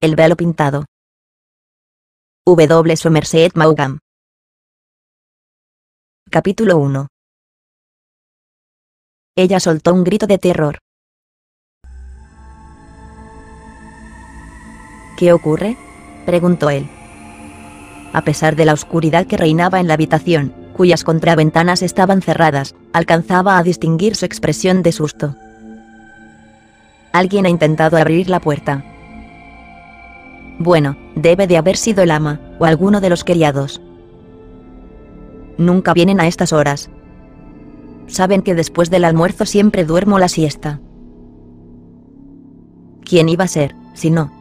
El velo pintado. W. Somerset Maugham. Capítulo 1. Ella soltó un grito de terror. ¿Qué ocurre? preguntó él. A pesar de la oscuridad que reinaba en la habitación, cuyas contraventanas estaban cerradas, alcanzaba a distinguir su expresión de susto. Alguien ha intentado abrir la puerta bueno, debe de haber sido el ama, o alguno de los criados. Nunca vienen a estas horas. Saben que después del almuerzo siempre duermo la siesta. ¿Quién iba a ser, si no?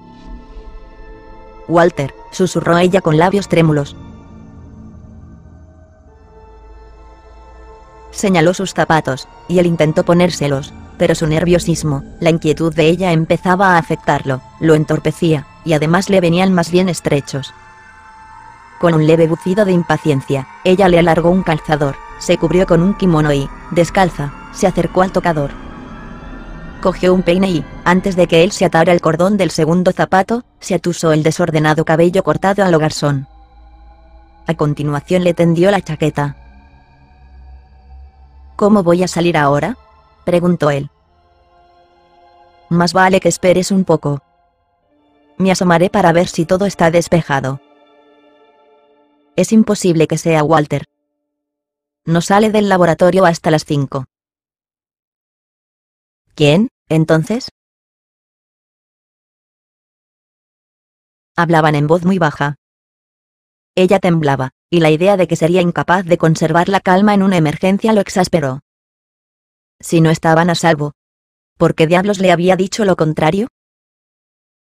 Walter, susurró ella con labios trémulos. Señaló sus zapatos, y él intentó ponérselos, pero su nerviosismo, la inquietud de ella empezaba a afectarlo, lo entorpecía, y además le venían más bien estrechos. Con un leve bucido de impaciencia, ella le alargó un calzador, se cubrió con un kimono y, descalza, se acercó al tocador. Cogió un peine y, antes de que él se atara el cordón del segundo zapato, se atusó el desordenado cabello cortado al lo garzón. A continuación le tendió la chaqueta. ¿Cómo voy a salir ahora? preguntó él. Más vale que esperes un poco, me asomaré para ver si todo está despejado. Es imposible que sea Walter. No sale del laboratorio hasta las 5. ¿Quién, entonces? Hablaban en voz muy baja. Ella temblaba, y la idea de que sería incapaz de conservar la calma en una emergencia lo exasperó. Si no estaban a salvo. ¿Por qué diablos le había dicho lo contrario?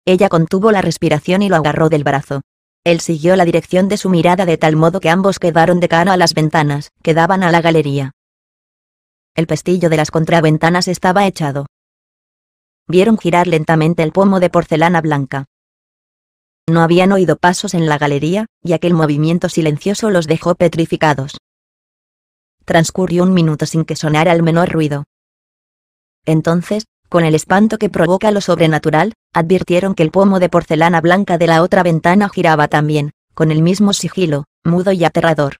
Ella contuvo la respiración y lo agarró del brazo. Él siguió la dirección de su mirada de tal modo que ambos quedaron de cara a las ventanas, que daban a la galería. El pestillo de las contraventanas estaba echado. Vieron girar lentamente el pomo de porcelana blanca. No habían oído pasos en la galería, y aquel movimiento silencioso los dejó petrificados. Transcurrió un minuto sin que sonara el menor ruido. Entonces, con el espanto que provoca lo sobrenatural, advirtieron que el pomo de porcelana blanca de la otra ventana giraba también, con el mismo sigilo, mudo y aterrador.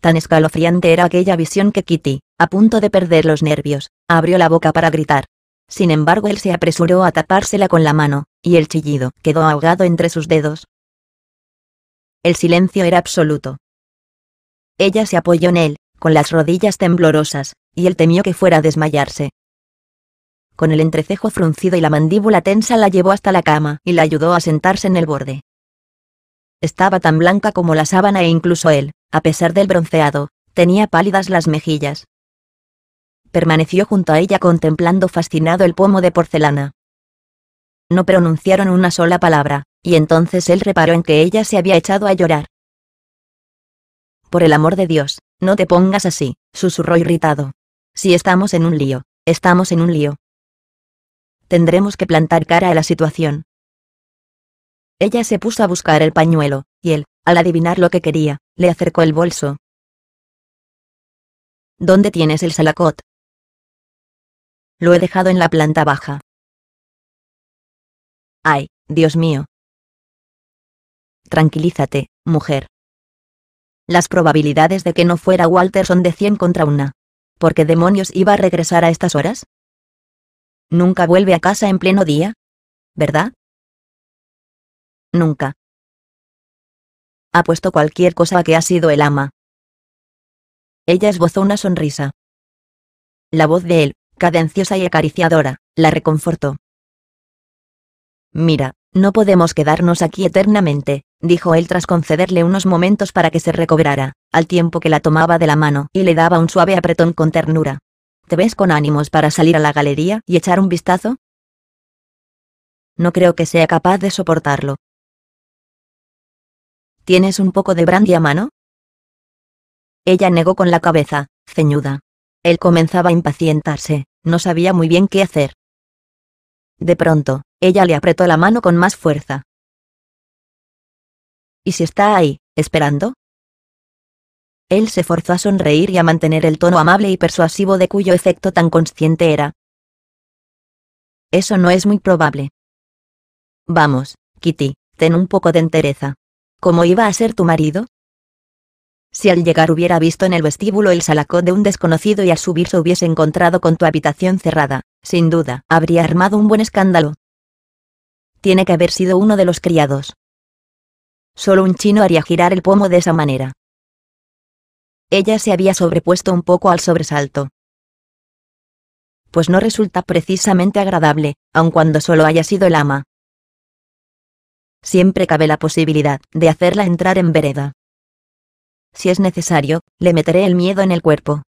Tan escalofriante era aquella visión que Kitty, a punto de perder los nervios, abrió la boca para gritar. Sin embargo, él se apresuró a tapársela con la mano, y el chillido quedó ahogado entre sus dedos. El silencio era absoluto. Ella se apoyó en él, con las rodillas temblorosas, y él temió que fuera a desmayarse, con el entrecejo fruncido y la mandíbula tensa la llevó hasta la cama y la ayudó a sentarse en el borde. Estaba tan blanca como la sábana e incluso él, a pesar del bronceado, tenía pálidas las mejillas. Permaneció junto a ella contemplando fascinado el pomo de porcelana. No pronunciaron una sola palabra, y entonces él reparó en que ella se había echado a llorar. Por el amor de Dios, no te pongas así, susurró irritado. Si estamos en un lío, estamos en un lío tendremos que plantar cara a la situación. Ella se puso a buscar el pañuelo, y él, al adivinar lo que quería, le acercó el bolso. ¿Dónde tienes el salacot? Lo he dejado en la planta baja. Ay, Dios mío. Tranquilízate, mujer. Las probabilidades de que no fuera Walter son de 100 contra una. ¿Por qué demonios iba a regresar a estas horas? ¿Nunca vuelve a casa en pleno día? ¿Verdad? Nunca. Ha puesto cualquier cosa a que ha sido el ama. Ella esbozó una sonrisa. La voz de él, cadenciosa y acariciadora, la reconfortó. Mira, no podemos quedarnos aquí eternamente, dijo él tras concederle unos momentos para que se recobrara, al tiempo que la tomaba de la mano y le daba un suave apretón con ternura. ¿Te ves con ánimos para salir a la galería y echar un vistazo? No creo que sea capaz de soportarlo. ¿Tienes un poco de brandy a mano? Ella negó con la cabeza, ceñuda. Él comenzaba a impacientarse, no sabía muy bien qué hacer. De pronto, ella le apretó la mano con más fuerza. ¿Y si está ahí, esperando? Él se forzó a sonreír y a mantener el tono amable y persuasivo de cuyo efecto tan consciente era. Eso no es muy probable. Vamos, Kitty, ten un poco de entereza. ¿Cómo iba a ser tu marido? Si al llegar hubiera visto en el vestíbulo el salacó de un desconocido y al subir se hubiese encontrado con tu habitación cerrada, sin duda, habría armado un buen escándalo. Tiene que haber sido uno de los criados. Solo un chino haría girar el pomo de esa manera. Ella se había sobrepuesto un poco al sobresalto. Pues no resulta precisamente agradable, aun cuando solo haya sido el ama. Siempre cabe la posibilidad de hacerla entrar en vereda. Si es necesario, le meteré el miedo en el cuerpo.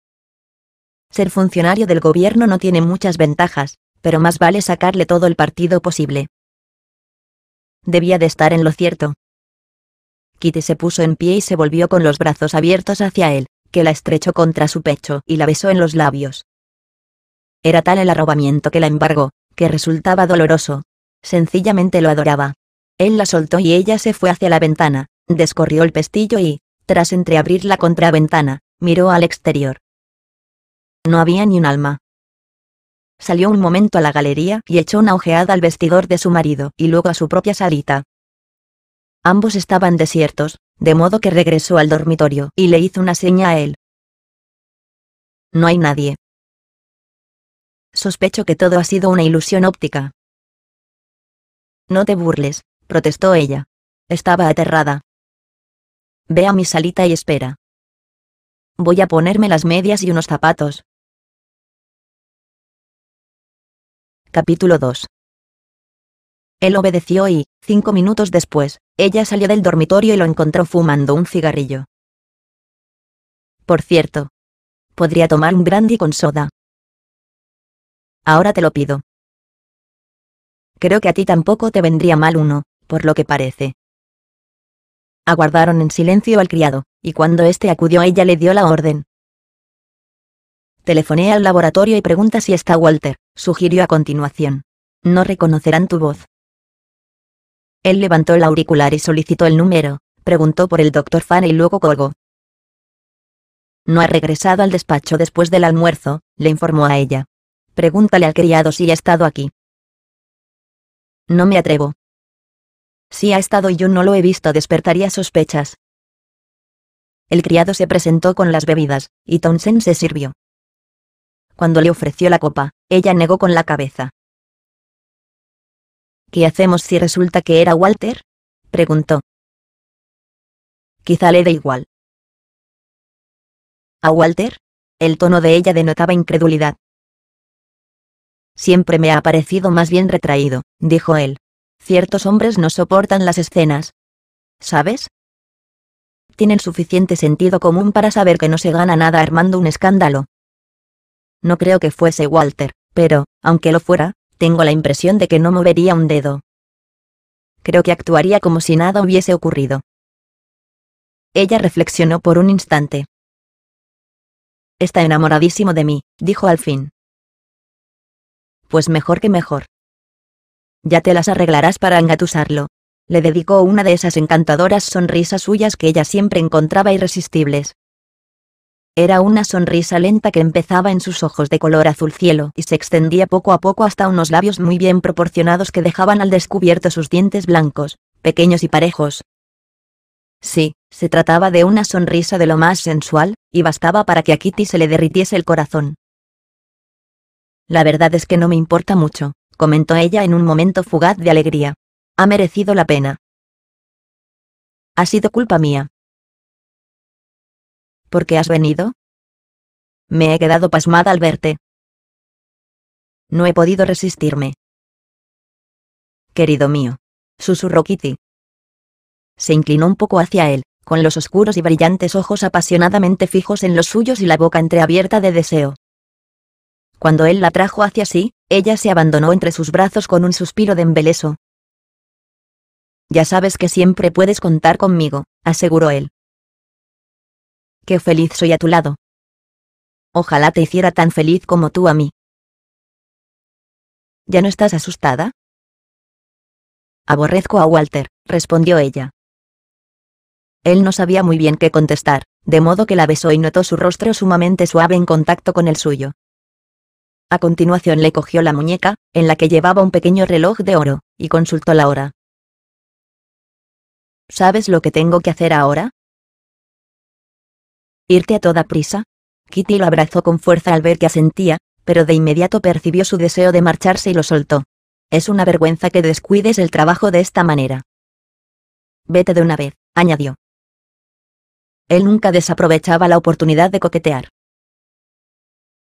Ser funcionario del gobierno no tiene muchas ventajas, pero más vale sacarle todo el partido posible. Debía de estar en lo cierto, Kitty se puso en pie y se volvió con los brazos abiertos hacia él, que la estrechó contra su pecho y la besó en los labios. Era tal el arrobamiento que la embargó, que resultaba doloroso. Sencillamente lo adoraba. Él la soltó y ella se fue hacia la ventana, descorrió el pestillo y, tras entreabrir la contraventana, miró al exterior. No había ni un alma. Salió un momento a la galería y echó una ojeada al vestidor de su marido y luego a su propia salita. Ambos estaban desiertos, de modo que regresó al dormitorio y le hizo una seña a él. No hay nadie. Sospecho que todo ha sido una ilusión óptica. No te burles, protestó ella. Estaba aterrada. Ve a mi salita y espera. Voy a ponerme las medias y unos zapatos. Capítulo 2 él obedeció y, cinco minutos después, ella salió del dormitorio y lo encontró fumando un cigarrillo. Por cierto. Podría tomar un brandy con soda. Ahora te lo pido. Creo que a ti tampoco te vendría mal uno, por lo que parece. Aguardaron en silencio al criado, y cuando éste acudió a ella le dio la orden. Telefoné al laboratorio y pregunta si está Walter, sugirió a continuación. No reconocerán tu voz, él levantó el auricular y solicitó el número, preguntó por el doctor Fan y luego colgó. No ha regresado al despacho después del almuerzo, le informó a ella. Pregúntale al criado si ha estado aquí. No me atrevo. Si ha estado y yo no lo he visto despertaría sospechas. El criado se presentó con las bebidas, y Townsend se sirvió. Cuando le ofreció la copa, ella negó con la cabeza. ¿Qué hacemos si resulta que era Walter? preguntó. Quizá le dé igual. ¿A Walter? El tono de ella denotaba incredulidad. Siempre me ha parecido más bien retraído, dijo él. Ciertos hombres no soportan las escenas. ¿Sabes? Tienen suficiente sentido común para saber que no se gana nada armando un escándalo. No creo que fuese Walter, pero, aunque lo fuera, tengo la impresión de que no movería un dedo. Creo que actuaría como si nada hubiese ocurrido. Ella reflexionó por un instante. Está enamoradísimo de mí, dijo al fin. Pues mejor que mejor. Ya te las arreglarás para engatusarlo. Le dedicó una de esas encantadoras sonrisas suyas que ella siempre encontraba irresistibles. Era una sonrisa lenta que empezaba en sus ojos de color azul cielo y se extendía poco a poco hasta unos labios muy bien proporcionados que dejaban al descubierto sus dientes blancos, pequeños y parejos. Sí, se trataba de una sonrisa de lo más sensual, y bastaba para que a Kitty se le derritiese el corazón. La verdad es que no me importa mucho, comentó ella en un momento fugaz de alegría. Ha merecido la pena. Ha sido culpa mía, ¿Por qué has venido? Me he quedado pasmada al verte. No he podido resistirme. Querido mío, susurró Kitty. Se inclinó un poco hacia él, con los oscuros y brillantes ojos apasionadamente fijos en los suyos y la boca entreabierta de deseo. Cuando él la trajo hacia sí, ella se abandonó entre sus brazos con un suspiro de embeleso. Ya sabes que siempre puedes contar conmigo, aseguró él qué feliz soy a tu lado. Ojalá te hiciera tan feliz como tú a mí. ¿Ya no estás asustada? Aborrezco a Walter, respondió ella. Él no sabía muy bien qué contestar, de modo que la besó y notó su rostro sumamente suave en contacto con el suyo. A continuación le cogió la muñeca, en la que llevaba un pequeño reloj de oro, y consultó la hora. ¿Sabes lo que tengo que hacer ahora? ¿Irte a toda prisa? Kitty lo abrazó con fuerza al ver que asentía, pero de inmediato percibió su deseo de marcharse y lo soltó. Es una vergüenza que descuides el trabajo de esta manera. Vete de una vez, añadió. Él nunca desaprovechaba la oportunidad de coquetear.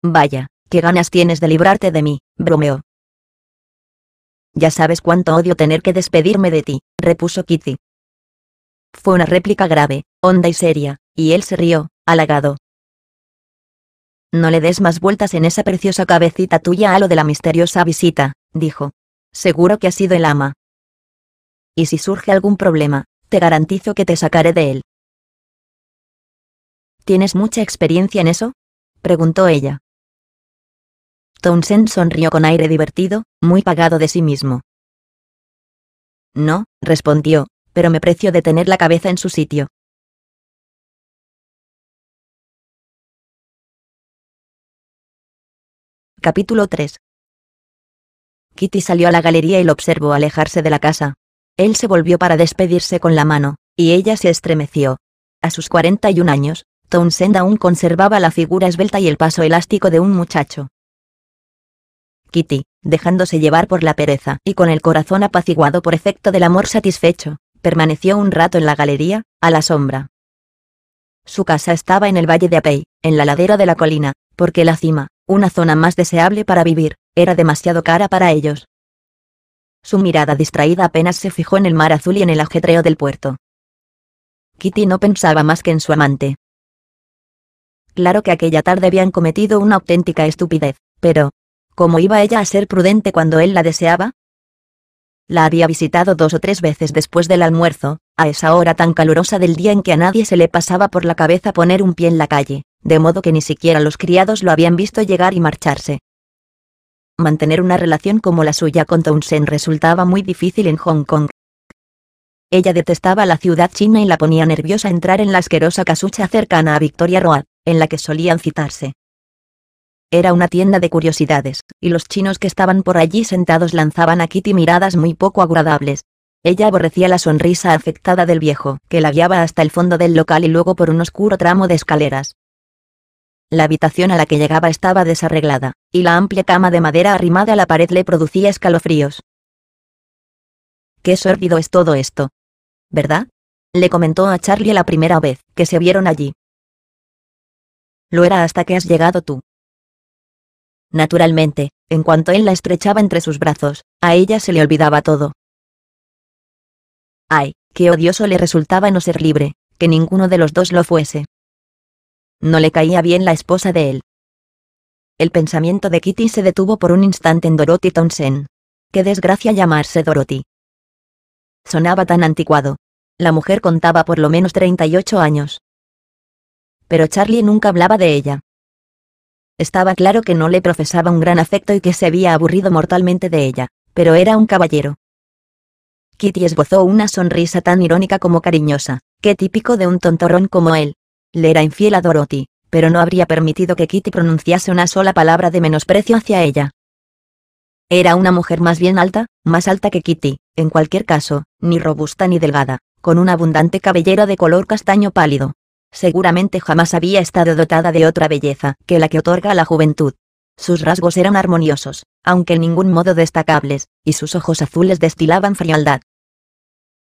Vaya, qué ganas tienes de librarte de mí, bromeó. Ya sabes cuánto odio tener que despedirme de ti, repuso Kitty. Fue una réplica grave, honda y seria, y él se rió, halagado. No le des más vueltas en esa preciosa cabecita tuya a lo de la misteriosa visita, dijo. Seguro que ha sido el ama. Y si surge algún problema, te garantizo que te sacaré de él. ¿Tienes mucha experiencia en eso? preguntó ella. Townsend sonrió con aire divertido, muy pagado de sí mismo. No, respondió, pero me precio de tener la cabeza en su sitio. Capítulo 3. Kitty salió a la galería y lo observó alejarse de la casa. Él se volvió para despedirse con la mano, y ella se estremeció. A sus 41 años, Townsend aún conservaba la figura esbelta y el paso elástico de un muchacho. Kitty, dejándose llevar por la pereza y con el corazón apaciguado por efecto del amor satisfecho, permaneció un rato en la galería, a la sombra. Su casa estaba en el valle de Apey, en la ladera de la colina, porque la cima, una zona más deseable para vivir, era demasiado cara para ellos. Su mirada distraída apenas se fijó en el mar azul y en el ajetreo del puerto. Kitty no pensaba más que en su amante. Claro que aquella tarde habían cometido una auténtica estupidez, pero, ¿cómo iba ella a ser prudente cuando él la deseaba? La había visitado dos o tres veces después del almuerzo, a esa hora tan calurosa del día en que a nadie se le pasaba por la cabeza poner un pie en la calle de modo que ni siquiera los criados lo habían visto llegar y marcharse. Mantener una relación como la suya con Townsend resultaba muy difícil en Hong Kong. Ella detestaba la ciudad china y la ponía nerviosa entrar en la asquerosa casucha cercana a Victoria Road, en la que solían citarse. Era una tienda de curiosidades, y los chinos que estaban por allí sentados lanzaban a Kitty miradas muy poco agradables. Ella aborrecía la sonrisa afectada del viejo, que la guiaba hasta el fondo del local y luego por un oscuro tramo de escaleras. La habitación a la que llegaba estaba desarreglada, y la amplia cama de madera arrimada a la pared le producía escalofríos. Qué sórdido es todo esto. ¿Verdad? Le comentó a Charlie la primera vez que se vieron allí. Lo era hasta que has llegado tú. Naturalmente, en cuanto él la estrechaba entre sus brazos, a ella se le olvidaba todo. Ay, qué odioso le resultaba no ser libre, que ninguno de los dos lo fuese. No le caía bien la esposa de él. El pensamiento de Kitty se detuvo por un instante en Dorothy Townsend. Qué desgracia llamarse Dorothy. Sonaba tan anticuado. La mujer contaba por lo menos 38 años. Pero Charlie nunca hablaba de ella. Estaba claro que no le profesaba un gran afecto y que se había aburrido mortalmente de ella, pero era un caballero. Kitty esbozó una sonrisa tan irónica como cariñosa, qué típico de un tontorrón como él le era infiel a Dorothy, pero no habría permitido que Kitty pronunciase una sola palabra de menosprecio hacia ella. Era una mujer más bien alta, más alta que Kitty, en cualquier caso, ni robusta ni delgada, con un abundante cabellera de color castaño pálido. Seguramente jamás había estado dotada de otra belleza que la que otorga a la juventud. Sus rasgos eran armoniosos, aunque en ningún modo destacables, y sus ojos azules destilaban frialdad.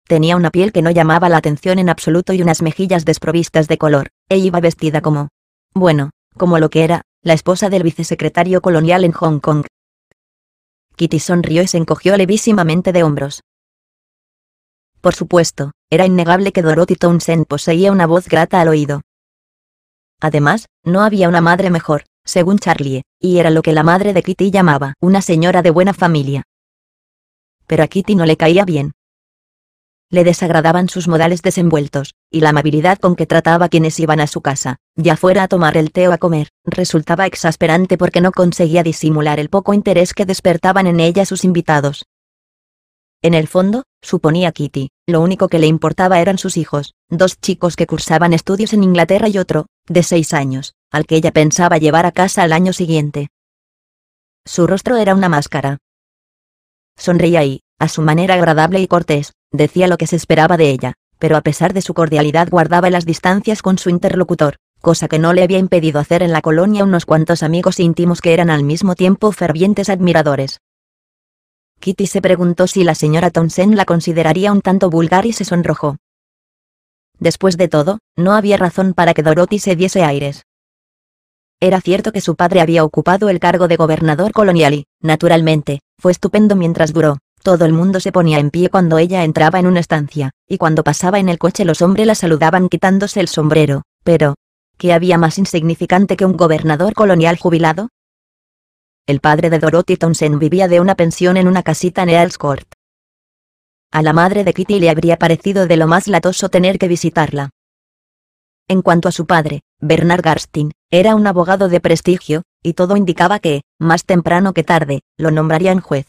Tenía una piel que no llamaba la atención en absoluto y unas mejillas desprovistas de color, e iba vestida como... Bueno, como lo que era, la esposa del vicesecretario colonial en Hong Kong. Kitty sonrió y se encogió levísimamente de hombros. Por supuesto, era innegable que Dorothy Townsend poseía una voz grata al oído. Además, no había una madre mejor, según Charlie, y era lo que la madre de Kitty llamaba una señora de buena familia. Pero a Kitty no le caía bien le desagradaban sus modales desenvueltos, y la amabilidad con que trataba a quienes iban a su casa, ya fuera a tomar el té o a comer, resultaba exasperante porque no conseguía disimular el poco interés que despertaban en ella sus invitados. En el fondo, suponía Kitty, lo único que le importaba eran sus hijos, dos chicos que cursaban estudios en Inglaterra y otro, de seis años, al que ella pensaba llevar a casa al año siguiente. Su rostro era una máscara. Sonreía y, a su manera agradable y cortés, Decía lo que se esperaba de ella, pero a pesar de su cordialidad guardaba las distancias con su interlocutor, cosa que no le había impedido hacer en la colonia unos cuantos amigos íntimos que eran al mismo tiempo fervientes admiradores. Kitty se preguntó si la señora Tonsen la consideraría un tanto vulgar y se sonrojó. Después de todo, no había razón para que Dorothy se diese aires. Era cierto que su padre había ocupado el cargo de gobernador colonial y, naturalmente, fue estupendo mientras duró, todo el mundo se ponía en pie cuando ella entraba en una estancia, y cuando pasaba en el coche los hombres la saludaban quitándose el sombrero, pero, ¿qué había más insignificante que un gobernador colonial jubilado? El padre de Dorothy Townsend vivía de una pensión en una casita en Earls Court. A la madre de Kitty le habría parecido de lo más latoso tener que visitarla. En cuanto a su padre, Bernard Garstin, era un abogado de prestigio, y todo indicaba que, más temprano que tarde, lo nombrarían juez.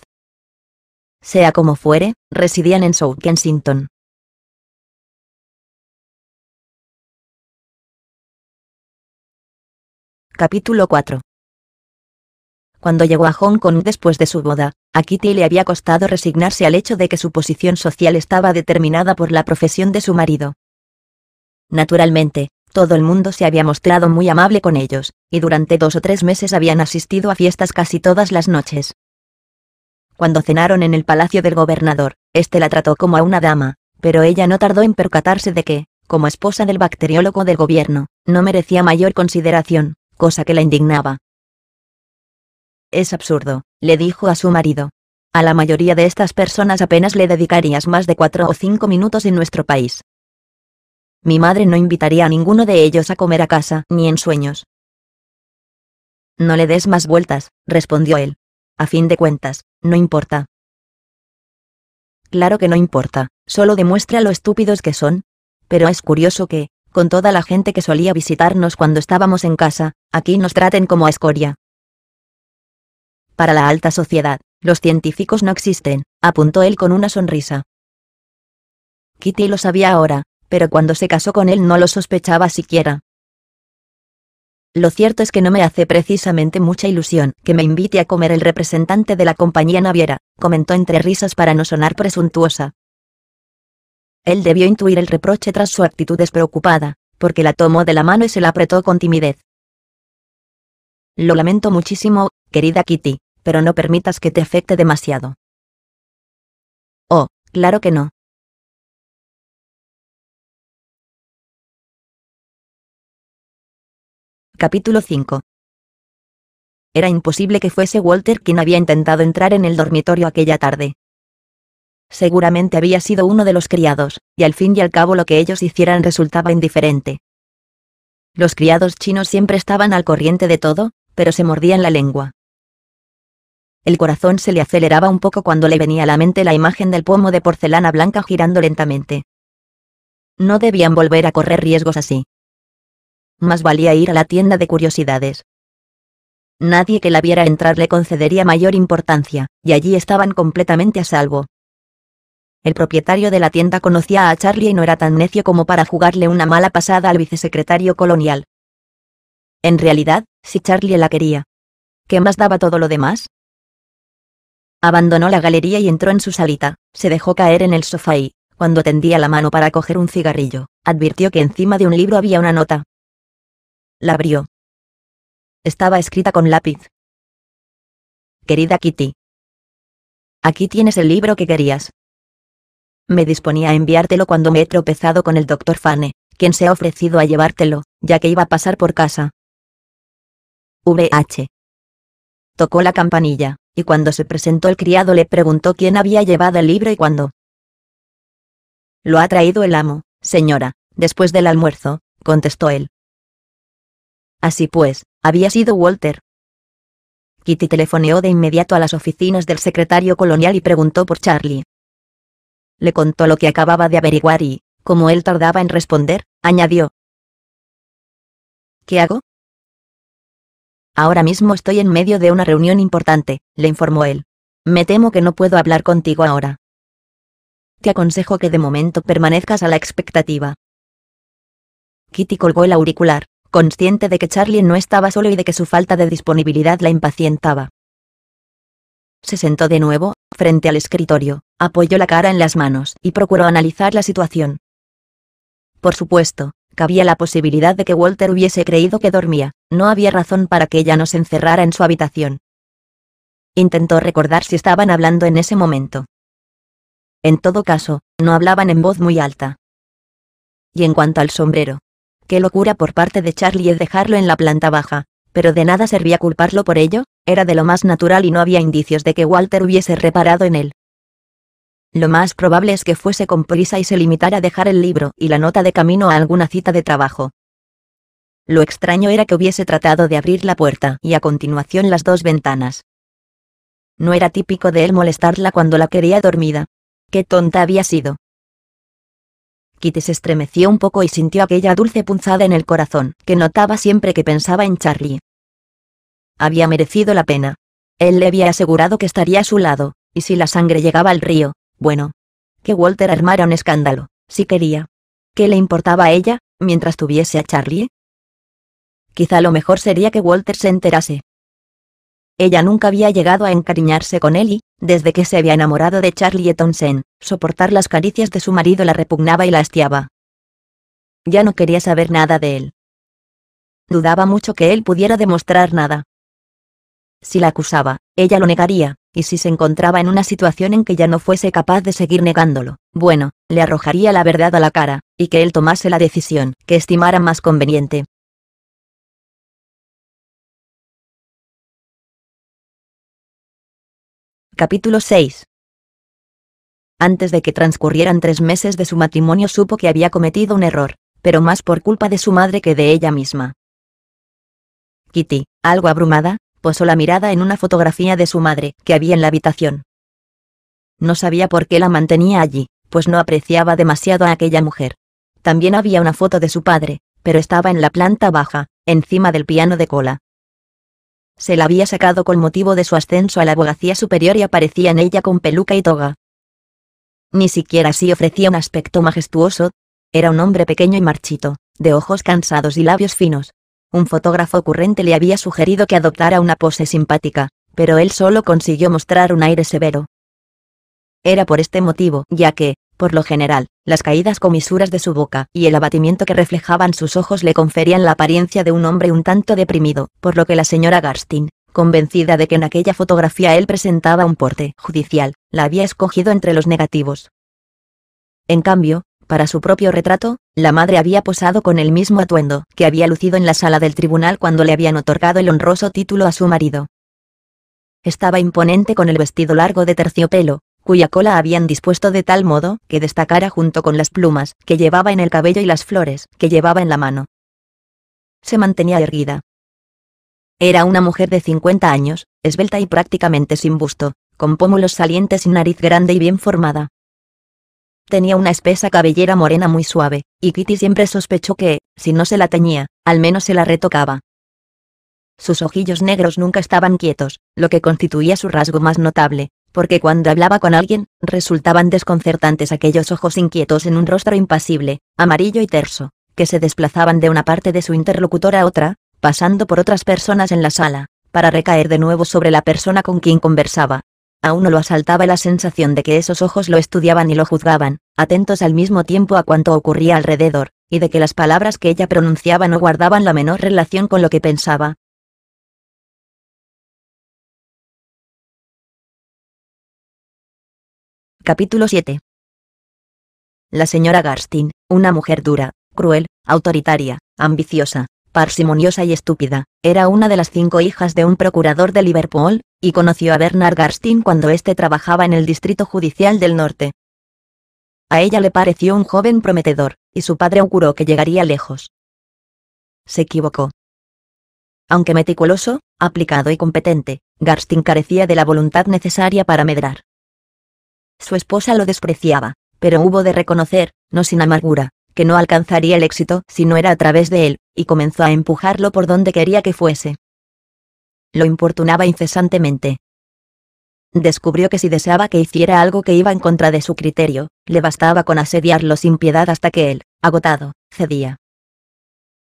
Sea como fuere, residían en South Kensington. Capítulo 4 Cuando llegó a Hong Kong después de su boda, a Kitty le había costado resignarse al hecho de que su posición social estaba determinada por la profesión de su marido. Naturalmente, todo el mundo se había mostrado muy amable con ellos, y durante dos o tres meses habían asistido a fiestas casi todas las noches. Cuando cenaron en el palacio del gobernador, este la trató como a una dama, pero ella no tardó en percatarse de que, como esposa del bacteriólogo del gobierno, no merecía mayor consideración, cosa que la indignaba. Es absurdo, le dijo a su marido. A la mayoría de estas personas apenas le dedicarías más de cuatro o cinco minutos en nuestro país. Mi madre no invitaría a ninguno de ellos a comer a casa, ni en sueños. No le des más vueltas, respondió él. A fin de cuentas, no importa. Claro que no importa, solo demuestra lo estúpidos que son. Pero es curioso que, con toda la gente que solía visitarnos cuando estábamos en casa, aquí nos traten como a escoria. Para la alta sociedad, los científicos no existen, apuntó él con una sonrisa. Kitty lo sabía ahora, pero cuando se casó con él no lo sospechaba siquiera. Lo cierto es que no me hace precisamente mucha ilusión que me invite a comer el representante de la compañía naviera, comentó entre risas para no sonar presuntuosa. Él debió intuir el reproche tras su actitud despreocupada, porque la tomó de la mano y se la apretó con timidez. Lo lamento muchísimo, querida Kitty, pero no permitas que te afecte demasiado. Oh, claro que no, Capítulo 5. Era imposible que fuese Walter quien había intentado entrar en el dormitorio aquella tarde. Seguramente había sido uno de los criados, y al fin y al cabo lo que ellos hicieran resultaba indiferente. Los criados chinos siempre estaban al corriente de todo, pero se mordían la lengua. El corazón se le aceleraba un poco cuando le venía a la mente la imagen del pomo de porcelana blanca girando lentamente. No debían volver a correr riesgos así más valía ir a la tienda de curiosidades. Nadie que la viera entrar le concedería mayor importancia, y allí estaban completamente a salvo. El propietario de la tienda conocía a Charlie y no era tan necio como para jugarle una mala pasada al vicesecretario colonial. En realidad, si Charlie la quería, ¿qué más daba todo lo demás? Abandonó la galería y entró en su salita, se dejó caer en el sofá y, cuando tendía la mano para coger un cigarrillo, advirtió que encima de un libro había una nota, la abrió. Estaba escrita con lápiz. Querida Kitty. Aquí tienes el libro que querías. Me disponía a enviártelo cuando me he tropezado con el doctor Fane, quien se ha ofrecido a llevártelo, ya que iba a pasar por casa. VH. Tocó la campanilla, y cuando se presentó el criado le preguntó quién había llevado el libro y cuándo. Lo ha traído el amo, señora, después del almuerzo, contestó él. Así pues, había sido Walter. Kitty telefoneó de inmediato a las oficinas del secretario colonial y preguntó por Charlie. Le contó lo que acababa de averiguar y, como él tardaba en responder, añadió. ¿Qué hago? Ahora mismo estoy en medio de una reunión importante, le informó él. Me temo que no puedo hablar contigo ahora. Te aconsejo que de momento permanezcas a la expectativa. Kitty colgó el auricular consciente de que Charlie no estaba solo y de que su falta de disponibilidad la impacientaba. Se sentó de nuevo, frente al escritorio, apoyó la cara en las manos y procuró analizar la situación. Por supuesto, cabía la posibilidad de que Walter hubiese creído que dormía, no había razón para que ella no se encerrara en su habitación. Intentó recordar si estaban hablando en ese momento. En todo caso, no hablaban en voz muy alta. Y en cuanto al sombrero, Qué locura por parte de Charlie es dejarlo en la planta baja, pero de nada servía culparlo por ello, era de lo más natural y no había indicios de que Walter hubiese reparado en él. Lo más probable es que fuese con prisa y se limitara a dejar el libro y la nota de camino a alguna cita de trabajo. Lo extraño era que hubiese tratado de abrir la puerta y a continuación las dos ventanas. No era típico de él molestarla cuando la quería dormida. Qué tonta había sido. Kitty se estremeció un poco y sintió aquella dulce punzada en el corazón, que notaba siempre que pensaba en Charlie. Había merecido la pena. Él le había asegurado que estaría a su lado, y si la sangre llegaba al río, bueno. Que Walter armara un escándalo, si quería. ¿Qué le importaba a ella, mientras tuviese a Charlie? Quizá lo mejor sería que Walter se enterase, ella nunca había llegado a encariñarse con él y, desde que se había enamorado de Charlie Townsend, soportar las caricias de su marido la repugnaba y la hastiaba. Ya no quería saber nada de él. Dudaba mucho que él pudiera demostrar nada. Si la acusaba, ella lo negaría, y si se encontraba en una situación en que ya no fuese capaz de seguir negándolo, bueno, le arrojaría la verdad a la cara, y que él tomase la decisión que estimara más conveniente. Capítulo 6 Antes de que transcurrieran tres meses de su matrimonio supo que había cometido un error, pero más por culpa de su madre que de ella misma. Kitty, algo abrumada, posó la mirada en una fotografía de su madre que había en la habitación. No sabía por qué la mantenía allí, pues no apreciaba demasiado a aquella mujer. También había una foto de su padre, pero estaba en la planta baja, encima del piano de cola. Se la había sacado con motivo de su ascenso a la abogacía superior y aparecía en ella con peluca y toga. Ni siquiera así ofrecía un aspecto majestuoso, era un hombre pequeño y marchito, de ojos cansados y labios finos. Un fotógrafo ocurrente le había sugerido que adoptara una pose simpática, pero él solo consiguió mostrar un aire severo. Era por este motivo, ya que, por lo general, las caídas comisuras de su boca y el abatimiento que reflejaban sus ojos le conferían la apariencia de un hombre un tanto deprimido, por lo que la señora Garstin, convencida de que en aquella fotografía él presentaba un porte judicial, la había escogido entre los negativos. En cambio, para su propio retrato, la madre había posado con el mismo atuendo que había lucido en la sala del tribunal cuando le habían otorgado el honroso título a su marido. Estaba imponente con el vestido largo de terciopelo, cuya cola habían dispuesto de tal modo que destacara junto con las plumas que llevaba en el cabello y las flores que llevaba en la mano. Se mantenía erguida. Era una mujer de 50 años, esbelta y prácticamente sin busto, con pómulos salientes y nariz grande y bien formada. Tenía una espesa cabellera morena muy suave, y Kitty siempre sospechó que, si no se la teñía, al menos se la retocaba. Sus ojillos negros nunca estaban quietos, lo que constituía su rasgo más notable, porque cuando hablaba con alguien, resultaban desconcertantes aquellos ojos inquietos en un rostro impasible, amarillo y terso, que se desplazaban de una parte de su interlocutor a otra, pasando por otras personas en la sala, para recaer de nuevo sobre la persona con quien conversaba. A uno lo asaltaba la sensación de que esos ojos lo estudiaban y lo juzgaban, atentos al mismo tiempo a cuanto ocurría alrededor, y de que las palabras que ella pronunciaba no guardaban la menor relación con lo que pensaba, Capítulo 7. La señora Garstin, una mujer dura, cruel, autoritaria, ambiciosa, parsimoniosa y estúpida, era una de las cinco hijas de un procurador de Liverpool, y conoció a Bernard Garstin cuando éste trabajaba en el Distrito Judicial del Norte. A ella le pareció un joven prometedor, y su padre auguró que llegaría lejos. Se equivocó. Aunque meticuloso, aplicado y competente, Garstin carecía de la voluntad necesaria para medrar. Su esposa lo despreciaba, pero hubo de reconocer, no sin amargura, que no alcanzaría el éxito si no era a través de él, y comenzó a empujarlo por donde quería que fuese. Lo importunaba incesantemente. Descubrió que si deseaba que hiciera algo que iba en contra de su criterio, le bastaba con asediarlo sin piedad hasta que él, agotado, cedía.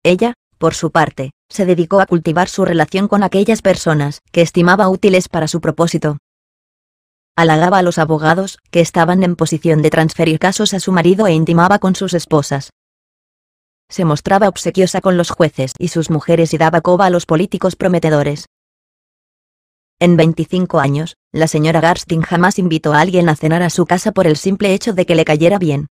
Ella, por su parte, se dedicó a cultivar su relación con aquellas personas que estimaba útiles para su propósito, Alagaba a los abogados que estaban en posición de transferir casos a su marido e intimaba con sus esposas. Se mostraba obsequiosa con los jueces y sus mujeres y daba coba a los políticos prometedores. En 25 años, la señora Garstin jamás invitó a alguien a cenar a su casa por el simple hecho de que le cayera bien.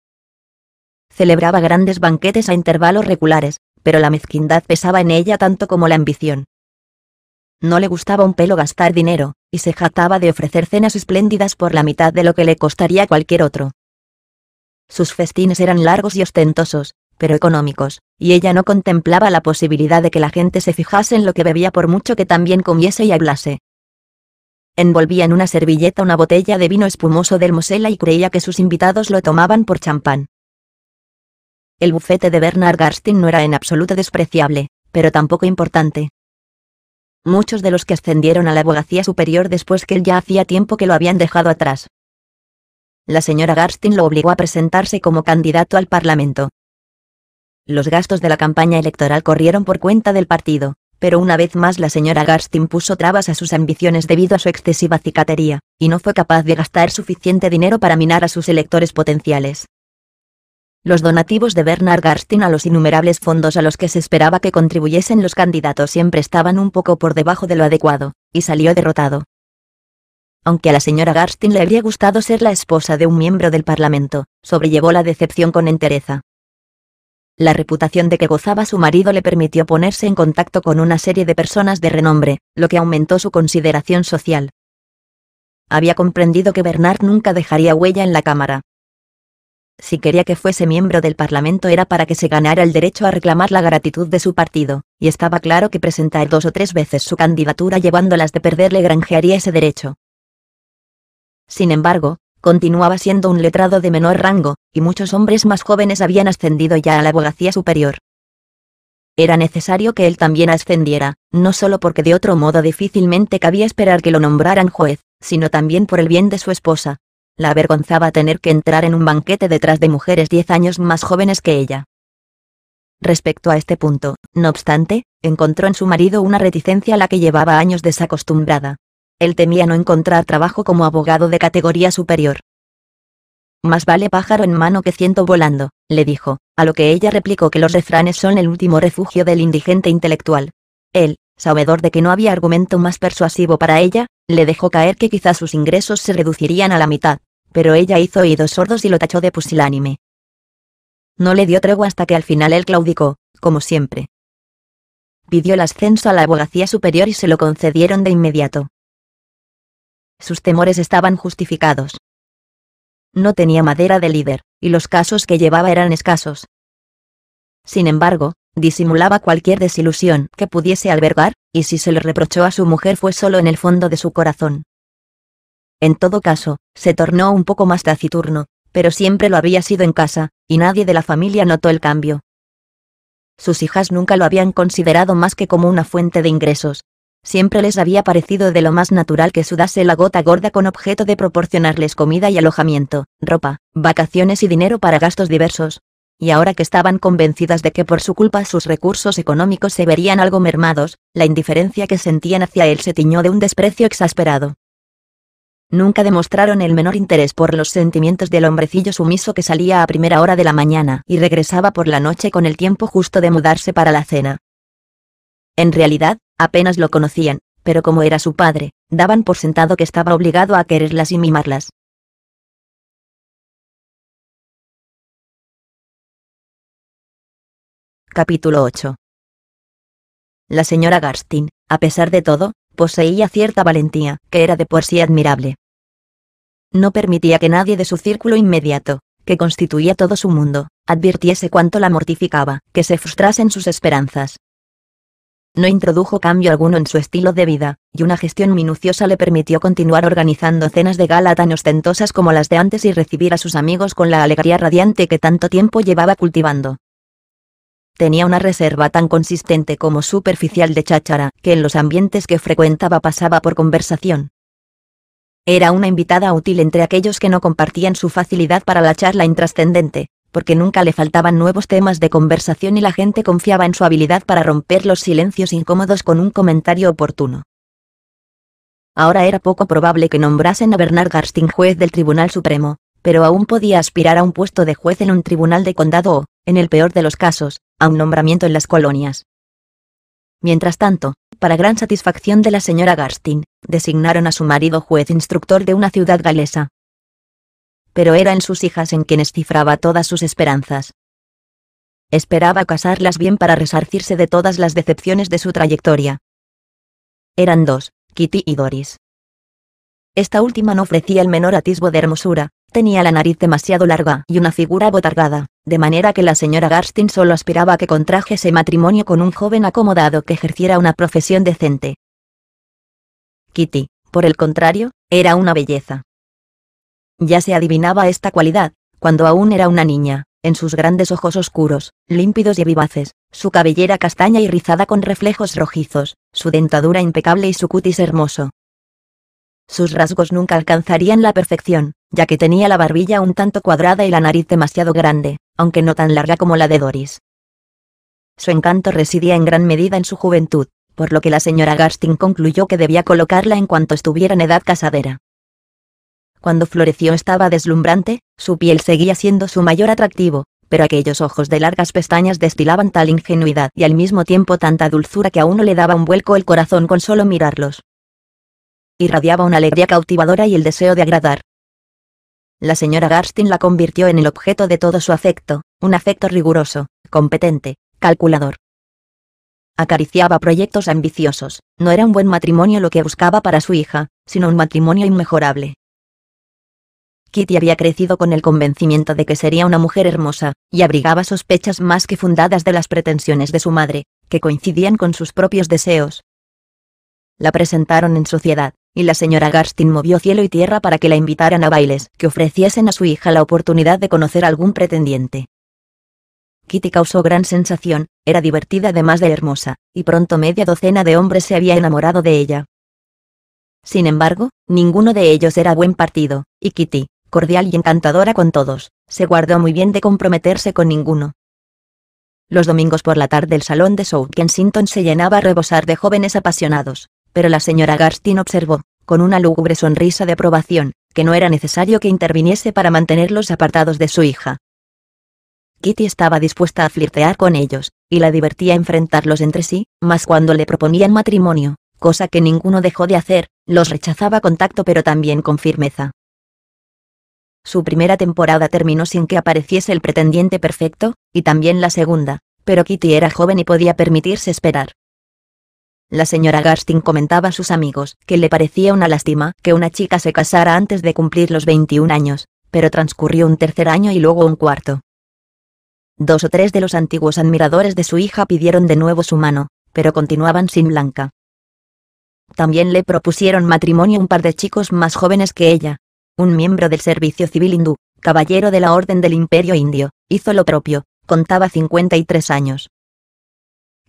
Celebraba grandes banquetes a intervalos regulares, pero la mezquindad pesaba en ella tanto como la ambición. No le gustaba un pelo gastar dinero, y se jactaba de ofrecer cenas espléndidas por la mitad de lo que le costaría cualquier otro. Sus festines eran largos y ostentosos, pero económicos, y ella no contemplaba la posibilidad de que la gente se fijase en lo que bebía por mucho que también comiese y hablase. Envolvía en una servilleta una botella de vino espumoso del Mosela y creía que sus invitados lo tomaban por champán. El bufete de Bernard Garstin no era en absoluto despreciable, pero tampoco importante muchos de los que ascendieron a la abogacía superior después que él ya hacía tiempo que lo habían dejado atrás. La señora Garstin lo obligó a presentarse como candidato al Parlamento. Los gastos de la campaña electoral corrieron por cuenta del partido, pero una vez más la señora Garstin puso trabas a sus ambiciones debido a su excesiva cicatería, y no fue capaz de gastar suficiente dinero para minar a sus electores potenciales. Los donativos de Bernard Garstin a los innumerables fondos a los que se esperaba que contribuyesen los candidatos siempre estaban un poco por debajo de lo adecuado, y salió derrotado. Aunque a la señora Garstin le habría gustado ser la esposa de un miembro del Parlamento, sobrellevó la decepción con entereza. La reputación de que gozaba su marido le permitió ponerse en contacto con una serie de personas de renombre, lo que aumentó su consideración social. Había comprendido que Bernard nunca dejaría huella en la Cámara, si quería que fuese miembro del Parlamento era para que se ganara el derecho a reclamar la gratitud de su partido, y estaba claro que presentar dos o tres veces su candidatura llevándolas de perder le granjearía ese derecho. Sin embargo, continuaba siendo un letrado de menor rango, y muchos hombres más jóvenes habían ascendido ya a la abogacía superior. Era necesario que él también ascendiera, no solo porque de otro modo difícilmente cabía esperar que lo nombraran juez, sino también por el bien de su esposa, la avergonzaba tener que entrar en un banquete detrás de mujeres diez años más jóvenes que ella. Respecto a este punto, no obstante, encontró en su marido una reticencia a la que llevaba años desacostumbrada. Él temía no encontrar trabajo como abogado de categoría superior. Más vale pájaro en mano que ciento volando, le dijo, a lo que ella replicó que los refranes son el último refugio del indigente intelectual. Él, sabedor de que no había argumento más persuasivo para ella, le dejó caer que quizás sus ingresos se reducirían a la mitad, pero ella hizo oídos sordos y lo tachó de pusilánime. No le dio tregua hasta que al final él claudicó, como siempre. Pidió el ascenso a la abogacía superior y se lo concedieron de inmediato. Sus temores estaban justificados. No tenía madera de líder, y los casos que llevaba eran escasos. Sin embargo, disimulaba cualquier desilusión que pudiese albergar, y si se lo reprochó a su mujer fue solo en el fondo de su corazón. En todo caso, se tornó un poco más taciturno, pero siempre lo había sido en casa, y nadie de la familia notó el cambio. Sus hijas nunca lo habían considerado más que como una fuente de ingresos. Siempre les había parecido de lo más natural que sudase la gota gorda con objeto de proporcionarles comida y alojamiento, ropa, vacaciones y dinero para gastos diversos. Y ahora que estaban convencidas de que por su culpa sus recursos económicos se verían algo mermados, la indiferencia que sentían hacia él se tiñó de un desprecio exasperado. Nunca demostraron el menor interés por los sentimientos del hombrecillo sumiso que salía a primera hora de la mañana y regresaba por la noche con el tiempo justo de mudarse para la cena. En realidad, apenas lo conocían, pero como era su padre, daban por sentado que estaba obligado a quererlas y mimarlas. Capítulo 8 La señora Garstin, a pesar de todo, poseía cierta valentía, que era de por sí admirable. No permitía que nadie de su círculo inmediato, que constituía todo su mundo, advirtiese cuánto la mortificaba, que se frustrasen sus esperanzas. No introdujo cambio alguno en su estilo de vida, y una gestión minuciosa le permitió continuar organizando cenas de gala tan ostentosas como las de antes y recibir a sus amigos con la alegría radiante que tanto tiempo llevaba cultivando. Tenía una reserva tan consistente como superficial de cháchara, que en los ambientes que frecuentaba pasaba por conversación, era una invitada útil entre aquellos que no compartían su facilidad para la charla intrascendente, porque nunca le faltaban nuevos temas de conversación y la gente confiaba en su habilidad para romper los silencios incómodos con un comentario oportuno. Ahora era poco probable que nombrasen a Bernard Garstin juez del Tribunal Supremo, pero aún podía aspirar a un puesto de juez en un tribunal de condado o, en el peor de los casos, a un nombramiento en las colonias. Mientras tanto, para gran satisfacción de la señora Garstin, designaron a su marido juez instructor de una ciudad galesa. Pero era en sus hijas en quienes cifraba todas sus esperanzas. Esperaba casarlas bien para resarcirse de todas las decepciones de su trayectoria. Eran dos, Kitty y Doris. Esta última no ofrecía el menor atisbo de hermosura, Tenía la nariz demasiado larga y una figura botargada, de manera que la señora Garstin solo aspiraba a que contrajese matrimonio con un joven acomodado que ejerciera una profesión decente. Kitty, por el contrario, era una belleza. Ya se adivinaba esta cualidad, cuando aún era una niña, en sus grandes ojos oscuros, límpidos y vivaces, su cabellera castaña y rizada con reflejos rojizos, su dentadura impecable y su cutis hermoso. Sus rasgos nunca alcanzarían la perfección, ya que tenía la barbilla un tanto cuadrada y la nariz demasiado grande, aunque no tan larga como la de Doris. Su encanto residía en gran medida en su juventud, por lo que la señora Garstin concluyó que debía colocarla en cuanto estuviera en edad casadera. Cuando floreció estaba deslumbrante, su piel seguía siendo su mayor atractivo, pero aquellos ojos de largas pestañas destilaban tal ingenuidad y al mismo tiempo tanta dulzura que a uno le daba un vuelco el corazón con solo mirarlos. Irradiaba una alegría cautivadora y el deseo de agradar, la señora Garstin la convirtió en el objeto de todo su afecto, un afecto riguroso, competente, calculador. Acariciaba proyectos ambiciosos, no era un buen matrimonio lo que buscaba para su hija, sino un matrimonio inmejorable. Kitty había crecido con el convencimiento de que sería una mujer hermosa, y abrigaba sospechas más que fundadas de las pretensiones de su madre, que coincidían con sus propios deseos. La presentaron en sociedad, y la señora Garstin movió cielo y tierra para que la invitaran a bailes que ofreciesen a su hija la oportunidad de conocer algún pretendiente. Kitty causó gran sensación, era divertida además de hermosa, y pronto media docena de hombres se había enamorado de ella. Sin embargo, ninguno de ellos era buen partido, y Kitty, cordial y encantadora con todos, se guardó muy bien de comprometerse con ninguno. Los domingos por la tarde el salón de South Kensington se llenaba a rebosar de jóvenes apasionados, pero la señora Garstin observó, con una lúgubre sonrisa de aprobación, que no era necesario que interviniese para mantenerlos apartados de su hija. Kitty estaba dispuesta a flirtear con ellos, y la divertía enfrentarlos entre sí, mas cuando le proponían matrimonio, cosa que ninguno dejó de hacer, los rechazaba con tacto pero también con firmeza. Su primera temporada terminó sin que apareciese el pretendiente perfecto, y también la segunda, pero Kitty era joven y podía permitirse esperar. La señora Garstin comentaba a sus amigos que le parecía una lástima que una chica se casara antes de cumplir los 21 años, pero transcurrió un tercer año y luego un cuarto. Dos o tres de los antiguos admiradores de su hija pidieron de nuevo su mano, pero continuaban sin Blanca. También le propusieron matrimonio un par de chicos más jóvenes que ella. Un miembro del servicio civil hindú, caballero de la Orden del Imperio Indio, hizo lo propio, contaba 53 años.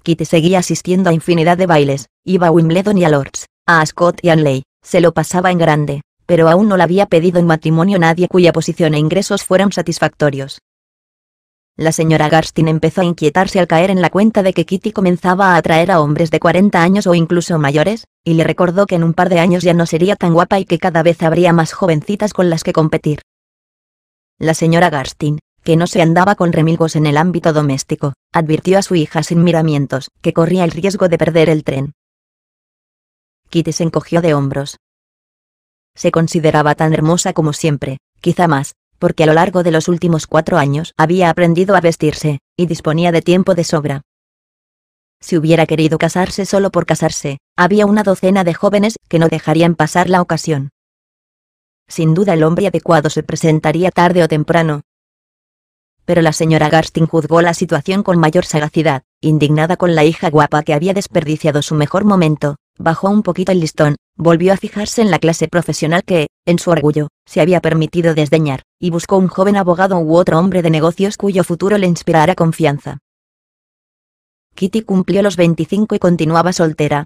Kitty seguía asistiendo a infinidad de bailes, iba a Wimbledon y a Lords, a Ascot y Anley, se lo pasaba en grande, pero aún no le había pedido en matrimonio nadie cuya posición e ingresos fueran satisfactorios. La señora Garstin empezó a inquietarse al caer en la cuenta de que Kitty comenzaba a atraer a hombres de 40 años o incluso mayores, y le recordó que en un par de años ya no sería tan guapa y que cada vez habría más jovencitas con las que competir. La señora Garstin, que no se andaba con remilgos en el ámbito doméstico, advirtió a su hija sin miramientos, que corría el riesgo de perder el tren. Kitty se encogió de hombros. Se consideraba tan hermosa como siempre, quizá más, porque a lo largo de los últimos cuatro años había aprendido a vestirse, y disponía de tiempo de sobra. Si hubiera querido casarse solo por casarse, había una docena de jóvenes que no dejarían pasar la ocasión. Sin duda el hombre adecuado se presentaría tarde o temprano, pero la señora Garstin juzgó la situación con mayor sagacidad, indignada con la hija guapa que había desperdiciado su mejor momento, bajó un poquito el listón, volvió a fijarse en la clase profesional que, en su orgullo, se había permitido desdeñar, y buscó un joven abogado u otro hombre de negocios cuyo futuro le inspirara confianza. Kitty cumplió los 25 y continuaba soltera.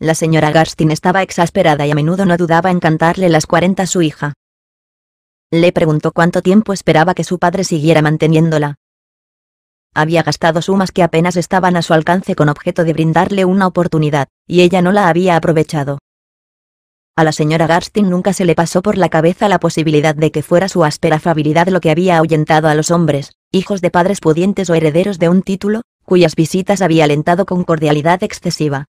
La señora Garstin estaba exasperada y a menudo no dudaba en cantarle las 40 a su hija, le preguntó cuánto tiempo esperaba que su padre siguiera manteniéndola. Había gastado sumas que apenas estaban a su alcance con objeto de brindarle una oportunidad, y ella no la había aprovechado. A la señora Garstin nunca se le pasó por la cabeza la posibilidad de que fuera su áspera afabilidad lo que había ahuyentado a los hombres, hijos de padres pudientes o herederos de un título, cuyas visitas había alentado con cordialidad excesiva.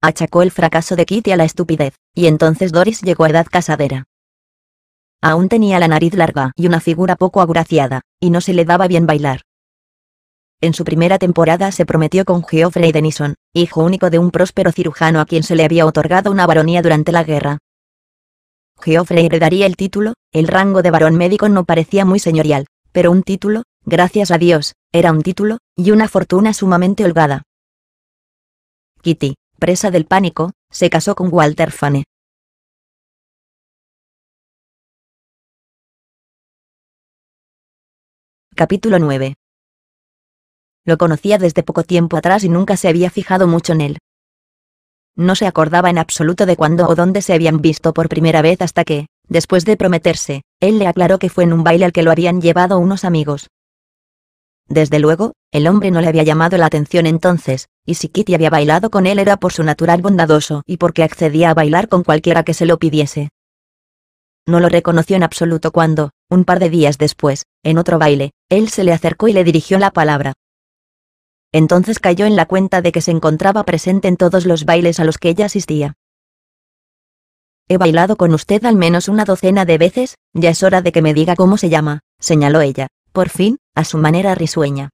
Achacó el fracaso de Kitty a la estupidez, y entonces Doris llegó a edad casadera. Aún tenía la nariz larga y una figura poco agraciada, y no se le daba bien bailar. En su primera temporada se prometió con Geoffrey Denison, hijo único de un próspero cirujano a quien se le había otorgado una baronía durante la guerra. Geoffrey heredaría el título, el rango de barón médico no parecía muy señorial, pero un título, gracias a Dios, era un título, y una fortuna sumamente holgada. Kitty, presa del pánico, se casó con Walter Fane, Capítulo 9. Lo conocía desde poco tiempo atrás y nunca se había fijado mucho en él. No se acordaba en absoluto de cuándo o dónde se habían visto por primera vez hasta que, después de prometerse, él le aclaró que fue en un baile al que lo habían llevado unos amigos. Desde luego, el hombre no le había llamado la atención entonces, y si Kitty había bailado con él era por su natural bondadoso y porque accedía a bailar con cualquiera que se lo pidiese no lo reconoció en absoluto cuando, un par de días después, en otro baile, él se le acercó y le dirigió la palabra. Entonces cayó en la cuenta de que se encontraba presente en todos los bailes a los que ella asistía. He bailado con usted al menos una docena de veces, ya es hora de que me diga cómo se llama, señaló ella, por fin, a su manera risueña.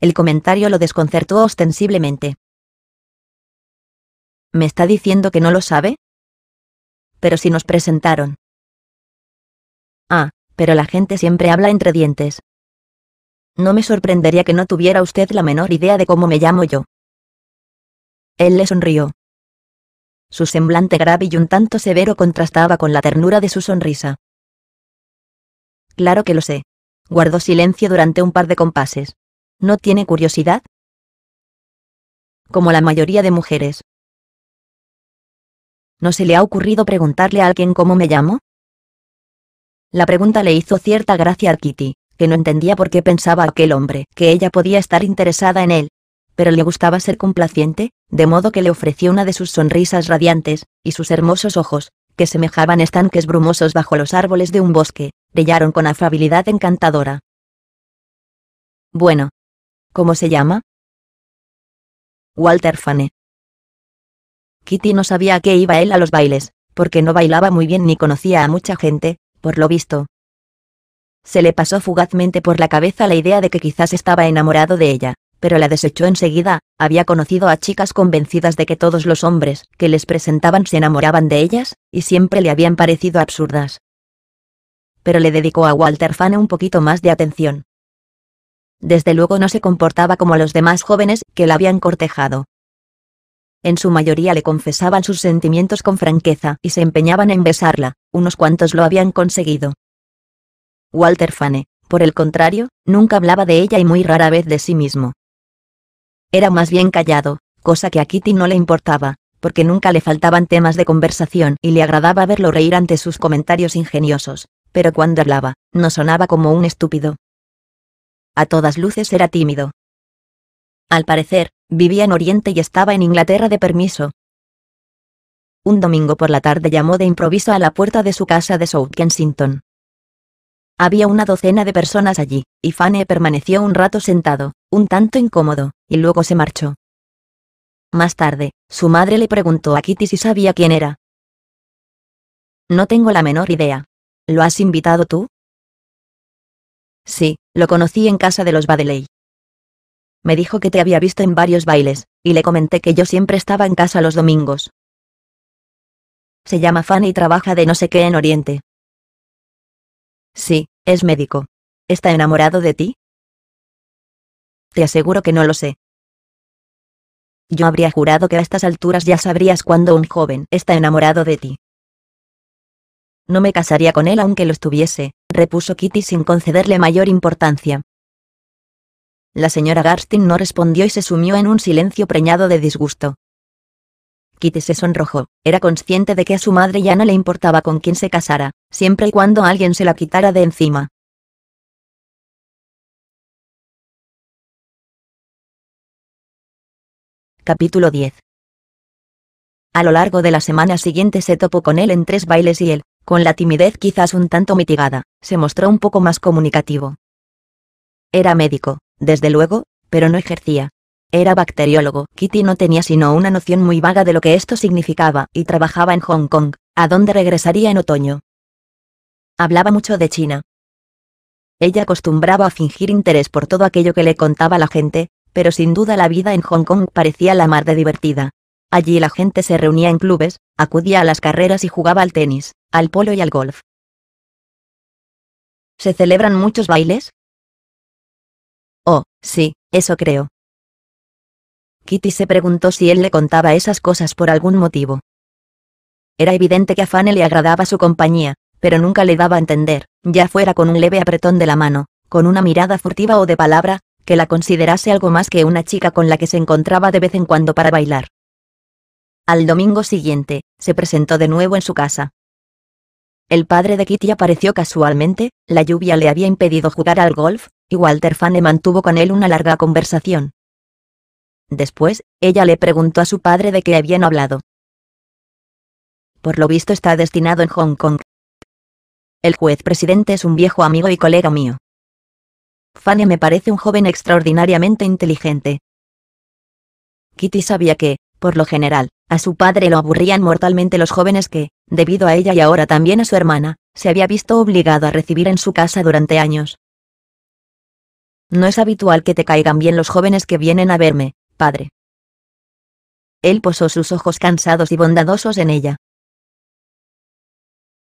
El comentario lo desconcertó ostensiblemente. ¿Me está diciendo que no lo sabe? pero si nos presentaron. Ah, pero la gente siempre habla entre dientes. No me sorprendería que no tuviera usted la menor idea de cómo me llamo yo. Él le sonrió. Su semblante grave y un tanto severo contrastaba con la ternura de su sonrisa. Claro que lo sé. Guardó silencio durante un par de compases. ¿No tiene curiosidad? Como la mayoría de mujeres. ¿No se le ha ocurrido preguntarle a alguien cómo me llamo? La pregunta le hizo cierta gracia a Kitty, que no entendía por qué pensaba aquel hombre que ella podía estar interesada en él. Pero le gustaba ser complaciente, de modo que le ofreció una de sus sonrisas radiantes, y sus hermosos ojos, que semejaban estanques brumosos bajo los árboles de un bosque, brillaron con afabilidad encantadora. Bueno. ¿Cómo se llama? Walter Fane. Kitty no sabía a qué iba él a los bailes, porque no bailaba muy bien ni conocía a mucha gente, por lo visto. Se le pasó fugazmente por la cabeza la idea de que quizás estaba enamorado de ella, pero la desechó enseguida, había conocido a chicas convencidas de que todos los hombres que les presentaban se enamoraban de ellas, y siempre le habían parecido absurdas. Pero le dedicó a Walter Fane un poquito más de atención. Desde luego no se comportaba como los demás jóvenes que la habían cortejado, en su mayoría le confesaban sus sentimientos con franqueza y se empeñaban en besarla, unos cuantos lo habían conseguido. Walter Fane, por el contrario, nunca hablaba de ella y muy rara vez de sí mismo. Era más bien callado, cosa que a Kitty no le importaba, porque nunca le faltaban temas de conversación y le agradaba verlo reír ante sus comentarios ingeniosos, pero cuando hablaba, no sonaba como un estúpido. A todas luces era tímido. Al parecer, Vivía en Oriente y estaba en Inglaterra de permiso. Un domingo por la tarde llamó de improviso a la puerta de su casa de South Kensington. Había una docena de personas allí, y Fanny permaneció un rato sentado, un tanto incómodo, y luego se marchó. Más tarde, su madre le preguntó a Kitty si sabía quién era. No tengo la menor idea. ¿Lo has invitado tú? Sí, lo conocí en casa de los Badeley. Me dijo que te había visto en varios bailes, y le comenté que yo siempre estaba en casa los domingos. Se llama Fanny y trabaja de no sé qué en Oriente. Sí, es médico. ¿Está enamorado de ti? Te aseguro que no lo sé. Yo habría jurado que a estas alturas ya sabrías cuándo un joven está enamorado de ti. No me casaría con él aunque lo estuviese, repuso Kitty sin concederle mayor importancia. La señora Garstin no respondió y se sumió en un silencio preñado de disgusto. Kitty se sonrojó, era consciente de que a su madre ya no le importaba con quién se casara, siempre y cuando alguien se la quitara de encima. Capítulo 10 A lo largo de la semana siguiente se topó con él en tres bailes y él, con la timidez quizás un tanto mitigada, se mostró un poco más comunicativo. Era médico, desde luego, pero no ejercía. Era bacteriólogo. Kitty no tenía sino una noción muy vaga de lo que esto significaba, y trabajaba en Hong Kong, a donde regresaría en otoño. Hablaba mucho de China. Ella acostumbraba a fingir interés por todo aquello que le contaba la gente, pero sin duda la vida en Hong Kong parecía la mar de divertida. Allí la gente se reunía en clubes, acudía a las carreras y jugaba al tenis, al polo y al golf. ¿Se celebran muchos bailes? Sí, eso creo. Kitty se preguntó si él le contaba esas cosas por algún motivo. Era evidente que a Fanny le agradaba su compañía, pero nunca le daba a entender, ya fuera con un leve apretón de la mano, con una mirada furtiva o de palabra, que la considerase algo más que una chica con la que se encontraba de vez en cuando para bailar. Al domingo siguiente, se presentó de nuevo en su casa. El padre de Kitty apareció casualmente, la lluvia le había impedido jugar al golf, y Walter Fane mantuvo con él una larga conversación. Después, ella le preguntó a su padre de qué habían hablado. Por lo visto está destinado en Hong Kong. El juez presidente es un viejo amigo y colega mío. Fane me parece un joven extraordinariamente inteligente. Kitty sabía que, por lo general, a su padre lo aburrían mortalmente los jóvenes que, debido a ella y ahora también a su hermana, se había visto obligado a recibir en su casa durante años, no es habitual que te caigan bien los jóvenes que vienen a verme, padre. Él posó sus ojos cansados y bondadosos en ella.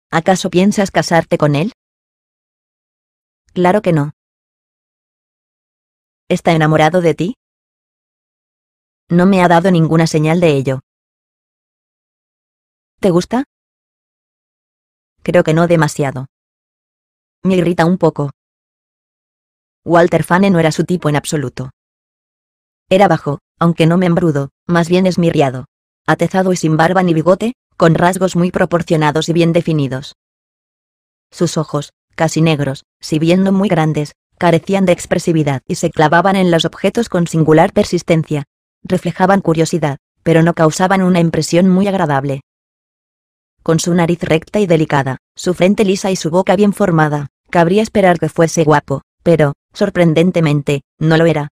¿Acaso piensas casarte con él? Claro que no. ¿Está enamorado de ti? No me ha dado ninguna señal de ello. ¿Te gusta? Creo que no demasiado. Me irrita un poco. Walter Fane no era su tipo en absoluto. Era bajo, aunque no membrudo, más bien esmirriado. Atezado y sin barba ni bigote, con rasgos muy proporcionados y bien definidos. Sus ojos, casi negros, si bien no muy grandes, carecían de expresividad y se clavaban en los objetos con singular persistencia. Reflejaban curiosidad, pero no causaban una impresión muy agradable. Con su nariz recta y delicada, su frente lisa y su boca bien formada, cabría esperar que fuese guapo, pero, Sorprendentemente, no lo era.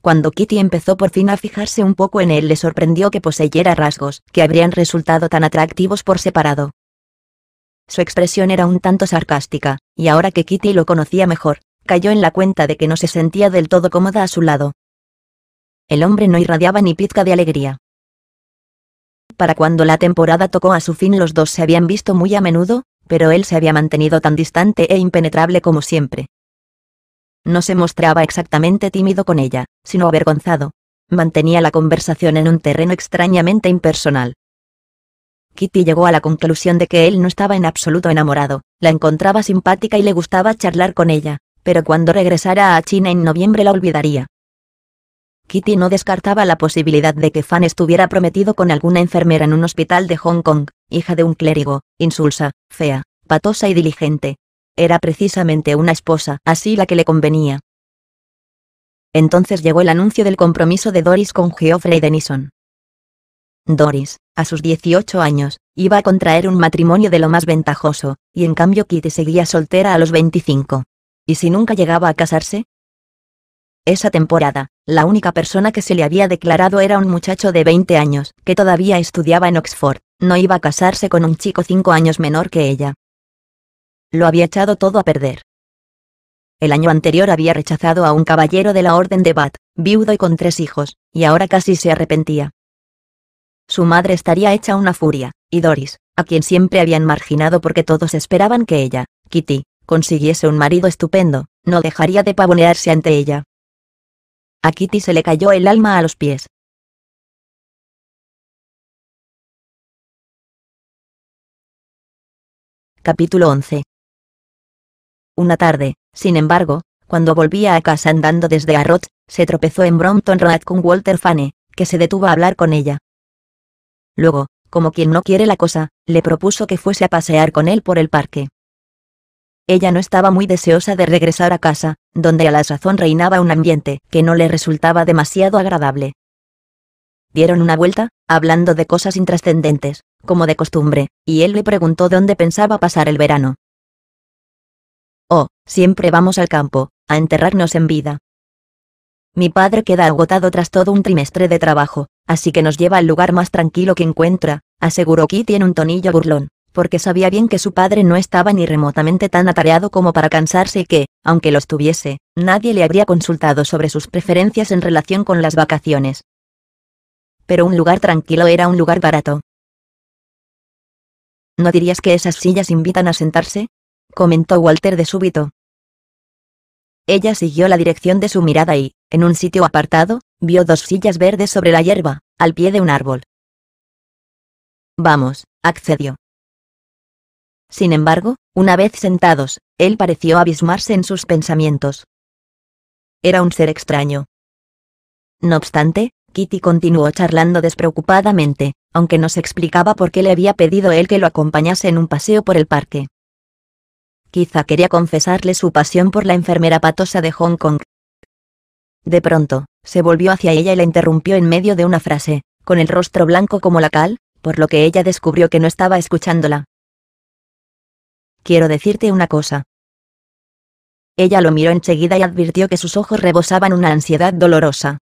Cuando Kitty empezó por fin a fijarse un poco en él le sorprendió que poseyera rasgos, que habrían resultado tan atractivos por separado. Su expresión era un tanto sarcástica, y ahora que Kitty lo conocía mejor, cayó en la cuenta de que no se sentía del todo cómoda a su lado. El hombre no irradiaba ni pizca de alegría. Para cuando la temporada tocó a su fin los dos se habían visto muy a menudo, pero él se había mantenido tan distante e impenetrable como siempre. No se mostraba exactamente tímido con ella, sino avergonzado. Mantenía la conversación en un terreno extrañamente impersonal. Kitty llegó a la conclusión de que él no estaba en absoluto enamorado, la encontraba simpática y le gustaba charlar con ella, pero cuando regresara a China en noviembre la olvidaría. Kitty no descartaba la posibilidad de que Fan estuviera prometido con alguna enfermera en un hospital de Hong Kong, hija de un clérigo, insulsa, fea, patosa y diligente, era precisamente una esposa, así la que le convenía. Entonces llegó el anuncio del compromiso de Doris con Geoffrey Denison. Doris, a sus 18 años, iba a contraer un matrimonio de lo más ventajoso, y en cambio Kitty seguía soltera a los 25. ¿Y si nunca llegaba a casarse? Esa temporada, la única persona que se le había declarado era un muchacho de 20 años, que todavía estudiaba en Oxford, no iba a casarse con un chico 5 años menor que ella lo había echado todo a perder. El año anterior había rechazado a un caballero de la Orden de Bat, viudo y con tres hijos, y ahora casi se arrepentía. Su madre estaría hecha una furia, y Doris, a quien siempre habían marginado porque todos esperaban que ella, Kitty, consiguiese un marido estupendo, no dejaría de pavonearse ante ella. A Kitty se le cayó el alma a los pies. Capítulo 11 una tarde, sin embargo, cuando volvía a casa andando desde Arrot, se tropezó en Brompton Road con Walter Fane, que se detuvo a hablar con ella. Luego, como quien no quiere la cosa, le propuso que fuese a pasear con él por el parque. Ella no estaba muy deseosa de regresar a casa, donde a la sazón reinaba un ambiente que no le resultaba demasiado agradable. Dieron una vuelta, hablando de cosas intrascendentes, como de costumbre, y él le preguntó dónde pensaba pasar el verano. Oh, siempre vamos al campo, a enterrarnos en vida. Mi padre queda agotado tras todo un trimestre de trabajo, así que nos lleva al lugar más tranquilo que encuentra, aseguró Kitty en un tonillo burlón, porque sabía bien que su padre no estaba ni remotamente tan atareado como para cansarse y que, aunque lo estuviese, nadie le habría consultado sobre sus preferencias en relación con las vacaciones. Pero un lugar tranquilo era un lugar barato. ¿No dirías que esas sillas invitan a sentarse? comentó Walter de súbito. Ella siguió la dirección de su mirada y, en un sitio apartado, vio dos sillas verdes sobre la hierba, al pie de un árbol. Vamos, accedió. Sin embargo, una vez sentados, él pareció abismarse en sus pensamientos. Era un ser extraño. No obstante, Kitty continuó charlando despreocupadamente, aunque no se explicaba por qué le había pedido él que lo acompañase en un paseo por el parque. Quizá quería confesarle su pasión por la enfermera patosa de Hong Kong. De pronto, se volvió hacia ella y la interrumpió en medio de una frase, con el rostro blanco como la cal, por lo que ella descubrió que no estaba escuchándola. Quiero decirte una cosa. Ella lo miró enseguida y advirtió que sus ojos rebosaban una ansiedad dolorosa.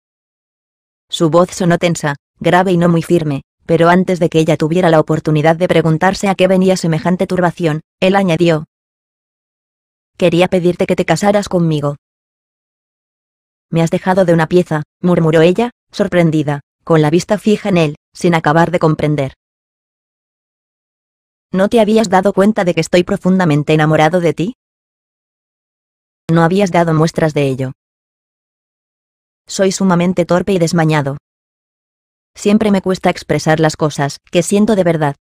Su voz sonó tensa, grave y no muy firme, pero antes de que ella tuviera la oportunidad de preguntarse a qué venía semejante turbación, él añadió, Quería pedirte que te casaras conmigo. Me has dejado de una pieza, murmuró ella, sorprendida, con la vista fija en él, sin acabar de comprender. ¿No te habías dado cuenta de que estoy profundamente enamorado de ti? No habías dado muestras de ello. Soy sumamente torpe y desmañado. Siempre me cuesta expresar las cosas que siento de verdad.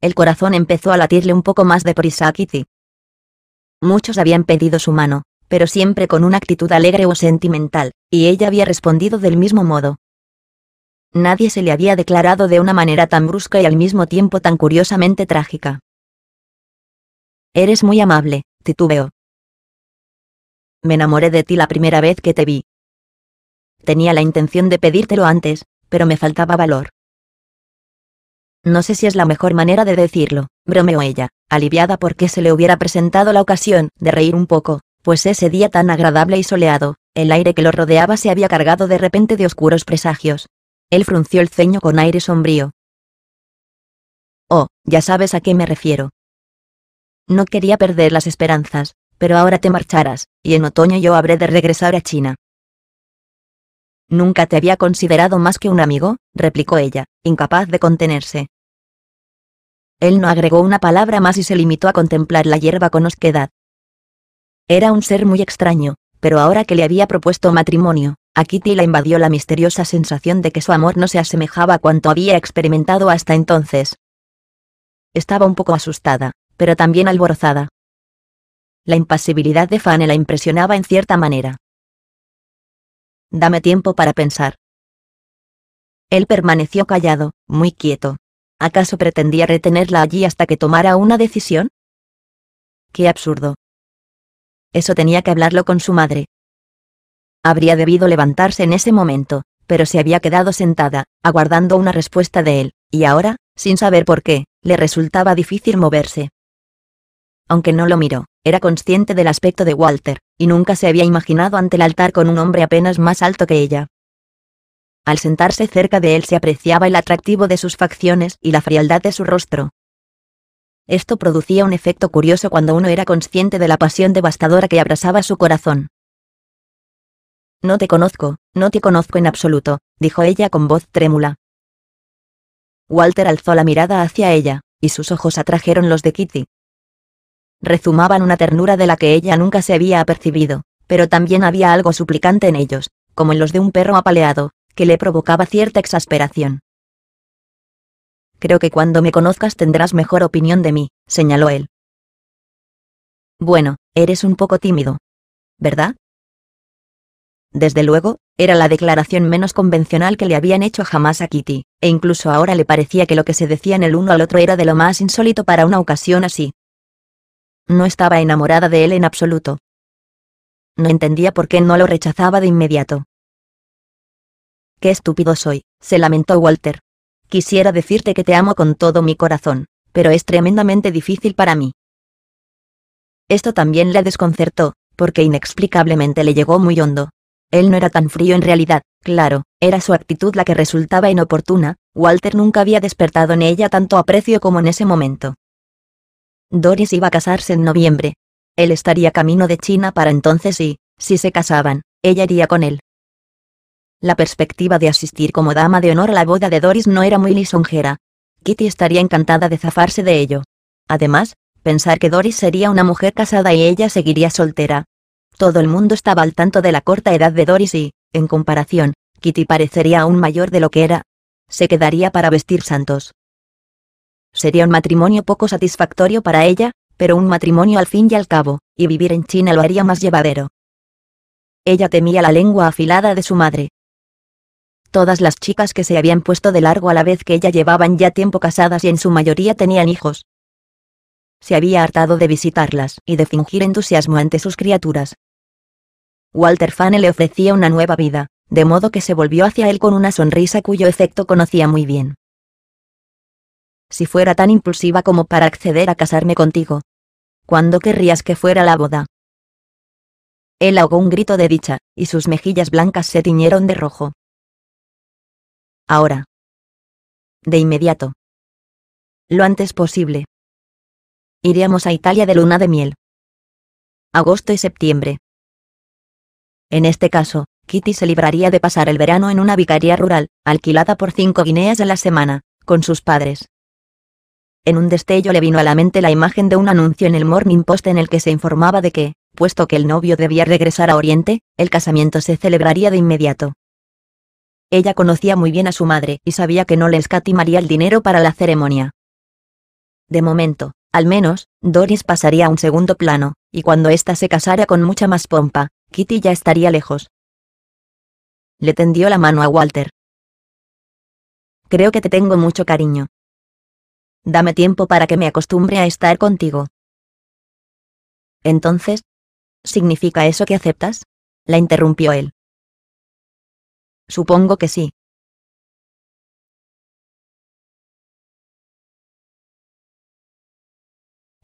El corazón empezó a latirle un poco más de a Kitty, Muchos habían pedido su mano, pero siempre con una actitud alegre o sentimental, y ella había respondido del mismo modo. Nadie se le había declarado de una manera tan brusca y al mismo tiempo tan curiosamente trágica. Eres muy amable, titubeo. Me enamoré de ti la primera vez que te vi. Tenía la intención de pedírtelo antes, pero me faltaba valor. No sé si es la mejor manera de decirlo, bromeó ella, aliviada porque se le hubiera presentado la ocasión de reír un poco, pues ese día tan agradable y soleado, el aire que lo rodeaba se había cargado de repente de oscuros presagios. Él frunció el ceño con aire sombrío. Oh, ya sabes a qué me refiero. No quería perder las esperanzas, pero ahora te marcharás, y en otoño yo habré de regresar a China. Nunca te había considerado más que un amigo, replicó ella, incapaz de contenerse. Él no agregó una palabra más y se limitó a contemplar la hierba con osquedad. Era un ser muy extraño, pero ahora que le había propuesto matrimonio, a Kitty la invadió la misteriosa sensación de que su amor no se asemejaba a cuanto había experimentado hasta entonces. Estaba un poco asustada, pero también alborozada. La impasibilidad de Fane la impresionaba en cierta manera. Dame tiempo para pensar. Él permaneció callado, muy quieto. ¿Acaso pretendía retenerla allí hasta que tomara una decisión? Qué absurdo. Eso tenía que hablarlo con su madre. Habría debido levantarse en ese momento, pero se había quedado sentada, aguardando una respuesta de él, y ahora, sin saber por qué, le resultaba difícil moverse. Aunque no lo miró. Era consciente del aspecto de Walter, y nunca se había imaginado ante el altar con un hombre apenas más alto que ella. Al sentarse cerca de él se apreciaba el atractivo de sus facciones y la frialdad de su rostro. Esto producía un efecto curioso cuando uno era consciente de la pasión devastadora que abrasaba su corazón. No te conozco, no te conozco en absoluto, dijo ella con voz trémula. Walter alzó la mirada hacia ella, y sus ojos atrajeron los de Kitty, rezumaban una ternura de la que ella nunca se había apercibido, pero también había algo suplicante en ellos, como en los de un perro apaleado, que le provocaba cierta exasperación. Creo que cuando me conozcas tendrás mejor opinión de mí, señaló él. Bueno, eres un poco tímido. ¿Verdad? Desde luego, era la declaración menos convencional que le habían hecho jamás a Kitty, e incluso ahora le parecía que lo que se decían el uno al otro era de lo más insólito para una ocasión así, no estaba enamorada de él en absoluto. No entendía por qué no lo rechazaba de inmediato. Qué estúpido soy, se lamentó Walter. Quisiera decirte que te amo con todo mi corazón, pero es tremendamente difícil para mí. Esto también le desconcertó, porque inexplicablemente le llegó muy hondo. Él no era tan frío en realidad, claro, era su actitud la que resultaba inoportuna, Walter nunca había despertado en ella tanto aprecio como en ese momento. Doris iba a casarse en noviembre. Él estaría camino de China para entonces y, si se casaban, ella iría con él. La perspectiva de asistir como dama de honor a la boda de Doris no era muy lisonjera. Kitty estaría encantada de zafarse de ello. Además, pensar que Doris sería una mujer casada y ella seguiría soltera. Todo el mundo estaba al tanto de la corta edad de Doris y, en comparación, Kitty parecería aún mayor de lo que era. Se quedaría para vestir santos. Sería un matrimonio poco satisfactorio para ella, pero un matrimonio al fin y al cabo, y vivir en China lo haría más llevadero. Ella temía la lengua afilada de su madre. Todas las chicas que se habían puesto de largo a la vez que ella llevaban ya tiempo casadas y en su mayoría tenían hijos. Se había hartado de visitarlas y de fingir entusiasmo ante sus criaturas. Walter Fane le ofrecía una nueva vida, de modo que se volvió hacia él con una sonrisa cuyo efecto conocía muy bien si fuera tan impulsiva como para acceder a casarme contigo. ¿Cuándo querrías que fuera la boda? Él ahogó un grito de dicha, y sus mejillas blancas se tiñeron de rojo. Ahora. De inmediato. Lo antes posible. Iríamos a Italia de luna de miel. Agosto y septiembre. En este caso, Kitty se libraría de pasar el verano en una vicaría rural, alquilada por cinco guineas a la semana, con sus padres, en un destello le vino a la mente la imagen de un anuncio en el Morning Post en el que se informaba de que, puesto que el novio debía regresar a Oriente, el casamiento se celebraría de inmediato. Ella conocía muy bien a su madre y sabía que no le escatimaría el dinero para la ceremonia. De momento, al menos, Doris pasaría a un segundo plano, y cuando ésta se casara con mucha más pompa, Kitty ya estaría lejos. Le tendió la mano a Walter. Creo que te tengo mucho cariño, dame tiempo para que me acostumbre a estar contigo. Entonces, ¿significa eso que aceptas? La interrumpió él. Supongo que sí.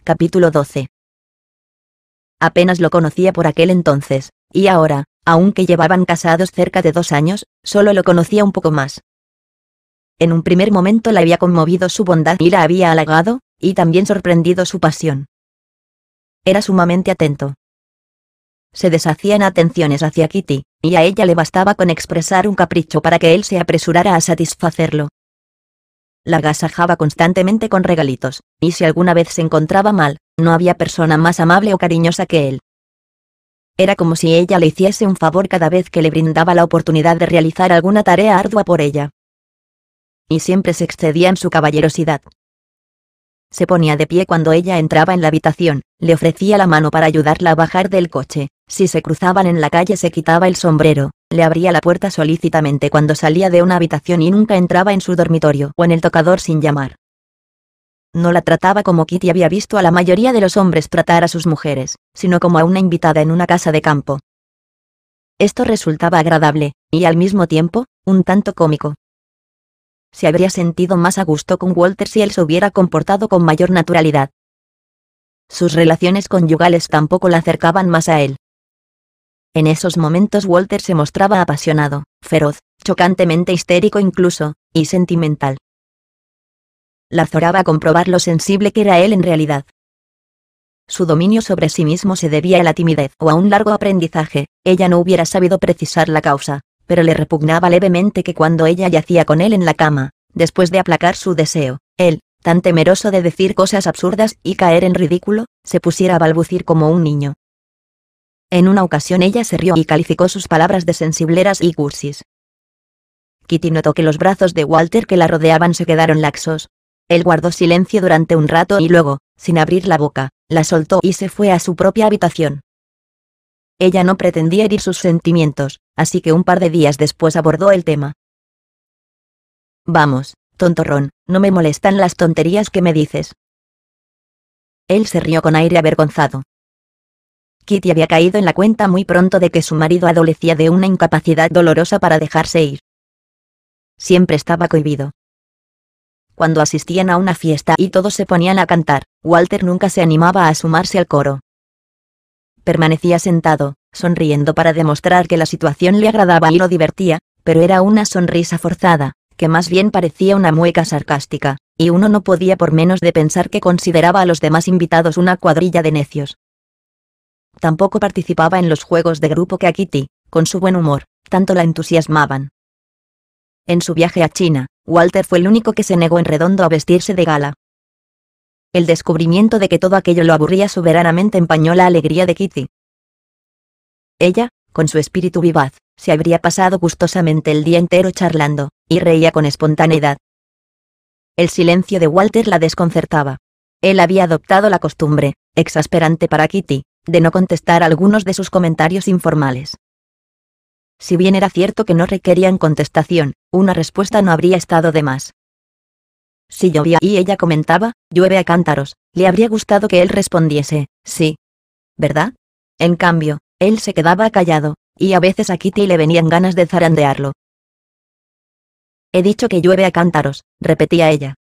Capítulo 12. Apenas lo conocía por aquel entonces, y ahora, aunque llevaban casados cerca de dos años, solo lo conocía un poco más, en un primer momento la había conmovido su bondad y la había halagado, y también sorprendido su pasión. Era sumamente atento. Se deshacían atenciones hacia Kitty, y a ella le bastaba con expresar un capricho para que él se apresurara a satisfacerlo. La agasajaba constantemente con regalitos, y si alguna vez se encontraba mal, no había persona más amable o cariñosa que él. Era como si ella le hiciese un favor cada vez que le brindaba la oportunidad de realizar alguna tarea ardua por ella y siempre se excedía en su caballerosidad. Se ponía de pie cuando ella entraba en la habitación, le ofrecía la mano para ayudarla a bajar del coche, si se cruzaban en la calle se quitaba el sombrero, le abría la puerta solícitamente cuando salía de una habitación y nunca entraba en su dormitorio o en el tocador sin llamar. No la trataba como Kitty había visto a la mayoría de los hombres tratar a sus mujeres, sino como a una invitada en una casa de campo. Esto resultaba agradable, y al mismo tiempo, un tanto cómico, se habría sentido más a gusto con Walter si él se hubiera comportado con mayor naturalidad. Sus relaciones conyugales tampoco la acercaban más a él. En esos momentos Walter se mostraba apasionado, feroz, chocantemente histérico incluso, y sentimental. La azoraba comprobar lo sensible que era él en realidad. Su dominio sobre sí mismo se debía a la timidez o a un largo aprendizaje, ella no hubiera sabido precisar la causa pero le repugnaba levemente que cuando ella yacía con él en la cama, después de aplacar su deseo, él, tan temeroso de decir cosas absurdas y caer en ridículo, se pusiera a balbucir como un niño. En una ocasión ella se rió y calificó sus palabras de sensibleras y cursis. Kitty notó que los brazos de Walter que la rodeaban se quedaron laxos. Él guardó silencio durante un rato y luego, sin abrir la boca, la soltó y se fue a su propia habitación. Ella no pretendía herir sus sentimientos, así que un par de días después abordó el tema. Vamos, tontorrón, no me molestan las tonterías que me dices. Él se rió con aire avergonzado. Kitty había caído en la cuenta muy pronto de que su marido adolecía de una incapacidad dolorosa para dejarse ir. Siempre estaba cohibido. Cuando asistían a una fiesta y todos se ponían a cantar, Walter nunca se animaba a sumarse al coro. Permanecía sentado, sonriendo para demostrar que la situación le agradaba y lo divertía, pero era una sonrisa forzada, que más bien parecía una mueca sarcástica, y uno no podía por menos de pensar que consideraba a los demás invitados una cuadrilla de necios. Tampoco participaba en los juegos de grupo que a Kitty, con su buen humor, tanto la entusiasmaban. En su viaje a China, Walter fue el único que se negó en redondo a vestirse de gala. El descubrimiento de que todo aquello lo aburría soberanamente empañó la alegría de Kitty, ella, con su espíritu vivaz, se habría pasado gustosamente el día entero charlando, y reía con espontaneidad. El silencio de Walter la desconcertaba. Él había adoptado la costumbre, exasperante para Kitty, de no contestar algunos de sus comentarios informales. Si bien era cierto que no requerían contestación, una respuesta no habría estado de más. Si llovía y ella comentaba, llueve a cántaros, le habría gustado que él respondiese, sí. ¿Verdad? En cambio, él se quedaba callado, y a veces a Kitty le venían ganas de zarandearlo. He dicho que llueve a cántaros, repetía ella.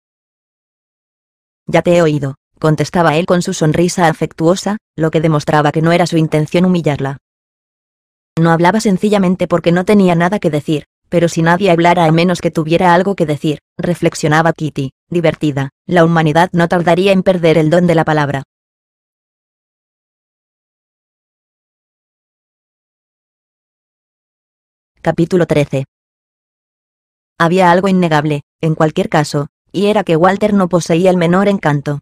Ya te he oído, contestaba él con su sonrisa afectuosa, lo que demostraba que no era su intención humillarla. No hablaba sencillamente porque no tenía nada que decir, pero si nadie hablara a menos que tuviera algo que decir, reflexionaba Kitty, divertida, la humanidad no tardaría en perder el don de la palabra. Capítulo 13. Había algo innegable, en cualquier caso, y era que Walter no poseía el menor encanto.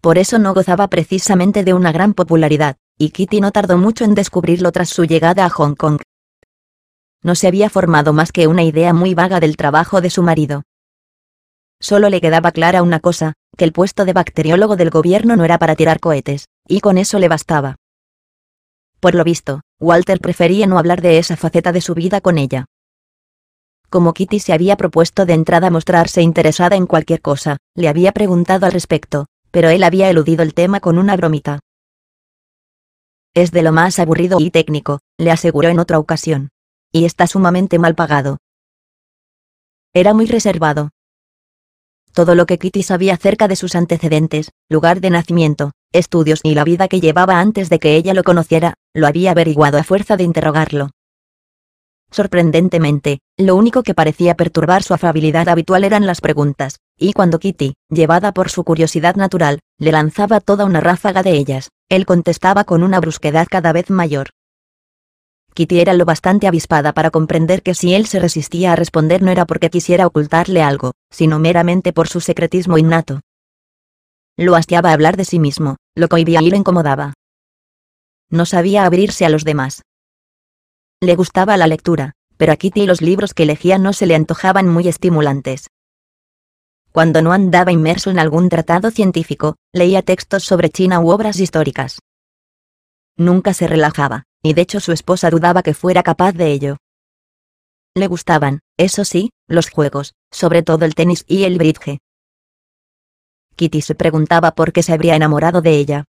Por eso no gozaba precisamente de una gran popularidad, y Kitty no tardó mucho en descubrirlo tras su llegada a Hong Kong. No se había formado más que una idea muy vaga del trabajo de su marido. Solo le quedaba clara una cosa, que el puesto de bacteriólogo del gobierno no era para tirar cohetes, y con eso le bastaba. Por lo visto, Walter prefería no hablar de esa faceta de su vida con ella. Como Kitty se había propuesto de entrada mostrarse interesada en cualquier cosa, le había preguntado al respecto, pero él había eludido el tema con una bromita. Es de lo más aburrido y técnico, le aseguró en otra ocasión. Y está sumamente mal pagado. Era muy reservado. Todo lo que Kitty sabía acerca de sus antecedentes, lugar de nacimiento, estudios ni la vida que llevaba antes de que ella lo conociera, lo había averiguado a fuerza de interrogarlo. Sorprendentemente, lo único que parecía perturbar su afabilidad habitual eran las preguntas, y cuando Kitty, llevada por su curiosidad natural, le lanzaba toda una ráfaga de ellas, él contestaba con una brusquedad cada vez mayor. Kitty era lo bastante avispada para comprender que si él se resistía a responder no era porque quisiera ocultarle algo, sino meramente por su secretismo innato. Lo hastiaba hablar de sí mismo, lo cohibía y lo incomodaba. No sabía abrirse a los demás. Le gustaba la lectura, pero a Kitty los libros que elegía no se le antojaban muy estimulantes. Cuando no andaba inmerso en algún tratado científico, leía textos sobre China u obras históricas. Nunca se relajaba, y de hecho su esposa dudaba que fuera capaz de ello. Le gustaban, eso sí, los juegos, sobre todo el tenis y el bridge, Kitty se preguntaba por qué se habría enamorado de ella.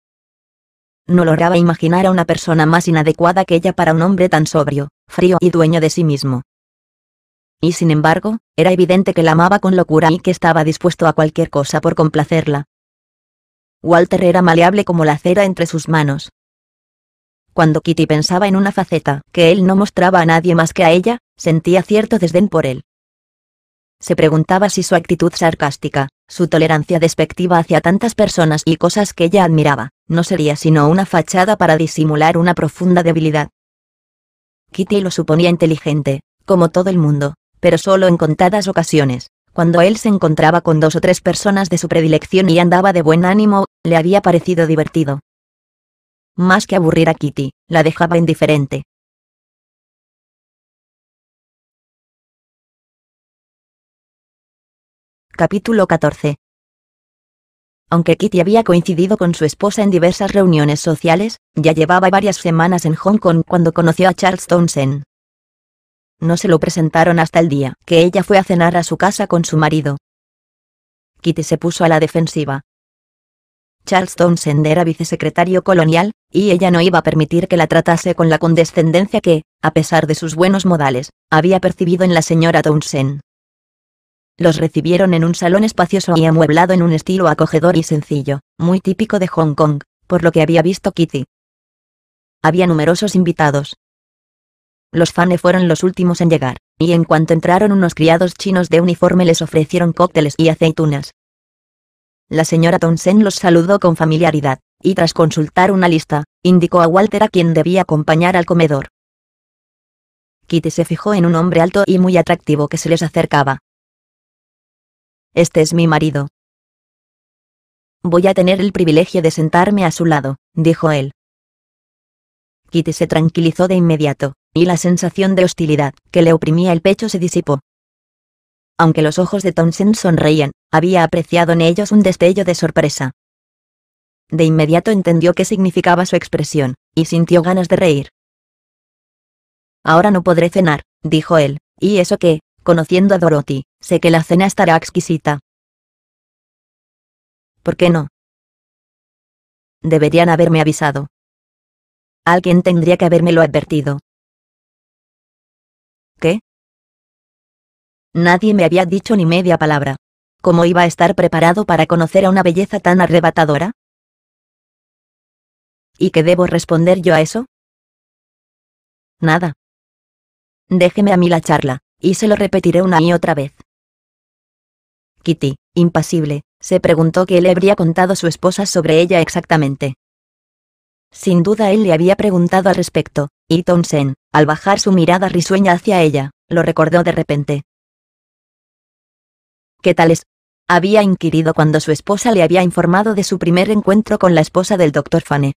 No lograba imaginar a una persona más inadecuada que ella para un hombre tan sobrio, frío y dueño de sí mismo. Y sin embargo, era evidente que la amaba con locura y que estaba dispuesto a cualquier cosa por complacerla. Walter era maleable como la cera entre sus manos. Cuando Kitty pensaba en una faceta que él no mostraba a nadie más que a ella, sentía cierto desdén por él, se preguntaba si su actitud sarcástica, su tolerancia despectiva hacia tantas personas y cosas que ella admiraba, no sería sino una fachada para disimular una profunda debilidad. Kitty lo suponía inteligente, como todo el mundo, pero solo en contadas ocasiones, cuando él se encontraba con dos o tres personas de su predilección y andaba de buen ánimo, le había parecido divertido. Más que aburrir a Kitty, la dejaba indiferente. Capítulo 14. Aunque Kitty había coincidido con su esposa en diversas reuniones sociales, ya llevaba varias semanas en Hong Kong cuando conoció a Charles Townsend. No se lo presentaron hasta el día que ella fue a cenar a su casa con su marido. Kitty se puso a la defensiva. Charles Townsend era vicesecretario colonial, y ella no iba a permitir que la tratase con la condescendencia que, a pesar de sus buenos modales, había percibido en la señora Townsend. Los recibieron en un salón espacioso y amueblado en un estilo acogedor y sencillo, muy típico de Hong Kong, por lo que había visto Kitty. Había numerosos invitados. Los fans fueron los últimos en llegar, y en cuanto entraron unos criados chinos de uniforme les ofrecieron cócteles y aceitunas. La señora Tonsen los saludó con familiaridad, y tras consultar una lista, indicó a Walter a quien debía acompañar al comedor. Kitty se fijó en un hombre alto y muy atractivo que se les acercaba, este es mi marido. Voy a tener el privilegio de sentarme a su lado, dijo él. Kitty se tranquilizó de inmediato, y la sensación de hostilidad que le oprimía el pecho se disipó. Aunque los ojos de Townsend sonreían, había apreciado en ellos un destello de sorpresa. De inmediato entendió qué significaba su expresión, y sintió ganas de reír. Ahora no podré cenar, dijo él, y eso qué. Conociendo a Dorothy, sé que la cena estará exquisita. ¿Por qué no? Deberían haberme avisado. Alguien tendría que habérmelo advertido. ¿Qué? Nadie me había dicho ni media palabra. ¿Cómo iba a estar preparado para conocer a una belleza tan arrebatadora? ¿Y qué debo responder yo a eso? Nada. Déjeme a mí la charla. Y se lo repetiré una y otra vez. Kitty, impasible, se preguntó qué le habría contado su esposa sobre ella exactamente. Sin duda él le había preguntado al respecto, y Townsend, al bajar su mirada risueña hacia ella, lo recordó de repente. ¿Qué tal es? Había inquirido cuando su esposa le había informado de su primer encuentro con la esposa del doctor Fane.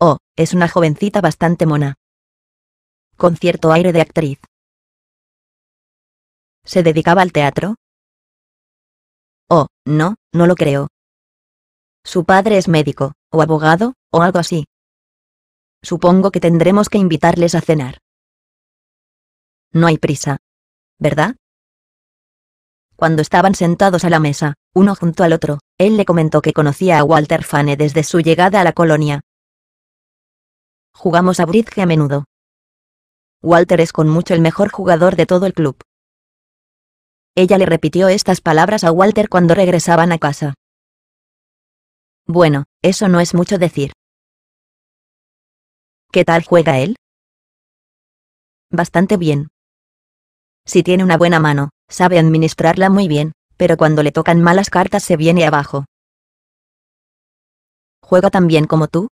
Oh, es una jovencita bastante mona. Con cierto aire de actriz, ¿Se dedicaba al teatro? Oh, no, no lo creo. Su padre es médico, o abogado, o algo así. Supongo que tendremos que invitarles a cenar. No hay prisa. ¿Verdad? Cuando estaban sentados a la mesa, uno junto al otro, él le comentó que conocía a Walter Fane desde su llegada a la colonia. Jugamos a bridge a menudo. Walter es con mucho el mejor jugador de todo el club. Ella le repitió estas palabras a Walter cuando regresaban a casa. Bueno, eso no es mucho decir. ¿Qué tal juega él? Bastante bien. Si tiene una buena mano, sabe administrarla muy bien, pero cuando le tocan malas cartas se viene abajo. ¿Juega tan bien como tú?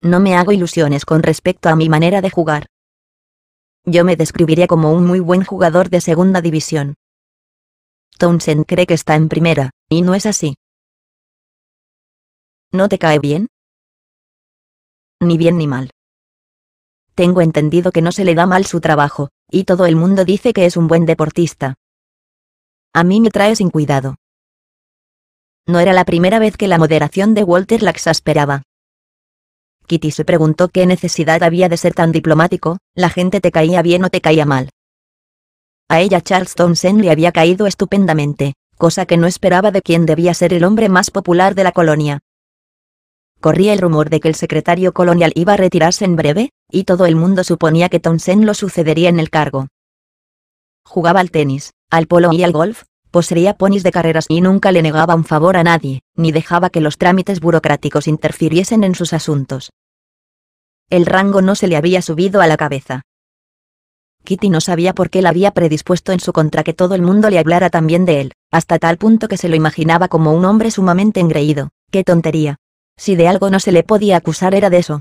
No me hago ilusiones con respecto a mi manera de jugar. Yo me describiría como un muy buen jugador de segunda división. Townsend cree que está en primera, y no es así. ¿No te cae bien? Ni bien ni mal. Tengo entendido que no se le da mal su trabajo, y todo el mundo dice que es un buen deportista. A mí me trae sin cuidado. No era la primera vez que la moderación de Walter la exasperaba. Kitty se preguntó qué necesidad había de ser tan diplomático, la gente te caía bien o te caía mal. A ella Charles Townsend le había caído estupendamente, cosa que no esperaba de quien debía ser el hombre más popular de la colonia. Corría el rumor de que el secretario colonial iba a retirarse en breve, y todo el mundo suponía que Townsend lo sucedería en el cargo. Jugaba al tenis, al polo y al golf, Poseía ponis de carreras y nunca le negaba un favor a nadie, ni dejaba que los trámites burocráticos interfiriesen en sus asuntos. El rango no se le había subido a la cabeza. Kitty no sabía por qué la había predispuesto en su contra que todo el mundo le hablara también de él, hasta tal punto que se lo imaginaba como un hombre sumamente engreído. ¡Qué tontería! Si de algo no se le podía acusar era de eso.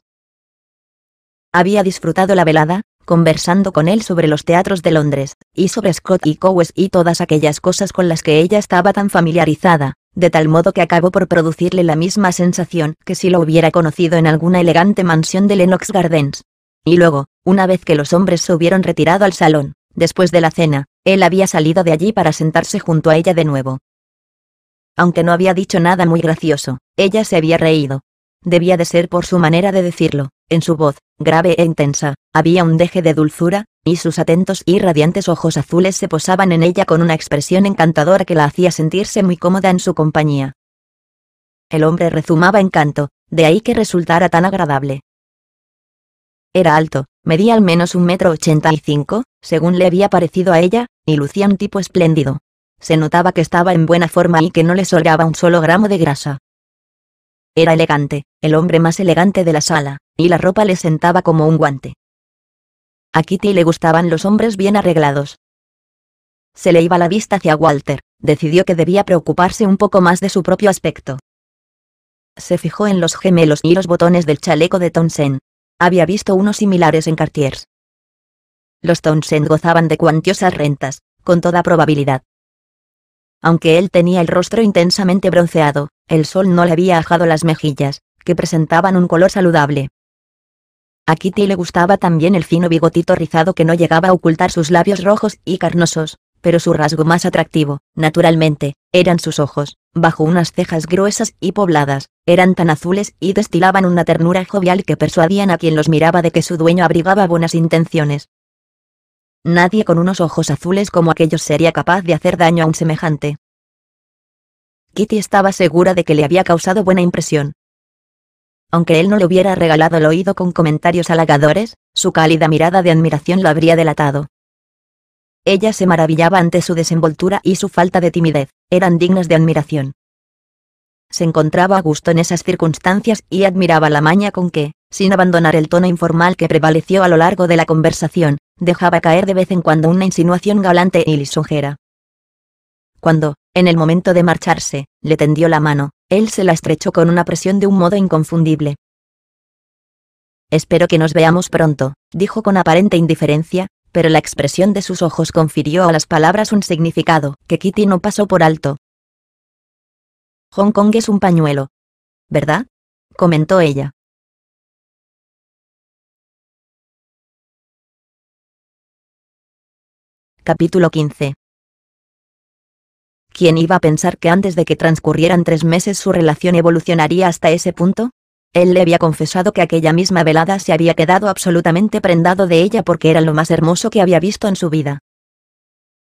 Había disfrutado la velada, conversando con él sobre los teatros de Londres, y sobre Scott y Cowes y todas aquellas cosas con las que ella estaba tan familiarizada, de tal modo que acabó por producirle la misma sensación que si lo hubiera conocido en alguna elegante mansión de Lennox Gardens. Y luego, una vez que los hombres se hubieron retirado al salón, después de la cena, él había salido de allí para sentarse junto a ella de nuevo. Aunque no había dicho nada muy gracioso, ella se había reído. Debía de ser por su manera de decirlo, en su voz, grave e intensa, había un deje de dulzura, y sus atentos y radiantes ojos azules se posaban en ella con una expresión encantadora que la hacía sentirse muy cómoda en su compañía. El hombre rezumaba encanto, de ahí que resultara tan agradable. Era alto, medía al menos un metro ochenta y cinco, según le había parecido a ella, y lucía un tipo espléndido. Se notaba que estaba en buena forma y que no le sobraba un solo gramo de grasa. Era elegante, el hombre más elegante de la sala, y la ropa le sentaba como un guante. A Kitty le gustaban los hombres bien arreglados. Se le iba la vista hacia Walter, decidió que debía preocuparse un poco más de su propio aspecto. Se fijó en los gemelos y los botones del chaleco de Townsend. Había visto unos similares en Cartiers. Los Townsend gozaban de cuantiosas rentas, con toda probabilidad. Aunque él tenía el rostro intensamente bronceado, el sol no le había ajado las mejillas, que presentaban un color saludable. A Kitty le gustaba también el fino bigotito rizado que no llegaba a ocultar sus labios rojos y carnosos, pero su rasgo más atractivo, naturalmente, eran sus ojos, bajo unas cejas gruesas y pobladas, eran tan azules y destilaban una ternura jovial que persuadían a quien los miraba de que su dueño abrigaba buenas intenciones. Nadie con unos ojos azules como aquellos sería capaz de hacer daño a un semejante. Kitty estaba segura de que le había causado buena impresión, aunque él no le hubiera regalado el oído con comentarios halagadores, su cálida mirada de admiración lo habría delatado. Ella se maravillaba ante su desenvoltura y su falta de timidez, eran dignas de admiración. Se encontraba a gusto en esas circunstancias y admiraba la maña con que, sin abandonar el tono informal que prevaleció a lo largo de la conversación, dejaba caer de vez en cuando una insinuación galante y lisonjera. Cuando, en el momento de marcharse, le tendió la mano, él se la estrechó con una presión de un modo inconfundible. Espero que nos veamos pronto, dijo con aparente indiferencia, pero la expresión de sus ojos confirió a las palabras un significado que Kitty no pasó por alto. Hong Kong es un pañuelo. ¿Verdad? comentó ella. Capítulo 15 ¿Quién iba a pensar que antes de que transcurrieran tres meses su relación evolucionaría hasta ese punto? Él le había confesado que aquella misma velada se había quedado absolutamente prendado de ella porque era lo más hermoso que había visto en su vida.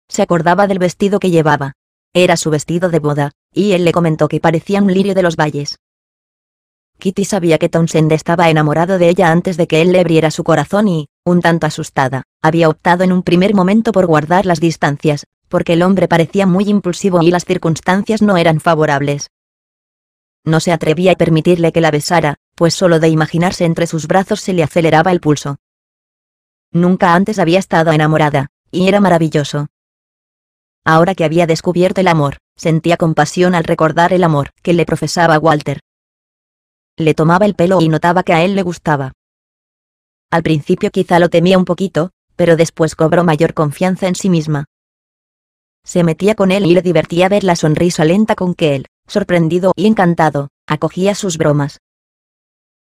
Se acordaba del vestido que llevaba. Era su vestido de boda, y él le comentó que parecía un lirio de los valles. Kitty sabía que Townsend estaba enamorado de ella antes de que él le abriera su corazón y, un tanto asustada, había optado en un primer momento por guardar las distancias, porque el hombre parecía muy impulsivo y las circunstancias no eran favorables. No se atrevía a permitirle que la besara, pues solo de imaginarse entre sus brazos se le aceleraba el pulso. Nunca antes había estado enamorada, y era maravilloso. Ahora que había descubierto el amor, sentía compasión al recordar el amor que le profesaba Walter. Le tomaba el pelo y notaba que a él le gustaba. Al principio quizá lo temía un poquito, pero después cobró mayor confianza en sí misma. Se metía con él y le divertía ver la sonrisa lenta con que él, sorprendido y encantado, acogía sus bromas.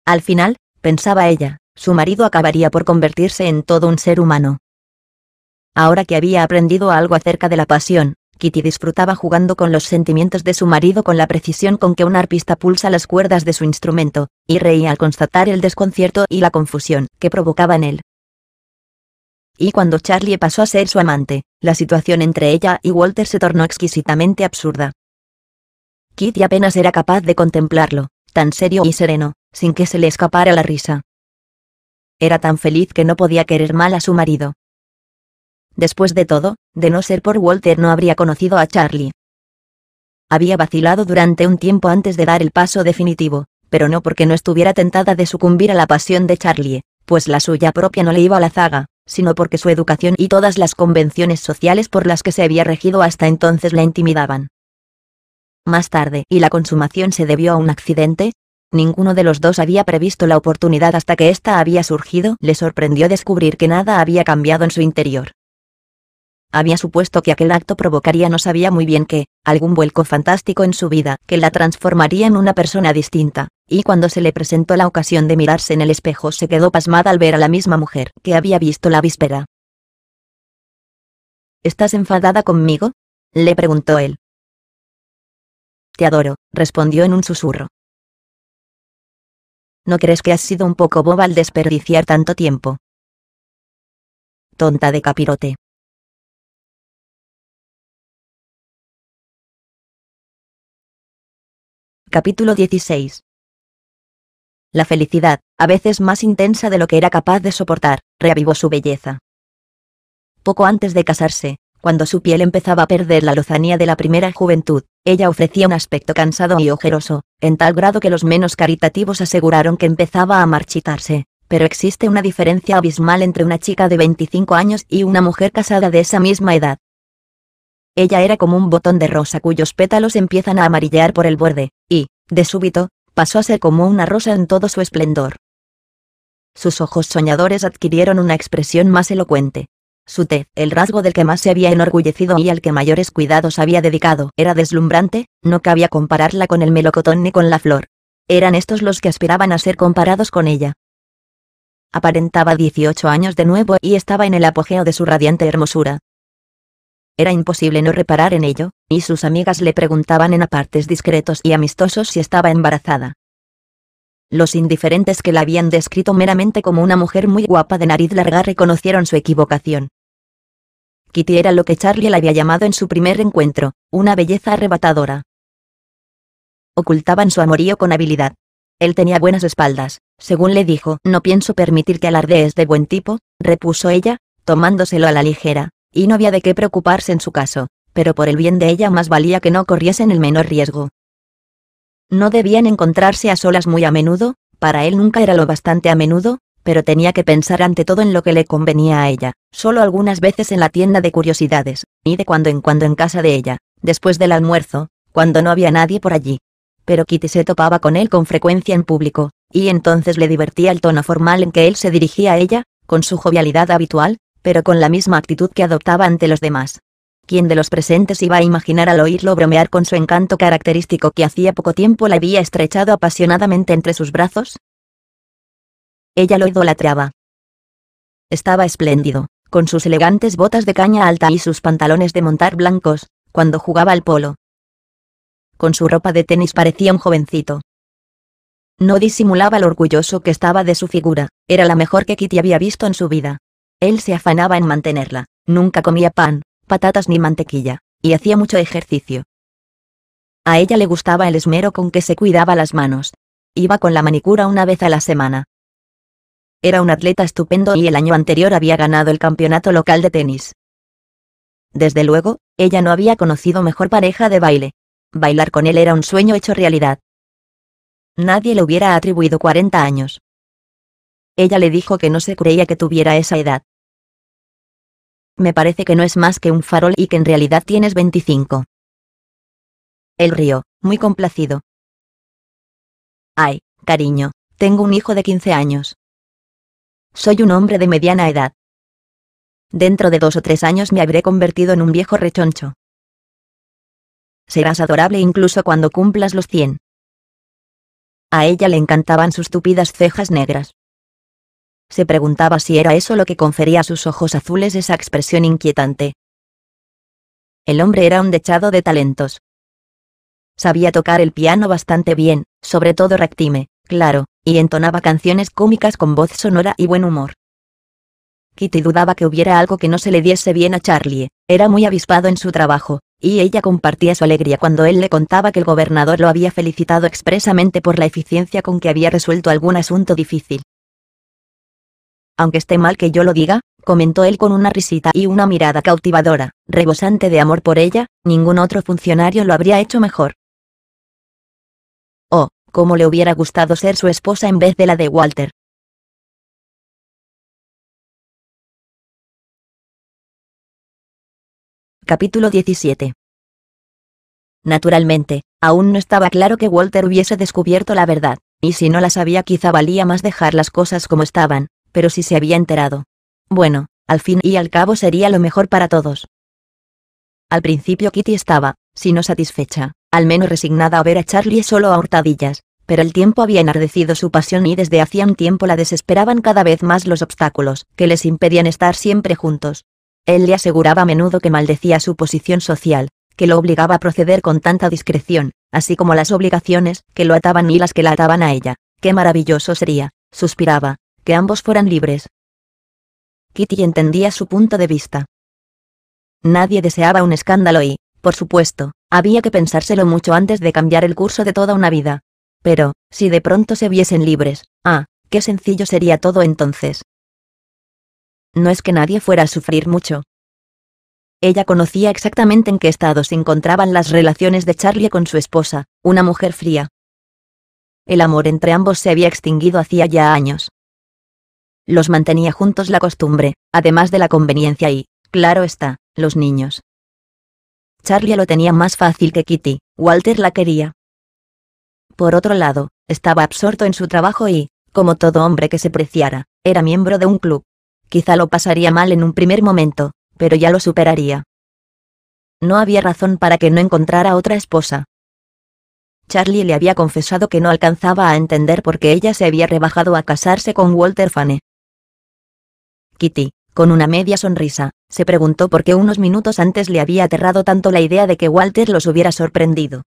Al final, pensaba ella, su marido acabaría por convertirse en todo un ser humano. Ahora que había aprendido algo acerca de la pasión, Kitty disfrutaba jugando con los sentimientos de su marido con la precisión con que un arpista pulsa las cuerdas de su instrumento, y reía al constatar el desconcierto y la confusión que provocaba en él. Y cuando Charlie pasó a ser su amante, la situación entre ella y Walter se tornó exquisitamente absurda. Kitty apenas era capaz de contemplarlo, tan serio y sereno, sin que se le escapara la risa. Era tan feliz que no podía querer mal a su marido. Después de todo, de no ser por Walter no habría conocido a Charlie. Había vacilado durante un tiempo antes de dar el paso definitivo, pero no porque no estuviera tentada de sucumbir a la pasión de Charlie, pues la suya propia no le iba a la zaga sino porque su educación y todas las convenciones sociales por las que se había regido hasta entonces la intimidaban. Más tarde, y la consumación se debió a un accidente, ninguno de los dos había previsto la oportunidad hasta que ésta había surgido, le sorprendió descubrir que nada había cambiado en su interior. Había supuesto que aquel acto provocaría no sabía muy bien qué, algún vuelco fantástico en su vida que la transformaría en una persona distinta, y cuando se le presentó la ocasión de mirarse en el espejo se quedó pasmada al ver a la misma mujer que había visto la víspera. ¿Estás enfadada conmigo? le preguntó él. Te adoro, respondió en un susurro. ¿No crees que has sido un poco boba al desperdiciar tanto tiempo? Tonta de capirote. Capítulo 16. La felicidad, a veces más intensa de lo que era capaz de soportar, reavivó su belleza. Poco antes de casarse, cuando su piel empezaba a perder la lozanía de la primera juventud, ella ofrecía un aspecto cansado y ojeroso, en tal grado que los menos caritativos aseguraron que empezaba a marchitarse. Pero existe una diferencia abismal entre una chica de 25 años y una mujer casada de esa misma edad, ella era como un botón de rosa cuyos pétalos empiezan a amarillear por el borde, y, de súbito, pasó a ser como una rosa en todo su esplendor. Sus ojos soñadores adquirieron una expresión más elocuente. Su tez, el rasgo del que más se había enorgullecido y al que mayores cuidados había dedicado, era deslumbrante, no cabía compararla con el melocotón ni con la flor. Eran estos los que aspiraban a ser comparados con ella. Aparentaba 18 años de nuevo y estaba en el apogeo de su radiante hermosura. Era imposible no reparar en ello, y sus amigas le preguntaban en apartes discretos y amistosos si estaba embarazada. Los indiferentes que la habían descrito meramente como una mujer muy guapa de nariz larga reconocieron su equivocación. Kitty era lo que Charlie la había llamado en su primer encuentro, una belleza arrebatadora. Ocultaban su amorío con habilidad. Él tenía buenas espaldas, según le dijo. No pienso permitir que alardees de buen tipo, repuso ella, tomándoselo a la ligera, y no había de qué preocuparse en su caso, pero por el bien de ella más valía que no corriesen el menor riesgo. No debían encontrarse a solas muy a menudo, para él nunca era lo bastante a menudo, pero tenía que pensar ante todo en lo que le convenía a ella, solo algunas veces en la tienda de curiosidades, y de cuando en cuando en casa de ella, después del almuerzo, cuando no había nadie por allí. Pero Kitty se topaba con él con frecuencia en público, y entonces le divertía el tono formal en que él se dirigía a ella, con su jovialidad habitual, pero con la misma actitud que adoptaba ante los demás. ¿Quién de los presentes iba a imaginar al oírlo bromear con su encanto característico que hacía poco tiempo la había estrechado apasionadamente entre sus brazos? Ella lo idolatraba. Estaba espléndido, con sus elegantes botas de caña alta y sus pantalones de montar blancos, cuando jugaba al polo. Con su ropa de tenis parecía un jovencito. No disimulaba lo orgulloso que estaba de su figura, era la mejor que Kitty había visto en su vida, él se afanaba en mantenerla, nunca comía pan, patatas ni mantequilla, y hacía mucho ejercicio. A ella le gustaba el esmero con que se cuidaba las manos. Iba con la manicura una vez a la semana. Era un atleta estupendo y el año anterior había ganado el campeonato local de tenis. Desde luego, ella no había conocido mejor pareja de baile. Bailar con él era un sueño hecho realidad. Nadie le hubiera atribuido 40 años. Ella le dijo que no se creía que tuviera esa edad. Me parece que no es más que un farol y que en realidad tienes 25. El río, muy complacido. Ay, cariño, tengo un hijo de 15 años. Soy un hombre de mediana edad. Dentro de dos o tres años me habré convertido en un viejo rechoncho. Serás adorable incluso cuando cumplas los 100. A ella le encantaban sus tupidas cejas negras se preguntaba si era eso lo que confería a sus ojos azules esa expresión inquietante. El hombre era un dechado de talentos. Sabía tocar el piano bastante bien, sobre todo rectime, claro, y entonaba canciones cómicas con voz sonora y buen humor. Kitty dudaba que hubiera algo que no se le diese bien a Charlie, era muy avispado en su trabajo, y ella compartía su alegría cuando él le contaba que el gobernador lo había felicitado expresamente por la eficiencia con que había resuelto algún asunto difícil. Aunque esté mal que yo lo diga, comentó él con una risita y una mirada cautivadora, rebosante de amor por ella, ningún otro funcionario lo habría hecho mejor. Oh, cómo le hubiera gustado ser su esposa en vez de la de Walter. Capítulo 17 Naturalmente, aún no estaba claro que Walter hubiese descubierto la verdad, y si no la sabía quizá valía más dejar las cosas como estaban, pero si se había enterado. Bueno, al fin y al cabo sería lo mejor para todos. Al principio Kitty estaba, si no satisfecha, al menos resignada a ver a Charlie solo a hurtadillas, pero el tiempo había enardecido su pasión y desde hacía un tiempo la desesperaban cada vez más los obstáculos que les impedían estar siempre juntos. Él le aseguraba a menudo que maldecía su posición social, que lo obligaba a proceder con tanta discreción, así como las obligaciones que lo ataban y las que la ataban a ella. ¡Qué maravilloso sería! suspiraba, que ambos fueran libres. Kitty entendía su punto de vista. Nadie deseaba un escándalo y, por supuesto, había que pensárselo mucho antes de cambiar el curso de toda una vida. Pero, si de pronto se viesen libres, ah, qué sencillo sería todo entonces. No es que nadie fuera a sufrir mucho. Ella conocía exactamente en qué estado se encontraban las relaciones de Charlie con su esposa, una mujer fría. El amor entre ambos se había extinguido hacía ya años. Los mantenía juntos la costumbre, además de la conveniencia y, claro está, los niños. Charlie lo tenía más fácil que Kitty, Walter la quería. Por otro lado, estaba absorto en su trabajo y, como todo hombre que se preciara, era miembro de un club. Quizá lo pasaría mal en un primer momento, pero ya lo superaría. No había razón para que no encontrara otra esposa. Charlie le había confesado que no alcanzaba a entender por qué ella se había rebajado a casarse con Walter Fane, Kitty, con una media sonrisa, se preguntó por qué unos minutos antes le había aterrado tanto la idea de que Walter los hubiera sorprendido.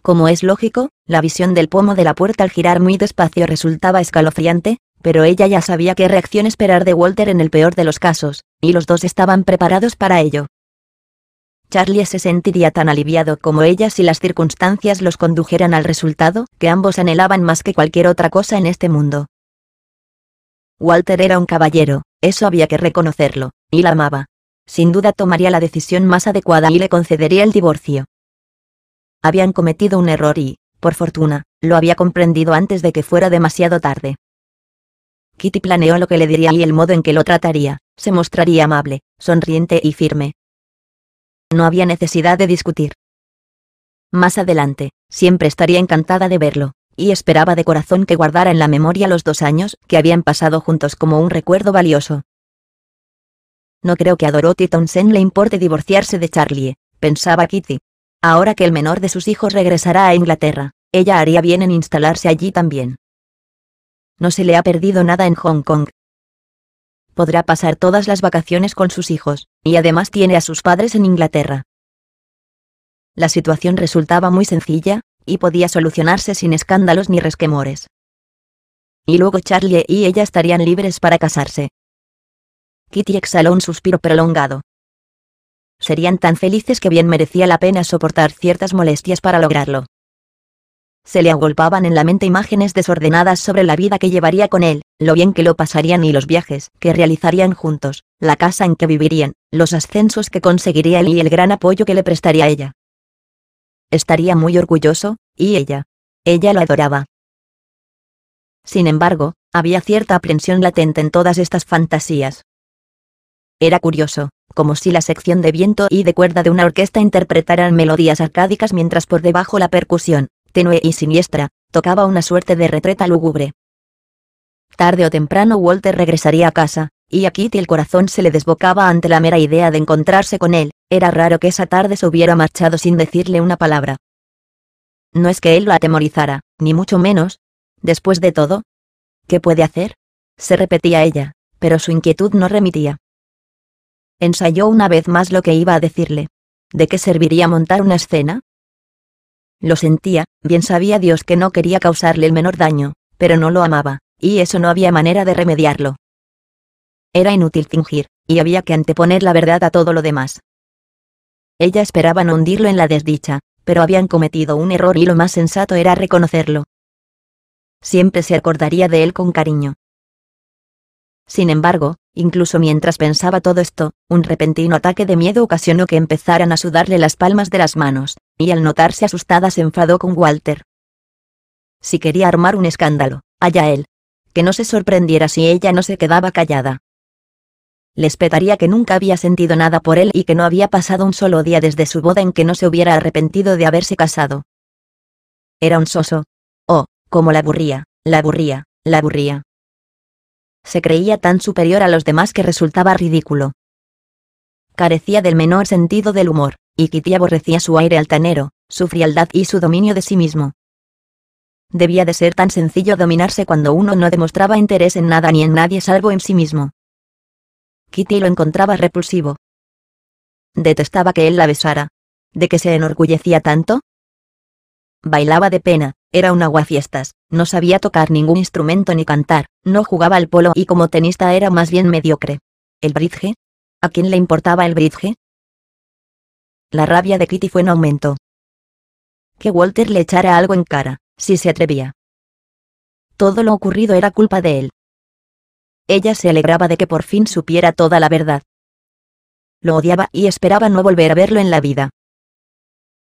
Como es lógico, la visión del pomo de la puerta al girar muy despacio resultaba escalofriante, pero ella ya sabía qué reacción esperar de Walter en el peor de los casos, y los dos estaban preparados para ello. Charlie se sentiría tan aliviado como ella si las circunstancias los condujeran al resultado que ambos anhelaban más que cualquier otra cosa en este mundo. Walter era un caballero, eso había que reconocerlo, y la amaba. Sin duda tomaría la decisión más adecuada y le concedería el divorcio. Habían cometido un error y, por fortuna, lo había comprendido antes de que fuera demasiado tarde. Kitty planeó lo que le diría y el modo en que lo trataría, se mostraría amable, sonriente y firme. No había necesidad de discutir. Más adelante, siempre estaría encantada de verlo y esperaba de corazón que guardara en la memoria los dos años que habían pasado juntos como un recuerdo valioso. No creo que a Dorothy Townsend le importe divorciarse de Charlie, pensaba Kitty. Ahora que el menor de sus hijos regresará a Inglaterra, ella haría bien en instalarse allí también. No se le ha perdido nada en Hong Kong. Podrá pasar todas las vacaciones con sus hijos, y además tiene a sus padres en Inglaterra. La situación resultaba muy sencilla, y podía solucionarse sin escándalos ni resquemores. Y luego Charlie y e ella estarían libres para casarse. Kitty exhaló un suspiro prolongado. Serían tan felices que bien merecía la pena soportar ciertas molestias para lograrlo. Se le agolpaban en la mente imágenes desordenadas sobre la vida que llevaría con él, lo bien que lo pasarían y los viajes que realizarían juntos, la casa en que vivirían, los ascensos que conseguiría él y el gran apoyo que le prestaría ella estaría muy orgulloso, y ella. Ella lo adoraba. Sin embargo, había cierta aprensión latente en todas estas fantasías. Era curioso, como si la sección de viento y de cuerda de una orquesta interpretaran melodías arcádicas mientras por debajo la percusión, tenue y siniestra, tocaba una suerte de retreta lúgubre. Tarde o temprano Walter regresaría a casa, y a Kitty el corazón se le desbocaba ante la mera idea de encontrarse con él, era raro que esa tarde se hubiera marchado sin decirle una palabra. No es que él lo atemorizara, ni mucho menos. Después de todo, ¿qué puede hacer? se repetía ella, pero su inquietud no remitía. Ensayó una vez más lo que iba a decirle. ¿De qué serviría montar una escena? Lo sentía, bien sabía Dios que no quería causarle el menor daño, pero no lo amaba, y eso no había manera de remediarlo. Era inútil fingir, y había que anteponer la verdad a todo lo demás. Ella esperaba no hundirlo en la desdicha, pero habían cometido un error y lo más sensato era reconocerlo. Siempre se acordaría de él con cariño. Sin embargo, incluso mientras pensaba todo esto, un repentino ataque de miedo ocasionó que empezaran a sudarle las palmas de las manos, y al notarse asustada se enfadó con Walter. Si quería armar un escándalo, allá él. Que no se sorprendiera si ella no se quedaba callada les petaría que nunca había sentido nada por él y que no había pasado un solo día desde su boda en que no se hubiera arrepentido de haberse casado. Era un soso. Oh, cómo la aburría, la aburría, la aburría. Se creía tan superior a los demás que resultaba ridículo. Carecía del menor sentido del humor, y Kitty aborrecía su aire altanero, su frialdad y su dominio de sí mismo. Debía de ser tan sencillo dominarse cuando uno no demostraba interés en nada ni en nadie salvo en sí mismo. Kitty lo encontraba repulsivo. Detestaba que él la besara. ¿De qué se enorgullecía tanto? Bailaba de pena, era un aguafiestas, no sabía tocar ningún instrumento ni cantar, no jugaba al polo y como tenista era más bien mediocre. ¿El bridge? ¿A quién le importaba el bridge? La rabia de Kitty fue en aumento. Que Walter le echara algo en cara, si se atrevía. Todo lo ocurrido era culpa de él, ella se alegraba de que por fin supiera toda la verdad. Lo odiaba y esperaba no volver a verlo en la vida.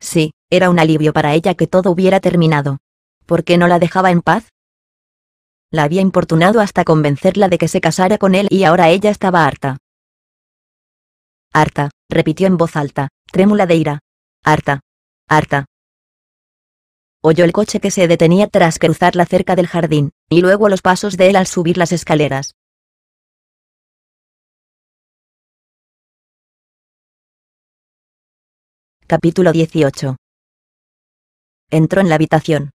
Sí, era un alivio para ella que todo hubiera terminado. ¿Por qué no la dejaba en paz? La había importunado hasta convencerla de que se casara con él y ahora ella estaba harta. Harta, repitió en voz alta, trémula de ira. Harta. Harta. Oyó el coche que se detenía tras cruzar la cerca del jardín, y luego los pasos de él al subir las escaleras. Capítulo 18. Entró en la habitación.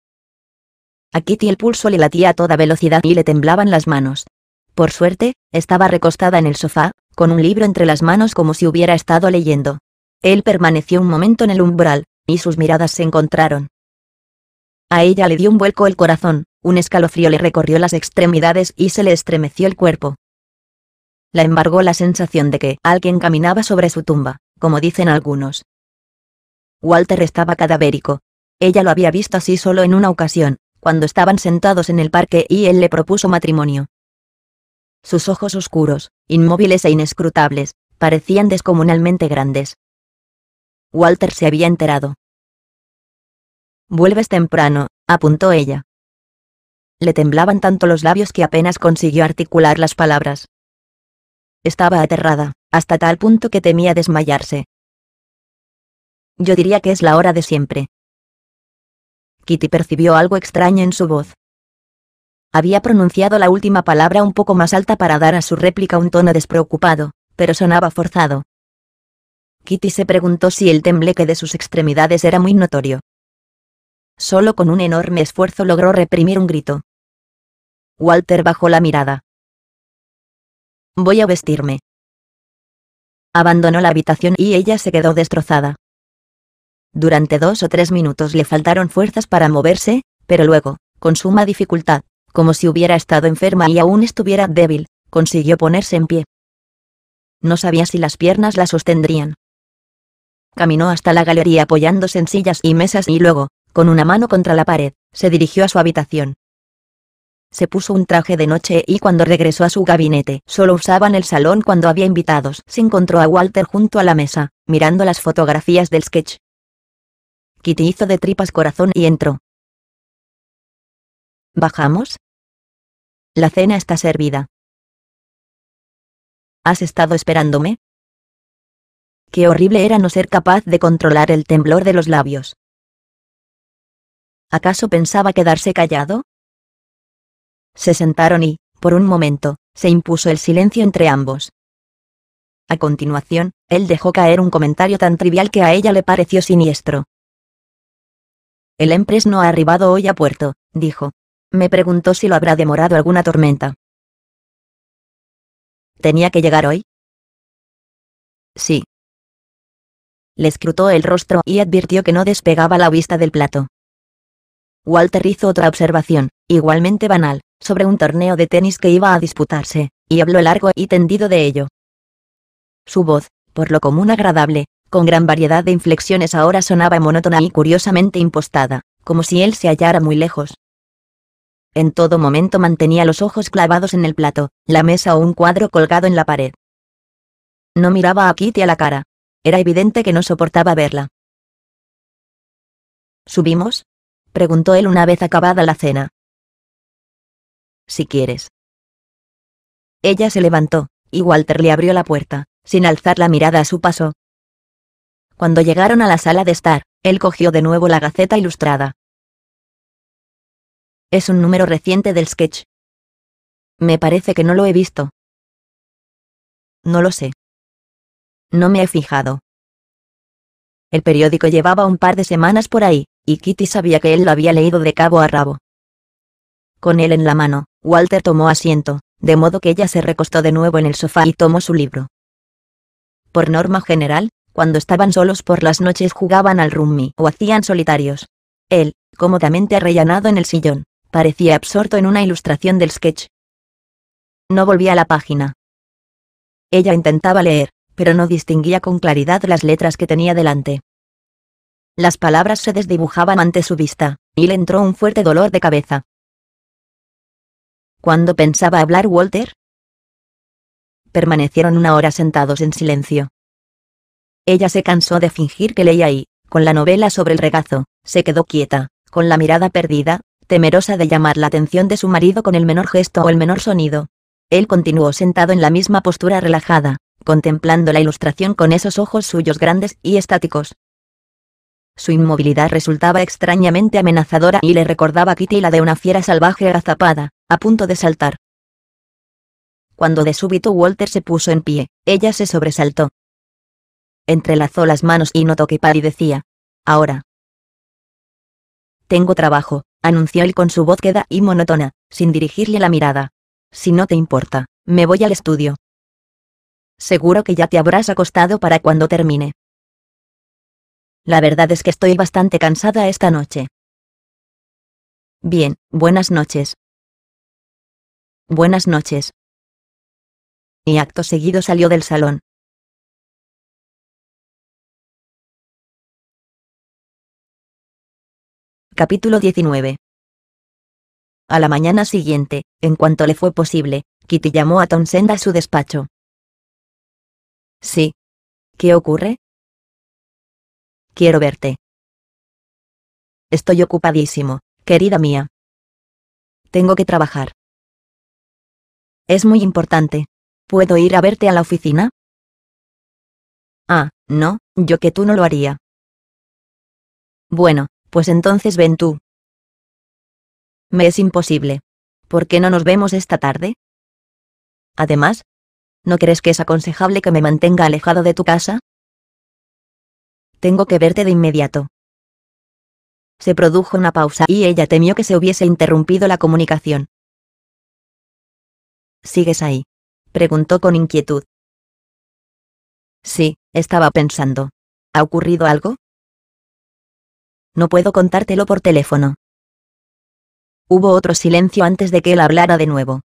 A Kitty el pulso le latía a toda velocidad y le temblaban las manos. Por suerte, estaba recostada en el sofá, con un libro entre las manos como si hubiera estado leyendo. Él permaneció un momento en el umbral, y sus miradas se encontraron. A ella le dio un vuelco el corazón, un escalofrío le recorrió las extremidades y se le estremeció el cuerpo. La embargó la sensación de que alguien caminaba sobre su tumba, como dicen algunos. Walter estaba cadavérico. Ella lo había visto así solo en una ocasión, cuando estaban sentados en el parque y él le propuso matrimonio. Sus ojos oscuros, inmóviles e inescrutables, parecían descomunalmente grandes. Walter se había enterado. Vuelves temprano, apuntó ella. Le temblaban tanto los labios que apenas consiguió articular las palabras. Estaba aterrada, hasta tal punto que temía desmayarse, yo diría que es la hora de siempre. Kitty percibió algo extraño en su voz. Había pronunciado la última palabra un poco más alta para dar a su réplica un tono despreocupado, pero sonaba forzado. Kitty se preguntó si el tembleque de sus extremidades era muy notorio. Solo con un enorme esfuerzo logró reprimir un grito. Walter bajó la mirada. Voy a vestirme. Abandonó la habitación y ella se quedó destrozada. Durante dos o tres minutos le faltaron fuerzas para moverse, pero luego, con suma dificultad, como si hubiera estado enferma y aún estuviera débil, consiguió ponerse en pie. No sabía si las piernas la sostendrían. Caminó hasta la galería apoyándose en sillas y mesas y luego, con una mano contra la pared, se dirigió a su habitación. Se puso un traje de noche y cuando regresó a su gabinete, solo usaban el salón cuando había invitados. Se encontró a Walter junto a la mesa, mirando las fotografías del sketch. Kitty hizo de tripas corazón y entró. ¿Bajamos? La cena está servida. ¿Has estado esperándome? Qué horrible era no ser capaz de controlar el temblor de los labios. ¿Acaso pensaba quedarse callado? Se sentaron y, por un momento, se impuso el silencio entre ambos. A continuación, él dejó caer un comentario tan trivial que a ella le pareció siniestro. El Empress no ha arribado hoy a puerto, dijo. Me preguntó si lo habrá demorado alguna tormenta. ¿Tenía que llegar hoy? Sí. Le escrutó el rostro y advirtió que no despegaba la vista del plato. Walter hizo otra observación, igualmente banal, sobre un torneo de tenis que iba a disputarse, y habló largo y tendido de ello. Su voz, por lo común agradable, con gran variedad de inflexiones ahora sonaba monótona y curiosamente impostada, como si él se hallara muy lejos. En todo momento mantenía los ojos clavados en el plato, la mesa o un cuadro colgado en la pared. No miraba a Kitty a la cara. Era evidente que no soportaba verla. ¿Subimos? preguntó él una vez acabada la cena. Si quieres. Ella se levantó, y Walter le abrió la puerta, sin alzar la mirada a su paso, cuando llegaron a la sala de estar, él cogió de nuevo la Gaceta Ilustrada. Es un número reciente del sketch. Me parece que no lo he visto. No lo sé. No me he fijado. El periódico llevaba un par de semanas por ahí, y Kitty sabía que él lo había leído de cabo a rabo. Con él en la mano, Walter tomó asiento, de modo que ella se recostó de nuevo en el sofá y tomó su libro. Por norma general, cuando estaban solos por las noches jugaban al rummy o hacían solitarios. Él, cómodamente arrellanado en el sillón, parecía absorto en una ilustración del sketch. No volvía a la página. Ella intentaba leer, pero no distinguía con claridad las letras que tenía delante. Las palabras se desdibujaban ante su vista, y le entró un fuerte dolor de cabeza. ¿Cuándo pensaba hablar Walter? Permanecieron una hora sentados en silencio. Ella se cansó de fingir que leía y, con la novela sobre el regazo, se quedó quieta, con la mirada perdida, temerosa de llamar la atención de su marido con el menor gesto o el menor sonido. Él continuó sentado en la misma postura relajada, contemplando la ilustración con esos ojos suyos grandes y estáticos. Su inmovilidad resultaba extrañamente amenazadora y le recordaba a Kitty la de una fiera salvaje agazapada, a punto de saltar. Cuando de súbito Walter se puso en pie, ella se sobresaltó, entrelazó las manos y notó que Paddy decía. Ahora. Tengo trabajo, anunció él con su voz queda y monótona, sin dirigirle la mirada. Si no te importa, me voy al estudio. Seguro que ya te habrás acostado para cuando termine. La verdad es que estoy bastante cansada esta noche. Bien, buenas noches. Buenas noches. Y acto seguido salió del salón. Capítulo 19. A la mañana siguiente, en cuanto le fue posible, Kitty llamó a Townsend a su despacho. Sí. ¿Qué ocurre? Quiero verte. Estoy ocupadísimo, querida mía. Tengo que trabajar. Es muy importante. ¿Puedo ir a verte a la oficina? Ah, no, yo que tú no lo haría. Bueno, pues entonces ven tú. Me es imposible. ¿Por qué no nos vemos esta tarde? Además, ¿no crees que es aconsejable que me mantenga alejado de tu casa? Tengo que verte de inmediato. Se produjo una pausa y ella temió que se hubiese interrumpido la comunicación. ¿Sigues ahí? preguntó con inquietud. Sí, estaba pensando. ¿Ha ocurrido algo? no puedo contártelo por teléfono. Hubo otro silencio antes de que él hablara de nuevo.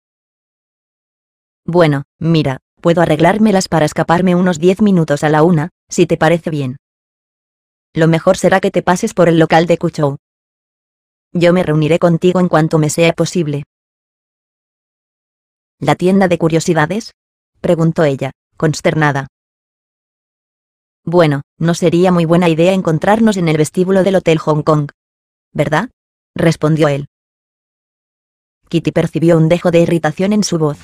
Bueno, mira, puedo arreglármelas para escaparme unos diez minutos a la una, si te parece bien. Lo mejor será que te pases por el local de Kuchou. Yo me reuniré contigo en cuanto me sea posible. ¿La tienda de curiosidades? preguntó ella, consternada. Bueno, no sería muy buena idea encontrarnos en el vestíbulo del Hotel Hong Kong. ¿Verdad? respondió él. Kitty percibió un dejo de irritación en su voz.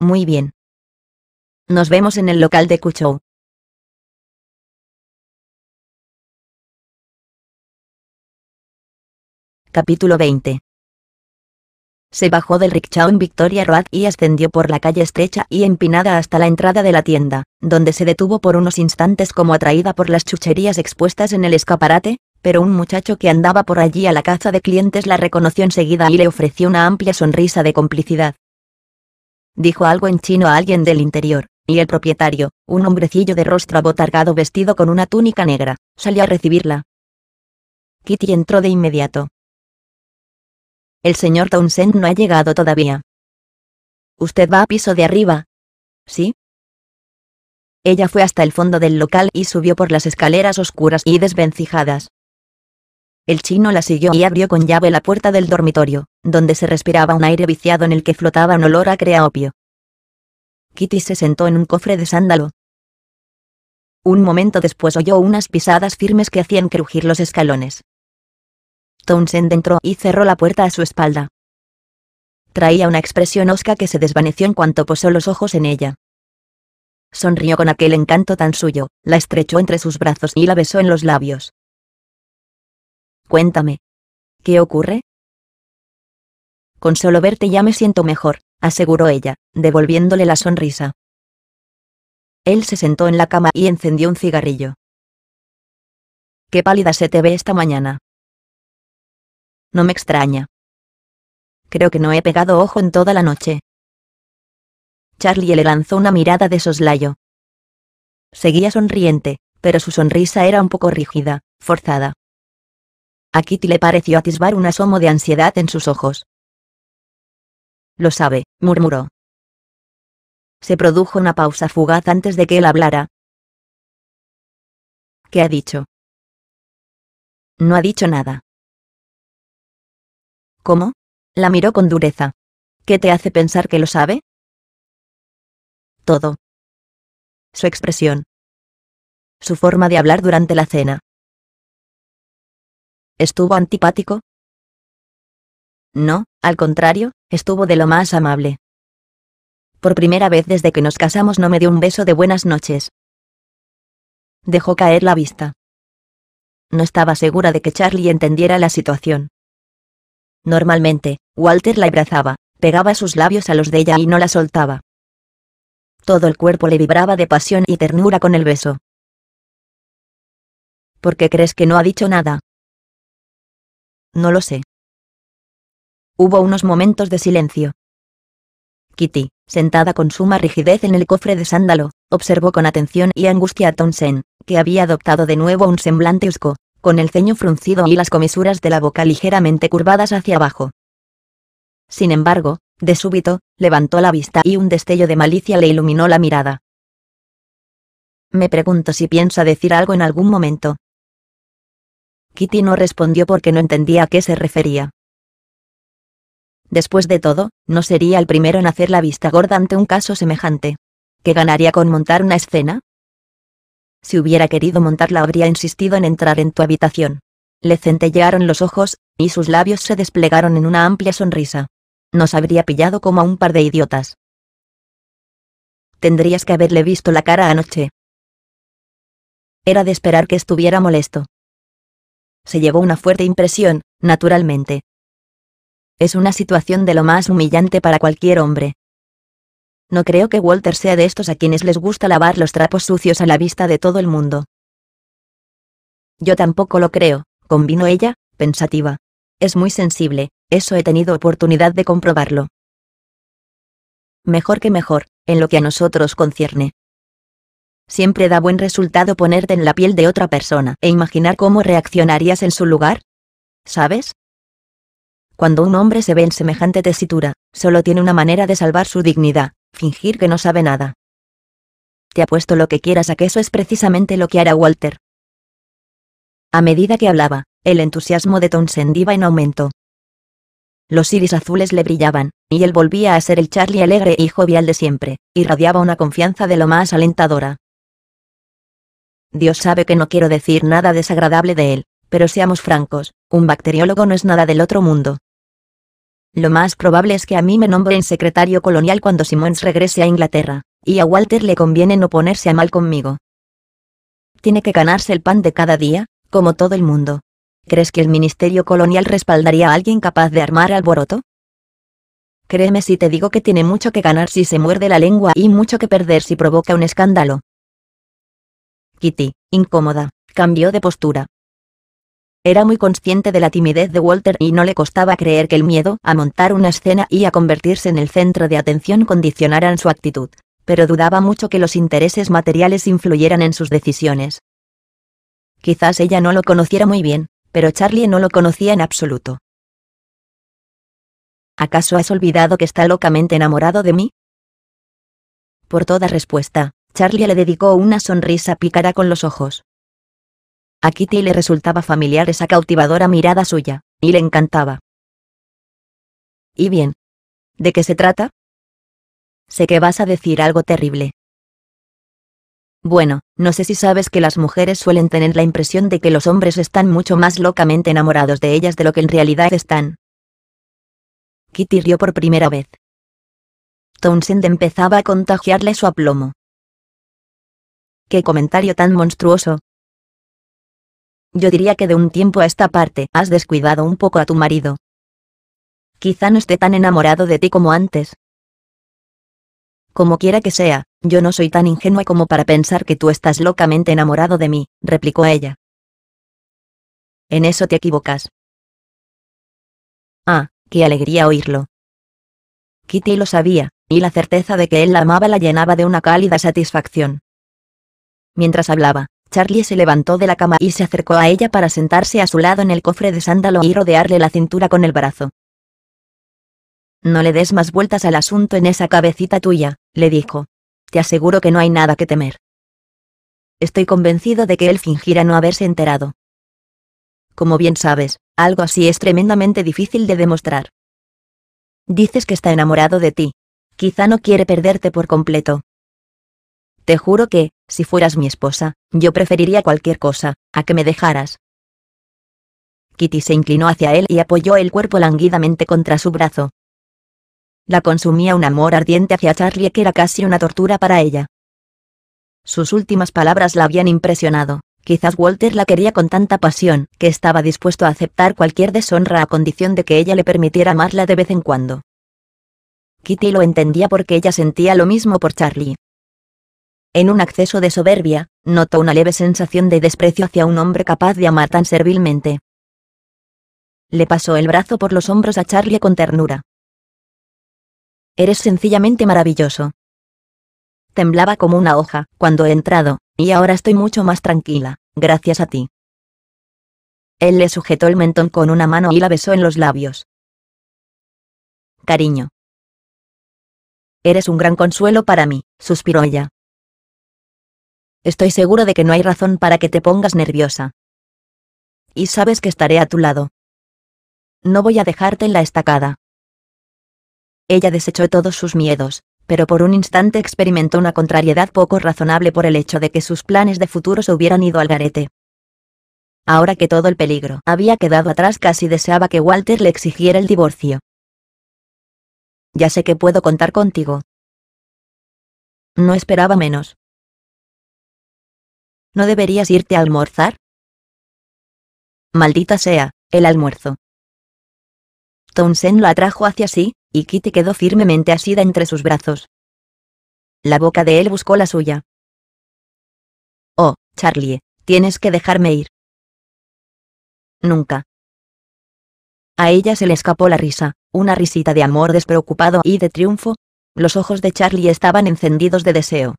Muy bien. Nos vemos en el local de Kuchou. Capítulo 20 se bajó del rickshaw en Victoria Road y ascendió por la calle estrecha y empinada hasta la entrada de la tienda, donde se detuvo por unos instantes como atraída por las chucherías expuestas en el escaparate, pero un muchacho que andaba por allí a la caza de clientes la reconoció enseguida y le ofreció una amplia sonrisa de complicidad. Dijo algo en chino a alguien del interior, y el propietario, un hombrecillo de rostro abotargado vestido con una túnica negra, salió a recibirla. Kitty entró de inmediato, el señor Townsend no ha llegado todavía. ¿Usted va a piso de arriba? ¿Sí? Ella fue hasta el fondo del local y subió por las escaleras oscuras y desvencijadas. El chino la siguió y abrió con llave la puerta del dormitorio, donde se respiraba un aire viciado en el que flotaba un olor a opio. Kitty se sentó en un cofre de sándalo. Un momento después oyó unas pisadas firmes que hacían crujir los escalones. Townsend entró y cerró la puerta a su espalda. Traía una expresión osca que se desvaneció en cuanto posó los ojos en ella. Sonrió con aquel encanto tan suyo, la estrechó entre sus brazos y la besó en los labios. Cuéntame. ¿Qué ocurre? Con solo verte ya me siento mejor, aseguró ella, devolviéndole la sonrisa. Él se sentó en la cama y encendió un cigarrillo. Qué pálida se te ve esta mañana. No me extraña. Creo que no he pegado ojo en toda la noche. Charlie le lanzó una mirada de soslayo. Seguía sonriente, pero su sonrisa era un poco rígida, forzada. A Kitty le pareció atisbar un asomo de ansiedad en sus ojos. Lo sabe, murmuró. Se produjo una pausa fugaz antes de que él hablara. ¿Qué ha dicho? No ha dicho nada. ¿Cómo? La miró con dureza. ¿Qué te hace pensar que lo sabe? Todo. Su expresión. Su forma de hablar durante la cena. ¿Estuvo antipático? No, al contrario, estuvo de lo más amable. Por primera vez desde que nos casamos no me dio un beso de buenas noches. Dejó caer la vista. No estaba segura de que Charlie entendiera la situación. Normalmente, Walter la abrazaba, pegaba sus labios a los de ella y no la soltaba. Todo el cuerpo le vibraba de pasión y ternura con el beso. ¿Por qué crees que no ha dicho nada? No lo sé. Hubo unos momentos de silencio. Kitty, sentada con suma rigidez en el cofre de sándalo, observó con atención y angustia a Townsend, que había adoptado de nuevo un semblante husco, con el ceño fruncido y las comisuras de la boca ligeramente curvadas hacia abajo. Sin embargo, de súbito, levantó la vista y un destello de malicia le iluminó la mirada. Me pregunto si piensa decir algo en algún momento. Kitty no respondió porque no entendía a qué se refería. Después de todo, no sería el primero en hacer la vista gorda ante un caso semejante. ¿Qué ganaría con montar una escena? Si hubiera querido montarla habría insistido en entrar en tu habitación. Le centellearon los ojos, y sus labios se desplegaron en una amplia sonrisa. Nos habría pillado como a un par de idiotas. Tendrías que haberle visto la cara anoche. Era de esperar que estuviera molesto. Se llevó una fuerte impresión, naturalmente. Es una situación de lo más humillante para cualquier hombre. No creo que Walter sea de estos a quienes les gusta lavar los trapos sucios a la vista de todo el mundo. Yo tampoco lo creo, convino ella, pensativa. Es muy sensible, eso he tenido oportunidad de comprobarlo. Mejor que mejor, en lo que a nosotros concierne. Siempre da buen resultado ponerte en la piel de otra persona e imaginar cómo reaccionarías en su lugar. ¿Sabes? Cuando un hombre se ve en semejante tesitura, solo tiene una manera de salvar su dignidad, fingir que no sabe nada. Te apuesto lo que quieras a que eso es precisamente lo que hará Walter. A medida que hablaba, el entusiasmo de Townsend iba en aumento. Los iris azules le brillaban, y él volvía a ser el Charlie alegre y jovial de siempre, y irradiaba una confianza de lo más alentadora. Dios sabe que no quiero decir nada desagradable de él, pero seamos francos, un bacteriólogo no es nada del otro mundo, lo más probable es que a mí me nombren secretario colonial cuando Simmons regrese a Inglaterra, y a Walter le conviene no ponerse a mal conmigo. Tiene que ganarse el pan de cada día, como todo el mundo. ¿Crees que el Ministerio Colonial respaldaría a alguien capaz de armar alboroto? Créeme si te digo que tiene mucho que ganar si se muerde la lengua y mucho que perder si provoca un escándalo. Kitty, incómoda, cambió de postura, era muy consciente de la timidez de Walter y no le costaba creer que el miedo a montar una escena y a convertirse en el centro de atención condicionaran su actitud, pero dudaba mucho que los intereses materiales influyeran en sus decisiones. Quizás ella no lo conociera muy bien, pero Charlie no lo conocía en absoluto. ¿Acaso has olvidado que está locamente enamorado de mí? Por toda respuesta, Charlie le dedicó una sonrisa pícara con los ojos. A Kitty le resultaba familiar esa cautivadora mirada suya, y le encantaba. ¿Y bien? ¿De qué se trata? Sé que vas a decir algo terrible. Bueno, no sé si sabes que las mujeres suelen tener la impresión de que los hombres están mucho más locamente enamorados de ellas de lo que en realidad están. Kitty rió por primera vez. Townsend empezaba a contagiarle su aplomo. ¡Qué comentario tan monstruoso! Yo diría que de un tiempo a esta parte has descuidado un poco a tu marido. Quizá no esté tan enamorado de ti como antes. Como quiera que sea, yo no soy tan ingenua como para pensar que tú estás locamente enamorado de mí, replicó ella. En eso te equivocas. Ah, qué alegría oírlo. Kitty lo sabía, y la certeza de que él la amaba la llenaba de una cálida satisfacción. Mientras hablaba, Charlie se levantó de la cama y se acercó a ella para sentarse a su lado en el cofre de sándalo y rodearle la cintura con el brazo. No le des más vueltas al asunto en esa cabecita tuya, le dijo. Te aseguro que no hay nada que temer. Estoy convencido de que él fingirá no haberse enterado. Como bien sabes, algo así es tremendamente difícil de demostrar. Dices que está enamorado de ti. Quizá no quiere perderte por completo, te juro que, si fueras mi esposa, yo preferiría cualquier cosa, a que me dejaras. Kitty se inclinó hacia él y apoyó el cuerpo languidamente contra su brazo. La consumía un amor ardiente hacia Charlie que era casi una tortura para ella. Sus últimas palabras la habían impresionado. Quizás Walter la quería con tanta pasión que estaba dispuesto a aceptar cualquier deshonra a condición de que ella le permitiera amarla de vez en cuando. Kitty lo entendía porque ella sentía lo mismo por Charlie, en un acceso de soberbia, notó una leve sensación de desprecio hacia un hombre capaz de amar tan servilmente. Le pasó el brazo por los hombros a Charlie con ternura. Eres sencillamente maravilloso. Temblaba como una hoja, cuando he entrado, y ahora estoy mucho más tranquila, gracias a ti. Él le sujetó el mentón con una mano y la besó en los labios. Cariño. Eres un gran consuelo para mí, suspiró ella. Estoy seguro de que no hay razón para que te pongas nerviosa. Y sabes que estaré a tu lado. No voy a dejarte en la estacada. Ella desechó todos sus miedos, pero por un instante experimentó una contrariedad poco razonable por el hecho de que sus planes de futuro se hubieran ido al garete. Ahora que todo el peligro había quedado atrás casi deseaba que Walter le exigiera el divorcio. Ya sé que puedo contar contigo. No esperaba menos. ¿No deberías irte a almorzar? Maldita sea, el almuerzo. Townsend lo atrajo hacia sí, y Kitty quedó firmemente asida entre sus brazos. La boca de él buscó la suya. Oh, Charlie, tienes que dejarme ir. Nunca. A ella se le escapó la risa, una risita de amor despreocupado y de triunfo. Los ojos de Charlie estaban encendidos de deseo.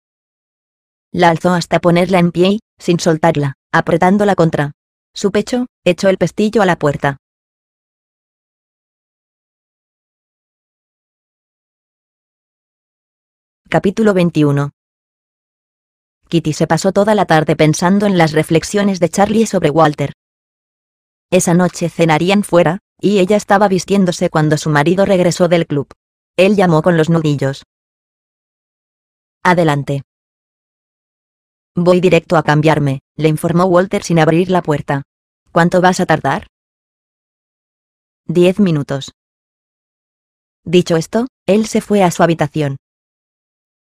La alzó hasta ponerla en pie y, sin soltarla, apretándola contra su pecho, echó el pestillo a la puerta. Capítulo 21 Kitty se pasó toda la tarde pensando en las reflexiones de Charlie sobre Walter. Esa noche cenarían fuera, y ella estaba vistiéndose cuando su marido regresó del club. Él llamó con los nudillos. Adelante. Voy directo a cambiarme, le informó Walter sin abrir la puerta. ¿Cuánto vas a tardar? Diez minutos. Dicho esto, él se fue a su habitación.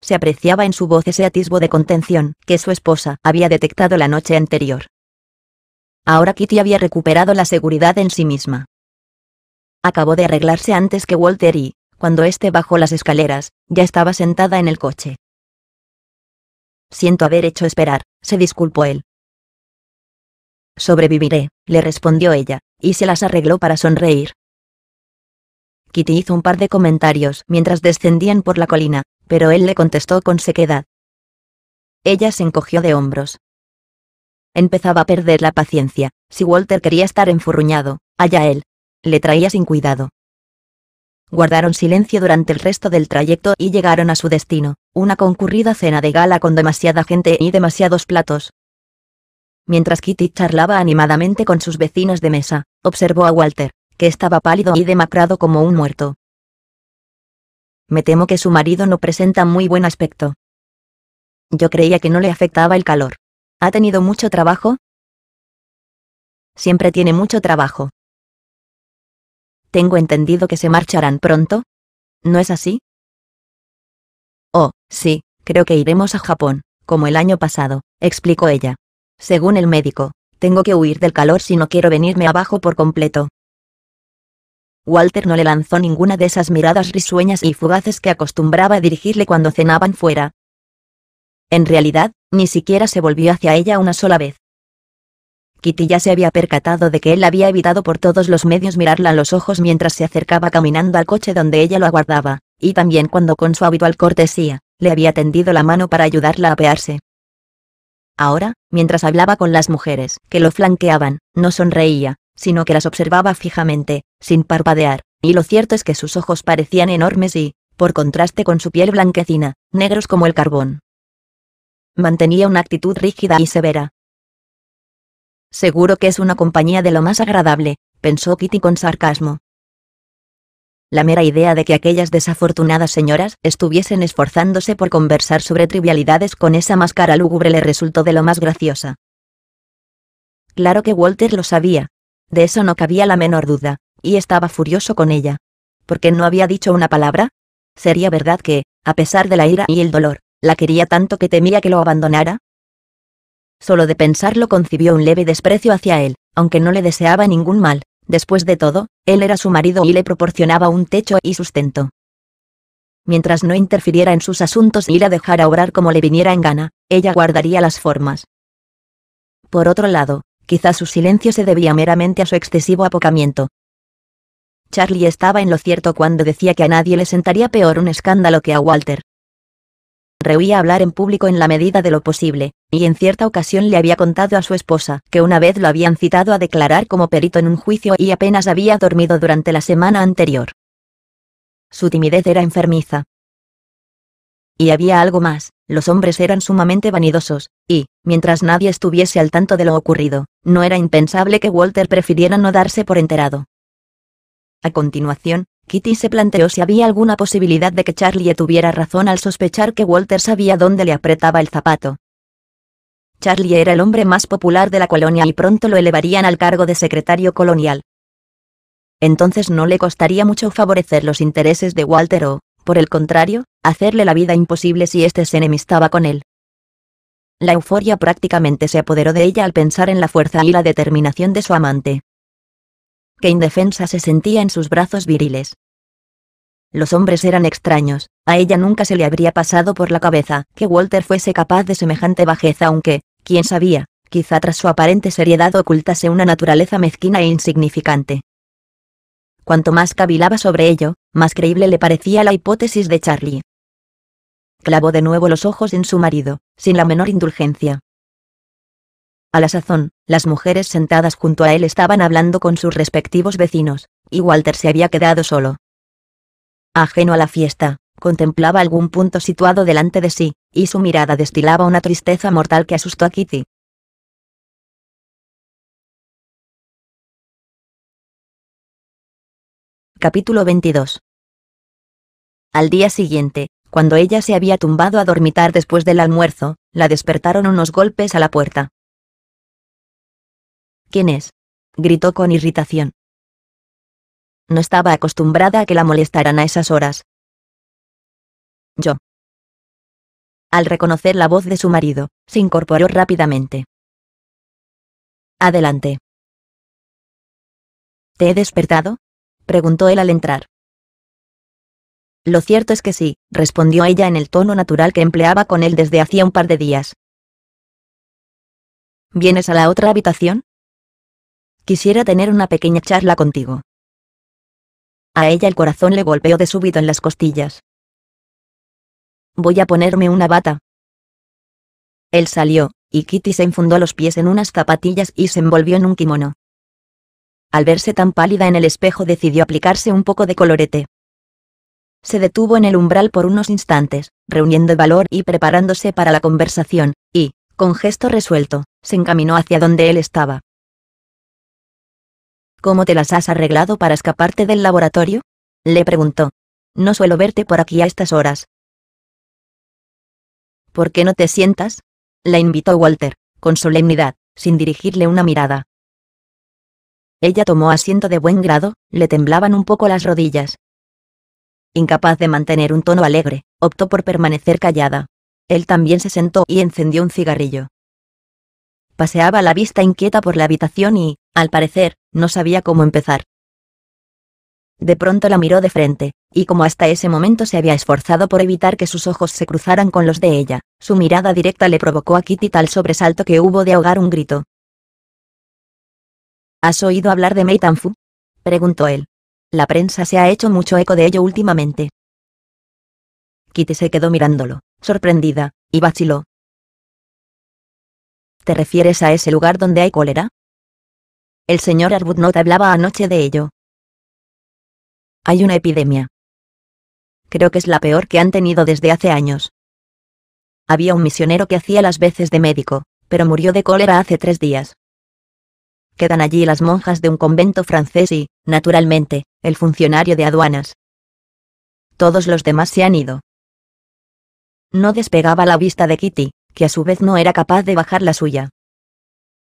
Se apreciaba en su voz ese atisbo de contención que su esposa había detectado la noche anterior. Ahora Kitty había recuperado la seguridad en sí misma. Acabó de arreglarse antes que Walter y, cuando éste bajó las escaleras, ya estaba sentada en el coche. Siento haber hecho esperar, se disculpó él. Sobreviviré, le respondió ella, y se las arregló para sonreír. Kitty hizo un par de comentarios mientras descendían por la colina, pero él le contestó con sequedad. Ella se encogió de hombros. Empezaba a perder la paciencia, si Walter quería estar enfurruñado, allá él. Le traía sin cuidado. Guardaron silencio durante el resto del trayecto y llegaron a su destino una concurrida cena de gala con demasiada gente y demasiados platos. Mientras Kitty charlaba animadamente con sus vecinos de mesa, observó a Walter, que estaba pálido y demacrado como un muerto. Me temo que su marido no presenta muy buen aspecto. Yo creía que no le afectaba el calor. ¿Ha tenido mucho trabajo? Siempre tiene mucho trabajo. Tengo entendido que se marcharán pronto. ¿No es así? Oh, sí, creo que iremos a Japón, como el año pasado, explicó ella. Según el médico, tengo que huir del calor si no quiero venirme abajo por completo. Walter no le lanzó ninguna de esas miradas risueñas y fugaces que acostumbraba a dirigirle cuando cenaban fuera. En realidad, ni siquiera se volvió hacia ella una sola vez. Kitty ya se había percatado de que él había evitado por todos los medios mirarla a los ojos mientras se acercaba caminando al coche donde ella lo aguardaba y también cuando con su habitual cortesía, le había tendido la mano para ayudarla a apearse. Ahora, mientras hablaba con las mujeres que lo flanqueaban, no sonreía, sino que las observaba fijamente, sin parpadear, y lo cierto es que sus ojos parecían enormes y, por contraste con su piel blanquecina, negros como el carbón. Mantenía una actitud rígida y severa. Seguro que es una compañía de lo más agradable, pensó Kitty con sarcasmo. La mera idea de que aquellas desafortunadas señoras estuviesen esforzándose por conversar sobre trivialidades con esa máscara lúgubre le resultó de lo más graciosa. Claro que Walter lo sabía. De eso no cabía la menor duda, y estaba furioso con ella. ¿Porque no había dicho una palabra? ¿Sería verdad que, a pesar de la ira y el dolor, la quería tanto que temía que lo abandonara? Solo de pensarlo concibió un leve desprecio hacia él, aunque no le deseaba ningún mal. Después de todo, él era su marido y le proporcionaba un techo y sustento. Mientras no interfiriera en sus asuntos y la dejara obrar como le viniera en gana, ella guardaría las formas. Por otro lado, quizás su silencio se debía meramente a su excesivo apocamiento. Charlie estaba en lo cierto cuando decía que a nadie le sentaría peor un escándalo que a Walter. Rehuía hablar en público en la medida de lo posible, y en cierta ocasión le había contado a su esposa que una vez lo habían citado a declarar como perito en un juicio y apenas había dormido durante la semana anterior. Su timidez era enfermiza. Y había algo más, los hombres eran sumamente vanidosos, y, mientras nadie estuviese al tanto de lo ocurrido, no era impensable que Walter prefiriera no darse por enterado. A continuación, Kitty se planteó si había alguna posibilidad de que Charlie tuviera razón al sospechar que Walter sabía dónde le apretaba el zapato, Charlie era el hombre más popular de la colonia y pronto lo elevarían al cargo de secretario colonial. Entonces no le costaría mucho favorecer los intereses de Walter o, por el contrario, hacerle la vida imposible si éste se enemistaba con él. La euforia prácticamente se apoderó de ella al pensar en la fuerza y la determinación de su amante. ¡Qué indefensa se sentía en sus brazos viriles. Los hombres eran extraños, a ella nunca se le habría pasado por la cabeza que Walter fuese capaz de semejante bajeza aunque, Quién sabía, quizá tras su aparente seriedad ocultase una naturaleza mezquina e insignificante. Cuanto más cavilaba sobre ello, más creíble le parecía la hipótesis de Charlie. Clavó de nuevo los ojos en su marido, sin la menor indulgencia. A la sazón, las mujeres sentadas junto a él estaban hablando con sus respectivos vecinos, y Walter se había quedado solo. Ajeno a la fiesta, contemplaba algún punto situado delante de sí, y su mirada destilaba una tristeza mortal que asustó a Kitty. Capítulo 22 Al día siguiente, cuando ella se había tumbado a dormitar después del almuerzo, la despertaron unos golpes a la puerta. ¿Quién es? gritó con irritación. No estaba acostumbrada a que la molestaran a esas horas, yo. Al reconocer la voz de su marido, se incorporó rápidamente. Adelante. ¿Te he despertado? preguntó él al entrar. Lo cierto es que sí, respondió ella en el tono natural que empleaba con él desde hacía un par de días. ¿Vienes a la otra habitación? Quisiera tener una pequeña charla contigo. A ella el corazón le golpeó de súbito en las costillas. Voy a ponerme una bata. Él salió, y Kitty se enfundó los pies en unas zapatillas y se envolvió en un kimono. Al verse tan pálida en el espejo decidió aplicarse un poco de colorete. Se detuvo en el umbral por unos instantes, reuniendo valor y preparándose para la conversación, y, con gesto resuelto, se encaminó hacia donde él estaba. ¿Cómo te las has arreglado para escaparte del laboratorio? le preguntó. No suelo verte por aquí a estas horas, ¿Por qué no te sientas? La invitó Walter, con solemnidad, sin dirigirle una mirada. Ella tomó asiento de buen grado, le temblaban un poco las rodillas. Incapaz de mantener un tono alegre, optó por permanecer callada. Él también se sentó y encendió un cigarrillo. Paseaba la vista inquieta por la habitación y, al parecer, no sabía cómo empezar. De pronto la miró de frente, y como hasta ese momento se había esforzado por evitar que sus ojos se cruzaran con los de ella, su mirada directa le provocó a Kitty tal sobresalto que hubo de ahogar un grito. ¿Has oído hablar de Mei preguntó él. La prensa se ha hecho mucho eco de ello últimamente. Kitty se quedó mirándolo, sorprendida, y vaciló. ¿Te refieres a ese lugar donde hay cólera? El señor Arbuthnot hablaba anoche de ello. Hay una epidemia, Creo que es la peor que han tenido desde hace años. Había un misionero que hacía las veces de médico, pero murió de cólera hace tres días. Quedan allí las monjas de un convento francés y, naturalmente, el funcionario de aduanas. Todos los demás se han ido. No despegaba la vista de Kitty, que a su vez no era capaz de bajar la suya.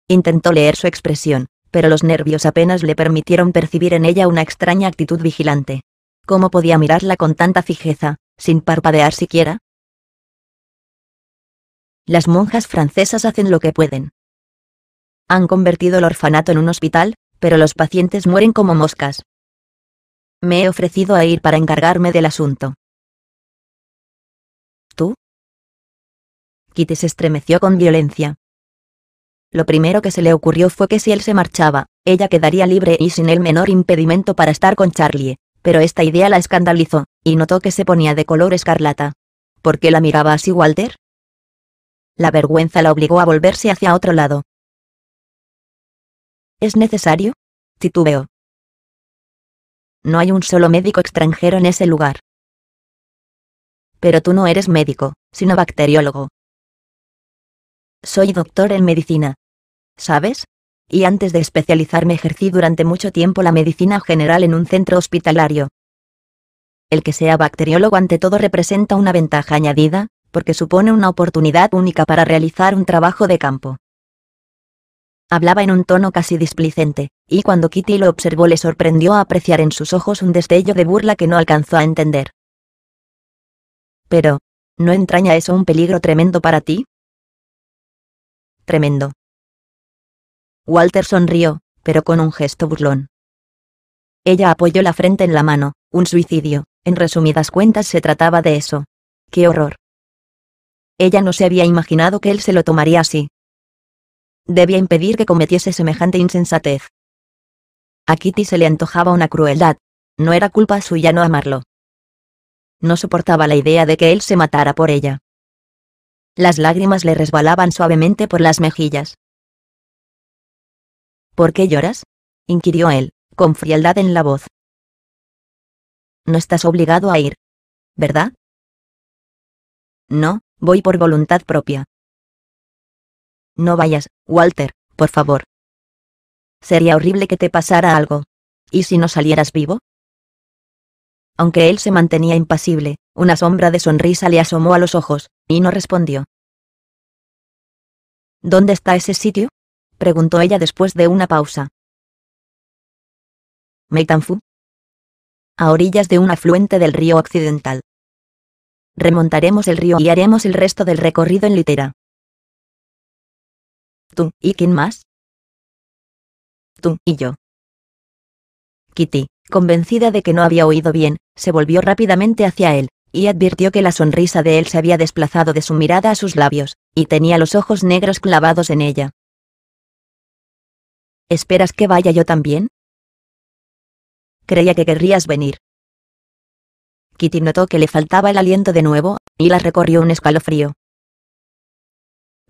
Intentó leer su expresión, pero los nervios apenas le permitieron percibir en ella una extraña actitud vigilante. ¿Cómo podía mirarla con tanta fijeza, sin parpadear siquiera? Las monjas francesas hacen lo que pueden. Han convertido el orfanato en un hospital, pero los pacientes mueren como moscas. Me he ofrecido a ir para encargarme del asunto. ¿Tú? Kitty se estremeció con violencia. Lo primero que se le ocurrió fue que si él se marchaba, ella quedaría libre y sin el menor impedimento para estar con Charlie, pero esta idea la escandalizó, y notó que se ponía de color escarlata. ¿Por qué la miraba así Walter? La vergüenza la obligó a volverse hacia otro lado. ¿Es necesario? Titubeó. No hay un solo médico extranjero en ese lugar. Pero tú no eres médico, sino bacteriólogo. Soy doctor en medicina. ¿Sabes? y antes de especializarme ejercí durante mucho tiempo la medicina general en un centro hospitalario. El que sea bacteriólogo ante todo representa una ventaja añadida, porque supone una oportunidad única para realizar un trabajo de campo. Hablaba en un tono casi displicente, y cuando Kitty lo observó le sorprendió apreciar en sus ojos un destello de burla que no alcanzó a entender. Pero, ¿no entraña eso un peligro tremendo para ti? Tremendo. Walter sonrió, pero con un gesto burlón. Ella apoyó la frente en la mano, un suicidio, en resumidas cuentas se trataba de eso. ¡Qué horror! Ella no se había imaginado que él se lo tomaría así. Debía impedir que cometiese semejante insensatez. A Kitty se le antojaba una crueldad. No era culpa suya no amarlo. No soportaba la idea de que él se matara por ella. Las lágrimas le resbalaban suavemente por las mejillas. ¿Por qué lloras? inquirió él, con frialdad en la voz. No estás obligado a ir. ¿Verdad? No, voy por voluntad propia. No vayas, Walter, por favor. Sería horrible que te pasara algo. ¿Y si no salieras vivo? Aunque él se mantenía impasible, una sombra de sonrisa le asomó a los ojos, y no respondió. ¿Dónde está ese sitio? preguntó ella después de una pausa. Meitanfu. A orillas de un afluente del río occidental. Remontaremos el río y haremos el resto del recorrido en litera. ¿Tú y quién más? Tú y yo. Kitty, convencida de que no había oído bien, se volvió rápidamente hacia él, y advirtió que la sonrisa de él se había desplazado de su mirada a sus labios, y tenía los ojos negros clavados en ella. ¿Esperas que vaya yo también? Creía que querrías venir. Kitty notó que le faltaba el aliento de nuevo, y la recorrió un escalofrío.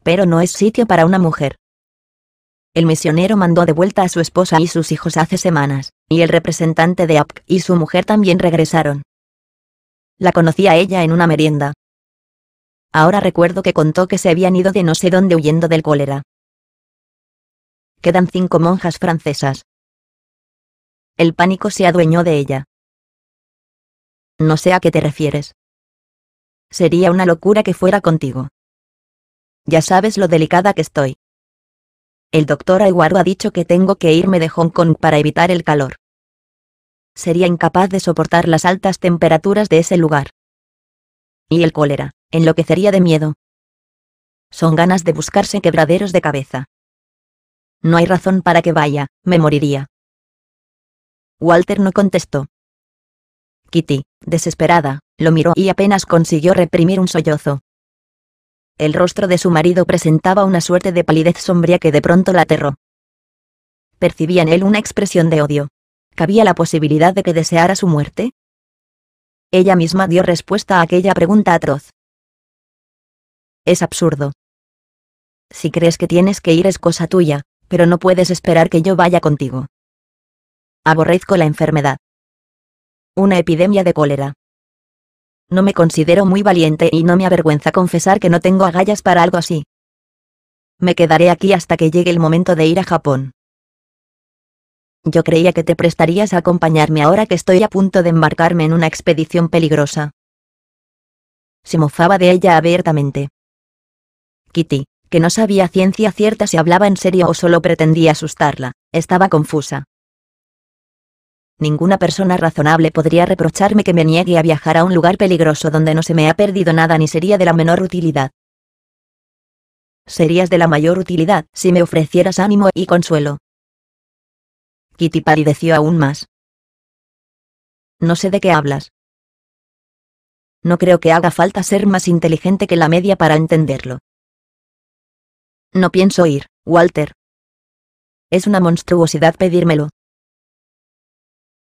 Pero no es sitio para una mujer. El misionero mandó de vuelta a su esposa y sus hijos hace semanas, y el representante de APC y su mujer también regresaron. La conocía ella en una merienda. Ahora recuerdo que contó que se habían ido de no sé dónde huyendo del cólera quedan cinco monjas francesas. El pánico se adueñó de ella. No sé a qué te refieres. Sería una locura que fuera contigo. Ya sabes lo delicada que estoy. El doctor Aiwaru ha dicho que tengo que irme de Hong Kong para evitar el calor. Sería incapaz de soportar las altas temperaturas de ese lugar. Y el cólera, enloquecería de miedo. Son ganas de buscarse quebraderos de cabeza. No hay razón para que vaya, me moriría. Walter no contestó. Kitty, desesperada, lo miró y apenas consiguió reprimir un sollozo. El rostro de su marido presentaba una suerte de palidez sombría que de pronto la aterró. Percibía en él una expresión de odio. ¿Cabía la posibilidad de que deseara su muerte? Ella misma dio respuesta a aquella pregunta atroz. Es absurdo. Si crees que tienes que ir es cosa tuya, pero no puedes esperar que yo vaya contigo. Aborrezco la enfermedad. Una epidemia de cólera. No me considero muy valiente y no me avergüenza confesar que no tengo agallas para algo así. Me quedaré aquí hasta que llegue el momento de ir a Japón. Yo creía que te prestarías a acompañarme ahora que estoy a punto de embarcarme en una expedición peligrosa. Se mofaba de ella abiertamente. Kitty, que no sabía ciencia cierta si hablaba en serio o solo pretendía asustarla, estaba confusa. Ninguna persona razonable podría reprocharme que me niegue a viajar a un lugar peligroso donde no se me ha perdido nada ni sería de la menor utilidad. Serías de la mayor utilidad si me ofrecieras ánimo y consuelo. Kitty palideció aún más. No sé de qué hablas. No creo que haga falta ser más inteligente que la media para entenderlo. No pienso ir, Walter. Es una monstruosidad pedírmelo.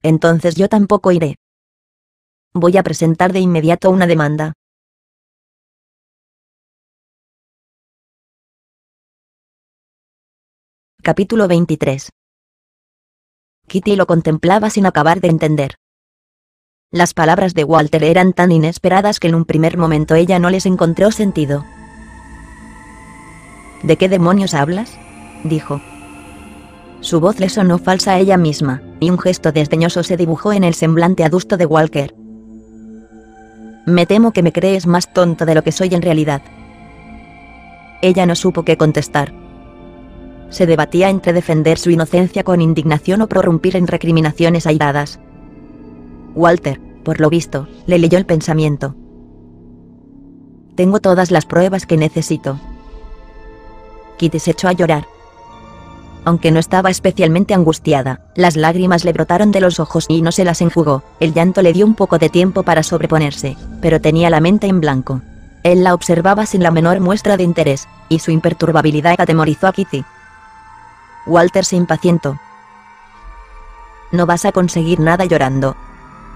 Entonces yo tampoco iré. Voy a presentar de inmediato una demanda. Capítulo 23. Kitty lo contemplaba sin acabar de entender. Las palabras de Walter eran tan inesperadas que en un primer momento ella no les encontró sentido. ¿De qué demonios hablas? dijo. Su voz le sonó falsa a ella misma, y un gesto desdeñoso se dibujó en el semblante adusto de Walker. Me temo que me crees más tonto de lo que soy en realidad. Ella no supo qué contestar. Se debatía entre defender su inocencia con indignación o prorrumpir en recriminaciones airadas. Walter, por lo visto, le leyó el pensamiento. Tengo todas las pruebas que necesito, Kitty se echó a llorar. Aunque no estaba especialmente angustiada, las lágrimas le brotaron de los ojos y no se las enjugó, el llanto le dio un poco de tiempo para sobreponerse, pero tenía la mente en blanco. Él la observaba sin la menor muestra de interés, y su imperturbabilidad atemorizó a Kitty. Walter se impacientó. No vas a conseguir nada llorando.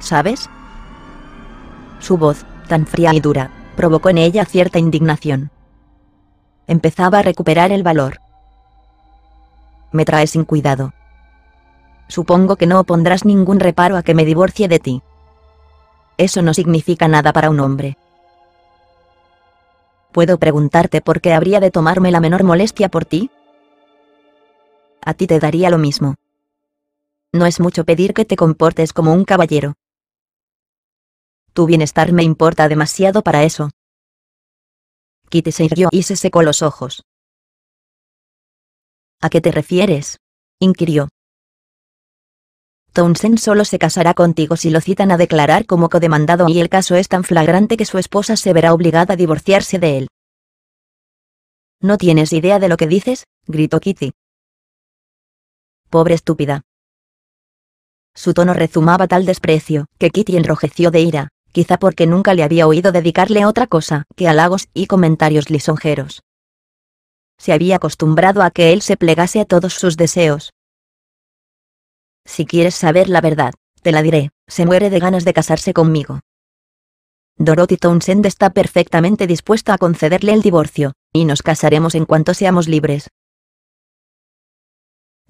¿Sabes? Su voz, tan fría y dura, provocó en ella cierta indignación empezaba a recuperar el valor. Me traes sin cuidado. Supongo que no opondrás ningún reparo a que me divorcie de ti. Eso no significa nada para un hombre. ¿Puedo preguntarte por qué habría de tomarme la menor molestia por ti? A ti te daría lo mismo. No es mucho pedir que te comportes como un caballero. Tu bienestar me importa demasiado para eso. Kitty se hirió y se secó los ojos. ¿A qué te refieres? inquirió. Townsend solo se casará contigo si lo citan a declarar como codemandado y el caso es tan flagrante que su esposa se verá obligada a divorciarse de él. ¿No tienes idea de lo que dices? gritó Kitty. Pobre estúpida. Su tono rezumaba tal desprecio, que Kitty enrojeció de ira, quizá porque nunca le había oído dedicarle otra cosa que halagos y comentarios lisonjeros. Se había acostumbrado a que él se plegase a todos sus deseos. Si quieres saber la verdad, te la diré, se muere de ganas de casarse conmigo. Dorothy Townsend está perfectamente dispuesta a concederle el divorcio, y nos casaremos en cuanto seamos libres.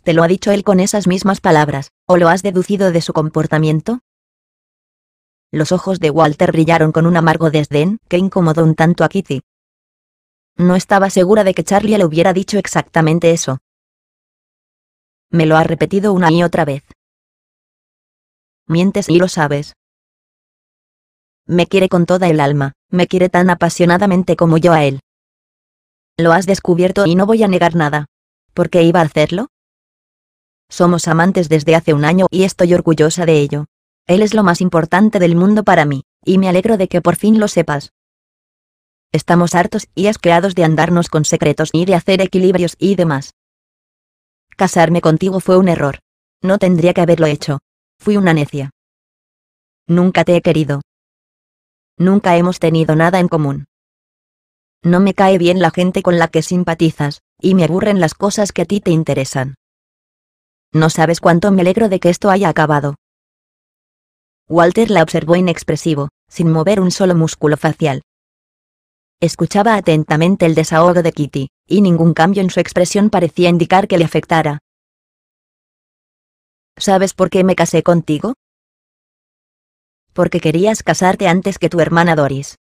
¿Te lo ha dicho él con esas mismas palabras, o lo has deducido de su comportamiento? Los ojos de Walter brillaron con un amargo desdén que incomodó un tanto a Kitty. No estaba segura de que Charlie le hubiera dicho exactamente eso. Me lo ha repetido una y otra vez. Mientes y lo sabes. Me quiere con toda el alma, me quiere tan apasionadamente como yo a él. Lo has descubierto y no voy a negar nada. ¿Por qué iba a hacerlo? Somos amantes desde hace un año y estoy orgullosa de ello. Él es lo más importante del mundo para mí, y me alegro de que por fin lo sepas. Estamos hartos y asqueados de andarnos con secretos y de hacer equilibrios y demás. Casarme contigo fue un error. No tendría que haberlo hecho. Fui una necia. Nunca te he querido. Nunca hemos tenido nada en común. No me cae bien la gente con la que simpatizas, y me aburren las cosas que a ti te interesan. No sabes cuánto me alegro de que esto haya acabado, Walter la observó inexpresivo, sin mover un solo músculo facial. Escuchaba atentamente el desahogo de Kitty, y ningún cambio en su expresión parecía indicar que le afectara. ¿Sabes por qué me casé contigo? Porque querías casarte antes que tu hermana Doris.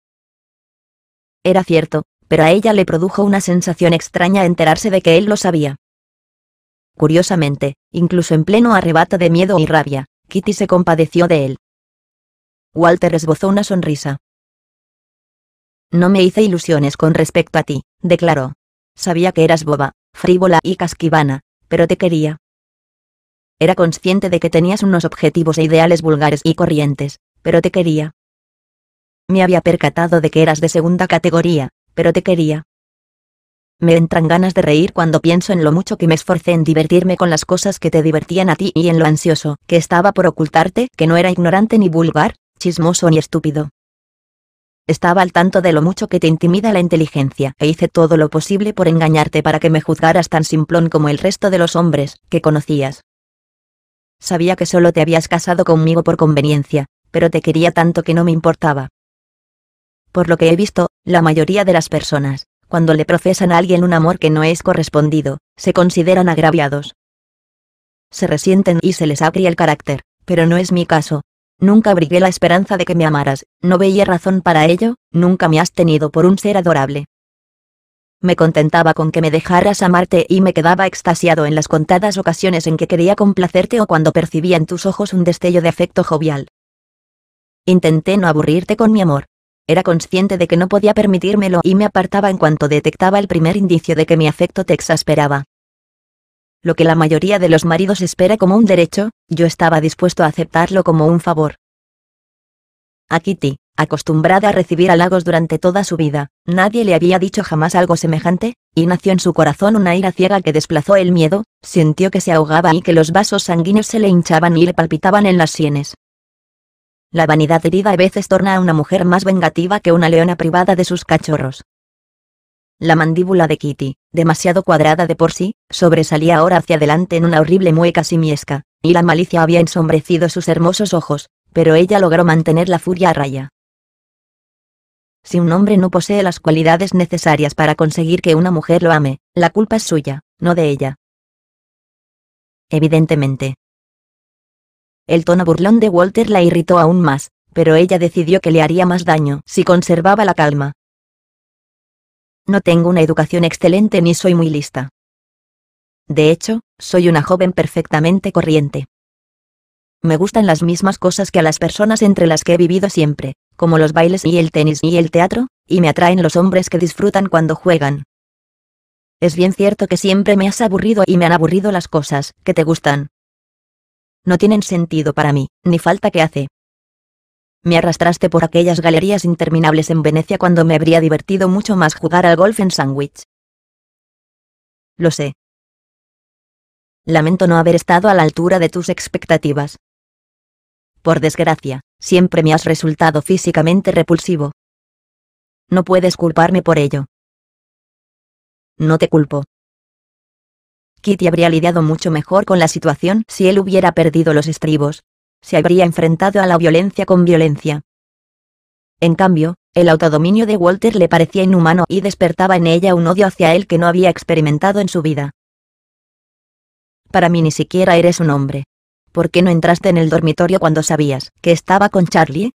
Era cierto, pero a ella le produjo una sensación extraña enterarse de que él lo sabía. Curiosamente, incluso en pleno arrebato de miedo y rabia, Kitty se compadeció de él. Walter esbozó una sonrisa. No me hice ilusiones con respecto a ti, declaró. Sabía que eras boba, frívola y casquivana, pero te quería. Era consciente de que tenías unos objetivos e ideales vulgares y corrientes, pero te quería. Me había percatado de que eras de segunda categoría, pero te quería. Me entran ganas de reír cuando pienso en lo mucho que me esforcé en divertirme con las cosas que te divertían a ti y en lo ansioso que estaba por ocultarte que no era ignorante ni vulgar, chismoso ni estúpido. Estaba al tanto de lo mucho que te intimida la inteligencia e hice todo lo posible por engañarte para que me juzgaras tan simplón como el resto de los hombres que conocías. Sabía que solo te habías casado conmigo por conveniencia, pero te quería tanto que no me importaba. Por lo que he visto, la mayoría de las personas, cuando le profesan a alguien un amor que no es correspondido, se consideran agraviados. Se resienten y se les agria el carácter, pero no es mi caso, Nunca abrigué la esperanza de que me amaras, no veía razón para ello, nunca me has tenido por un ser adorable. Me contentaba con que me dejaras amarte y me quedaba extasiado en las contadas ocasiones en que quería complacerte o cuando percibía en tus ojos un destello de afecto jovial. Intenté no aburrirte con mi amor. Era consciente de que no podía permitírmelo y me apartaba en cuanto detectaba el primer indicio de que mi afecto te exasperaba lo que la mayoría de los maridos espera como un derecho, yo estaba dispuesto a aceptarlo como un favor. A Kitty, acostumbrada a recibir halagos durante toda su vida, nadie le había dicho jamás algo semejante, y nació en su corazón una ira ciega que desplazó el miedo, sintió que se ahogaba y que los vasos sanguíneos se le hinchaban y le palpitaban en las sienes. La vanidad herida a veces torna a una mujer más vengativa que una leona privada de sus cachorros. La mandíbula de Kitty, demasiado cuadrada de por sí, sobresalía ahora hacia adelante en una horrible mueca simiesca, y la malicia había ensombrecido sus hermosos ojos, pero ella logró mantener la furia a raya. Si un hombre no posee las cualidades necesarias para conseguir que una mujer lo ame, la culpa es suya, no de ella. Evidentemente. El tono burlón de Walter la irritó aún más, pero ella decidió que le haría más daño si conservaba la calma, no tengo una educación excelente ni soy muy lista. De hecho, soy una joven perfectamente corriente. Me gustan las mismas cosas que a las personas entre las que he vivido siempre, como los bailes y el tenis y el teatro, y me atraen los hombres que disfrutan cuando juegan. Es bien cierto que siempre me has aburrido y me han aburrido las cosas que te gustan. No tienen sentido para mí, ni falta que hace. Me arrastraste por aquellas galerías interminables en Venecia cuando me habría divertido mucho más jugar al golf en Sandwich. Lo sé. Lamento no haber estado a la altura de tus expectativas. Por desgracia, siempre me has resultado físicamente repulsivo. No puedes culparme por ello. No te culpo. Kitty habría lidiado mucho mejor con la situación si él hubiera perdido los estribos, se habría enfrentado a la violencia con violencia. En cambio, el autodominio de Walter le parecía inhumano y despertaba en ella un odio hacia él que no había experimentado en su vida. Para mí ni siquiera eres un hombre. ¿Por qué no entraste en el dormitorio cuando sabías que estaba con Charlie?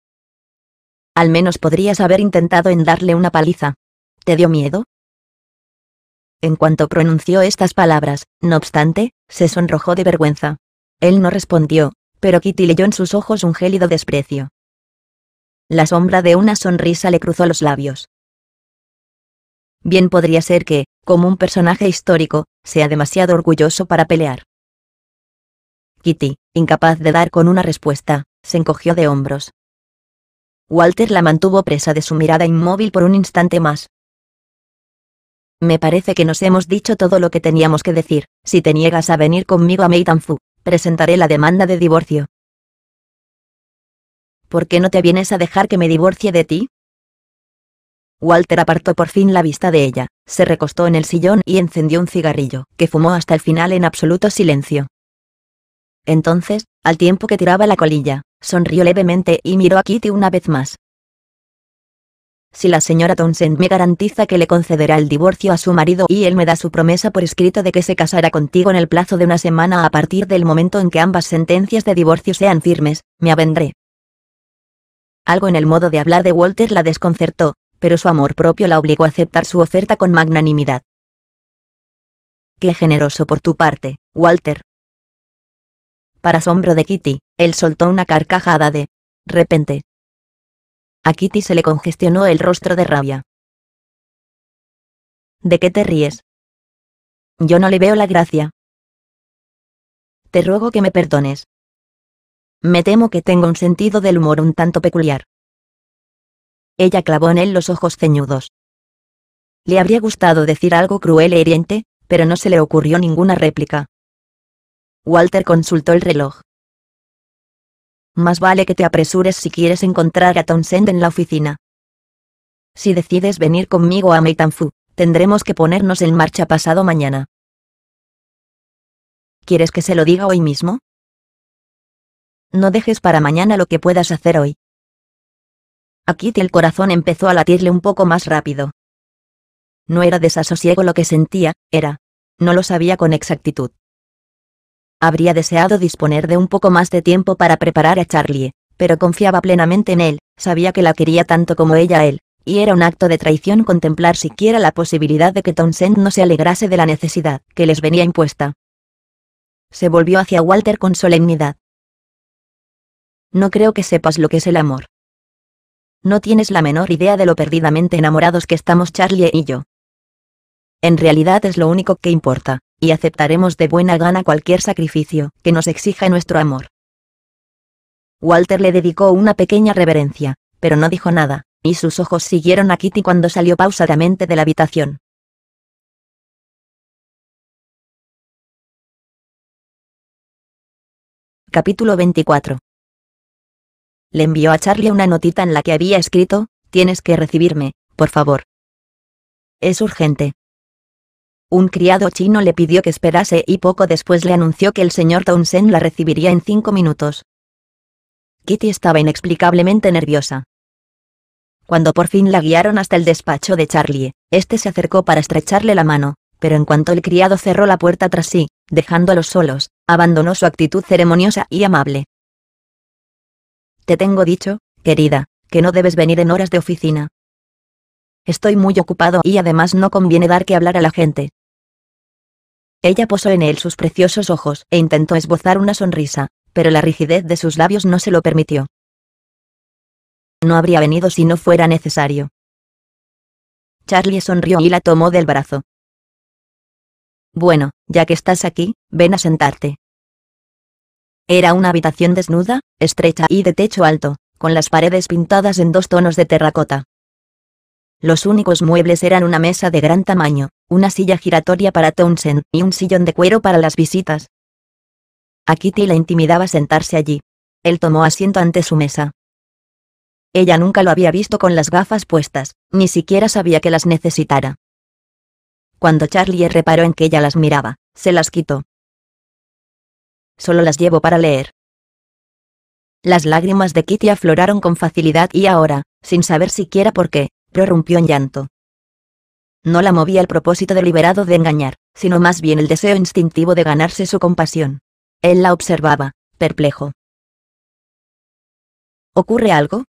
Al menos podrías haber intentado en darle una paliza. ¿Te dio miedo? En cuanto pronunció estas palabras, no obstante, se sonrojó de vergüenza. Él no respondió, pero Kitty leyó en sus ojos un gélido desprecio. La sombra de una sonrisa le cruzó los labios. Bien podría ser que, como un personaje histórico, sea demasiado orgulloso para pelear. Kitty, incapaz de dar con una respuesta, se encogió de hombros. Walter la mantuvo presa de su mirada inmóvil por un instante más. Me parece que nos hemos dicho todo lo que teníamos que decir, si te niegas a venir conmigo a Meitanfu presentaré la demanda de divorcio. ¿Por qué no te vienes a dejar que me divorcie de ti? Walter apartó por fin la vista de ella, se recostó en el sillón y encendió un cigarrillo, que fumó hasta el final en absoluto silencio. Entonces, al tiempo que tiraba la colilla, sonrió levemente y miró a Kitty una vez más. Si la señora Townsend me garantiza que le concederá el divorcio a su marido y él me da su promesa por escrito de que se casará contigo en el plazo de una semana a partir del momento en que ambas sentencias de divorcio sean firmes, me avendré. Algo en el modo de hablar de Walter la desconcertó, pero su amor propio la obligó a aceptar su oferta con magnanimidad. Qué generoso por tu parte, Walter. Para asombro de Kitty, él soltó una carcajada de repente. A Kitty se le congestionó el rostro de rabia. ¿De qué te ríes? Yo no le veo la gracia. Te ruego que me perdones. Me temo que tengo un sentido del humor un tanto peculiar. Ella clavó en él los ojos ceñudos. Le habría gustado decir algo cruel e hiriente, pero no se le ocurrió ninguna réplica. Walter consultó el reloj más vale que te apresures si quieres encontrar a Townsend en la oficina. Si decides venir conmigo a Meitanfu, tendremos que ponernos en marcha pasado mañana. ¿Quieres que se lo diga hoy mismo? No dejes para mañana lo que puedas hacer hoy. A Kitty el corazón empezó a latirle un poco más rápido. No era desasosiego lo que sentía, era. No lo sabía con exactitud, Habría deseado disponer de un poco más de tiempo para preparar a Charlie, pero confiaba plenamente en él, sabía que la quería tanto como ella a él, y era un acto de traición contemplar siquiera la posibilidad de que Townsend no se alegrase de la necesidad que les venía impuesta. Se volvió hacia Walter con solemnidad. No creo que sepas lo que es el amor. No tienes la menor idea de lo perdidamente enamorados que estamos Charlie y yo. En realidad es lo único que importa y aceptaremos de buena gana cualquier sacrificio que nos exija nuestro amor. Walter le dedicó una pequeña reverencia, pero no dijo nada, y sus ojos siguieron a Kitty cuando salió pausadamente de la habitación. Capítulo 24 Le envió a Charlie una notita en la que había escrito, Tienes que recibirme, por favor. Es urgente, un criado chino le pidió que esperase y poco después le anunció que el señor Townsend la recibiría en cinco minutos. Kitty estaba inexplicablemente nerviosa. Cuando por fin la guiaron hasta el despacho de Charlie, este se acercó para estrecharle la mano, pero en cuanto el criado cerró la puerta tras sí, dejándolos solos, abandonó su actitud ceremoniosa y amable. Te tengo dicho, querida, que no debes venir en horas de oficina. Estoy muy ocupado y además no conviene dar que hablar a la gente. Ella posó en él sus preciosos ojos e intentó esbozar una sonrisa, pero la rigidez de sus labios no se lo permitió. No habría venido si no fuera necesario. Charlie sonrió y la tomó del brazo. Bueno, ya que estás aquí, ven a sentarte. Era una habitación desnuda, estrecha y de techo alto, con las paredes pintadas en dos tonos de terracota. Los únicos muebles eran una mesa de gran tamaño, una silla giratoria para Townsend y un sillón de cuero para las visitas. A Kitty la intimidaba sentarse allí. Él tomó asiento ante su mesa. Ella nunca lo había visto con las gafas puestas, ni siquiera sabía que las necesitara. Cuando Charlie reparó en que ella las miraba, se las quitó. Solo las llevo para leer. Las lágrimas de Kitty afloraron con facilidad y ahora, sin saber siquiera por qué, prorrumpió en llanto. No la movía el propósito deliberado de engañar, sino más bien el deseo instintivo de ganarse su compasión. Él la observaba, perplejo. ¿Ocurre algo?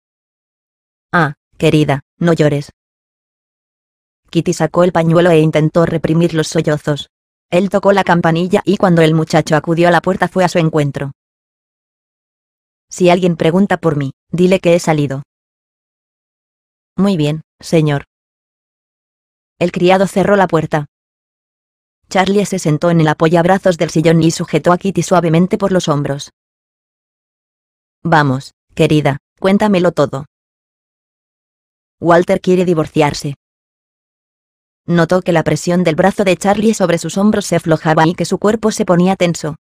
Ah, querida, no llores. Kitty sacó el pañuelo e intentó reprimir los sollozos. Él tocó la campanilla y cuando el muchacho acudió a la puerta fue a su encuentro. Si alguien pregunta por mí, dile que he salido. Muy bien, señor, el criado cerró la puerta. Charlie se sentó en el apoyabrazos del sillón y sujetó a Kitty suavemente por los hombros. Vamos, querida, cuéntamelo todo. Walter quiere divorciarse. Notó que la presión del brazo de Charlie sobre sus hombros se aflojaba y que su cuerpo se ponía tenso.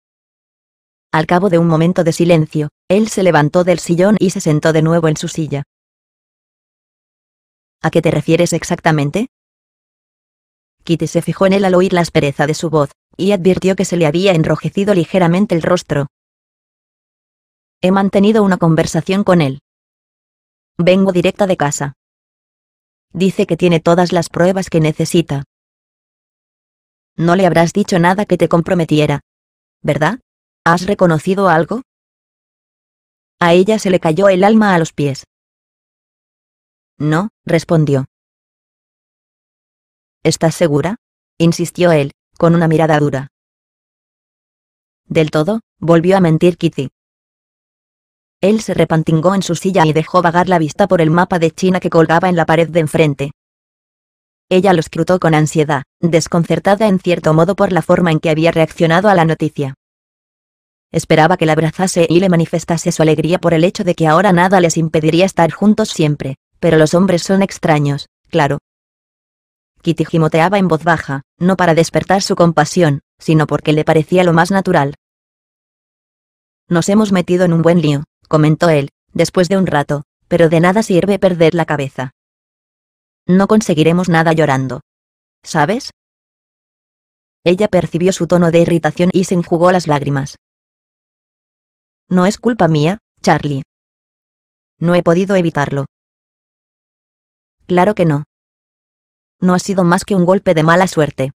Al cabo de un momento de silencio, él se levantó del sillón y se sentó de nuevo en su silla. ¿A qué te refieres exactamente? Kitty se fijó en él al oír la aspereza de su voz, y advirtió que se le había enrojecido ligeramente el rostro. He mantenido una conversación con él. Vengo directa de casa. Dice que tiene todas las pruebas que necesita. No le habrás dicho nada que te comprometiera. ¿Verdad? ¿Has reconocido algo? A ella se le cayó el alma a los pies. No, respondió. ¿Estás segura? insistió él, con una mirada dura. Del todo, volvió a mentir Kitty. Él se repantingó en su silla y dejó vagar la vista por el mapa de China que colgaba en la pared de enfrente. Ella lo escrutó con ansiedad, desconcertada en cierto modo por la forma en que había reaccionado a la noticia. Esperaba que la abrazase y le manifestase su alegría por el hecho de que ahora nada les impediría estar juntos siempre, pero los hombres son extraños, claro, Kitty gimoteaba en voz baja, no para despertar su compasión, sino porque le parecía lo más natural. Nos hemos metido en un buen lío, comentó él, después de un rato, pero de nada sirve perder la cabeza. No conseguiremos nada llorando. ¿Sabes? Ella percibió su tono de irritación y se enjugó las lágrimas. No es culpa mía, Charlie. No he podido evitarlo. Claro que no, no ha sido más que un golpe de mala suerte.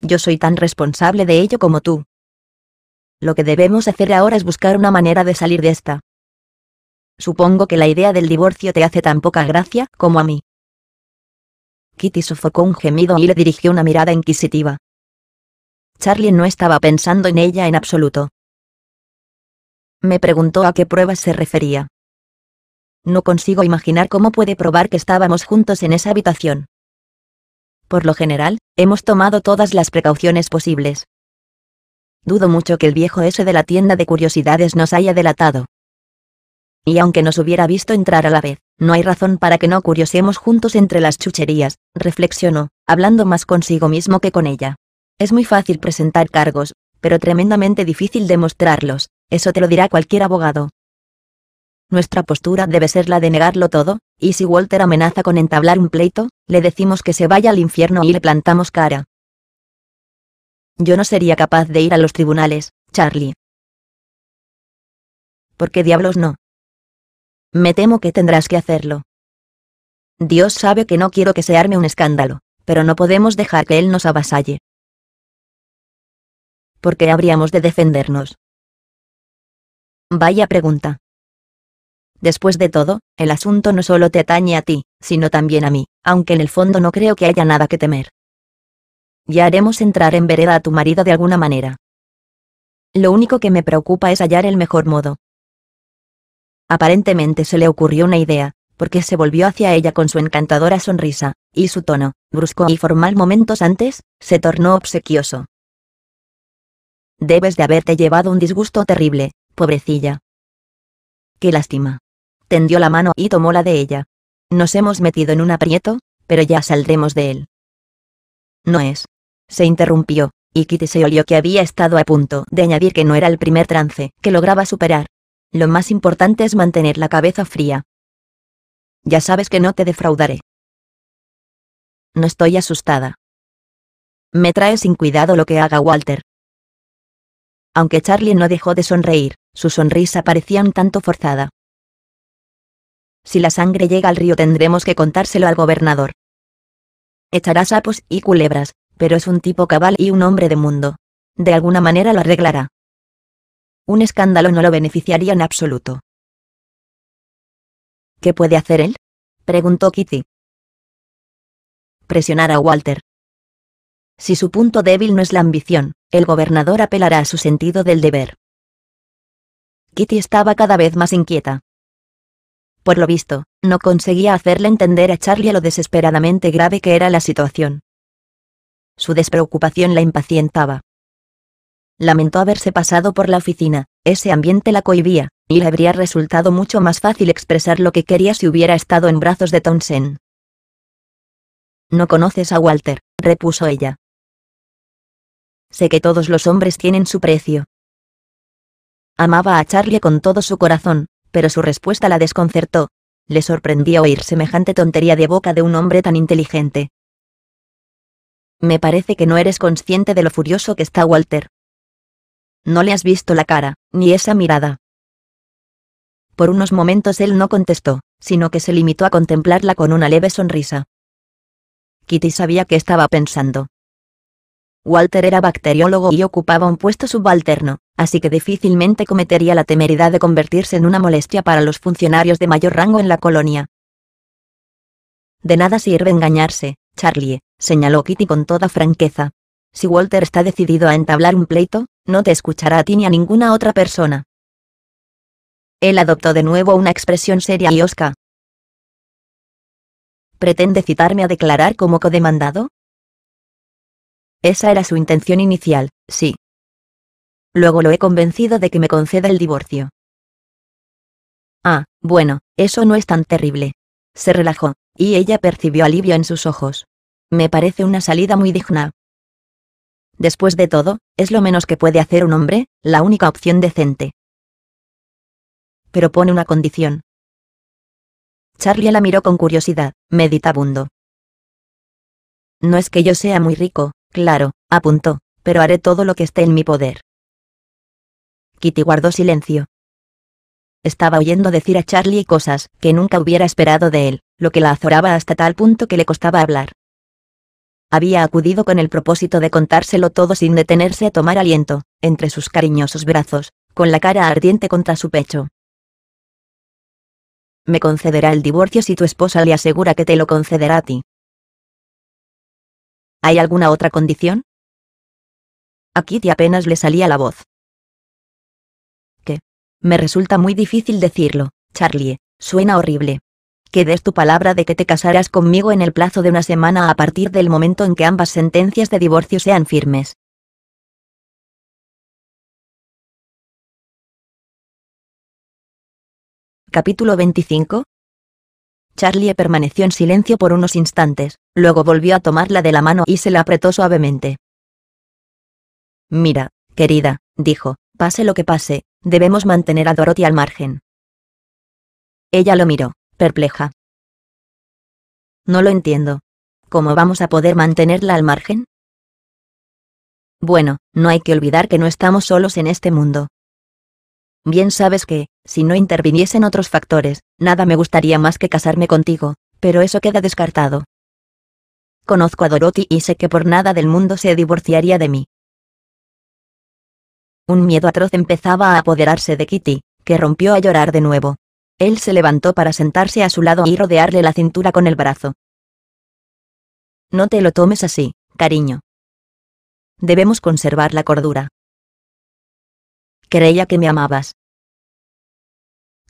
Yo soy tan responsable de ello como tú. Lo que debemos hacer ahora es buscar una manera de salir de esta. Supongo que la idea del divorcio te hace tan poca gracia como a mí. Kitty sofocó un gemido y le dirigió una mirada inquisitiva. Charlie no estaba pensando en ella en absoluto. Me preguntó a qué pruebas se refería. No consigo imaginar cómo puede probar que estábamos juntos en esa habitación. Por lo general, hemos tomado todas las precauciones posibles. Dudo mucho que el viejo ese de la tienda de curiosidades nos haya delatado. Y aunque nos hubiera visto entrar a la vez, no hay razón para que no curiosemos juntos entre las chucherías, reflexionó, hablando más consigo mismo que con ella. Es muy fácil presentar cargos, pero tremendamente difícil demostrarlos, eso te lo dirá cualquier abogado. Nuestra postura debe ser la de negarlo todo, y si Walter amenaza con entablar un pleito, le decimos que se vaya al infierno y le plantamos cara. Yo no sería capaz de ir a los tribunales, Charlie. ¿Por qué diablos no? Me temo que tendrás que hacerlo. Dios sabe que no quiero que se arme un escándalo, pero no podemos dejar que Él nos avasalle. ¿Por qué habríamos de defendernos? Vaya pregunta. Después de todo, el asunto no solo te atañe a ti, sino también a mí, aunque en el fondo no creo que haya nada que temer. Ya haremos entrar en vereda a tu marido de alguna manera. Lo único que me preocupa es hallar el mejor modo. Aparentemente se le ocurrió una idea, porque se volvió hacia ella con su encantadora sonrisa, y su tono, brusco y formal momentos antes, se tornó obsequioso. Debes de haberte llevado un disgusto terrible, pobrecilla. Qué lástima tendió la mano y tomó la de ella. Nos hemos metido en un aprieto, pero ya saldremos de él. No es. Se interrumpió, y Kitty se olió que había estado a punto de añadir que no era el primer trance que lograba superar. Lo más importante es mantener la cabeza fría. Ya sabes que no te defraudaré. No estoy asustada. Me trae sin cuidado lo que haga Walter. Aunque Charlie no dejó de sonreír, su sonrisa parecía un tanto forzada. Si la sangre llega al río tendremos que contárselo al gobernador. Echará sapos y culebras, pero es un tipo cabal y un hombre de mundo. De alguna manera lo arreglará. Un escándalo no lo beneficiaría en absoluto. ¿Qué puede hacer él? preguntó Kitty. Presionar a Walter. Si su punto débil no es la ambición, el gobernador apelará a su sentido del deber. Kitty estaba cada vez más inquieta. Por lo visto, no conseguía hacerle entender a Charlie lo desesperadamente grave que era la situación. Su despreocupación la impacientaba. Lamentó haberse pasado por la oficina, ese ambiente la cohibía, y le habría resultado mucho más fácil expresar lo que quería si hubiera estado en brazos de Townsend. No conoces a Walter, repuso ella. Sé que todos los hombres tienen su precio. Amaba a Charlie con todo su corazón, pero su respuesta la desconcertó. Le sorprendió oír semejante tontería de boca de un hombre tan inteligente. Me parece que no eres consciente de lo furioso que está Walter. No le has visto la cara, ni esa mirada. Por unos momentos él no contestó, sino que se limitó a contemplarla con una leve sonrisa. Kitty sabía que estaba pensando. Walter era bacteriólogo y ocupaba un puesto subalterno, así que difícilmente cometería la temeridad de convertirse en una molestia para los funcionarios de mayor rango en la colonia. De nada sirve engañarse, Charlie, señaló Kitty con toda franqueza. Si Walter está decidido a entablar un pleito, no te escuchará a ti ni a ninguna otra persona. Él adoptó de nuevo una expresión seria y osca. ¿Pretende citarme a declarar como codemandado? Esa era su intención inicial, sí, Luego lo he convencido de que me conceda el divorcio. Ah, bueno, eso no es tan terrible. Se relajó, y ella percibió alivio en sus ojos. Me parece una salida muy digna. Después de todo, es lo menos que puede hacer un hombre, la única opción decente. Pero pone una condición. Charlie la miró con curiosidad, meditabundo. No es que yo sea muy rico, claro, apuntó, pero haré todo lo que esté en mi poder. Kitty guardó silencio. Estaba oyendo decir a Charlie cosas que nunca hubiera esperado de él, lo que la azoraba hasta tal punto que le costaba hablar. Había acudido con el propósito de contárselo todo sin detenerse a tomar aliento, entre sus cariñosos brazos, con la cara ardiente contra su pecho. Me concederá el divorcio si tu esposa le asegura que te lo concederá a ti. ¿Hay alguna otra condición? A Kitty apenas le salía la voz. Me resulta muy difícil decirlo, Charlie, suena horrible. Que des tu palabra de que te casarás conmigo en el plazo de una semana a partir del momento en que ambas sentencias de divorcio sean firmes. Capítulo 25. Charlie permaneció en silencio por unos instantes, luego volvió a tomarla de la mano y se la apretó suavemente. Mira, querida, dijo, pase lo que pase, Debemos mantener a Dorothy al margen. Ella lo miró, perpleja. No lo entiendo. ¿Cómo vamos a poder mantenerla al margen? Bueno, no hay que olvidar que no estamos solos en este mundo. Bien sabes que, si no interviniesen otros factores, nada me gustaría más que casarme contigo, pero eso queda descartado. Conozco a Dorothy y sé que por nada del mundo se divorciaría de mí. Un miedo atroz empezaba a apoderarse de Kitty, que rompió a llorar de nuevo. Él se levantó para sentarse a su lado y rodearle la cintura con el brazo. No te lo tomes así, cariño. Debemos conservar la cordura. Creía que me amabas.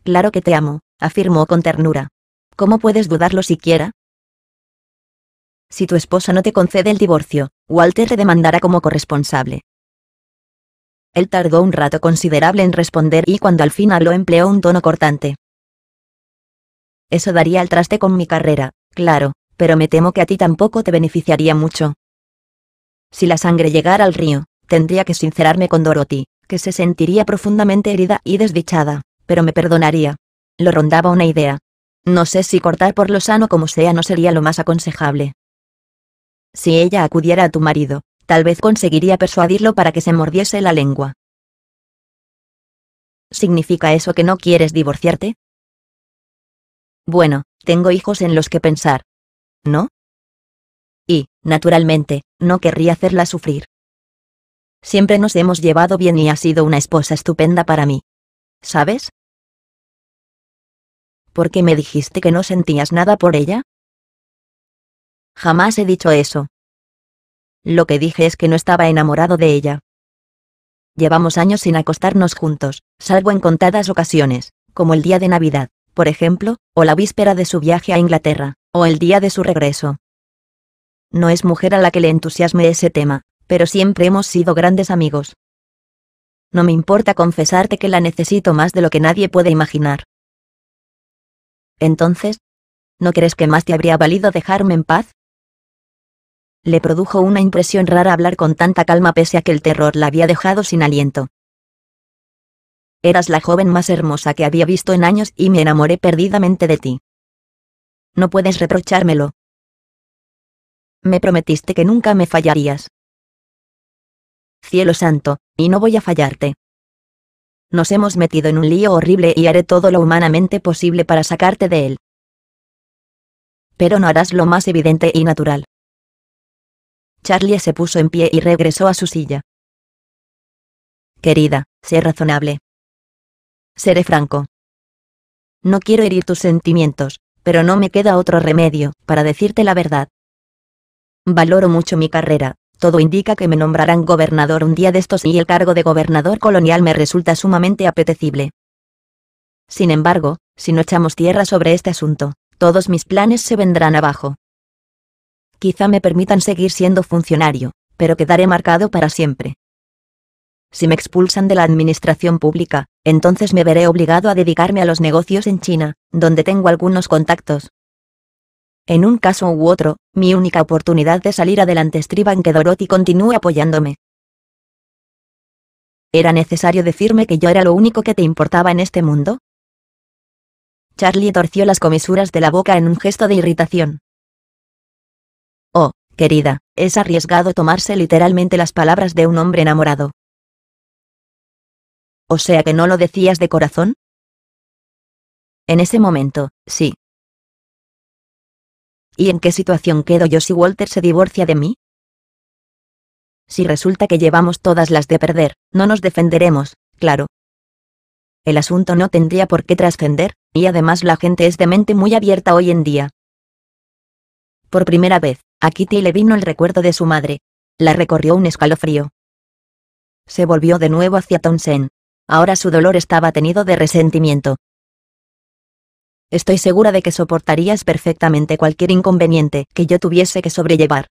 Claro que te amo, afirmó con ternura. ¿Cómo puedes dudarlo siquiera? Si tu esposa no te concede el divorcio, Walter te demandará como corresponsable. Él tardó un rato considerable en responder y cuando al final lo empleó un tono cortante. Eso daría al traste con mi carrera, claro, pero me temo que a ti tampoco te beneficiaría mucho. Si la sangre llegara al río, tendría que sincerarme con Dorothy, que se sentiría profundamente herida y desdichada, pero me perdonaría. Lo rondaba una idea. No sé si cortar por lo sano como sea no sería lo más aconsejable. Si ella acudiera a tu marido, tal vez conseguiría persuadirlo para que se mordiese la lengua. ¿Significa eso que no quieres divorciarte? Bueno, tengo hijos en los que pensar. ¿No? Y, naturalmente, no querría hacerla sufrir. Siempre nos hemos llevado bien y ha sido una esposa estupenda para mí. ¿Sabes? ¿Por qué me dijiste que no sentías nada por ella? Jamás he dicho eso, lo que dije es que no estaba enamorado de ella. Llevamos años sin acostarnos juntos, salvo en contadas ocasiones, como el día de Navidad, por ejemplo, o la víspera de su viaje a Inglaterra, o el día de su regreso. No es mujer a la que le entusiasme ese tema, pero siempre hemos sido grandes amigos. No me importa confesarte que la necesito más de lo que nadie puede imaginar. Entonces, ¿no crees que más te habría valido dejarme en paz? Le produjo una impresión rara hablar con tanta calma pese a que el terror la había dejado sin aliento. Eras la joven más hermosa que había visto en años y me enamoré perdidamente de ti. No puedes reprochármelo. Me prometiste que nunca me fallarías. Cielo santo, y no voy a fallarte nos hemos metido en un lío horrible y haré todo lo humanamente posible para sacarte de él. Pero no harás lo más evidente y natural. Charlie se puso en pie y regresó a su silla. Querida, sé razonable. Seré franco. No quiero herir tus sentimientos, pero no me queda otro remedio, para decirte la verdad. Valoro mucho mi carrera, todo indica que me nombrarán gobernador un día de estos y el cargo de gobernador colonial me resulta sumamente apetecible. Sin embargo, si no echamos tierra sobre este asunto, todos mis planes se vendrán abajo quizá me permitan seguir siendo funcionario, pero quedaré marcado para siempre. Si me expulsan de la administración pública, entonces me veré obligado a dedicarme a los negocios en China, donde tengo algunos contactos. En un caso u otro, mi única oportunidad de salir adelante estriba en que Dorothy continúe apoyándome. ¿Era necesario decirme que yo era lo único que te importaba en este mundo? Charlie torció las comisuras de la boca en un gesto de irritación. Oh, querida, es arriesgado tomarse literalmente las palabras de un hombre enamorado. O sea que no lo decías de corazón? En ese momento, sí. ¿Y en qué situación quedo yo si Walter se divorcia de mí? Si resulta que llevamos todas las de perder, no nos defenderemos, claro. El asunto no tendría por qué trascender, y además la gente es de mente muy abierta hoy en día. Por primera vez, a Kitty le vino el recuerdo de su madre. La recorrió un escalofrío. Se volvió de nuevo hacia Townsend. Ahora su dolor estaba tenido de resentimiento. Estoy segura de que soportarías perfectamente cualquier inconveniente que yo tuviese que sobrellevar.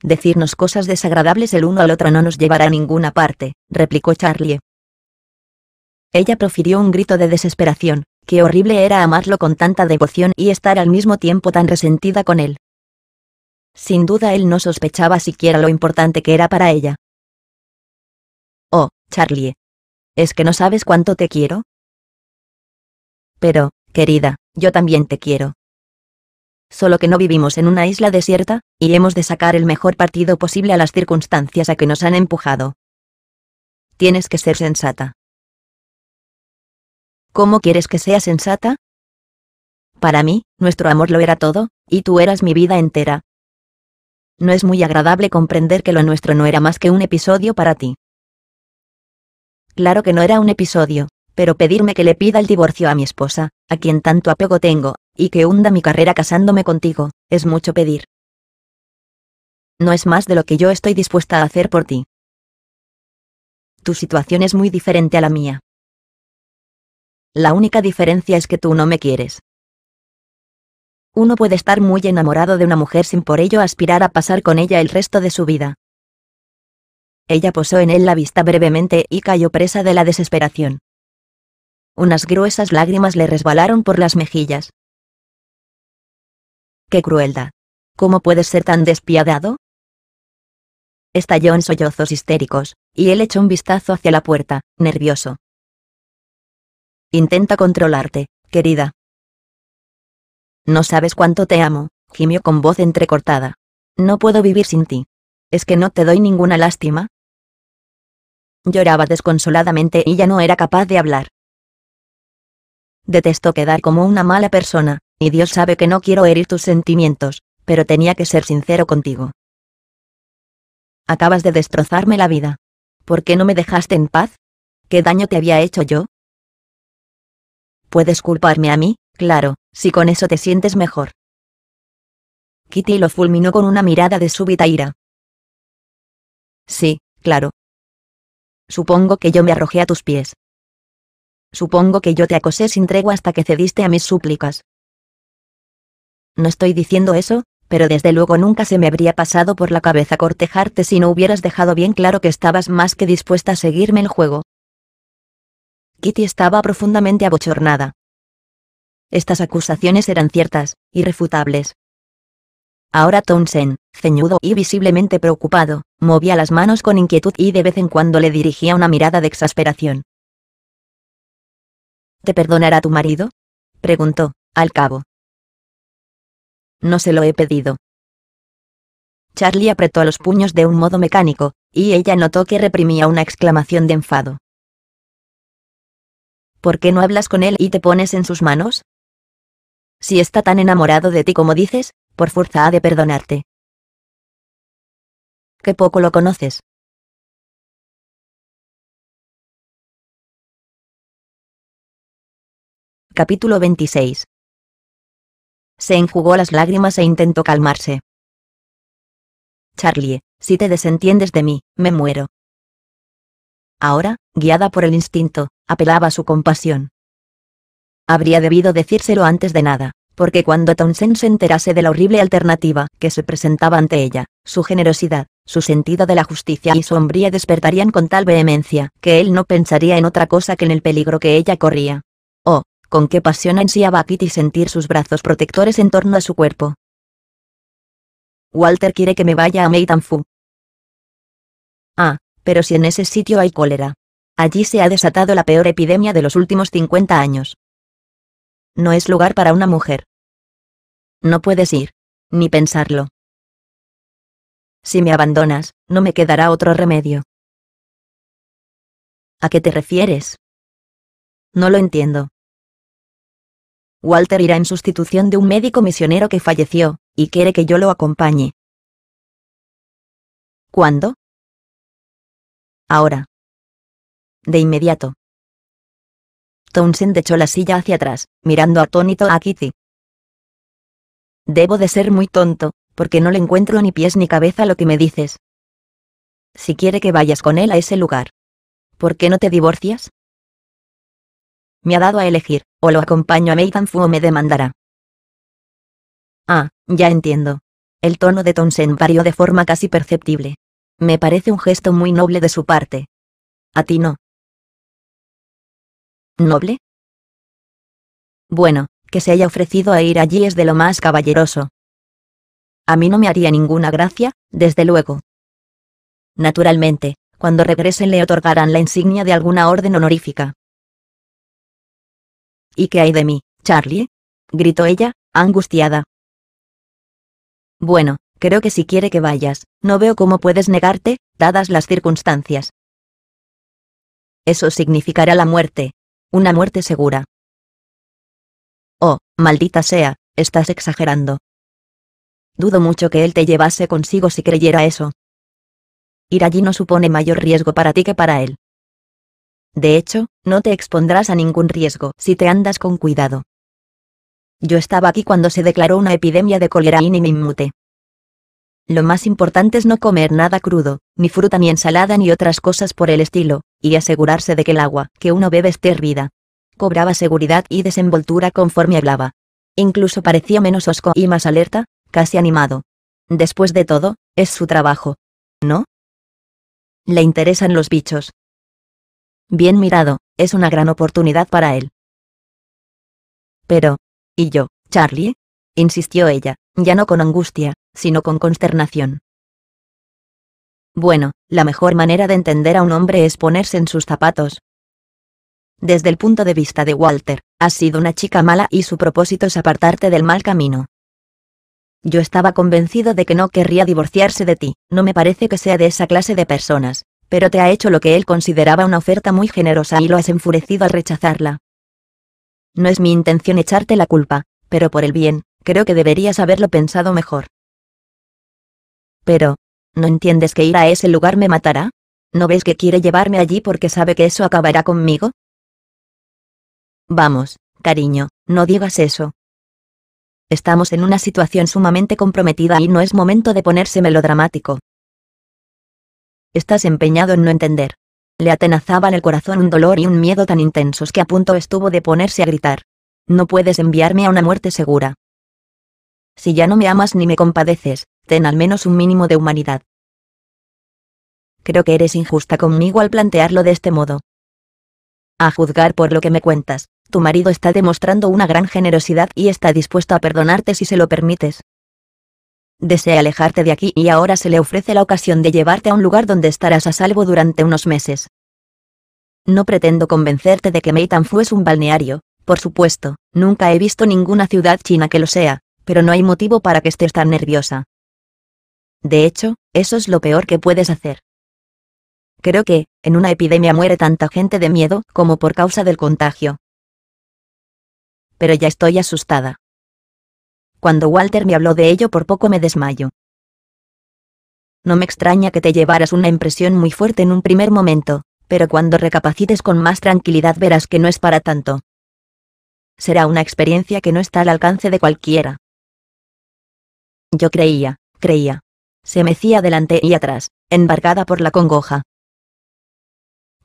Decirnos cosas desagradables el uno al otro no nos llevará a ninguna parte, replicó Charlie. Ella profirió un grito de desesperación, qué horrible era amarlo con tanta devoción y estar al mismo tiempo tan resentida con él. Sin duda él no sospechaba siquiera lo importante que era para ella. Oh, Charlie. ¿Es que no sabes cuánto te quiero? Pero, querida, yo también te quiero. Solo que no vivimos en una isla desierta, y hemos de sacar el mejor partido posible a las circunstancias a que nos han empujado. Tienes que ser sensata. ¿Cómo quieres que sea sensata? Para mí, nuestro amor lo era todo, y tú eras mi vida entera, no es muy agradable comprender que lo nuestro no era más que un episodio para ti. Claro que no era un episodio, pero pedirme que le pida el divorcio a mi esposa, a quien tanto apego tengo, y que hunda mi carrera casándome contigo, es mucho pedir. No es más de lo que yo estoy dispuesta a hacer por ti. Tu situación es muy diferente a la mía. La única diferencia es que tú no me quieres. Uno puede estar muy enamorado de una mujer sin por ello aspirar a pasar con ella el resto de su vida. Ella posó en él la vista brevemente y cayó presa de la desesperación. Unas gruesas lágrimas le resbalaron por las mejillas. ¡Qué crueldad! ¿Cómo puedes ser tan despiadado? Estalló en sollozos histéricos, y él echó un vistazo hacia la puerta, nervioso. Intenta controlarte, querida, no sabes cuánto te amo, gimió con voz entrecortada. No puedo vivir sin ti. ¿Es que no te doy ninguna lástima? Lloraba desconsoladamente y ya no era capaz de hablar. Detesto quedar como una mala persona, y Dios sabe que no quiero herir tus sentimientos, pero tenía que ser sincero contigo. Acabas de destrozarme la vida. ¿Por qué no me dejaste en paz? ¿Qué daño te había hecho yo? ¿Puedes culparme a mí? Claro, si con eso te sientes mejor. Kitty lo fulminó con una mirada de súbita ira. Sí, claro. Supongo que yo me arrojé a tus pies. Supongo que yo te acosé sin tregua hasta que cediste a mis súplicas. No estoy diciendo eso, pero desde luego nunca se me habría pasado por la cabeza cortejarte si no hubieras dejado bien claro que estabas más que dispuesta a seguirme el juego. Kitty estaba profundamente abochornada. Estas acusaciones eran ciertas, irrefutables. Ahora Townsend, ceñudo y visiblemente preocupado, movía las manos con inquietud y de vez en cuando le dirigía una mirada de exasperación. ¿Te perdonará tu marido? preguntó, al cabo. No se lo he pedido. Charlie apretó los puños de un modo mecánico, y ella notó que reprimía una exclamación de enfado. ¿Por qué no hablas con él y te pones en sus manos? Si está tan enamorado de ti como dices, por fuerza ha de perdonarte. Qué poco lo conoces. Capítulo 26. Se enjugó las lágrimas e intentó calmarse. Charlie, si te desentiendes de mí, me muero. Ahora, guiada por el instinto, apelaba a su compasión. Habría debido decírselo antes de nada, porque cuando Townsend se enterase de la horrible alternativa que se presentaba ante ella, su generosidad, su sentido de la justicia y su hombría despertarían con tal vehemencia que él no pensaría en otra cosa que en el peligro que ella corría. Oh, con qué pasión ansiaba Kitty sentir sus brazos protectores en torno a su cuerpo. Walter quiere que me vaya a Meitanfu. Ah, pero si en ese sitio hay cólera. Allí se ha desatado la peor epidemia de los últimos 50 años no es lugar para una mujer. No puedes ir. Ni pensarlo. Si me abandonas, no me quedará otro remedio. ¿A qué te refieres? No lo entiendo. Walter irá en sustitución de un médico misionero que falleció, y quiere que yo lo acompañe. ¿Cuándo? Ahora. De inmediato. Townsend echó la silla hacia atrás, mirando atónito a Kitty. Debo de ser muy tonto, porque no le encuentro ni pies ni cabeza lo que me dices. Si quiere que vayas con él a ese lugar. ¿Por qué no te divorcias? Me ha dado a elegir, o lo acompaño a Maidan o me demandará. Ah, ya entiendo. El tono de Townsend varió de forma casi perceptible. Me parece un gesto muy noble de su parte. A ti no, noble? Bueno, que se haya ofrecido a ir allí es de lo más caballeroso. A mí no me haría ninguna gracia, desde luego. Naturalmente, cuando regresen le otorgarán la insignia de alguna orden honorífica. ¿Y qué hay de mí, Charlie? gritó ella, angustiada. Bueno, creo que si quiere que vayas, no veo cómo puedes negarte, dadas las circunstancias. Eso significará la muerte, una muerte segura. Oh, maldita sea, estás exagerando. Dudo mucho que él te llevase consigo si creyera eso. Ir allí no supone mayor riesgo para ti que para él. De hecho, no te expondrás a ningún riesgo si te andas con cuidado. Yo estaba aquí cuando se declaró una epidemia de cólera y lo más importante es no comer nada crudo, ni fruta ni ensalada ni otras cosas por el estilo, y asegurarse de que el agua que uno bebe esté hervida. Cobraba seguridad y desenvoltura conforme hablaba. Incluso parecía menos osco y más alerta, casi animado. Después de todo, es su trabajo. ¿No? Le interesan los bichos. Bien mirado, es una gran oportunidad para él. Pero, ¿y yo, Charlie? insistió ella ya no con angustia, sino con consternación. Bueno, la mejor manera de entender a un hombre es ponerse en sus zapatos. Desde el punto de vista de Walter, has sido una chica mala y su propósito es apartarte del mal camino. Yo estaba convencido de que no querría divorciarse de ti, no me parece que sea de esa clase de personas, pero te ha hecho lo que él consideraba una oferta muy generosa y lo has enfurecido al rechazarla. No es mi intención echarte la culpa, pero por el bien, Creo que deberías haberlo pensado mejor. Pero, ¿no entiendes que ir a ese lugar me matará? ¿No ves que quiere llevarme allí porque sabe que eso acabará conmigo? Vamos, cariño, no digas eso. Estamos en una situación sumamente comprometida y no es momento de ponerse melodramático. Estás empeñado en no entender. Le atenazaban el corazón un dolor y un miedo tan intensos que a punto estuvo de ponerse a gritar. No puedes enviarme a una muerte segura. Si ya no me amas ni me compadeces, ten al menos un mínimo de humanidad. Creo que eres injusta conmigo al plantearlo de este modo. A juzgar por lo que me cuentas, tu marido está demostrando una gran generosidad y está dispuesto a perdonarte si se lo permites. Desea alejarte de aquí y ahora se le ofrece la ocasión de llevarte a un lugar donde estarás a salvo durante unos meses. No pretendo convencerte de que Meitan es un balneario, por supuesto, nunca he visto ninguna ciudad china que lo sea, pero no hay motivo para que estés tan nerviosa. De hecho, eso es lo peor que puedes hacer. Creo que, en una epidemia muere tanta gente de miedo como por causa del contagio. Pero ya estoy asustada. Cuando Walter me habló de ello por poco me desmayo. No me extraña que te llevaras una impresión muy fuerte en un primer momento, pero cuando recapacites con más tranquilidad verás que no es para tanto. Será una experiencia que no está al alcance de cualquiera. Yo creía, creía. Se mecía delante y atrás, embargada por la congoja.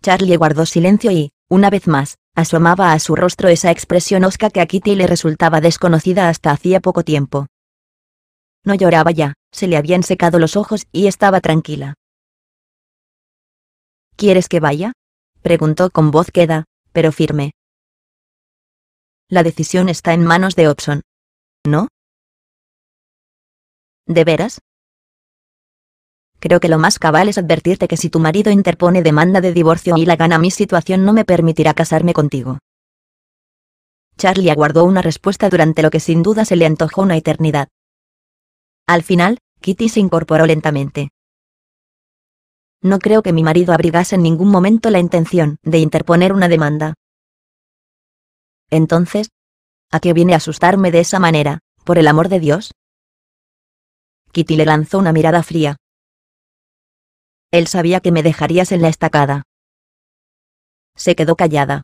Charlie guardó silencio y, una vez más, asomaba a su rostro esa expresión osca que a Kitty le resultaba desconocida hasta hacía poco tiempo. No lloraba ya, se le habían secado los ojos y estaba tranquila. ¿Quieres que vaya? preguntó con voz queda, pero firme. La decisión está en manos de Opson. ¿No? ¿De veras? Creo que lo más cabal es advertirte que si tu marido interpone demanda de divorcio y la gana mi situación no me permitirá casarme contigo. Charlie aguardó una respuesta durante lo que sin duda se le antojó una eternidad. Al final, Kitty se incorporó lentamente. No creo que mi marido abrigase en ningún momento la intención de interponer una demanda. Entonces, ¿a qué viene a asustarme de esa manera, por el amor de Dios? Kitty le lanzó una mirada fría. Él sabía que me dejarías en la estacada. Se quedó callada.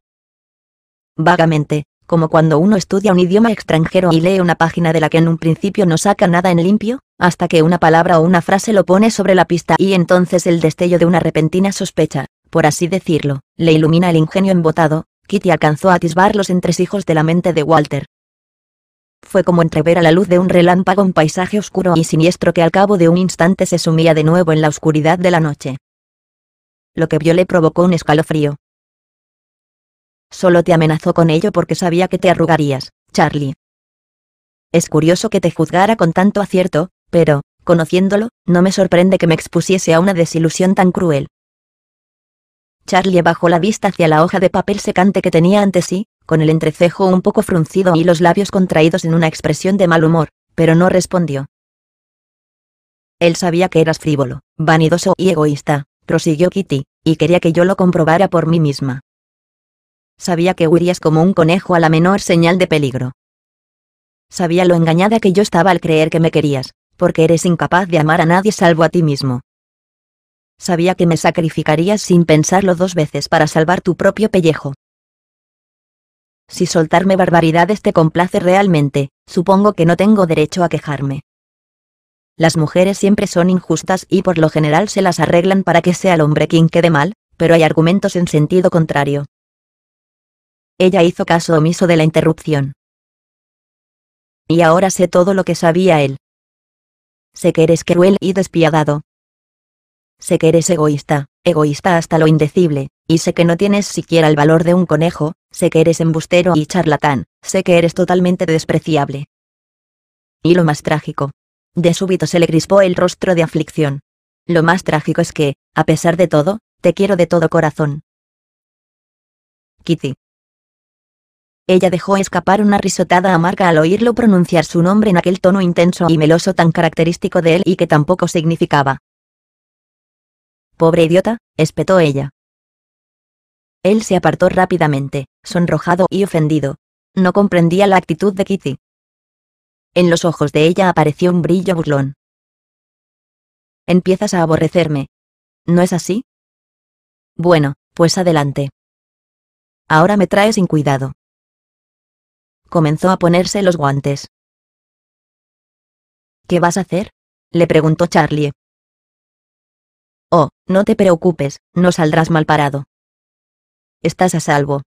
Vagamente, como cuando uno estudia un idioma extranjero y lee una página de la que en un principio no saca nada en limpio, hasta que una palabra o una frase lo pone sobre la pista y entonces el destello de una repentina sospecha, por así decirlo, le ilumina el ingenio embotado, Kitty alcanzó a atisbar los entresijos de la mente de Walter, fue como entrever a la luz de un relámpago un paisaje oscuro y siniestro que al cabo de un instante se sumía de nuevo en la oscuridad de la noche. Lo que vio le provocó un escalofrío. Solo te amenazó con ello porque sabía que te arrugarías, Charlie. Es curioso que te juzgara con tanto acierto, pero, conociéndolo, no me sorprende que me expusiese a una desilusión tan cruel. Charlie bajó la vista hacia la hoja de papel secante que tenía ante sí, con el entrecejo un poco fruncido y los labios contraídos en una expresión de mal humor, pero no respondió. Él sabía que eras frívolo, vanidoso y egoísta, prosiguió Kitty, y quería que yo lo comprobara por mí misma. Sabía que huirías como un conejo a la menor señal de peligro. Sabía lo engañada que yo estaba al creer que me querías, porque eres incapaz de amar a nadie salvo a ti mismo. Sabía que me sacrificarías sin pensarlo dos veces para salvar tu propio pellejo. Si soltarme barbaridades te complace realmente, supongo que no tengo derecho a quejarme. Las mujeres siempre son injustas y por lo general se las arreglan para que sea el hombre quien quede mal, pero hay argumentos en sentido contrario. Ella hizo caso omiso de la interrupción. Y ahora sé todo lo que sabía él. Sé que eres cruel y despiadado. Sé que eres egoísta, egoísta hasta lo indecible, y sé que no tienes siquiera el valor de un conejo, sé que eres embustero y charlatán, sé que eres totalmente despreciable. Y lo más trágico. De súbito se le crispó el rostro de aflicción. Lo más trágico es que, a pesar de todo, te quiero de todo corazón. Kitty. Ella dejó escapar una risotada amarga al oírlo pronunciar su nombre en aquel tono intenso y meloso tan característico de él y que tampoco significaba. Pobre idiota, espetó ella. Él se apartó rápidamente, sonrojado y ofendido. No comprendía la actitud de Kitty. En los ojos de ella apareció un brillo burlón. Empiezas a aborrecerme. ¿No es así? Bueno, pues adelante. Ahora me trae sin cuidado. Comenzó a ponerse los guantes. ¿Qué vas a hacer? le preguntó Charlie. Oh, no te preocupes, no saldrás mal parado. Estás a salvo.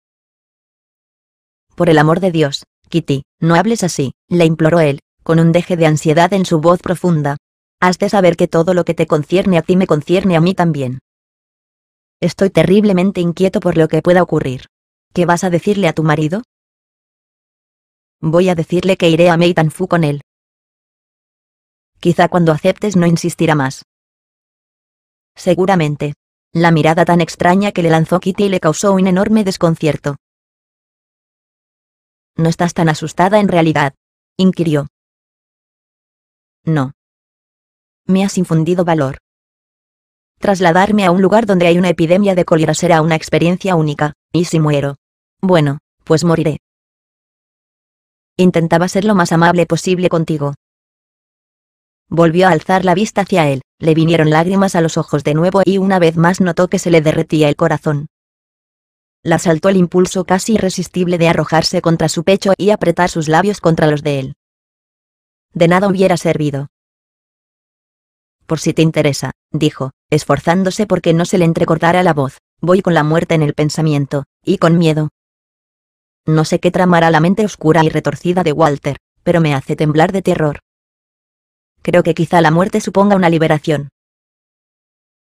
Por el amor de Dios, Kitty, no hables así, le imploró él, con un deje de ansiedad en su voz profunda. Has de saber que todo lo que te concierne a ti me concierne a mí también. Estoy terriblemente inquieto por lo que pueda ocurrir. ¿Qué vas a decirle a tu marido? Voy a decirle que iré a Meitanfu Fu con él. Quizá cuando aceptes no insistirá más. Seguramente. La mirada tan extraña que le lanzó Kitty le causó un enorme desconcierto. ¿No estás tan asustada en realidad? inquirió. No. Me has infundido valor. Trasladarme a un lugar donde hay una epidemia de cólera será una experiencia única, y si muero. Bueno, pues moriré. Intentaba ser lo más amable posible contigo. Volvió a alzar la vista hacia él, le vinieron lágrimas a los ojos de nuevo y una vez más notó que se le derretía el corazón. La asaltó el impulso casi irresistible de arrojarse contra su pecho y apretar sus labios contra los de él. De nada hubiera servido. Por si te interesa, dijo, esforzándose porque no se le entrecortara la voz, voy con la muerte en el pensamiento, y con miedo. No sé qué tramará la mente oscura y retorcida de Walter, pero me hace temblar de terror. Creo que quizá la muerte suponga una liberación.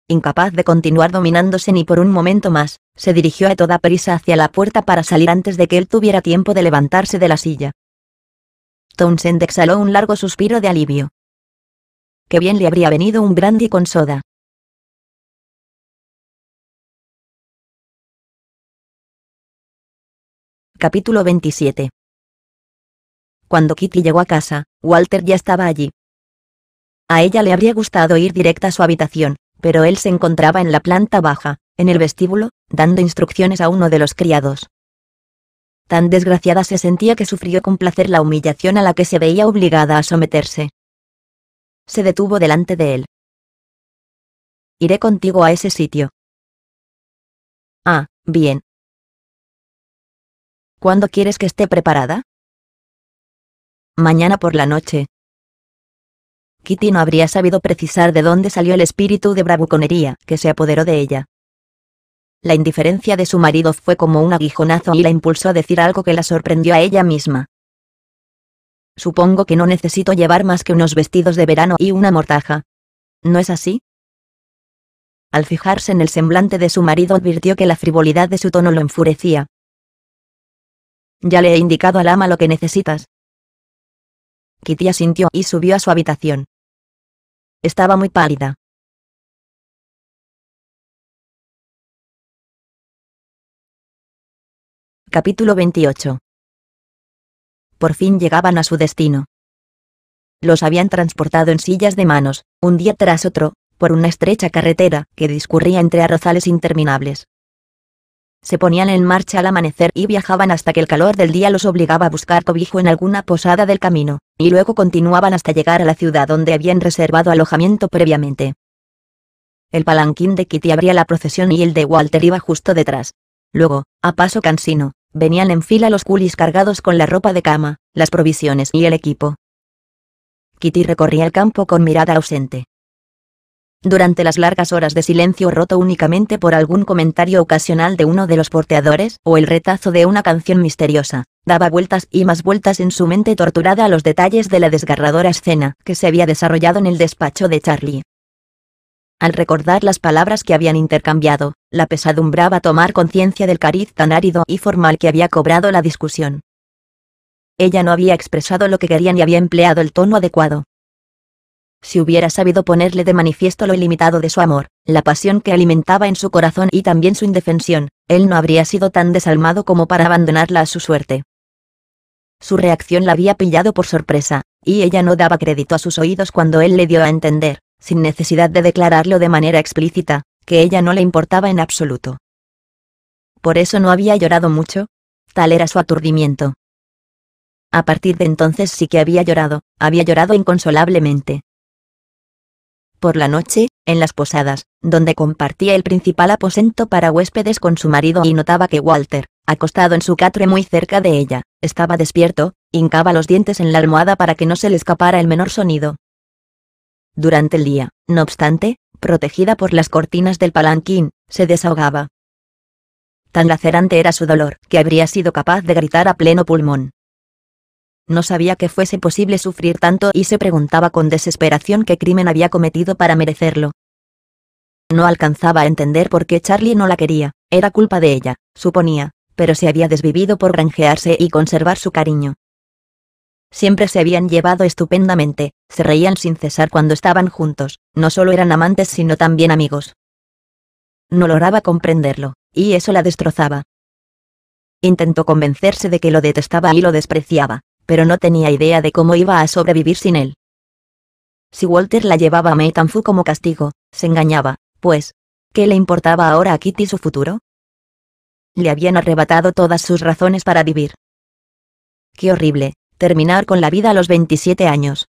Incapaz de continuar dominándose ni por un momento más, se dirigió a toda prisa hacia la puerta para salir antes de que él tuviera tiempo de levantarse de la silla. Townsend exhaló un largo suspiro de alivio. Qué bien le habría venido un brandy con soda. Capítulo 27 Cuando Kitty llegó a casa, Walter ya estaba allí. A ella le habría gustado ir directa a su habitación, pero él se encontraba en la planta baja, en el vestíbulo, dando instrucciones a uno de los criados. Tan desgraciada se sentía que sufrió con placer la humillación a la que se veía obligada a someterse. Se detuvo delante de él. Iré contigo a ese sitio. Ah, bien. ¿Cuándo quieres que esté preparada? Mañana por la noche, Kitty no habría sabido precisar de dónde salió el espíritu de bravuconería que se apoderó de ella. La indiferencia de su marido fue como un aguijonazo y la impulsó a decir algo que la sorprendió a ella misma. Supongo que no necesito llevar más que unos vestidos de verano y una mortaja. ¿No es así? Al fijarse en el semblante de su marido advirtió que la frivolidad de su tono lo enfurecía. Ya le he indicado al ama lo que necesitas. Kitty asintió y subió a su habitación. Estaba muy pálida. Capítulo 28. Por fin llegaban a su destino. Los habían transportado en sillas de manos, un día tras otro, por una estrecha carretera que discurría entre arrozales interminables. Se ponían en marcha al amanecer y viajaban hasta que el calor del día los obligaba a buscar cobijo en alguna posada del camino y luego continuaban hasta llegar a la ciudad donde habían reservado alojamiento previamente. El palanquín de Kitty abría la procesión y el de Walter iba justo detrás. Luego, a paso cansino, venían en fila los coolies cargados con la ropa de cama, las provisiones y el equipo. Kitty recorría el campo con mirada ausente. Durante las largas horas de silencio roto únicamente por algún comentario ocasional de uno de los porteadores o el retazo de una canción misteriosa, daba vueltas y más vueltas en su mente torturada a los detalles de la desgarradora escena que se había desarrollado en el despacho de Charlie. Al recordar las palabras que habían intercambiado, la pesadumbraba tomar conciencia del cariz tan árido y formal que había cobrado la discusión. Ella no había expresado lo que quería ni había empleado el tono adecuado si hubiera sabido ponerle de manifiesto lo ilimitado de su amor, la pasión que alimentaba en su corazón y también su indefensión, él no habría sido tan desalmado como para abandonarla a su suerte. Su reacción la había pillado por sorpresa, y ella no daba crédito a sus oídos cuando él le dio a entender, sin necesidad de declararlo de manera explícita, que ella no le importaba en absoluto. Por eso no había llorado mucho. Tal era su aturdimiento. A partir de entonces sí que había llorado, había llorado inconsolablemente por la noche, en las posadas, donde compartía el principal aposento para huéspedes con su marido y notaba que Walter, acostado en su catre muy cerca de ella, estaba despierto, hincaba los dientes en la almohada para que no se le escapara el menor sonido. Durante el día, no obstante, protegida por las cortinas del palanquín, se desahogaba. Tan lacerante era su dolor que habría sido capaz de gritar a pleno pulmón. No sabía que fuese posible sufrir tanto y se preguntaba con desesperación qué crimen había cometido para merecerlo. No alcanzaba a entender por qué Charlie no la quería, era culpa de ella, suponía, pero se había desvivido por granjearse y conservar su cariño. Siempre se habían llevado estupendamente, se reían sin cesar cuando estaban juntos, no solo eran amantes sino también amigos. No lograba comprenderlo, y eso la destrozaba. Intentó convencerse de que lo detestaba y lo despreciaba, pero no tenía idea de cómo iba a sobrevivir sin él. Si Walter la llevaba a tan como castigo, se engañaba, pues, ¿qué le importaba ahora a Kitty su futuro? Le habían arrebatado todas sus razones para vivir. Qué horrible, terminar con la vida a los 27 años.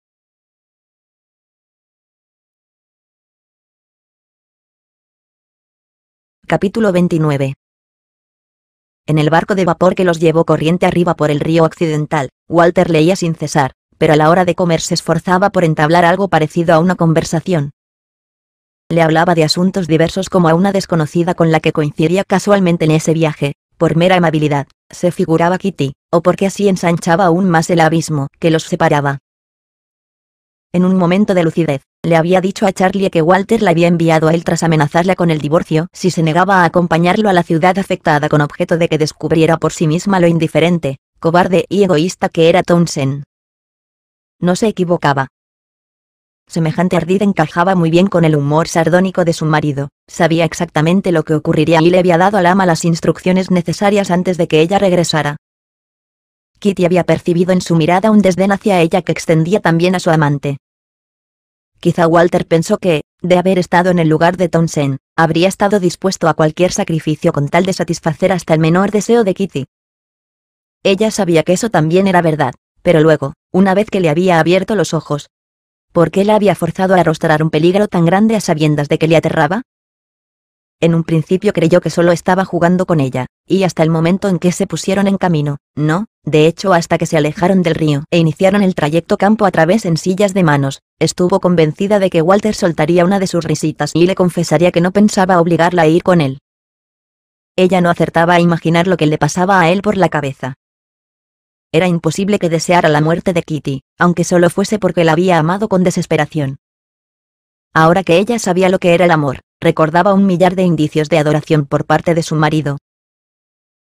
Capítulo 29 en el barco de vapor que los llevó corriente arriba por el río occidental, Walter leía sin cesar, pero a la hora de comer se esforzaba por entablar algo parecido a una conversación. Le hablaba de asuntos diversos como a una desconocida con la que coincidía casualmente en ese viaje, por mera amabilidad, se figuraba Kitty, o porque así ensanchaba aún más el abismo que los separaba. En un momento de lucidez, le había dicho a Charlie que Walter la había enviado a él tras amenazarla con el divorcio si se negaba a acompañarlo a la ciudad afectada con objeto de que descubriera por sí misma lo indiferente, cobarde y egoísta que era Townsend. No se equivocaba. Semejante ardid encajaba muy bien con el humor sardónico de su marido, sabía exactamente lo que ocurriría y le había dado al ama las instrucciones necesarias antes de que ella regresara. Kitty había percibido en su mirada un desdén hacia ella que extendía también a su amante. Quizá Walter pensó que, de haber estado en el lugar de Townsend, habría estado dispuesto a cualquier sacrificio con tal de satisfacer hasta el menor deseo de Kitty. Ella sabía que eso también era verdad, pero luego, una vez que le había abierto los ojos, ¿por qué la había forzado a arrostrar un peligro tan grande a sabiendas de que le aterraba? En un principio creyó que solo estaba jugando con ella, y hasta el momento en que se pusieron en camino, no, de hecho hasta que se alejaron del río e iniciaron el trayecto campo a través en sillas de manos, Estuvo convencida de que Walter soltaría una de sus risitas y le confesaría que no pensaba obligarla a ir con él. Ella no acertaba a imaginar lo que le pasaba a él por la cabeza. Era imposible que deseara la muerte de Kitty, aunque solo fuese porque la había amado con desesperación. Ahora que ella sabía lo que era el amor, recordaba un millar de indicios de adoración por parte de su marido.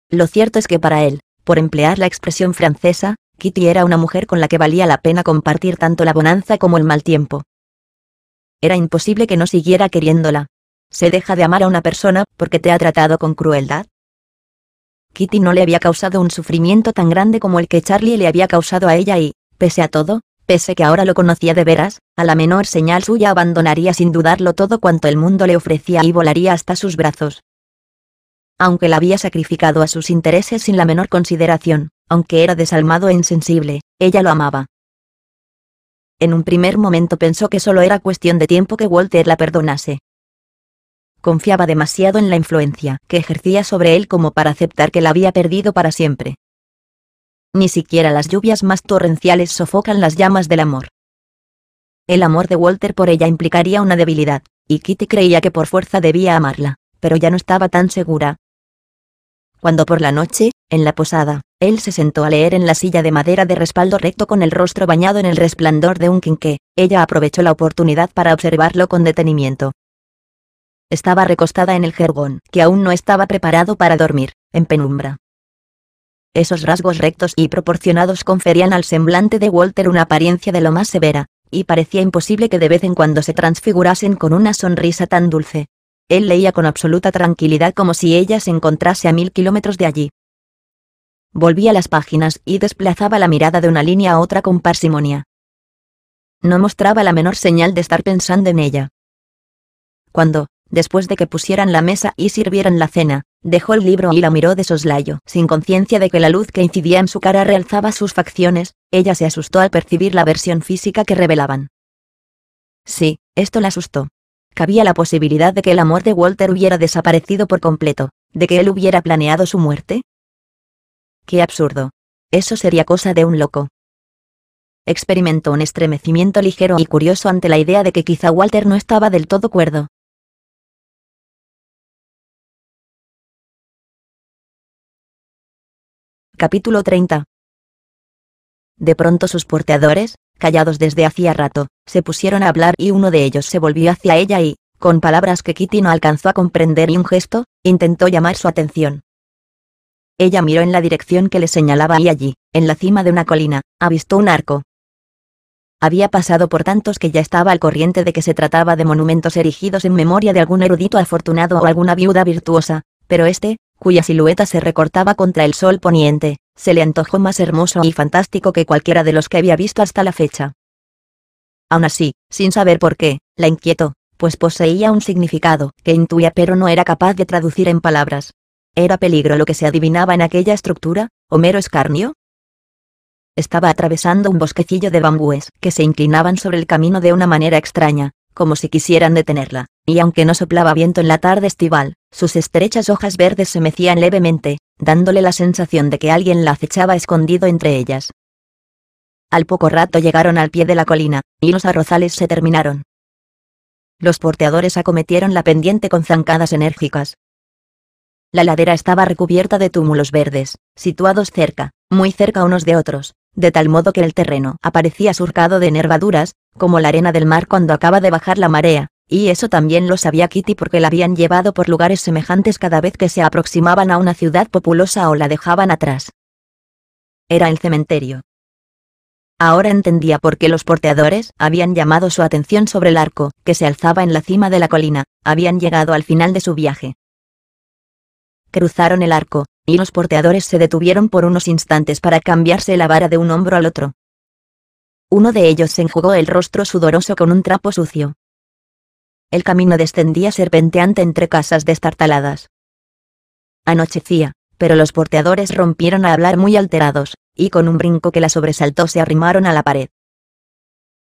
Lo cierto es que para él, por emplear la expresión francesa, Kitty era una mujer con la que valía la pena compartir tanto la bonanza como el mal tiempo. Era imposible que no siguiera queriéndola. Se deja de amar a una persona porque te ha tratado con crueldad. Kitty no le había causado un sufrimiento tan grande como el que Charlie le había causado a ella y, pese a todo, pese que ahora lo conocía de veras, a la menor señal suya abandonaría sin dudarlo todo cuanto el mundo le ofrecía y volaría hasta sus brazos. Aunque la había sacrificado a sus intereses sin la menor consideración, aunque era desalmado e insensible, ella lo amaba. En un primer momento pensó que solo era cuestión de tiempo que Walter la perdonase. Confiaba demasiado en la influencia que ejercía sobre él como para aceptar que la había perdido para siempre. Ni siquiera las lluvias más torrenciales sofocan las llamas del amor. El amor de Walter por ella implicaría una debilidad, y Kitty creía que por fuerza debía amarla, pero ya no estaba tan segura, cuando por la noche, en la posada, él se sentó a leer en la silla de madera de respaldo recto con el rostro bañado en el resplandor de un quinqué, ella aprovechó la oportunidad para observarlo con detenimiento. Estaba recostada en el jergón, que aún no estaba preparado para dormir, en penumbra. Esos rasgos rectos y proporcionados conferían al semblante de Walter una apariencia de lo más severa, y parecía imposible que de vez en cuando se transfigurasen con una sonrisa tan dulce. Él leía con absoluta tranquilidad como si ella se encontrase a mil kilómetros de allí. Volvía las páginas y desplazaba la mirada de una línea a otra con parsimonia. No mostraba la menor señal de estar pensando en ella. Cuando, después de que pusieran la mesa y sirvieran la cena, dejó el libro y la miró de soslayo, sin conciencia de que la luz que incidía en su cara realzaba sus facciones, ella se asustó al percibir la versión física que revelaban. Sí, esto la asustó cabía la posibilidad de que el amor de Walter hubiera desaparecido por completo, de que él hubiera planeado su muerte. Qué absurdo. Eso sería cosa de un loco. Experimentó un estremecimiento ligero y curioso ante la idea de que quizá Walter no estaba del todo cuerdo. Capítulo 30. De pronto sus porteadores, callados desde hacía rato, se pusieron a hablar y uno de ellos se volvió hacia ella y, con palabras que Kitty no alcanzó a comprender y un gesto, intentó llamar su atención. Ella miró en la dirección que le señalaba y allí, en la cima de una colina, avistó un arco. Había pasado por tantos que ya estaba al corriente de que se trataba de monumentos erigidos en memoria de algún erudito afortunado o alguna viuda virtuosa, pero este, cuya silueta se recortaba contra el sol poniente, se le antojó más hermoso y fantástico que cualquiera de los que había visto hasta la fecha. Aún así, sin saber por qué, la inquietó, pues poseía un significado que intuía pero no era capaz de traducir en palabras. ¿Era peligro lo que se adivinaba en aquella estructura, Homero escarnio? Estaba atravesando un bosquecillo de bambúes que se inclinaban sobre el camino de una manera extraña, como si quisieran detenerla, y aunque no soplaba viento en la tarde estival, sus estrechas hojas verdes se mecían levemente, dándole la sensación de que alguien la acechaba escondido entre ellas. Al poco rato llegaron al pie de la colina, y los arrozales se terminaron. Los porteadores acometieron la pendiente con zancadas enérgicas. La ladera estaba recubierta de túmulos verdes, situados cerca, muy cerca unos de otros, de tal modo que el terreno aparecía surcado de nervaduras, como la arena del mar cuando acaba de bajar la marea, y eso también lo sabía Kitty porque la habían llevado por lugares semejantes cada vez que se aproximaban a una ciudad populosa o la dejaban atrás. Era el cementerio. Ahora entendía por qué los porteadores habían llamado su atención sobre el arco, que se alzaba en la cima de la colina, habían llegado al final de su viaje. Cruzaron el arco, y los porteadores se detuvieron por unos instantes para cambiarse la vara de un hombro al otro. Uno de ellos se enjugó el rostro sudoroso con un trapo sucio. El camino descendía serpenteante entre casas destartaladas. Anochecía, pero los porteadores rompieron a hablar muy alterados, y con un brinco que la sobresaltó se arrimaron a la pared.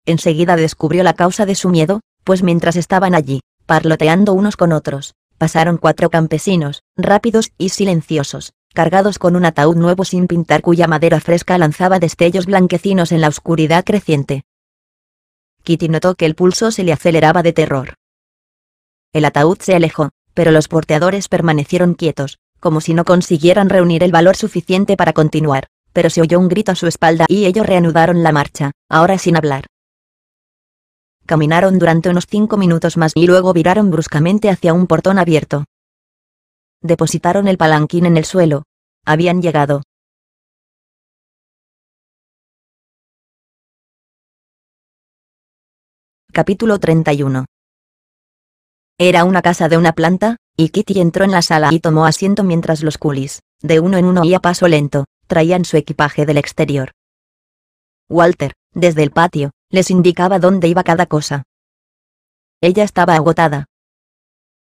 Enseguida descubrió la causa de su miedo, pues mientras estaban allí, parloteando unos con otros, pasaron cuatro campesinos, rápidos y silenciosos, cargados con un ataúd nuevo sin pintar cuya madera fresca lanzaba destellos blanquecinos en la oscuridad creciente. Kitty notó que el pulso se le aceleraba de terror. El ataúd se alejó, pero los porteadores permanecieron quietos, como si no consiguieran reunir el valor suficiente para continuar, pero se oyó un grito a su espalda y ellos reanudaron la marcha, ahora sin hablar. Caminaron durante unos cinco minutos más y luego viraron bruscamente hacia un portón abierto. Depositaron el palanquín en el suelo. Habían llegado. Capítulo 31 era una casa de una planta, y Kitty entró en la sala y tomó asiento mientras los coolies, de uno en uno y a paso lento, traían su equipaje del exterior. Walter, desde el patio, les indicaba dónde iba cada cosa. Ella estaba agotada.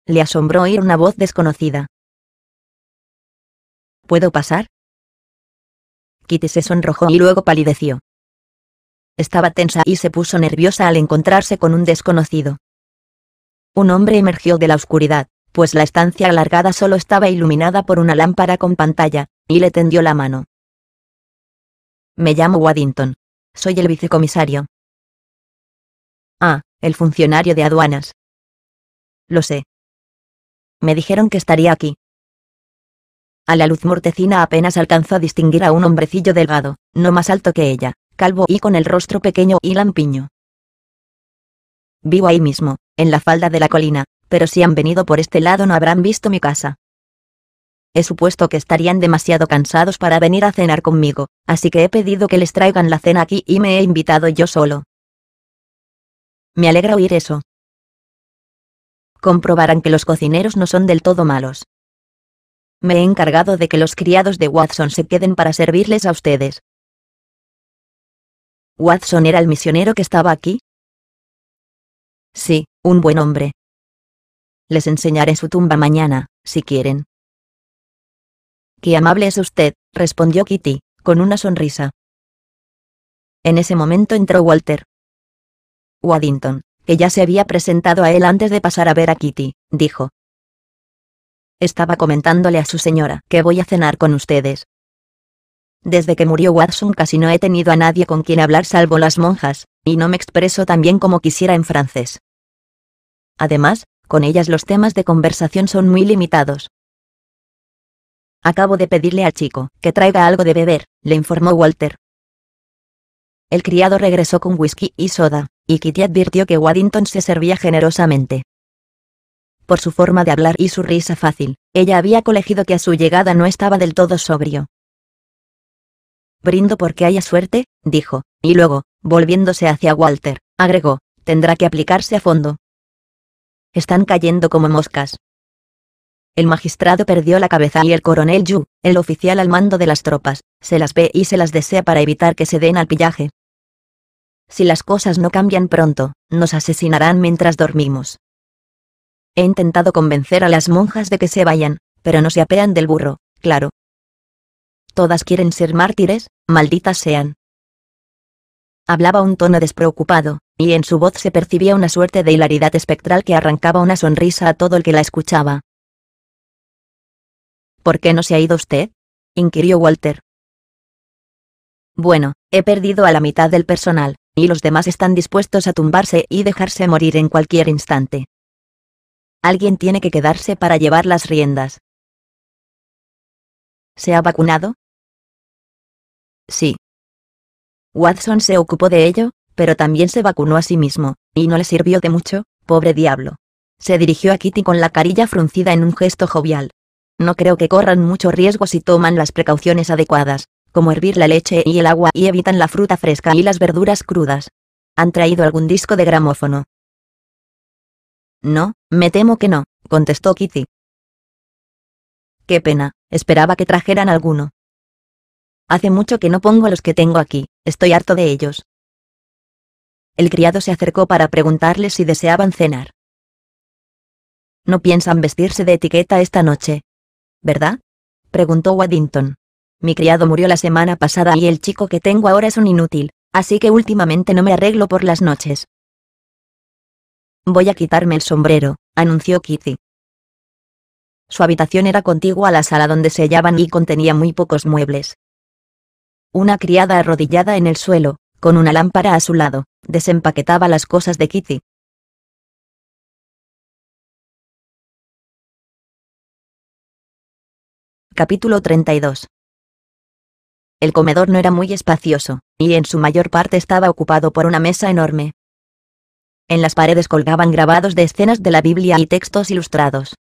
Le asombró oír una voz desconocida. ¿Puedo pasar? Kitty se sonrojó y luego palideció. Estaba tensa y se puso nerviosa al encontrarse con un desconocido, un hombre emergió de la oscuridad, pues la estancia alargada solo estaba iluminada por una lámpara con pantalla, y le tendió la mano. Me llamo Waddington. Soy el vicecomisario. Ah, el funcionario de aduanas. Lo sé. Me dijeron que estaría aquí. A la luz mortecina apenas alcanzó a distinguir a un hombrecillo delgado, no más alto que ella, calvo y con el rostro pequeño y lampiño. Vivo ahí mismo, en la falda de la colina, pero si han venido por este lado no habrán visto mi casa. He supuesto que estarían demasiado cansados para venir a cenar conmigo, así que he pedido que les traigan la cena aquí y me he invitado yo solo. Me alegra oír eso. Comprobarán que los cocineros no son del todo malos. Me he encargado de que los criados de Watson se queden para servirles a ustedes. Watson era el misionero que estaba aquí, Sí, un buen hombre. Les enseñaré su tumba mañana, si quieren. Qué amable es usted, respondió Kitty, con una sonrisa. En ese momento entró Walter. Waddington, que ya se había presentado a él antes de pasar a ver a Kitty, dijo. Estaba comentándole a su señora que voy a cenar con ustedes. Desde que murió Watson casi no he tenido a nadie con quien hablar salvo las monjas, y no me expreso tan bien como quisiera en francés. Además, con ellas los temas de conversación son muy limitados. Acabo de pedirle al chico que traiga algo de beber, le informó Walter. El criado regresó con whisky y soda, y Kitty advirtió que Waddington se servía generosamente. Por su forma de hablar y su risa fácil, ella había colegido que a su llegada no estaba del todo sobrio. Brindo porque haya suerte, dijo, y luego, volviéndose hacia Walter, agregó, tendrá que aplicarse a fondo. Están cayendo como moscas. El magistrado perdió la cabeza y el coronel Yu, el oficial al mando de las tropas, se las ve y se las desea para evitar que se den al pillaje. Si las cosas no cambian pronto, nos asesinarán mientras dormimos. He intentado convencer a las monjas de que se vayan, pero no se apean del burro, claro. Todas quieren ser mártires, malditas sean. Hablaba un tono despreocupado, y en su voz se percibía una suerte de hilaridad espectral que arrancaba una sonrisa a todo el que la escuchaba. ¿Por qué no se ha ido usted? inquirió Walter. Bueno, he perdido a la mitad del personal, y los demás están dispuestos a tumbarse y dejarse morir en cualquier instante. Alguien tiene que quedarse para llevar las riendas. ¿Se ha vacunado? Sí, Watson se ocupó de ello, pero también se vacunó a sí mismo, y no le sirvió de mucho, pobre diablo. Se dirigió a Kitty con la carilla fruncida en un gesto jovial. No creo que corran mucho riesgo si toman las precauciones adecuadas, como hervir la leche y el agua y evitan la fruta fresca y las verduras crudas. ¿Han traído algún disco de gramófono? No, me temo que no, contestó Kitty. Qué pena, esperaba que trajeran alguno. Hace mucho que no pongo a los que tengo aquí, estoy harto de ellos. El criado se acercó para preguntarle si deseaban cenar. No piensan vestirse de etiqueta esta noche. ¿Verdad? preguntó Waddington. Mi criado murió la semana pasada y el chico que tengo ahora es un inútil, así que últimamente no me arreglo por las noches. Voy a quitarme el sombrero, anunció Kitty. Su habitación era contigua a la sala donde se hallaban y contenía muy pocos muebles. Una criada arrodillada en el suelo, con una lámpara a su lado, desempaquetaba las cosas de Kitty. Capítulo 32 El comedor no era muy espacioso, y en su mayor parte estaba ocupado por una mesa enorme. En las paredes colgaban grabados de escenas de la Biblia y textos ilustrados.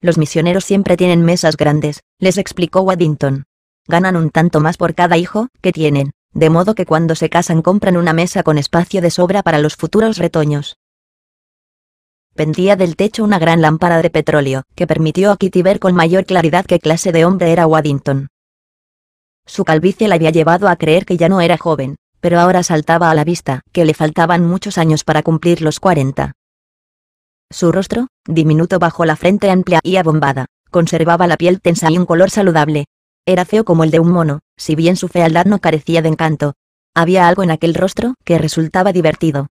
Los misioneros siempre tienen mesas grandes, les explicó Waddington, ganan un tanto más por cada hijo que tienen, de modo que cuando se casan compran una mesa con espacio de sobra para los futuros retoños. Pendía del techo una gran lámpara de petróleo, que permitió a Kitty ver con mayor claridad qué clase de hombre era Waddington. Su calvicie la había llevado a creer que ya no era joven, pero ahora saltaba a la vista que le faltaban muchos años para cumplir los 40. Su rostro, diminuto bajo la frente amplia y abombada, conservaba la piel tensa y un color saludable, era feo como el de un mono, si bien su fealdad no carecía de encanto. Había algo en aquel rostro que resultaba divertido.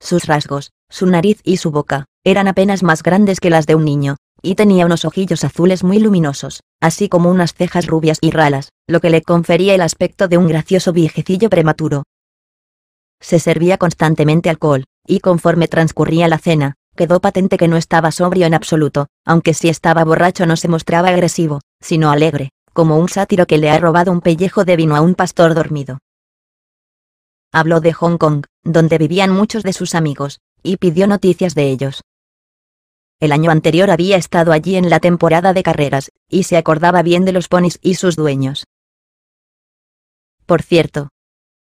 Sus rasgos, su nariz y su boca, eran apenas más grandes que las de un niño, y tenía unos ojillos azules muy luminosos, así como unas cejas rubias y ralas, lo que le confería el aspecto de un gracioso viejecillo prematuro. Se servía constantemente alcohol, y conforme transcurría la cena, quedó patente que no estaba sobrio en absoluto, aunque si estaba borracho no se mostraba agresivo, sino alegre, como un sátiro que le ha robado un pellejo de vino a un pastor dormido. Habló de Hong Kong, donde vivían muchos de sus amigos, y pidió noticias de ellos. El año anterior había estado allí en la temporada de carreras, y se acordaba bien de los ponis y sus dueños. Por cierto,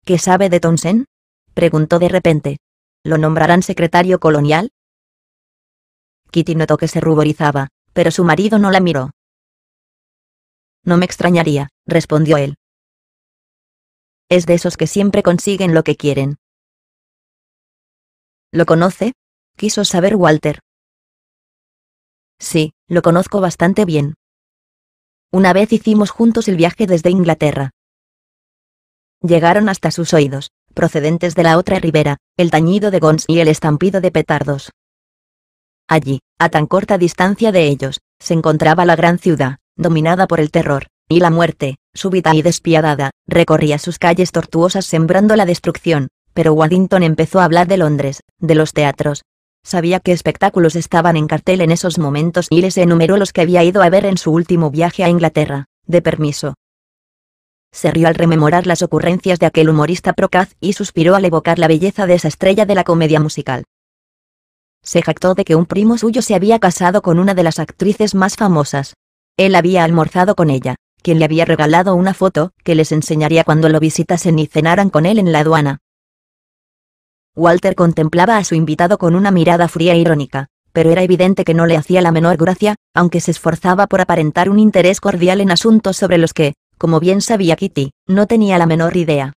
¿qué sabe de Tonsen? preguntó de repente. ¿Lo nombrarán secretario colonial? Kitty notó que se ruborizaba, pero su marido no la miró. No me extrañaría, respondió él. Es de esos que siempre consiguen lo que quieren. ¿Lo conoce? quiso saber Walter. Sí, lo conozco bastante bien. Una vez hicimos juntos el viaje desde Inglaterra. Llegaron hasta sus oídos, procedentes de la otra ribera, el tañido de gons y el estampido de petardos. Allí, a tan corta distancia de ellos, se encontraba la gran ciudad, dominada por el terror, y la muerte, súbita y despiadada, recorría sus calles tortuosas sembrando la destrucción, pero Waddington empezó a hablar de Londres, de los teatros. Sabía qué espectáculos estaban en cartel en esos momentos y les enumeró los que había ido a ver en su último viaje a Inglaterra, de permiso. Se rió al rememorar las ocurrencias de aquel humorista procaz y suspiró al evocar la belleza de esa estrella de la comedia musical. Se jactó de que un primo suyo se había casado con una de las actrices más famosas, él había almorzado con ella, quien le había regalado una foto, que les enseñaría cuando lo visitasen y cenaran con él en la aduana. Walter contemplaba a su invitado con una mirada fría e irónica, pero era evidente que no le hacía la menor gracia, aunque se esforzaba por aparentar un interés cordial en asuntos sobre los que, como bien sabía Kitty, no tenía la menor idea.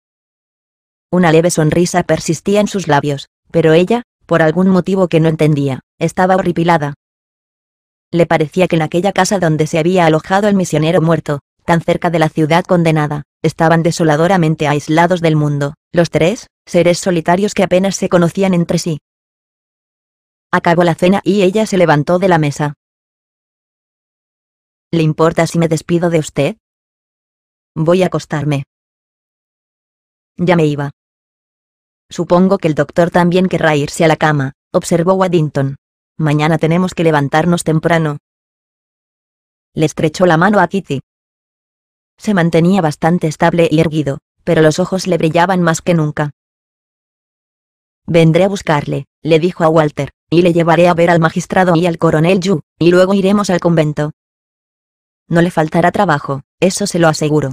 Una leve sonrisa persistía en sus labios, pero ella, por algún motivo que no entendía, estaba horripilada le parecía que en aquella casa donde se había alojado el misionero muerto, tan cerca de la ciudad condenada, estaban desoladoramente aislados del mundo, los tres, seres solitarios que apenas se conocían entre sí. Acabó la cena y ella se levantó de la mesa. ¿Le importa si me despido de usted? Voy a acostarme. Ya me iba. Supongo que el doctor también querrá irse a la cama, observó Waddington. Mañana tenemos que levantarnos temprano. Le estrechó la mano a Kitty. Se mantenía bastante estable y erguido, pero los ojos le brillaban más que nunca. Vendré a buscarle, le dijo a Walter, y le llevaré a ver al magistrado y al coronel Yu, y luego iremos al convento. No le faltará trabajo, eso se lo aseguro.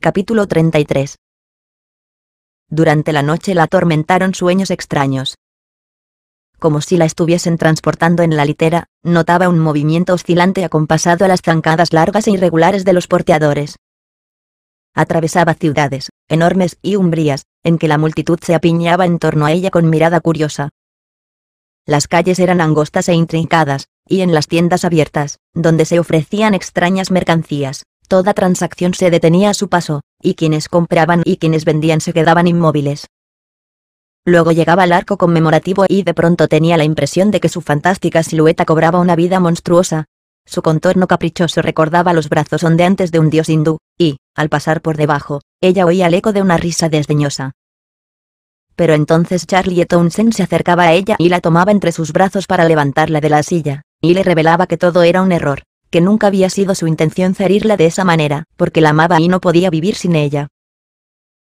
Capítulo 33 durante la noche la atormentaron sueños extraños. Como si la estuviesen transportando en la litera, notaba un movimiento oscilante acompasado a las zancadas largas e irregulares de los porteadores. Atravesaba ciudades, enormes y umbrías, en que la multitud se apiñaba en torno a ella con mirada curiosa. Las calles eran angostas e intrincadas, y en las tiendas abiertas, donde se ofrecían extrañas mercancías, toda transacción se detenía a su paso y quienes compraban y quienes vendían se quedaban inmóviles. Luego llegaba el arco conmemorativo y de pronto tenía la impresión de que su fantástica silueta cobraba una vida monstruosa. Su contorno caprichoso recordaba los brazos ondeantes de un dios hindú, y, al pasar por debajo, ella oía el eco de una risa desdeñosa. Pero entonces Charlie e. Townsend se acercaba a ella y la tomaba entre sus brazos para levantarla de la silla, y le revelaba que todo era un error que nunca había sido su intención herirla de esa manera, porque la amaba y no podía vivir sin ella.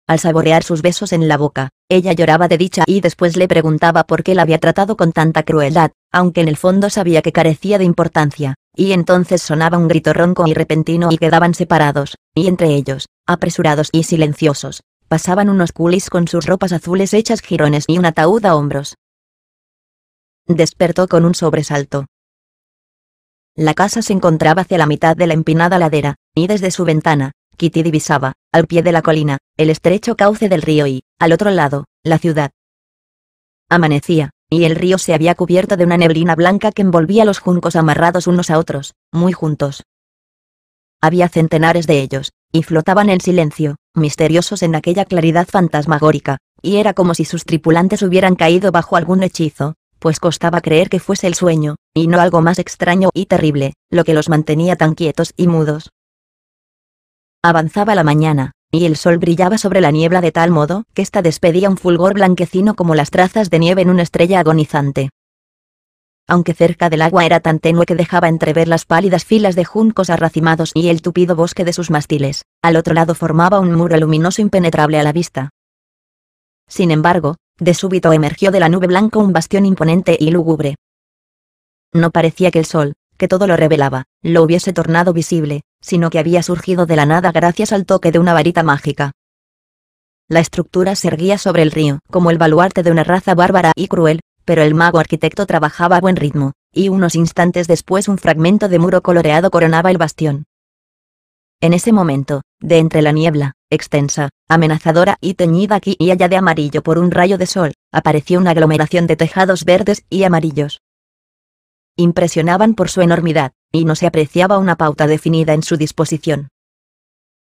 Al saborear sus besos en la boca, ella lloraba de dicha y después le preguntaba por qué la había tratado con tanta crueldad, aunque en el fondo sabía que carecía de importancia, y entonces sonaba un grito ronco y repentino y quedaban separados, y entre ellos, apresurados y silenciosos, pasaban unos culis con sus ropas azules hechas jirones y un ataúd a hombros. Despertó con un sobresalto, la casa se encontraba hacia la mitad de la empinada ladera, y desde su ventana, Kitty divisaba, al pie de la colina, el estrecho cauce del río y, al otro lado, la ciudad. Amanecía, y el río se había cubierto de una neblina blanca que envolvía los juncos amarrados unos a otros, muy juntos. Había centenares de ellos, y flotaban en silencio, misteriosos en aquella claridad fantasmagórica, y era como si sus tripulantes hubieran caído bajo algún hechizo, pues costaba creer que fuese el sueño, y no algo más extraño y terrible, lo que los mantenía tan quietos y mudos. Avanzaba la mañana, y el sol brillaba sobre la niebla de tal modo que ésta despedía un fulgor blanquecino como las trazas de nieve en una estrella agonizante. Aunque cerca del agua era tan tenue que dejaba entrever las pálidas filas de juncos arracimados y el tupido bosque de sus mástiles, al otro lado formaba un muro luminoso impenetrable a la vista. Sin embargo, de súbito emergió de la nube blanca un bastión imponente y lúgubre. No parecía que el sol, que todo lo revelaba, lo hubiese tornado visible, sino que había surgido de la nada gracias al toque de una varita mágica. La estructura se erguía sobre el río, como el baluarte de una raza bárbara y cruel, pero el mago arquitecto trabajaba a buen ritmo, y unos instantes después un fragmento de muro coloreado coronaba el bastión. En ese momento, de entre la niebla, extensa, amenazadora y teñida aquí y allá de amarillo por un rayo de sol, apareció una aglomeración de tejados verdes y amarillos. Impresionaban por su enormidad, y no se apreciaba una pauta definida en su disposición.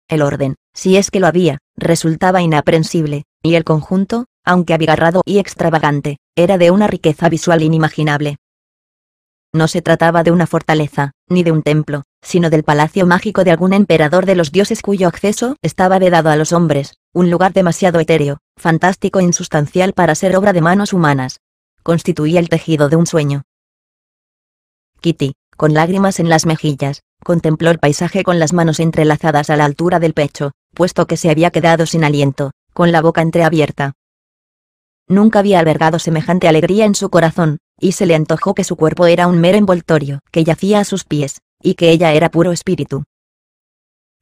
El orden, si es que lo había, resultaba inaprensible, y el conjunto, aunque abigarrado y extravagante, era de una riqueza visual inimaginable. No se trataba de una fortaleza, ni de un templo, sino del palacio mágico de algún emperador de los dioses cuyo acceso estaba vedado a los hombres, un lugar demasiado etéreo, fantástico e insustancial para ser obra de manos humanas. Constituía el tejido de un sueño. Kitty, con lágrimas en las mejillas, contempló el paisaje con las manos entrelazadas a la altura del pecho, puesto que se había quedado sin aliento, con la boca entreabierta. Nunca había albergado semejante alegría en su corazón, y se le antojó que su cuerpo era un mero envoltorio que yacía a sus pies, y que ella era puro espíritu.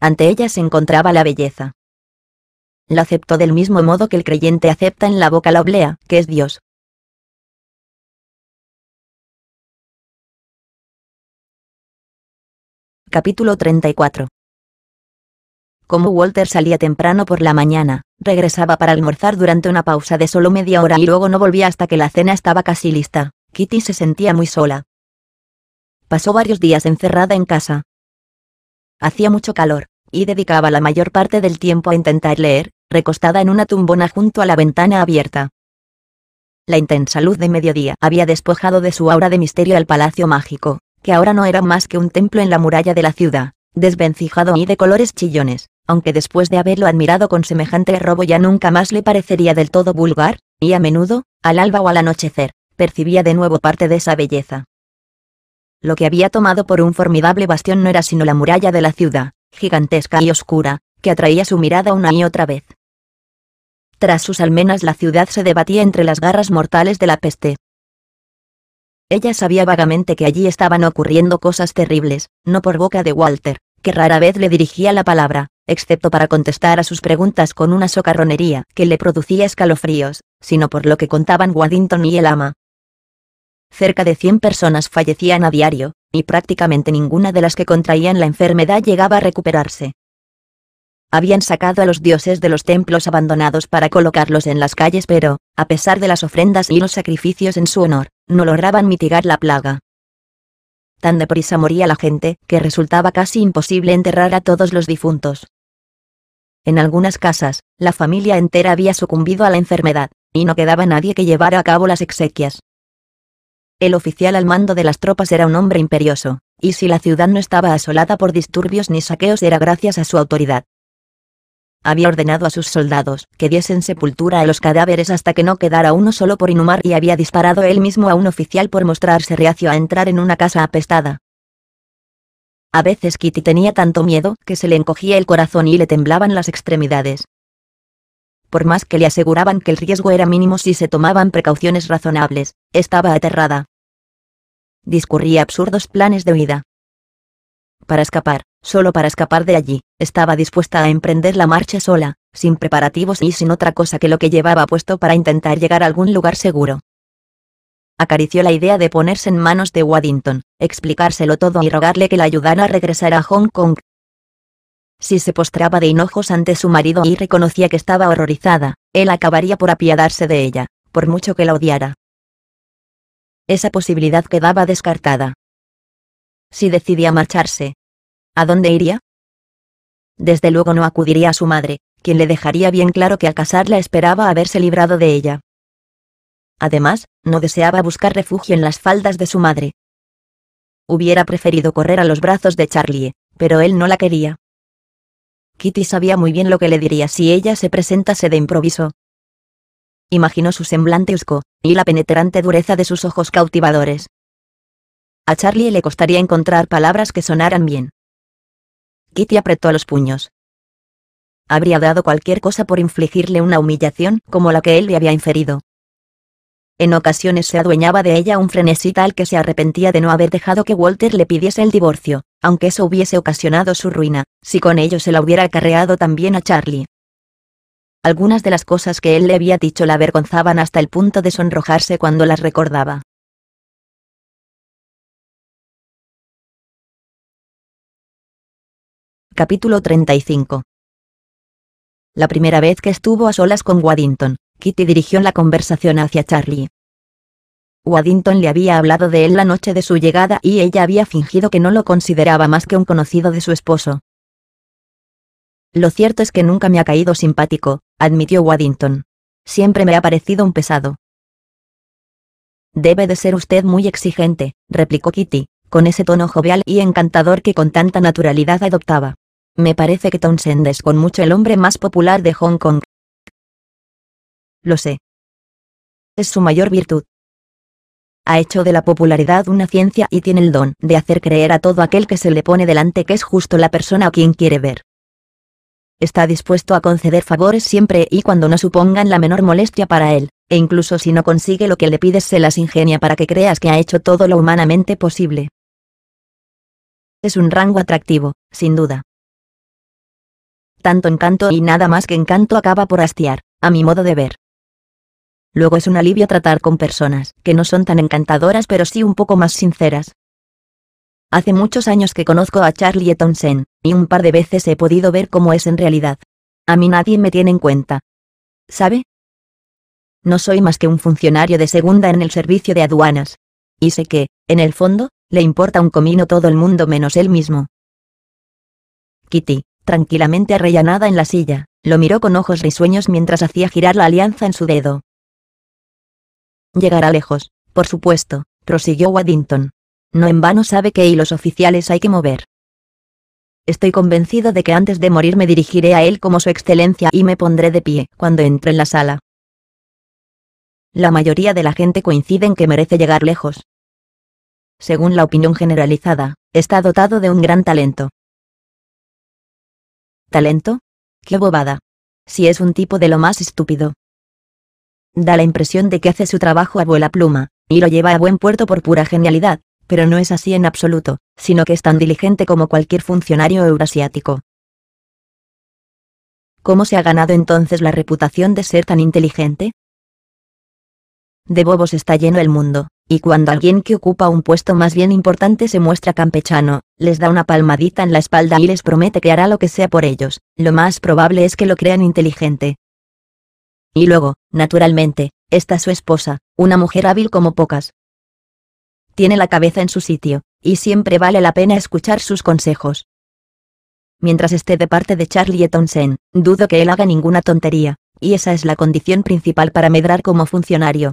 Ante ella se encontraba la belleza. La aceptó del mismo modo que el creyente acepta en la boca la oblea, que es Dios. Capítulo 34 como Walter salía temprano por la mañana, regresaba para almorzar durante una pausa de solo media hora y luego no volvía hasta que la cena estaba casi lista. Kitty se sentía muy sola. Pasó varios días encerrada en casa. Hacía mucho calor, y dedicaba la mayor parte del tiempo a intentar leer, recostada en una tumbona junto a la ventana abierta. La intensa luz de mediodía había despojado de su aura de misterio al palacio mágico, que ahora no era más que un templo en la muralla de la ciudad, desvencijado y de colores chillones, aunque después de haberlo admirado con semejante robo ya nunca más le parecería del todo vulgar, y a menudo, al alba o al anochecer, percibía de nuevo parte de esa belleza. Lo que había tomado por un formidable bastión no era sino la muralla de la ciudad, gigantesca y oscura, que atraía su mirada una y otra vez. Tras sus almenas la ciudad se debatía entre las garras mortales de la peste. Ella sabía vagamente que allí estaban ocurriendo cosas terribles, no por boca de Walter, que rara vez le dirigía la palabra, excepto para contestar a sus preguntas con una socarronería que le producía escalofríos, sino por lo que contaban Waddington y el ama, cerca de 100 personas fallecían a diario, y prácticamente ninguna de las que contraían la enfermedad llegaba a recuperarse. Habían sacado a los dioses de los templos abandonados para colocarlos en las calles pero, a pesar de las ofrendas y los sacrificios en su honor, no lograban mitigar la plaga. Tan deprisa moría la gente, que resultaba casi imposible enterrar a todos los difuntos. En algunas casas, la familia entera había sucumbido a la enfermedad, y no quedaba nadie que llevara a cabo las exequias. El oficial al mando de las tropas era un hombre imperioso, y si la ciudad no estaba asolada por disturbios ni saqueos era gracias a su autoridad. Había ordenado a sus soldados que diesen sepultura a los cadáveres hasta que no quedara uno solo por inhumar y había disparado él mismo a un oficial por mostrarse reacio a entrar en una casa apestada. A veces Kitty tenía tanto miedo que se le encogía el corazón y le temblaban las extremidades. Por más que le aseguraban que el riesgo era mínimo si se tomaban precauciones razonables, estaba aterrada discurría absurdos planes de huida. Para escapar, solo para escapar de allí, estaba dispuesta a emprender la marcha sola, sin preparativos y sin otra cosa que lo que llevaba puesto para intentar llegar a algún lugar seguro. Acarició la idea de ponerse en manos de Waddington, explicárselo todo y rogarle que la ayudara a regresar a Hong Kong. Si se postraba de hinojos ante su marido y reconocía que estaba horrorizada, él acabaría por apiadarse de ella, por mucho que la odiara. Esa posibilidad quedaba descartada. Si decidía marcharse, ¿a dónde iría? Desde luego no acudiría a su madre, quien le dejaría bien claro que al casarla esperaba haberse librado de ella. Además, no deseaba buscar refugio en las faldas de su madre. Hubiera preferido correr a los brazos de Charlie, pero él no la quería. Kitty sabía muy bien lo que le diría si ella se presentase de improviso, imaginó su semblante husco, y la penetrante dureza de sus ojos cautivadores. A Charlie le costaría encontrar palabras que sonaran bien. Kitty apretó los puños. Habría dado cualquier cosa por infligirle una humillación como la que él le había inferido. En ocasiones se adueñaba de ella un frenesí tal que se arrepentía de no haber dejado que Walter le pidiese el divorcio, aunque eso hubiese ocasionado su ruina, si con ello se la hubiera acarreado también a Charlie. Algunas de las cosas que él le había dicho la avergonzaban hasta el punto de sonrojarse cuando las recordaba. Capítulo 35 La primera vez que estuvo a solas con Waddington, Kitty dirigió la conversación hacia Charlie. Waddington le había hablado de él la noche de su llegada y ella había fingido que no lo consideraba más que un conocido de su esposo. Lo cierto es que nunca me ha caído simpático, admitió Waddington. Siempre me ha parecido un pesado. Debe de ser usted muy exigente, replicó Kitty, con ese tono jovial y encantador que con tanta naturalidad adoptaba. Me parece que Townsend es con mucho el hombre más popular de Hong Kong. Lo sé. Es su mayor virtud. Ha hecho de la popularidad una ciencia y tiene el don de hacer creer a todo aquel que se le pone delante que es justo la persona a quien quiere ver está dispuesto a conceder favores siempre y cuando no supongan la menor molestia para él, e incluso si no consigue lo que le pides se las ingenia para que creas que ha hecho todo lo humanamente posible. Es un rango atractivo, sin duda. Tanto encanto y nada más que encanto acaba por hastiar, a mi modo de ver. Luego es un alivio tratar con personas que no son tan encantadoras pero sí un poco más sinceras, Hace muchos años que conozco a Charlie Townsend, y un par de veces he podido ver cómo es en realidad. A mí nadie me tiene en cuenta. ¿Sabe? No soy más que un funcionario de segunda en el servicio de aduanas. Y sé que, en el fondo, le importa un comino todo el mundo menos él mismo. Kitty, tranquilamente arrellanada en la silla, lo miró con ojos risueños mientras hacía girar la alianza en su dedo. Llegará lejos, por supuesto, prosiguió Waddington, no en vano sabe que y los oficiales hay que mover. Estoy convencido de que antes de morir me dirigiré a él como su excelencia y me pondré de pie cuando entre en la sala. La mayoría de la gente coincide en que merece llegar lejos. Según la opinión generalizada, está dotado de un gran talento. ¿Talento? ¡Qué bobada! Si es un tipo de lo más estúpido. Da la impresión de que hace su trabajo a vuela pluma, y lo lleva a buen puerto por pura genialidad, pero no es así en absoluto, sino que es tan diligente como cualquier funcionario eurasiático. ¿Cómo se ha ganado entonces la reputación de ser tan inteligente? De bobos está lleno el mundo, y cuando alguien que ocupa un puesto más bien importante se muestra campechano, les da una palmadita en la espalda y les promete que hará lo que sea por ellos, lo más probable es que lo crean inteligente. Y luego, naturalmente, está su esposa, una mujer hábil como pocas, tiene la cabeza en su sitio, y siempre vale la pena escuchar sus consejos. Mientras esté de parte de Charlie Townshend, dudo que él haga ninguna tontería, y esa es la condición principal para medrar como funcionario.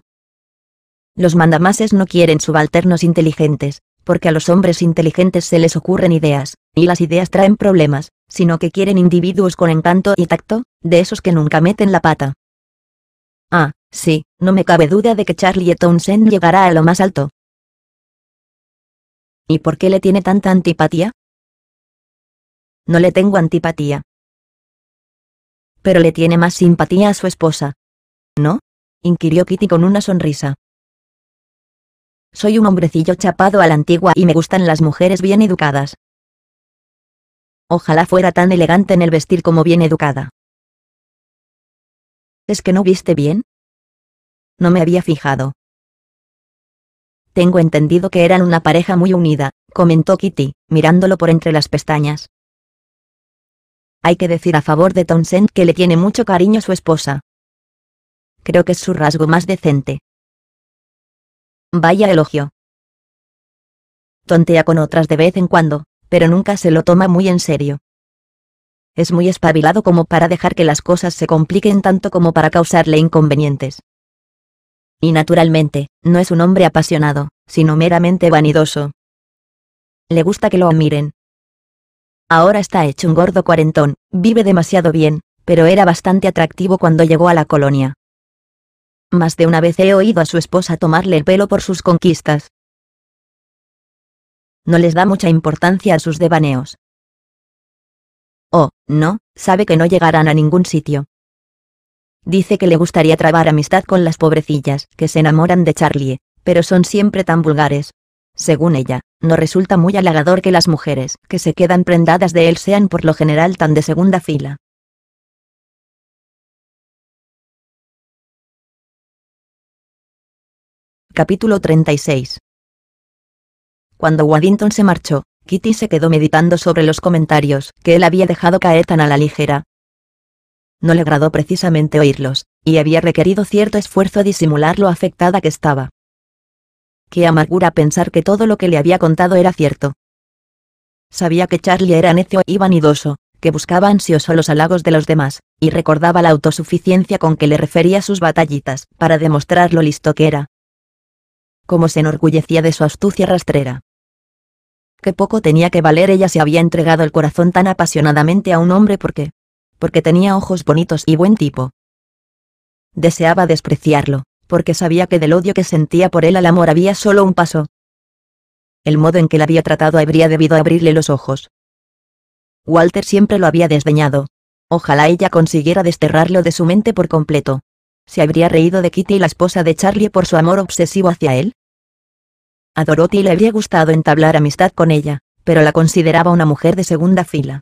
Los mandamases no quieren subalternos inteligentes, porque a los hombres inteligentes se les ocurren ideas, y las ideas traen problemas, sino que quieren individuos con encanto y tacto, de esos que nunca meten la pata. Ah, sí, no me cabe duda de que Charlie Townsend llegará a lo más alto, ¿Y por qué le tiene tanta antipatía? No le tengo antipatía. Pero le tiene más simpatía a su esposa. ¿No? inquirió Kitty con una sonrisa. Soy un hombrecillo chapado a la antigua y me gustan las mujeres bien educadas. Ojalá fuera tan elegante en el vestir como bien educada. ¿Es que no viste bien? No me había fijado. Tengo entendido que eran una pareja muy unida, comentó Kitty, mirándolo por entre las pestañas. Hay que decir a favor de Townsend que le tiene mucho cariño su esposa. Creo que es su rasgo más decente. Vaya elogio. Tontea con otras de vez en cuando, pero nunca se lo toma muy en serio. Es muy espabilado como para dejar que las cosas se compliquen tanto como para causarle inconvenientes. Y naturalmente, no es un hombre apasionado, sino meramente vanidoso. Le gusta que lo admiren. Ahora está hecho un gordo cuarentón, vive demasiado bien, pero era bastante atractivo cuando llegó a la colonia. Más de una vez he oído a su esposa tomarle el pelo por sus conquistas. No les da mucha importancia a sus devaneos. Oh, no, sabe que no llegarán a ningún sitio. Dice que le gustaría trabar amistad con las pobrecillas, que se enamoran de Charlie, pero son siempre tan vulgares. Según ella, no resulta muy halagador que las mujeres que se quedan prendadas de él sean por lo general tan de segunda fila. Capítulo 36 Cuando Waddington se marchó, Kitty se quedó meditando sobre los comentarios que él había dejado caer tan a la ligera, no le agradó precisamente oírlos, y había requerido cierto esfuerzo a disimular lo afectada que estaba. Qué amargura pensar que todo lo que le había contado era cierto. Sabía que Charlie era necio y vanidoso, que buscaba ansioso los halagos de los demás, y recordaba la autosuficiencia con que le refería sus batallitas, para demostrar lo listo que era. Cómo se enorgullecía de su astucia rastrera. Qué poco tenía que valer ella si había entregado el corazón tan apasionadamente a un hombre porque, porque tenía ojos bonitos y buen tipo. Deseaba despreciarlo, porque sabía que del odio que sentía por él al amor había solo un paso. El modo en que la había tratado habría debido abrirle los ojos. Walter siempre lo había desdeñado. Ojalá ella consiguiera desterrarlo de su mente por completo. ¿Se habría reído de Kitty y la esposa de Charlie por su amor obsesivo hacia él? A Dorothy le habría gustado entablar amistad con ella, pero la consideraba una mujer de segunda fila.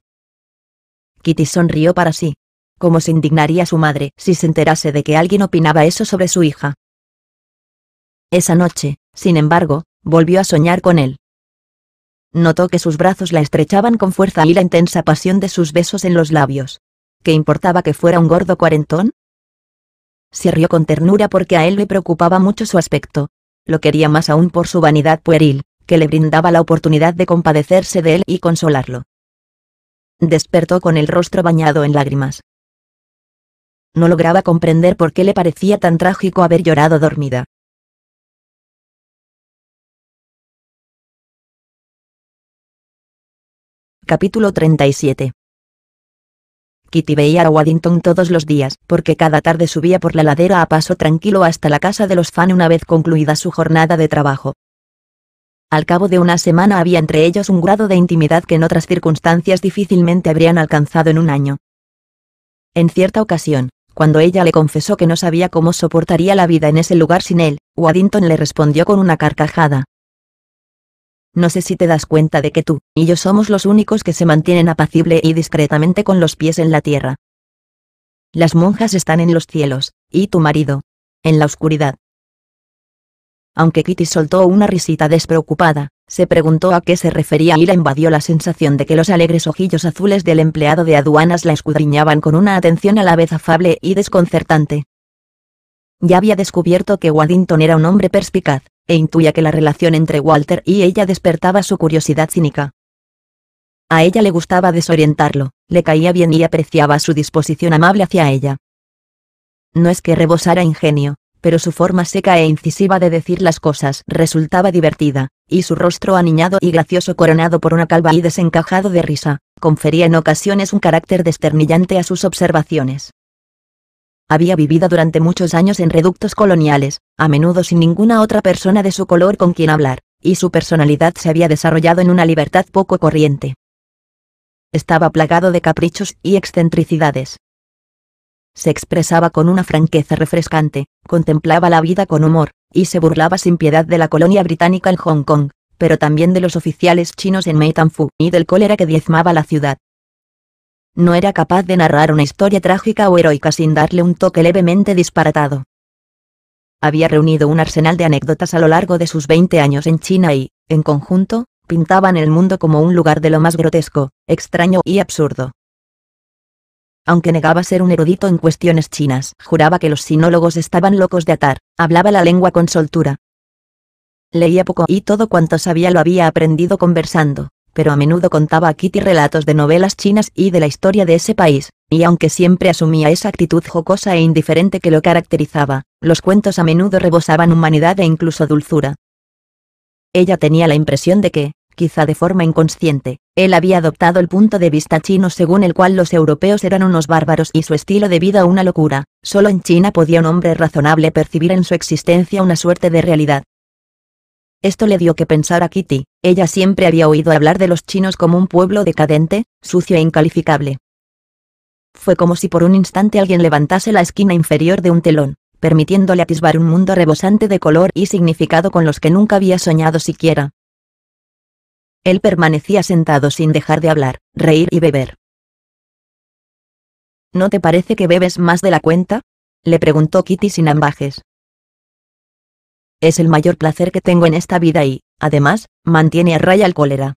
Kitty sonrió para sí. ¿Cómo se indignaría su madre si se enterase de que alguien opinaba eso sobre su hija? Esa noche, sin embargo, volvió a soñar con él. Notó que sus brazos la estrechaban con fuerza y la intensa pasión de sus besos en los labios. ¿Qué importaba que fuera un gordo cuarentón? Se rió con ternura porque a él le preocupaba mucho su aspecto. Lo quería más aún por su vanidad pueril, que le brindaba la oportunidad de compadecerse de él y consolarlo. Despertó con el rostro bañado en lágrimas. No lograba comprender por qué le parecía tan trágico haber llorado dormida. Capítulo 37 Kitty veía a Waddington todos los días, porque cada tarde subía por la ladera a paso tranquilo hasta la casa de los fan una vez concluida su jornada de trabajo. Al cabo de una semana había entre ellos un grado de intimidad que en otras circunstancias difícilmente habrían alcanzado en un año. En cierta ocasión, cuando ella le confesó que no sabía cómo soportaría la vida en ese lugar sin él, Waddington le respondió con una carcajada. No sé si te das cuenta de que tú y yo somos los únicos que se mantienen apacible y discretamente con los pies en la tierra. Las monjas están en los cielos, y tu marido. En la oscuridad. Aunque Kitty soltó una risita despreocupada, se preguntó a qué se refería y la invadió la sensación de que los alegres ojillos azules del empleado de aduanas la escudriñaban con una atención a la vez afable y desconcertante. Ya había descubierto que Waddington era un hombre perspicaz, e intuía que la relación entre Walter y ella despertaba su curiosidad cínica. A ella le gustaba desorientarlo, le caía bien y apreciaba su disposición amable hacia ella. No es que rebosara ingenio, pero su forma seca e incisiva de decir las cosas resultaba divertida, y su rostro aniñado y gracioso coronado por una calva y desencajado de risa, confería en ocasiones un carácter desternillante a sus observaciones. Había vivido durante muchos años en reductos coloniales, a menudo sin ninguna otra persona de su color con quien hablar, y su personalidad se había desarrollado en una libertad poco corriente. Estaba plagado de caprichos y excentricidades, se expresaba con una franqueza refrescante, contemplaba la vida con humor, y se burlaba sin piedad de la colonia británica en Hong Kong, pero también de los oficiales chinos en Meitanfu y del cólera que diezmaba la ciudad. No era capaz de narrar una historia trágica o heroica sin darle un toque levemente disparatado. Había reunido un arsenal de anécdotas a lo largo de sus 20 años en China y, en conjunto, pintaban el mundo como un lugar de lo más grotesco, extraño y absurdo aunque negaba ser un erudito en cuestiones chinas. Juraba que los sinólogos estaban locos de atar, hablaba la lengua con soltura. Leía poco y todo cuanto sabía lo había aprendido conversando, pero a menudo contaba a Kitty relatos de novelas chinas y de la historia de ese país, y aunque siempre asumía esa actitud jocosa e indiferente que lo caracterizaba, los cuentos a menudo rebosaban humanidad e incluso dulzura. Ella tenía la impresión de que, quizá de forma inconsciente, él había adoptado el punto de vista chino según el cual los europeos eran unos bárbaros y su estilo de vida una locura, solo en China podía un hombre razonable percibir en su existencia una suerte de realidad. Esto le dio que pensar a Kitty, ella siempre había oído hablar de los chinos como un pueblo decadente, sucio e incalificable. Fue como si por un instante alguien levantase la esquina inferior de un telón, permitiéndole atisbar un mundo rebosante de color y significado con los que nunca había soñado siquiera. Él permanecía sentado sin dejar de hablar, reír y beber. ¿No te parece que bebes más de la cuenta? le preguntó Kitty sin ambajes. Es el mayor placer que tengo en esta vida y, además, mantiene a raya el cólera.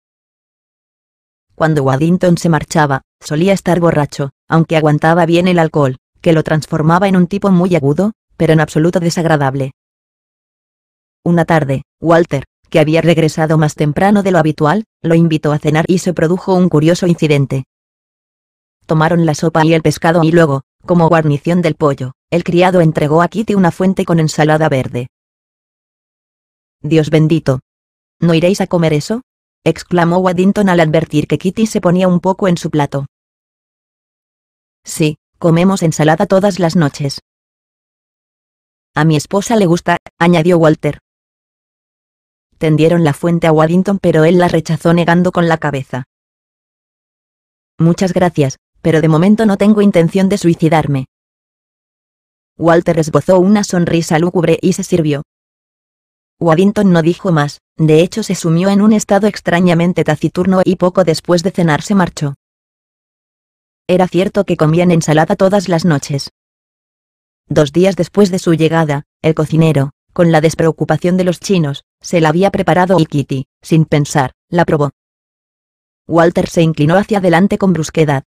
Cuando Waddington se marchaba, solía estar borracho, aunque aguantaba bien el alcohol, que lo transformaba en un tipo muy agudo, pero en absoluto desagradable. Una tarde, Walter, que había regresado más temprano de lo habitual, lo invitó a cenar y se produjo un curioso incidente. Tomaron la sopa y el pescado y luego, como guarnición del pollo, el criado entregó a Kitty una fuente con ensalada verde. Dios bendito. ¿No iréis a comer eso? exclamó Waddington al advertir que Kitty se ponía un poco en su plato. Sí, comemos ensalada todas las noches. A mi esposa le gusta, añadió Walter, tendieron la fuente a Waddington pero él la rechazó negando con la cabeza. Muchas gracias, pero de momento no tengo intención de suicidarme. Walter esbozó una sonrisa lúgubre y se sirvió. Waddington no dijo más, de hecho se sumió en un estado extrañamente taciturno y poco después de cenar se marchó. Era cierto que comían ensalada todas las noches. Dos días después de su llegada, el cocinero, con la despreocupación de los chinos, se la había preparado y Kitty, sin pensar, la probó. Walter se inclinó hacia adelante con brusquedad.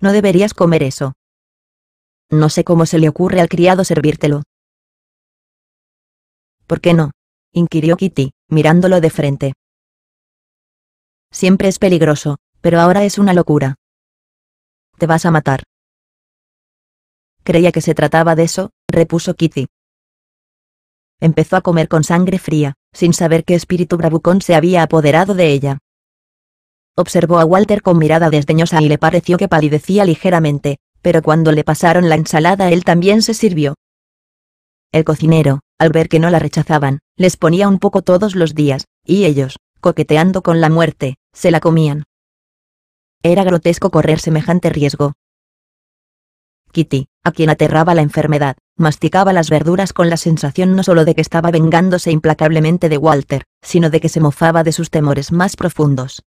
No deberías comer eso. No sé cómo se le ocurre al criado servírtelo. ¿Por qué no? inquirió Kitty, mirándolo de frente. Siempre es peligroso, pero ahora es una locura. Te vas a matar. Creía que se trataba de eso, repuso Kitty empezó a comer con sangre fría, sin saber qué espíritu bravucón se había apoderado de ella. Observó a Walter con mirada desdeñosa y le pareció que palidecía ligeramente, pero cuando le pasaron la ensalada él también se sirvió. El cocinero, al ver que no la rechazaban, les ponía un poco todos los días, y ellos, coqueteando con la muerte, se la comían. Era grotesco correr semejante riesgo, Kitty, a quien aterraba la enfermedad, masticaba las verduras con la sensación no solo de que estaba vengándose implacablemente de Walter, sino de que se mofaba de sus temores más profundos.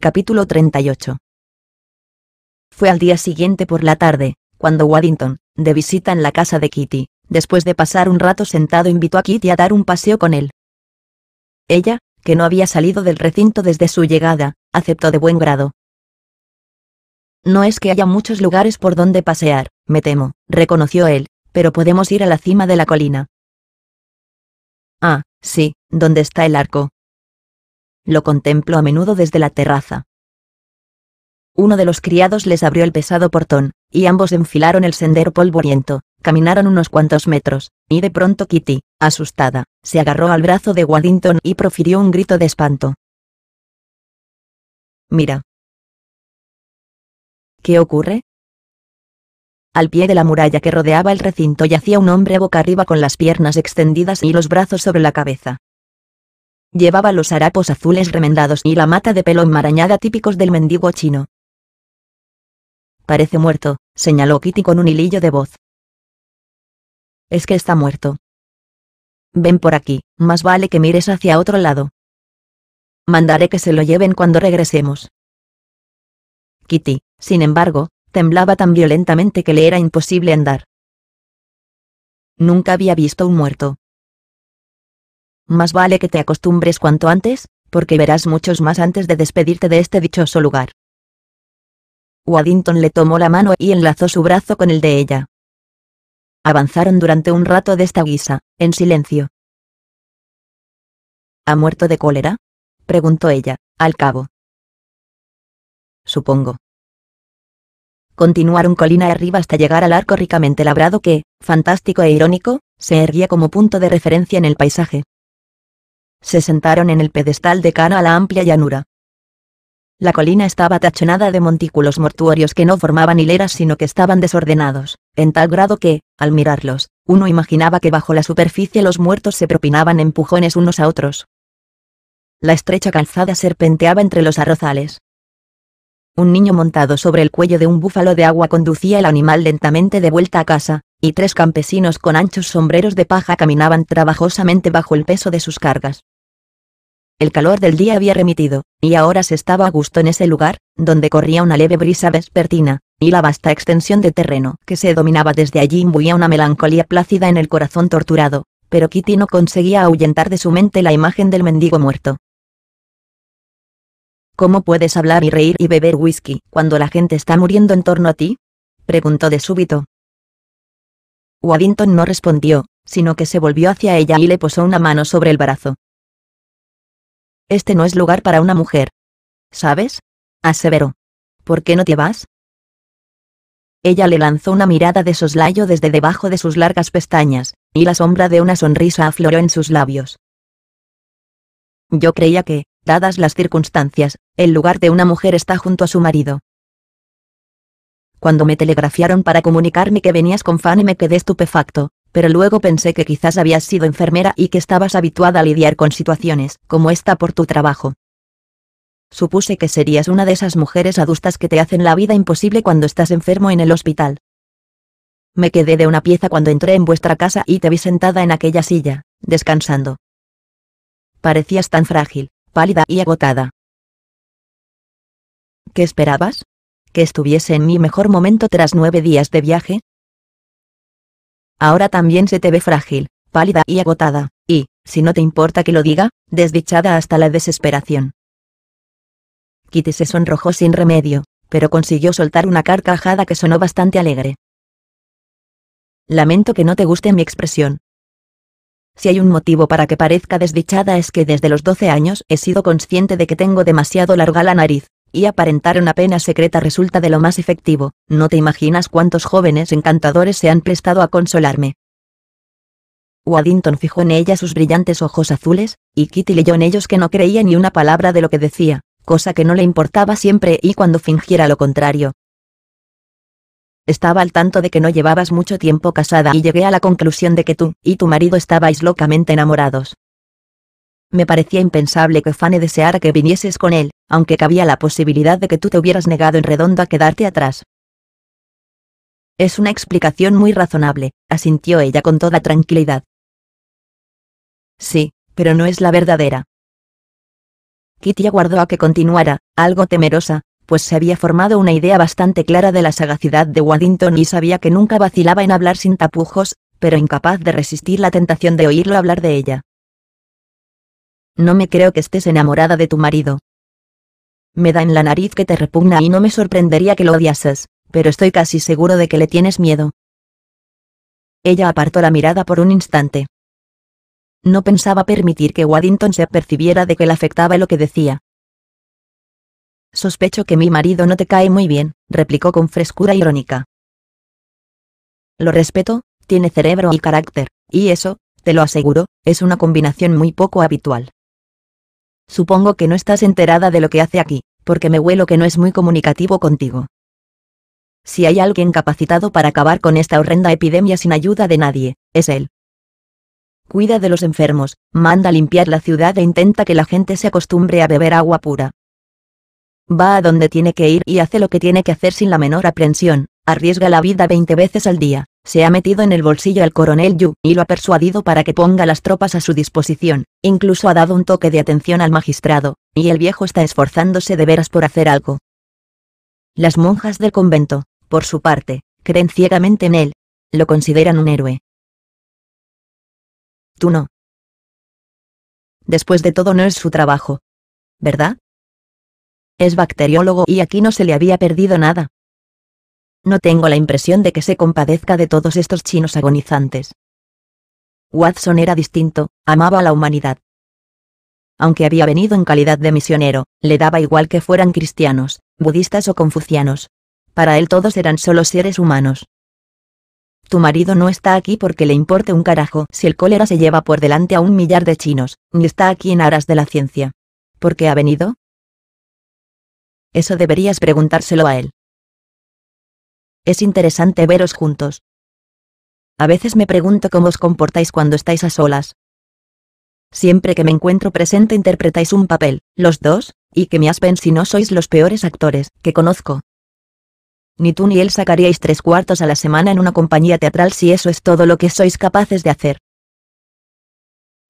Capítulo 38 Fue al día siguiente por la tarde, cuando Waddington, de visita en la casa de Kitty, después de pasar un rato sentado invitó a Kitty a dar un paseo con él. Ella, que no había salido del recinto desde su llegada, aceptó de buen grado. No es que haya muchos lugares por donde pasear, me temo, reconoció él, pero podemos ir a la cima de la colina. Ah, sí, ¿dónde está el arco? Lo contemplo a menudo desde la terraza. Uno de los criados les abrió el pesado portón, y ambos enfilaron el sendero polvoriento, Caminaron unos cuantos metros, y de pronto Kitty, asustada, se agarró al brazo de Waddington y profirió un grito de espanto. Mira. ¿Qué ocurre? Al pie de la muralla que rodeaba el recinto yacía un hombre boca arriba con las piernas extendidas y los brazos sobre la cabeza. Llevaba los harapos azules remendados y la mata de pelo enmarañada típicos del mendigo chino. Parece muerto, señaló Kitty con un hilillo de voz es que está muerto. Ven por aquí, más vale que mires hacia otro lado. Mandaré que se lo lleven cuando regresemos. Kitty, sin embargo, temblaba tan violentamente que le era imposible andar. Nunca había visto un muerto. Más vale que te acostumbres cuanto antes, porque verás muchos más antes de despedirte de este dichoso lugar. Waddington le tomó la mano y enlazó su brazo con el de ella. Avanzaron durante un rato de esta guisa, en silencio. ¿Ha muerto de cólera? preguntó ella, al cabo. Supongo. Continuaron colina arriba hasta llegar al arco ricamente labrado que, fantástico e irónico, se erguía como punto de referencia en el paisaje. Se sentaron en el pedestal de cana a la amplia llanura. La colina estaba tachonada de montículos mortuorios que no formaban hileras sino que estaban desordenados, en tal grado que, al mirarlos, uno imaginaba que bajo la superficie los muertos se propinaban empujones unos a otros. La estrecha calzada serpenteaba entre los arrozales. Un niño montado sobre el cuello de un búfalo de agua conducía el animal lentamente de vuelta a casa, y tres campesinos con anchos sombreros de paja caminaban trabajosamente bajo el peso de sus cargas. El calor del día había remitido, y ahora se estaba a gusto en ese lugar, donde corría una leve brisa vespertina, y la vasta extensión de terreno que se dominaba desde allí imbuía una melancolía plácida en el corazón torturado, pero Kitty no conseguía ahuyentar de su mente la imagen del mendigo muerto. ¿Cómo puedes hablar y reír y beber whisky cuando la gente está muriendo en torno a ti? preguntó de súbito. Waddington no respondió, sino que se volvió hacia ella y le posó una mano sobre el brazo. Este no es lugar para una mujer. ¿Sabes? aseveró. ¿Por qué no te vas? Ella le lanzó una mirada de soslayo desde debajo de sus largas pestañas, y la sombra de una sonrisa afloró en sus labios. Yo creía que, dadas las circunstancias, el lugar de una mujer está junto a su marido. Cuando me telegrafiaron para comunicarme que venías con Fanny me quedé estupefacto, pero luego pensé que quizás habías sido enfermera y que estabas habituada a lidiar con situaciones como esta por tu trabajo. Supuse que serías una de esas mujeres adustas que te hacen la vida imposible cuando estás enfermo en el hospital. Me quedé de una pieza cuando entré en vuestra casa y te vi sentada en aquella silla, descansando. Parecías tan frágil, pálida y agotada. ¿Qué esperabas? ¿Que estuviese en mi mejor momento tras nueve días de viaje? ahora también se te ve frágil, pálida y agotada, y, si no te importa que lo diga, desdichada hasta la desesperación. Kitty se sonrojó sin remedio, pero consiguió soltar una carcajada que sonó bastante alegre. Lamento que no te guste mi expresión. Si hay un motivo para que parezca desdichada es que desde los 12 años he sido consciente de que tengo demasiado larga la nariz, y aparentar una pena secreta resulta de lo más efectivo, no te imaginas cuántos jóvenes encantadores se han prestado a consolarme. Waddington fijó en ella sus brillantes ojos azules, y Kitty leyó en ellos que no creía ni una palabra de lo que decía, cosa que no le importaba siempre y cuando fingiera lo contrario. Estaba al tanto de que no llevabas mucho tiempo casada y llegué a la conclusión de que tú y tu marido estabais locamente enamorados. Me parecía impensable que Fane deseara que vinieses con él, aunque cabía la posibilidad de que tú te hubieras negado en redondo a quedarte atrás. Es una explicación muy razonable, asintió ella con toda tranquilidad. Sí, pero no es la verdadera. Kitty aguardó a que continuara, algo temerosa, pues se había formado una idea bastante clara de la sagacidad de Waddington y sabía que nunca vacilaba en hablar sin tapujos, pero incapaz de resistir la tentación de oírlo hablar de ella. No me creo que estés enamorada de tu marido. Me da en la nariz que te repugna y no me sorprendería que lo odiases, pero estoy casi seguro de que le tienes miedo. Ella apartó la mirada por un instante. No pensaba permitir que Waddington se percibiera de que le afectaba lo que decía. Sospecho que mi marido no te cae muy bien, replicó con frescura irónica. Lo respeto, tiene cerebro y carácter, y eso, te lo aseguro, es una combinación muy poco habitual. Supongo que no estás enterada de lo que hace aquí, porque me huelo que no es muy comunicativo contigo. Si hay alguien capacitado para acabar con esta horrenda epidemia sin ayuda de nadie, es él. Cuida de los enfermos, manda a limpiar la ciudad e intenta que la gente se acostumbre a beber agua pura. Va a donde tiene que ir y hace lo que tiene que hacer sin la menor aprensión, arriesga la vida 20 veces al día, se ha metido en el bolsillo al coronel Yu y lo ha persuadido para que ponga las tropas a su disposición, incluso ha dado un toque de atención al magistrado, y el viejo está esforzándose de veras por hacer algo. Las monjas del convento, por su parte, creen ciegamente en él, lo consideran un héroe. Tú no. Después de todo no es su trabajo. ¿Verdad? Es bacteriólogo y aquí no se le había perdido nada. No tengo la impresión de que se compadezca de todos estos chinos agonizantes. Watson era distinto, amaba a la humanidad. Aunque había venido en calidad de misionero, le daba igual que fueran cristianos, budistas o confucianos. Para él todos eran solo seres humanos. Tu marido no está aquí porque le importe un carajo si el cólera se lleva por delante a un millar de chinos, ni está aquí en aras de la ciencia. ¿Por qué ha venido? Eso deberías preguntárselo a él. Es interesante veros juntos. A veces me pregunto cómo os comportáis cuando estáis a solas. Siempre que me encuentro presente interpretáis un papel, los dos, y que me aspen si no sois los peores actores que conozco. Ni tú ni él sacaríais tres cuartos a la semana en una compañía teatral si eso es todo lo que sois capaces de hacer.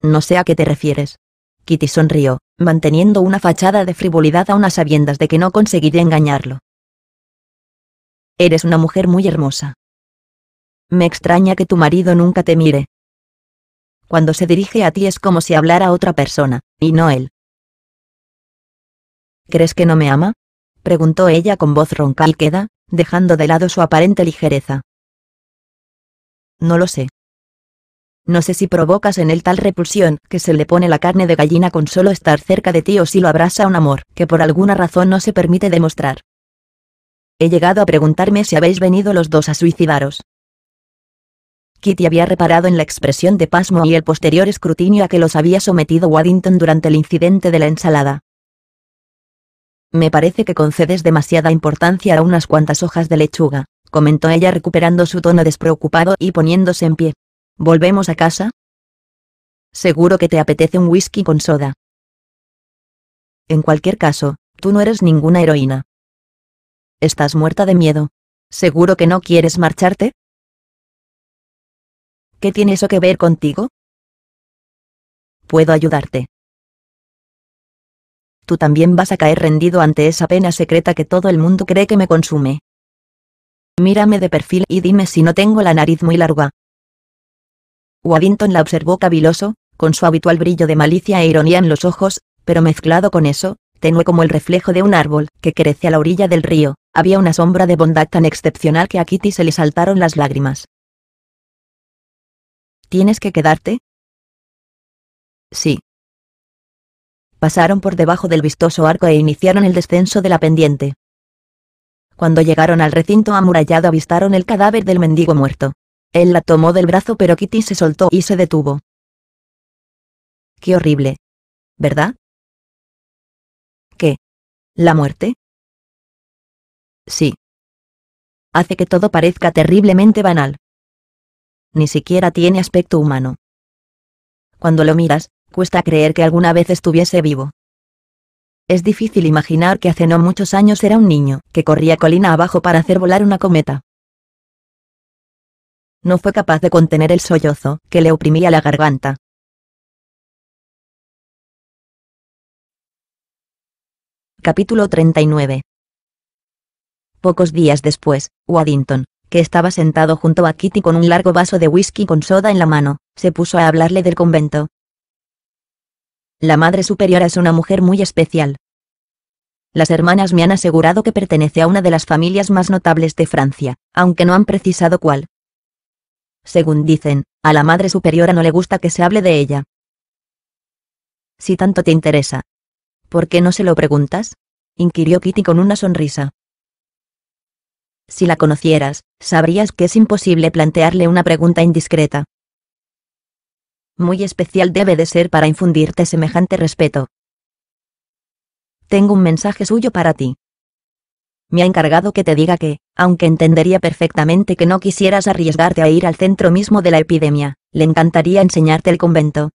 No sé a qué te refieres. Kitty sonrió, manteniendo una fachada de frivolidad a unas sabiendas de que no conseguiría engañarlo. Eres una mujer muy hermosa. Me extraña que tu marido nunca te mire. Cuando se dirige a ti es como si hablara a otra persona, y no él. ¿Crees que no me ama? preguntó ella con voz ronca y queda, dejando de lado su aparente ligereza. No lo sé. No sé si provocas en él tal repulsión que se le pone la carne de gallina con solo estar cerca de ti o si lo abraza un amor que por alguna razón no se permite demostrar. He llegado a preguntarme si habéis venido los dos a suicidaros. Kitty había reparado en la expresión de pasmo y el posterior escrutinio a que los había sometido Waddington durante el incidente de la ensalada. Me parece que concedes demasiada importancia a unas cuantas hojas de lechuga, comentó ella recuperando su tono despreocupado y poniéndose en pie. ¿Volvemos a casa? Seguro que te apetece un whisky con soda. En cualquier caso, tú no eres ninguna heroína. Estás muerta de miedo. ¿Seguro que no quieres marcharte? ¿Qué tiene eso que ver contigo? Puedo ayudarte. Tú también vas a caer rendido ante esa pena secreta que todo el mundo cree que me consume. Mírame de perfil y dime si no tengo la nariz muy larga. Waddington la observó caviloso, con su habitual brillo de malicia e ironía en los ojos, pero mezclado con eso, tenue como el reflejo de un árbol, que crece a la orilla del río, había una sombra de bondad tan excepcional que a Kitty se le saltaron las lágrimas. ¿Tienes que quedarte? Sí. Pasaron por debajo del vistoso arco e iniciaron el descenso de la pendiente. Cuando llegaron al recinto amurallado avistaron el cadáver del mendigo muerto. Él la tomó del brazo pero Kitty se soltó y se detuvo. Qué horrible. ¿Verdad? ¿La muerte? Sí. Hace que todo parezca terriblemente banal. Ni siquiera tiene aspecto humano. Cuando lo miras, cuesta creer que alguna vez estuviese vivo. Es difícil imaginar que hace no muchos años era un niño, que corría colina abajo para hacer volar una cometa. No fue capaz de contener el sollozo, que le oprimía la garganta. Capítulo 39. Pocos días después, Waddington, que estaba sentado junto a Kitty con un largo vaso de whisky con soda en la mano, se puso a hablarle del convento. La Madre Superiora es una mujer muy especial. Las hermanas me han asegurado que pertenece a una de las familias más notables de Francia, aunque no han precisado cuál. Según dicen, a la Madre Superiora no le gusta que se hable de ella. Si tanto te interesa, ¿Por qué no se lo preguntas? inquirió Kitty con una sonrisa. Si la conocieras, sabrías que es imposible plantearle una pregunta indiscreta. Muy especial debe de ser para infundirte semejante respeto. Tengo un mensaje suyo para ti. Me ha encargado que te diga que, aunque entendería perfectamente que no quisieras arriesgarte a ir al centro mismo de la epidemia, le encantaría enseñarte el convento.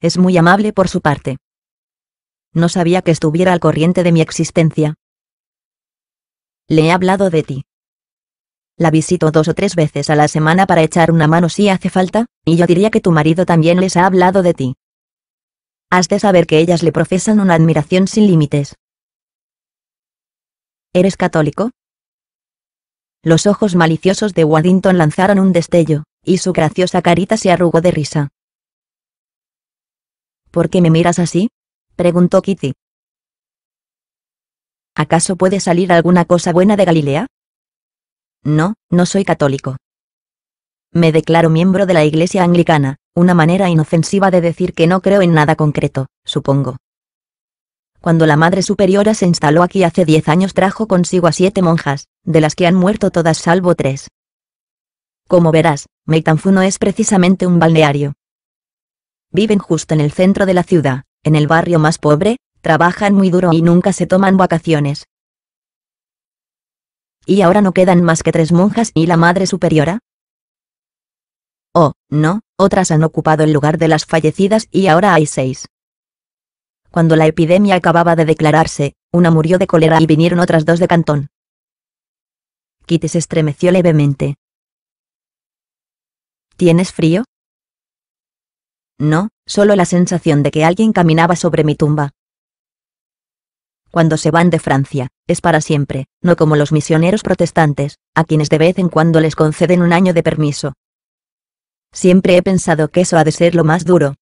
Es muy amable por su parte no sabía que estuviera al corriente de mi existencia. Le he hablado de ti. La visito dos o tres veces a la semana para echar una mano si hace falta, y yo diría que tu marido también les ha hablado de ti. Has de saber que ellas le profesan una admiración sin límites. ¿Eres católico? Los ojos maliciosos de Waddington lanzaron un destello, y su graciosa carita se arrugó de risa. ¿Por qué me miras así? preguntó Kitty. ¿Acaso puede salir alguna cosa buena de Galilea? No, no soy católico. Me declaro miembro de la Iglesia Anglicana, una manera inofensiva de decir que no creo en nada concreto, supongo. Cuando la Madre Superiora se instaló aquí hace diez años trajo consigo a siete monjas, de las que han muerto todas salvo tres. Como verás, Meitanfu no es precisamente un balneario. Viven justo en el centro de la ciudad, en el barrio más pobre, trabajan muy duro y nunca se toman vacaciones. ¿Y ahora no quedan más que tres monjas y la Madre Superiora? Oh, no, otras han ocupado el lugar de las fallecidas y ahora hay seis. Cuando la epidemia acababa de declararse, una murió de cólera y vinieron otras dos de Cantón. Kitty se estremeció levemente. ¿Tienes frío? No, solo la sensación de que alguien caminaba sobre mi tumba. Cuando se van de Francia, es para siempre, no como los misioneros protestantes, a quienes de vez en cuando les conceden un año de permiso. Siempre he pensado que eso ha de ser lo más duro.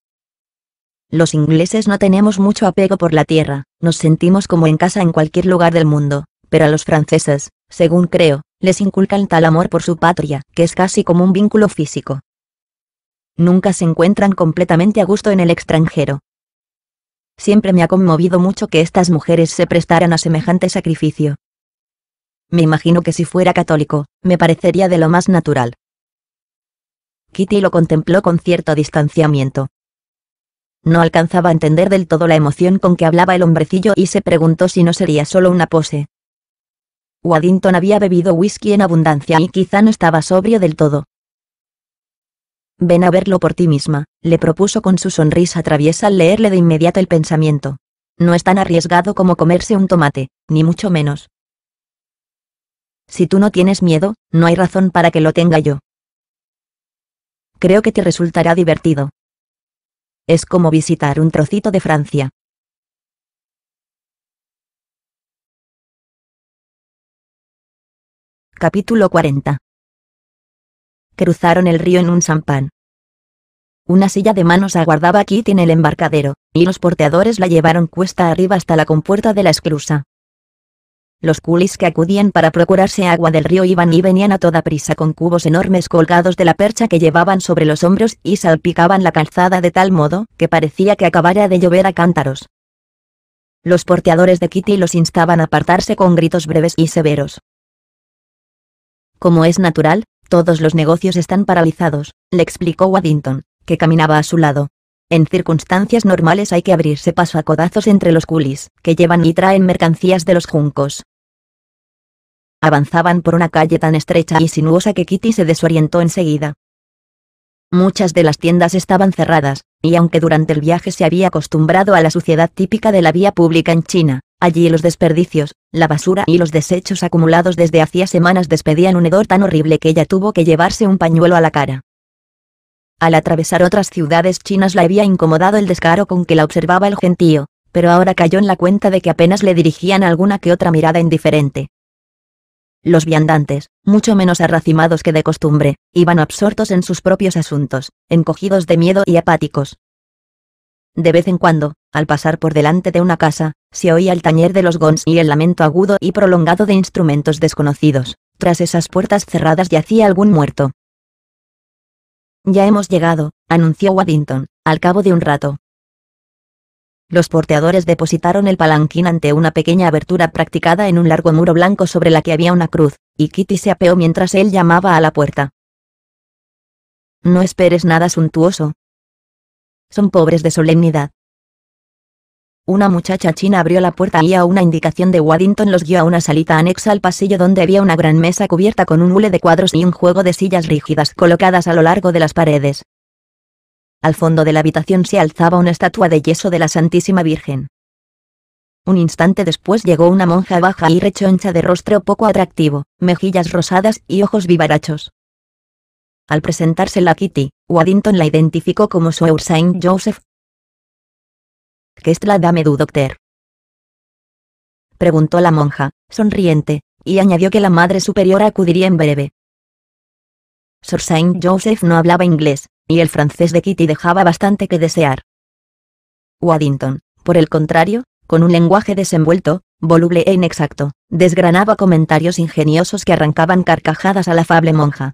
Los ingleses no tenemos mucho apego por la tierra, nos sentimos como en casa en cualquier lugar del mundo, pero a los franceses, según creo, les inculcan tal amor por su patria, que es casi como un vínculo físico nunca se encuentran completamente a gusto en el extranjero. Siempre me ha conmovido mucho que estas mujeres se prestaran a semejante sacrificio. Me imagino que si fuera católico, me parecería de lo más natural. Kitty lo contempló con cierto distanciamiento. No alcanzaba a entender del todo la emoción con que hablaba el hombrecillo y se preguntó si no sería solo una pose. Waddington había bebido whisky en abundancia y quizá no estaba sobrio del todo, Ven a verlo por ti misma, le propuso con su sonrisa traviesa al leerle de inmediato el pensamiento. No es tan arriesgado como comerse un tomate, ni mucho menos. Si tú no tienes miedo, no hay razón para que lo tenga yo. Creo que te resultará divertido. Es como visitar un trocito de Francia. Capítulo 40 cruzaron el río en un champán. Una silla de manos aguardaba a Kitty en el embarcadero, y los porteadores la llevaron cuesta arriba hasta la compuerta de la esclusa. Los culis que acudían para procurarse agua del río iban y venían a toda prisa con cubos enormes colgados de la percha que llevaban sobre los hombros y salpicaban la calzada de tal modo que parecía que acabara de llover a cántaros. Los porteadores de Kitty los instaban a apartarse con gritos breves y severos. Como es natural, todos los negocios están paralizados, le explicó Waddington, que caminaba a su lado. En circunstancias normales hay que abrirse paso a codazos entre los coolies, que llevan y traen mercancías de los juncos. Avanzaban por una calle tan estrecha y sinuosa que Kitty se desorientó enseguida. Muchas de las tiendas estaban cerradas, y aunque durante el viaje se había acostumbrado a la suciedad típica de la vía pública en China, Allí los desperdicios, la basura y los desechos acumulados desde hacía semanas despedían un hedor tan horrible que ella tuvo que llevarse un pañuelo a la cara. Al atravesar otras ciudades chinas la había incomodado el descaro con que la observaba el gentío, pero ahora cayó en la cuenta de que apenas le dirigían alguna que otra mirada indiferente. Los viandantes, mucho menos arracimados que de costumbre, iban absortos en sus propios asuntos, encogidos de miedo y apáticos. De vez en cuando, al pasar por delante de una casa, se oía el tañer de los gongs y el lamento agudo y prolongado de instrumentos desconocidos. Tras esas puertas cerradas yacía algún muerto. Ya hemos llegado, anunció Waddington, al cabo de un rato. Los porteadores depositaron el palanquín ante una pequeña abertura practicada en un largo muro blanco sobre la que había una cruz, y Kitty se apeó mientras él llamaba a la puerta. No esperes nada suntuoso. Son pobres de solemnidad. Una muchacha china abrió la puerta y a una indicación de Waddington los guió a una salita anexa al pasillo donde había una gran mesa cubierta con un hule de cuadros y un juego de sillas rígidas colocadas a lo largo de las paredes. Al fondo de la habitación se alzaba una estatua de yeso de la Santísima Virgen. Un instante después llegó una monja baja y rechoncha de rostro poco atractivo, mejillas rosadas y ojos vivarachos. Al presentársela a Kitty, Waddington la identificó como su Saint Joseph, ¿Qué es la dame du doctor? Preguntó la monja, sonriente, y añadió que la madre superior acudiría en breve. Sir Saint Joseph no hablaba inglés, y el francés de Kitty dejaba bastante que desear. Waddington, por el contrario, con un lenguaje desenvuelto, voluble e inexacto, desgranaba comentarios ingeniosos que arrancaban carcajadas a la afable monja.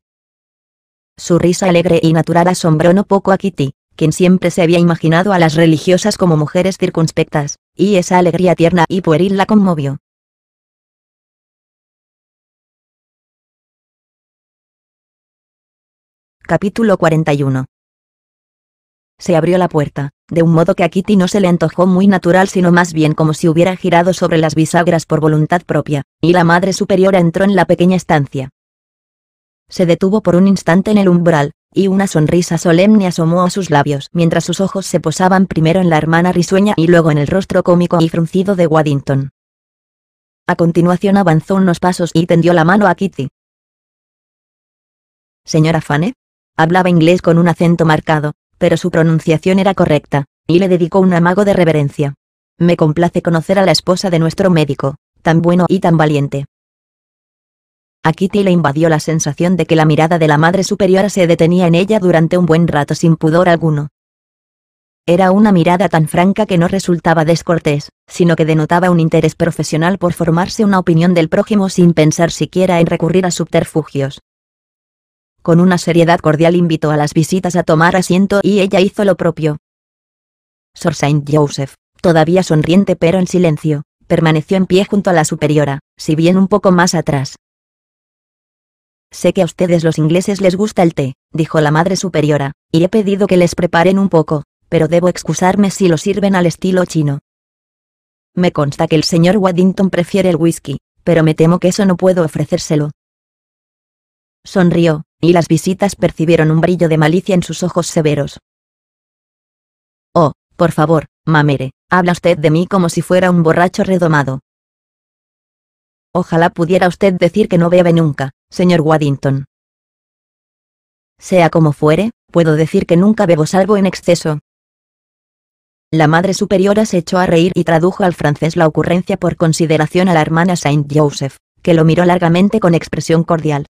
Su risa alegre y natural asombró no poco a Kitty, quien siempre se había imaginado a las religiosas como mujeres circunspectas, y esa alegría tierna y pueril la conmovió. Capítulo 41 Se abrió la puerta, de un modo que a Kitty no se le antojó muy natural sino más bien como si hubiera girado sobre las bisagras por voluntad propia, y la madre superiora entró en la pequeña estancia. Se detuvo por un instante en el umbral, y una sonrisa solemne asomó a sus labios mientras sus ojos se posaban primero en la hermana risueña y luego en el rostro cómico y fruncido de Waddington. A continuación avanzó unos pasos y tendió la mano a Kitty. Señora Fane. Hablaba inglés con un acento marcado, pero su pronunciación era correcta, y le dedicó un amago de reverencia. Me complace conocer a la esposa de nuestro médico, tan bueno y tan valiente. A Kitty le invadió la sensación de que la mirada de la madre superiora se detenía en ella durante un buen rato sin pudor alguno. Era una mirada tan franca que no resultaba descortés, sino que denotaba un interés profesional por formarse una opinión del prójimo sin pensar siquiera en recurrir a subterfugios. Con una seriedad cordial invitó a las visitas a tomar asiento y ella hizo lo propio. Sor Saint Joseph, todavía sonriente pero en silencio, permaneció en pie junto a la superiora, si bien un poco más atrás. Sé que a ustedes los ingleses les gusta el té, dijo la madre superiora, y he pedido que les preparen un poco, pero debo excusarme si lo sirven al estilo chino. Me consta que el señor Waddington prefiere el whisky, pero me temo que eso no puedo ofrecérselo. Sonrió, y las visitas percibieron un brillo de malicia en sus ojos severos. Oh, por favor, mamere, habla usted de mí como si fuera un borracho redomado. Ojalá pudiera usted decir que no bebe nunca, señor Waddington. Sea como fuere, puedo decir que nunca bebo salvo en exceso. La madre superiora se echó a reír y tradujo al francés la ocurrencia por consideración a la hermana Saint Joseph, que lo miró largamente con expresión cordial.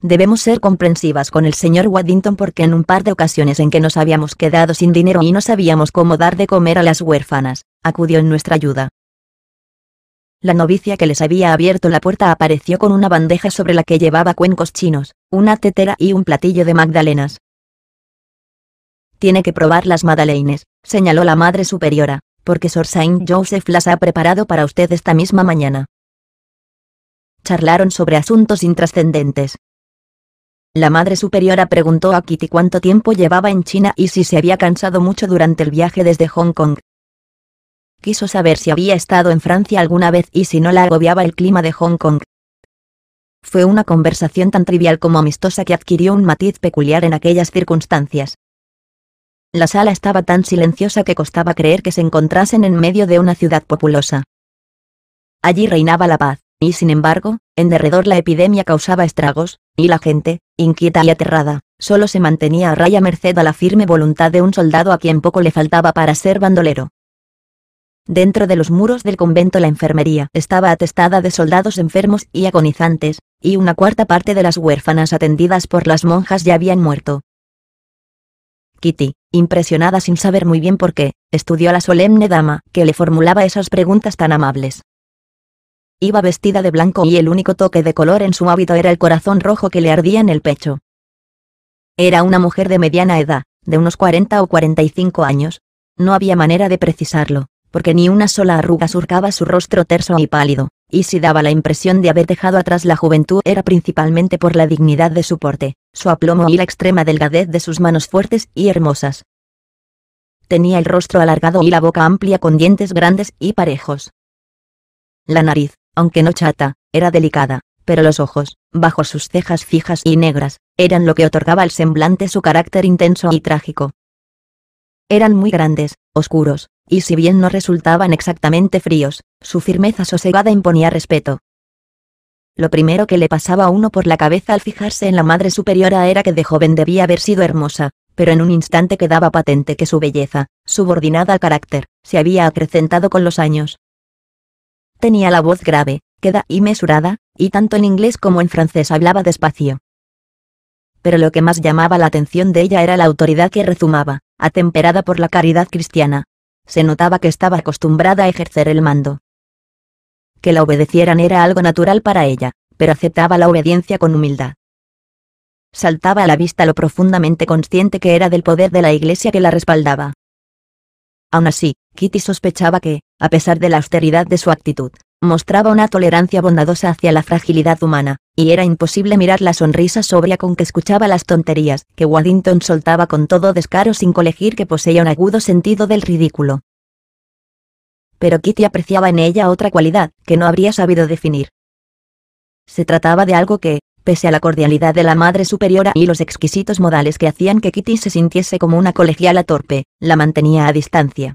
Debemos ser comprensivas con el señor Waddington porque en un par de ocasiones en que nos habíamos quedado sin dinero y no sabíamos cómo dar de comer a las huérfanas, acudió en nuestra ayuda, la novicia que les había abierto la puerta apareció con una bandeja sobre la que llevaba cuencos chinos, una tetera y un platillo de magdalenas. Tiene que probar las magdalenas, señaló la madre superiora, porque Sor Saint Joseph las ha preparado para usted esta misma mañana. Charlaron sobre asuntos intrascendentes. La madre superiora preguntó a Kitty cuánto tiempo llevaba en China y si se había cansado mucho durante el viaje desde Hong Kong, quiso saber si había estado en Francia alguna vez y si no la agobiaba el clima de Hong Kong. Fue una conversación tan trivial como amistosa que adquirió un matiz peculiar en aquellas circunstancias. La sala estaba tan silenciosa que costaba creer que se encontrasen en medio de una ciudad populosa. Allí reinaba la paz, y sin embargo, en derredor la epidemia causaba estragos, y la gente, inquieta y aterrada, solo se mantenía a raya merced a la firme voluntad de un soldado a quien poco le faltaba para ser bandolero. Dentro de los muros del convento la enfermería estaba atestada de soldados enfermos y agonizantes, y una cuarta parte de las huérfanas atendidas por las monjas ya habían muerto. Kitty, impresionada sin saber muy bien por qué, estudió a la solemne dama que le formulaba esas preguntas tan amables. Iba vestida de blanco y el único toque de color en su hábito era el corazón rojo que le ardía en el pecho. Era una mujer de mediana edad, de unos 40 o 45 años. No había manera de precisarlo porque ni una sola arruga surcaba su rostro terso y pálido, y si daba la impresión de haber dejado atrás la juventud era principalmente por la dignidad de su porte, su aplomo y la extrema delgadez de sus manos fuertes y hermosas. Tenía el rostro alargado y la boca amplia con dientes grandes y parejos. La nariz, aunque no chata, era delicada, pero los ojos, bajo sus cejas fijas y negras, eran lo que otorgaba al semblante su carácter intenso y trágico. Eran muy grandes, oscuros, y si bien no resultaban exactamente fríos, su firmeza sosegada imponía respeto. Lo primero que le pasaba a uno por la cabeza al fijarse en la madre superiora era que de joven debía haber sido hermosa, pero en un instante quedaba patente que su belleza, subordinada al carácter, se había acrecentado con los años. Tenía la voz grave, queda y mesurada, y tanto en inglés como en francés hablaba despacio. Pero lo que más llamaba la atención de ella era la autoridad que rezumaba, atemperada por la caridad cristiana, se notaba que estaba acostumbrada a ejercer el mando. Que la obedecieran era algo natural para ella, pero aceptaba la obediencia con humildad. Saltaba a la vista lo profundamente consciente que era del poder de la iglesia que la respaldaba. Aún así, Kitty sospechaba que, a pesar de la austeridad de su actitud, mostraba una tolerancia bondadosa hacia la fragilidad humana, y era imposible mirar la sonrisa sobria con que escuchaba las tonterías que Waddington soltaba con todo descaro sin colegir que poseía un agudo sentido del ridículo. Pero Kitty apreciaba en ella otra cualidad que no habría sabido definir. Se trataba de algo que, pese a la cordialidad de la madre superiora y los exquisitos modales que hacían que Kitty se sintiese como una colegiala torpe, la mantenía a distancia.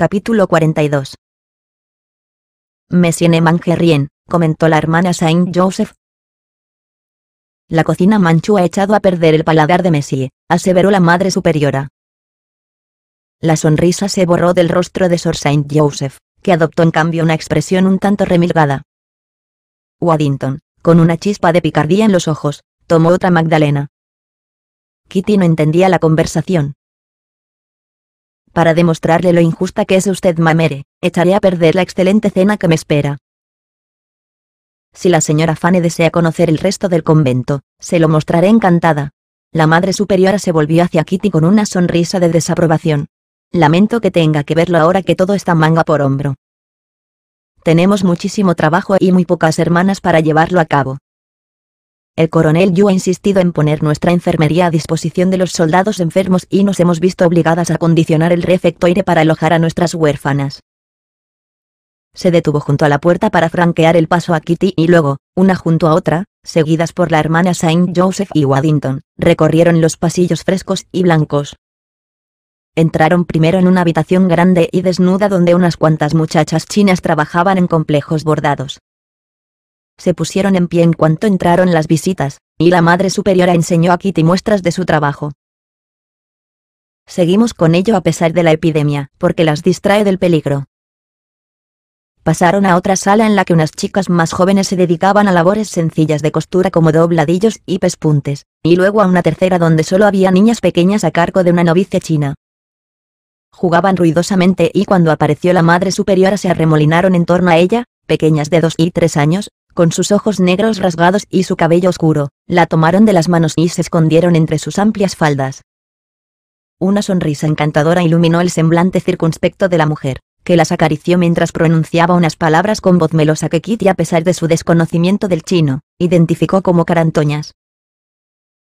Capítulo 42. Messiene rien comentó la hermana Saint Joseph. La cocina manchú ha echado a perder el paladar de Messi, aseveró la madre superiora. La sonrisa se borró del rostro de Sor Saint Joseph, que adoptó en cambio una expresión un tanto remilgada. Waddington, con una chispa de picardía en los ojos, tomó otra Magdalena. Kitty no entendía la conversación, para demostrarle lo injusta que es usted mamere, echaré a perder la excelente cena que me espera. Si la señora Fane desea conocer el resto del convento, se lo mostraré encantada. La madre superiora se volvió hacia Kitty con una sonrisa de desaprobación. Lamento que tenga que verlo ahora que todo está manga por hombro. Tenemos muchísimo trabajo y muy pocas hermanas para llevarlo a cabo. El coronel Yu ha insistido en poner nuestra enfermería a disposición de los soldados enfermos y nos hemos visto obligadas a condicionar el refectoire para alojar a nuestras huérfanas. Se detuvo junto a la puerta para franquear el paso a Kitty y luego, una junto a otra, seguidas por la hermana Saint Joseph y Waddington, recorrieron los pasillos frescos y blancos. Entraron primero en una habitación grande y desnuda donde unas cuantas muchachas chinas trabajaban en complejos bordados se pusieron en pie en cuanto entraron las visitas, y la madre superiora enseñó a Kitty muestras de su trabajo. Seguimos con ello a pesar de la epidemia, porque las distrae del peligro. Pasaron a otra sala en la que unas chicas más jóvenes se dedicaban a labores sencillas de costura como dobladillos y pespuntes, y luego a una tercera donde solo había niñas pequeñas a cargo de una novicia china. Jugaban ruidosamente y cuando apareció la madre superiora se arremolinaron en torno a ella, pequeñas de 2 y 3 años, con sus ojos negros rasgados y su cabello oscuro, la tomaron de las manos y se escondieron entre sus amplias faldas. Una sonrisa encantadora iluminó el semblante circunspecto de la mujer, que las acarició mientras pronunciaba unas palabras con voz melosa que Kitty a pesar de su desconocimiento del chino, identificó como carantoñas.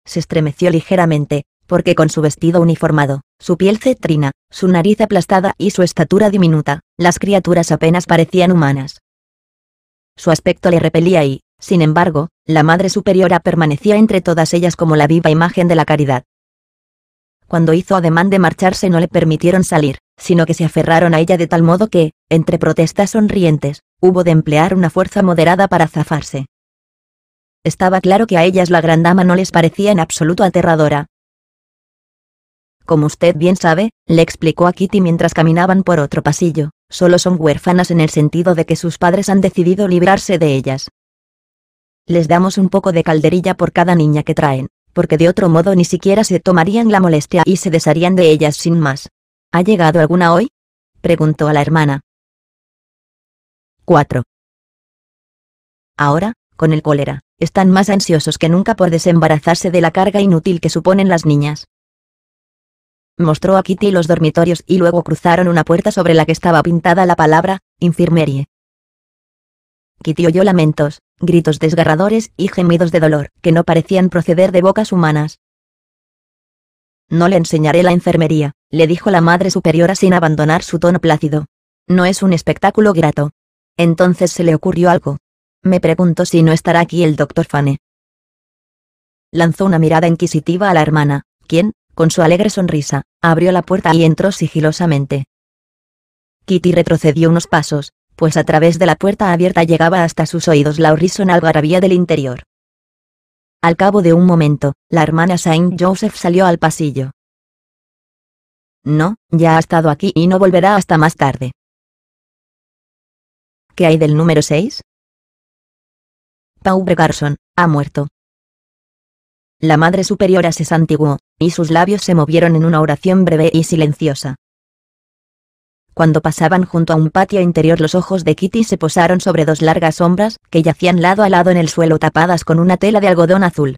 Se estremeció ligeramente, porque con su vestido uniformado, su piel cetrina, su nariz aplastada y su estatura diminuta, las criaturas apenas parecían humanas. Su aspecto le repelía y, sin embargo, la Madre Superiora permanecía entre todas ellas como la viva imagen de la caridad. Cuando hizo ademán de marcharse no le permitieron salir, sino que se aferraron a ella de tal modo que, entre protestas sonrientes, hubo de emplear una fuerza moderada para zafarse. Estaba claro que a ellas la gran dama no les parecía en absoluto aterradora. Como usted bien sabe, le explicó a Kitty mientras caminaban por otro pasillo, solo son huérfanas en el sentido de que sus padres han decidido librarse de ellas. Les damos un poco de calderilla por cada niña que traen, porque de otro modo ni siquiera se tomarían la molestia y se desharían de ellas sin más. ¿Ha llegado alguna hoy? preguntó a la hermana. 4. Ahora, con el cólera, están más ansiosos que nunca por desembarazarse de la carga inútil que suponen las niñas. Mostró a Kitty los dormitorios y luego cruzaron una puerta sobre la que estaba pintada la palabra, infirmerie. Kitty oyó lamentos, gritos desgarradores y gemidos de dolor, que no parecían proceder de bocas humanas. No le enseñaré la enfermería, le dijo la madre superiora sin abandonar su tono plácido. No es un espectáculo grato. Entonces se le ocurrió algo. Me pregunto si no estará aquí el doctor Fane. Lanzó una mirada inquisitiva a la hermana, ¿Quién? con su alegre sonrisa, abrió la puerta y entró sigilosamente. Kitty retrocedió unos pasos, pues a través de la puerta abierta llegaba hasta sus oídos la horrison algarabía del interior. Al cabo de un momento, la hermana Saint Joseph salió al pasillo. No, ya ha estado aquí y no volverá hasta más tarde. ¿Qué hay del número 6? Paubre Garson, ha muerto. La Madre Superiora se santiguó, y sus labios se movieron en una oración breve y silenciosa. Cuando pasaban junto a un patio interior los ojos de Kitty se posaron sobre dos largas sombras, que yacían lado a lado en el suelo tapadas con una tela de algodón azul.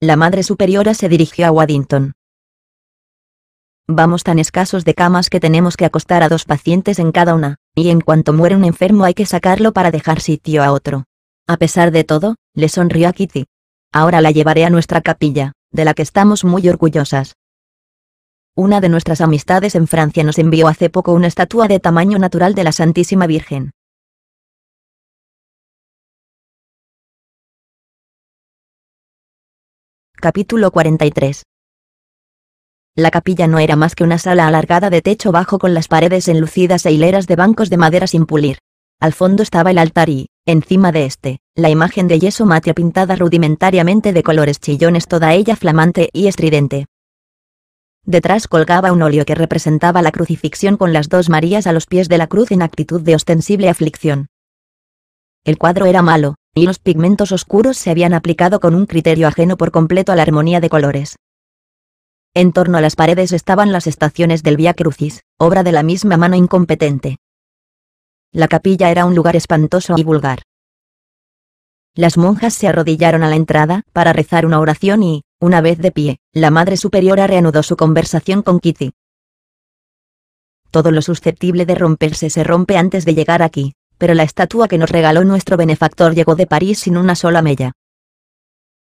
La madre superiora se dirigió a Waddington. Vamos tan escasos de camas que tenemos que acostar a dos pacientes en cada una, y en cuanto muere un enfermo hay que sacarlo para dejar sitio a otro. A pesar de todo, le sonrió a Kitty. Ahora la llevaré a nuestra capilla de la que estamos muy orgullosas. Una de nuestras amistades en Francia nos envió hace poco una estatua de tamaño natural de la Santísima Virgen. Capítulo 43 la capilla no era más que una sala alargada de techo bajo con las paredes enlucidas e hileras de bancos de madera sin pulir. Al fondo estaba el altar y, encima de este, la imagen de yeso matria pintada rudimentariamente de colores chillones toda ella flamante y estridente. Detrás colgaba un óleo que representaba la crucifixión con las dos Marías a los pies de la cruz en actitud de ostensible aflicción. El cuadro era malo, y los pigmentos oscuros se habían aplicado con un criterio ajeno por completo a la armonía de colores. En torno a las paredes estaban las estaciones del Via Crucis, obra de la misma mano incompetente. La capilla era un lugar espantoso y vulgar. Las monjas se arrodillaron a la entrada para rezar una oración y, una vez de pie, la Madre Superiora reanudó su conversación con Kitty. Todo lo susceptible de romperse se rompe antes de llegar aquí, pero la estatua que nos regaló nuestro benefactor llegó de París sin una sola mella.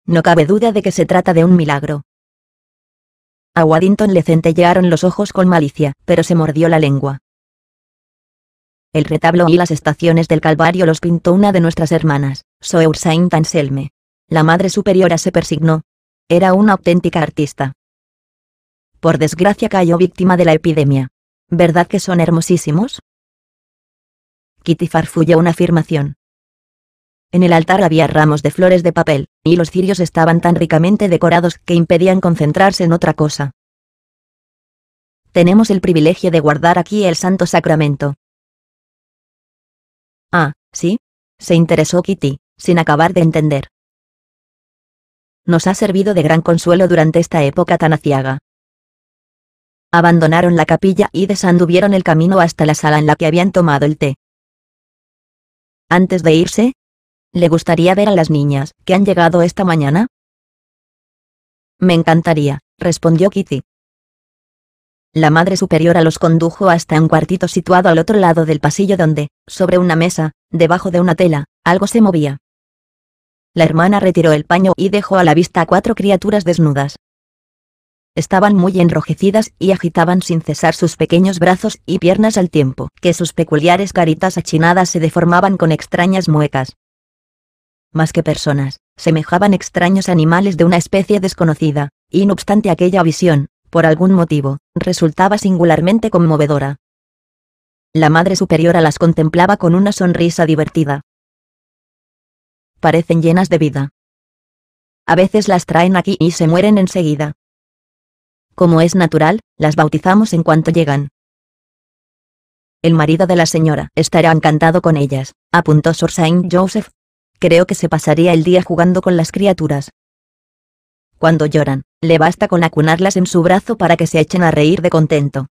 No cabe duda de que se trata de un milagro. A Waddington le centellearon los ojos con malicia, pero se mordió la lengua. El retablo y las estaciones del Calvario los pintó una de nuestras hermanas, Soeur Saint Anselme. La madre superiora se persignó. Era una auténtica artista. Por desgracia cayó víctima de la epidemia. ¿Verdad que son hermosísimos? Kitty farfulló una afirmación. En el altar había ramos de flores de papel, y los cirios estaban tan ricamente decorados que impedían concentrarse en otra cosa. Tenemos el privilegio de guardar aquí el Santo Sacramento, Ah, sí. Se interesó Kitty, sin acabar de entender. Nos ha servido de gran consuelo durante esta época tan aciaga. Abandonaron la capilla y desanduvieron el camino hasta la sala en la que habían tomado el té. Antes de irse, ¿le gustaría ver a las niñas que han llegado esta mañana? Me encantaría, respondió Kitty. La madre superiora los condujo hasta un cuartito situado al otro lado del pasillo donde, sobre una mesa, debajo de una tela, algo se movía. La hermana retiró el paño y dejó a la vista a cuatro criaturas desnudas. Estaban muy enrojecidas y agitaban sin cesar sus pequeños brazos y piernas al tiempo que sus peculiares caritas achinadas se deformaban con extrañas muecas. Más que personas, semejaban extraños animales de una especie desconocida, y no obstante aquella visión, por algún motivo, resultaba singularmente conmovedora. La Madre Superiora las contemplaba con una sonrisa divertida. Parecen llenas de vida. A veces las traen aquí y se mueren enseguida. Como es natural, las bautizamos en cuanto llegan. El marido de la señora estará encantado con ellas, apuntó Sor Saint Joseph. Creo que se pasaría el día jugando con las criaturas. Cuando lloran, le basta con acunarlas en su brazo para que se echen a reír de contento.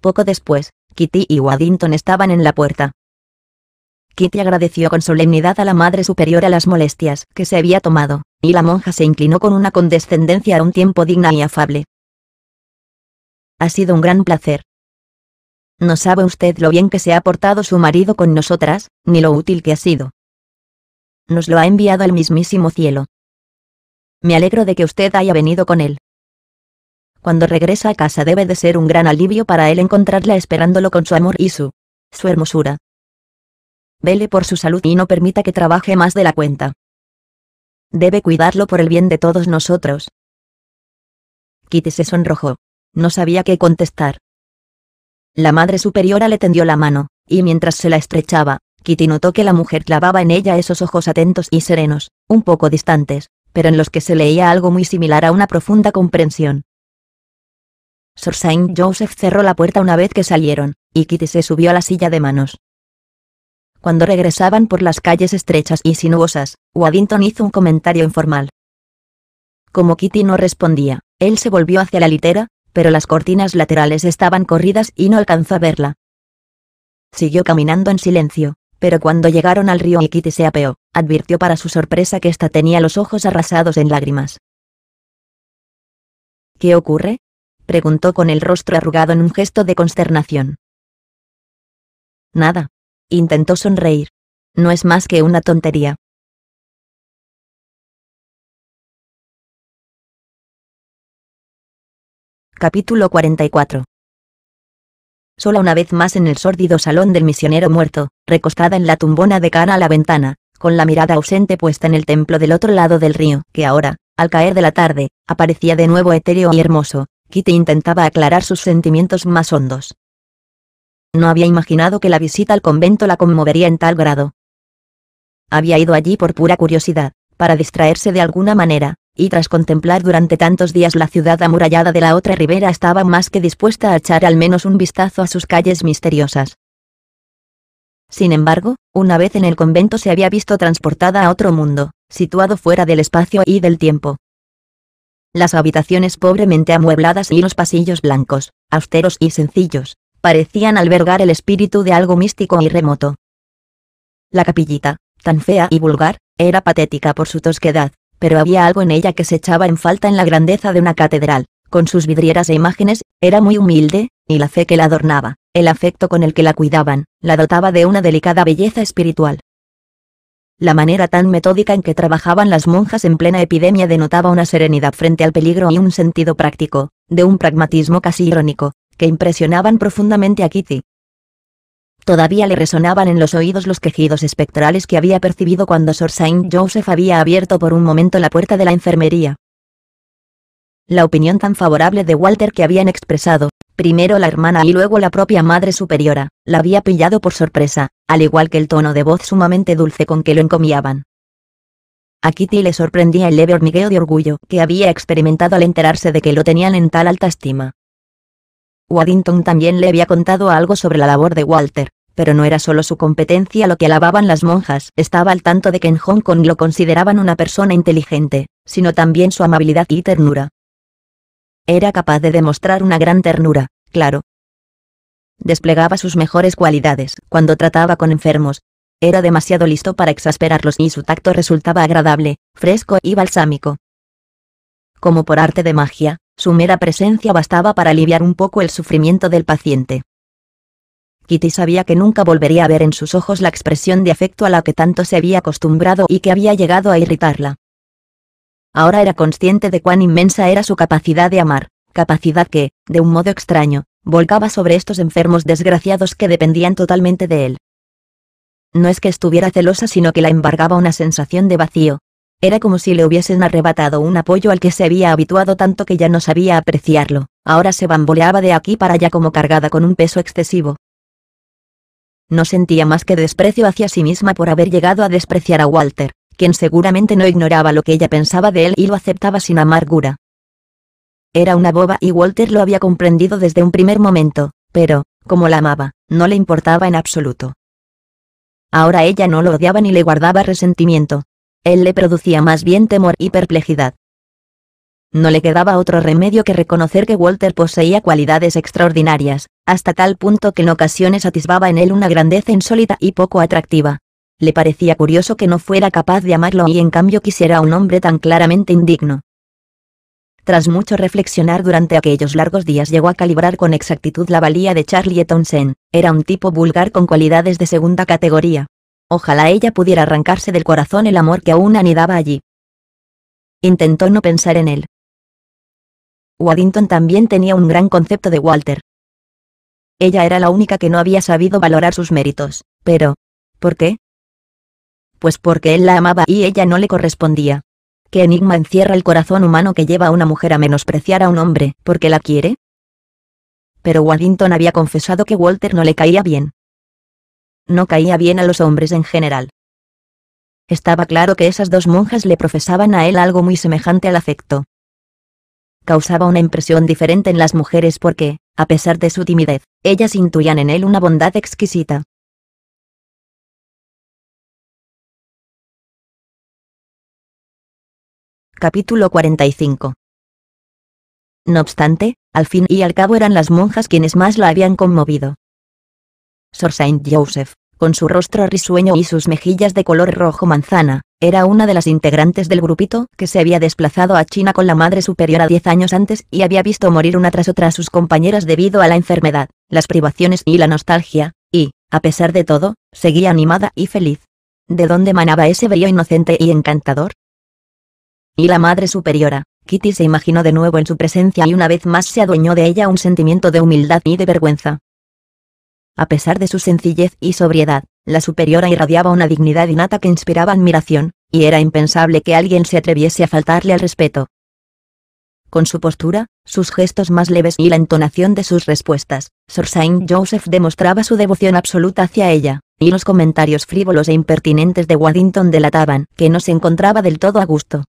Poco después, Kitty y Waddington estaban en la puerta. Kitty agradeció con solemnidad a la Madre superior a las molestias que se había tomado, y la monja se inclinó con una condescendencia a un tiempo digna y afable. Ha sido un gran placer. No sabe usted lo bien que se ha portado su marido con nosotras, ni lo útil que ha sido. Nos lo ha enviado al mismísimo cielo. Me alegro de que usted haya venido con él. Cuando regresa a casa debe de ser un gran alivio para él encontrarla esperándolo con su amor y su... su hermosura. Vele por su salud y no permita que trabaje más de la cuenta. Debe cuidarlo por el bien de todos nosotros. Kitty se sonrojó. No sabía qué contestar. La madre superiora le tendió la mano, y mientras se la estrechaba, Kitty notó que la mujer clavaba en ella esos ojos atentos y serenos, un poco distantes, pero en los que se leía algo muy similar a una profunda comprensión. Sir Saint Joseph cerró la puerta una vez que salieron, y Kitty se subió a la silla de manos. Cuando regresaban por las calles estrechas y sinuosas, Waddington hizo un comentario informal. Como Kitty no respondía, él se volvió hacia la litera, pero las cortinas laterales estaban corridas y no alcanzó a verla. Siguió caminando en silencio, pero cuando llegaron al río y Kitty se apeó, advirtió para su sorpresa que ésta tenía los ojos arrasados en lágrimas. ¿Qué ocurre? preguntó con el rostro arrugado en un gesto de consternación. Nada. Intentó sonreír. No es más que una tontería. Capítulo 44 sola una vez más en el sórdido salón del misionero muerto, recostada en la tumbona de cara a la ventana, con la mirada ausente puesta en el templo del otro lado del río, que ahora, al caer de la tarde, aparecía de nuevo etéreo y hermoso, Kitty intentaba aclarar sus sentimientos más hondos. No había imaginado que la visita al convento la conmovería en tal grado. Había ido allí por pura curiosidad, para distraerse de alguna manera, y tras contemplar durante tantos días la ciudad amurallada de la otra ribera estaba más que dispuesta a echar al menos un vistazo a sus calles misteriosas, sin embargo, una vez en el convento se había visto transportada a otro mundo, situado fuera del espacio y del tiempo. Las habitaciones pobremente amuebladas y los pasillos blancos, austeros y sencillos, parecían albergar el espíritu de algo místico y remoto. La capillita, tan fea y vulgar, era patética por su tosquedad, pero había algo en ella que se echaba en falta en la grandeza de una catedral, con sus vidrieras e imágenes, era muy humilde, y la fe que la adornaba, el afecto con el que la cuidaban, la dotaba de una delicada belleza espiritual. La manera tan metódica en que trabajaban las monjas en plena epidemia denotaba una serenidad frente al peligro y un sentido práctico, de un pragmatismo casi irónico, que impresionaban profundamente a Kitty. Todavía le resonaban en los oídos los quejidos espectrales que había percibido cuando Sor Saint Joseph había abierto por un momento la puerta de la enfermería. La opinión tan favorable de Walter que habían expresado, Primero la hermana y luego la propia madre superiora, la había pillado por sorpresa, al igual que el tono de voz sumamente dulce con que lo encomiaban. A Kitty le sorprendía el leve hormigueo de orgullo que había experimentado al enterarse de que lo tenían en tal alta estima. Waddington también le había contado algo sobre la labor de Walter, pero no era solo su competencia lo que alababan las monjas, estaba al tanto de que en Hong Kong lo consideraban una persona inteligente, sino también su amabilidad y ternura. Era capaz de demostrar una gran ternura, claro. Desplegaba sus mejores cualidades cuando trataba con enfermos. Era demasiado listo para exasperarlos y su tacto resultaba agradable, fresco y balsámico. Como por arte de magia, su mera presencia bastaba para aliviar un poco el sufrimiento del paciente. Kitty sabía que nunca volvería a ver en sus ojos la expresión de afecto a la que tanto se había acostumbrado y que había llegado a irritarla. Ahora era consciente de cuán inmensa era su capacidad de amar, capacidad que, de un modo extraño, volcaba sobre estos enfermos desgraciados que dependían totalmente de él. No es que estuviera celosa sino que la embargaba una sensación de vacío. Era como si le hubiesen arrebatado un apoyo al que se había habituado tanto que ya no sabía apreciarlo, ahora se bamboleaba de aquí para allá como cargada con un peso excesivo. No sentía más que desprecio hacia sí misma por haber llegado a despreciar a Walter, quien seguramente no ignoraba lo que ella pensaba de él y lo aceptaba sin amargura. Era una boba y Walter lo había comprendido desde un primer momento, pero, como la amaba, no le importaba en absoluto. Ahora ella no lo odiaba ni le guardaba resentimiento. Él le producía más bien temor y perplejidad. No le quedaba otro remedio que reconocer que Walter poseía cualidades extraordinarias, hasta tal punto que en ocasiones atisbaba en él una grandeza insólita y poco atractiva, le parecía curioso que no fuera capaz de amarlo y en cambio quisiera a un hombre tan claramente indigno. Tras mucho reflexionar durante aquellos largos días llegó a calibrar con exactitud la valía de Charlie Townsend, era un tipo vulgar con cualidades de segunda categoría. Ojalá ella pudiera arrancarse del corazón el amor que aún anidaba allí. Intentó no pensar en él. Waddington también tenía un gran concepto de Walter. Ella era la única que no había sabido valorar sus méritos, pero, ¿por qué? pues porque él la amaba y ella no le correspondía. ¿Qué enigma encierra el corazón humano que lleva a una mujer a menospreciar a un hombre porque la quiere? Pero Waddington había confesado que Walter no le caía bien. No caía bien a los hombres en general. Estaba claro que esas dos monjas le profesaban a él algo muy semejante al afecto. Causaba una impresión diferente en las mujeres porque, a pesar de su timidez, ellas intuían en él una bondad exquisita. Capítulo 45. No obstante, al fin y al cabo eran las monjas quienes más la habían conmovido. Sor Saint Joseph, con su rostro risueño y sus mejillas de color rojo manzana, era una de las integrantes del grupito que se había desplazado a China con la madre superiora diez años antes y había visto morir una tras otra a sus compañeras debido a la enfermedad, las privaciones y la nostalgia, y, a pesar de todo, seguía animada y feliz. ¿De dónde manaba ese brillo inocente y encantador? Y la Madre Superiora, Kitty se imaginó de nuevo en su presencia y una vez más se adueñó de ella un sentimiento de humildad y de vergüenza. A pesar de su sencillez y sobriedad, la superiora irradiaba una dignidad innata que inspiraba admiración, y era impensable que alguien se atreviese a faltarle al respeto. Con su postura, sus gestos más leves y la entonación de sus respuestas, Sir Saint Joseph demostraba su devoción absoluta hacia ella, y los comentarios frívolos e impertinentes de Waddington delataban que no se encontraba del todo a gusto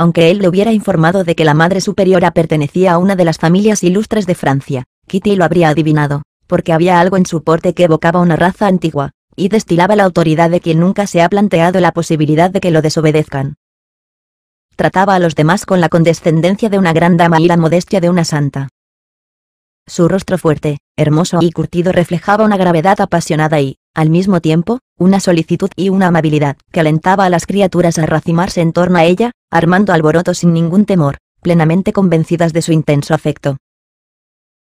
aunque él le hubiera informado de que la madre superiora pertenecía a una de las familias ilustres de Francia, Kitty lo habría adivinado, porque había algo en su porte que evocaba una raza antigua, y destilaba la autoridad de quien nunca se ha planteado la posibilidad de que lo desobedezcan. Trataba a los demás con la condescendencia de una gran dama y la modestia de una santa. Su rostro fuerte, hermoso y curtido reflejaba una gravedad apasionada y, al mismo tiempo, una solicitud y una amabilidad que alentaba a las criaturas a racimarse en torno a ella, armando alboroto sin ningún temor, plenamente convencidas de su intenso afecto.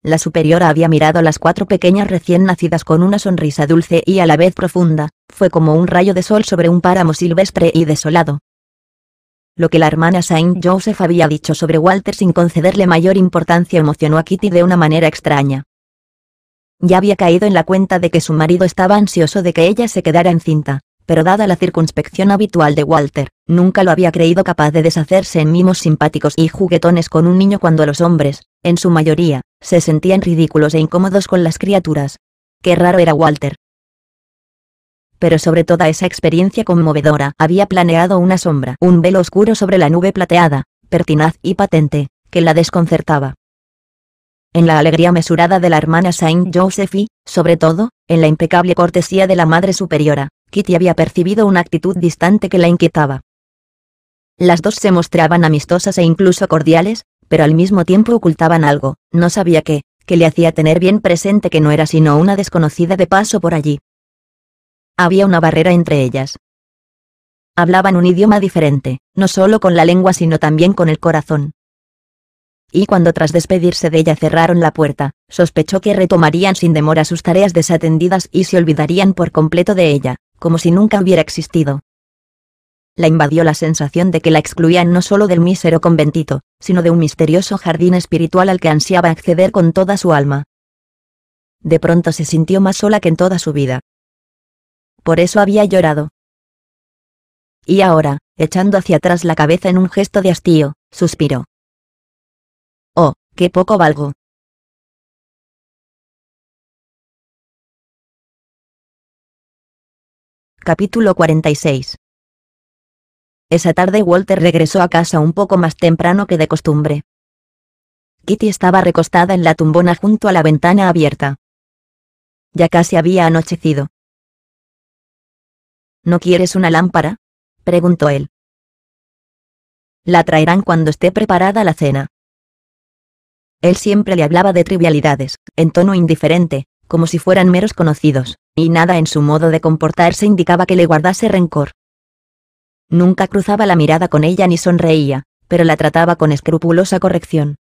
La superiora había mirado a las cuatro pequeñas recién nacidas con una sonrisa dulce y a la vez profunda, fue como un rayo de sol sobre un páramo silvestre y desolado. Lo que la hermana Saint Joseph había dicho sobre Walter sin concederle mayor importancia emocionó a Kitty de una manera extraña. Ya había caído en la cuenta de que su marido estaba ansioso de que ella se quedara encinta, pero dada la circunspección habitual de Walter, Nunca lo había creído capaz de deshacerse en mimos simpáticos y juguetones con un niño cuando los hombres, en su mayoría, se sentían ridículos e incómodos con las criaturas. Qué raro era Walter. Pero sobre toda esa experiencia conmovedora había planeado una sombra, un velo oscuro sobre la nube plateada, pertinaz y patente, que la desconcertaba. En la alegría mesurada de la hermana Saint Joseph y, sobre todo, en la impecable cortesía de la madre superiora, Kitty había percibido una actitud distante que la inquietaba. Las dos se mostraban amistosas e incluso cordiales, pero al mismo tiempo ocultaban algo, no sabía qué, que le hacía tener bien presente que no era sino una desconocida de paso por allí. Había una barrera entre ellas. Hablaban un idioma diferente, no solo con la lengua sino también con el corazón. Y cuando tras despedirse de ella cerraron la puerta, sospechó que retomarían sin demora sus tareas desatendidas y se olvidarían por completo de ella, como si nunca hubiera existido la invadió la sensación de que la excluían no solo del mísero conventito, sino de un misterioso jardín espiritual al que ansiaba acceder con toda su alma. De pronto se sintió más sola que en toda su vida. Por eso había llorado. Y ahora, echando hacia atrás la cabeza en un gesto de hastío, suspiró. Oh, qué poco valgo. Capítulo 46 esa tarde Walter regresó a casa un poco más temprano que de costumbre. Kitty estaba recostada en la tumbona junto a la ventana abierta. Ya casi había anochecido. ¿No quieres una lámpara? preguntó él. La traerán cuando esté preparada la cena. Él siempre le hablaba de trivialidades, en tono indiferente, como si fueran meros conocidos, y nada en su modo de comportarse indicaba que le guardase rencor. Nunca cruzaba la mirada con ella ni sonreía, pero la trataba con escrupulosa corrección.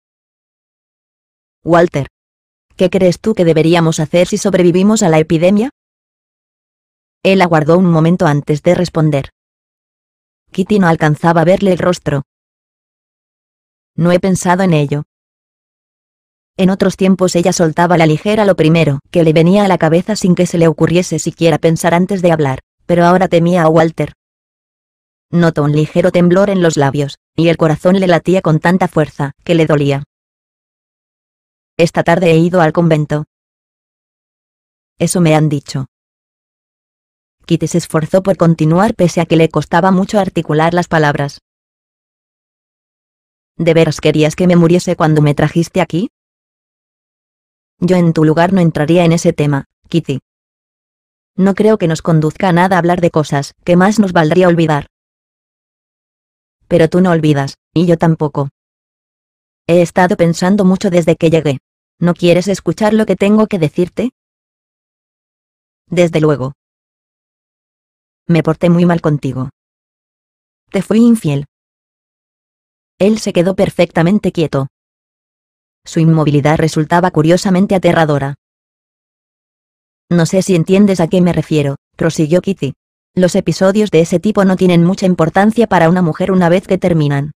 Walter. ¿Qué crees tú que deberíamos hacer si sobrevivimos a la epidemia? Él aguardó un momento antes de responder. Kitty no alcanzaba a verle el rostro. No he pensado en ello. En otros tiempos ella soltaba la ligera lo primero que le venía a la cabeza sin que se le ocurriese siquiera pensar antes de hablar, pero ahora temía a Walter, Notó un ligero temblor en los labios, y el corazón le latía con tanta fuerza, que le dolía. Esta tarde he ido al convento. Eso me han dicho. Kitty se esforzó por continuar pese a que le costaba mucho articular las palabras. ¿De veras querías que me muriese cuando me trajiste aquí? Yo en tu lugar no entraría en ese tema, Kitty. No creo que nos conduzca a nada hablar de cosas que más nos valdría olvidar pero tú no olvidas, y yo tampoco. He estado pensando mucho desde que llegué. ¿No quieres escuchar lo que tengo que decirte? Desde luego. Me porté muy mal contigo. Te fui infiel. Él se quedó perfectamente quieto. Su inmovilidad resultaba curiosamente aterradora. No sé si entiendes a qué me refiero, prosiguió Kitty. Los episodios de ese tipo no tienen mucha importancia para una mujer una vez que terminan.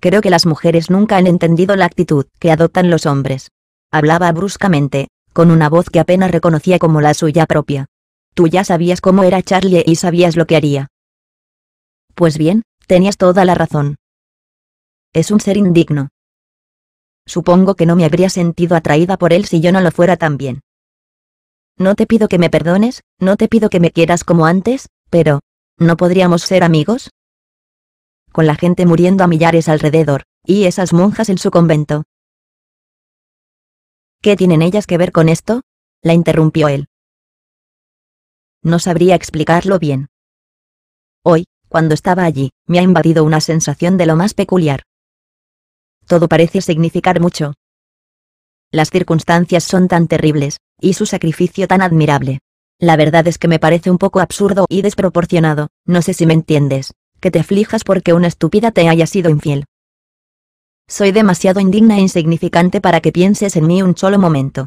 Creo que las mujeres nunca han entendido la actitud que adoptan los hombres. Hablaba bruscamente, con una voz que apenas reconocía como la suya propia. Tú ya sabías cómo era Charlie y sabías lo que haría. Pues bien, tenías toda la razón. Es un ser indigno. Supongo que no me habría sentido atraída por él si yo no lo fuera también. No te pido que me perdones, no te pido que me quieras como antes, pero... ¿No podríamos ser amigos? Con la gente muriendo a millares alrededor, y esas monjas en su convento. ¿Qué tienen ellas que ver con esto? La interrumpió él. No sabría explicarlo bien. Hoy, cuando estaba allí, me ha invadido una sensación de lo más peculiar. Todo parece significar mucho. Las circunstancias son tan terribles, y su sacrificio tan admirable. La verdad es que me parece un poco absurdo y desproporcionado, no sé si me entiendes, que te aflijas porque una estúpida te haya sido infiel. Soy demasiado indigna e insignificante para que pienses en mí un solo momento.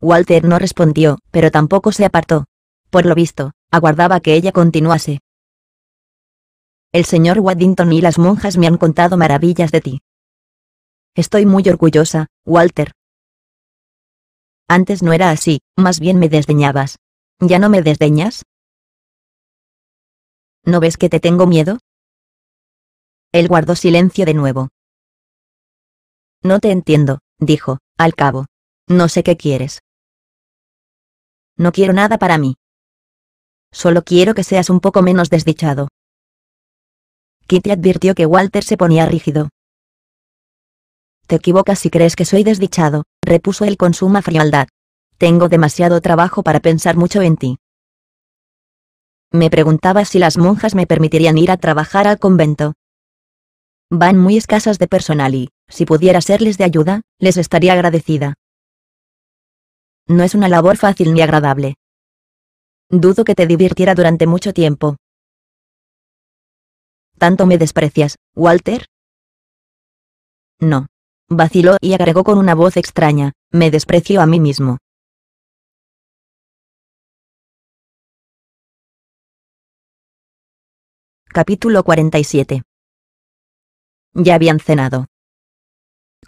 Walter no respondió, pero tampoco se apartó. Por lo visto, aguardaba que ella continuase. El señor Waddington y las monjas me han contado maravillas de ti. Estoy muy orgullosa, Walter, antes no era así, más bien me desdeñabas. ¿Ya no me desdeñas? ¿No ves que te tengo miedo? Él guardó silencio de nuevo. No te entiendo, dijo, al cabo. No sé qué quieres. No quiero nada para mí. Solo quiero que seas un poco menos desdichado. Kitty advirtió que Walter se ponía rígido, te equivocas si crees que soy desdichado, repuso él con suma frialdad. Tengo demasiado trabajo para pensar mucho en ti. Me preguntaba si las monjas me permitirían ir a trabajar al convento. Van muy escasas de personal y, si pudiera serles de ayuda, les estaría agradecida. No es una labor fácil ni agradable. Dudo que te divirtiera durante mucho tiempo. ¿Tanto me desprecias, Walter? No vaciló y agregó con una voz extraña, me desprecio a mí mismo. Capítulo 47 Ya habían cenado.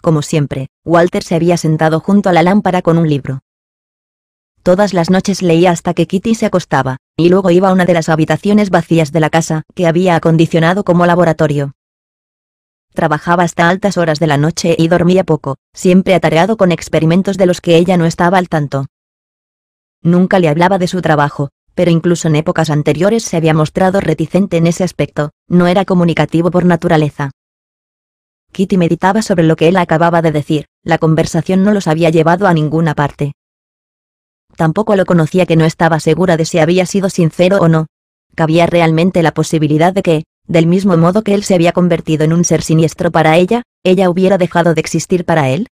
Como siempre, Walter se había sentado junto a la lámpara con un libro. Todas las noches leía hasta que Kitty se acostaba, y luego iba a una de las habitaciones vacías de la casa, que había acondicionado como laboratorio trabajaba hasta altas horas de la noche y dormía poco, siempre atareado con experimentos de los que ella no estaba al tanto. Nunca le hablaba de su trabajo, pero incluso en épocas anteriores se había mostrado reticente en ese aspecto, no era comunicativo por naturaleza. Kitty meditaba sobre lo que él acababa de decir, la conversación no los había llevado a ninguna parte. Tampoco lo conocía que no estaba segura de si había sido sincero o no. Cabía realmente la posibilidad de que, del mismo modo que él se había convertido en un ser siniestro para ella, ella hubiera dejado de existir para él.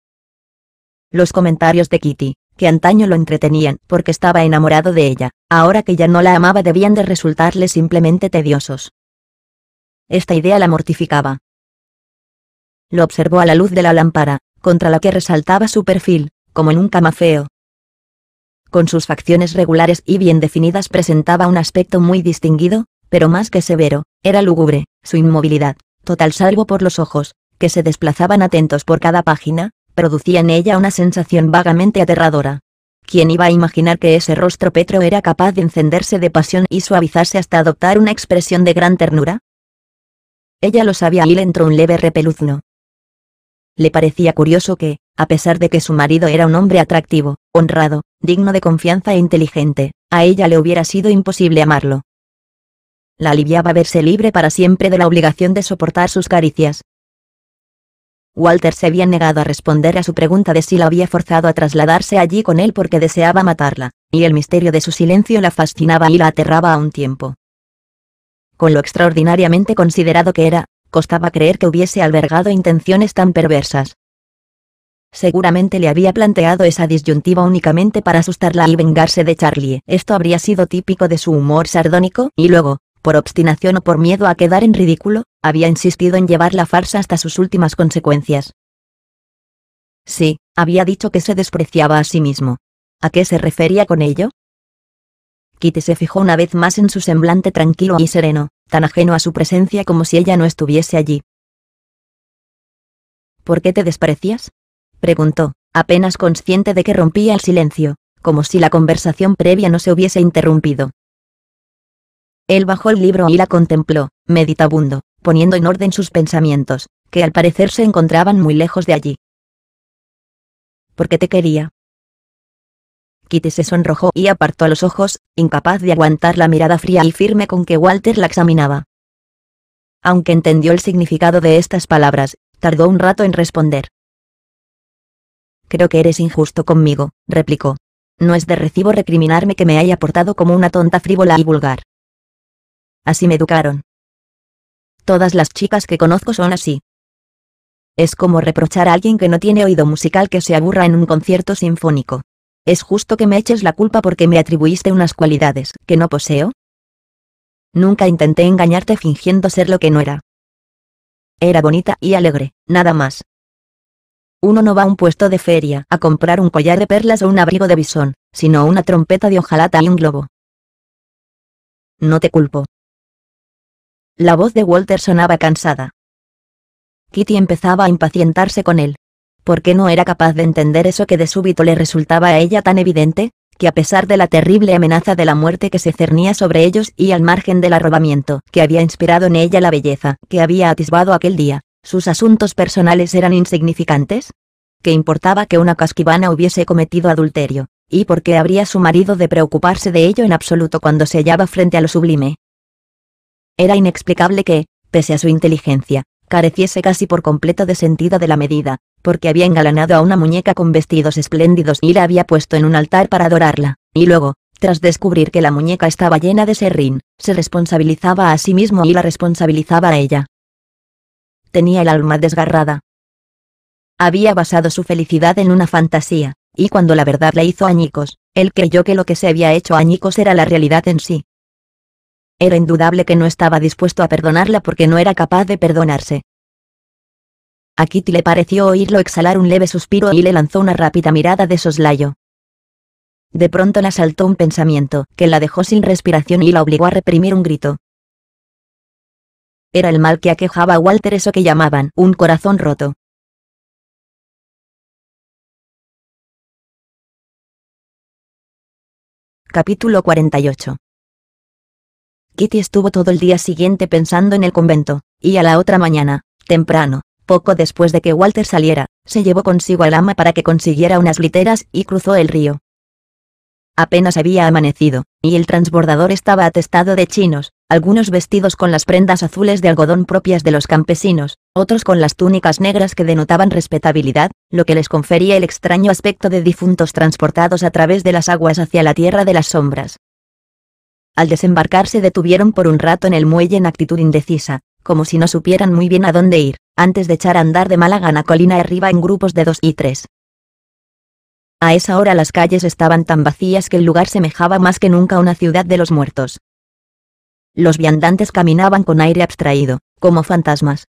Los comentarios de Kitty, que antaño lo entretenían porque estaba enamorado de ella, ahora que ya no la amaba debían de resultarle simplemente tediosos. Esta idea la mortificaba. Lo observó a la luz de la lámpara, contra la que resaltaba su perfil, como en un camafeo. Con sus facciones regulares y bien definidas presentaba un aspecto muy distinguido, pero más que severo, era lúgubre, su inmovilidad, total salvo por los ojos, que se desplazaban atentos por cada página, producía en ella una sensación vagamente aterradora. ¿Quién iba a imaginar que ese rostro petro era capaz de encenderse de pasión y suavizarse hasta adoptar una expresión de gran ternura? Ella lo sabía y le entró un leve repeluzno. Le parecía curioso que, a pesar de que su marido era un hombre atractivo, honrado, digno de confianza e inteligente, a ella le hubiera sido imposible amarlo la aliviaba verse libre para siempre de la obligación de soportar sus caricias. Walter se había negado a responder a su pregunta de si la había forzado a trasladarse allí con él porque deseaba matarla, y el misterio de su silencio la fascinaba y la aterraba a un tiempo. Con lo extraordinariamente considerado que era, costaba creer que hubiese albergado intenciones tan perversas. Seguramente le había planteado esa disyuntiva únicamente para asustarla y vengarse de Charlie. Esto habría sido típico de su humor sardónico, y luego, por obstinación o por miedo a quedar en ridículo, había insistido en llevar la farsa hasta sus últimas consecuencias. Sí, había dicho que se despreciaba a sí mismo. ¿A qué se refería con ello? Kitty se fijó una vez más en su semblante tranquilo y sereno, tan ajeno a su presencia como si ella no estuviese allí. ¿Por qué te desprecias? preguntó, apenas consciente de que rompía el silencio, como si la conversación previa no se hubiese interrumpido. Él bajó el libro y la contempló, meditabundo, poniendo en orden sus pensamientos, que al parecer se encontraban muy lejos de allí. ¿Por qué te quería? Kitty se sonrojó y apartó los ojos, incapaz de aguantar la mirada fría y firme con que Walter la examinaba. Aunque entendió el significado de estas palabras, tardó un rato en responder. Creo que eres injusto conmigo, replicó. No es de recibo recriminarme que me haya portado como una tonta frívola y vulgar. Así me educaron. Todas las chicas que conozco son así. Es como reprochar a alguien que no tiene oído musical que se aburra en un concierto sinfónico. ¿Es justo que me eches la culpa porque me atribuiste unas cualidades que no poseo? Nunca intenté engañarte fingiendo ser lo que no era. Era bonita y alegre, nada más. Uno no va a un puesto de feria a comprar un collar de perlas o un abrigo de bisón, sino una trompeta de hojalata y un globo. No te culpo, la voz de Walter sonaba cansada. Kitty empezaba a impacientarse con él. ¿Por qué no era capaz de entender eso que de súbito le resultaba a ella tan evidente? que a pesar de la terrible amenaza de la muerte que se cernía sobre ellos y al margen del arrobamiento que había inspirado en ella la belleza que había atisbado aquel día, sus asuntos personales eran insignificantes? ¿Qué importaba que una casquivana hubiese cometido adulterio? ¿Y por qué habría su marido de preocuparse de ello en absoluto cuando se hallaba frente a lo sublime, era inexplicable que, pese a su inteligencia, careciese casi por completo de sentido de la medida, porque había engalanado a una muñeca con vestidos espléndidos y la había puesto en un altar para adorarla, y luego, tras descubrir que la muñeca estaba llena de serrín, se responsabilizaba a sí mismo y la responsabilizaba a ella. Tenía el alma desgarrada. Había basado su felicidad en una fantasía, y cuando la verdad la hizo añicos, él creyó que lo que se había hecho añicos era la realidad en sí, era indudable que no estaba dispuesto a perdonarla porque no era capaz de perdonarse. A Kitty le pareció oírlo exhalar un leve suspiro y le lanzó una rápida mirada de soslayo. De pronto le asaltó un pensamiento, que la dejó sin respiración y la obligó a reprimir un grito. Era el mal que aquejaba a Walter eso que llamaban un corazón roto. Capítulo 48 Kitty estuvo todo el día siguiente pensando en el convento, y a la otra mañana, temprano, poco después de que Walter saliera, se llevó consigo al ama para que consiguiera unas literas y cruzó el río. Apenas había amanecido, y el transbordador estaba atestado de chinos, algunos vestidos con las prendas azules de algodón propias de los campesinos, otros con las túnicas negras que denotaban respetabilidad, lo que les confería el extraño aspecto de difuntos transportados a través de las aguas hacia la tierra de las sombras. Al desembarcar se detuvieron por un rato en el muelle en actitud indecisa, como si no supieran muy bien a dónde ir, antes de echar a andar de mala gana colina arriba en grupos de dos y tres. A esa hora las calles estaban tan vacías que el lugar semejaba más que nunca una ciudad de los muertos. Los viandantes caminaban con aire abstraído, como fantasmas.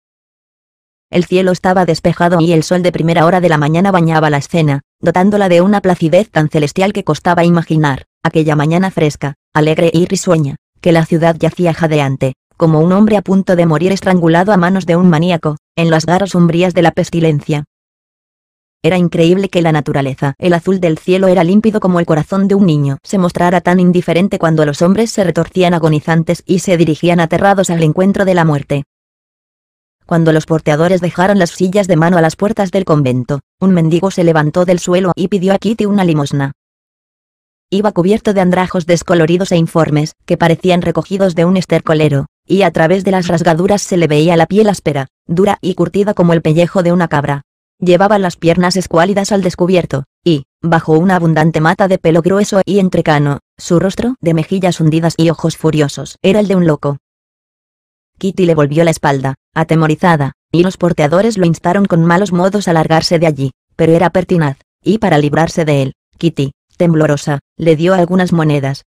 El cielo estaba despejado y el sol de primera hora de la mañana bañaba la escena, dotándola de una placidez tan celestial que costaba imaginar aquella mañana fresca, alegre y risueña, que la ciudad yacía jadeante, como un hombre a punto de morir estrangulado a manos de un maníaco, en las garras sombrías de la pestilencia. Era increíble que la naturaleza, el azul del cielo era límpido como el corazón de un niño, se mostrara tan indiferente cuando los hombres se retorcían agonizantes y se dirigían aterrados al encuentro de la muerte. Cuando los porteadores dejaron las sillas de mano a las puertas del convento, un mendigo se levantó del suelo y pidió a Kitty una limosna. Iba cubierto de andrajos descoloridos e informes, que parecían recogidos de un estercolero, y a través de las rasgaduras se le veía la piel áspera, dura y curtida como el pellejo de una cabra. Llevaba las piernas escuálidas al descubierto, y, bajo una abundante mata de pelo grueso y entrecano, su rostro de mejillas hundidas y ojos furiosos era el de un loco. Kitty le volvió la espalda, atemorizada, y los porteadores lo instaron con malos modos a largarse de allí, pero era pertinaz, y para librarse de él, Kitty, temblorosa, le dio algunas monedas.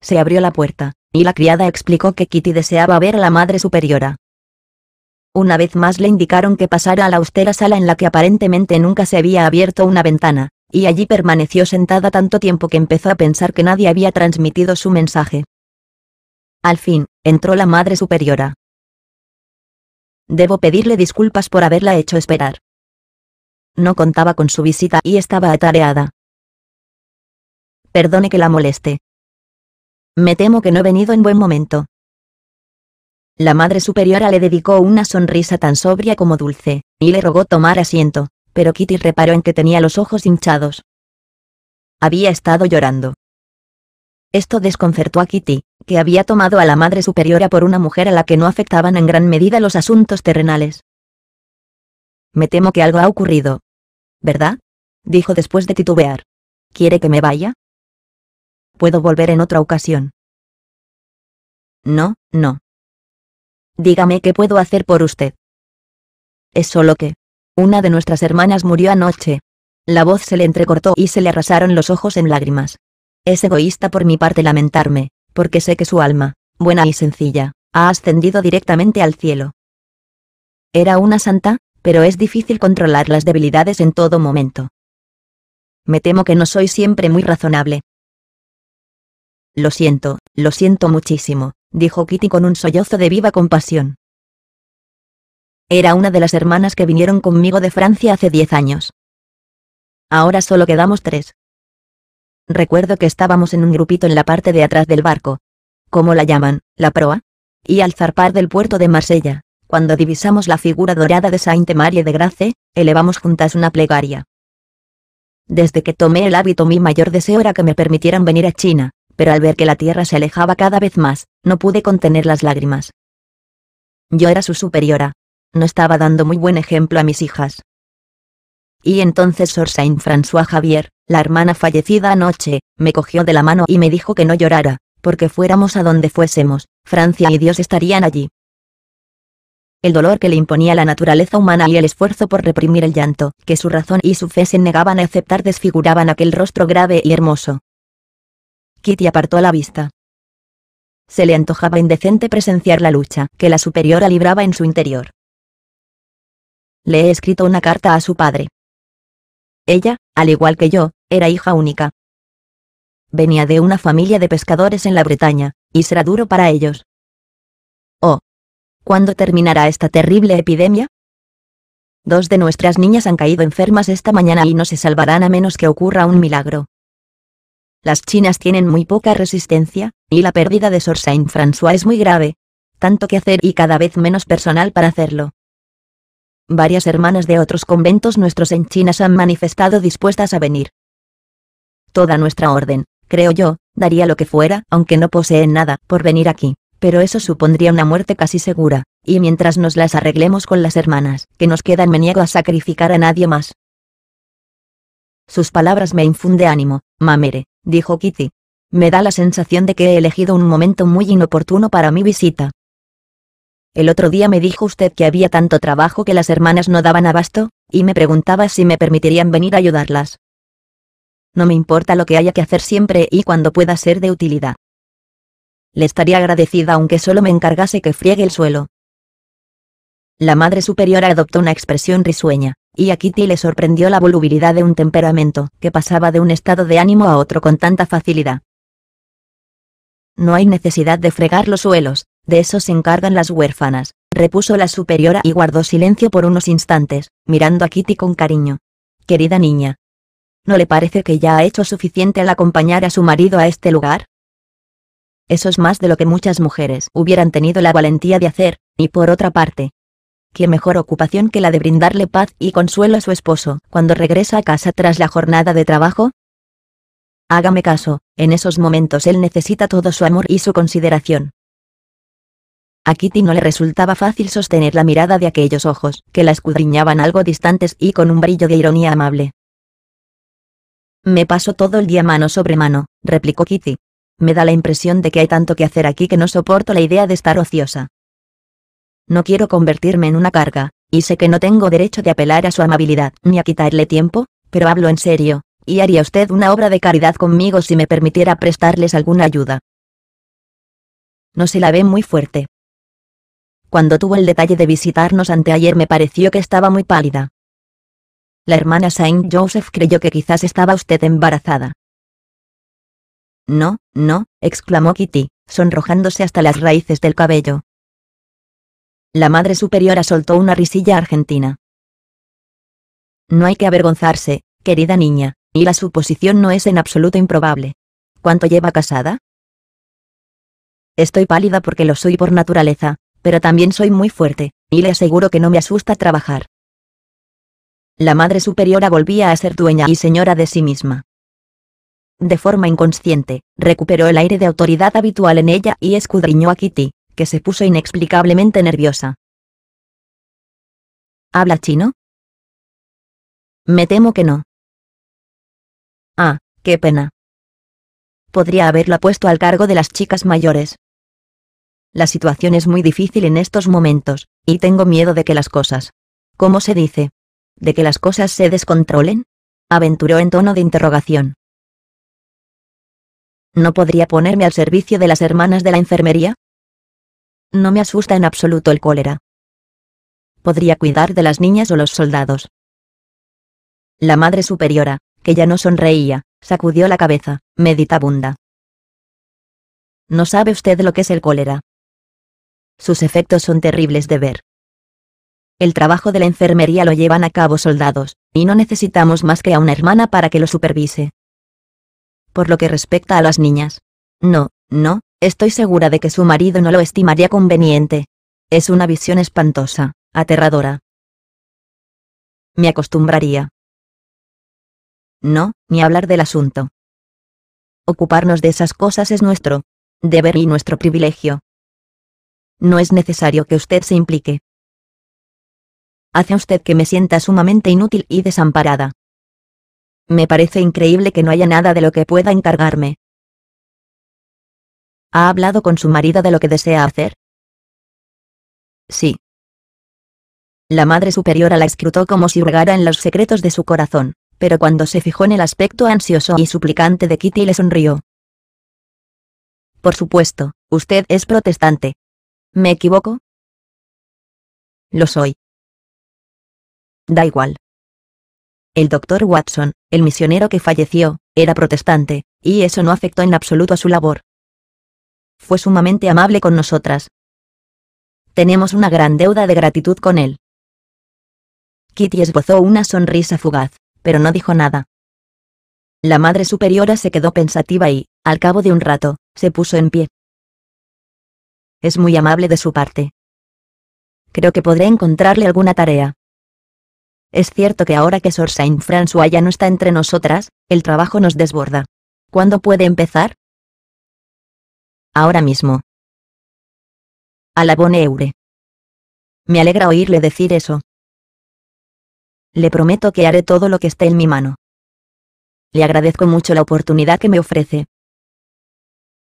Se abrió la puerta, y la criada explicó que Kitty deseaba ver a la Madre Superiora. Una vez más le indicaron que pasara a la austera sala en la que aparentemente nunca se había abierto una ventana, y allí permaneció sentada tanto tiempo que empezó a pensar que nadie había transmitido su mensaje. Al fin, entró la Madre Superiora. Debo pedirle disculpas por haberla hecho esperar. No contaba con su visita y estaba atareada, Perdone que la moleste. Me temo que no he venido en buen momento. La Madre Superiora le dedicó una sonrisa tan sobria como dulce, y le rogó tomar asiento, pero Kitty reparó en que tenía los ojos hinchados. Había estado llorando. Esto desconcertó a Kitty, que había tomado a la Madre Superiora por una mujer a la que no afectaban en gran medida los asuntos terrenales. Me temo que algo ha ocurrido. ¿Verdad? dijo después de titubear. ¿Quiere que me vaya? Puedo volver en otra ocasión. No, no. Dígame qué puedo hacer por usted. Es solo que. Una de nuestras hermanas murió anoche. La voz se le entrecortó y se le arrasaron los ojos en lágrimas. Es egoísta por mi parte lamentarme, porque sé que su alma, buena y sencilla, ha ascendido directamente al cielo. Era una santa, pero es difícil controlar las debilidades en todo momento. Me temo que no soy siempre muy razonable, lo siento, lo siento muchísimo, dijo Kitty con un sollozo de viva compasión. Era una de las hermanas que vinieron conmigo de Francia hace diez años. Ahora solo quedamos tres. Recuerdo que estábamos en un grupito en la parte de atrás del barco. ¿Cómo la llaman? ¿La proa? Y al zarpar del puerto de Marsella, cuando divisamos la figura dorada de Sainte Marie de Grace, elevamos juntas una plegaria. Desde que tomé el hábito mi mayor deseo era que me permitieran venir a China, pero al ver que la tierra se alejaba cada vez más, no pude contener las lágrimas. Yo era su superiora. No estaba dando muy buen ejemplo a mis hijas. Y entonces Sor Saint François Javier, la hermana fallecida anoche, me cogió de la mano y me dijo que no llorara, porque fuéramos a donde fuésemos, Francia y Dios estarían allí. El dolor que le imponía la naturaleza humana y el esfuerzo por reprimir el llanto, que su razón y su fe se negaban a aceptar desfiguraban aquel rostro grave y hermoso, Kitty apartó la vista. Se le antojaba indecente presenciar la lucha que la superiora libraba en su interior. Le he escrito una carta a su padre. Ella, al igual que yo, era hija única. Venía de una familia de pescadores en la Bretaña, y será duro para ellos. Oh. ¿Cuándo terminará esta terrible epidemia? Dos de nuestras niñas han caído enfermas esta mañana y no se salvarán a menos que ocurra un milagro las chinas tienen muy poca resistencia, y la pérdida de Sor Saint François es muy grave. Tanto que hacer y cada vez menos personal para hacerlo. Varias hermanas de otros conventos nuestros en China se han manifestado dispuestas a venir. Toda nuestra orden, creo yo, daría lo que fuera, aunque no poseen nada, por venir aquí, pero eso supondría una muerte casi segura, y mientras nos las arreglemos con las hermanas que nos quedan me niego a sacrificar a nadie más. Sus palabras me infunde ánimo, mamere, dijo Kitty. Me da la sensación de que he elegido un momento muy inoportuno para mi visita. El otro día me dijo usted que había tanto trabajo que las hermanas no daban abasto, y me preguntaba si me permitirían venir a ayudarlas. No me importa lo que haya que hacer siempre y cuando pueda ser de utilidad. Le estaría agradecida aunque solo me encargase que friegue el suelo. La Madre Superiora adoptó una expresión risueña y a Kitty le sorprendió la volubilidad de un temperamento que pasaba de un estado de ánimo a otro con tanta facilidad. No hay necesidad de fregar los suelos, de eso se encargan las huérfanas, repuso la superiora y guardó silencio por unos instantes, mirando a Kitty con cariño. Querida niña, ¿no le parece que ya ha hecho suficiente al acompañar a su marido a este lugar? Eso es más de lo que muchas mujeres hubieran tenido la valentía de hacer, y por otra parte, qué mejor ocupación que la de brindarle paz y consuelo a su esposo cuando regresa a casa tras la jornada de trabajo? Hágame caso, en esos momentos él necesita todo su amor y su consideración. A Kitty no le resultaba fácil sostener la mirada de aquellos ojos, que la escudriñaban algo distantes y con un brillo de ironía amable. Me paso todo el día mano sobre mano, replicó Kitty. Me da la impresión de que hay tanto que hacer aquí que no soporto la idea de estar ociosa. No quiero convertirme en una carga, y sé que no tengo derecho de apelar a su amabilidad ni a quitarle tiempo, pero hablo en serio, y haría usted una obra de caridad conmigo si me permitiera prestarles alguna ayuda. No se la ve muy fuerte. Cuando tuvo el detalle de visitarnos anteayer me pareció que estaba muy pálida. La hermana Saint Joseph creyó que quizás estaba usted embarazada. No, no, exclamó Kitty, sonrojándose hasta las raíces del cabello. La madre superiora soltó una risilla argentina. No hay que avergonzarse, querida niña, y la suposición no es en absoluto improbable. ¿Cuánto lleva casada? Estoy pálida porque lo soy por naturaleza, pero también soy muy fuerte, y le aseguro que no me asusta trabajar. La madre superiora volvía a ser dueña y señora de sí misma. De forma inconsciente, recuperó el aire de autoridad habitual en ella y escudriñó a Kitty, que se puso inexplicablemente nerviosa. ¿Habla chino? Me temo que no. Ah, qué pena. Podría haberla puesto al cargo de las chicas mayores. La situación es muy difícil en estos momentos, y tengo miedo de que las cosas. ¿Cómo se dice? ¿De que las cosas se descontrolen? aventuró en tono de interrogación. ¿No podría ponerme al servicio de las hermanas de la enfermería? No me asusta en absoluto el cólera. Podría cuidar de las niñas o los soldados. La madre superiora, que ya no sonreía, sacudió la cabeza, meditabunda. No sabe usted lo que es el cólera. Sus efectos son terribles de ver. El trabajo de la enfermería lo llevan a cabo soldados, y no necesitamos más que a una hermana para que lo supervise. Por lo que respecta a las niñas. No, no, Estoy segura de que su marido no lo estimaría conveniente. Es una visión espantosa, aterradora. Me acostumbraría. No, ni hablar del asunto. Ocuparnos de esas cosas es nuestro deber y nuestro privilegio. No es necesario que usted se implique. Hace usted que me sienta sumamente inútil y desamparada. Me parece increíble que no haya nada de lo que pueda encargarme. ¿Ha hablado con su marido de lo que desea hacer? Sí. La madre superiora la escrutó como si hurgara en los secretos de su corazón, pero cuando se fijó en el aspecto ansioso y suplicante de Kitty le sonrió. Por supuesto, usted es protestante. ¿Me equivoco? Lo soy. Da igual. El doctor Watson, el misionero que falleció, era protestante, y eso no afectó en absoluto a su labor fue sumamente amable con nosotras. Tenemos una gran deuda de gratitud con él. Kitty esbozó una sonrisa fugaz, pero no dijo nada. La madre superiora se quedó pensativa y, al cabo de un rato, se puso en pie. Es muy amable de su parte. Creo que podré encontrarle alguna tarea. Es cierto que ahora que Sor Saint François ya no está entre nosotras, el trabajo nos desborda. ¿Cuándo puede empezar? ahora mismo. Alaboneure. Me alegra oírle decir eso. Le prometo que haré todo lo que esté en mi mano. Le agradezco mucho la oportunidad que me ofrece.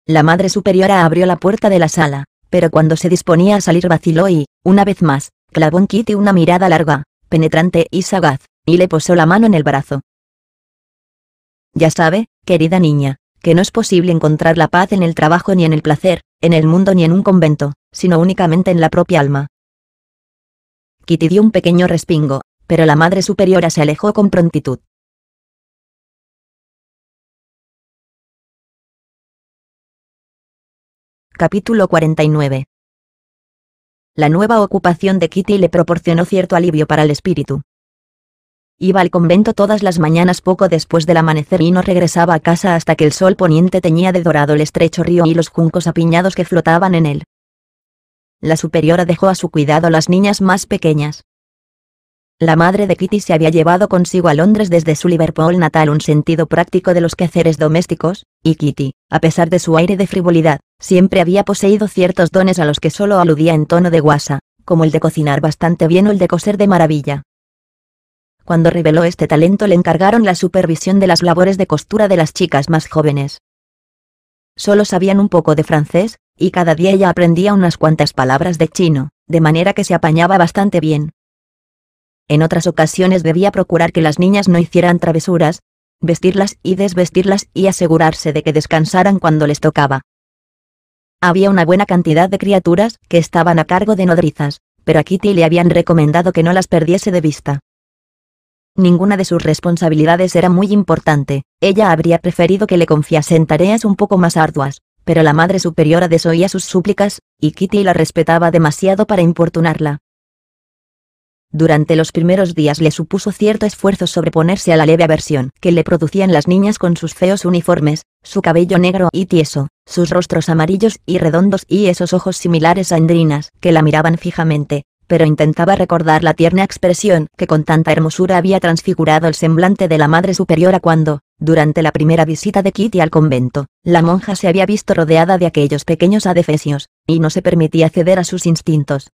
La Madre Superiora abrió la puerta de la sala, pero cuando se disponía a salir vaciló y, una vez más, clavó en Kitty una mirada larga, penetrante y sagaz, y le posó la mano en el brazo. Ya sabe, querida niña, que no es posible encontrar la paz en el trabajo ni en el placer, en el mundo ni en un convento, sino únicamente en la propia alma. Kitty dio un pequeño respingo, pero la madre superiora se alejó con prontitud. Capítulo 49 La nueva ocupación de Kitty le proporcionó cierto alivio para el espíritu, Iba al convento todas las mañanas poco después del amanecer y no regresaba a casa hasta que el sol poniente teñía de dorado el estrecho río y los juncos apiñados que flotaban en él. La superiora dejó a su cuidado a las niñas más pequeñas. La madre de Kitty se había llevado consigo a Londres desde su Liverpool natal un sentido práctico de los quehaceres domésticos, y Kitty, a pesar de su aire de frivolidad, siempre había poseído ciertos dones a los que solo aludía en tono de guasa, como el de cocinar bastante bien o el de coser de maravilla. Cuando reveló este talento le encargaron la supervisión de las labores de costura de las chicas más jóvenes. Solo sabían un poco de francés, y cada día ella aprendía unas cuantas palabras de chino, de manera que se apañaba bastante bien. En otras ocasiones debía procurar que las niñas no hicieran travesuras, vestirlas y desvestirlas y asegurarse de que descansaran cuando les tocaba. Había una buena cantidad de criaturas que estaban a cargo de nodrizas, pero a Kitty le habían recomendado que no las perdiese de vista. Ninguna de sus responsabilidades era muy importante, ella habría preferido que le confiasen tareas un poco más arduas, pero la Madre Superiora desoía sus súplicas, y Kitty la respetaba demasiado para importunarla. Durante los primeros días le supuso cierto esfuerzo sobreponerse a la leve aversión que le producían las niñas con sus feos uniformes, su cabello negro y tieso, sus rostros amarillos y redondos y esos ojos similares a endrinas que la miraban fijamente, pero intentaba recordar la tierna expresión que con tanta hermosura había transfigurado el semblante de la Madre Superiora cuando, durante la primera visita de Kitty al convento, la monja se había visto rodeada de aquellos pequeños adefesios, y no se permitía ceder a sus instintos.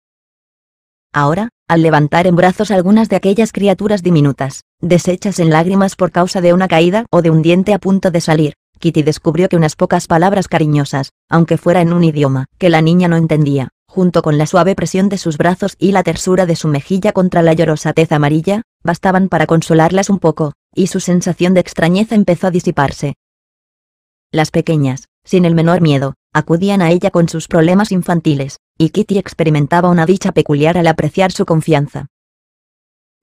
Ahora, al levantar en brazos algunas de aquellas criaturas diminutas, deshechas en lágrimas por causa de una caída o de un diente a punto de salir, Kitty descubrió que unas pocas palabras cariñosas, aunque fuera en un idioma que la niña no entendía, junto con la suave presión de sus brazos y la tersura de su mejilla contra la llorosa tez amarilla, bastaban para consolarlas un poco, y su sensación de extrañeza empezó a disiparse. Las pequeñas, sin el menor miedo, acudían a ella con sus problemas infantiles, y Kitty experimentaba una dicha peculiar al apreciar su confianza.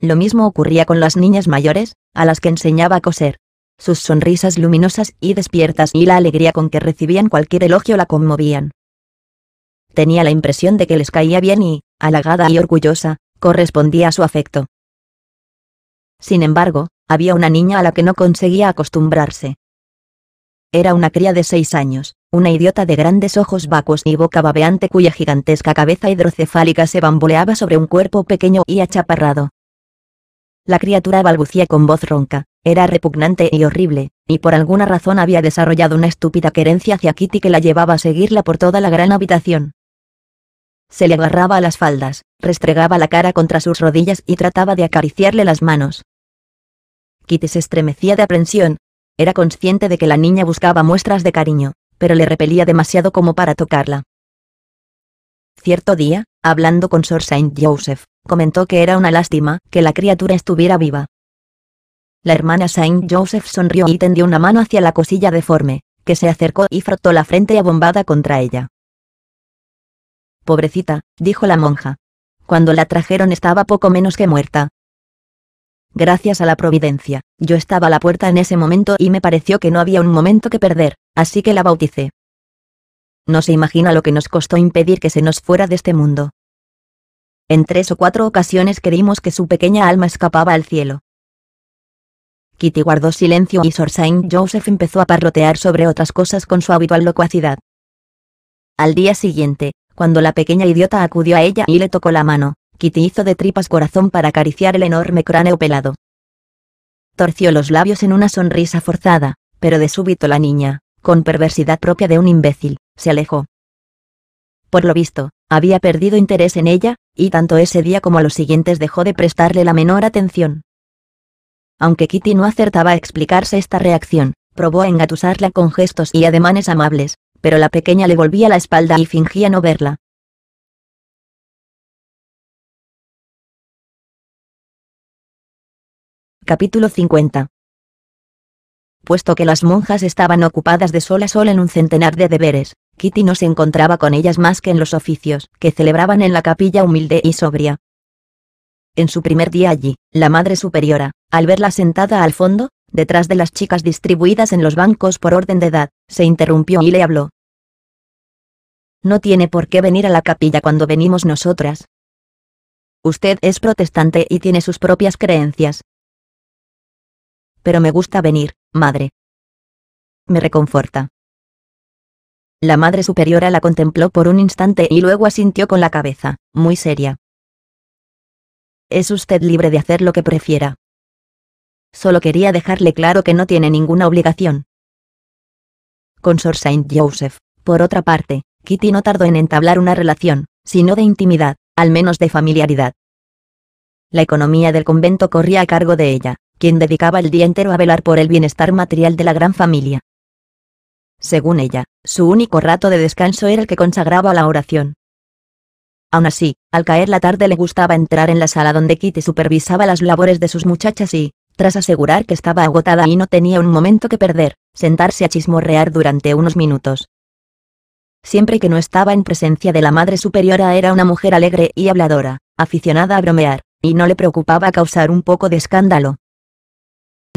Lo mismo ocurría con las niñas mayores, a las que enseñaba a coser. Sus sonrisas luminosas y despiertas y la alegría con que recibían cualquier elogio la conmovían tenía la impresión de que les caía bien y, halagada y orgullosa, correspondía a su afecto. Sin embargo, había una niña a la que no conseguía acostumbrarse. Era una cría de seis años, una idiota de grandes ojos vacuos y boca babeante cuya gigantesca cabeza hidrocefálica se bamboleaba sobre un cuerpo pequeño y achaparrado. La criatura balbucía con voz ronca, era repugnante y horrible, y por alguna razón había desarrollado una estúpida querencia hacia Kitty que la llevaba a seguirla por toda la gran habitación. Se le agarraba a las faldas, restregaba la cara contra sus rodillas y trataba de acariciarle las manos. Kitty se estremecía de aprensión. Era consciente de que la niña buscaba muestras de cariño, pero le repelía demasiado como para tocarla. Cierto día, hablando con Sir Saint Joseph, comentó que era una lástima que la criatura estuviera viva. La hermana Saint Joseph sonrió y tendió una mano hacia la cosilla deforme, que se acercó y frotó la frente abombada contra ella. Pobrecita, dijo la monja. Cuando la trajeron estaba poco menos que muerta. Gracias a la providencia, yo estaba a la puerta en ese momento y me pareció que no había un momento que perder, así que la bauticé. No se imagina lo que nos costó impedir que se nos fuera de este mundo. En tres o cuatro ocasiones creímos que su pequeña alma escapaba al cielo. Kitty guardó silencio y Sor Saint Joseph empezó a parrotear sobre otras cosas con su habitual locuacidad. Al día siguiente, cuando la pequeña idiota acudió a ella y le tocó la mano, Kitty hizo de tripas corazón para acariciar el enorme cráneo pelado. Torció los labios en una sonrisa forzada, pero de súbito la niña, con perversidad propia de un imbécil, se alejó. Por lo visto, había perdido interés en ella, y tanto ese día como los siguientes dejó de prestarle la menor atención. Aunque Kitty no acertaba a explicarse esta reacción, probó a engatusarla con gestos y ademanes amables, pero la pequeña le volvía la espalda y fingía no verla. Capítulo 50 Puesto que las monjas estaban ocupadas de sol a sol en un centenar de deberes, Kitty no se encontraba con ellas más que en los oficios, que celebraban en la capilla humilde y sobria. En su primer día allí, la madre superiora, al verla sentada al fondo, detrás de las chicas distribuidas en los bancos por orden de edad, se interrumpió y le habló no tiene por qué venir a la capilla cuando venimos nosotras. Usted es protestante y tiene sus propias creencias. Pero me gusta venir, madre. Me reconforta. La madre superiora la contempló por un instante y luego asintió con la cabeza, muy seria. Es usted libre de hacer lo que prefiera. Solo quería dejarle claro que no tiene ninguna obligación. Consor Saint Joseph, por otra parte, Kitty no tardó en entablar una relación, sino de intimidad, al menos de familiaridad. La economía del convento corría a cargo de ella, quien dedicaba el día entero a velar por el bienestar material de la gran familia. Según ella, su único rato de descanso era el que consagraba a la oración. Aún así, al caer la tarde le gustaba entrar en la sala donde Kitty supervisaba las labores de sus muchachas y, tras asegurar que estaba agotada y no tenía un momento que perder, sentarse a chismorrear durante unos minutos siempre que no estaba en presencia de la madre superiora era una mujer alegre y habladora, aficionada a bromear, y no le preocupaba causar un poco de escándalo.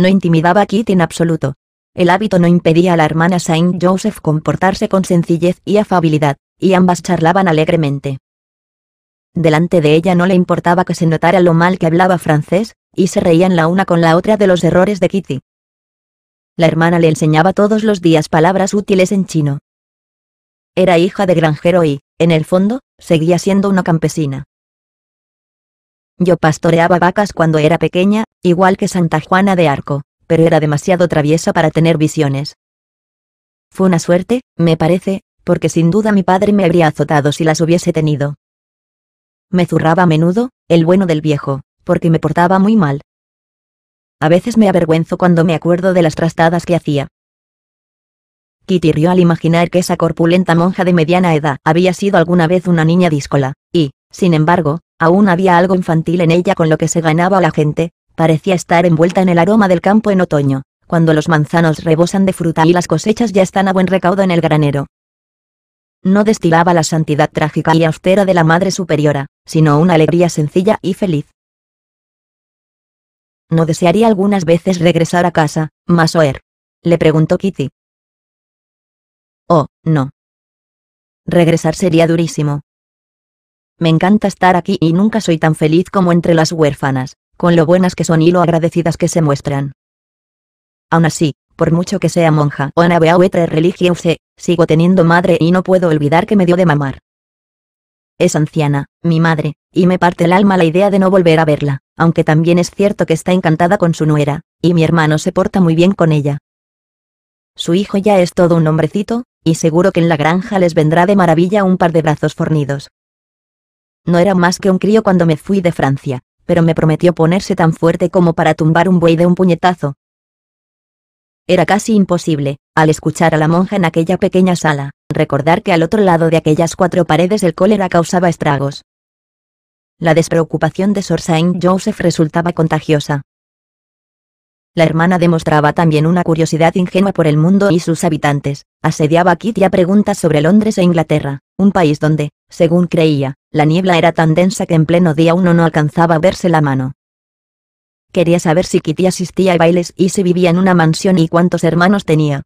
No intimidaba a Kitty en absoluto. El hábito no impedía a la hermana Saint Joseph comportarse con sencillez y afabilidad, y ambas charlaban alegremente. Delante de ella no le importaba que se notara lo mal que hablaba francés, y se reían la una con la otra de los errores de Kitty. La hermana le enseñaba todos los días palabras útiles en chino, era hija de granjero y, en el fondo, seguía siendo una campesina. Yo pastoreaba vacas cuando era pequeña, igual que Santa Juana de Arco, pero era demasiado traviesa para tener visiones. Fue una suerte, me parece, porque sin duda mi padre me habría azotado si las hubiese tenido. Me zurraba a menudo, el bueno del viejo, porque me portaba muy mal. A veces me avergüenzo cuando me acuerdo de las trastadas que hacía. Kitty rió al imaginar que esa corpulenta monja de mediana edad había sido alguna vez una niña díscola, y, sin embargo, aún había algo infantil en ella con lo que se ganaba a la gente, parecía estar envuelta en el aroma del campo en otoño, cuando los manzanos rebosan de fruta y las cosechas ya están a buen recaudo en el granero. No destilaba la santidad trágica y austera de la Madre Superiora, sino una alegría sencilla y feliz. No desearía algunas veces regresar a casa, Masoer. Le preguntó Kitty, no. Regresar sería durísimo. Me encanta estar aquí y nunca soy tan feliz como entre las huérfanas, con lo buenas que son y lo agradecidas que se muestran. Aún así, por mucho que sea monja o etre religiouse, sigo teniendo madre y no puedo olvidar que me dio de mamar. Es anciana, mi madre, y me parte el alma la idea de no volver a verla, aunque también es cierto que está encantada con su nuera, y mi hermano se porta muy bien con ella. Su hijo ya es todo un hombrecito, y seguro que en la granja les vendrá de maravilla un par de brazos fornidos. No era más que un crío cuando me fui de Francia, pero me prometió ponerse tan fuerte como para tumbar un buey de un puñetazo. Era casi imposible, al escuchar a la monja en aquella pequeña sala, recordar que al otro lado de aquellas cuatro paredes el cólera causaba estragos. La despreocupación de Sor Saint Joseph resultaba contagiosa. La hermana demostraba también una curiosidad ingenua por el mundo y sus habitantes. Asediaba a Kitty a preguntas sobre Londres e Inglaterra, un país donde, según creía, la niebla era tan densa que en pleno día uno no alcanzaba a verse la mano. Quería saber si Kitty asistía a bailes y si vivía en una mansión y cuántos hermanos tenía.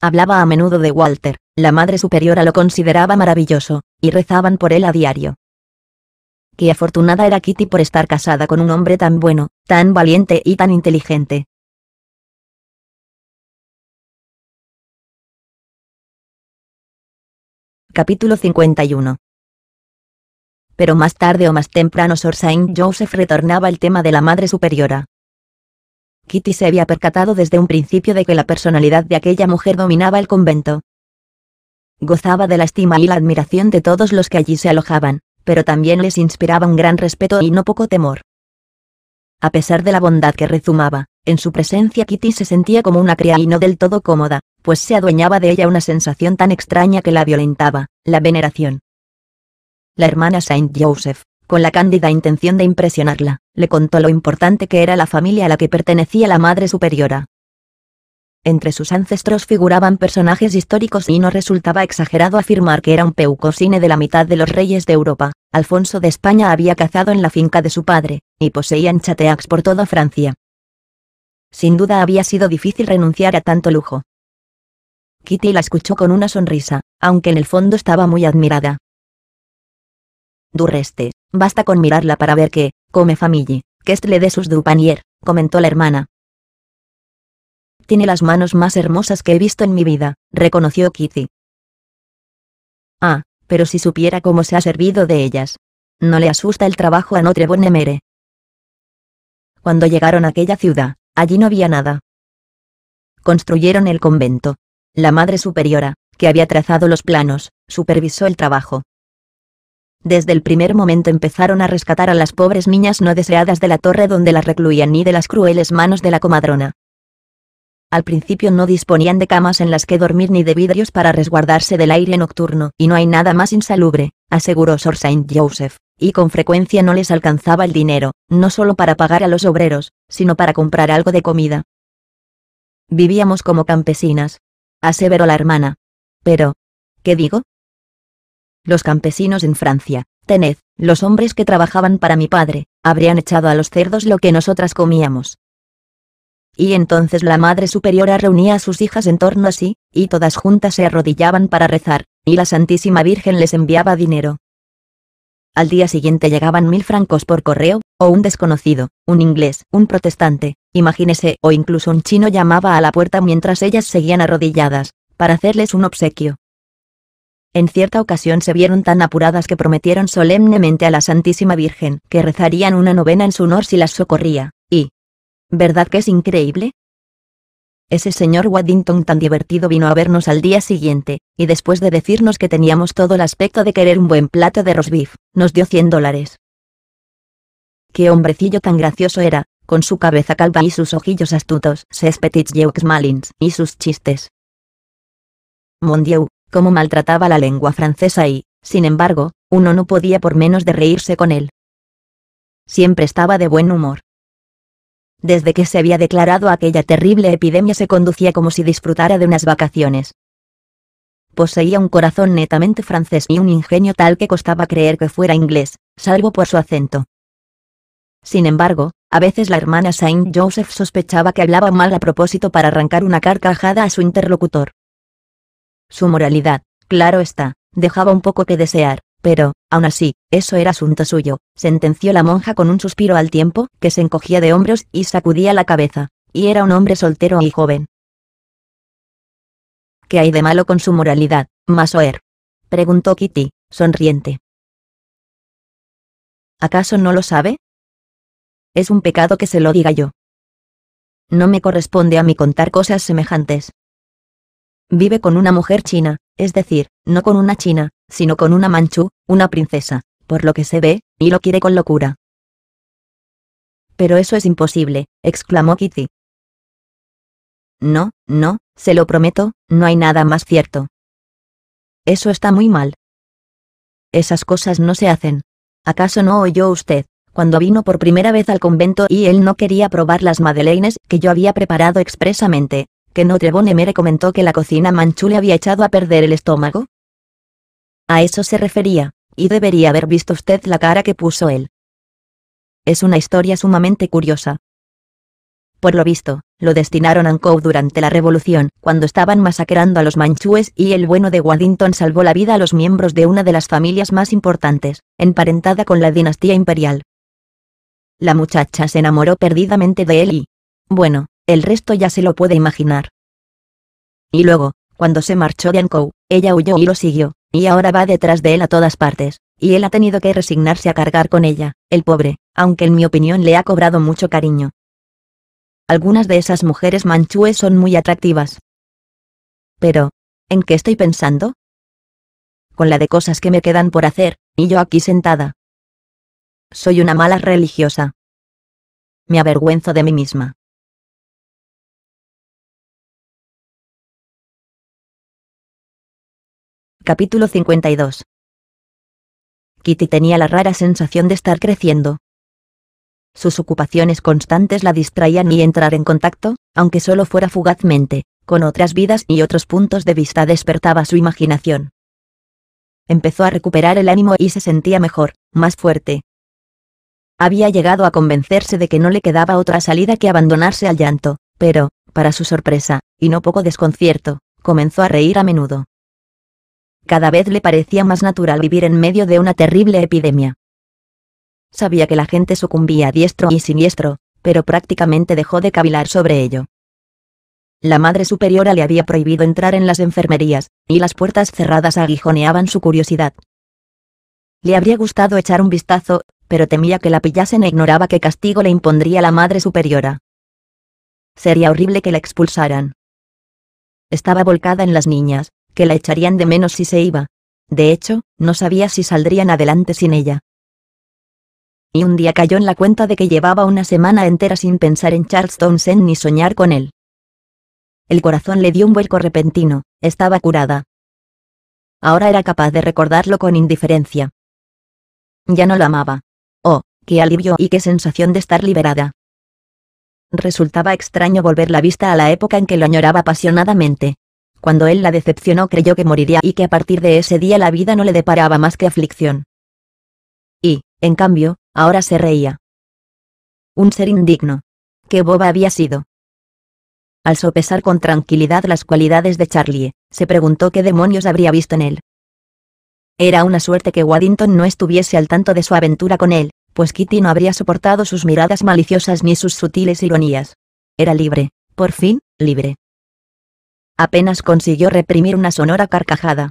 Hablaba a menudo de Walter, la madre superiora lo consideraba maravilloso, y rezaban por él a diario. Qué afortunada era Kitty por estar casada con un hombre tan bueno, tan valiente y tan inteligente. Capítulo 51 Pero más tarde o más temprano Sor Saint Joseph retornaba el tema de la madre superiora. Kitty se había percatado desde un principio de que la personalidad de aquella mujer dominaba el convento. Gozaba de la estima y la admiración de todos los que allí se alojaban, pero también les inspiraba un gran respeto y no poco temor. A pesar de la bondad que rezumaba, en su presencia Kitty se sentía como una cría y no del todo cómoda, pues se adueñaba de ella una sensación tan extraña que la violentaba, la veneración. La hermana Saint Joseph, con la cándida intención de impresionarla, le contó lo importante que era la familia a la que pertenecía la Madre Superiora, entre sus ancestros figuraban personajes históricos y no resultaba exagerado afirmar que era un peucosine de la mitad de los reyes de Europa. Alfonso de España había cazado en la finca de su padre, y poseían chateacs por toda Francia. Sin duda había sido difícil renunciar a tanto lujo. Kitty la escuchó con una sonrisa, aunque en el fondo estaba muy admirada. Durreste, basta con mirarla para ver que, come famille, que le de sus dupanier, comentó la hermana, tiene las manos más hermosas que he visto en mi vida, reconoció Kitty. Ah, pero si supiera cómo se ha servido de ellas. No le asusta el trabajo a Notre mere. Cuando llegaron a aquella ciudad, allí no había nada. Construyeron el convento. La madre superiora, que había trazado los planos, supervisó el trabajo. Desde el primer momento empezaron a rescatar a las pobres niñas no deseadas de la torre donde las recluían ni de las crueles manos de la comadrona. Al principio no disponían de camas en las que dormir ni de vidrios para resguardarse del aire nocturno, y no hay nada más insalubre, aseguró Sor Saint Joseph, y con frecuencia no les alcanzaba el dinero, no solo para pagar a los obreros, sino para comprar algo de comida. Vivíamos como campesinas, aseveró la hermana. Pero, ¿qué digo? Los campesinos en Francia, tened, los hombres que trabajaban para mi padre, habrían echado a los cerdos lo que nosotras comíamos, y entonces la Madre Superiora reunía a sus hijas en torno a sí, y todas juntas se arrodillaban para rezar, y la Santísima Virgen les enviaba dinero. Al día siguiente llegaban mil francos por correo, o un desconocido, un inglés, un protestante, imagínese, o incluso un chino llamaba a la puerta mientras ellas seguían arrodilladas, para hacerles un obsequio. En cierta ocasión se vieron tan apuradas que prometieron solemnemente a la Santísima Virgen que rezarían una novena en su honor si las socorría, ¿Verdad que es increíble? Ese señor Waddington tan divertido vino a vernos al día siguiente, y después de decirnos que teníamos todo el aspecto de querer un buen plato de roast beef, nos dio 100 dólares. Qué hombrecillo tan gracioso era, con su cabeza calva y sus ojillos astutos, ses petits yeux malins, y sus chistes. Mon Dieu, cómo maltrataba la lengua francesa y, sin embargo, uno no podía por menos de reírse con él. Siempre estaba de buen humor. Desde que se había declarado aquella terrible epidemia se conducía como si disfrutara de unas vacaciones. Poseía un corazón netamente francés y un ingenio tal que costaba creer que fuera inglés, salvo por su acento. Sin embargo, a veces la hermana Saint Joseph sospechaba que hablaba mal a propósito para arrancar una carcajada a su interlocutor. Su moralidad, claro está, dejaba un poco que desear. Pero, aun así, eso era asunto suyo, sentenció la monja con un suspiro al tiempo que se encogía de hombros y sacudía la cabeza, y era un hombre soltero y joven. ¿Qué hay de malo con su moralidad, Masoer? preguntó Kitty, sonriente. ¿Acaso no lo sabe? Es un pecado que se lo diga yo. No me corresponde a mí contar cosas semejantes, Vive con una mujer china, es decir, no con una china, sino con una manchú, una princesa. Por lo que se ve, y lo quiere con locura. Pero eso es imposible, exclamó Kitty. No, no, se lo prometo, no hay nada más cierto. Eso está muy mal. Esas cosas no se hacen. ¿Acaso no oyó usted, cuando vino por primera vez al convento y él no quería probar las madeleines que yo había preparado expresamente, que Notre Emery comentó que la cocina manchú le había echado a perder el estómago? A eso se refería, y debería haber visto usted la cara que puso él. Es una historia sumamente curiosa. Por lo visto, lo destinaron a Ankou durante la Revolución, cuando estaban masacrando a los manchúes y el bueno de Waddington salvó la vida a los miembros de una de las familias más importantes, emparentada con la dinastía imperial. La muchacha se enamoró perdidamente de él y... Bueno, el resto ya se lo puede imaginar. Y luego, cuando se marchó Ankou, ella huyó y lo siguió, y ahora va detrás de él a todas partes, y él ha tenido que resignarse a cargar con ella, el pobre, aunque en mi opinión le ha cobrado mucho cariño. Algunas de esas mujeres manchúes son muy atractivas. Pero, ¿en qué estoy pensando? Con la de cosas que me quedan por hacer, y yo aquí sentada. Soy una mala religiosa. Me avergüenzo de mí misma. Capítulo 52. Kitty tenía la rara sensación de estar creciendo. Sus ocupaciones constantes la distraían y entrar en contacto, aunque solo fuera fugazmente, con otras vidas y otros puntos de vista despertaba su imaginación. Empezó a recuperar el ánimo y se sentía mejor, más fuerte. Había llegado a convencerse de que no le quedaba otra salida que abandonarse al llanto, pero, para su sorpresa, y no poco desconcierto, comenzó a reír a menudo. Cada vez le parecía más natural vivir en medio de una terrible epidemia. Sabía que la gente sucumbía diestro y siniestro, pero prácticamente dejó de cavilar sobre ello. La madre superiora le había prohibido entrar en las enfermerías, y las puertas cerradas aguijoneaban su curiosidad. Le habría gustado echar un vistazo, pero temía que la pillasen e ignoraba qué castigo le impondría la madre superiora. Sería horrible que la expulsaran. Estaba volcada en las niñas, que la echarían de menos si se iba. De hecho, no sabía si saldrían adelante sin ella. Y un día cayó en la cuenta de que llevaba una semana entera sin pensar en Charles Townsend ni soñar con él. El corazón le dio un vuelco repentino, estaba curada. Ahora era capaz de recordarlo con indiferencia. Ya no lo amaba. Oh, qué alivio y qué sensación de estar liberada. Resultaba extraño volver la vista a la época en que lo añoraba apasionadamente, cuando él la decepcionó creyó que moriría y que a partir de ese día la vida no le deparaba más que aflicción. Y, en cambio, ahora se reía. Un ser indigno. ¡Qué boba había sido! Al sopesar con tranquilidad las cualidades de Charlie, se preguntó qué demonios habría visto en él. Era una suerte que Waddington no estuviese al tanto de su aventura con él, pues Kitty no habría soportado sus miradas maliciosas ni sus sutiles ironías. Era libre, por fin, libre apenas consiguió reprimir una sonora carcajada.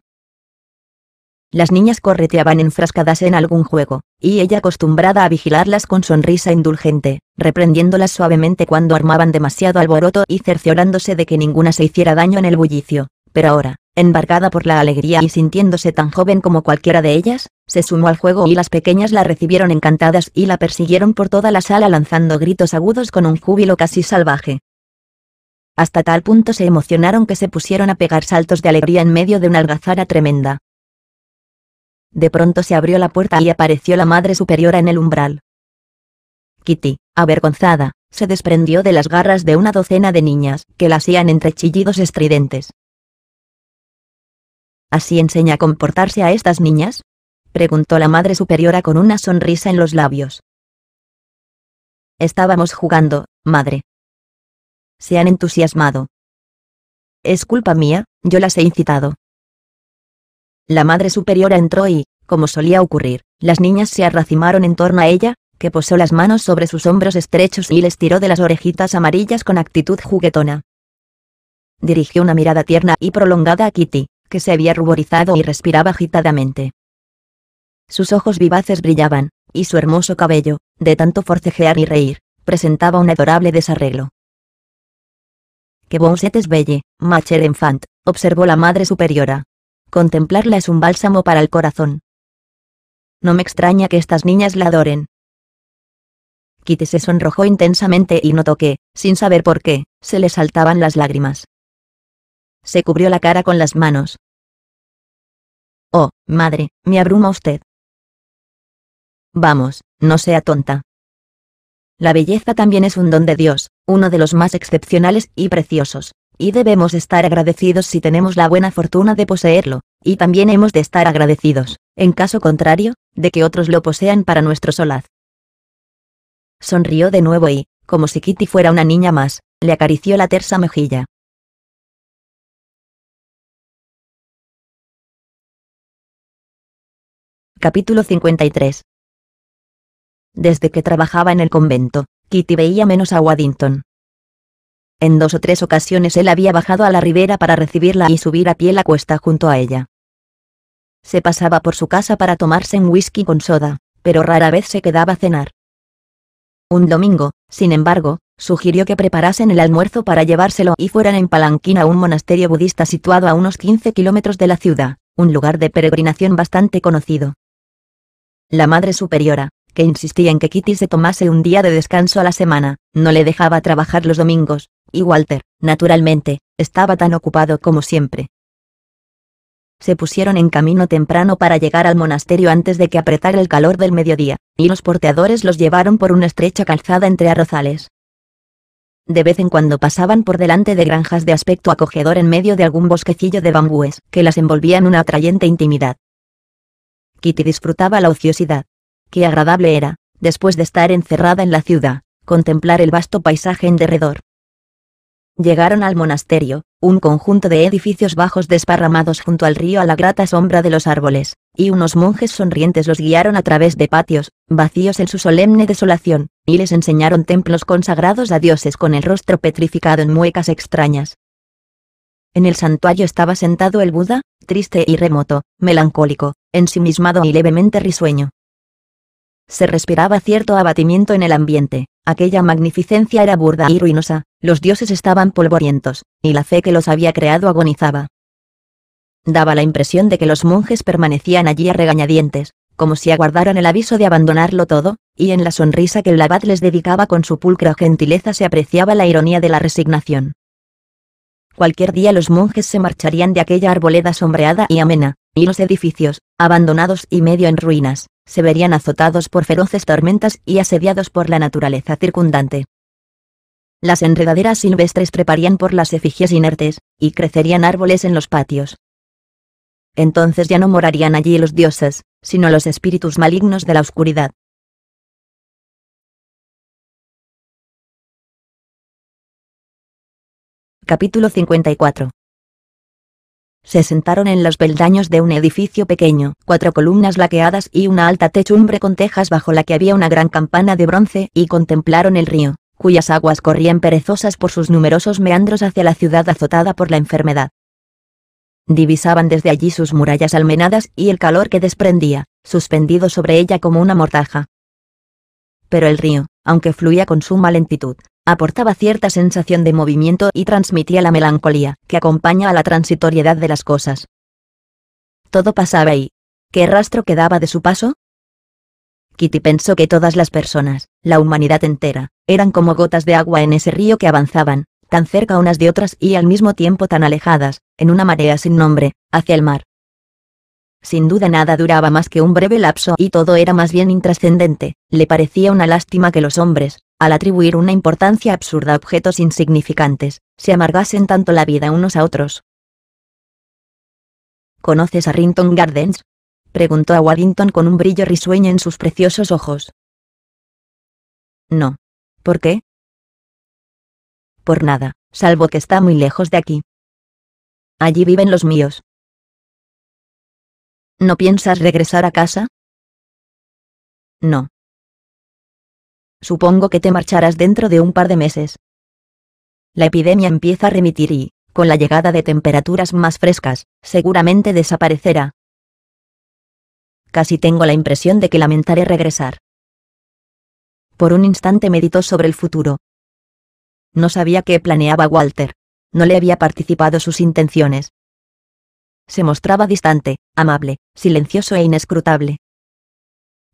Las niñas correteaban enfrascadas en algún juego, y ella acostumbrada a vigilarlas con sonrisa indulgente, reprendiéndolas suavemente cuando armaban demasiado alboroto y cerciorándose de que ninguna se hiciera daño en el bullicio, pero ahora, embargada por la alegría y sintiéndose tan joven como cualquiera de ellas, se sumó al juego y las pequeñas la recibieron encantadas y la persiguieron por toda la sala lanzando gritos agudos con un júbilo casi salvaje hasta tal punto se emocionaron que se pusieron a pegar saltos de alegría en medio de una algazara tremenda. De pronto se abrió la puerta y apareció la madre superiora en el umbral. Kitty, avergonzada, se desprendió de las garras de una docena de niñas, que la hacían entre chillidos estridentes. ¿Así enseña a comportarse a estas niñas? preguntó la madre superiora con una sonrisa en los labios. Estábamos jugando, madre, se han entusiasmado. Es culpa mía, yo las he incitado. La madre superiora entró y, como solía ocurrir, las niñas se arracimaron en torno a ella, que posó las manos sobre sus hombros estrechos y les tiró de las orejitas amarillas con actitud juguetona. Dirigió una mirada tierna y prolongada a Kitty, que se había ruborizado y respiraba agitadamente. Sus ojos vivaces brillaban, y su hermoso cabello, de tanto forcejear y reír, presentaba un adorable desarreglo. Que bonset es belle, Macher enfant, observó la madre superiora. Contemplarla es un bálsamo para el corazón. No me extraña que estas niñas la adoren. Kitty se sonrojó intensamente y notó que, sin saber por qué, se le saltaban las lágrimas. Se cubrió la cara con las manos. Oh, madre, me abruma usted. Vamos, no sea tonta. La belleza también es un don de Dios, uno de los más excepcionales y preciosos, y debemos estar agradecidos si tenemos la buena fortuna de poseerlo, y también hemos de estar agradecidos, en caso contrario, de que otros lo posean para nuestro solaz. Sonrió de nuevo y, como si Kitty fuera una niña más, le acarició la tersa mejilla. Capítulo 53 Desde que trabajaba en el convento, Kitty veía menos a Waddington. En dos o tres ocasiones él había bajado a la ribera para recibirla y subir a pie la cuesta junto a ella. Se pasaba por su casa para tomarse un whisky con soda, pero rara vez se quedaba a cenar. Un domingo, sin embargo, sugirió que preparasen el almuerzo para llevárselo y fueran en Palanquín a un monasterio budista situado a unos 15 kilómetros de la ciudad, un lugar de peregrinación bastante conocido. La Madre Superiora, que insistía en que Kitty se tomase un día de descanso a la semana, no le dejaba trabajar los domingos, y Walter, naturalmente, estaba tan ocupado como siempre. Se pusieron en camino temprano para llegar al monasterio antes de que apretara el calor del mediodía, y los porteadores los llevaron por una estrecha calzada entre arrozales. De vez en cuando pasaban por delante de granjas de aspecto acogedor en medio de algún bosquecillo de bambúes, que las envolvían una atrayente intimidad. Kitty disfrutaba la ociosidad, Qué agradable era, después de estar encerrada en la ciudad, contemplar el vasto paisaje en derredor. Llegaron al monasterio, un conjunto de edificios bajos desparramados junto al río a la grata sombra de los árboles, y unos monjes sonrientes los guiaron a través de patios, vacíos en su solemne desolación, y les enseñaron templos consagrados a dioses con el rostro petrificado en muecas extrañas. En el santuario estaba sentado el Buda, triste y remoto, melancólico, ensimismado y levemente risueño. Se respiraba cierto abatimiento en el ambiente, aquella magnificencia era burda y ruinosa, los dioses estaban polvorientos, y la fe que los había creado agonizaba. Daba la impresión de que los monjes permanecían allí a regañadientes, como si aguardaran el aviso de abandonarlo todo, y en la sonrisa que el abad les dedicaba con su pulcra gentileza se apreciaba la ironía de la resignación. Cualquier día los monjes se marcharían de aquella arboleda sombreada y amena, y los edificios, abandonados y medio en ruinas, se verían azotados por feroces tormentas y asediados por la naturaleza circundante. Las enredaderas silvestres treparían por las efigies inertes, y crecerían árboles en los patios. Entonces ya no morarían allí los dioses, sino los espíritus malignos de la oscuridad. Capítulo 54 se sentaron en los peldaños de un edificio pequeño, cuatro columnas laqueadas y una alta techumbre con tejas bajo la que había una gran campana de bronce y contemplaron el río, cuyas aguas corrían perezosas por sus numerosos meandros hacia la ciudad azotada por la enfermedad. Divisaban desde allí sus murallas almenadas y el calor que desprendía, suspendido sobre ella como una mortaja. Pero el río, aunque fluía con suma lentitud, aportaba cierta sensación de movimiento y transmitía la melancolía que acompaña a la transitoriedad de las cosas. Todo pasaba y, ¿qué rastro quedaba de su paso? Kitty pensó que todas las personas, la humanidad entera, eran como gotas de agua en ese río que avanzaban, tan cerca unas de otras y al mismo tiempo tan alejadas, en una marea sin nombre, hacia el mar. Sin duda nada duraba más que un breve lapso y todo era más bien intrascendente, le parecía una lástima que los hombres, al atribuir una importancia absurda a objetos insignificantes, se amargasen tanto la vida unos a otros. ¿Conoces a Rinton Gardens? preguntó a Waddington con un brillo risueño en sus preciosos ojos. No. ¿Por qué? Por nada, salvo que está muy lejos de aquí. Allí viven los míos. ¿No piensas regresar a casa? No. Supongo que te marcharás dentro de un par de meses. La epidemia empieza a remitir y, con la llegada de temperaturas más frescas, seguramente desaparecerá. Casi tengo la impresión de que lamentaré regresar. Por un instante meditó sobre el futuro. No sabía qué planeaba Walter. No le había participado sus intenciones. Se mostraba distante, amable, silencioso e inescrutable.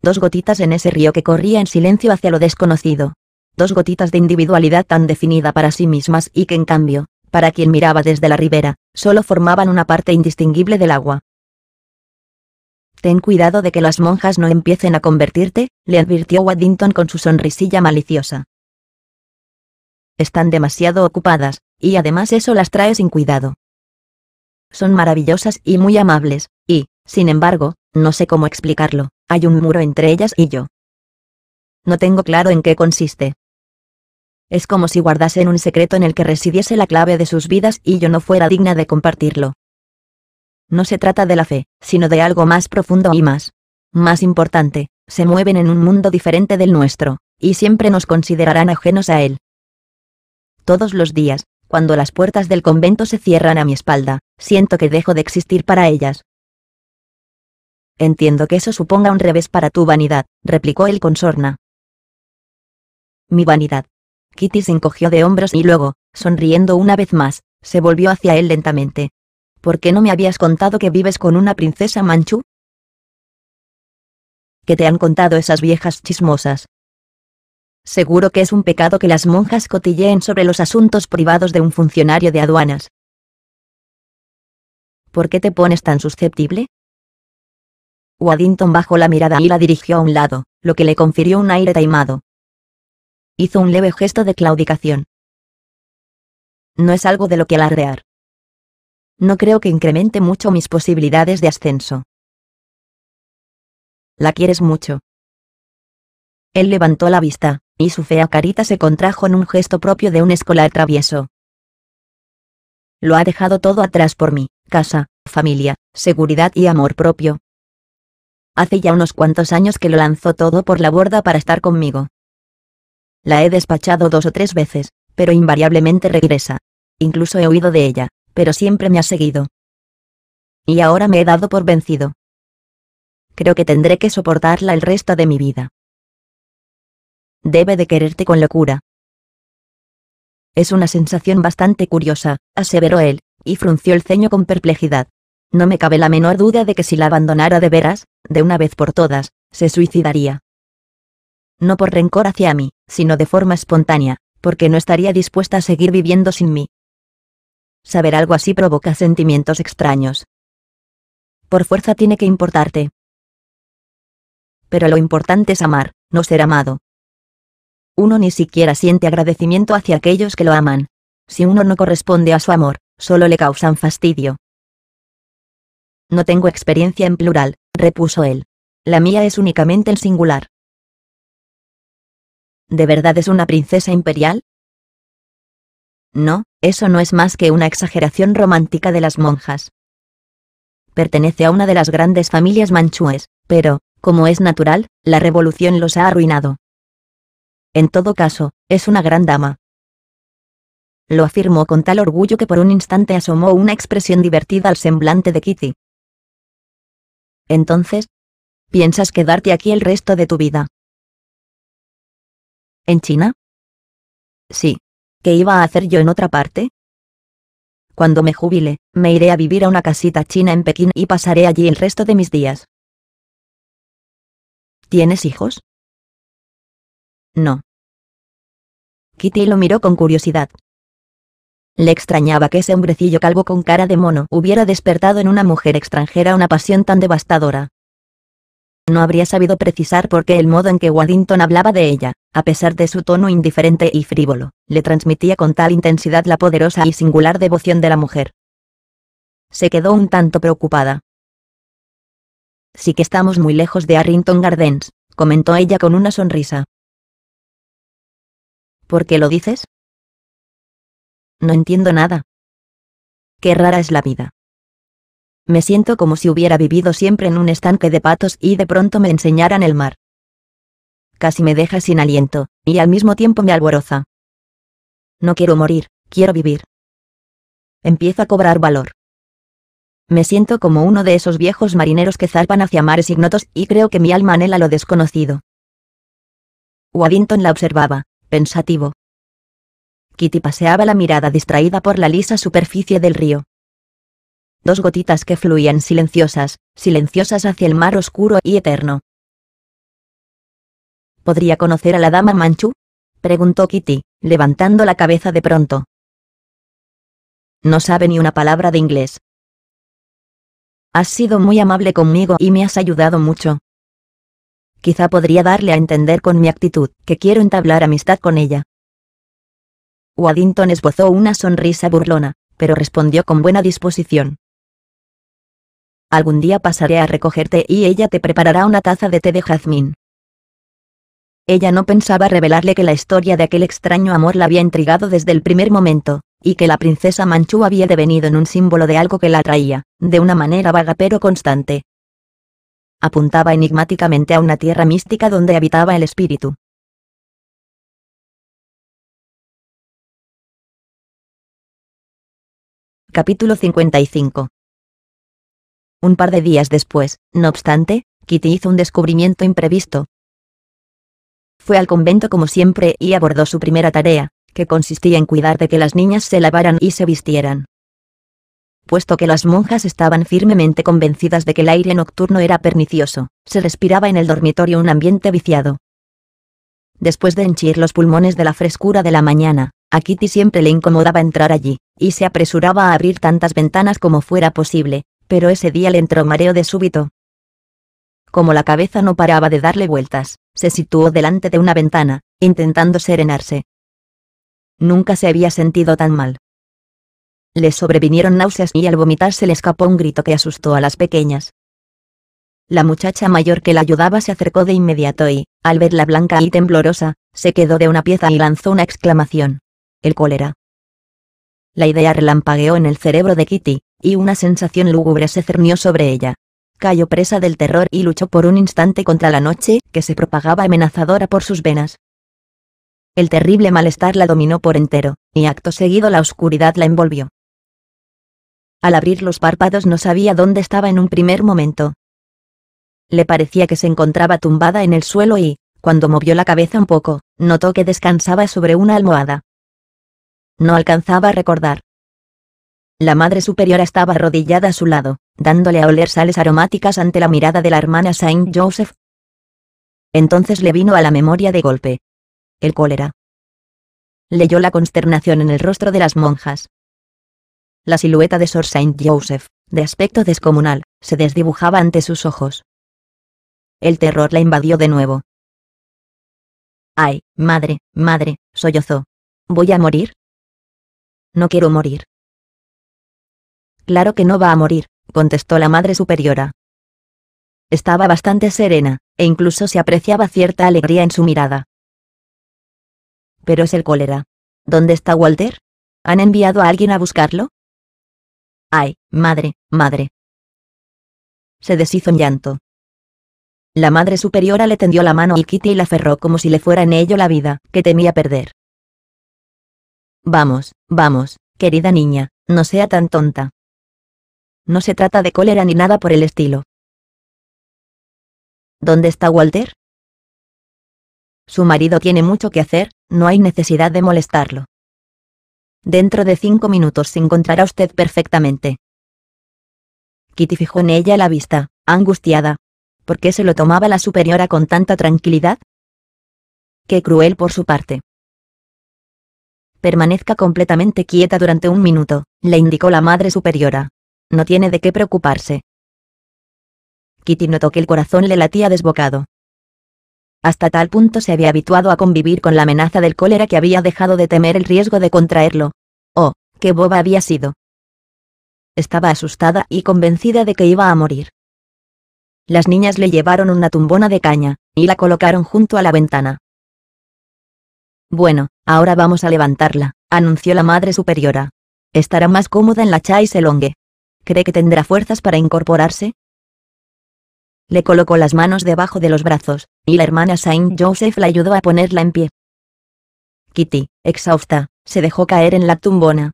Dos gotitas en ese río que corría en silencio hacia lo desconocido. Dos gotitas de individualidad tan definida para sí mismas y que en cambio, para quien miraba desde la ribera, solo formaban una parte indistinguible del agua. Ten cuidado de que las monjas no empiecen a convertirte, le advirtió Waddington con su sonrisilla maliciosa. Están demasiado ocupadas, y además eso las trae sin cuidado. Son maravillosas y muy amables, y, sin embargo, no sé cómo explicarlo, hay un muro entre ellas y yo. No tengo claro en qué consiste. Es como si guardasen un secreto en el que residiese la clave de sus vidas y yo no fuera digna de compartirlo. No se trata de la fe, sino de algo más profundo y más. Más importante, se mueven en un mundo diferente del nuestro, y siempre nos considerarán ajenos a él. Todos los días, cuando las puertas del convento se cierran a mi espalda, siento que dejo de existir para ellas, Entiendo que eso suponga un revés para tu vanidad, replicó él con sorna. Mi vanidad. Kitty se encogió de hombros y luego, sonriendo una vez más, se volvió hacia él lentamente. ¿Por qué no me habías contado que vives con una princesa manchú? ¿Qué te han contado esas viejas chismosas? Seguro que es un pecado que las monjas cotilleen sobre los asuntos privados de un funcionario de aduanas. ¿Por qué te pones tan susceptible? Waddington bajó la mirada y la dirigió a un lado, lo que le confirió un aire taimado. Hizo un leve gesto de claudicación. No es algo de lo que alardear. No creo que incremente mucho mis posibilidades de ascenso. La quieres mucho. Él levantó la vista, y su fea carita se contrajo en un gesto propio de un escolar travieso. Lo ha dejado todo atrás por mí, casa, familia, seguridad y amor propio, Hace ya unos cuantos años que lo lanzó todo por la borda para estar conmigo. La he despachado dos o tres veces, pero invariablemente regresa. Incluso he huido de ella, pero siempre me ha seguido. Y ahora me he dado por vencido. Creo que tendré que soportarla el resto de mi vida. Debe de quererte con locura. Es una sensación bastante curiosa, aseveró él, y frunció el ceño con perplejidad. No me cabe la menor duda de que si la abandonara de veras, de una vez por todas, se suicidaría. No por rencor hacia mí, sino de forma espontánea, porque no estaría dispuesta a seguir viviendo sin mí. Saber algo así provoca sentimientos extraños. Por fuerza tiene que importarte. Pero lo importante es amar, no ser amado. Uno ni siquiera siente agradecimiento hacia aquellos que lo aman. Si uno no corresponde a su amor, solo le causan fastidio. No tengo experiencia en plural, repuso él. La mía es únicamente el singular. ¿De verdad es una princesa imperial? No, eso no es más que una exageración romántica de las monjas. Pertenece a una de las grandes familias manchúes, pero, como es natural, la revolución los ha arruinado. En todo caso, es una gran dama. Lo afirmó con tal orgullo que por un instante asomó una expresión divertida al semblante de Kitty, entonces, ¿piensas quedarte aquí el resto de tu vida? ¿En China? Sí. ¿Qué iba a hacer yo en otra parte? Cuando me jubile, me iré a vivir a una casita china en Pekín y pasaré allí el resto de mis días. ¿Tienes hijos? No. Kitty lo miró con curiosidad. Le extrañaba que ese hombrecillo calvo con cara de mono hubiera despertado en una mujer extranjera una pasión tan devastadora. No habría sabido precisar por qué el modo en que Waddington hablaba de ella, a pesar de su tono indiferente y frívolo, le transmitía con tal intensidad la poderosa y singular devoción de la mujer. Se quedó un tanto preocupada. Sí que estamos muy lejos de Arrington Gardens, comentó ella con una sonrisa. ¿Por qué lo dices? No entiendo nada. Qué rara es la vida. Me siento como si hubiera vivido siempre en un estanque de patos y de pronto me enseñaran el mar. Casi me deja sin aliento, y al mismo tiempo me alboroza. No quiero morir, quiero vivir. Empiezo a cobrar valor. Me siento como uno de esos viejos marineros que zarpan hacia mares ignotos y creo que mi alma anhela lo desconocido. Waddington la observaba, pensativo. Kitty paseaba la mirada distraída por la lisa superficie del río. Dos gotitas que fluían silenciosas, silenciosas hacia el mar oscuro y eterno. ¿Podría conocer a la dama Manchu? preguntó Kitty, levantando la cabeza de pronto. No sabe ni una palabra de inglés. Has sido muy amable conmigo y me has ayudado mucho. Quizá podría darle a entender con mi actitud que quiero entablar amistad con ella. Waddington esbozó una sonrisa burlona, pero respondió con buena disposición. Algún día pasaré a recogerte y ella te preparará una taza de té de jazmín. Ella no pensaba revelarle que la historia de aquel extraño amor la había intrigado desde el primer momento, y que la princesa Manchú había devenido en un símbolo de algo que la atraía, de una manera vaga pero constante. Apuntaba enigmáticamente a una tierra mística donde habitaba el espíritu, Capítulo 55. Un par de días después, no obstante, Kitty hizo un descubrimiento imprevisto. Fue al convento como siempre y abordó su primera tarea, que consistía en cuidar de que las niñas se lavaran y se vistieran. Puesto que las monjas estaban firmemente convencidas de que el aire nocturno era pernicioso, se respiraba en el dormitorio un ambiente viciado. Después de henchir los pulmones de la frescura de la mañana, a Kitty siempre le incomodaba entrar allí, y se apresuraba a abrir tantas ventanas como fuera posible, pero ese día le entró mareo de súbito. Como la cabeza no paraba de darle vueltas, se situó delante de una ventana, intentando serenarse. Nunca se había sentido tan mal. Le sobrevinieron náuseas y al vomitar se le escapó un grito que asustó a las pequeñas. La muchacha mayor que la ayudaba se acercó de inmediato y, al verla blanca y temblorosa, se quedó de una pieza y lanzó una exclamación el cólera. La idea relampagueó en el cerebro de Kitty, y una sensación lúgubre se cernió sobre ella. Cayó presa del terror y luchó por un instante contra la noche, que se propagaba amenazadora por sus venas. El terrible malestar la dominó por entero, y acto seguido la oscuridad la envolvió. Al abrir los párpados no sabía dónde estaba en un primer momento. Le parecía que se encontraba tumbada en el suelo y, cuando movió la cabeza un poco, notó que descansaba sobre una almohada. No alcanzaba a recordar. La madre superiora estaba arrodillada a su lado, dándole a oler sales aromáticas ante la mirada de la hermana Saint Joseph. Entonces le vino a la memoria de golpe. El cólera. Leyó la consternación en el rostro de las monjas. La silueta de Sor Saint Joseph, de aspecto descomunal, se desdibujaba ante sus ojos. El terror la invadió de nuevo. ¡Ay, madre, madre! sollozó. ¿Voy a morir? No quiero morir. Claro que no va a morir, contestó la Madre Superiora. Estaba bastante serena, e incluso se apreciaba cierta alegría en su mirada. Pero es el cólera. ¿Dónde está Walter? ¿Han enviado a alguien a buscarlo? Ay, madre, madre. Se deshizo en llanto. La madre superiora le tendió la mano y Kitty la aferró como si le fuera en ello la vida, que temía perder. Vamos, vamos, querida niña, no sea tan tonta. No se trata de cólera ni nada por el estilo. ¿Dónde está Walter? Su marido tiene mucho que hacer, no hay necesidad de molestarlo. Dentro de cinco minutos se encontrará usted perfectamente. Kitty fijó en ella la vista, angustiada. ¿Por qué se lo tomaba la superiora con tanta tranquilidad? Qué cruel por su parte. Permanezca completamente quieta durante un minuto, le indicó la madre superiora. No tiene de qué preocuparse. Kitty notó que el corazón le latía desbocado. Hasta tal punto se había habituado a convivir con la amenaza del cólera que había dejado de temer el riesgo de contraerlo. Oh, qué boba había sido. Estaba asustada y convencida de que iba a morir. Las niñas le llevaron una tumbona de caña, y la colocaron junto a la ventana. Bueno, Ahora vamos a levantarla, anunció la madre superiora. Estará más cómoda en la chaise longue. ¿Cree que tendrá fuerzas para incorporarse? Le colocó las manos debajo de los brazos, y la hermana Saint Joseph la ayudó a ponerla en pie. Kitty, exhausta, se dejó caer en la tumbona.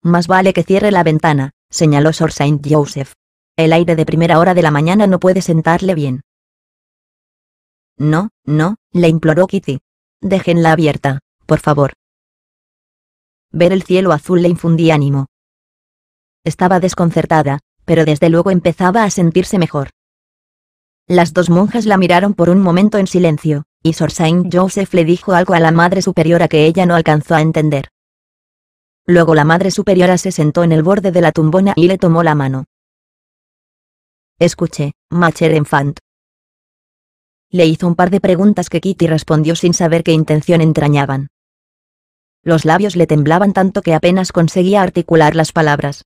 Más vale que cierre la ventana, señaló Sor Saint Joseph. El aire de primera hora de la mañana no puede sentarle bien. No, no, le imploró Kitty, Déjenla abierta, por favor. Ver el cielo azul le infundía ánimo. Estaba desconcertada, pero desde luego empezaba a sentirse mejor. Las dos monjas la miraron por un momento en silencio, y Sor Saint Joseph le dijo algo a la Madre Superiora que ella no alcanzó a entender. Luego la Madre Superiora se sentó en el borde de la tumbona y le tomó la mano. Escuche, Macher Enfant le hizo un par de preguntas que Kitty respondió sin saber qué intención entrañaban. Los labios le temblaban tanto que apenas conseguía articular las palabras.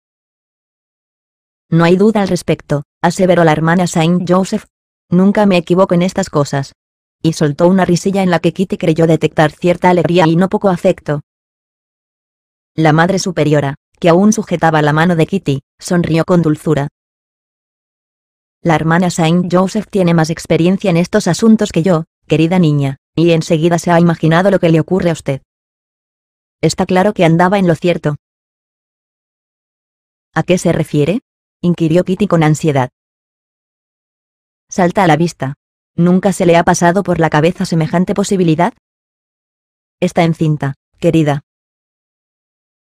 No hay duda al respecto, aseveró la hermana Saint Joseph. Nunca me equivoco en estas cosas. Y soltó una risilla en la que Kitty creyó detectar cierta alegría y no poco afecto. La madre superiora, que aún sujetaba la mano de Kitty, sonrió con dulzura. La hermana Saint Joseph tiene más experiencia en estos asuntos que yo, querida niña, y enseguida se ha imaginado lo que le ocurre a usted. Está claro que andaba en lo cierto. ¿A qué se refiere? inquirió Kitty con ansiedad. Salta a la vista. ¿Nunca se le ha pasado por la cabeza semejante posibilidad? Está encinta, querida.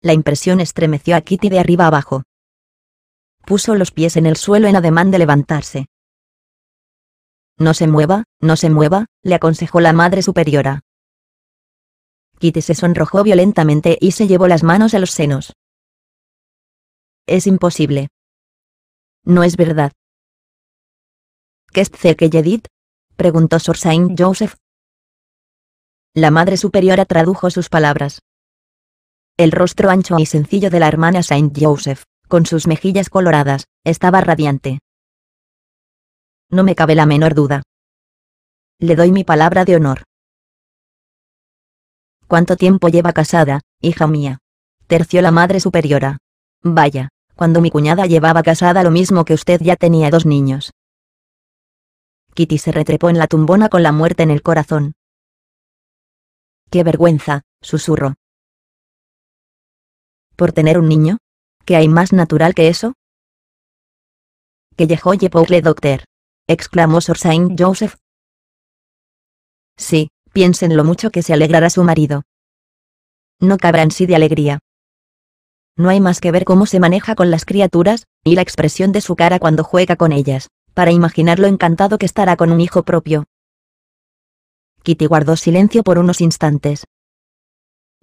La impresión estremeció a Kitty de arriba abajo puso los pies en el suelo en ademán de levantarse. No se mueva, no se mueva, le aconsejó la madre superiora. Kitty se sonrojó violentamente y se llevó las manos a los senos. Es imposible. No es verdad. ¿Qué es que Yedid? preguntó Sor Saint Joseph. La madre superiora tradujo sus palabras. El rostro ancho y sencillo de la hermana Saint Joseph con sus mejillas coloradas, estaba radiante. No me cabe la menor duda. Le doy mi palabra de honor. ¿Cuánto tiempo lleva casada, hija mía? Terció la madre superiora. Vaya, cuando mi cuñada llevaba casada lo mismo que usted ya tenía dos niños. Kitty se retrepó en la tumbona con la muerte en el corazón. ¡Qué vergüenza! susurró. ¿Por tener un niño? ¿Qué hay más natural que eso? Que joye Pougle Doctor. exclamó Sir Saint Joseph. Sí, piensen lo mucho que se alegrará su marido. No cabrán sí de alegría. No hay más que ver cómo se maneja con las criaturas, y la expresión de su cara cuando juega con ellas, para imaginar lo encantado que estará con un hijo propio. Kitty guardó silencio por unos instantes.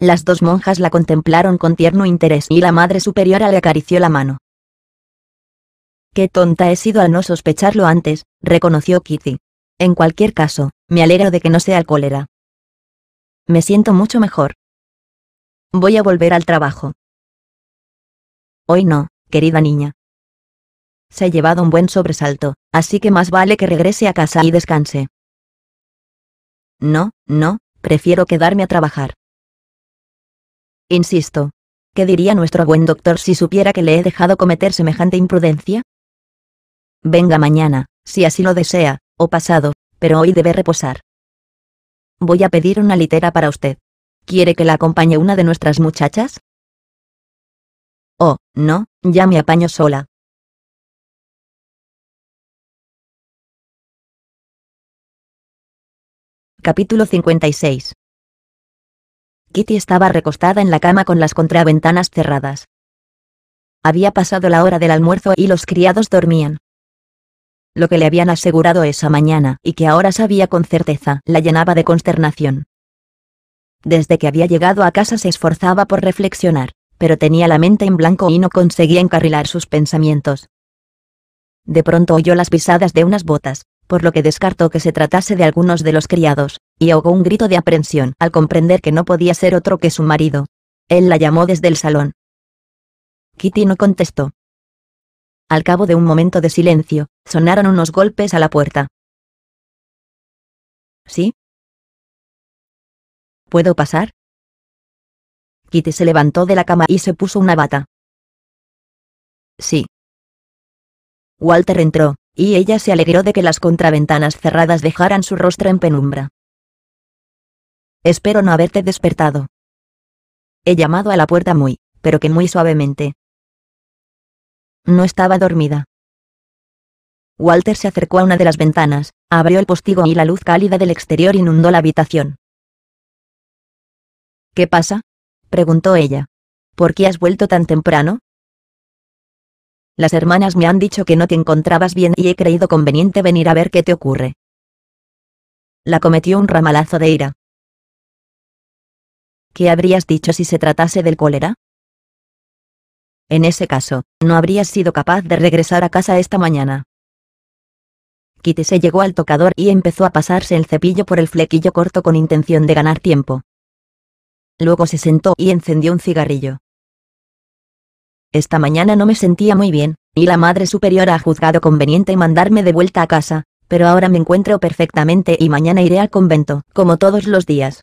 Las dos monjas la contemplaron con tierno interés y la madre superiora le acarició la mano. Qué tonta he sido al no sospecharlo antes, reconoció Kitty. En cualquier caso, me alegro de que no sea cólera. Me siento mucho mejor. Voy a volver al trabajo. Hoy no, querida niña. Se ha llevado un buen sobresalto, así que más vale que regrese a casa y descanse. No, no, prefiero quedarme a trabajar. Insisto. ¿Qué diría nuestro buen doctor si supiera que le he dejado cometer semejante imprudencia? Venga mañana, si así lo desea, o pasado, pero hoy debe reposar. Voy a pedir una litera para usted. ¿Quiere que la acompañe una de nuestras muchachas? Oh, no, ya me apaño sola. Capítulo 56 Kitty estaba recostada en la cama con las contraventanas cerradas. Había pasado la hora del almuerzo y los criados dormían. Lo que le habían asegurado esa mañana, y que ahora sabía con certeza, la llenaba de consternación. Desde que había llegado a casa se esforzaba por reflexionar, pero tenía la mente en blanco y no conseguía encarrilar sus pensamientos. De pronto oyó las pisadas de unas botas, por lo que descartó que se tratase de algunos de los criados, y ahogó un grito de aprensión al comprender que no podía ser otro que su marido. Él la llamó desde el salón. Kitty no contestó. Al cabo de un momento de silencio, sonaron unos golpes a la puerta. ¿Sí? ¿Puedo pasar? Kitty se levantó de la cama y se puso una bata. Sí. Walter entró, y ella se alegró de que las contraventanas cerradas dejaran su rostro en penumbra. Espero no haberte despertado. He llamado a la puerta muy, pero que muy suavemente. No estaba dormida. Walter se acercó a una de las ventanas, abrió el postigo y la luz cálida del exterior inundó la habitación. ¿Qué pasa? preguntó ella. ¿Por qué has vuelto tan temprano? Las hermanas me han dicho que no te encontrabas bien y he creído conveniente venir a ver qué te ocurre. La cometió un ramalazo de ira. ¿Qué habrías dicho si se tratase del cólera? En ese caso, no habrías sido capaz de regresar a casa esta mañana. Kitty se llegó al tocador y empezó a pasarse el cepillo por el flequillo corto con intención de ganar tiempo. Luego se sentó y encendió un cigarrillo. Esta mañana no me sentía muy bien, y la Madre Superiora ha juzgado conveniente mandarme de vuelta a casa, pero ahora me encuentro perfectamente y mañana iré al convento, como todos los días.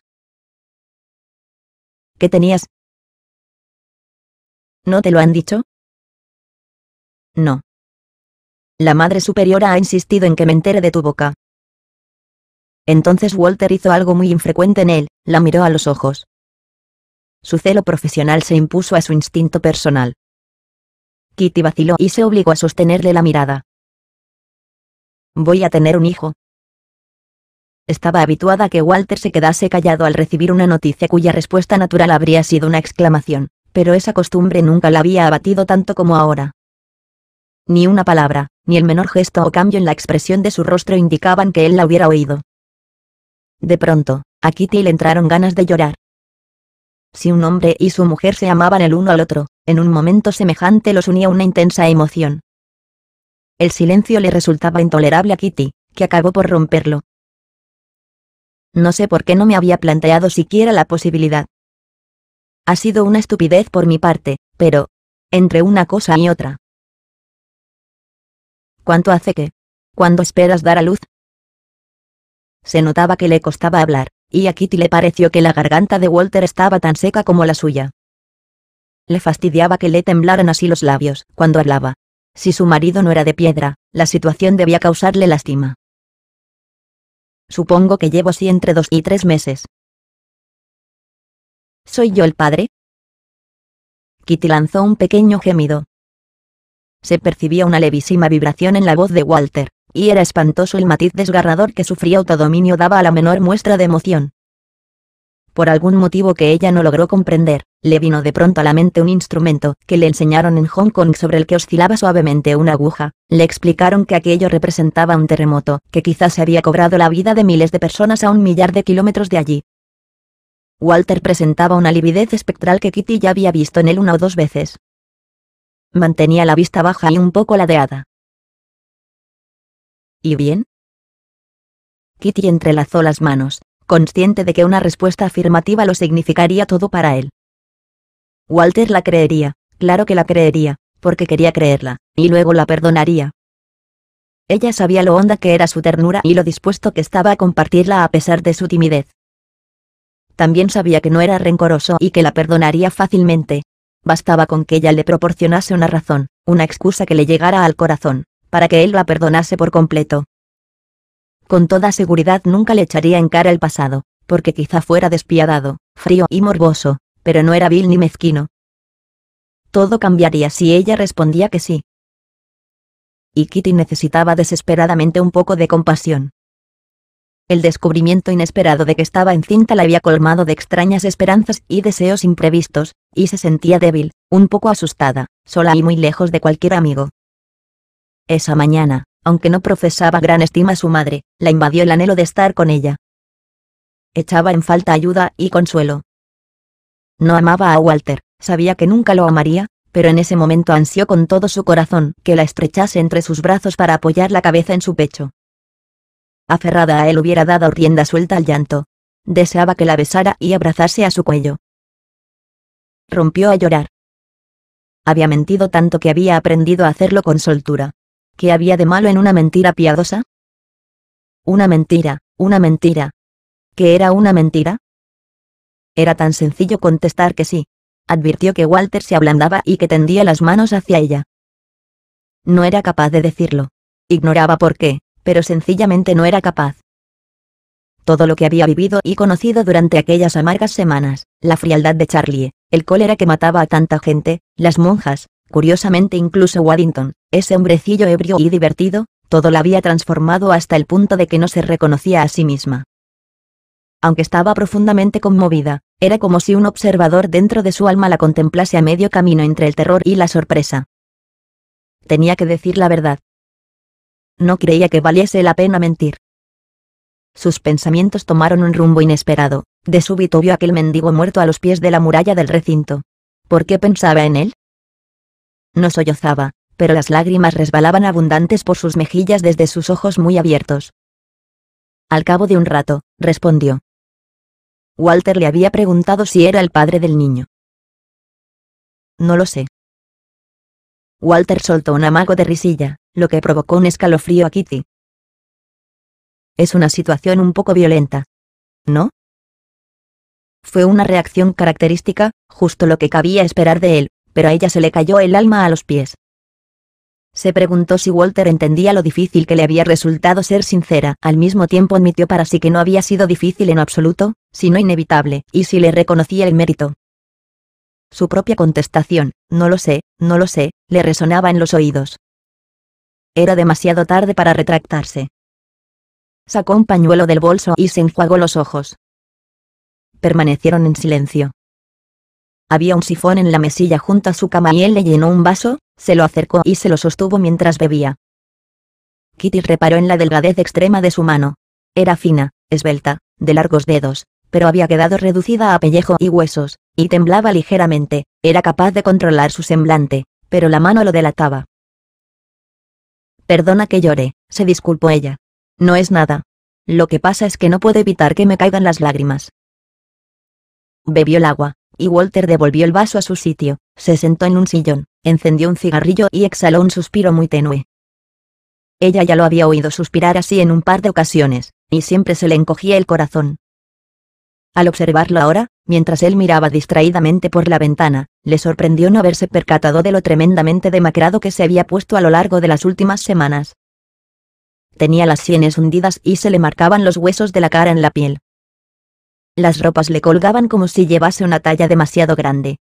¿Qué tenías. ¿No te lo han dicho? No. La Madre Superiora ha insistido en que me entere de tu boca. Entonces Walter hizo algo muy infrecuente en él, la miró a los ojos. Su celo profesional se impuso a su instinto personal. Kitty vaciló y se obligó a sostenerle la mirada. Voy a tener un hijo, estaba habituada a que Walter se quedase callado al recibir una noticia cuya respuesta natural habría sido una exclamación, pero esa costumbre nunca la había abatido tanto como ahora. Ni una palabra, ni el menor gesto o cambio en la expresión de su rostro indicaban que él la hubiera oído. De pronto, a Kitty le entraron ganas de llorar. Si un hombre y su mujer se amaban el uno al otro, en un momento semejante los unía una intensa emoción. El silencio le resultaba intolerable a Kitty, que acabó por romperlo, no sé por qué no me había planteado siquiera la posibilidad. Ha sido una estupidez por mi parte, pero... Entre una cosa y otra. ¿Cuánto hace que? cuando esperas dar a luz? Se notaba que le costaba hablar, y a Kitty le pareció que la garganta de Walter estaba tan seca como la suya. Le fastidiaba que le temblaran así los labios, cuando hablaba. Si su marido no era de piedra, la situación debía causarle lástima. Supongo que llevo así entre dos y tres meses. ¿Soy yo el padre? Kitty lanzó un pequeño gemido. Se percibía una levísima vibración en la voz de Walter, y era espantoso el matiz desgarrador que sufría frío autodominio daba a la menor muestra de emoción por algún motivo que ella no logró comprender, le vino de pronto a la mente un instrumento que le enseñaron en Hong Kong sobre el que oscilaba suavemente una aguja, le explicaron que aquello representaba un terremoto, que quizás se había cobrado la vida de miles de personas a un millar de kilómetros de allí. Walter presentaba una lividez espectral que Kitty ya había visto en él una o dos veces. Mantenía la vista baja y un poco ladeada. ¿Y bien? Kitty entrelazó las manos, consciente de que una respuesta afirmativa lo significaría todo para él. Walter la creería, claro que la creería, porque quería creerla, y luego la perdonaría. Ella sabía lo honda que era su ternura y lo dispuesto que estaba a compartirla a pesar de su timidez. También sabía que no era rencoroso y que la perdonaría fácilmente. Bastaba con que ella le proporcionase una razón, una excusa que le llegara al corazón, para que él la perdonase por completo. Con toda seguridad nunca le echaría en cara el pasado, porque quizá fuera despiadado, frío y morboso, pero no era vil ni mezquino. Todo cambiaría si ella respondía que sí. Y Kitty necesitaba desesperadamente un poco de compasión. El descubrimiento inesperado de que estaba encinta la había colmado de extrañas esperanzas y deseos imprevistos, y se sentía débil, un poco asustada, sola y muy lejos de cualquier amigo. Esa mañana, aunque no profesaba gran estima a su madre, la invadió el anhelo de estar con ella. Echaba en falta ayuda y consuelo. No amaba a Walter, sabía que nunca lo amaría, pero en ese momento ansió con todo su corazón que la estrechase entre sus brazos para apoyar la cabeza en su pecho. Aferrada a él hubiera dado rienda suelta al llanto. Deseaba que la besara y abrazase a su cuello. Rompió a llorar. Había mentido tanto que había aprendido a hacerlo con soltura. ¿Qué había de malo en una mentira piadosa? Una mentira, una mentira. ¿Qué era una mentira? Era tan sencillo contestar que sí. Advirtió que Walter se ablandaba y que tendía las manos hacia ella. No era capaz de decirlo. Ignoraba por qué, pero sencillamente no era capaz. Todo lo que había vivido y conocido durante aquellas amargas semanas, la frialdad de Charlie, el cólera que mataba a tanta gente, las monjas, Curiosamente incluso Waddington, ese hombrecillo ebrio y divertido, todo la había transformado hasta el punto de que no se reconocía a sí misma. Aunque estaba profundamente conmovida, era como si un observador dentro de su alma la contemplase a medio camino entre el terror y la sorpresa. Tenía que decir la verdad. No creía que valiese la pena mentir. Sus pensamientos tomaron un rumbo inesperado, de súbito vio aquel mendigo muerto a los pies de la muralla del recinto. ¿Por qué pensaba en él? No sollozaba, pero las lágrimas resbalaban abundantes por sus mejillas desde sus ojos muy abiertos. Al cabo de un rato, respondió. Walter le había preguntado si era el padre del niño. No lo sé. Walter soltó un amago de risilla, lo que provocó un escalofrío a Kitty. Es una situación un poco violenta. ¿No? Fue una reacción característica, justo lo que cabía esperar de él, pero a ella se le cayó el alma a los pies. Se preguntó si Walter entendía lo difícil que le había resultado ser sincera, al mismo tiempo admitió para sí que no había sido difícil en absoluto, sino inevitable, y si le reconocía el mérito. Su propia contestación, no lo sé, no lo sé, le resonaba en los oídos. Era demasiado tarde para retractarse. Sacó un pañuelo del bolso y se enjuagó los ojos. Permanecieron en silencio. Había un sifón en la mesilla junto a su cama y él le llenó un vaso, se lo acercó y se lo sostuvo mientras bebía. Kitty reparó en la delgadez extrema de su mano. Era fina, esbelta, de largos dedos, pero había quedado reducida a pellejo y huesos, y temblaba ligeramente, era capaz de controlar su semblante, pero la mano lo delataba. Perdona que llore, se disculpó ella. No es nada. Lo que pasa es que no puedo evitar que me caigan las lágrimas. Bebió el agua, y Walter devolvió el vaso a su sitio, se sentó en un sillón, encendió un cigarrillo y exhaló un suspiro muy tenue. Ella ya lo había oído suspirar así en un par de ocasiones, y siempre se le encogía el corazón. Al observarlo ahora, mientras él miraba distraídamente por la ventana, le sorprendió no haberse percatado de lo tremendamente demacrado que se había puesto a lo largo de las últimas semanas. Tenía las sienes hundidas y se le marcaban los huesos de la cara en la piel las ropas le colgaban como si llevase una talla demasiado grande.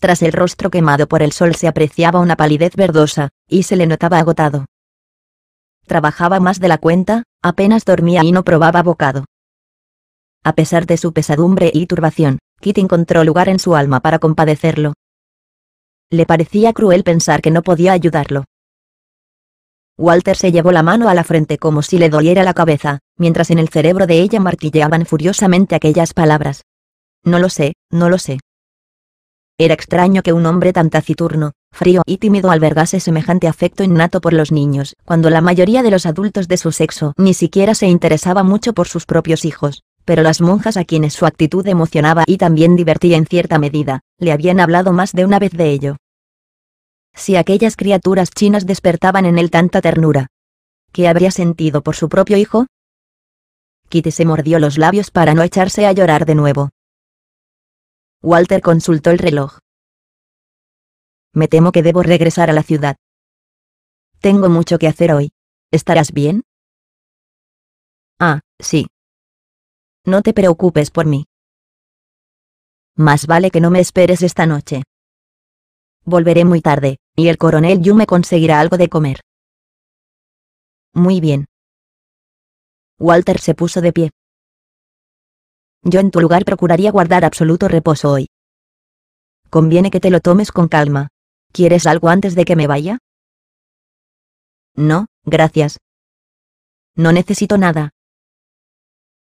Tras el rostro quemado por el sol se apreciaba una palidez verdosa, y se le notaba agotado. Trabajaba más de la cuenta, apenas dormía y no probaba bocado. A pesar de su pesadumbre y turbación, Kitty encontró lugar en su alma para compadecerlo. Le parecía cruel pensar que no podía ayudarlo, Walter se llevó la mano a la frente como si le doliera la cabeza, mientras en el cerebro de ella martilleaban furiosamente aquellas palabras. No lo sé, no lo sé. Era extraño que un hombre tan taciturno, frío y tímido albergase semejante afecto innato por los niños, cuando la mayoría de los adultos de su sexo ni siquiera se interesaba mucho por sus propios hijos, pero las monjas a quienes su actitud emocionaba y también divertía en cierta medida, le habían hablado más de una vez de ello si aquellas criaturas chinas despertaban en él tanta ternura. ¿Qué habría sentido por su propio hijo? Kitty se mordió los labios para no echarse a llorar de nuevo. Walter consultó el reloj. Me temo que debo regresar a la ciudad. Tengo mucho que hacer hoy. ¿Estarás bien? Ah, sí. No te preocupes por mí. Más vale que no me esperes esta noche. Volveré muy tarde, y el coronel Yume me conseguirá algo de comer. Muy bien. Walter se puso de pie. Yo en tu lugar procuraría guardar absoluto reposo hoy. Conviene que te lo tomes con calma. ¿Quieres algo antes de que me vaya? No, gracias. No necesito nada.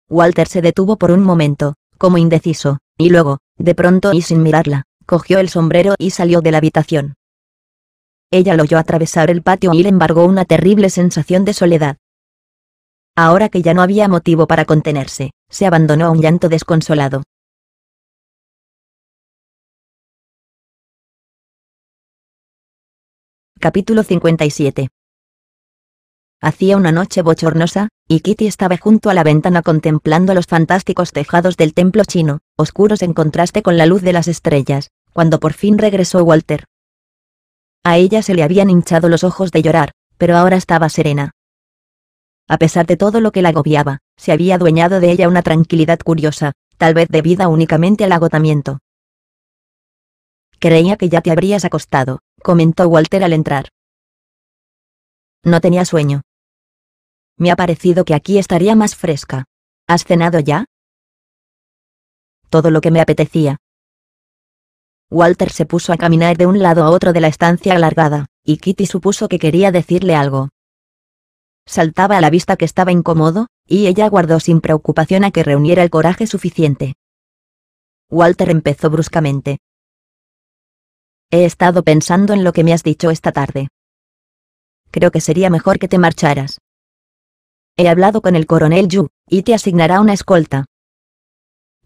Walter se detuvo por un momento, como indeciso, y luego, de pronto y sin mirarla, cogió el sombrero y salió de la habitación. Ella lo oyó atravesar el patio y le embargó una terrible sensación de soledad. Ahora que ya no había motivo para contenerse, se abandonó a un llanto desconsolado. Capítulo 57 Hacía una noche bochornosa, y Kitty estaba junto a la ventana contemplando los fantásticos tejados del templo chino, oscuros en contraste con la luz de las estrellas, cuando por fin regresó Walter, a ella se le habían hinchado los ojos de llorar, pero ahora estaba serena. A pesar de todo lo que la agobiaba, se había adueñado de ella una tranquilidad curiosa, tal vez debida únicamente al agotamiento. Creía que ya te habrías acostado, comentó Walter al entrar. No tenía sueño. Me ha parecido que aquí estaría más fresca. ¿Has cenado ya? Todo lo que me apetecía, Walter se puso a caminar de un lado a otro de la estancia alargada, y Kitty supuso que quería decirle algo. Saltaba a la vista que estaba incómodo, y ella guardó sin preocupación a que reuniera el coraje suficiente. Walter empezó bruscamente. He estado pensando en lo que me has dicho esta tarde. Creo que sería mejor que te marcharas. He hablado con el coronel Yu, y te asignará una escolta.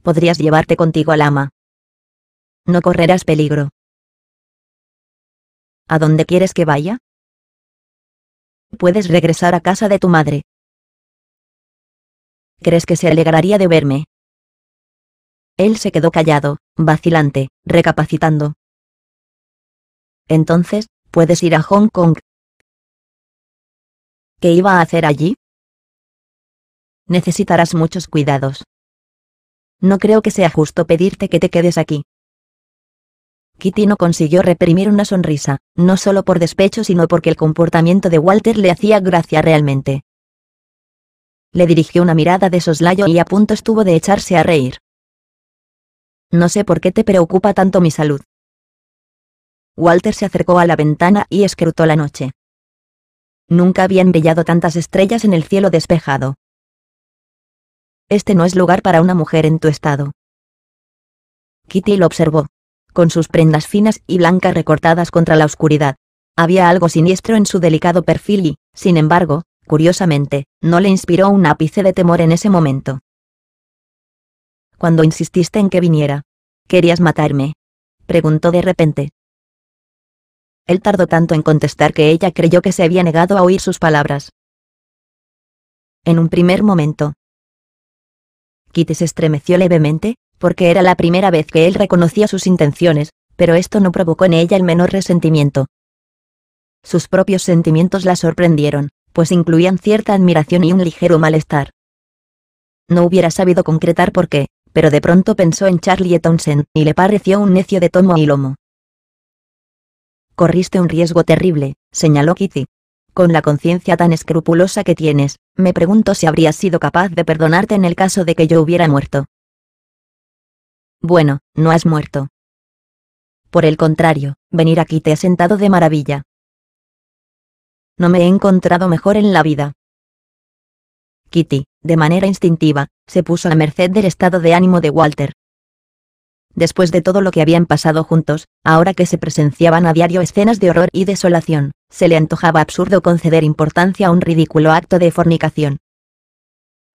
Podrías llevarte contigo al ama. No correrás peligro. ¿A dónde quieres que vaya? Puedes regresar a casa de tu madre. ¿Crees que se alegraría de verme? Él se quedó callado, vacilante, recapacitando. Entonces, puedes ir a Hong Kong. ¿Qué iba a hacer allí? Necesitarás muchos cuidados. No creo que sea justo pedirte que te quedes aquí. Kitty no consiguió reprimir una sonrisa, no solo por despecho sino porque el comportamiento de Walter le hacía gracia realmente. Le dirigió una mirada de soslayo y a punto estuvo de echarse a reír. No sé por qué te preocupa tanto mi salud. Walter se acercó a la ventana y escrutó la noche. Nunca habían brillado tantas estrellas en el cielo despejado. Este no es lugar para una mujer en tu estado. Kitty lo observó con sus prendas finas y blancas recortadas contra la oscuridad. Había algo siniestro en su delicado perfil y, sin embargo, curiosamente, no le inspiró un ápice de temor en ese momento. Cuando insististe en que viniera. ¿Querías matarme? preguntó de repente. Él tardó tanto en contestar que ella creyó que se había negado a oír sus palabras. En un primer momento. Kitty se estremeció levemente, porque era la primera vez que él reconocía sus intenciones, pero esto no provocó en ella el menor resentimiento. Sus propios sentimientos la sorprendieron, pues incluían cierta admiración y un ligero malestar. No hubiera sabido concretar por qué, pero de pronto pensó en Charlie Townsend y le pareció un necio de tomo y lomo. Corriste un riesgo terrible, señaló Kitty. Con la conciencia tan escrupulosa que tienes, me pregunto si habrías sido capaz de perdonarte en el caso de que yo hubiera muerto. Bueno, no has muerto. Por el contrario, venir aquí te ha sentado de maravilla. No me he encontrado mejor en la vida. Kitty, de manera instintiva, se puso a merced del estado de ánimo de Walter. Después de todo lo que habían pasado juntos, ahora que se presenciaban a diario escenas de horror y desolación, se le antojaba absurdo conceder importancia a un ridículo acto de fornicación.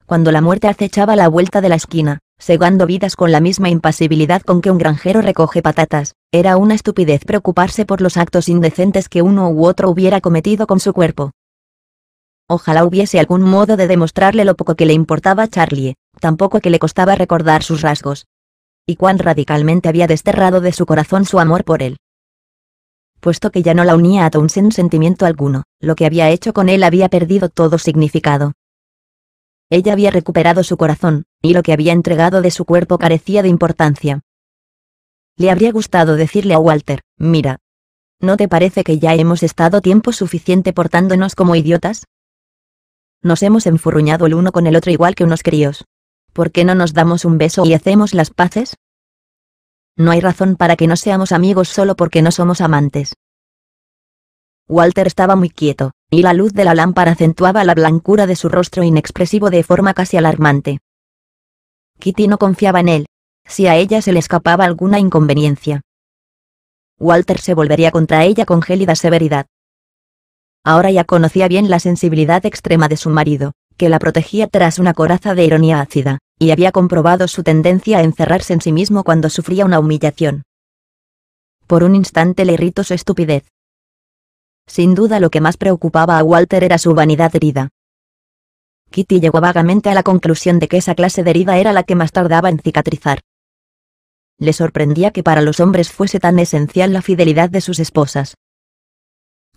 Cuando la muerte acechaba la vuelta de la esquina, Segando vidas con la misma impasibilidad con que un granjero recoge patatas, era una estupidez preocuparse por los actos indecentes que uno u otro hubiera cometido con su cuerpo. Ojalá hubiese algún modo de demostrarle lo poco que le importaba a Charlie, tampoco que le costaba recordar sus rasgos. Y cuán radicalmente había desterrado de su corazón su amor por él. Puesto que ya no la unía a Townsend sentimiento alguno, lo que había hecho con él había perdido todo significado. Ella había recuperado su corazón, y lo que había entregado de su cuerpo carecía de importancia. Le habría gustado decirle a Walter, mira. ¿No te parece que ya hemos estado tiempo suficiente portándonos como idiotas? Nos hemos enfurruñado el uno con el otro igual que unos críos. ¿Por qué no nos damos un beso y hacemos las paces? No hay razón para que no seamos amigos solo porque no somos amantes. Walter estaba muy quieto, y la luz de la lámpara acentuaba la blancura de su rostro inexpresivo de forma casi alarmante. Kitty no confiaba en él, si a ella se le escapaba alguna inconveniencia. Walter se volvería contra ella con gélida severidad. Ahora ya conocía bien la sensibilidad extrema de su marido, que la protegía tras una coraza de ironía ácida, y había comprobado su tendencia a encerrarse en sí mismo cuando sufría una humillación. Por un instante le irritó su estupidez, sin duda lo que más preocupaba a Walter era su vanidad herida. Kitty llegó vagamente a la conclusión de que esa clase de herida era la que más tardaba en cicatrizar. Le sorprendía que para los hombres fuese tan esencial la fidelidad de sus esposas.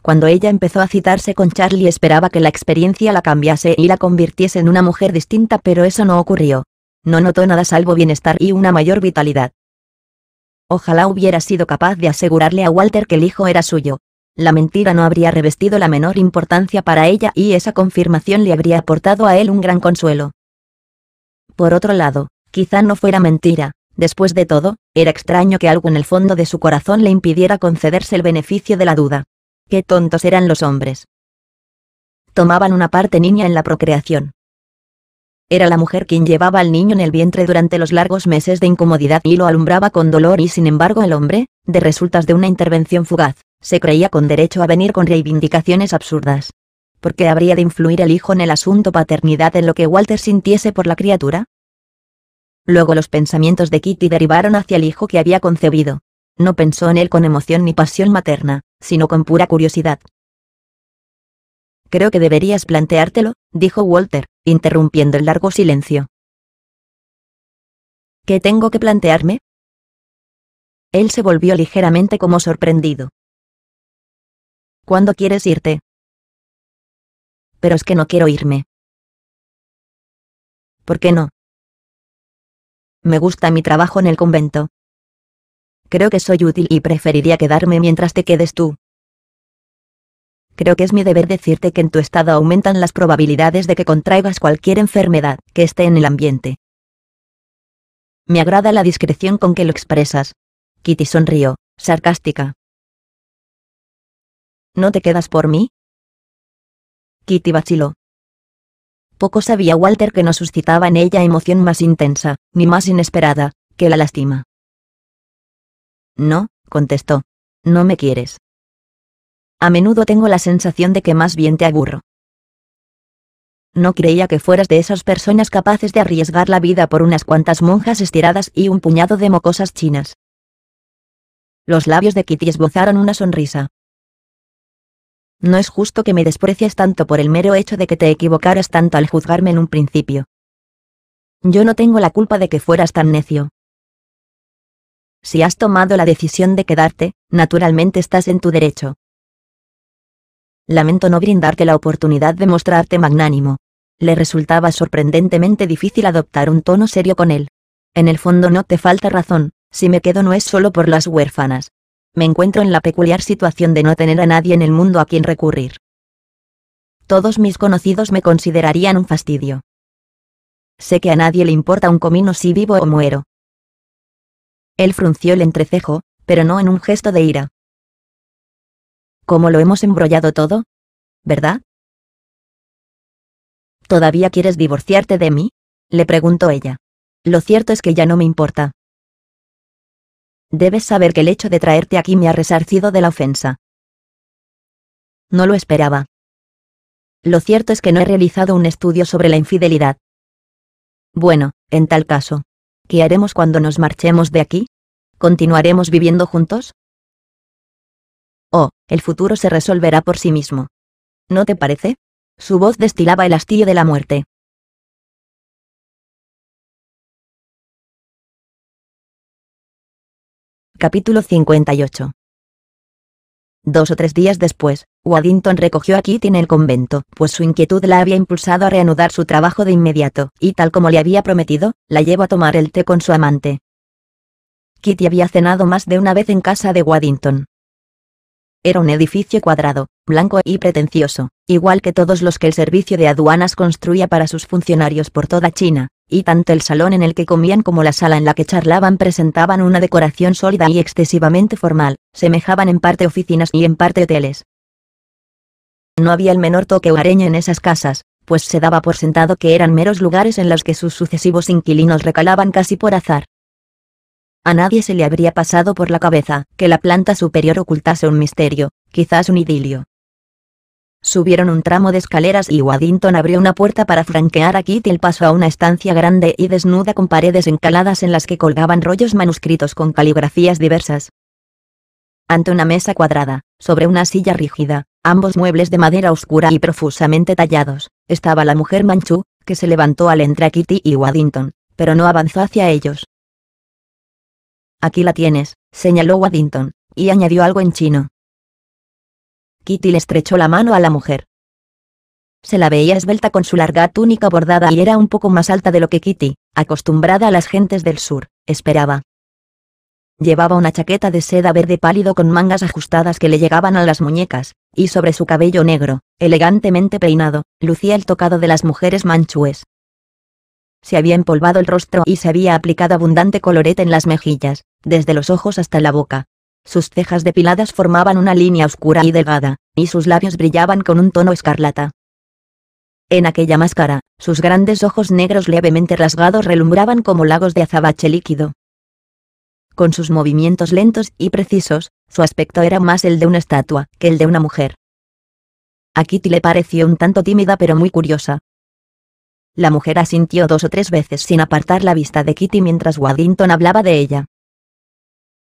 Cuando ella empezó a citarse con Charlie esperaba que la experiencia la cambiase y la convirtiese en una mujer distinta pero eso no ocurrió. No notó nada salvo bienestar y una mayor vitalidad. Ojalá hubiera sido capaz de asegurarle a Walter que el hijo era suyo, la mentira no habría revestido la menor importancia para ella y esa confirmación le habría aportado a él un gran consuelo. Por otro lado, quizá no fuera mentira, después de todo, era extraño que algo en el fondo de su corazón le impidiera concederse el beneficio de la duda. Qué tontos eran los hombres. Tomaban una parte niña en la procreación. Era la mujer quien llevaba al niño en el vientre durante los largos meses de incomodidad y lo alumbraba con dolor y sin embargo el hombre, de resultas de una intervención fugaz, se creía con derecho a venir con reivindicaciones absurdas. ¿Por qué habría de influir el hijo en el asunto paternidad en lo que Walter sintiese por la criatura? Luego los pensamientos de Kitty derivaron hacia el hijo que había concebido. No pensó en él con emoción ni pasión materna, sino con pura curiosidad. Creo que deberías planteártelo, dijo Walter, interrumpiendo el largo silencio. ¿Qué tengo que plantearme? Él se volvió ligeramente como sorprendido. ¿Cuándo quieres irte? Pero es que no quiero irme. ¿Por qué no? Me gusta mi trabajo en el convento. Creo que soy útil y preferiría quedarme mientras te quedes tú. Creo que es mi deber decirte que en tu estado aumentan las probabilidades de que contraigas cualquier enfermedad que esté en el ambiente. Me agrada la discreción con que lo expresas. Kitty sonrió, sarcástica. ¿No te quedas por mí? Kitty vaciló. Poco sabía Walter que no suscitaba en ella emoción más intensa, ni más inesperada, que la lástima. No, contestó. No me quieres. A menudo tengo la sensación de que más bien te aburro. No creía que fueras de esas personas capaces de arriesgar la vida por unas cuantas monjas estiradas y un puñado de mocosas chinas. Los labios de Kitty esbozaron una sonrisa. No es justo que me desprecies tanto por el mero hecho de que te equivocaras tanto al juzgarme en un principio. Yo no tengo la culpa de que fueras tan necio. Si has tomado la decisión de quedarte, naturalmente estás en tu derecho. Lamento no brindarte la oportunidad de mostrarte magnánimo. Le resultaba sorprendentemente difícil adoptar un tono serio con él. En el fondo no te falta razón, si me quedo no es solo por las huérfanas me encuentro en la peculiar situación de no tener a nadie en el mundo a quien recurrir. Todos mis conocidos me considerarían un fastidio. Sé que a nadie le importa un comino si vivo o muero. Él frunció el entrecejo, pero no en un gesto de ira. ¿Cómo lo hemos embrollado todo? ¿Verdad? ¿Todavía quieres divorciarte de mí? le preguntó ella. Lo cierto es que ya no me importa. Debes saber que el hecho de traerte aquí me ha resarcido de la ofensa. No lo esperaba. Lo cierto es que no he realizado un estudio sobre la infidelidad. Bueno, en tal caso, ¿qué haremos cuando nos marchemos de aquí? ¿Continuaremos viviendo juntos? Oh, el futuro se resolverá por sí mismo. ¿No te parece? Su voz destilaba el hastío de la muerte. Capítulo 58. Dos o tres días después, Waddington recogió a Kitty en el convento, pues su inquietud la había impulsado a reanudar su trabajo de inmediato, y tal como le había prometido, la llevó a tomar el té con su amante. Kitty había cenado más de una vez en casa de Waddington. Era un edificio cuadrado, blanco y pretencioso, igual que todos los que el servicio de aduanas construía para sus funcionarios por toda China, y tanto el salón en el que comían como la sala en la que charlaban presentaban una decoración sólida y excesivamente formal, semejaban en parte oficinas y en parte hoteles. No había el menor toque hogareño en esas casas, pues se daba por sentado que eran meros lugares en los que sus sucesivos inquilinos recalaban casi por azar. A nadie se le habría pasado por la cabeza que la planta superior ocultase un misterio, quizás un idilio. Subieron un tramo de escaleras y Waddington abrió una puerta para franquear a Kitty el paso a una estancia grande y desnuda con paredes encaladas en las que colgaban rollos manuscritos con caligrafías diversas. Ante una mesa cuadrada, sobre una silla rígida, ambos muebles de madera oscura y profusamente tallados, estaba la mujer manchú, que se levantó al entrar Kitty y Waddington, pero no avanzó hacia ellos. Aquí la tienes, señaló Waddington, y añadió algo en chino. Kitty le estrechó la mano a la mujer. Se la veía esbelta con su larga túnica bordada y era un poco más alta de lo que Kitty, acostumbrada a las gentes del sur, esperaba. Llevaba una chaqueta de seda verde pálido con mangas ajustadas que le llegaban a las muñecas, y sobre su cabello negro, elegantemente peinado, lucía el tocado de las mujeres manchúes. Se había empolvado el rostro y se había aplicado abundante colorete en las mejillas, desde los ojos hasta la boca, sus cejas depiladas formaban una línea oscura y delgada, y sus labios brillaban con un tono escarlata. En aquella máscara, sus grandes ojos negros levemente rasgados relumbraban como lagos de azabache líquido. Con sus movimientos lentos y precisos, su aspecto era más el de una estatua que el de una mujer. A Kitty le pareció un tanto tímida pero muy curiosa. La mujer asintió dos o tres veces sin apartar la vista de Kitty mientras Waddington hablaba de ella.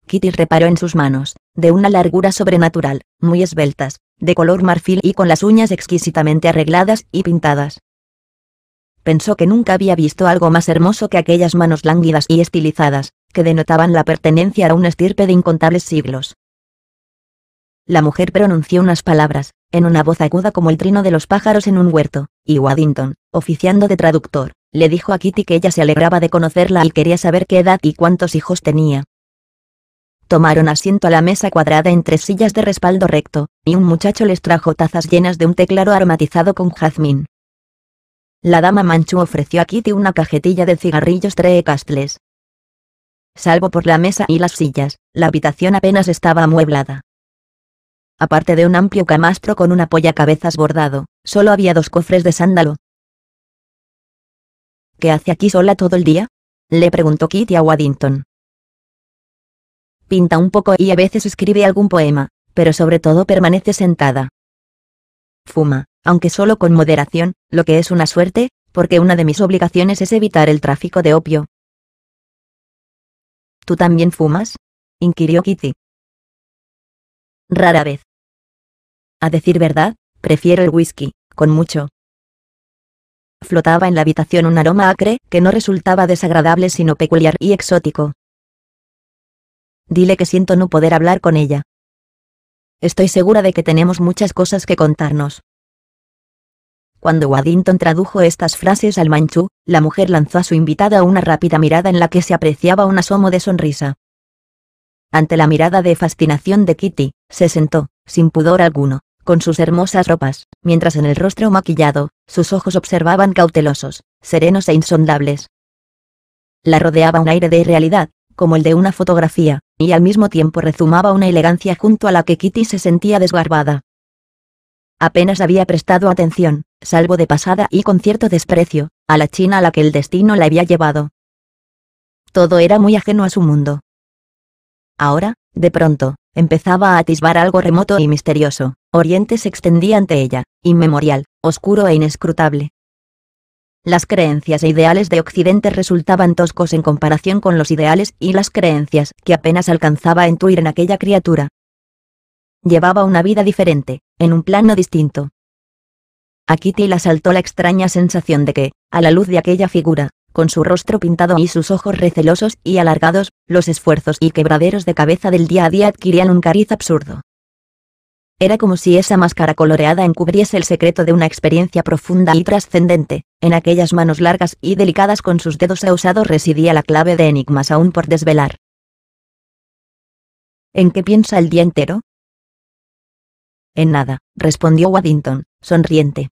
Kitty reparó en sus manos, de una largura sobrenatural, muy esbeltas, de color marfil y con las uñas exquisitamente arregladas y pintadas. Pensó que nunca había visto algo más hermoso que aquellas manos lánguidas y estilizadas, que denotaban la pertenencia a un estirpe de incontables siglos. La mujer pronunció unas palabras, en una voz aguda como el trino de los pájaros en un huerto, y Waddington, oficiando de traductor, le dijo a Kitty que ella se alegraba de conocerla y quería saber qué edad y cuántos hijos tenía, Tomaron asiento a la mesa cuadrada entre sillas de respaldo recto, y un muchacho les trajo tazas llenas de un té aromatizado con jazmín. La dama Manchu ofreció a Kitty una cajetilla de cigarrillos Tree Castles. Salvo por la mesa y las sillas, la habitación apenas estaba amueblada. Aparte de un amplio camastro con un cabezas bordado, solo había dos cofres de sándalo. ¿Qué hace aquí sola todo el día? Le preguntó Kitty a Waddington, pinta un poco y a veces escribe algún poema, pero sobre todo permanece sentada. Fuma, aunque solo con moderación, lo que es una suerte, porque una de mis obligaciones es evitar el tráfico de opio. ¿Tú también fumas? inquirió Kitty. Rara vez. A decir verdad, prefiero el whisky, con mucho. Flotaba en la habitación un aroma acre que no resultaba desagradable sino peculiar y exótico. Dile que siento no poder hablar con ella. Estoy segura de que tenemos muchas cosas que contarnos. Cuando Waddington tradujo estas frases al manchú, la mujer lanzó a su invitada una rápida mirada en la que se apreciaba un asomo de sonrisa. Ante la mirada de fascinación de Kitty, se sentó, sin pudor alguno, con sus hermosas ropas, mientras en el rostro maquillado, sus ojos observaban cautelosos, serenos e insondables. La rodeaba un aire de irrealidad, como el de una fotografía, y al mismo tiempo rezumaba una elegancia junto a la que Kitty se sentía desgarbada. Apenas había prestado atención, salvo de pasada y con cierto desprecio, a la China a la que el destino la había llevado. Todo era muy ajeno a su mundo. Ahora, de pronto, empezaba a atisbar algo remoto y misterioso. Oriente se extendía ante ella, inmemorial, oscuro e inescrutable, las creencias e ideales de Occidente resultaban toscos en comparación con los ideales y las creencias que apenas alcanzaba a intuir en aquella criatura. Llevaba una vida diferente, en un plano distinto. A Kitty la asaltó la extraña sensación de que, a la luz de aquella figura, con su rostro pintado y sus ojos recelosos y alargados, los esfuerzos y quebraderos de cabeza del día a día adquirían un cariz absurdo. Era como si esa máscara coloreada encubriese el secreto de una experiencia profunda y trascendente. En aquellas manos largas y delicadas con sus dedos ausados residía la clave de enigmas aún por desvelar. ¿En qué piensa el día entero? En nada, respondió Waddington, sonriente.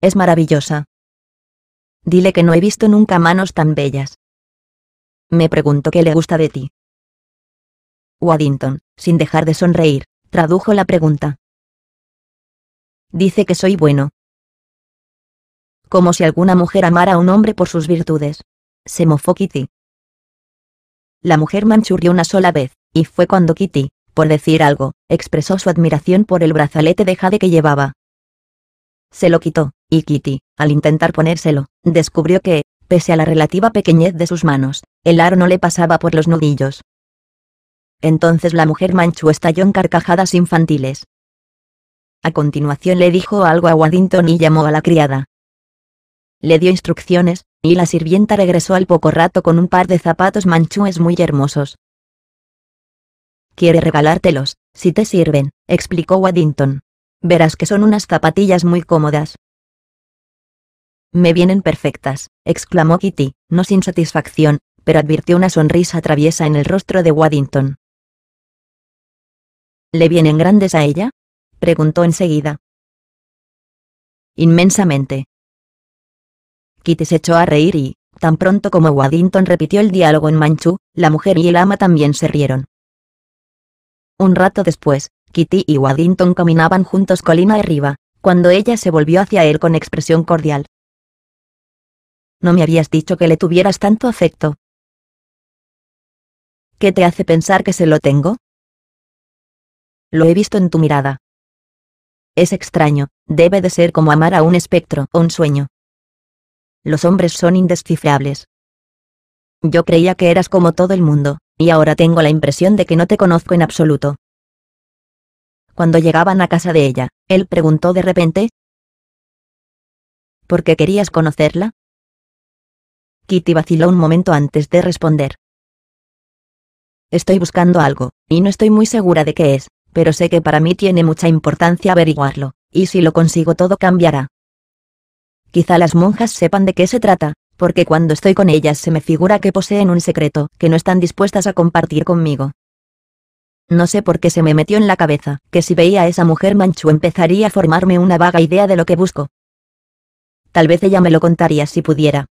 Es maravillosa. Dile que no he visto nunca manos tan bellas. Me pregunto qué le gusta de ti. Waddington, sin dejar de sonreír, tradujo la pregunta. Dice que soy bueno. Como si alguna mujer amara a un hombre por sus virtudes. Se mofó Kitty. La mujer manchurrió una sola vez, y fue cuando Kitty, por decir algo, expresó su admiración por el brazalete de jade que llevaba. Se lo quitó, y Kitty, al intentar ponérselo, descubrió que, pese a la relativa pequeñez de sus manos, el aro no le pasaba por los nudillos. Entonces la mujer manchú estalló en carcajadas infantiles. A continuación le dijo algo a Waddington y llamó a la criada. Le dio instrucciones, y la sirvienta regresó al poco rato con un par de zapatos manchúes muy hermosos. Quiere regalártelos, si te sirven, explicó Waddington. Verás que son unas zapatillas muy cómodas. Me vienen perfectas, exclamó Kitty, no sin satisfacción, pero advirtió una sonrisa traviesa en el rostro de Waddington. ¿Le vienen grandes a ella? preguntó enseguida. Inmensamente. Kitty se echó a reír y, tan pronto como Waddington repitió el diálogo en manchú, la mujer y el ama también se rieron. Un rato después, Kitty y Waddington caminaban juntos colina arriba, cuando ella se volvió hacia él con expresión cordial. No me habías dicho que le tuvieras tanto afecto. ¿Qué te hace pensar que se lo tengo? Lo he visto en tu mirada. Es extraño, debe de ser como amar a un espectro o un sueño. Los hombres son indescifrables. Yo creía que eras como todo el mundo, y ahora tengo la impresión de que no te conozco en absoluto. Cuando llegaban a casa de ella, él preguntó de repente. ¿Por qué querías conocerla? Kitty vaciló un momento antes de responder. Estoy buscando algo, y no estoy muy segura de qué es, pero sé que para mí tiene mucha importancia averiguarlo, y si lo consigo todo cambiará. Quizá las monjas sepan de qué se trata, porque cuando estoy con ellas se me figura que poseen un secreto que no están dispuestas a compartir conmigo. No sé por qué se me metió en la cabeza, que si veía a esa mujer Manchu empezaría a formarme una vaga idea de lo que busco. Tal vez ella me lo contaría si pudiera.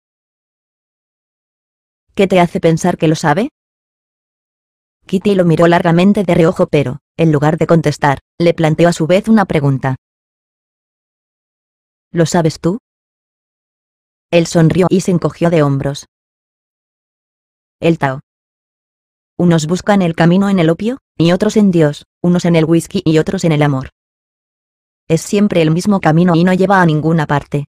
¿Qué te hace pensar que lo sabe? Kitty lo miró largamente de reojo pero, en lugar de contestar, le planteó a su vez una pregunta. ¿Lo sabes tú? Él sonrió y se encogió de hombros. El Tao. Unos buscan el camino en el opio, y otros en Dios, unos en el whisky y otros en el amor. Es siempre el mismo camino y no lleva a ninguna parte.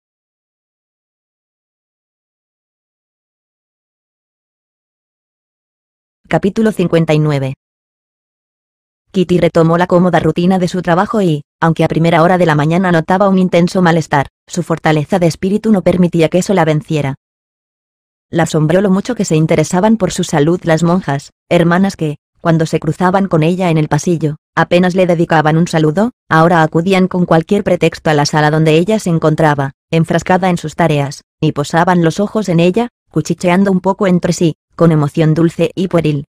Capítulo 59. Kitty retomó la cómoda rutina de su trabajo y, aunque a primera hora de la mañana notaba un intenso malestar, su fortaleza de espíritu no permitía que eso la venciera. La asombró lo mucho que se interesaban por su salud las monjas, hermanas que, cuando se cruzaban con ella en el pasillo, apenas le dedicaban un saludo, ahora acudían con cualquier pretexto a la sala donde ella se encontraba, enfrascada en sus tareas, y posaban los ojos en ella, cuchicheando un poco entre sí, con emoción dulce y pueril.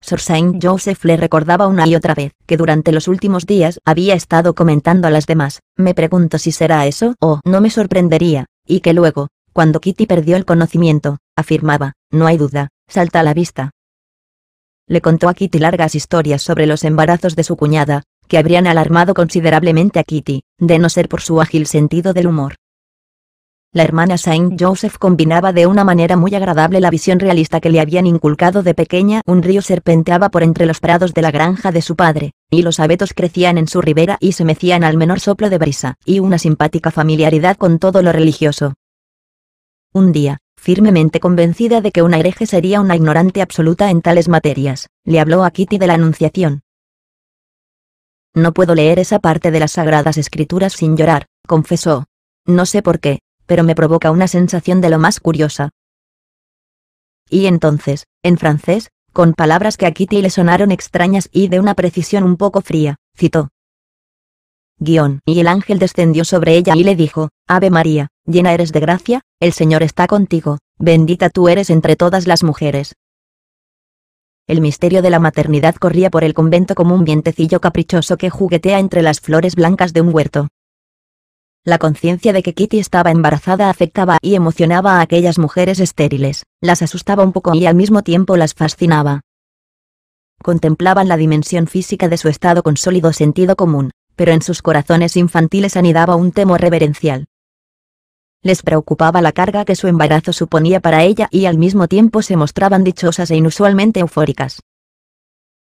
Sir Saint Joseph le recordaba una y otra vez que durante los últimos días había estado comentando a las demás, me pregunto si será eso o no me sorprendería, y que luego, cuando Kitty perdió el conocimiento, afirmaba, no hay duda, salta a la vista. Le contó a Kitty largas historias sobre los embarazos de su cuñada, que habrían alarmado considerablemente a Kitty, de no ser por su ágil sentido del humor. La hermana Saint Joseph combinaba de una manera muy agradable la visión realista que le habían inculcado de pequeña. Un río serpenteaba por entre los prados de la granja de su padre, y los abetos crecían en su ribera y se mecían al menor soplo de brisa, y una simpática familiaridad con todo lo religioso. Un día, firmemente convencida de que una hereje sería una ignorante absoluta en tales materias, le habló a Kitty de la Anunciación. No puedo leer esa parte de las Sagradas Escrituras sin llorar, confesó. No sé por qué, pero me provoca una sensación de lo más curiosa. Y entonces, en francés, con palabras que a Kitty le sonaron extrañas y de una precisión un poco fría, citó. Guión. Y el ángel descendió sobre ella y le dijo, Ave María, llena eres de gracia, el Señor está contigo, bendita tú eres entre todas las mujeres. El misterio de la maternidad corría por el convento como un vientecillo caprichoso que juguetea entre las flores blancas de un huerto. La conciencia de que Kitty estaba embarazada afectaba y emocionaba a aquellas mujeres estériles, las asustaba un poco y al mismo tiempo las fascinaba. Contemplaban la dimensión física de su estado con sólido sentido común, pero en sus corazones infantiles anidaba un temor reverencial. Les preocupaba la carga que su embarazo suponía para ella y al mismo tiempo se mostraban dichosas e inusualmente eufóricas.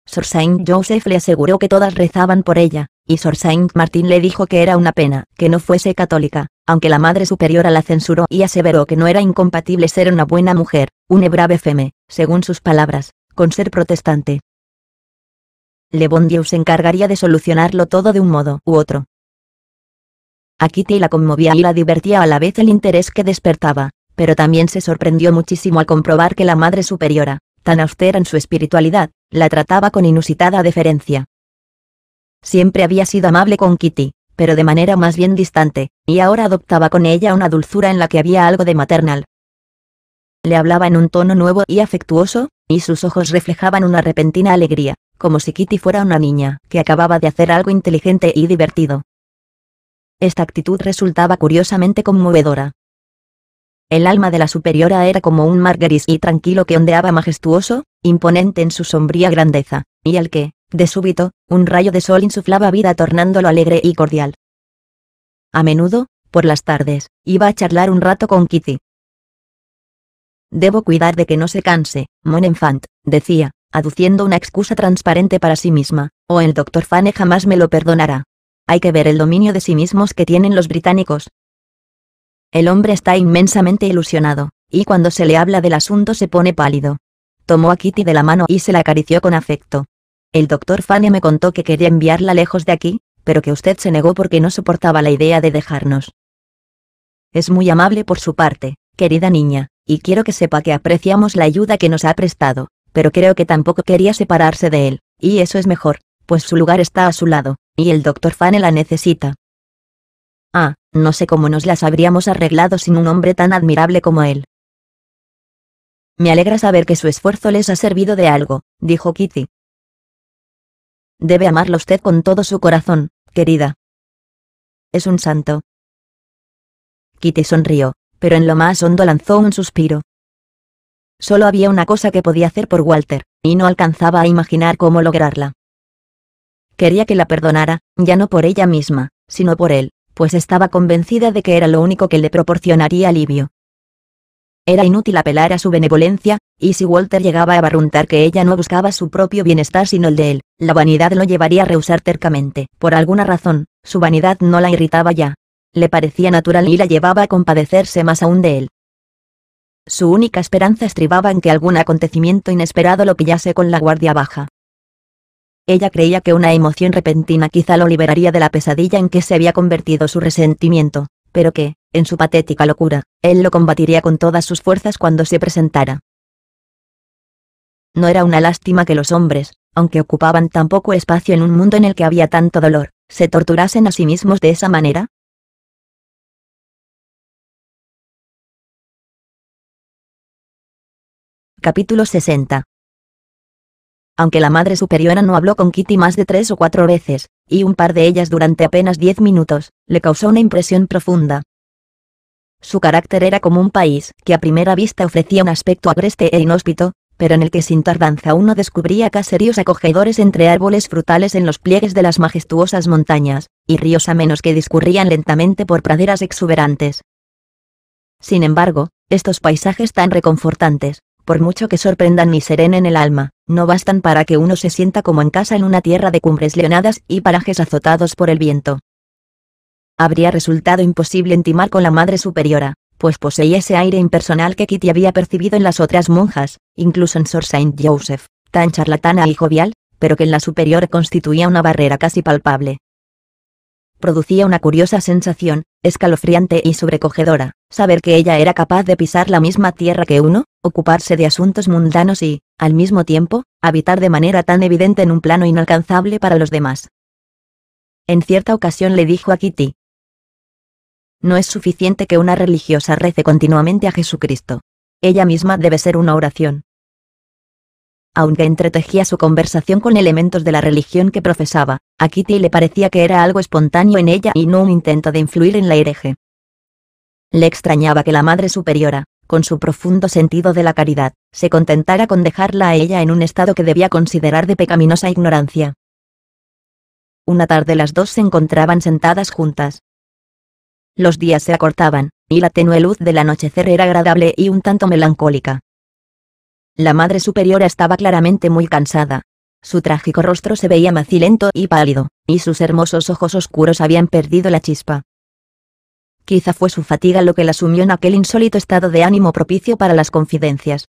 Sir Saint Joseph le aseguró que todas rezaban por ella, y Sor Saint Martín le dijo que era una pena que no fuese católica, aunque la Madre Superiora la censuró y aseveró que no era incompatible ser una buena mujer, una brave feme, según sus palabras, con ser protestante. Le Dieu se encargaría de solucionarlo todo de un modo u otro. A Kitty la conmovía y la divertía a la vez el interés que despertaba, pero también se sorprendió muchísimo al comprobar que la Madre Superiora, tan austera en su espiritualidad, la trataba con inusitada deferencia. Siempre había sido amable con Kitty, pero de manera más bien distante, y ahora adoptaba con ella una dulzura en la que había algo de maternal. Le hablaba en un tono nuevo y afectuoso, y sus ojos reflejaban una repentina alegría, como si Kitty fuera una niña que acababa de hacer algo inteligente y divertido. Esta actitud resultaba curiosamente conmovedora. El alma de la superiora era como un mar y tranquilo que ondeaba majestuoso, imponente en su sombría grandeza, y al que, de súbito, un rayo de sol insuflaba vida tornándolo alegre y cordial. A menudo, por las tardes, iba a charlar un rato con Kitty. Debo cuidar de que no se canse, mon enfant, decía, aduciendo una excusa transparente para sí misma, o el doctor Fane jamás me lo perdonará. Hay que ver el dominio de sí mismos que tienen los británicos. El hombre está inmensamente ilusionado, y cuando se le habla del asunto se pone pálido. Tomó a Kitty de la mano y se la acarició con afecto. El doctor Fane me contó que quería enviarla lejos de aquí, pero que usted se negó porque no soportaba la idea de dejarnos. Es muy amable por su parte, querida niña, y quiero que sepa que apreciamos la ayuda que nos ha prestado, pero creo que tampoco quería separarse de él, y eso es mejor, pues su lugar está a su lado, y el doctor Fane la necesita. Ah, no sé cómo nos las habríamos arreglado sin un hombre tan admirable como él. Me alegra saber que su esfuerzo les ha servido de algo, dijo Kitty, Debe amarla usted con todo su corazón, querida. Es un santo. Kitty sonrió, pero en lo más hondo lanzó un suspiro. Solo había una cosa que podía hacer por Walter, y no alcanzaba a imaginar cómo lograrla. Quería que la perdonara, ya no por ella misma, sino por él, pues estaba convencida de que era lo único que le proporcionaría alivio. Era inútil apelar a su benevolencia, y si Walter llegaba a barruntar que ella no buscaba su propio bienestar sino el de él, la vanidad lo llevaría a rehusar tercamente. Por alguna razón, su vanidad no la irritaba ya. Le parecía natural y la llevaba a compadecerse más aún de él. Su única esperanza estribaba en que algún acontecimiento inesperado lo pillase con la guardia baja. Ella creía que una emoción repentina quizá lo liberaría de la pesadilla en que se había convertido su resentimiento, pero que, en su patética locura, él lo combatiría con todas sus fuerzas cuando se presentara. No era una lástima que los hombres, aunque ocupaban tan poco espacio en un mundo en el que había tanto dolor, se torturasen a sí mismos de esa manera. Capítulo 60 aunque la madre superiora no habló con Kitty más de tres o cuatro veces, y un par de ellas durante apenas diez minutos, le causó una impresión profunda. Su carácter era como un país que a primera vista ofrecía un aspecto agreste e inhóspito, pero en el que sin tardanza uno descubría caseríos acogedores entre árboles frutales en los pliegues de las majestuosas montañas, y ríos a menos que discurrían lentamente por praderas exuberantes. Sin embargo, estos paisajes tan reconfortantes, por mucho que sorprendan y serenen el alma, no bastan para que uno se sienta como en casa en una tierra de cumbres leonadas y parajes azotados por el viento. Habría resultado imposible intimar con la Madre Superiora, pues poseía ese aire impersonal que Kitty había percibido en las otras monjas, incluso en Sor Saint Joseph, tan charlatana y jovial, pero que en la superior constituía una barrera casi palpable. Producía una curiosa sensación, escalofriante y sobrecogedora, saber que ella era capaz de pisar la misma tierra que uno, ocuparse de asuntos mundanos y, al mismo tiempo, habitar de manera tan evidente en un plano inalcanzable para los demás. En cierta ocasión le dijo a Kitty, no es suficiente que una religiosa rece continuamente a Jesucristo. Ella misma debe ser una oración. Aunque entretejía su conversación con elementos de la religión que profesaba, a Kitty le parecía que era algo espontáneo en ella y no un intento de influir en la hereje. Le extrañaba que la Madre Superiora, con su profundo sentido de la caridad, se contentara con dejarla a ella en un estado que debía considerar de pecaminosa ignorancia. Una tarde las dos se encontraban sentadas juntas, los días se acortaban, y la tenue luz del anochecer era agradable y un tanto melancólica. La madre superiora estaba claramente muy cansada. Su trágico rostro se veía macilento y pálido, y sus hermosos ojos oscuros habían perdido la chispa. Quizá fue su fatiga lo que la sumió en aquel insólito estado de ánimo propicio para las confidencias.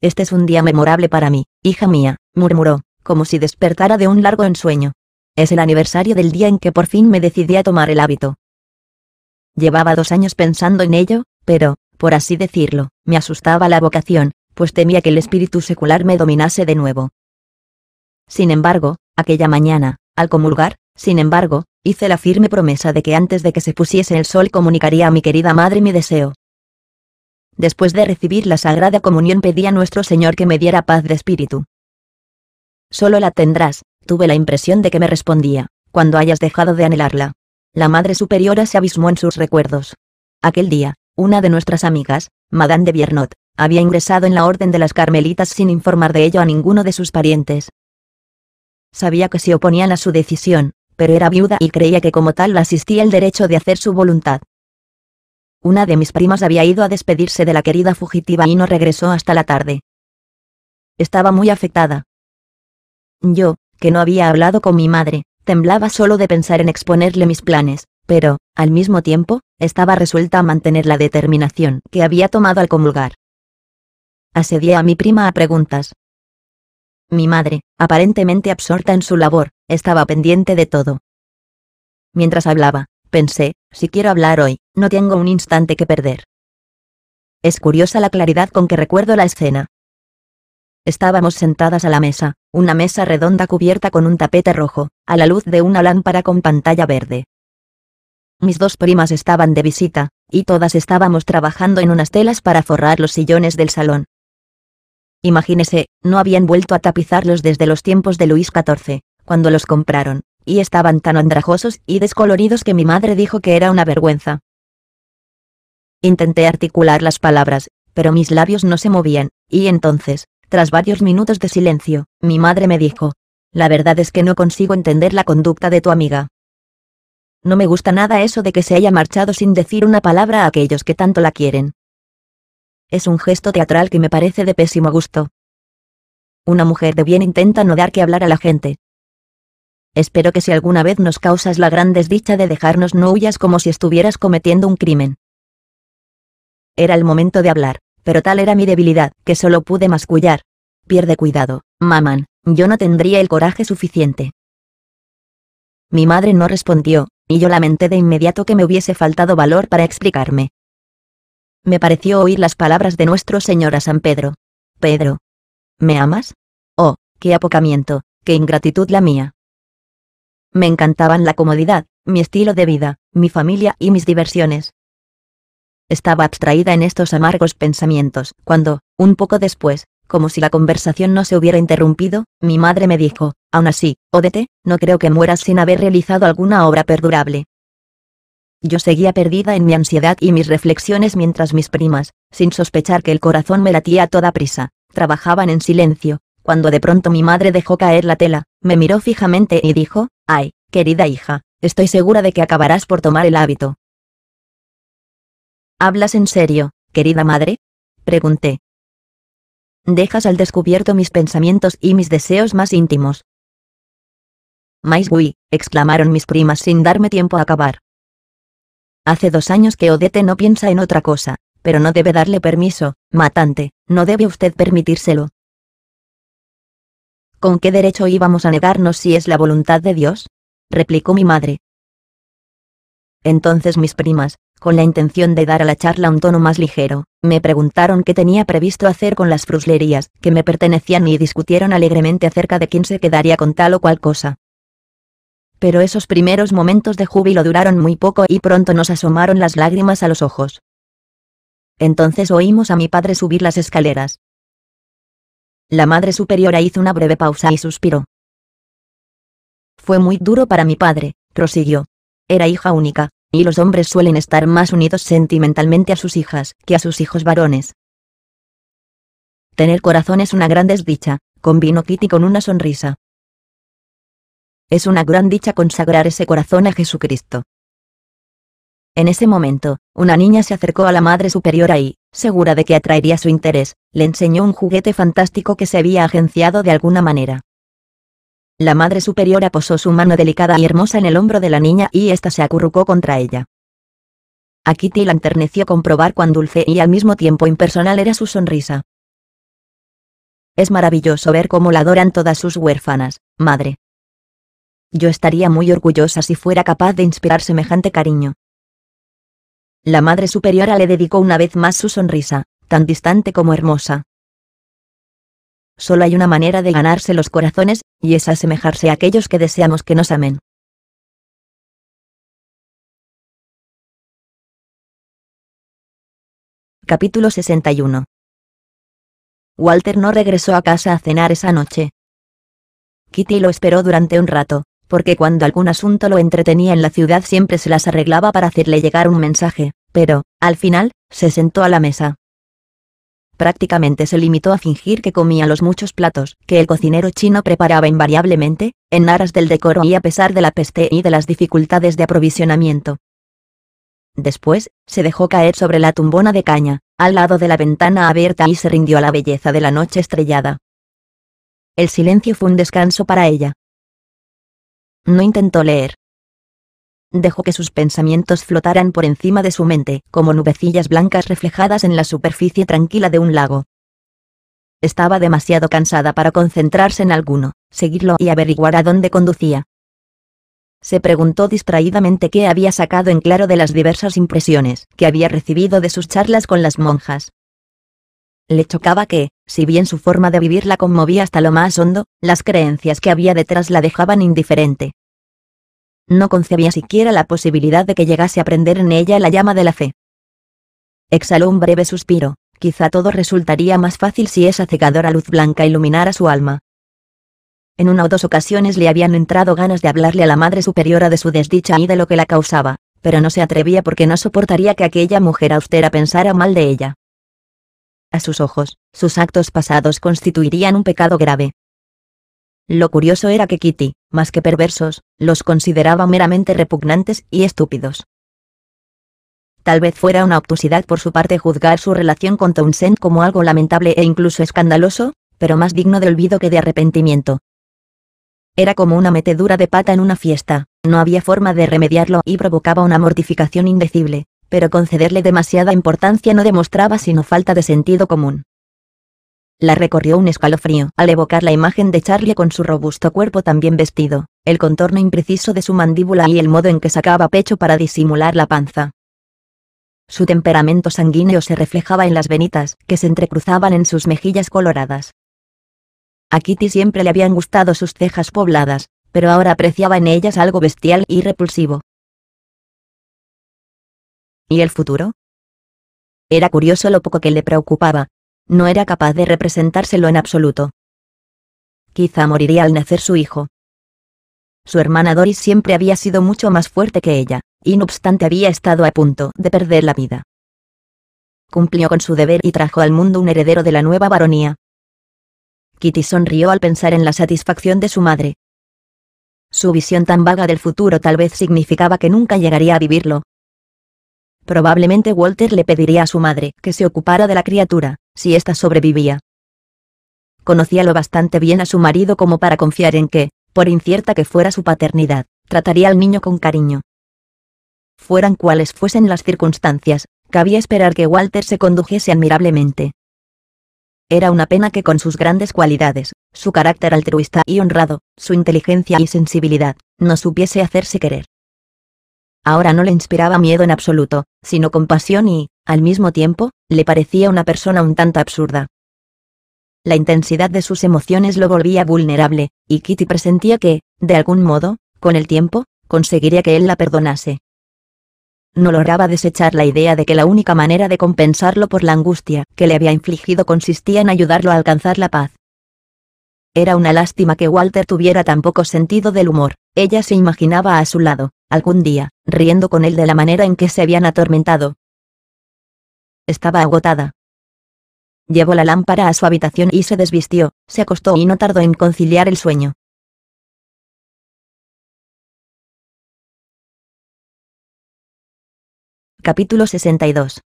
Este es un día memorable para mí, hija mía, murmuró, como si despertara de un largo ensueño. Es el aniversario del día en que por fin me decidí a tomar el hábito. Llevaba dos años pensando en ello, pero, por así decirlo, me asustaba la vocación, pues temía que el espíritu secular me dominase de nuevo. Sin embargo, aquella mañana, al comulgar, sin embargo, hice la firme promesa de que antes de que se pusiese el sol comunicaría a mi querida madre mi deseo. Después de recibir la Sagrada Comunión pedí a nuestro Señor que me diera paz de espíritu. Solo la tendrás, tuve la impresión de que me respondía, cuando hayas dejado de anhelarla. La Madre Superiora se abismó en sus recuerdos. Aquel día, una de nuestras amigas, Madame de Viernot, había ingresado en la Orden de las Carmelitas sin informar de ello a ninguno de sus parientes. Sabía que se oponían a su decisión, pero era viuda y creía que como tal la asistía el derecho de hacer su voluntad. Una de mis primas había ido a despedirse de la querida fugitiva y no regresó hasta la tarde. Estaba muy afectada. Yo, que no había hablado con mi madre, temblaba solo de pensar en exponerle mis planes, pero, al mismo tiempo, estaba resuelta a mantener la determinación que había tomado al comulgar. Asedié a mi prima a preguntas. Mi madre, aparentemente absorta en su labor, estaba pendiente de todo. Mientras hablaba, pensé, si quiero hablar hoy, no tengo un instante que perder. Es curiosa la claridad con que recuerdo la escena, Estábamos sentadas a la mesa, una mesa redonda cubierta con un tapete rojo, a la luz de una lámpara con pantalla verde. Mis dos primas estaban de visita, y todas estábamos trabajando en unas telas para forrar los sillones del salón. Imagínese, no habían vuelto a tapizarlos desde los tiempos de Luis XIV, cuando los compraron, y estaban tan andrajosos y descoloridos que mi madre dijo que era una vergüenza. Intenté articular las palabras, pero mis labios no se movían, y entonces, tras varios minutos de silencio, mi madre me dijo, la verdad es que no consigo entender la conducta de tu amiga. No me gusta nada eso de que se haya marchado sin decir una palabra a aquellos que tanto la quieren. Es un gesto teatral que me parece de pésimo gusto. Una mujer de bien intenta no dar que hablar a la gente. Espero que si alguna vez nos causas la gran desdicha de dejarnos no huyas como si estuvieras cometiendo un crimen. Era el momento de hablar. Pero tal era mi debilidad, que solo pude mascullar. Pierde cuidado, maman, yo no tendría el coraje suficiente. Mi madre no respondió, y yo lamenté de inmediato que me hubiese faltado valor para explicarme. Me pareció oír las palabras de nuestro Señor a San Pedro. Pedro. ¿Me amas? Oh, qué apocamiento, qué ingratitud la mía. Me encantaban la comodidad, mi estilo de vida, mi familia y mis diversiones, estaba abstraída en estos amargos pensamientos, cuando, un poco después, como si la conversación no se hubiera interrumpido, mi madre me dijo, aún así, Odete, no creo que mueras sin haber realizado alguna obra perdurable. Yo seguía perdida en mi ansiedad y mis reflexiones mientras mis primas, sin sospechar que el corazón me latía a toda prisa, trabajaban en silencio, cuando de pronto mi madre dejó caer la tela, me miró fijamente y dijo, ay, querida hija, estoy segura de que acabarás por tomar el hábito, ¿Hablas en serio, querida madre? pregunté. Dejas al descubierto mis pensamientos y mis deseos más íntimos. Mais exclamaron mis primas sin darme tiempo a acabar. Hace dos años que Odete no piensa en otra cosa, pero no debe darle permiso, matante, no debe usted permitírselo. ¿Con qué derecho íbamos a negarnos si es la voluntad de Dios? replicó mi madre. Entonces mis primas, con la intención de dar a la charla un tono más ligero, me preguntaron qué tenía previsto hacer con las fruslerías que me pertenecían y discutieron alegremente acerca de quién se quedaría con tal o cual cosa. Pero esos primeros momentos de júbilo duraron muy poco y pronto nos asomaron las lágrimas a los ojos. Entonces oímos a mi padre subir las escaleras. La madre superiora hizo una breve pausa y suspiró. Fue muy duro para mi padre, prosiguió. Era hija única, y los hombres suelen estar más unidos sentimentalmente a sus hijas que a sus hijos varones. Tener corazón es una gran desdicha, combinó Kitty con una sonrisa. Es una gran dicha consagrar ese corazón a Jesucristo. En ese momento, una niña se acercó a la Madre Superiora y, segura de que atraería su interés, le enseñó un juguete fantástico que se había agenciado de alguna manera. La madre superiora posó su mano delicada y hermosa en el hombro de la niña y ésta se acurrucó contra ella. A Kitty la enterneció comprobar cuán dulce y al mismo tiempo impersonal era su sonrisa. Es maravilloso ver cómo la adoran todas sus huérfanas, madre. Yo estaría muy orgullosa si fuera capaz de inspirar semejante cariño. La Madre Superiora le dedicó una vez más su sonrisa, tan distante como hermosa. Solo hay una manera de ganarse los corazones, y es asemejarse a aquellos que deseamos que nos amen. Capítulo 61 Walter no regresó a casa a cenar esa noche. Kitty lo esperó durante un rato, porque cuando algún asunto lo entretenía en la ciudad siempre se las arreglaba para hacerle llegar un mensaje, pero, al final, se sentó a la mesa prácticamente se limitó a fingir que comía los muchos platos que el cocinero chino preparaba invariablemente, en aras del decoro y a pesar de la peste y de las dificultades de aprovisionamiento. Después, se dejó caer sobre la tumbona de caña, al lado de la ventana abierta y se rindió a la belleza de la noche estrellada. El silencio fue un descanso para ella. No intentó leer. Dejó que sus pensamientos flotaran por encima de su mente, como nubecillas blancas reflejadas en la superficie tranquila de un lago. Estaba demasiado cansada para concentrarse en alguno, seguirlo y averiguar a dónde conducía. Se preguntó distraídamente qué había sacado en claro de las diversas impresiones que había recibido de sus charlas con las monjas. Le chocaba que, si bien su forma de vivir la conmovía hasta lo más hondo, las creencias que había detrás la dejaban indiferente no concebía siquiera la posibilidad de que llegase a prender en ella la llama de la fe. Exhaló un breve suspiro, quizá todo resultaría más fácil si esa cegadora luz blanca iluminara su alma. En una o dos ocasiones le habían entrado ganas de hablarle a la madre superiora de su desdicha y de lo que la causaba, pero no se atrevía porque no soportaría que aquella mujer austera pensara mal de ella. A sus ojos, sus actos pasados constituirían un pecado grave, lo curioso era que Kitty, más que perversos, los consideraba meramente repugnantes y estúpidos. Tal vez fuera una obtusidad por su parte juzgar su relación con Townsend como algo lamentable e incluso escandaloso, pero más digno de olvido que de arrepentimiento. Era como una metedura de pata en una fiesta, no había forma de remediarlo y provocaba una mortificación indecible, pero concederle demasiada importancia no demostraba sino falta de sentido común. La recorrió un escalofrío al evocar la imagen de Charlie con su robusto cuerpo también vestido, el contorno impreciso de su mandíbula y el modo en que sacaba pecho para disimular la panza. Su temperamento sanguíneo se reflejaba en las venitas que se entrecruzaban en sus mejillas coloradas. A Kitty siempre le habían gustado sus cejas pobladas, pero ahora apreciaba en ellas algo bestial y repulsivo. ¿Y el futuro? Era curioso lo poco que le preocupaba, no era capaz de representárselo en absoluto. Quizá moriría al nacer su hijo. Su hermana Doris siempre había sido mucho más fuerte que ella, y no obstante había estado a punto de perder la vida. Cumplió con su deber y trajo al mundo un heredero de la nueva baronía. Kitty sonrió al pensar en la satisfacción de su madre. Su visión tan vaga del futuro tal vez significaba que nunca llegaría a vivirlo. Probablemente Walter le pediría a su madre que se ocupara de la criatura, si ésta sobrevivía. Conocía lo bastante bien a su marido como para confiar en que, por incierta que fuera su paternidad, trataría al niño con cariño. Fueran cuales fuesen las circunstancias, cabía esperar que Walter se condujese admirablemente. Era una pena que con sus grandes cualidades, su carácter altruista y honrado, su inteligencia y sensibilidad, no supiese hacerse querer. Ahora no le inspiraba miedo en absoluto, sino compasión y, al mismo tiempo, le parecía una persona un tanto absurda. La intensidad de sus emociones lo volvía vulnerable, y Kitty presentía que, de algún modo, con el tiempo, conseguiría que él la perdonase. No lograba desechar la idea de que la única manera de compensarlo por la angustia que le había infligido consistía en ayudarlo a alcanzar la paz. Era una lástima que Walter tuviera tan poco sentido del humor, ella se imaginaba a su lado, algún día, riendo con él de la manera en que se habían atormentado, estaba agotada. Llevó la lámpara a su habitación y se desvistió, se acostó y no tardó en conciliar el sueño. Capítulo 62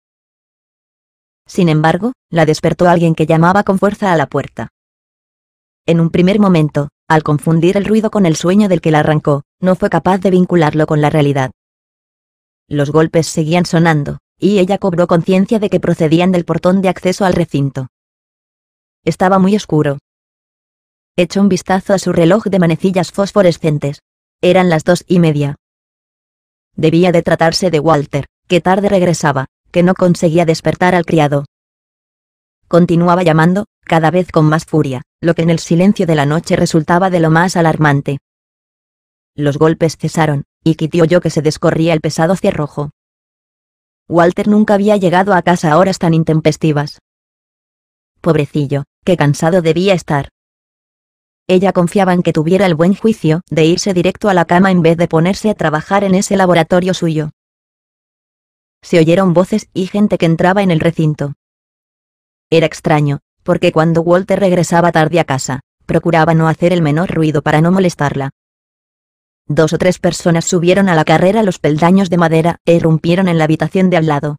Sin embargo, la despertó alguien que llamaba con fuerza a la puerta. En un primer momento, al confundir el ruido con el sueño del que la arrancó, no fue capaz de vincularlo con la realidad. Los golpes seguían sonando, y ella cobró conciencia de que procedían del portón de acceso al recinto. Estaba muy oscuro. Echó un vistazo a su reloj de manecillas fosforescentes. Eran las dos y media. Debía de tratarse de Walter, que tarde regresaba, que no conseguía despertar al criado. Continuaba llamando, cada vez con más furia, lo que en el silencio de la noche resultaba de lo más alarmante. Los golpes cesaron, y Kitty oyó que se descorría el pesado cierrojo. Walter nunca había llegado a casa a horas tan intempestivas. Pobrecillo, qué cansado debía estar. Ella confiaba en que tuviera el buen juicio de irse directo a la cama en vez de ponerse a trabajar en ese laboratorio suyo. Se oyeron voces y gente que entraba en el recinto. Era extraño, porque cuando Walter regresaba tarde a casa, procuraba no hacer el menor ruido para no molestarla, Dos o tres personas subieron a la carrera los peldaños de madera e irrumpieron en la habitación de al lado.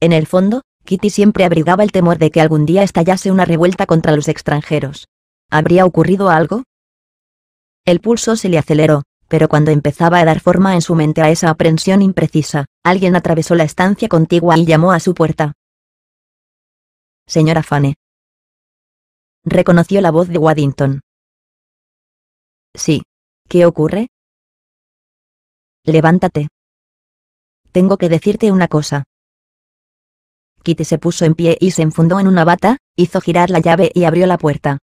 En el fondo, Kitty siempre abrigaba el temor de que algún día estallase una revuelta contra los extranjeros. ¿Habría ocurrido algo? El pulso se le aceleró, pero cuando empezaba a dar forma en su mente a esa aprensión imprecisa, alguien atravesó la estancia contigua y llamó a su puerta. Señora Fane. Reconoció la voz de Waddington. Sí, ¿Qué ocurre? Levántate. Tengo que decirte una cosa. Kitty se puso en pie y se enfundó en una bata, hizo girar la llave y abrió la puerta.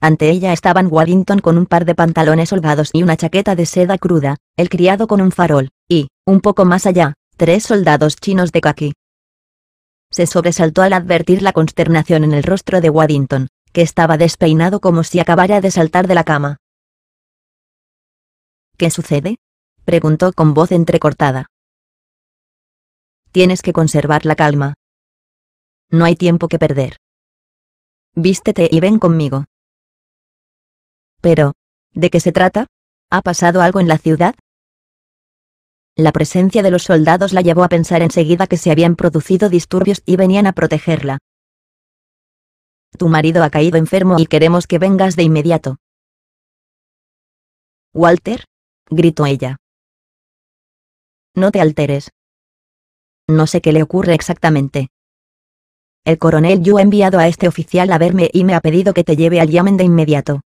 Ante ella estaban Waddington con un par de pantalones holgados y una chaqueta de seda cruda, el criado con un farol, y, un poco más allá, tres soldados chinos de kaki. Se sobresaltó al advertir la consternación en el rostro de Waddington, que estaba despeinado como si acabara de saltar de la cama. ¿Qué sucede? preguntó con voz entrecortada. Tienes que conservar la calma. No hay tiempo que perder. Vístete y ven conmigo. Pero, ¿de qué se trata? ¿Ha pasado algo en la ciudad? La presencia de los soldados la llevó a pensar enseguida que se habían producido disturbios y venían a protegerla. Tu marido ha caído enfermo y queremos que vengas de inmediato. Walter, gritó ella. No te alteres. No sé qué le ocurre exactamente. El coronel Yu ha enviado a este oficial a verme y me ha pedido que te lleve al yamen de inmediato.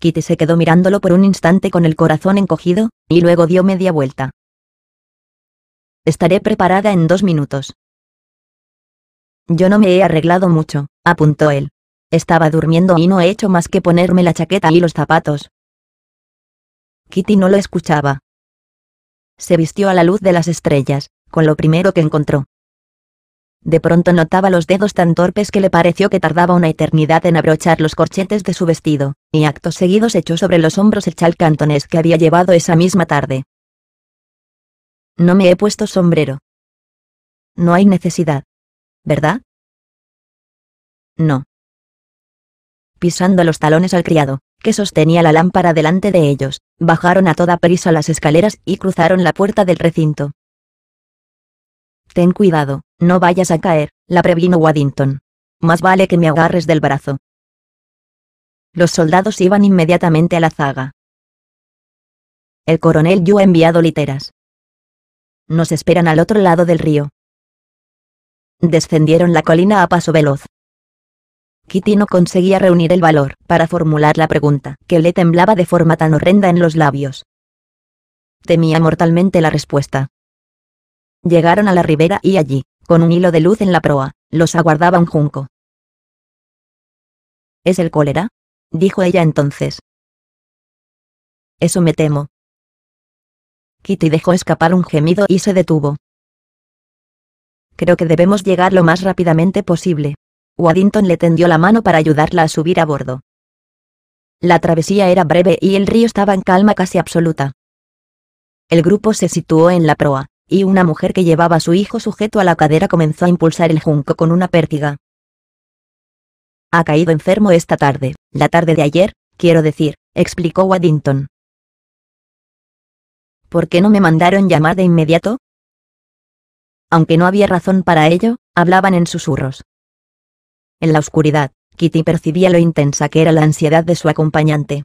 Kitty se quedó mirándolo por un instante con el corazón encogido, y luego dio media vuelta. Estaré preparada en dos minutos. Yo no me he arreglado mucho, apuntó él. Estaba durmiendo y no he hecho más que ponerme la chaqueta y los zapatos, Kitty no lo escuchaba. Se vistió a la luz de las estrellas, con lo primero que encontró. De pronto notaba los dedos tan torpes que le pareció que tardaba una eternidad en abrochar los corchetes de su vestido, y actos seguidos echó sobre los hombros el chal cantones que había llevado esa misma tarde. No me he puesto sombrero. No hay necesidad. ¿Verdad? No. Pisando los talones al criado, que sostenía la lámpara delante de ellos, Bajaron a toda prisa las escaleras y cruzaron la puerta del recinto. Ten cuidado, no vayas a caer, la previno Waddington. Más vale que me agarres del brazo. Los soldados iban inmediatamente a la zaga. El coronel Yu ha enviado literas. Nos esperan al otro lado del río. Descendieron la colina a paso veloz, Kitty no conseguía reunir el valor para formular la pregunta, que le temblaba de forma tan horrenda en los labios. Temía mortalmente la respuesta. Llegaron a la ribera y allí, con un hilo de luz en la proa, los aguardaba un junco. ¿Es el cólera? dijo ella entonces. Eso me temo. Kitty dejó escapar un gemido y se detuvo. Creo que debemos llegar lo más rápidamente posible, Waddington le tendió la mano para ayudarla a subir a bordo. La travesía era breve y el río estaba en calma casi absoluta. El grupo se situó en la proa, y una mujer que llevaba a su hijo sujeto a la cadera comenzó a impulsar el junco con una pértiga. Ha caído enfermo esta tarde, la tarde de ayer, quiero decir, explicó Waddington. ¿Por qué no me mandaron llamar de inmediato? Aunque no había razón para ello, hablaban en susurros. En la oscuridad, Kitty percibía lo intensa que era la ansiedad de su acompañante.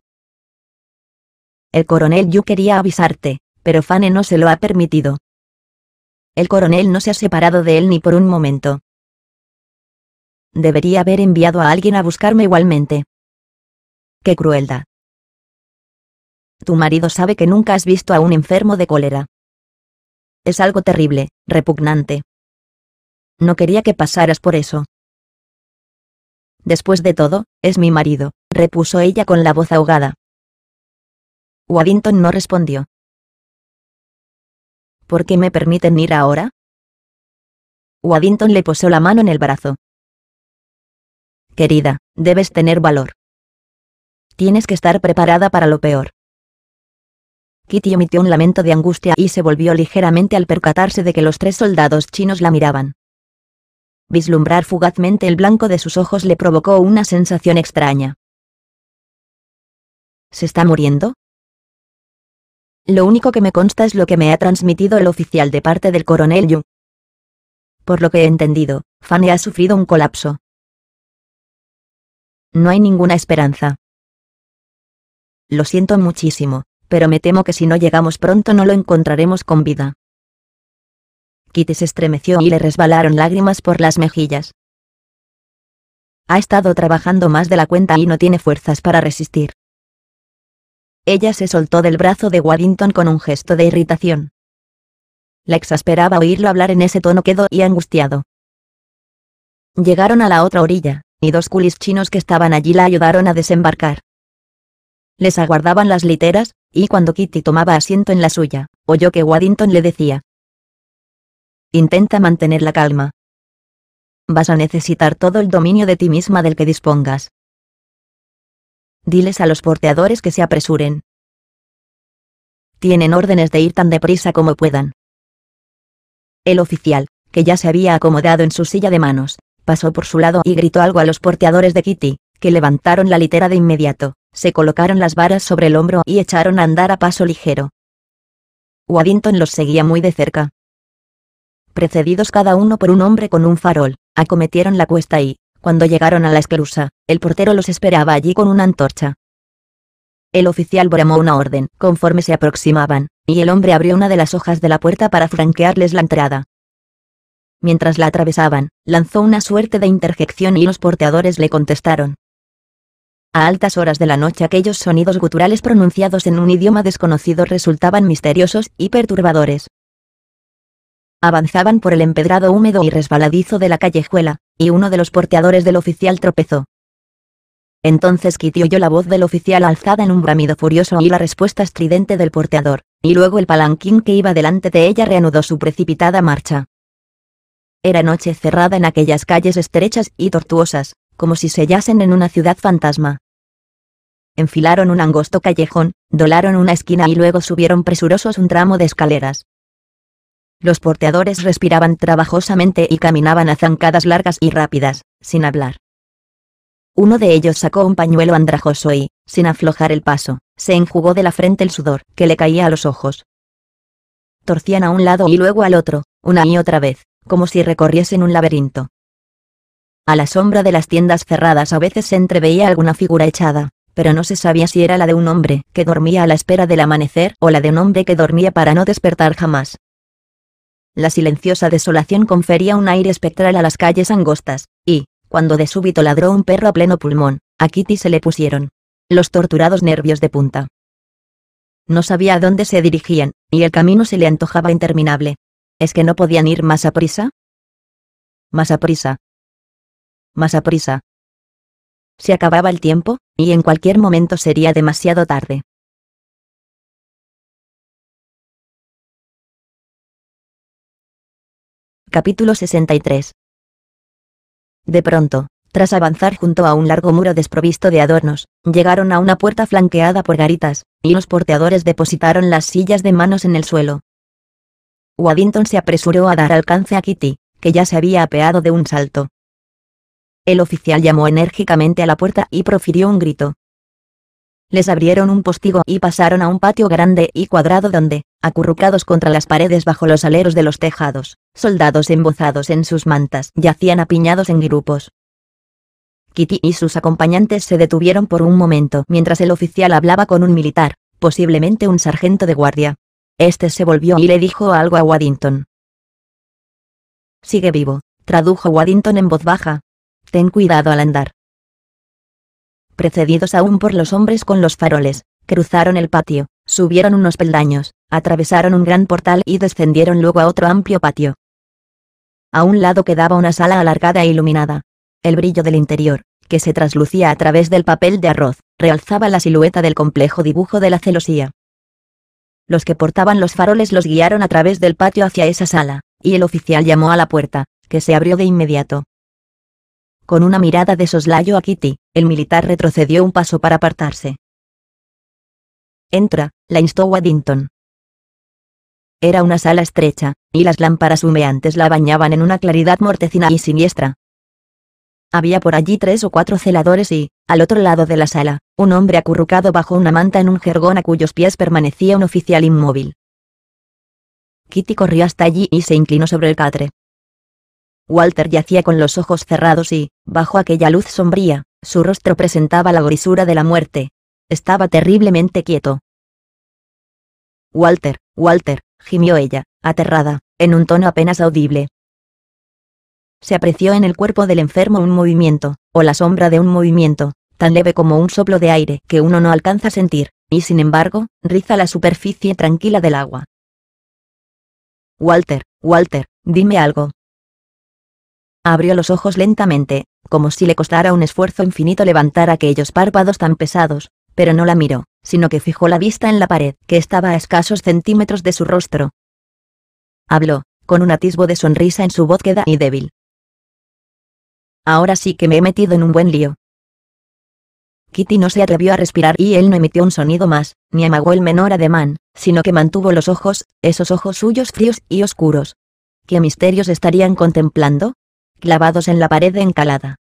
El coronel Yu quería avisarte, pero Fane no se lo ha permitido. El coronel no se ha separado de él ni por un momento. Debería haber enviado a alguien a buscarme igualmente. ¡Qué crueldad! Tu marido sabe que nunca has visto a un enfermo de cólera. Es algo terrible, repugnante. No quería que pasaras por eso. Después de todo, es mi marido, repuso ella con la voz ahogada. Waddington no respondió. ¿Por qué me permiten ir ahora? Waddington le posó la mano en el brazo. Querida, debes tener valor. Tienes que estar preparada para lo peor. Kitty omitió un lamento de angustia y se volvió ligeramente al percatarse de que los tres soldados chinos la miraban vislumbrar fugazmente el blanco de sus ojos le provocó una sensación extraña. ¿Se está muriendo? Lo único que me consta es lo que me ha transmitido el oficial de parte del coronel Yu. Por lo que he entendido, Fanny ha sufrido un colapso. No hay ninguna esperanza. Lo siento muchísimo, pero me temo que si no llegamos pronto no lo encontraremos con vida. Kitty se estremeció y le resbalaron lágrimas por las mejillas. Ha estado trabajando más de la cuenta y no tiene fuerzas para resistir. Ella se soltó del brazo de Waddington con un gesto de irritación. La exasperaba oírlo hablar en ese tono quedo y angustiado. Llegaron a la otra orilla, y dos culis chinos que estaban allí la ayudaron a desembarcar. Les aguardaban las literas, y cuando Kitty tomaba asiento en la suya, oyó que Waddington le decía, Intenta mantener la calma. Vas a necesitar todo el dominio de ti misma del que dispongas. Diles a los porteadores que se apresuren. Tienen órdenes de ir tan deprisa como puedan. El oficial, que ya se había acomodado en su silla de manos, pasó por su lado y gritó algo a los porteadores de Kitty, que levantaron la litera de inmediato, se colocaron las varas sobre el hombro y echaron a andar a paso ligero. Waddington los seguía muy de cerca precedidos cada uno por un hombre con un farol, acometieron la cuesta y, cuando llegaron a la esclusa, el portero los esperaba allí con una antorcha. El oficial bramó una orden, conforme se aproximaban, y el hombre abrió una de las hojas de la puerta para franquearles la entrada. Mientras la atravesaban, lanzó una suerte de interjección y los porteadores le contestaron. A altas horas de la noche aquellos sonidos guturales pronunciados en un idioma desconocido resultaban misteriosos y perturbadores. Avanzaban por el empedrado húmedo y resbaladizo de la callejuela, y uno de los porteadores del oficial tropezó. Entonces quitió oyó la voz del oficial alzada en un bramido furioso y la respuesta estridente del porteador, y luego el palanquín que iba delante de ella reanudó su precipitada marcha. Era noche cerrada en aquellas calles estrechas y tortuosas, como si se hallasen en una ciudad fantasma. Enfilaron un angosto callejón, dolaron una esquina y luego subieron presurosos un tramo de escaleras, los porteadores respiraban trabajosamente y caminaban a zancadas largas y rápidas, sin hablar. Uno de ellos sacó un pañuelo andrajoso y, sin aflojar el paso, se enjugó de la frente el sudor que le caía a los ojos. Torcían a un lado y luego al otro, una y otra vez, como si recorriesen un laberinto. A la sombra de las tiendas cerradas a veces se entreveía alguna figura echada, pero no se sabía si era la de un hombre que dormía a la espera del amanecer o la de un hombre que dormía para no despertar jamás. La silenciosa desolación confería un aire espectral a las calles angostas, y, cuando de súbito ladró un perro a pleno pulmón, a Kitty se le pusieron los torturados nervios de punta. No sabía a dónde se dirigían, y el camino se le antojaba interminable. ¿Es que no podían ir más a prisa? Más a prisa. Más a prisa. Se acababa el tiempo, y en cualquier momento sería demasiado tarde. Capítulo 63. De pronto, tras avanzar junto a un largo muro desprovisto de adornos, llegaron a una puerta flanqueada por garitas, y los porteadores depositaron las sillas de manos en el suelo. Waddington se apresuró a dar alcance a Kitty, que ya se había apeado de un salto. El oficial llamó enérgicamente a la puerta y profirió un grito. Les abrieron un postigo y pasaron a un patio grande y cuadrado donde, acurrucados contra las paredes bajo los aleros de los tejados, soldados embozados en sus mantas yacían apiñados en grupos. Kitty y sus acompañantes se detuvieron por un momento mientras el oficial hablaba con un militar, posiblemente un sargento de guardia. Este se volvió y le dijo algo a Waddington. Sigue vivo, tradujo Waddington en voz baja. Ten cuidado al andar. Precedidos aún por los hombres con los faroles, cruzaron el patio, subieron unos peldaños, atravesaron un gran portal y descendieron luego a otro amplio patio, a un lado quedaba una sala alargada e iluminada. El brillo del interior, que se traslucía a través del papel de arroz, realzaba la silueta del complejo dibujo de la celosía. Los que portaban los faroles los guiaron a través del patio hacia esa sala, y el oficial llamó a la puerta, que se abrió de inmediato. Con una mirada de soslayo a Kitty, el militar retrocedió un paso para apartarse. Entra, la instó Waddington. Era una sala estrecha, y las lámparas humeantes la bañaban en una claridad mortecina y siniestra. Había por allí tres o cuatro celadores y, al otro lado de la sala, un hombre acurrucado bajo una manta en un jergón a cuyos pies permanecía un oficial inmóvil. Kitty corrió hasta allí y se inclinó sobre el catre. Walter yacía con los ojos cerrados y, bajo aquella luz sombría, su rostro presentaba la grisura de la muerte. Estaba terriblemente quieto. Walter, Walter, gimió ella, aterrada, en un tono apenas audible. Se apreció en el cuerpo del enfermo un movimiento, o la sombra de un movimiento, tan leve como un soplo de aire que uno no alcanza a sentir, y sin embargo, riza la superficie tranquila del agua. Walter, Walter, dime algo. Abrió los ojos lentamente, como si le costara un esfuerzo infinito levantar aquellos párpados tan pesados, pero no la miró, sino que fijó la vista en la pared, que estaba a escasos centímetros de su rostro. Habló, con un atisbo de sonrisa en su voz queda y débil. Ahora sí que me he metido en un buen lío. Kitty no se atrevió a respirar y él no emitió un sonido más, ni amagó el menor ademán, sino que mantuvo los ojos, esos ojos suyos fríos y oscuros. ¿Qué misterios estarían contemplando? Clavados en la pared encalada.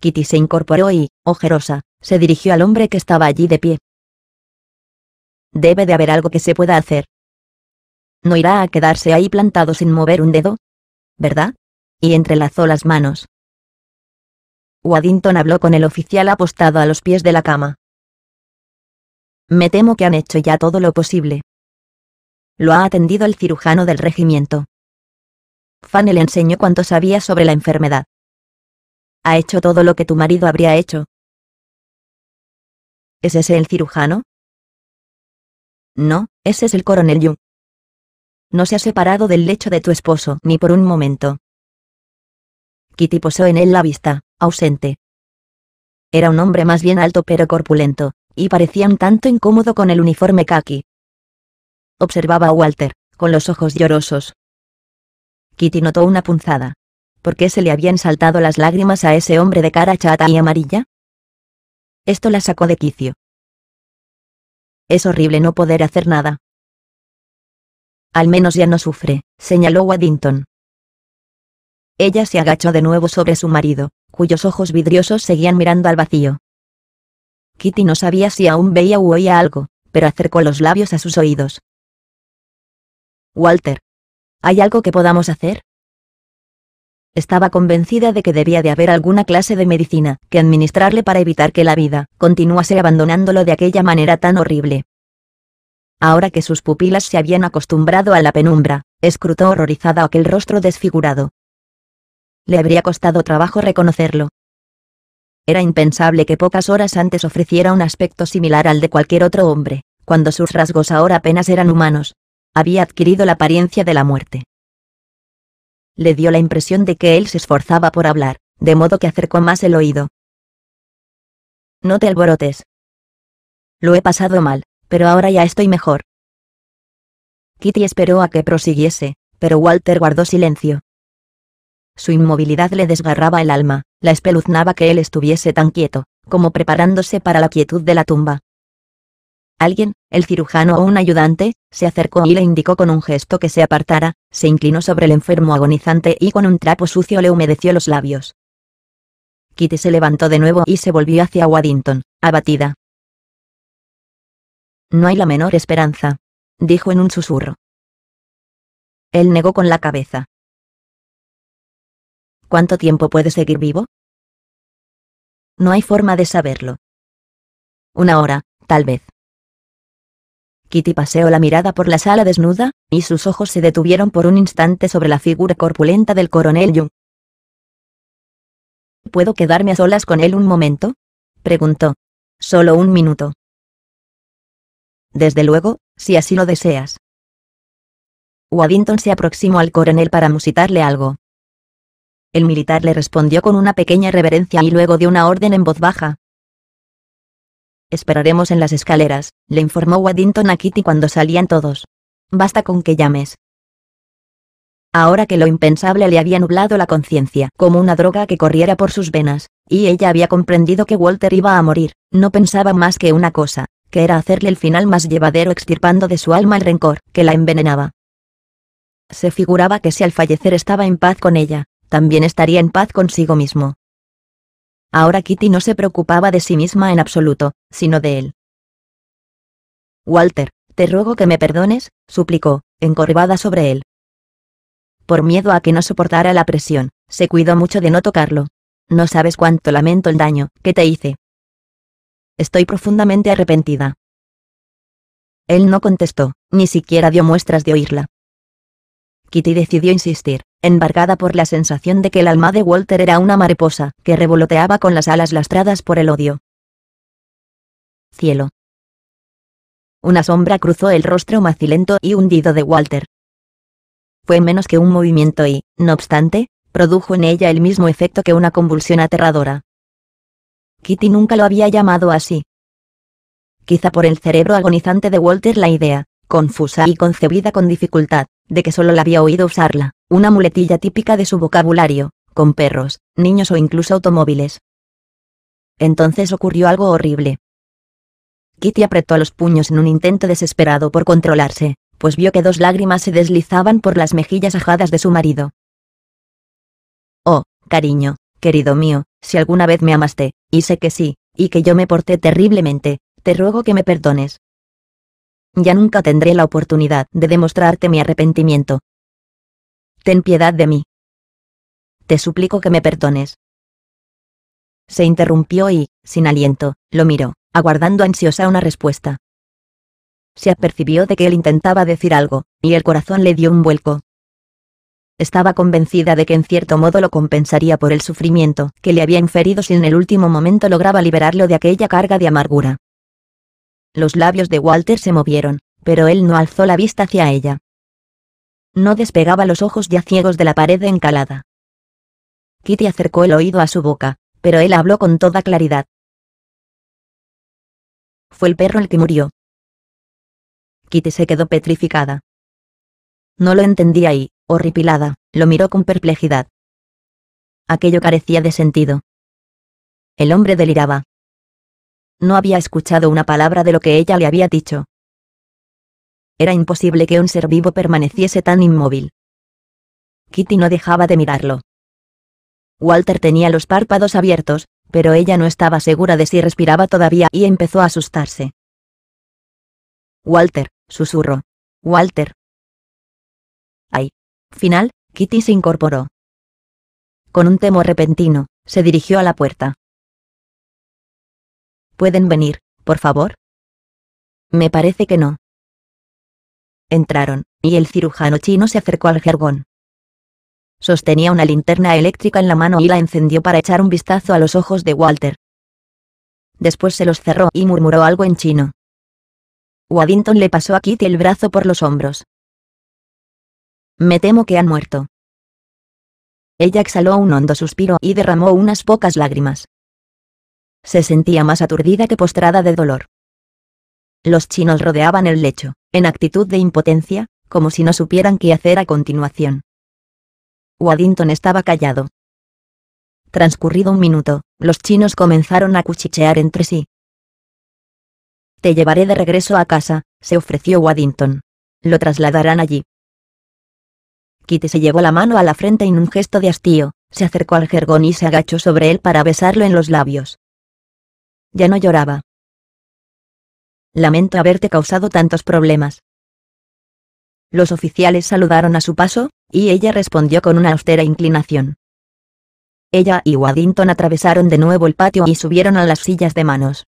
Kitty se incorporó y, ojerosa, se dirigió al hombre que estaba allí de pie. Debe de haber algo que se pueda hacer. No irá a quedarse ahí plantado sin mover un dedo, ¿verdad? Y entrelazó las manos. Waddington habló con el oficial apostado a los pies de la cama. Me temo que han hecho ya todo lo posible. Lo ha atendido el cirujano del regimiento. le enseñó cuanto sabía sobre la enfermedad ha hecho todo lo que tu marido habría hecho. ¿Es ese el cirujano? No, ese es el coronel Yu. No se ha separado del lecho de tu esposo, ni por un momento. Kitty posó en él la vista, ausente. Era un hombre más bien alto pero corpulento, y parecía un tanto incómodo con el uniforme khaki. Observaba Walter, con los ojos llorosos. Kitty notó una punzada, ¿Por qué se le habían saltado las lágrimas a ese hombre de cara chata y amarilla? Esto la sacó de quicio. Es horrible no poder hacer nada. Al menos ya no sufre, señaló Waddington. Ella se agachó de nuevo sobre su marido, cuyos ojos vidriosos seguían mirando al vacío. Kitty no sabía si aún veía u oía algo, pero acercó los labios a sus oídos. Walter. ¿Hay algo que podamos hacer? Estaba convencida de que debía de haber alguna clase de medicina que administrarle para evitar que la vida continuase abandonándolo de aquella manera tan horrible. Ahora que sus pupilas se habían acostumbrado a la penumbra, escrutó horrorizada aquel rostro desfigurado. Le habría costado trabajo reconocerlo. Era impensable que pocas horas antes ofreciera un aspecto similar al de cualquier otro hombre, cuando sus rasgos ahora apenas eran humanos. Había adquirido la apariencia de la muerte le dio la impresión de que él se esforzaba por hablar, de modo que acercó más el oído. No te alborotes. Lo he pasado mal, pero ahora ya estoy mejor. Kitty esperó a que prosiguiese, pero Walter guardó silencio. Su inmovilidad le desgarraba el alma, la espeluznaba que él estuviese tan quieto, como preparándose para la quietud de la tumba. Alguien, el cirujano o un ayudante, se acercó y le indicó con un gesto que se apartara, se inclinó sobre el enfermo agonizante y con un trapo sucio le humedeció los labios. Kitty se levantó de nuevo y se volvió hacia Waddington, abatida. No hay la menor esperanza, dijo en un susurro. Él negó con la cabeza. ¿Cuánto tiempo puede seguir vivo? No hay forma de saberlo. Una hora, tal vez. Kitty paseó la mirada por la sala desnuda, y sus ojos se detuvieron por un instante sobre la figura corpulenta del coronel Young. ¿Puedo quedarme a solas con él un momento? preguntó. Solo un minuto. Desde luego, si así lo deseas. Waddington se aproximó al coronel para musitarle algo. El militar le respondió con una pequeña reverencia y luego dio una orden en voz baja, Esperaremos en las escaleras, le informó Waddington a Kitty cuando salían todos. Basta con que llames. Ahora que lo impensable le había nublado la conciencia, como una droga que corriera por sus venas, y ella había comprendido que Walter iba a morir, no pensaba más que una cosa, que era hacerle el final más llevadero extirpando de su alma el rencor que la envenenaba. Se figuraba que si al fallecer estaba en paz con ella, también estaría en paz consigo mismo, Ahora Kitty no se preocupaba de sí misma en absoluto, sino de él. Walter, te ruego que me perdones, suplicó, encorvada sobre él. Por miedo a que no soportara la presión, se cuidó mucho de no tocarlo. No sabes cuánto lamento el daño que te hice. Estoy profundamente arrepentida. Él no contestó, ni siquiera dio muestras de oírla. Kitty decidió insistir, embargada por la sensación de que el alma de Walter era una mariposa, que revoloteaba con las alas lastradas por el odio. Cielo. Una sombra cruzó el rostro macilento y hundido de Walter. Fue menos que un movimiento y, no obstante, produjo en ella el mismo efecto que una convulsión aterradora. Kitty nunca lo había llamado así. Quizá por el cerebro agonizante de Walter la idea, confusa y concebida con dificultad, de que solo la había oído usarla, una muletilla típica de su vocabulario, con perros, niños o incluso automóviles. Entonces ocurrió algo horrible. Kitty apretó los puños en un intento desesperado por controlarse, pues vio que dos lágrimas se deslizaban por las mejillas ajadas de su marido. Oh, cariño, querido mío, si alguna vez me amaste, y sé que sí, y que yo me porté terriblemente, te ruego que me perdones ya nunca tendré la oportunidad de demostrarte mi arrepentimiento. Ten piedad de mí. Te suplico que me perdones. Se interrumpió y, sin aliento, lo miró, aguardando ansiosa una respuesta. Se apercibió de que él intentaba decir algo, y el corazón le dio un vuelco. Estaba convencida de que en cierto modo lo compensaría por el sufrimiento que le había inferido si en el último momento lograba liberarlo de aquella carga de amargura. Los labios de Walter se movieron, pero él no alzó la vista hacia ella. No despegaba los ojos ya ciegos de la pared encalada. Kitty acercó el oído a su boca, pero él habló con toda claridad. Fue el perro el que murió. Kitty se quedó petrificada. No lo entendía y, horripilada, lo miró con perplejidad. Aquello carecía de sentido. El hombre deliraba, no había escuchado una palabra de lo que ella le había dicho. Era imposible que un ser vivo permaneciese tan inmóvil. Kitty no dejaba de mirarlo. Walter tenía los párpados abiertos, pero ella no estaba segura de si respiraba todavía y empezó a asustarse. Walter, susurró. Walter. Ay. Final, Kitty se incorporó. Con un temor repentino, se dirigió a la puerta. ¿Pueden venir, por favor? Me parece que no. Entraron, y el cirujano chino se acercó al jergón. Sostenía una linterna eléctrica en la mano y la encendió para echar un vistazo a los ojos de Walter. Después se los cerró y murmuró algo en chino. Waddington le pasó a Kitty el brazo por los hombros. Me temo que han muerto. Ella exhaló un hondo suspiro y derramó unas pocas lágrimas se sentía más aturdida que postrada de dolor. Los chinos rodeaban el lecho, en actitud de impotencia, como si no supieran qué hacer a continuación. Waddington estaba callado. Transcurrido un minuto, los chinos comenzaron a cuchichear entre sí. Te llevaré de regreso a casa, se ofreció Waddington. Lo trasladarán allí. Kitty se llevó la mano a la frente en un gesto de hastío, se acercó al jergón y se agachó sobre él para besarlo en los labios. Ya no lloraba. Lamento haberte causado tantos problemas. Los oficiales saludaron a su paso, y ella respondió con una austera inclinación. Ella y Waddington atravesaron de nuevo el patio y subieron a las sillas de manos.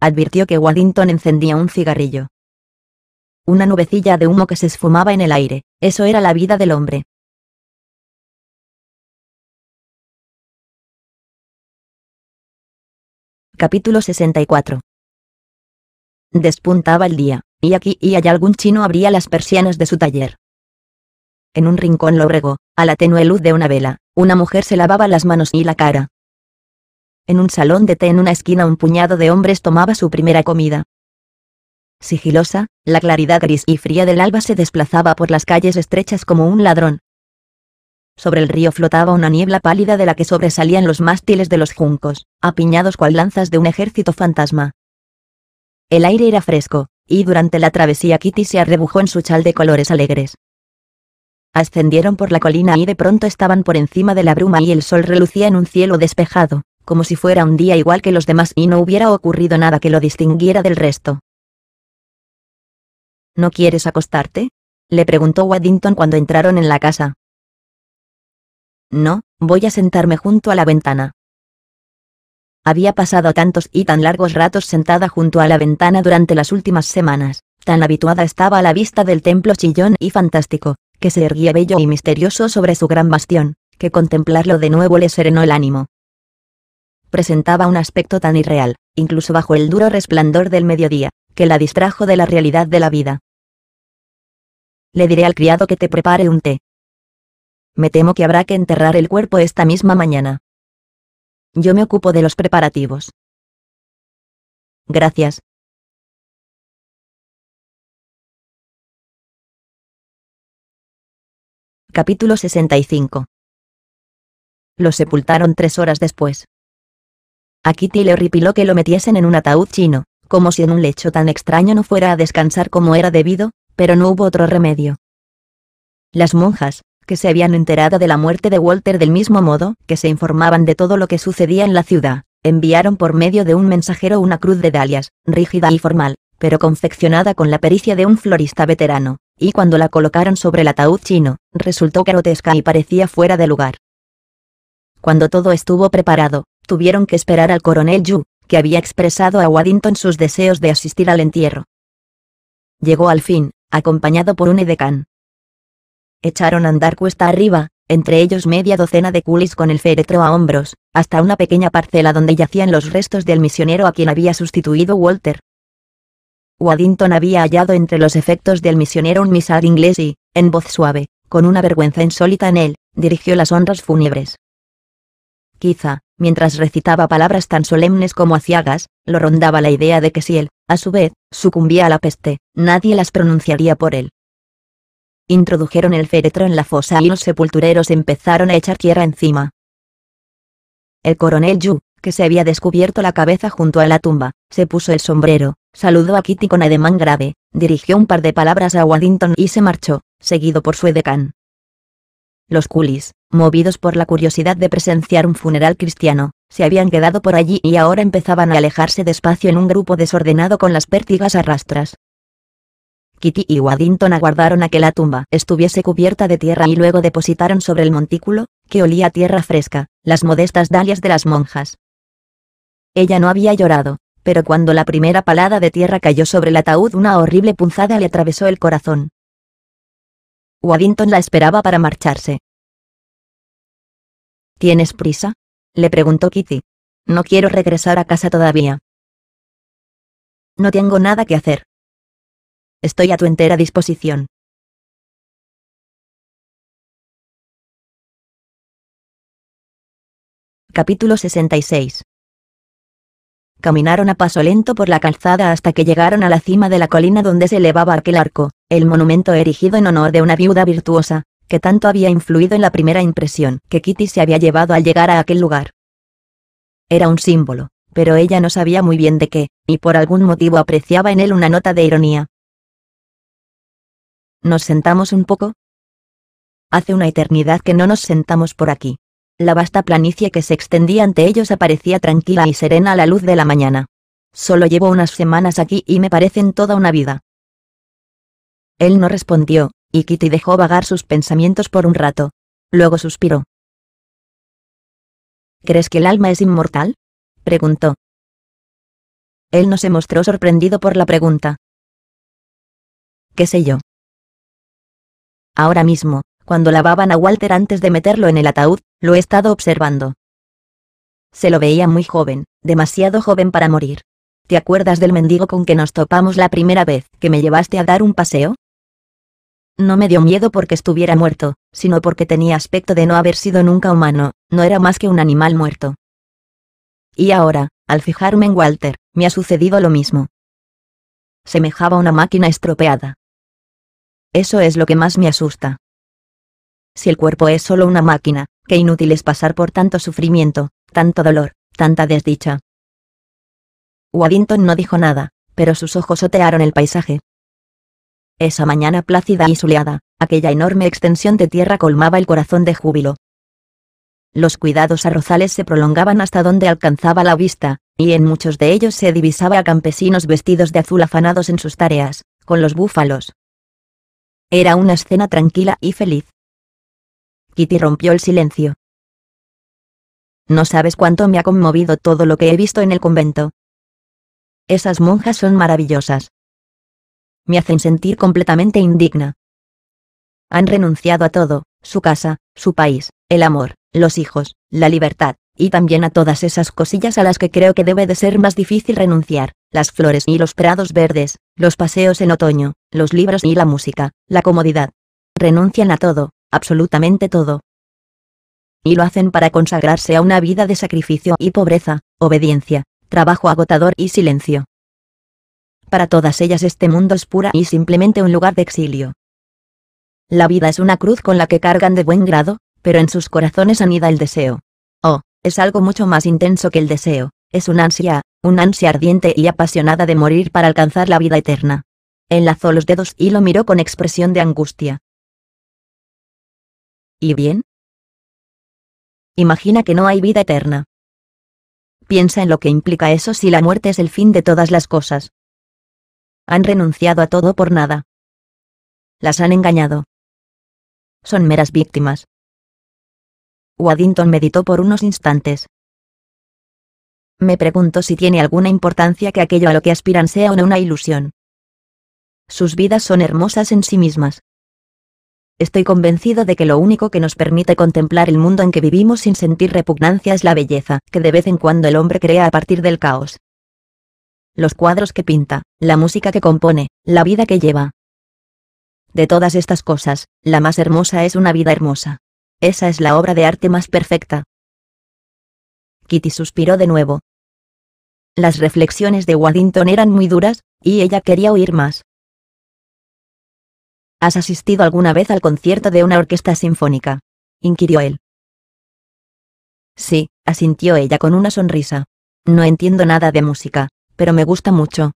Advirtió que Waddington encendía un cigarrillo. Una nubecilla de humo que se esfumaba en el aire, eso era la vida del hombre. Capítulo 64. Despuntaba el día, y aquí y allá algún chino abría las persianas de su taller. En un rincón lóbrego, a la tenue luz de una vela, una mujer se lavaba las manos y la cara. En un salón de té en una esquina un puñado de hombres tomaba su primera comida. Sigilosa, la claridad gris y fría del alba se desplazaba por las calles estrechas como un ladrón, sobre el río flotaba una niebla pálida de la que sobresalían los mástiles de los juncos, apiñados cual lanzas de un ejército fantasma. El aire era fresco, y durante la travesía Kitty se arrebujó en su chal de colores alegres. Ascendieron por la colina y de pronto estaban por encima de la bruma y el sol relucía en un cielo despejado, como si fuera un día igual que los demás y no hubiera ocurrido nada que lo distinguiera del resto. ¿No quieres acostarte? le preguntó Waddington cuando entraron en la casa, no, voy a sentarme junto a la ventana. Había pasado tantos y tan largos ratos sentada junto a la ventana durante las últimas semanas, tan habituada estaba a la vista del templo chillón y fantástico, que se erguía bello y misterioso sobre su gran bastión, que contemplarlo de nuevo le serenó el ánimo. Presentaba un aspecto tan irreal, incluso bajo el duro resplandor del mediodía, que la distrajo de la realidad de la vida. Le diré al criado que te prepare un té, me temo que habrá que enterrar el cuerpo esta misma mañana. Yo me ocupo de los preparativos. Gracias. Capítulo 65. Lo sepultaron tres horas después. A Kitty le horripiló que lo metiesen en un ataúd chino, como si en un lecho tan extraño no fuera a descansar como era debido, pero no hubo otro remedio. Las monjas, que se habían enterado de la muerte de Walter del mismo modo que se informaban de todo lo que sucedía en la ciudad, enviaron por medio de un mensajero una cruz de dalias, rígida y formal, pero confeccionada con la pericia de un florista veterano, y cuando la colocaron sobre el ataúd chino, resultó grotesca y parecía fuera de lugar. Cuando todo estuvo preparado, tuvieron que esperar al coronel Yu, que había expresado a Waddington sus deseos de asistir al entierro. Llegó al fin, acompañado por un edecán, Echaron a andar cuesta arriba, entre ellos media docena de culis con el féretro a hombros, hasta una pequeña parcela donde yacían los restos del misionero a quien había sustituido Walter. Waddington había hallado entre los efectos del misionero un misal inglés y, en voz suave, con una vergüenza insólita en él, dirigió las honras fúnebres. Quizá, mientras recitaba palabras tan solemnes como aciagas, lo rondaba la idea de que si él, a su vez, sucumbía a la peste, nadie las pronunciaría por él. Introdujeron el féretro en la fosa y los sepultureros empezaron a echar tierra encima. El coronel Yu, que se había descubierto la cabeza junto a la tumba, se puso el sombrero, saludó a Kitty con ademán grave, dirigió un par de palabras a Waddington y se marchó, seguido por su edecán. Los coolies, movidos por la curiosidad de presenciar un funeral cristiano, se habían quedado por allí y ahora empezaban a alejarse despacio en un grupo desordenado con las pértigas arrastras. Kitty y Waddington aguardaron a que la tumba estuviese cubierta de tierra y luego depositaron sobre el montículo, que olía a tierra fresca, las modestas dalias de las monjas. Ella no había llorado, pero cuando la primera palada de tierra cayó sobre el ataúd una horrible punzada le atravesó el corazón. Waddington la esperaba para marcharse. ¿Tienes prisa? le preguntó Kitty. No quiero regresar a casa todavía. No tengo nada que hacer, Estoy a tu entera disposición. Capítulo 66 Caminaron a paso lento por la calzada hasta que llegaron a la cima de la colina donde se elevaba aquel arco, el monumento erigido en honor de una viuda virtuosa, que tanto había influido en la primera impresión que Kitty se había llevado al llegar a aquel lugar. Era un símbolo, pero ella no sabía muy bien de qué, y por algún motivo apreciaba en él una nota de ironía, ¿Nos sentamos un poco? Hace una eternidad que no nos sentamos por aquí. La vasta planicie que se extendía ante ellos aparecía tranquila y serena a la luz de la mañana. Solo llevo unas semanas aquí y me parecen toda una vida. Él no respondió, y Kitty dejó vagar sus pensamientos por un rato. Luego suspiró. ¿Crees que el alma es inmortal? preguntó. Él no se mostró sorprendido por la pregunta. ¿Qué sé yo? Ahora mismo, cuando lavaban a Walter antes de meterlo en el ataúd, lo he estado observando. Se lo veía muy joven, demasiado joven para morir. ¿Te acuerdas del mendigo con que nos topamos la primera vez que me llevaste a dar un paseo? No me dio miedo porque estuviera muerto, sino porque tenía aspecto de no haber sido nunca humano, no era más que un animal muerto. Y ahora, al fijarme en Walter, me ha sucedido lo mismo. Semejaba una máquina estropeada, eso es lo que más me asusta. Si el cuerpo es solo una máquina, qué inútil es pasar por tanto sufrimiento, tanto dolor, tanta desdicha. Waddington no dijo nada, pero sus ojos otearon el paisaje. Esa mañana plácida y soleada, aquella enorme extensión de tierra colmaba el corazón de júbilo. Los cuidados arrozales se prolongaban hasta donde alcanzaba la vista, y en muchos de ellos se divisaba a campesinos vestidos de azul afanados en sus tareas, con los búfalos, era una escena tranquila y feliz. Kitty rompió el silencio. No sabes cuánto me ha conmovido todo lo que he visto en el convento. Esas monjas son maravillosas. Me hacen sentir completamente indigna. Han renunciado a todo, su casa, su país, el amor, los hijos, la libertad, y también a todas esas cosillas a las que creo que debe de ser más difícil renunciar, las flores y los prados verdes, los paseos en otoño, los libros y la música, la comodidad. Renuncian a todo, absolutamente todo. Y lo hacen para consagrarse a una vida de sacrificio y pobreza, obediencia, trabajo agotador y silencio. Para todas ellas este mundo es pura y simplemente un lugar de exilio. La vida es una cruz con la que cargan de buen grado, pero en sus corazones anida el deseo. Oh, es algo mucho más intenso que el deseo, es un ansia, un ansia ardiente y apasionada de morir para alcanzar la vida eterna. Enlazó los dedos y lo miró con expresión de angustia. ¿Y bien? Imagina que no hay vida eterna. Piensa en lo que implica eso si la muerte es el fin de todas las cosas. Han renunciado a todo por nada. Las han engañado. Son meras víctimas. Waddington meditó por unos instantes. Me pregunto si tiene alguna importancia que aquello a lo que aspiran sea o no una ilusión sus vidas son hermosas en sí mismas. Estoy convencido de que lo único que nos permite contemplar el mundo en que vivimos sin sentir repugnancia es la belleza, que de vez en cuando el hombre crea a partir del caos. Los cuadros que pinta, la música que compone, la vida que lleva. De todas estas cosas, la más hermosa es una vida hermosa. Esa es la obra de arte más perfecta. Kitty suspiró de nuevo. Las reflexiones de Waddington eran muy duras, y ella quería oír más. ¿Has asistido alguna vez al concierto de una orquesta sinfónica? inquirió él. Sí, asintió ella con una sonrisa. No entiendo nada de música, pero me gusta mucho.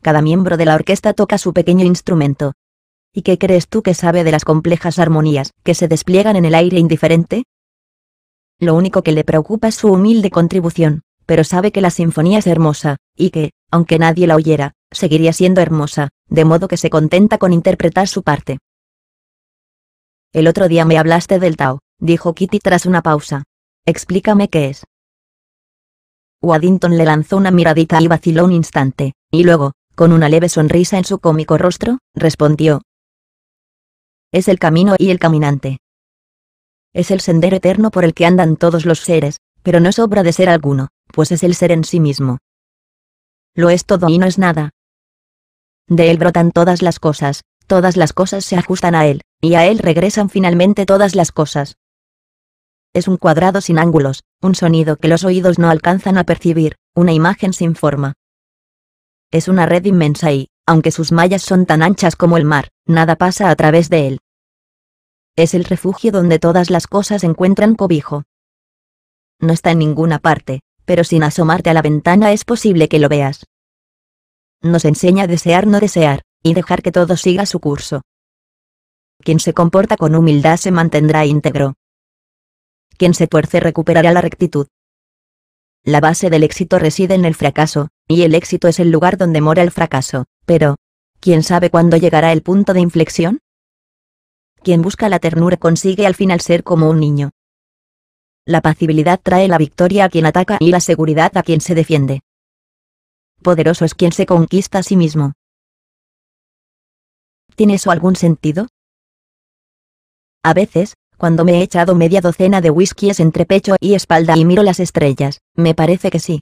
Cada miembro de la orquesta toca su pequeño instrumento. ¿Y qué crees tú que sabe de las complejas armonías que se despliegan en el aire indiferente? Lo único que le preocupa es su humilde contribución, pero sabe que la sinfonía es hermosa, y que, aunque nadie la oyera, seguiría siendo hermosa, de modo que se contenta con interpretar su parte. El otro día me hablaste del Tao, dijo Kitty tras una pausa. Explícame qué es. Waddington le lanzó una miradita y vaciló un instante, y luego, con una leve sonrisa en su cómico rostro, respondió. Es el camino y el caminante. Es el sendero eterno por el que andan todos los seres, pero no es obra de ser alguno, pues es el ser en sí mismo. Lo es todo y no es nada, de él brotan todas las cosas, todas las cosas se ajustan a él, y a él regresan finalmente todas las cosas. Es un cuadrado sin ángulos, un sonido que los oídos no alcanzan a percibir, una imagen sin forma. Es una red inmensa y, aunque sus mallas son tan anchas como el mar, nada pasa a través de él. Es el refugio donde todas las cosas encuentran cobijo. No está en ninguna parte, pero sin asomarte a la ventana es posible que lo veas nos enseña a desear no desear, y dejar que todo siga su curso. Quien se comporta con humildad se mantendrá íntegro. Quien se tuerce recuperará la rectitud. La base del éxito reside en el fracaso, y el éxito es el lugar donde mora el fracaso, pero, ¿quién sabe cuándo llegará el punto de inflexión? Quien busca la ternura consigue al final ser como un niño. La pacibilidad trae la victoria a quien ataca y la seguridad a quien se defiende poderoso es quien se conquista a sí mismo. ¿Tiene eso algún sentido? A veces, cuando me he echado media docena de whiskies entre pecho y espalda y miro las estrellas, me parece que sí.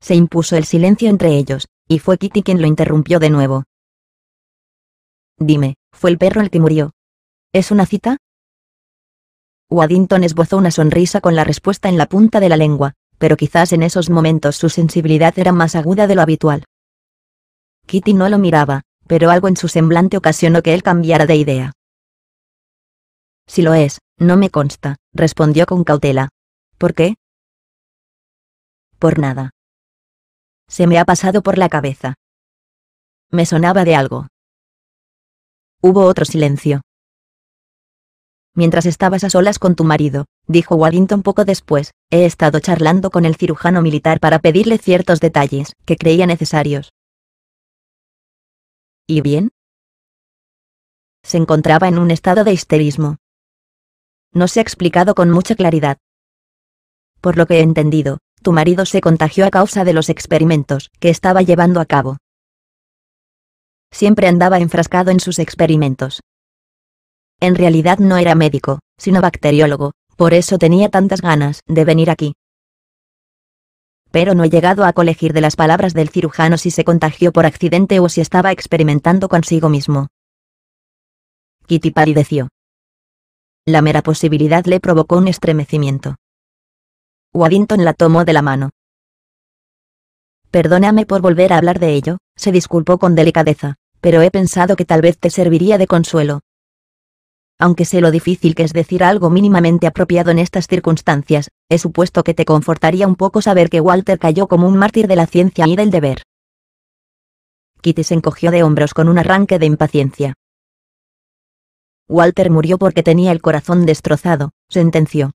Se impuso el silencio entre ellos, y fue Kitty quien lo interrumpió de nuevo. Dime, ¿fue el perro el que murió? ¿Es una cita? Waddington esbozó una sonrisa con la respuesta en la punta de la lengua, pero quizás en esos momentos su sensibilidad era más aguda de lo habitual. Kitty no lo miraba, pero algo en su semblante ocasionó que él cambiara de idea. Si lo es, no me consta, respondió con cautela. ¿Por qué? Por nada. Se me ha pasado por la cabeza. Me sonaba de algo. Hubo otro silencio mientras estabas a solas con tu marido, dijo Waddington poco después, he estado charlando con el cirujano militar para pedirle ciertos detalles que creía necesarios. ¿Y bien? Se encontraba en un estado de histerismo. No se ha explicado con mucha claridad. Por lo que he entendido, tu marido se contagió a causa de los experimentos que estaba llevando a cabo. Siempre andaba enfrascado en sus experimentos, en realidad no era médico, sino bacteriólogo, por eso tenía tantas ganas de venir aquí. Pero no he llegado a colegir de las palabras del cirujano si se contagió por accidente o si estaba experimentando consigo mismo. Kitty palideció. La mera posibilidad le provocó un estremecimiento. Waddington la tomó de la mano. Perdóname por volver a hablar de ello, se disculpó con delicadeza, pero he pensado que tal vez te serviría de consuelo, aunque sé lo difícil que es decir algo mínimamente apropiado en estas circunstancias, he supuesto que te confortaría un poco saber que Walter cayó como un mártir de la ciencia y del deber. Kitty se encogió de hombros con un arranque de impaciencia. Walter murió porque tenía el corazón destrozado, sentenció.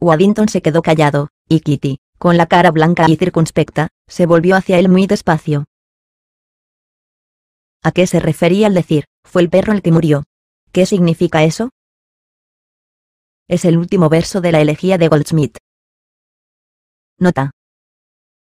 Waddington se quedó callado, y Kitty, con la cara blanca y circunspecta, se volvió hacia él muy despacio. ¿A qué se refería al decir, fue el perro el que murió? ¿Qué significa eso? Es el último verso de la elegía de Goldsmith. Nota.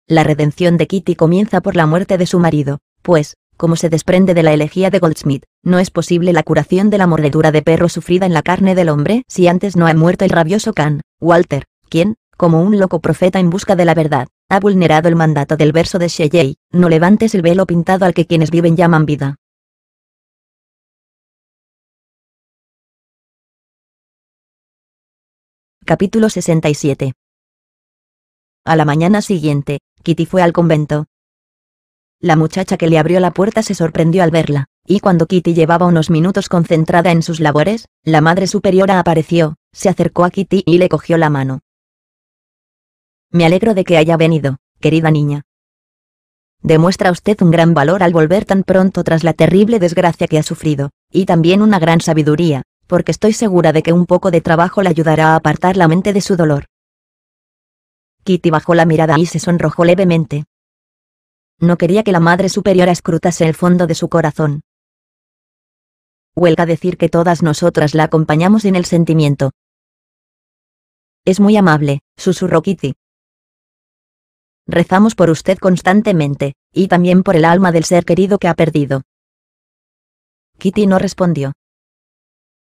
La redención de Kitty comienza por la muerte de su marido, pues, como se desprende de la elegía de Goldsmith, no es posible la curación de la mordedura de perro sufrida en la carne del hombre si antes no ha muerto el rabioso Can, Walter, quien, como un loco profeta en busca de la verdad, ha vulnerado el mandato del verso de Shelley, no levantes el velo pintado al que quienes viven llaman vida. Capítulo 67 A la mañana siguiente, Kitty fue al convento. La muchacha que le abrió la puerta se sorprendió al verla, y cuando Kitty llevaba unos minutos concentrada en sus labores, la madre superiora apareció, se acercó a Kitty y le cogió la mano. Me alegro de que haya venido, querida niña. Demuestra usted un gran valor al volver tan pronto tras la terrible desgracia que ha sufrido, y también una gran sabiduría, porque estoy segura de que un poco de trabajo le ayudará a apartar la mente de su dolor. Kitty bajó la mirada y se sonrojó levemente. No quería que la Madre Superiora escrutase el fondo de su corazón. Huelga decir que todas nosotras la acompañamos en el sentimiento. Es muy amable, susurró Kitty. Rezamos por usted constantemente, y también por el alma del ser querido que ha perdido. Kitty no respondió.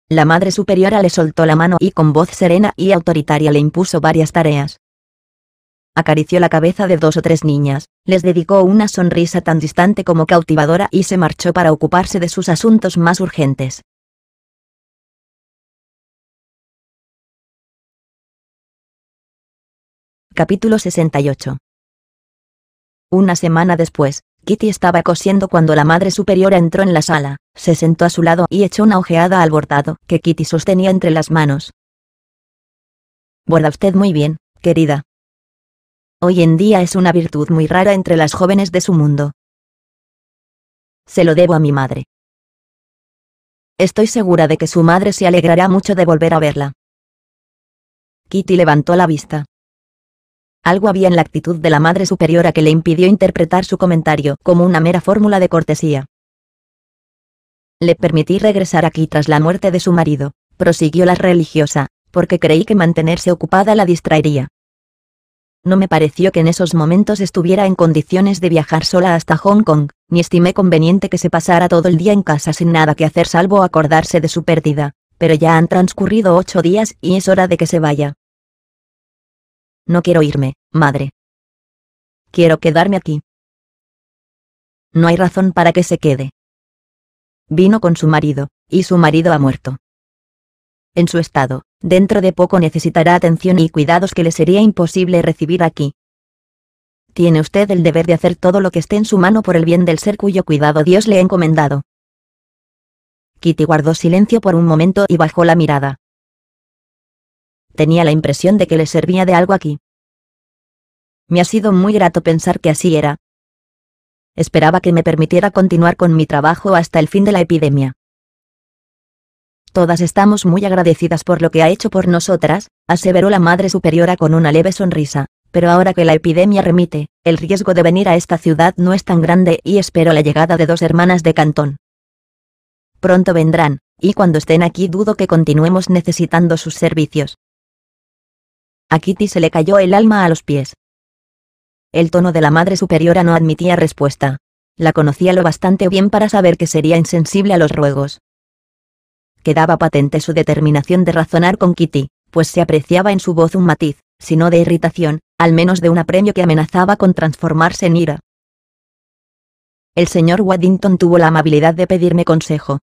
La madre superiora le soltó la mano y con voz serena y autoritaria le impuso varias tareas. Acarició la cabeza de dos o tres niñas, les dedicó una sonrisa tan distante como cautivadora y se marchó para ocuparse de sus asuntos más urgentes. Capítulo 68 una semana después, Kitty estaba cosiendo cuando la madre superiora entró en la sala, se sentó a su lado y echó una ojeada al bordado que Kitty sostenía entre las manos. Borda usted muy bien, querida. Hoy en día es una virtud muy rara entre las jóvenes de su mundo. Se lo debo a mi madre. Estoy segura de que su madre se alegrará mucho de volver a verla. Kitty levantó la vista. Algo había en la actitud de la madre superiora que le impidió interpretar su comentario como una mera fórmula de cortesía. Le permití regresar aquí tras la muerte de su marido, prosiguió la religiosa, porque creí que mantenerse ocupada la distraería. No me pareció que en esos momentos estuviera en condiciones de viajar sola hasta Hong Kong, ni estimé conveniente que se pasara todo el día en casa sin nada que hacer salvo acordarse de su pérdida, pero ya han transcurrido ocho días y es hora de que se vaya. No quiero irme, madre. Quiero quedarme aquí. No hay razón para que se quede. Vino con su marido, y su marido ha muerto. En su estado, dentro de poco necesitará atención y cuidados que le sería imposible recibir aquí. Tiene usted el deber de hacer todo lo que esté en su mano por el bien del ser cuyo cuidado Dios le ha encomendado. Kitty guardó silencio por un momento y bajó la mirada. Tenía la impresión de que le servía de algo aquí. Me ha sido muy grato pensar que así era. Esperaba que me permitiera continuar con mi trabajo hasta el fin de la epidemia. Todas estamos muy agradecidas por lo que ha hecho por nosotras, aseveró la Madre Superiora con una leve sonrisa, pero ahora que la epidemia remite, el riesgo de venir a esta ciudad no es tan grande y espero la llegada de dos hermanas de Cantón. Pronto vendrán, y cuando estén aquí dudo que continuemos necesitando sus servicios. A Kitty se le cayó el alma a los pies. El tono de la madre superiora no admitía respuesta. La conocía lo bastante bien para saber que sería insensible a los ruegos. Quedaba patente su determinación de razonar con Kitty, pues se apreciaba en su voz un matiz, si no de irritación, al menos de un apremio que amenazaba con transformarse en ira. El señor Waddington tuvo la amabilidad de pedirme consejo.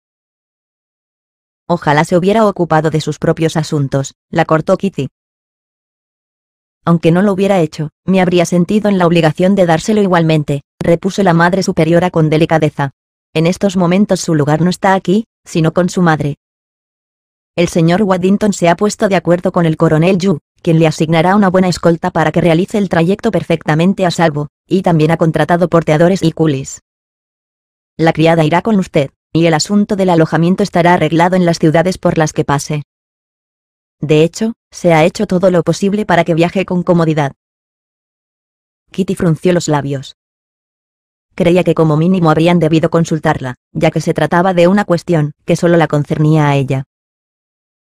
Ojalá se hubiera ocupado de sus propios asuntos, la cortó Kitty, aunque no lo hubiera hecho, me habría sentido en la obligación de dárselo igualmente, repuso la madre superiora con delicadeza. En estos momentos su lugar no está aquí, sino con su madre. El señor Waddington se ha puesto de acuerdo con el coronel Yu, quien le asignará una buena escolta para que realice el trayecto perfectamente a salvo, y también ha contratado porteadores y coolies. La criada irá con usted, y el asunto del alojamiento estará arreglado en las ciudades por las que pase. De hecho, se ha hecho todo lo posible para que viaje con comodidad. Kitty frunció los labios. Creía que como mínimo habrían debido consultarla, ya que se trataba de una cuestión que solo la concernía a ella.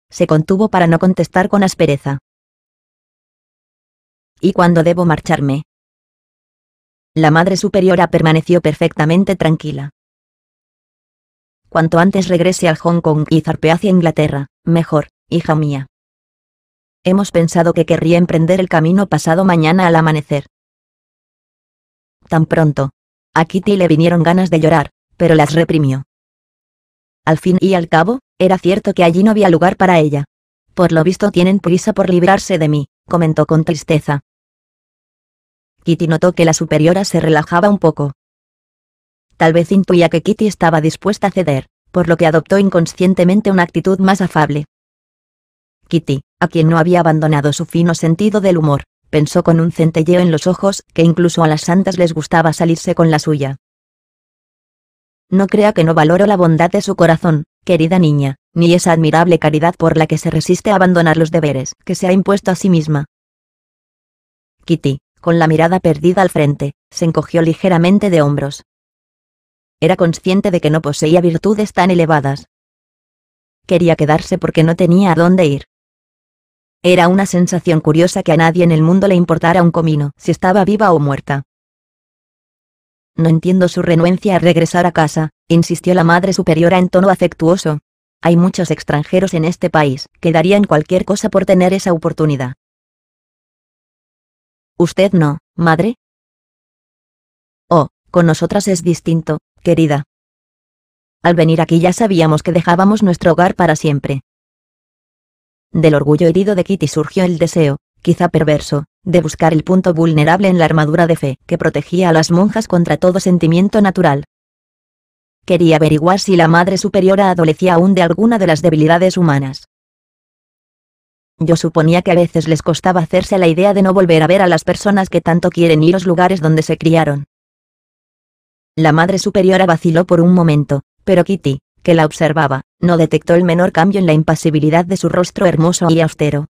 Se contuvo para no contestar con aspereza. ¿Y cuándo debo marcharme? La Madre Superiora permaneció perfectamente tranquila. Cuanto antes regrese al Hong Kong y zarpe hacia Inglaterra, mejor, hija mía. Hemos pensado que querría emprender el camino pasado mañana al amanecer. Tan pronto. A Kitty le vinieron ganas de llorar, pero las reprimió. Al fin y al cabo, era cierto que allí no había lugar para ella. Por lo visto tienen prisa por librarse de mí, comentó con tristeza. Kitty notó que la superiora se relajaba un poco. Tal vez intuía que Kitty estaba dispuesta a ceder, por lo que adoptó inconscientemente una actitud más afable. Kitty, a quien no había abandonado su fino sentido del humor, pensó con un centelleo en los ojos, que incluso a las santas les gustaba salirse con la suya. No crea que no valoro la bondad de su corazón, querida niña, ni esa admirable caridad por la que se resiste a abandonar los deberes que se ha impuesto a sí misma. Kitty, con la mirada perdida al frente, se encogió ligeramente de hombros. Era consciente de que no poseía virtudes tan elevadas. Quería quedarse porque no tenía a dónde ir, era una sensación curiosa que a nadie en el mundo le importara un comino si estaba viva o muerta. No entiendo su renuencia a regresar a casa, insistió la madre superiora en tono afectuoso. Hay muchos extranjeros en este país que darían cualquier cosa por tener esa oportunidad. Usted no, madre. Oh, con nosotras es distinto, querida. Al venir aquí ya sabíamos que dejábamos nuestro hogar para siempre, del orgullo herido de Kitty surgió el deseo, quizá perverso, de buscar el punto vulnerable en la armadura de fe que protegía a las monjas contra todo sentimiento natural. Quería averiguar si la Madre Superiora adolecía aún de alguna de las debilidades humanas. Yo suponía que a veces les costaba hacerse la idea de no volver a ver a las personas que tanto quieren ir los lugares donde se criaron. La Madre Superiora vaciló por un momento, pero Kitty, que la observaba, no detectó el menor cambio en la impasibilidad de su rostro hermoso y austero.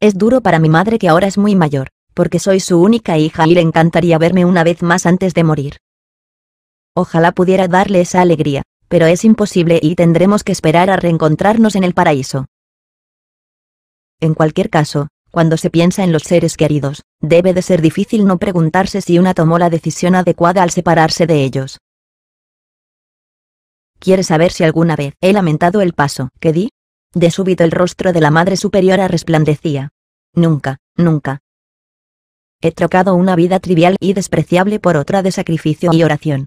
Es duro para mi madre que ahora es muy mayor, porque soy su única hija y le encantaría verme una vez más antes de morir. Ojalá pudiera darle esa alegría, pero es imposible y tendremos que esperar a reencontrarnos en el paraíso. En cualquier caso, cuando se piensa en los seres queridos, debe de ser difícil no preguntarse si una tomó la decisión adecuada al separarse de ellos. ¿Quieres saber si alguna vez he lamentado el paso que di? De súbito el rostro de la Madre Superiora resplandecía. Nunca, nunca. He trocado una vida trivial y despreciable por otra de sacrificio y oración.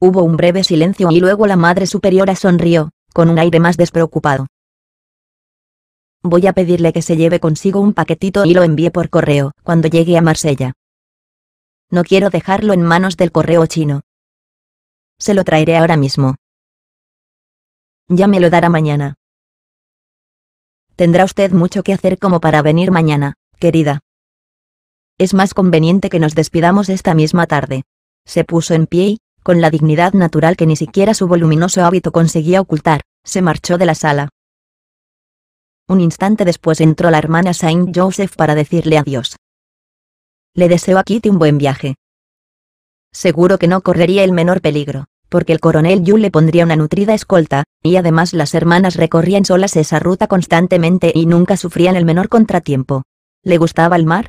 Hubo un breve silencio y luego la Madre Superiora sonrió, con un aire más despreocupado. Voy a pedirle que se lleve consigo un paquetito y lo envíe por correo, cuando llegue a Marsella. No quiero dejarlo en manos del correo chino, se lo traeré ahora mismo. Ya me lo dará mañana. Tendrá usted mucho que hacer como para venir mañana, querida. Es más conveniente que nos despidamos esta misma tarde. Se puso en pie y, con la dignidad natural que ni siquiera su voluminoso hábito conseguía ocultar, se marchó de la sala. Un instante después entró la hermana Saint Joseph para decirle adiós. Le deseo a Kitty un buen viaje. Seguro que no correría el menor peligro porque el coronel Yu le pondría una nutrida escolta, y además las hermanas recorrían solas esa ruta constantemente y nunca sufrían el menor contratiempo. ¿Le gustaba el mar?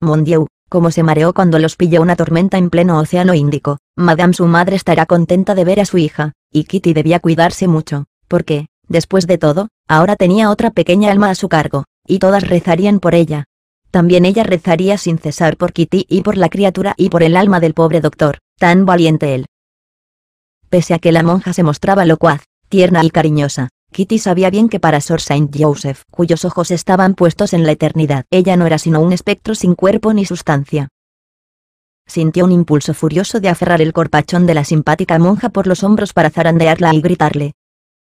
Mon como se mareó cuando los pilló una tormenta en pleno océano Índico, Madame su madre estará contenta de ver a su hija, y Kitty debía cuidarse mucho, porque, después de todo, ahora tenía otra pequeña alma a su cargo, y todas rezarían por ella. También ella rezaría sin cesar por Kitty y por la criatura y por el alma del pobre doctor, tan valiente él. Pese a que la monja se mostraba locuaz, tierna y cariñosa, Kitty sabía bien que para Sor Saint Joseph, cuyos ojos estaban puestos en la eternidad, ella no era sino un espectro sin cuerpo ni sustancia. Sintió un impulso furioso de aferrar el corpachón de la simpática monja por los hombros para zarandearla y gritarle.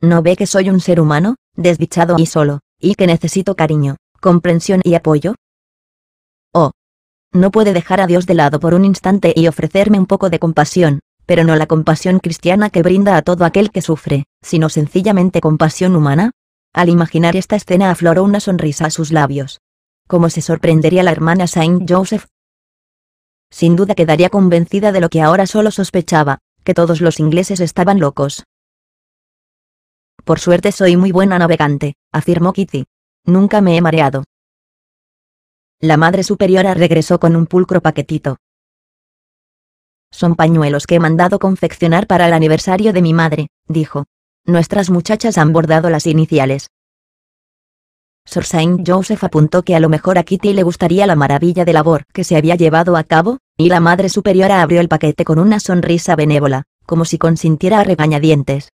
¿No ve que soy un ser humano, desdichado y solo, y que necesito cariño, comprensión y apoyo? No puede dejar a Dios de lado por un instante y ofrecerme un poco de compasión, pero no la compasión cristiana que brinda a todo aquel que sufre, sino sencillamente compasión humana. Al imaginar esta escena afloró una sonrisa a sus labios. ¿Cómo se sorprendería la hermana Saint Joseph? Sin duda quedaría convencida de lo que ahora solo sospechaba, que todos los ingleses estaban locos. Por suerte soy muy buena navegante, afirmó Kitty. Nunca me he mareado. La madre superiora regresó con un pulcro paquetito. Son pañuelos que he mandado confeccionar para el aniversario de mi madre, dijo. Nuestras muchachas han bordado las iniciales. Sir Saint Joseph apuntó que a lo mejor a Kitty le gustaría la maravilla de labor que se había llevado a cabo, y la madre superiora abrió el paquete con una sonrisa benévola, como si consintiera a regañadientes.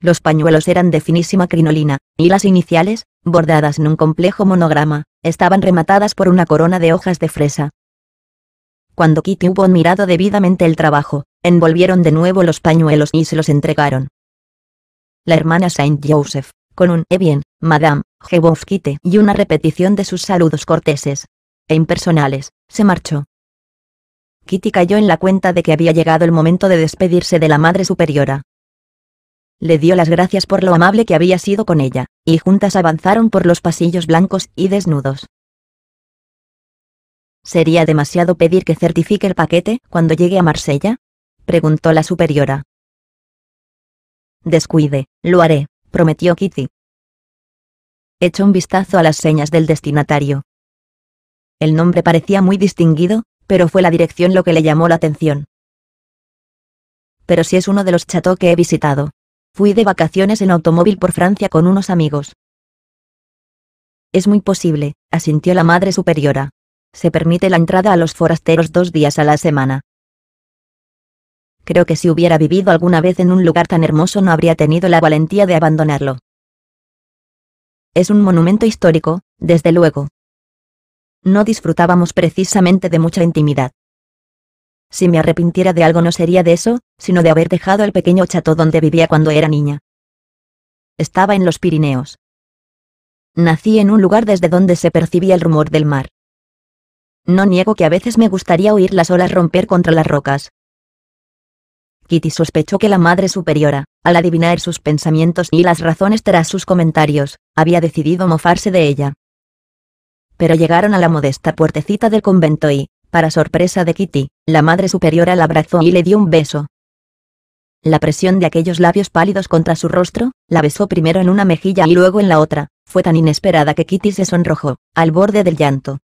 Los pañuelos eran de finísima crinolina, y las iniciales, bordadas en un complejo monograma, estaban rematadas por una corona de hojas de fresa. Cuando Kitty hubo admirado debidamente el trabajo, envolvieron de nuevo los pañuelos y se los entregaron. La hermana Saint Joseph, con un «Eh bien, Madame, Kitty y una repetición de sus saludos corteses e impersonales, se marchó. Kitty cayó en la cuenta de que había llegado el momento de despedirse de la Madre Superiora le dio las gracias por lo amable que había sido con ella, y juntas avanzaron por los pasillos blancos y desnudos. ¿Sería demasiado pedir que certifique el paquete cuando llegue a Marsella? preguntó la superiora. Descuide, lo haré, prometió Kitty. Echó un vistazo a las señas del destinatario. El nombre parecía muy distinguido, pero fue la dirección lo que le llamó la atención. Pero si es uno de los cható que he visitado, Fui de vacaciones en automóvil por Francia con unos amigos. Es muy posible, asintió la madre superiora. Se permite la entrada a los forasteros dos días a la semana. Creo que si hubiera vivido alguna vez en un lugar tan hermoso no habría tenido la valentía de abandonarlo. Es un monumento histórico, desde luego. No disfrutábamos precisamente de mucha intimidad. Si me arrepintiera de algo no sería de eso, sino de haber dejado el pequeño chato donde vivía cuando era niña. Estaba en los Pirineos. Nací en un lugar desde donde se percibía el rumor del mar. No niego que a veces me gustaría oír las olas romper contra las rocas. Kitty sospechó que la madre superiora, al adivinar sus pensamientos y las razones tras sus comentarios, había decidido mofarse de ella. Pero llegaron a la modesta puertecita del convento y, para sorpresa de Kitty, la madre superiora la abrazó y le dio un beso. La presión de aquellos labios pálidos contra su rostro, la besó primero en una mejilla y luego en la otra, fue tan inesperada que Kitty se sonrojó, al borde del llanto.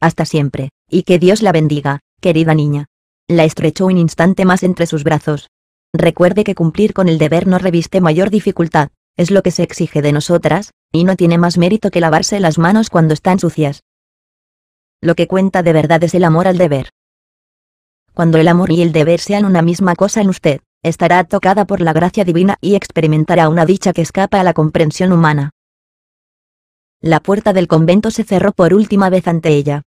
Hasta siempre, y que Dios la bendiga, querida niña. La estrechó un instante más entre sus brazos. Recuerde que cumplir con el deber no reviste mayor dificultad, es lo que se exige de nosotras, y no tiene más mérito que lavarse las manos cuando están sucias lo que cuenta de verdad es el amor al deber. Cuando el amor y el deber sean una misma cosa en usted, estará tocada por la gracia divina y experimentará una dicha que escapa a la comprensión humana. La puerta del convento se cerró por última vez ante ella.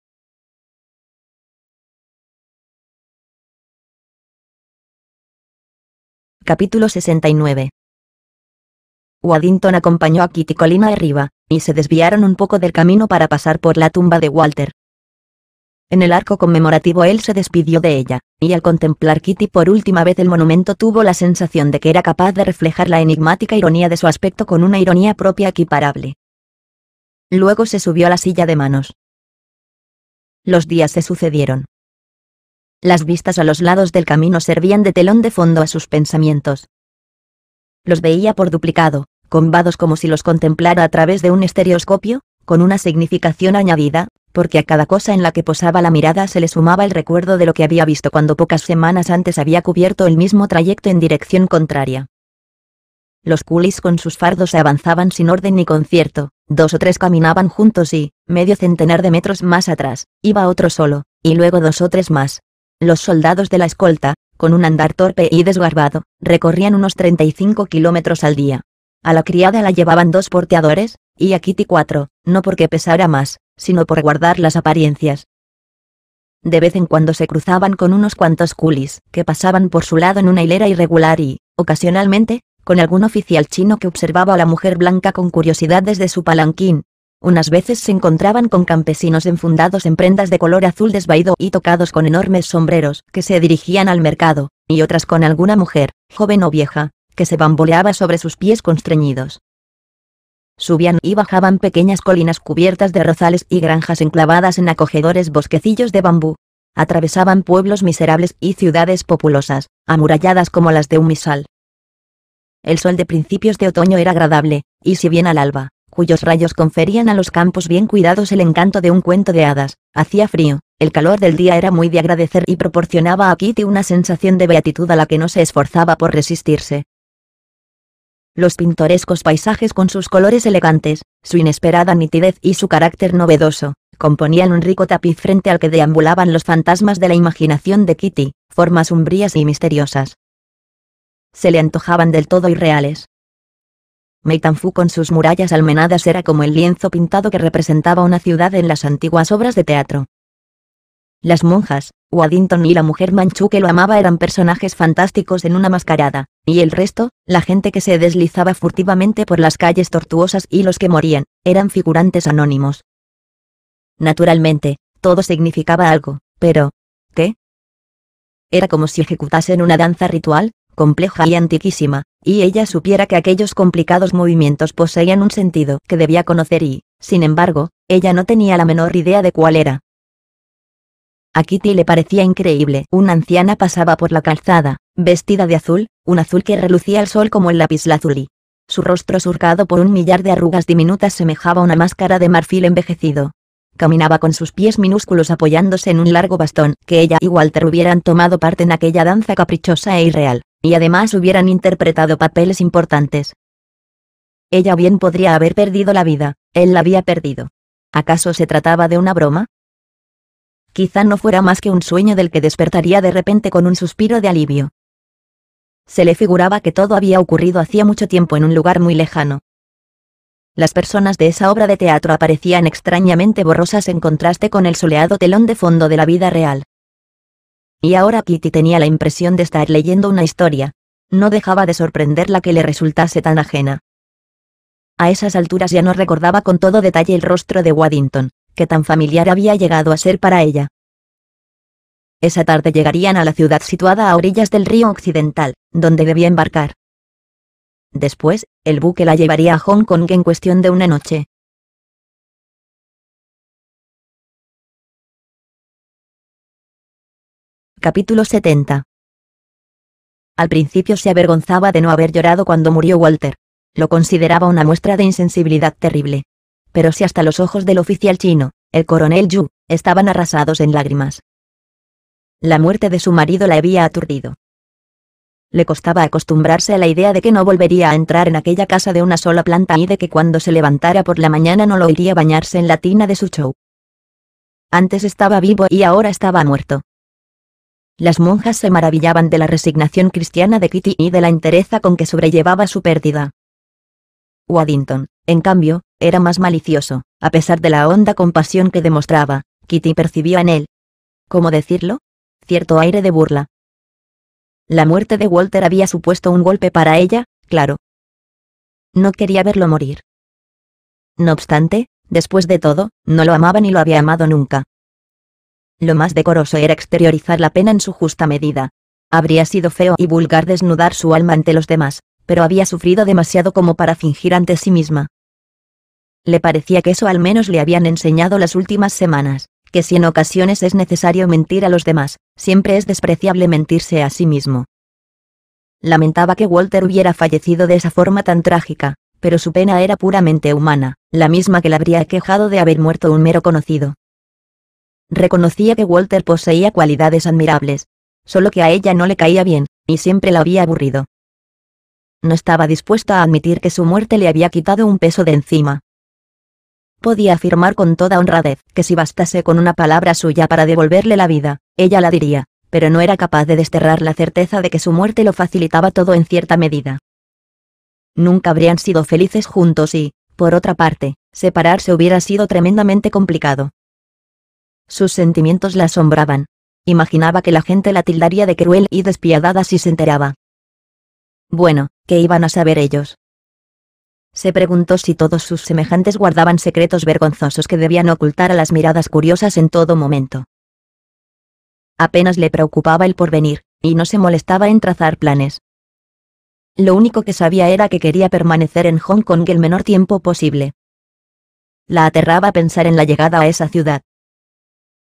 Capítulo 69 Waddington acompañó a Kitty colina arriba, y se desviaron un poco del camino para pasar por la tumba de Walter. En el arco conmemorativo él se despidió de ella, y al contemplar Kitty por última vez el monumento tuvo la sensación de que era capaz de reflejar la enigmática ironía de su aspecto con una ironía propia equiparable. Luego se subió a la silla de manos. Los días se sucedieron. Las vistas a los lados del camino servían de telón de fondo a sus pensamientos. Los veía por duplicado, combados como si los contemplara a través de un estereoscopio, con una significación añadida, porque a cada cosa en la que posaba la mirada se le sumaba el recuerdo de lo que había visto cuando pocas semanas antes había cubierto el mismo trayecto en dirección contraria. Los coolies con sus fardos se avanzaban sin orden ni concierto, dos o tres caminaban juntos y, medio centenar de metros más atrás, iba otro solo, y luego dos o tres más. Los soldados de la escolta, con un andar torpe y desgarbado, recorrían unos 35 kilómetros al día. A la criada la llevaban dos porteadores, y a Kitty cuatro, no porque pesara más, sino por guardar las apariencias. De vez en cuando se cruzaban con unos cuantos culis que pasaban por su lado en una hilera irregular y, ocasionalmente, con algún oficial chino que observaba a la mujer blanca con curiosidad desde su palanquín. Unas veces se encontraban con campesinos enfundados en prendas de color azul desvaído y tocados con enormes sombreros que se dirigían al mercado, y otras con alguna mujer, joven o vieja, que se bamboleaba sobre sus pies constreñidos, subían y bajaban pequeñas colinas cubiertas de rozales y granjas enclavadas en acogedores bosquecillos de bambú. Atravesaban pueblos miserables y ciudades populosas, amuralladas como las de un misal. El sol de principios de otoño era agradable, y si bien al alba, cuyos rayos conferían a los campos bien cuidados el encanto de un cuento de hadas, hacía frío, el calor del día era muy de agradecer y proporcionaba a Kitty una sensación de beatitud a la que no se esforzaba por resistirse. Los pintorescos paisajes con sus colores elegantes, su inesperada nitidez y su carácter novedoso, componían un rico tapiz frente al que deambulaban los fantasmas de la imaginación de Kitty, formas umbrías y misteriosas. Se le antojaban del todo irreales. Meitanfu con sus murallas almenadas era como el lienzo pintado que representaba una ciudad en las antiguas obras de teatro. Las monjas, Waddington y la mujer manchú que lo amaba eran personajes fantásticos en una mascarada, y el resto, la gente que se deslizaba furtivamente por las calles tortuosas y los que morían, eran figurantes anónimos. Naturalmente, todo significaba algo, pero... ¿Qué? Era como si ejecutasen una danza ritual, compleja y antiquísima, y ella supiera que aquellos complicados movimientos poseían un sentido que debía conocer y, sin embargo, ella no tenía la menor idea de cuál era. A Kitty le parecía increíble. Una anciana pasaba por la calzada, Vestida de azul, un azul que relucía al sol como el lapislázuli. Su rostro surcado por un millar de arrugas diminutas semejaba una máscara de marfil envejecido. Caminaba con sus pies minúsculos apoyándose en un largo bastón, que ella y Walter hubieran tomado parte en aquella danza caprichosa e irreal, y además hubieran interpretado papeles importantes. Ella bien podría haber perdido la vida, él la había perdido. ¿Acaso se trataba de una broma? Quizá no fuera más que un sueño del que despertaría de repente con un suspiro de alivio se le figuraba que todo había ocurrido hacía mucho tiempo en un lugar muy lejano. Las personas de esa obra de teatro aparecían extrañamente borrosas en contraste con el soleado telón de fondo de la vida real. Y ahora Kitty tenía la impresión de estar leyendo una historia, no dejaba de sorprenderla que le resultase tan ajena. A esas alturas ya no recordaba con todo detalle el rostro de Waddington, que tan familiar había llegado a ser para ella. Esa tarde llegarían a la ciudad situada a orillas del río Occidental, donde debía embarcar. Después, el buque la llevaría a Hong Kong en cuestión de una noche. Capítulo 70 Al principio se avergonzaba de no haber llorado cuando murió Walter. Lo consideraba una muestra de insensibilidad terrible. Pero si hasta los ojos del oficial chino, el coronel Yu, estaban arrasados en lágrimas. La muerte de su marido la había aturdido. Le costaba acostumbrarse a la idea de que no volvería a entrar en aquella casa de una sola planta y de que cuando se levantara por la mañana no lo iría bañarse en la tina de su show. Antes estaba vivo y ahora estaba muerto. Las monjas se maravillaban de la resignación cristiana de Kitty y de la entereza con que sobrellevaba su pérdida. Waddington, en cambio, era más malicioso, a pesar de la honda compasión que demostraba, Kitty percibió en él. ¿Cómo decirlo? Cierto aire de burla, la muerte de Walter había supuesto un golpe para ella, claro. No quería verlo morir. No obstante, después de todo, no lo amaba ni lo había amado nunca. Lo más decoroso era exteriorizar la pena en su justa medida. Habría sido feo y vulgar desnudar su alma ante los demás, pero había sufrido demasiado como para fingir ante sí misma. Le parecía que eso al menos le habían enseñado las últimas semanas que si en ocasiones es necesario mentir a los demás, siempre es despreciable mentirse a sí mismo. Lamentaba que Walter hubiera fallecido de esa forma tan trágica, pero su pena era puramente humana, la misma que le habría quejado de haber muerto un mero conocido. Reconocía que Walter poseía cualidades admirables, solo que a ella no le caía bien, y siempre la había aburrido. No estaba dispuesto a admitir que su muerte le había quitado un peso de encima, Podía afirmar con toda honradez que si bastase con una palabra suya para devolverle la vida, ella la diría, pero no era capaz de desterrar la certeza de que su muerte lo facilitaba todo en cierta medida. Nunca habrían sido felices juntos y, por otra parte, separarse hubiera sido tremendamente complicado. Sus sentimientos la asombraban. Imaginaba que la gente la tildaría de cruel y despiadada si se enteraba. Bueno, ¿qué iban a saber ellos? Se preguntó si todos sus semejantes guardaban secretos vergonzosos que debían ocultar a las miradas curiosas en todo momento. Apenas le preocupaba el porvenir, y no se molestaba en trazar planes. Lo único que sabía era que quería permanecer en Hong Kong el menor tiempo posible. La aterraba pensar en la llegada a esa ciudad.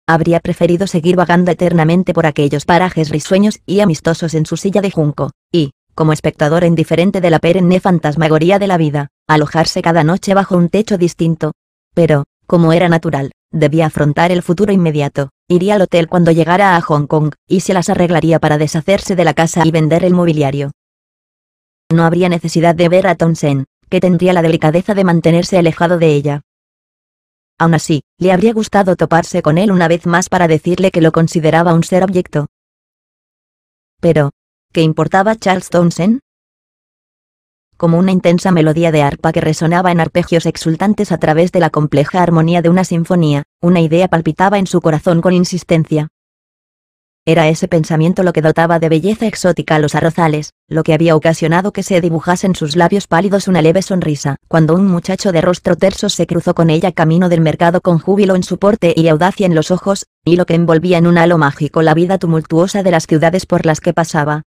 Habría preferido seguir vagando eternamente por aquellos parajes risueños y amistosos en su silla de junco, y, como espectador indiferente de la perenne fantasmagoría de la vida, alojarse cada noche bajo un techo distinto. Pero, como era natural, debía afrontar el futuro inmediato, iría al hotel cuando llegara a Hong Kong, y se las arreglaría para deshacerse de la casa y vender el mobiliario. No habría necesidad de ver a Sen, que tendría la delicadeza de mantenerse alejado de ella. Aún así, le habría gustado toparse con él una vez más para decirle que lo consideraba un ser objeto. Pero, ¿Qué importaba Charles Townsend? Como una intensa melodía de arpa que resonaba en arpegios exultantes a través de la compleja armonía de una sinfonía, una idea palpitaba en su corazón con insistencia. Era ese pensamiento lo que dotaba de belleza exótica a los arrozales, lo que había ocasionado que se dibujasen en sus labios pálidos una leve sonrisa, cuando un muchacho de rostro terso se cruzó con ella camino del mercado con júbilo en su porte y audacia en los ojos, y lo que envolvía en un halo mágico la vida tumultuosa de las ciudades por las que pasaba.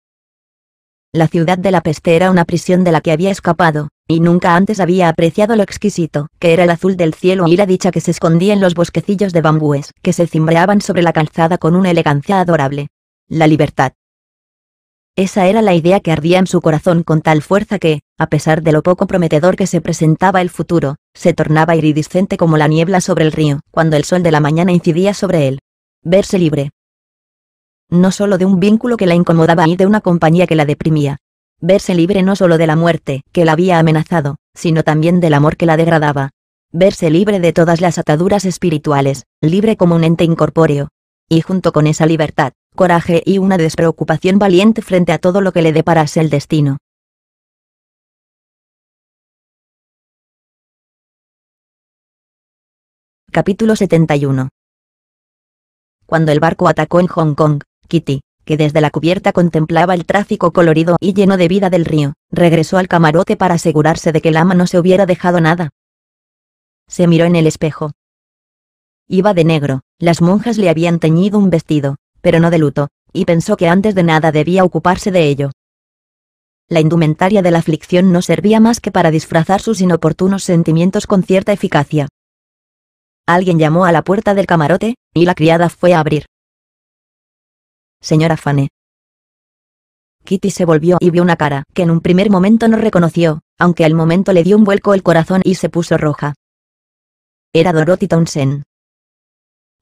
La ciudad de la peste era una prisión de la que había escapado, y nunca antes había apreciado lo exquisito, que era el azul del cielo y la dicha que se escondía en los bosquecillos de bambúes, que se cimbreaban sobre la calzada con una elegancia adorable. La libertad. Esa era la idea que ardía en su corazón con tal fuerza que, a pesar de lo poco prometedor que se presentaba el futuro, se tornaba iridiscente como la niebla sobre el río, cuando el sol de la mañana incidía sobre él. Verse libre, no solo de un vínculo que la incomodaba y de una compañía que la deprimía. Verse libre no solo de la muerte, que la había amenazado, sino también del amor que la degradaba. Verse libre de todas las ataduras espirituales, libre como un ente incorpóreo. Y junto con esa libertad, coraje y una despreocupación valiente frente a todo lo que le deparase el destino. Capítulo 71 Cuando el barco atacó en Hong Kong, Kitty, que desde la cubierta contemplaba el tráfico colorido y lleno de vida del río, regresó al camarote para asegurarse de que ama no se hubiera dejado nada. Se miró en el espejo. Iba de negro, las monjas le habían teñido un vestido, pero no de luto, y pensó que antes de nada debía ocuparse de ello. La indumentaria de la aflicción no servía más que para disfrazar sus inoportunos sentimientos con cierta eficacia. Alguien llamó a la puerta del camarote, y la criada fue a abrir señora Fane. Kitty se volvió y vio una cara que en un primer momento no reconoció, aunque al momento le dio un vuelco el corazón y se puso roja. Era Dorothy Townsend.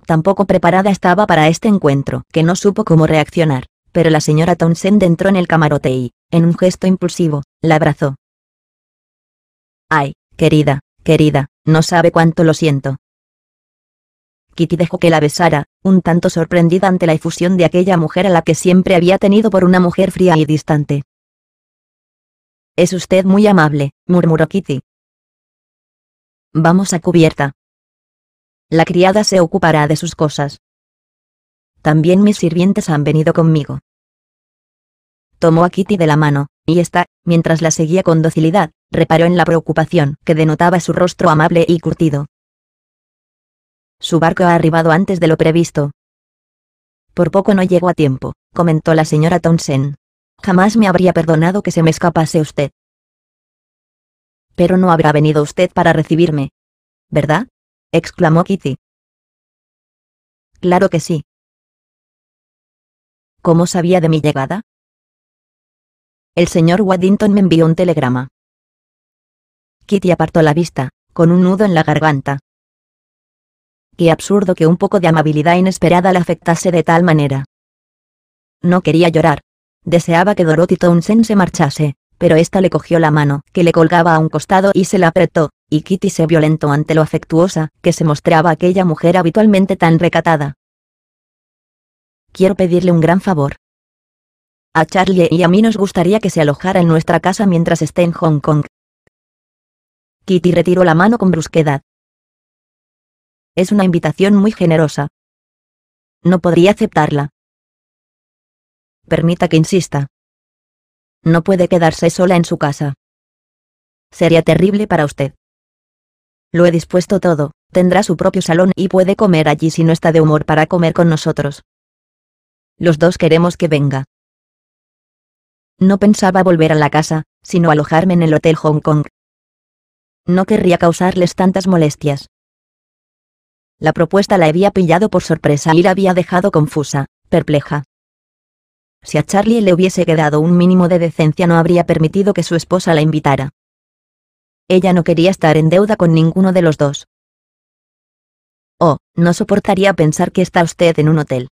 Tampoco preparada estaba para este encuentro, que no supo cómo reaccionar, pero la señora Townsend entró en el camarote y, en un gesto impulsivo, la abrazó. Ay, querida, querida, no sabe cuánto lo siento, Kitty dejó que la besara, un tanto sorprendida ante la efusión de aquella mujer a la que siempre había tenido por una mujer fría y distante. Es usted muy amable, murmuró Kitty. Vamos a cubierta. La criada se ocupará de sus cosas. También mis sirvientes han venido conmigo. Tomó a Kitty de la mano, y ésta, mientras la seguía con docilidad, reparó en la preocupación que denotaba su rostro amable y curtido, su barco ha arribado antes de lo previsto. Por poco no llego a tiempo, comentó la señora Townsend. Jamás me habría perdonado que se me escapase usted. Pero no habrá venido usted para recibirme. ¿Verdad? exclamó Kitty. Claro que sí. ¿Cómo sabía de mi llegada? El señor Waddington me envió un telegrama. Kitty apartó la vista, con un nudo en la garganta qué absurdo que un poco de amabilidad inesperada la afectase de tal manera. No quería llorar. Deseaba que Dorothy Townsend se marchase, pero ésta le cogió la mano, que le colgaba a un costado y se la apretó, y Kitty se violentó ante lo afectuosa que se mostraba aquella mujer habitualmente tan recatada. Quiero pedirle un gran favor. A Charlie y a mí nos gustaría que se alojara en nuestra casa mientras esté en Hong Kong. Kitty retiró la mano con brusquedad, es una invitación muy generosa. No podría aceptarla. Permita que insista. No puede quedarse sola en su casa. Sería terrible para usted. Lo he dispuesto todo, tendrá su propio salón y puede comer allí si no está de humor para comer con nosotros. Los dos queremos que venga. No pensaba volver a la casa, sino alojarme en el Hotel Hong Kong. No querría causarles tantas molestias. La propuesta la había pillado por sorpresa y la había dejado confusa, perpleja. Si a Charlie le hubiese quedado un mínimo de decencia no habría permitido que su esposa la invitara. Ella no quería estar en deuda con ninguno de los dos. Oh, no soportaría pensar que está usted en un hotel.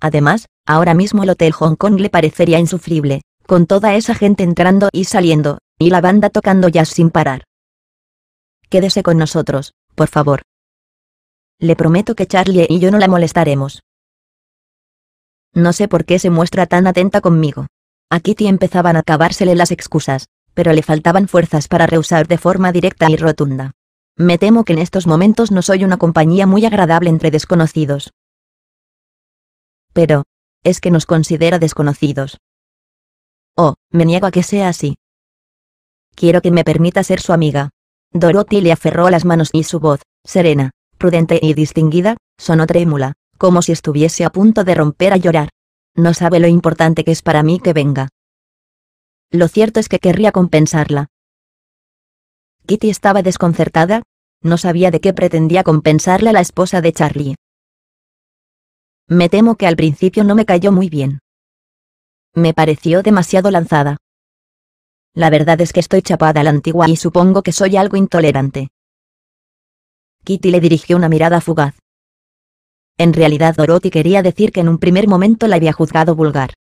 Además, ahora mismo el Hotel Hong Kong le parecería insufrible, con toda esa gente entrando y saliendo, y la banda tocando jazz sin parar. Quédese con nosotros, por favor. Le prometo que Charlie y yo no la molestaremos. No sé por qué se muestra tan atenta conmigo. A Kitty empezaban a acabársele las excusas, pero le faltaban fuerzas para rehusar de forma directa y rotunda. Me temo que en estos momentos no soy una compañía muy agradable entre desconocidos. Pero, es que nos considera desconocidos. Oh, me niego a que sea así. Quiero que me permita ser su amiga. Dorothy le aferró las manos y su voz, serena, prudente y distinguida, sonó trémula, como si estuviese a punto de romper a llorar. No sabe lo importante que es para mí que venga. Lo cierto es que querría compensarla. Kitty estaba desconcertada, no sabía de qué pretendía compensarle la esposa de Charlie. Me temo que al principio no me cayó muy bien. Me pareció demasiado lanzada. La verdad es que estoy chapada a la antigua y supongo que soy algo intolerante. Kitty le dirigió una mirada fugaz. En realidad Dorothy quería decir que en un primer momento la había juzgado vulgar.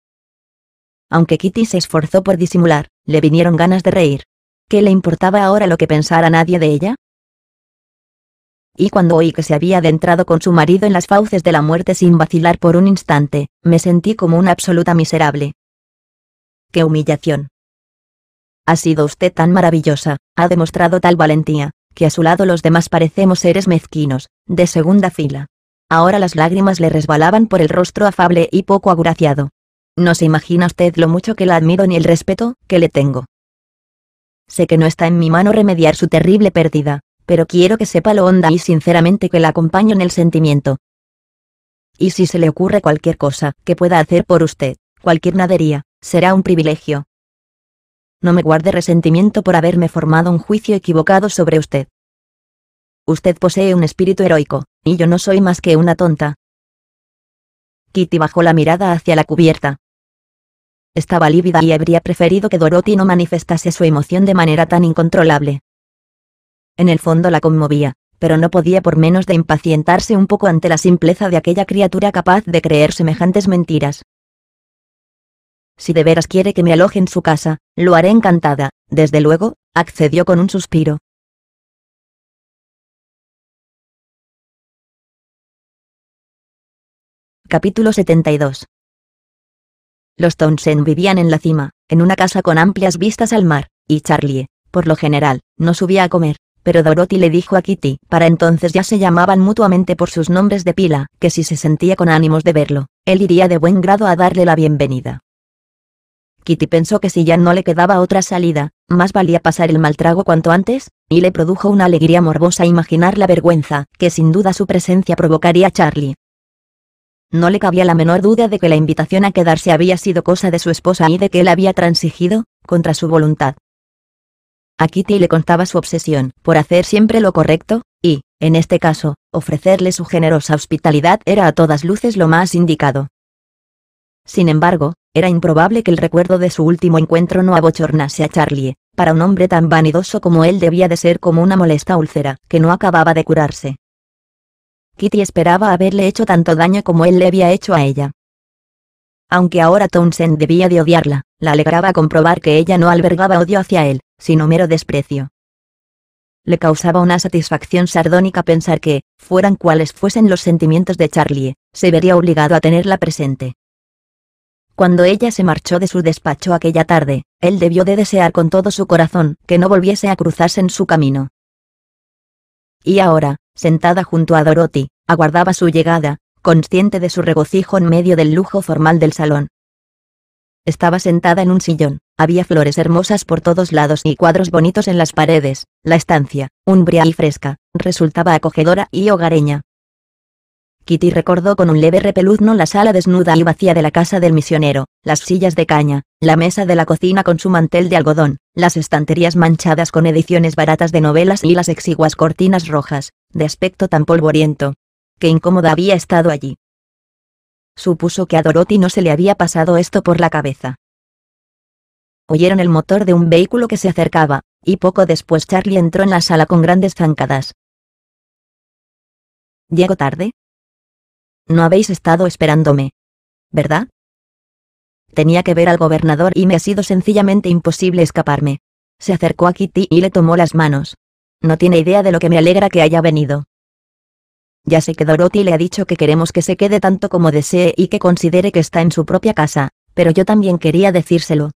Aunque Kitty se esforzó por disimular, le vinieron ganas de reír. ¿Qué le importaba ahora lo que pensara nadie de ella? Y cuando oí que se había adentrado con su marido en las fauces de la muerte sin vacilar por un instante, me sentí como una absoluta miserable. ¡Qué humillación! Ha sido usted tan maravillosa, ha demostrado tal valentía, a su lado los demás parecemos seres mezquinos, de segunda fila. Ahora las lágrimas le resbalaban por el rostro afable y poco agraciado. No se imagina usted lo mucho que la admiro ni el respeto que le tengo. Sé que no está en mi mano remediar su terrible pérdida, pero quiero que sepa lo honda y sinceramente que la acompaño en el sentimiento. Y si se le ocurre cualquier cosa que pueda hacer por usted, cualquier nadería, será un privilegio, no me guarde resentimiento por haberme formado un juicio equivocado sobre usted. Usted posee un espíritu heroico, y yo no soy más que una tonta. Kitty bajó la mirada hacia la cubierta. Estaba lívida y habría preferido que Dorothy no manifestase su emoción de manera tan incontrolable. En el fondo la conmovía, pero no podía por menos de impacientarse un poco ante la simpleza de aquella criatura capaz de creer semejantes mentiras. Si de veras quiere que me aloje en su casa, lo haré encantada, desde luego, accedió con un suspiro. Capítulo 72 Los Townsend vivían en la cima, en una casa con amplias vistas al mar, y Charlie, por lo general, no subía a comer, pero Dorothy le dijo a Kitty, para entonces ya se llamaban mutuamente por sus nombres de pila, que si se sentía con ánimos de verlo, él iría de buen grado a darle la bienvenida. Kitty pensó que si ya no le quedaba otra salida, más valía pasar el mal trago cuanto antes, y le produjo una alegría morbosa imaginar la vergüenza que sin duda su presencia provocaría a Charlie. No le cabía la menor duda de que la invitación a quedarse había sido cosa de su esposa y de que él había transigido, contra su voluntad. A Kitty le contaba su obsesión por hacer siempre lo correcto, y, en este caso, ofrecerle su generosa hospitalidad era a todas luces lo más indicado. Sin embargo, era improbable que el recuerdo de su último encuentro no abochornase a Charlie, para un hombre tan vanidoso como él debía de ser como una molesta úlcera que no acababa de curarse. Kitty esperaba haberle hecho tanto daño como él le había hecho a ella. Aunque ahora Townsend debía de odiarla, la alegraba comprobar que ella no albergaba odio hacia él, sino mero desprecio. Le causaba una satisfacción sardónica pensar que, fueran cuales fuesen los sentimientos de Charlie, se vería obligado a tenerla presente. Cuando ella se marchó de su despacho aquella tarde, él debió de desear con todo su corazón que no volviese a cruzarse en su camino. Y ahora, sentada junto a Dorothy, aguardaba su llegada, consciente de su regocijo en medio del lujo formal del salón. Estaba sentada en un sillón, había flores hermosas por todos lados y cuadros bonitos en las paredes, la estancia, umbria y fresca, resultaba acogedora y hogareña, Kitty recordó con un leve repeluzno la sala desnuda y vacía de la casa del misionero, las sillas de caña, la mesa de la cocina con su mantel de algodón, las estanterías manchadas con ediciones baratas de novelas y las exiguas cortinas rojas, de aspecto tan polvoriento. Qué incómoda había estado allí. Supuso que a Dorothy no se le había pasado esto por la cabeza. Oyeron el motor de un vehículo que se acercaba, y poco después Charlie entró en la sala con grandes zancadas. Llegó tarde? No habéis estado esperándome. ¿Verdad? Tenía que ver al gobernador y me ha sido sencillamente imposible escaparme. Se acercó a Kitty y le tomó las manos. No tiene idea de lo que me alegra que haya venido. Ya sé que Dorothy le ha dicho que queremos que se quede tanto como desee y que considere que está en su propia casa, pero yo también quería decírselo.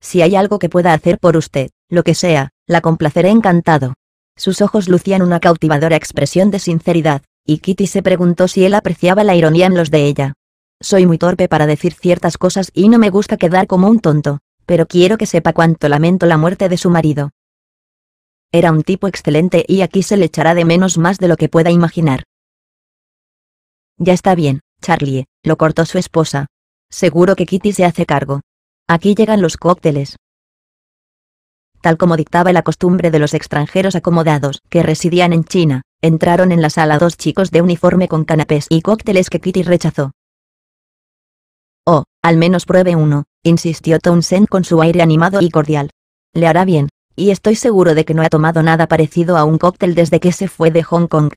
Si hay algo que pueda hacer por usted, lo que sea, la complaceré encantado. Sus ojos lucían una cautivadora expresión de sinceridad, y Kitty se preguntó si él apreciaba la ironía en los de ella. Soy muy torpe para decir ciertas cosas y no me gusta quedar como un tonto, pero quiero que sepa cuánto lamento la muerte de su marido. Era un tipo excelente y aquí se le echará de menos más de lo que pueda imaginar. Ya está bien, Charlie, lo cortó su esposa. Seguro que Kitty se hace cargo. Aquí llegan los cócteles. Tal como dictaba la costumbre de los extranjeros acomodados que residían en China, Entraron en la sala dos chicos de uniforme con canapés y cócteles que Kitty rechazó. Oh, al menos pruebe uno, insistió Townsend con su aire animado y cordial. Le hará bien, y estoy seguro de que no ha tomado nada parecido a un cóctel desde que se fue de Hong Kong.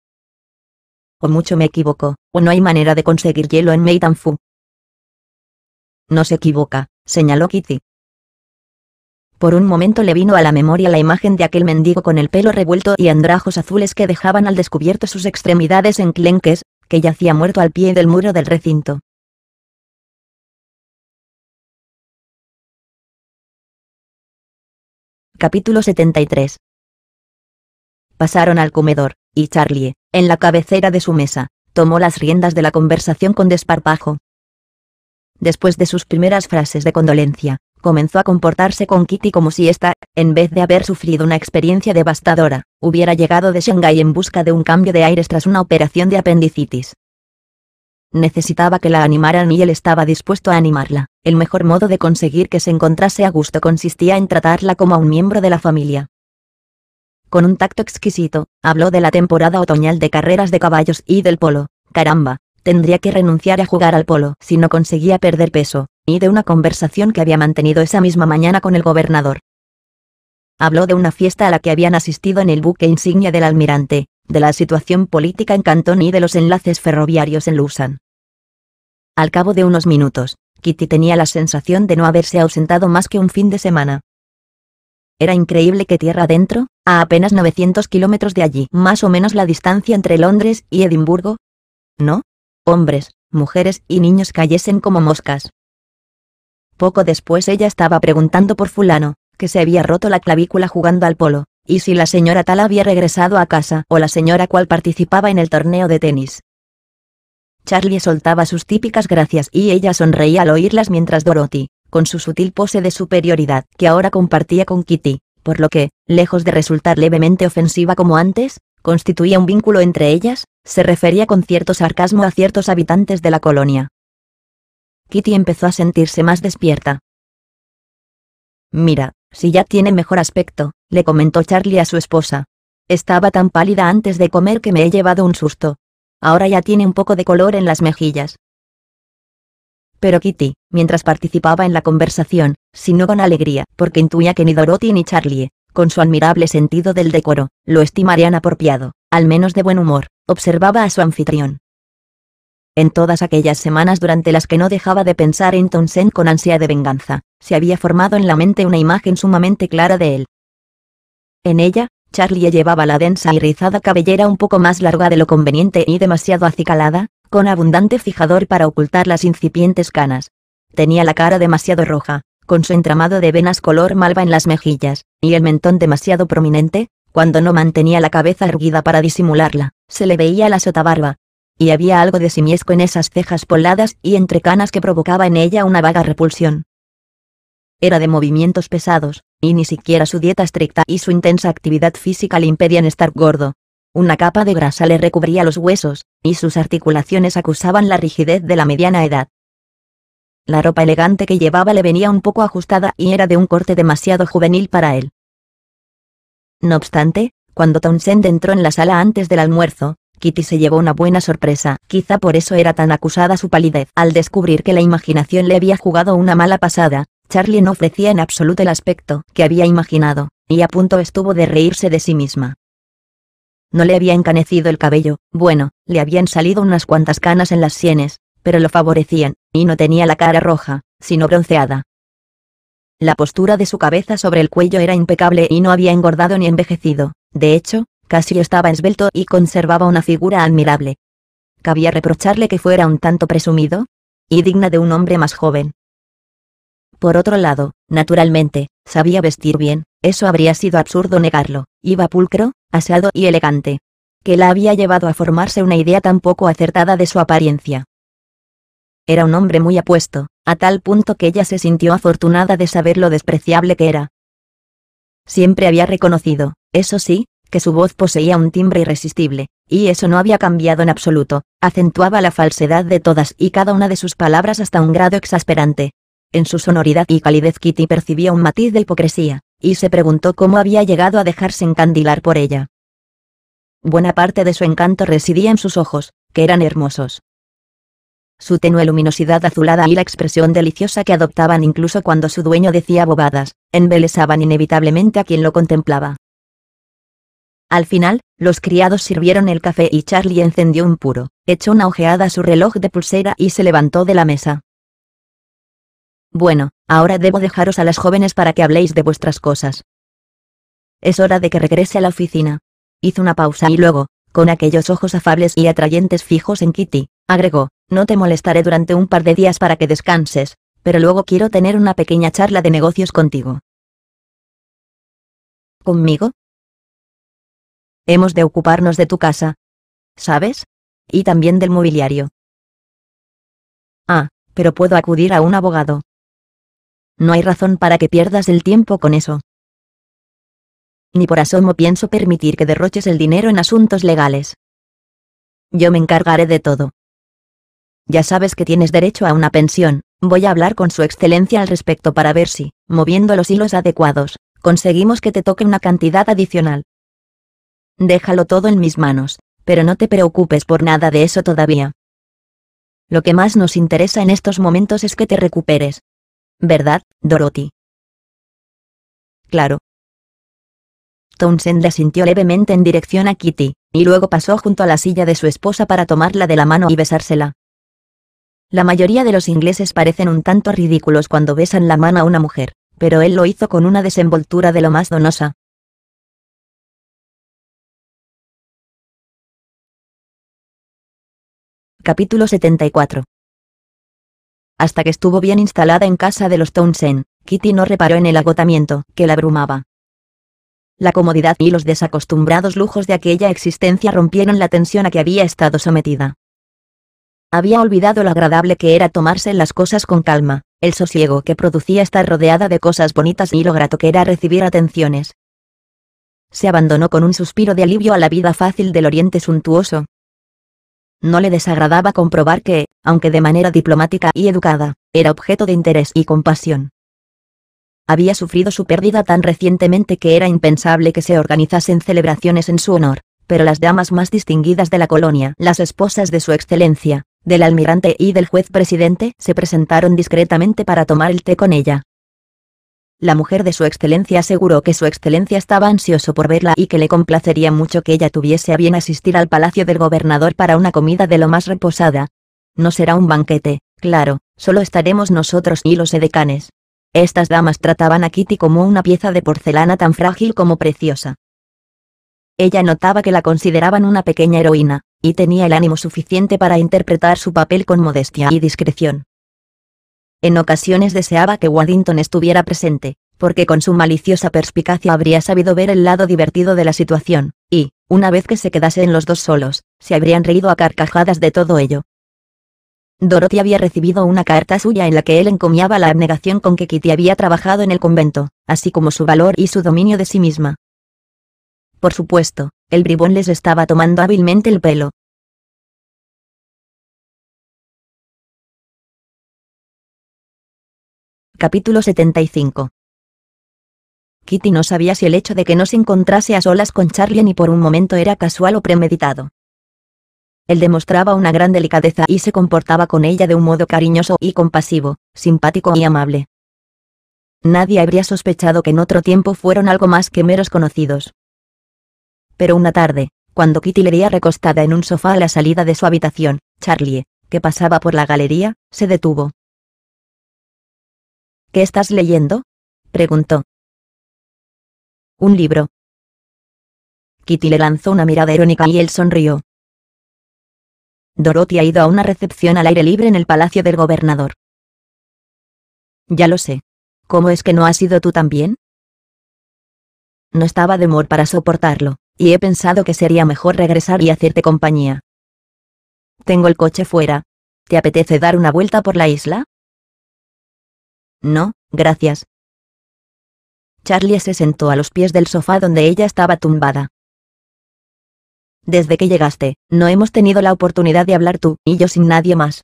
O mucho me equivoco, o no hay manera de conseguir hielo en Fu. No se equivoca, señaló Kitty, por un momento le vino a la memoria la imagen de aquel mendigo con el pelo revuelto y andrajos azules que dejaban al descubierto sus extremidades enclenques, que yacía muerto al pie del muro del recinto. Capítulo 73 Pasaron al comedor, y Charlie, en la cabecera de su mesa, tomó las riendas de la conversación con desparpajo. Después de sus primeras frases de condolencia, comenzó a comportarse con Kitty como si ésta, en vez de haber sufrido una experiencia devastadora, hubiera llegado de Shanghái en busca de un cambio de aires tras una operación de apendicitis. Necesitaba que la animaran y él estaba dispuesto a animarla. El mejor modo de conseguir que se encontrase a gusto consistía en tratarla como a un miembro de la familia. Con un tacto exquisito, habló de la temporada otoñal de carreras de caballos y del polo. Caramba, tendría que renunciar a jugar al polo si no conseguía perder peso, y de una conversación que había mantenido esa misma mañana con el gobernador. Habló de una fiesta a la que habían asistido en el buque insignia del almirante, de la situación política en Cantón y de los enlaces ferroviarios en Lusan. Al cabo de unos minutos, Kitty tenía la sensación de no haberse ausentado más que un fin de semana. Era increíble que tierra adentro, a apenas 900 kilómetros de allí, más o menos la distancia entre Londres y Edimburgo, ¿no? Hombres, mujeres y niños cayesen como moscas, poco después ella estaba preguntando por fulano, que se había roto la clavícula jugando al polo, y si la señora tal había regresado a casa o la señora cual participaba en el torneo de tenis. Charlie soltaba sus típicas gracias y ella sonreía al oírlas mientras Dorothy, con su sutil pose de superioridad que ahora compartía con Kitty, por lo que, lejos de resultar levemente ofensiva como antes, constituía un vínculo entre ellas, se refería con cierto sarcasmo a ciertos habitantes de la colonia, Kitty empezó a sentirse más despierta. Mira, si ya tiene mejor aspecto, le comentó Charlie a su esposa. Estaba tan pálida antes de comer que me he llevado un susto. Ahora ya tiene un poco de color en las mejillas. Pero Kitty, mientras participaba en la conversación, no con alegría, porque intuía que ni Dorothy ni Charlie, con su admirable sentido del decoro, lo estimarían apropiado, al menos de buen humor, observaba a su anfitrión. En todas aquellas semanas durante las que no dejaba de pensar en Townsend con ansia de venganza, se había formado en la mente una imagen sumamente clara de él. En ella, Charlie llevaba la densa y rizada cabellera un poco más larga de lo conveniente y demasiado acicalada, con abundante fijador para ocultar las incipientes canas. Tenía la cara demasiado roja, con su entramado de venas color malva en las mejillas, y el mentón demasiado prominente, cuando no mantenía la cabeza erguida para disimularla, se le veía la sotabarba, y había algo de simiesco en esas cejas poladas y entrecanas que provocaba en ella una vaga repulsión. Era de movimientos pesados, y ni siquiera su dieta estricta y su intensa actividad física le impedían estar gordo. Una capa de grasa le recubría los huesos, y sus articulaciones acusaban la rigidez de la mediana edad. La ropa elegante que llevaba le venía un poco ajustada y era de un corte demasiado juvenil para él. No obstante, cuando Townsend entró en la sala antes del almuerzo, Kitty se llevó una buena sorpresa, quizá por eso era tan acusada su palidez. Al descubrir que la imaginación le había jugado una mala pasada, Charlie no ofrecía en absoluto el aspecto que había imaginado, y a punto estuvo de reírse de sí misma. No le había encanecido el cabello, bueno, le habían salido unas cuantas canas en las sienes, pero lo favorecían, y no tenía la cara roja, sino bronceada. La postura de su cabeza sobre el cuello era impecable y no había engordado ni envejecido, de hecho, Casi estaba esbelto y conservaba una figura admirable. ¿Cabía reprocharle que fuera un tanto presumido? Y digna de un hombre más joven. Por otro lado, naturalmente, sabía vestir bien, eso habría sido absurdo negarlo, iba pulcro, aseado y elegante. Que la había llevado a formarse una idea tan poco acertada de su apariencia. Era un hombre muy apuesto, a tal punto que ella se sintió afortunada de saber lo despreciable que era. Siempre había reconocido, eso sí, que su voz poseía un timbre irresistible, y eso no había cambiado en absoluto, acentuaba la falsedad de todas y cada una de sus palabras hasta un grado exasperante. En su sonoridad y calidez Kitty percibía un matiz de hipocresía, y se preguntó cómo había llegado a dejarse encandilar por ella. Buena parte de su encanto residía en sus ojos, que eran hermosos. Su tenue luminosidad azulada y la expresión deliciosa que adoptaban incluso cuando su dueño decía bobadas, embelesaban inevitablemente a quien lo contemplaba. Al final, los criados sirvieron el café y Charlie encendió un puro, echó una ojeada a su reloj de pulsera y se levantó de la mesa. Bueno, ahora debo dejaros a las jóvenes para que habléis de vuestras cosas. Es hora de que regrese a la oficina. Hizo una pausa y luego, con aquellos ojos afables y atrayentes fijos en Kitty, agregó, no te molestaré durante un par de días para que descanses, pero luego quiero tener una pequeña charla de negocios contigo. ¿Conmigo? Hemos de ocuparnos de tu casa. ¿Sabes? Y también del mobiliario. Ah, pero puedo acudir a un abogado. No hay razón para que pierdas el tiempo con eso. Ni por asomo pienso permitir que derroches el dinero en asuntos legales. Yo me encargaré de todo. Ya sabes que tienes derecho a una pensión, voy a hablar con su excelencia al respecto para ver si, moviendo los hilos adecuados, conseguimos que te toque una cantidad adicional. Déjalo todo en mis manos, pero no te preocupes por nada de eso todavía. Lo que más nos interesa en estos momentos es que te recuperes. ¿Verdad, Dorothy? Claro. Townsend sintió levemente en dirección a Kitty, y luego pasó junto a la silla de su esposa para tomarla de la mano y besársela. La mayoría de los ingleses parecen un tanto ridículos cuando besan la mano a una mujer, pero él lo hizo con una desenvoltura de lo más donosa, Capítulo 74. Hasta que estuvo bien instalada en casa de los Townsend, Kitty no reparó en el agotamiento que la abrumaba. La comodidad y los desacostumbrados lujos de aquella existencia rompieron la tensión a que había estado sometida. Había olvidado lo agradable que era tomarse las cosas con calma, el sosiego que producía estar rodeada de cosas bonitas y lo grato que era recibir atenciones. Se abandonó con un suspiro de alivio a la vida fácil del oriente suntuoso, no le desagradaba comprobar que, aunque de manera diplomática y educada, era objeto de interés y compasión. Había sufrido su pérdida tan recientemente que era impensable que se organizasen celebraciones en su honor, pero las damas más distinguidas de la colonia, las esposas de su excelencia, del almirante y del juez presidente, se presentaron discretamente para tomar el té con ella, la mujer de su excelencia aseguró que su excelencia estaba ansioso por verla y que le complacería mucho que ella tuviese a bien asistir al palacio del gobernador para una comida de lo más reposada. No será un banquete, claro, solo estaremos nosotros y los edecanes. Estas damas trataban a Kitty como una pieza de porcelana tan frágil como preciosa. Ella notaba que la consideraban una pequeña heroína, y tenía el ánimo suficiente para interpretar su papel con modestia y discreción. En ocasiones deseaba que Waddington estuviera presente, porque con su maliciosa perspicacia habría sabido ver el lado divertido de la situación, y, una vez que se quedasen los dos solos, se habrían reído a carcajadas de todo ello. Dorothy había recibido una carta suya en la que él encomiaba la abnegación con que Kitty había trabajado en el convento, así como su valor y su dominio de sí misma. Por supuesto, el bribón les estaba tomando hábilmente el pelo, Capítulo 75 Kitty no sabía si el hecho de que no se encontrase a solas con Charlie ni por un momento era casual o premeditado. Él demostraba una gran delicadeza y se comportaba con ella de un modo cariñoso y compasivo, simpático y amable. Nadie habría sospechado que en otro tiempo fueron algo más que meros conocidos. Pero una tarde, cuando Kitty le recostada en un sofá a la salida de su habitación, Charlie, que pasaba por la galería, se detuvo, ¿Qué estás leyendo? preguntó. Un libro. Kitty le lanzó una mirada irónica y él sonrió. Dorothy ha ido a una recepción al aire libre en el palacio del gobernador. Ya lo sé. ¿Cómo es que no has ido tú también? No estaba de humor para soportarlo, y he pensado que sería mejor regresar y hacerte compañía. Tengo el coche fuera. ¿Te apetece dar una vuelta por la isla? No, gracias. Charlie se sentó a los pies del sofá donde ella estaba tumbada. Desde que llegaste, no hemos tenido la oportunidad de hablar tú y yo sin nadie más.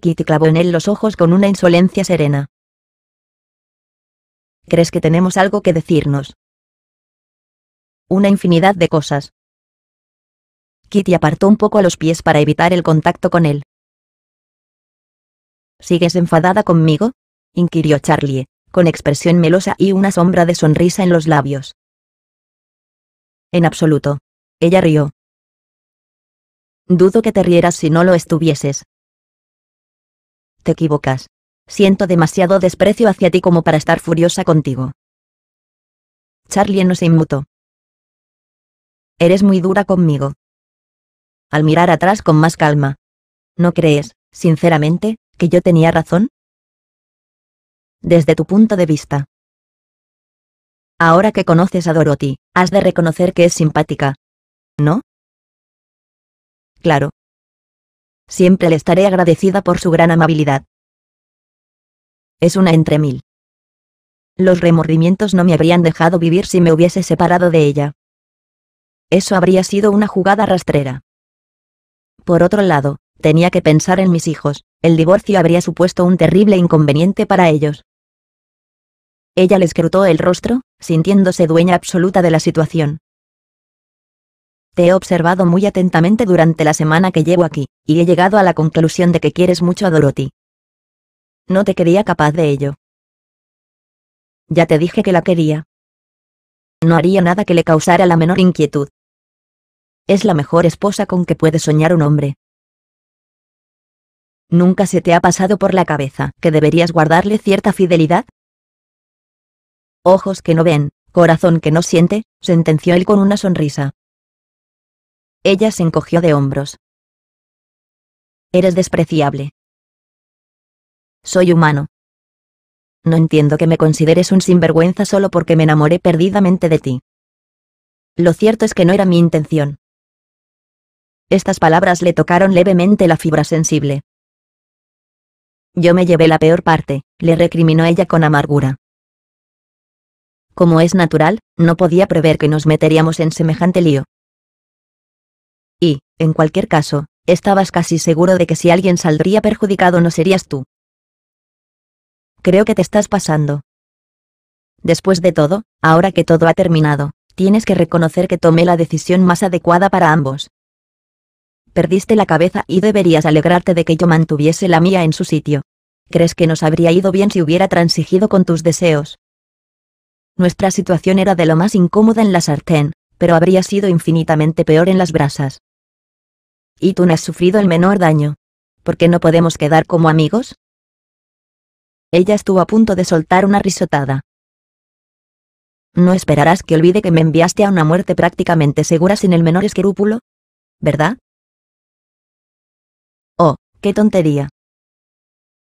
Kitty clavó en él los ojos con una insolencia serena. ¿Crees que tenemos algo que decirnos? Una infinidad de cosas. Kitty apartó un poco a los pies para evitar el contacto con él. ¿Sigues enfadada conmigo? inquirió Charlie, con expresión melosa y una sombra de sonrisa en los labios. En absoluto. Ella rió. Dudo que te rieras si no lo estuvieses. Te equivocas. Siento demasiado desprecio hacia ti como para estar furiosa contigo. Charlie no se inmutó. Eres muy dura conmigo. Al mirar atrás con más calma. ¿No crees, sinceramente, ¿Que yo tenía razón? Desde tu punto de vista. Ahora que conoces a Dorothy, has de reconocer que es simpática. ¿No? Claro. Siempre le estaré agradecida por su gran amabilidad. Es una entre mil. Los remordimientos no me habrían dejado vivir si me hubiese separado de ella. Eso habría sido una jugada rastrera. Por otro lado, Tenía que pensar en mis hijos, el divorcio habría supuesto un terrible inconveniente para ellos. Ella le escrutó el rostro, sintiéndose dueña absoluta de la situación. Te he observado muy atentamente durante la semana que llevo aquí, y he llegado a la conclusión de que quieres mucho a Dorothy. No te quería capaz de ello. Ya te dije que la quería. No haría nada que le causara la menor inquietud. Es la mejor esposa con que puede soñar un hombre. ¿Nunca se te ha pasado por la cabeza que deberías guardarle cierta fidelidad? Ojos que no ven, corazón que no siente, sentenció él con una sonrisa. Ella se encogió de hombros. Eres despreciable. Soy humano. No entiendo que me consideres un sinvergüenza solo porque me enamoré perdidamente de ti. Lo cierto es que no era mi intención. Estas palabras le tocaron levemente la fibra sensible. Yo me llevé la peor parte, le recriminó ella con amargura. Como es natural, no podía prever que nos meteríamos en semejante lío. Y, en cualquier caso, estabas casi seguro de que si alguien saldría perjudicado no serías tú. Creo que te estás pasando. Después de todo, ahora que todo ha terminado, tienes que reconocer que tomé la decisión más adecuada para ambos, perdiste la cabeza y deberías alegrarte de que yo mantuviese la mía en su sitio. ¿Crees que nos habría ido bien si hubiera transigido con tus deseos? Nuestra situación era de lo más incómoda en la sartén, pero habría sido infinitamente peor en las brasas. Y tú no has sufrido el menor daño. ¿Por qué no podemos quedar como amigos? Ella estuvo a punto de soltar una risotada. No esperarás que olvide que me enviaste a una muerte prácticamente segura sin el menor escrúpulo, ¿verdad? ¡Qué tontería!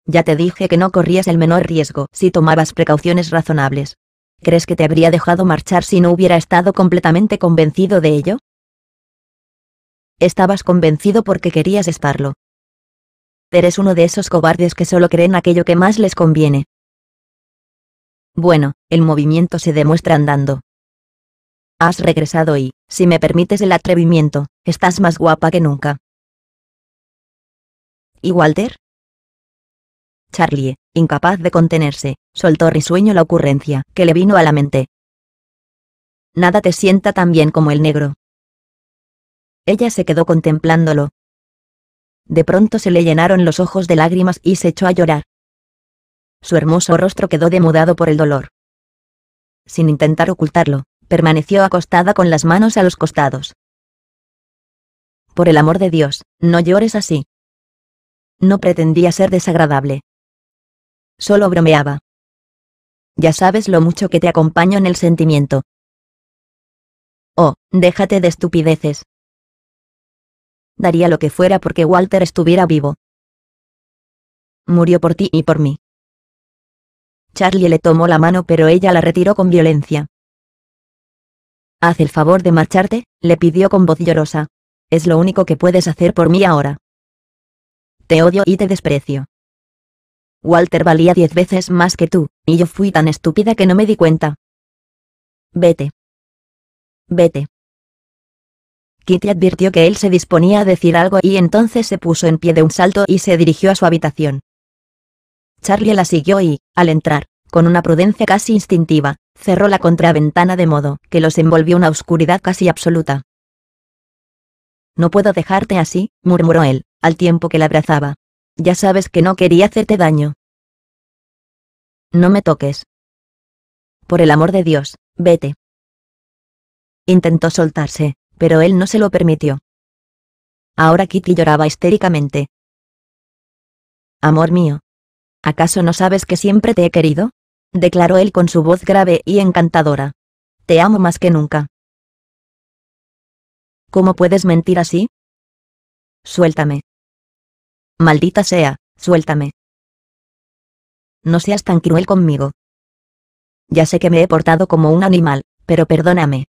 Ya te dije que no corrías el menor riesgo si tomabas precauciones razonables. ¿Crees que te habría dejado marchar si no hubiera estado completamente convencido de ello? Estabas convencido porque querías estarlo. Eres uno de esos cobardes que solo creen aquello que más les conviene. Bueno, el movimiento se demuestra andando. Has regresado y, si me permites el atrevimiento, estás más guapa que nunca. ¿Y Walter? Charlie, incapaz de contenerse, soltó risueño la ocurrencia que le vino a la mente. Nada te sienta tan bien como el negro. Ella se quedó contemplándolo. De pronto se le llenaron los ojos de lágrimas y se echó a llorar. Su hermoso rostro quedó demudado por el dolor. Sin intentar ocultarlo, permaneció acostada con las manos a los costados. Por el amor de Dios, no llores así. No pretendía ser desagradable. Solo bromeaba. Ya sabes lo mucho que te acompaño en el sentimiento. Oh, déjate de estupideces. Daría lo que fuera porque Walter estuviera vivo. Murió por ti y por mí. Charlie le tomó la mano pero ella la retiró con violencia. Haz el favor de marcharte, le pidió con voz llorosa. Es lo único que puedes hacer por mí ahora. Te odio y te desprecio. Walter valía diez veces más que tú, y yo fui tan estúpida que no me di cuenta. Vete. Vete. Kitty advirtió que él se disponía a decir algo y entonces se puso en pie de un salto y se dirigió a su habitación. Charlie la siguió y, al entrar, con una prudencia casi instintiva, cerró la contraventana de modo que los envolvió una oscuridad casi absoluta. No puedo dejarte así, murmuró él, al tiempo que la abrazaba. Ya sabes que no quería hacerte daño. No me toques. Por el amor de Dios, vete. Intentó soltarse, pero él no se lo permitió. Ahora Kitty lloraba histéricamente. Amor mío. ¿Acaso no sabes que siempre te he querido? declaró él con su voz grave y encantadora. Te amo más que nunca. ¿Cómo puedes mentir así? Suéltame. Maldita sea, suéltame. No seas tan cruel conmigo. Ya sé que me he portado como un animal, pero perdóname.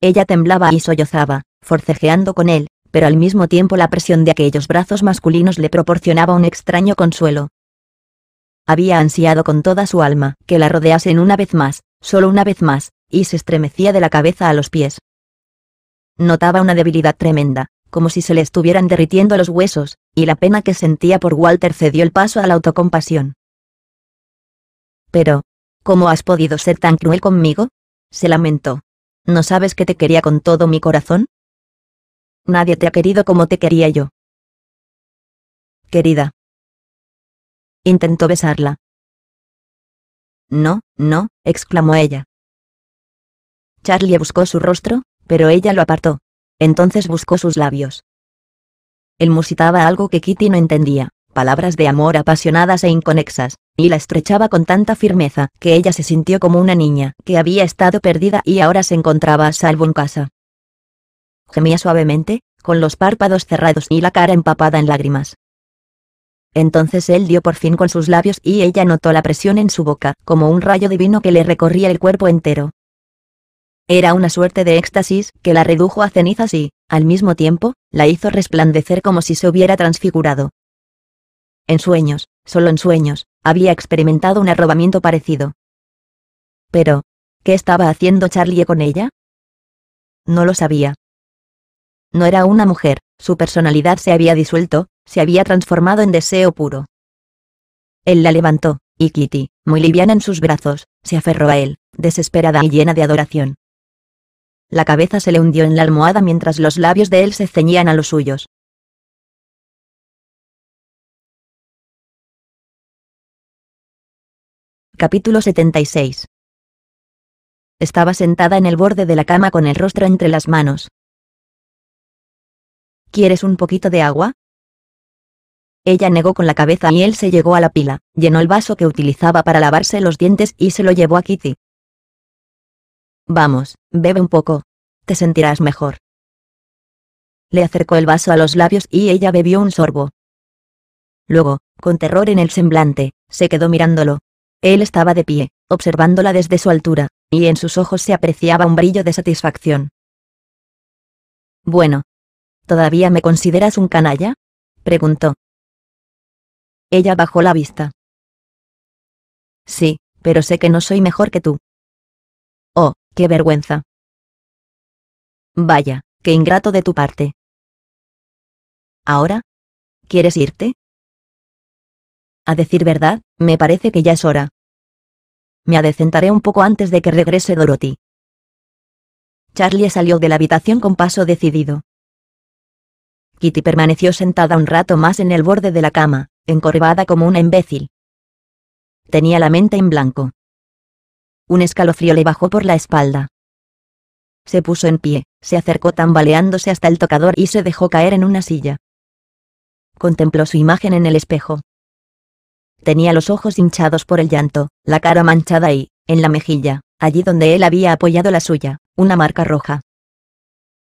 Ella temblaba y sollozaba, forcejeando con él, pero al mismo tiempo la presión de aquellos brazos masculinos le proporcionaba un extraño consuelo. Había ansiado con toda su alma que la rodeasen una vez más, solo una vez más, y se estremecía de la cabeza a los pies. Notaba una debilidad tremenda, como si se le estuvieran derritiendo los huesos, y la pena que sentía por Walter cedió el paso a la autocompasión. Pero, ¿cómo has podido ser tan cruel conmigo? se lamentó. ¿No sabes que te quería con todo mi corazón? Nadie te ha querido como te quería yo. Querida. Intentó besarla. No, no, exclamó ella. Charlie buscó su rostro, pero ella lo apartó. Entonces buscó sus labios. Él musitaba algo que Kitty no entendía, palabras de amor apasionadas e inconexas, y la estrechaba con tanta firmeza que ella se sintió como una niña que había estado perdida y ahora se encontraba a salvo en casa. Gemía suavemente, con los párpados cerrados y la cara empapada en lágrimas. Entonces él dio por fin con sus labios y ella notó la presión en su boca, como un rayo divino que le recorría el cuerpo entero, era una suerte de éxtasis, que la redujo a cenizas y, al mismo tiempo, la hizo resplandecer como si se hubiera transfigurado. En sueños, solo en sueños, había experimentado un arrobamiento parecido. Pero, ¿qué estaba haciendo Charlie con ella? No lo sabía. No era una mujer, su personalidad se había disuelto, se había transformado en deseo puro. Él la levantó, y Kitty, muy liviana en sus brazos, se aferró a él, desesperada y llena de adoración. La cabeza se le hundió en la almohada mientras los labios de él se ceñían a los suyos. Capítulo 76 Estaba sentada en el borde de la cama con el rostro entre las manos. ¿Quieres un poquito de agua? Ella negó con la cabeza y él se llegó a la pila, llenó el vaso que utilizaba para lavarse los dientes y se lo llevó a Kitty, Vamos, bebe un poco. Te sentirás mejor. Le acercó el vaso a los labios y ella bebió un sorbo. Luego, con terror en el semblante, se quedó mirándolo. Él estaba de pie, observándola desde su altura, y en sus ojos se apreciaba un brillo de satisfacción. Bueno. ¿Todavía me consideras un canalla? preguntó. Ella bajó la vista. Sí, pero sé que no soy mejor que tú. ¡Qué vergüenza! Vaya, qué ingrato de tu parte. ¿Ahora? ¿Quieres irte? A decir verdad, me parece que ya es hora. Me adecentaré un poco antes de que regrese Dorothy. Charlie salió de la habitación con paso decidido. Kitty permaneció sentada un rato más en el borde de la cama, encorvada como una imbécil. Tenía la mente en blanco. Un escalofrío le bajó por la espalda. Se puso en pie, se acercó tambaleándose hasta el tocador y se dejó caer en una silla. Contempló su imagen en el espejo. Tenía los ojos hinchados por el llanto, la cara manchada y, en la mejilla, allí donde él había apoyado la suya, una marca roja.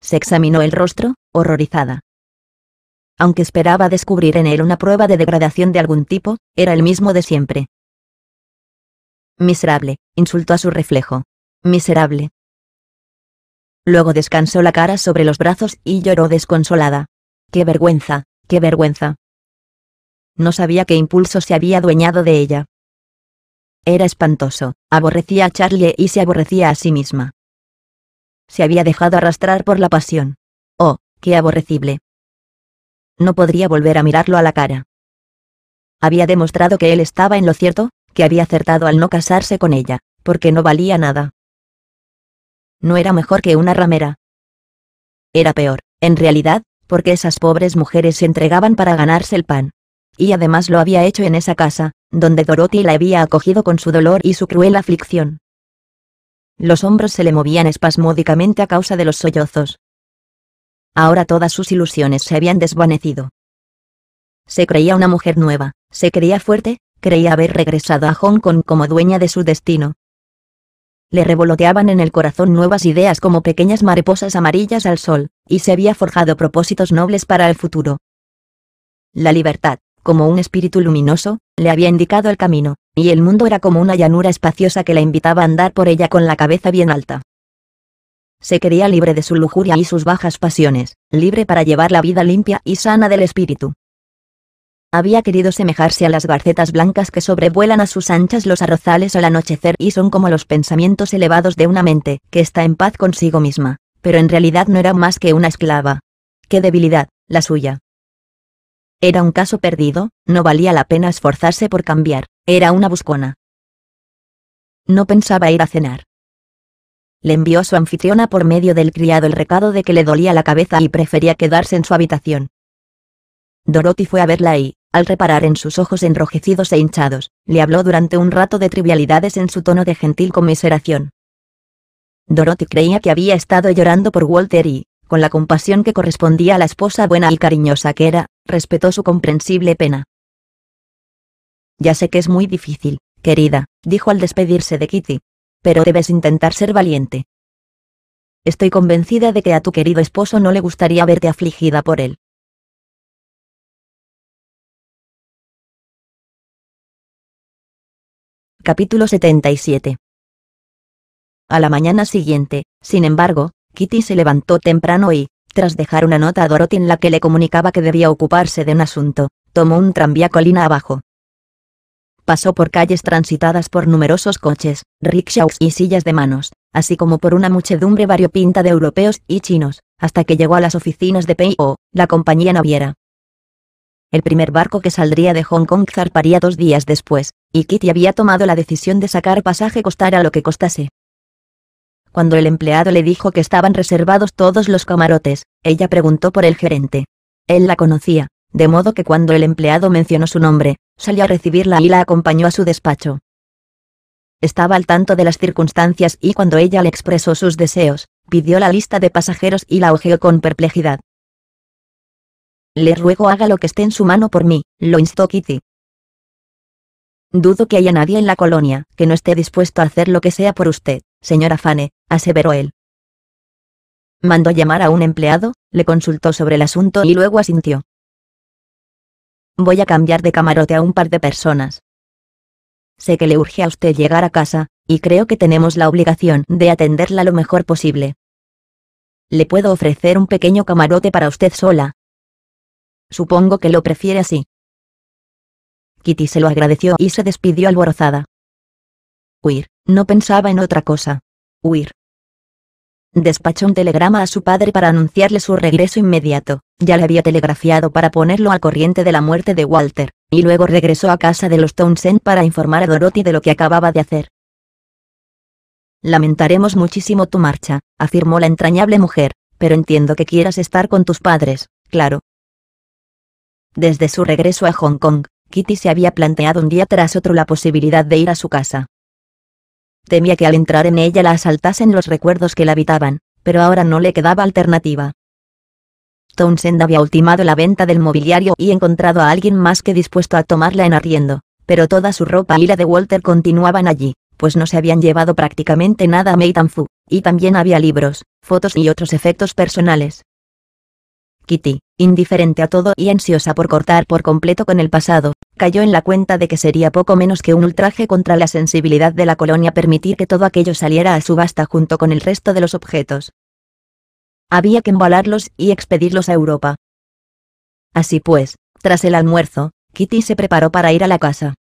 Se examinó el rostro, horrorizada. Aunque esperaba descubrir en él una prueba de degradación de algún tipo, era el mismo de siempre, Miserable, insultó a su reflejo. Miserable. Luego descansó la cara sobre los brazos y lloró desconsolada. ¡Qué vergüenza, qué vergüenza! No sabía qué impulso se había adueñado de ella. Era espantoso, aborrecía a Charlie y se aborrecía a sí misma. Se había dejado arrastrar por la pasión. ¡Oh, qué aborrecible! No podría volver a mirarlo a la cara. Había demostrado que él estaba en lo cierto, que había acertado al no casarse con ella, porque no valía nada. No era mejor que una ramera. Era peor, en realidad, porque esas pobres mujeres se entregaban para ganarse el pan. Y además lo había hecho en esa casa, donde Dorothy la había acogido con su dolor y su cruel aflicción. Los hombros se le movían espasmódicamente a causa de los sollozos. Ahora todas sus ilusiones se habían desvanecido. Se creía una mujer nueva, se creía fuerte, creía haber regresado a Hong Kong como dueña de su destino. Le revoloteaban en el corazón nuevas ideas como pequeñas mariposas amarillas al sol, y se había forjado propósitos nobles para el futuro. La libertad, como un espíritu luminoso, le había indicado el camino, y el mundo era como una llanura espaciosa que la invitaba a andar por ella con la cabeza bien alta. Se quería libre de su lujuria y sus bajas pasiones, libre para llevar la vida limpia y sana del espíritu. Había querido semejarse a las garcetas blancas que sobrevuelan a sus anchas los arrozales al anochecer y son como los pensamientos elevados de una mente, que está en paz consigo misma, pero en realidad no era más que una esclava. ¡Qué debilidad, la suya! Era un caso perdido, no valía la pena esforzarse por cambiar, era una buscona. No pensaba ir a cenar. Le envió a su anfitriona por medio del criado el recado de que le dolía la cabeza y prefería quedarse en su habitación. Dorothy fue a verla y, al reparar en sus ojos enrojecidos e hinchados, le habló durante un rato de trivialidades en su tono de gentil conmiseración. Dorothy creía que había estado llorando por Walter y, con la compasión que correspondía a la esposa buena y cariñosa que era, respetó su comprensible pena. Ya sé que es muy difícil, querida, dijo al despedirse de Kitty, pero debes intentar ser valiente. Estoy convencida de que a tu querido esposo no le gustaría verte afligida por él. Capítulo 77. A la mañana siguiente, sin embargo, Kitty se levantó temprano y, tras dejar una nota a Dorothy en la que le comunicaba que debía ocuparse de un asunto, tomó un tranvía colina abajo. Pasó por calles transitadas por numerosos coches, rickshaws y sillas de manos, así como por una muchedumbre variopinta de europeos y chinos, hasta que llegó a las oficinas de O, la compañía naviera. El primer barco que saldría de Hong Kong zarparía dos días después, y Kitty había tomado la decisión de sacar pasaje costara lo que costase. Cuando el empleado le dijo que estaban reservados todos los camarotes, ella preguntó por el gerente. Él la conocía, de modo que cuando el empleado mencionó su nombre, salió a recibirla y la acompañó a su despacho. Estaba al tanto de las circunstancias y cuando ella le expresó sus deseos, pidió la lista de pasajeros y la hojeó con perplejidad. Le ruego haga lo que esté en su mano por mí, lo instó Kitty, Dudo que haya nadie en la colonia que no esté dispuesto a hacer lo que sea por usted, señora Fane, aseveró él. Mandó llamar a un empleado, le consultó sobre el asunto y luego asintió. Voy a cambiar de camarote a un par de personas. Sé que le urge a usted llegar a casa, y creo que tenemos la obligación de atenderla lo mejor posible. Le puedo ofrecer un pequeño camarote para usted sola. Supongo que lo prefiere así. Kitty se lo agradeció y se despidió alborozada. Huir, no pensaba en otra cosa. Huir. Despachó un telegrama a su padre para anunciarle su regreso inmediato, ya le había telegrafiado para ponerlo al corriente de la muerte de Walter, y luego regresó a casa de los Townsend para informar a Dorothy de lo que acababa de hacer. Lamentaremos muchísimo tu marcha, afirmó la entrañable mujer, pero entiendo que quieras estar con tus padres, claro. Desde su regreso a Hong Kong, Kitty se había planteado un día tras otro la posibilidad de ir a su casa. Temía que al entrar en ella la asaltasen los recuerdos que la habitaban, pero ahora no le quedaba alternativa. Townsend había ultimado la venta del mobiliario y encontrado a alguien más que dispuesto a tomarla en arriendo, pero toda su ropa y la de Walter continuaban allí, pues no se habían llevado prácticamente nada a Meitan y también había libros, fotos y otros efectos personales. Kitty, indiferente a todo y ansiosa por cortar por completo con el pasado, cayó en la cuenta de que sería poco menos que un ultraje contra la sensibilidad de la colonia permitir que todo aquello saliera a subasta junto con el resto de los objetos. Había que embalarlos y expedirlos a Europa. Así pues, tras el almuerzo, Kitty se preparó para ir a la casa.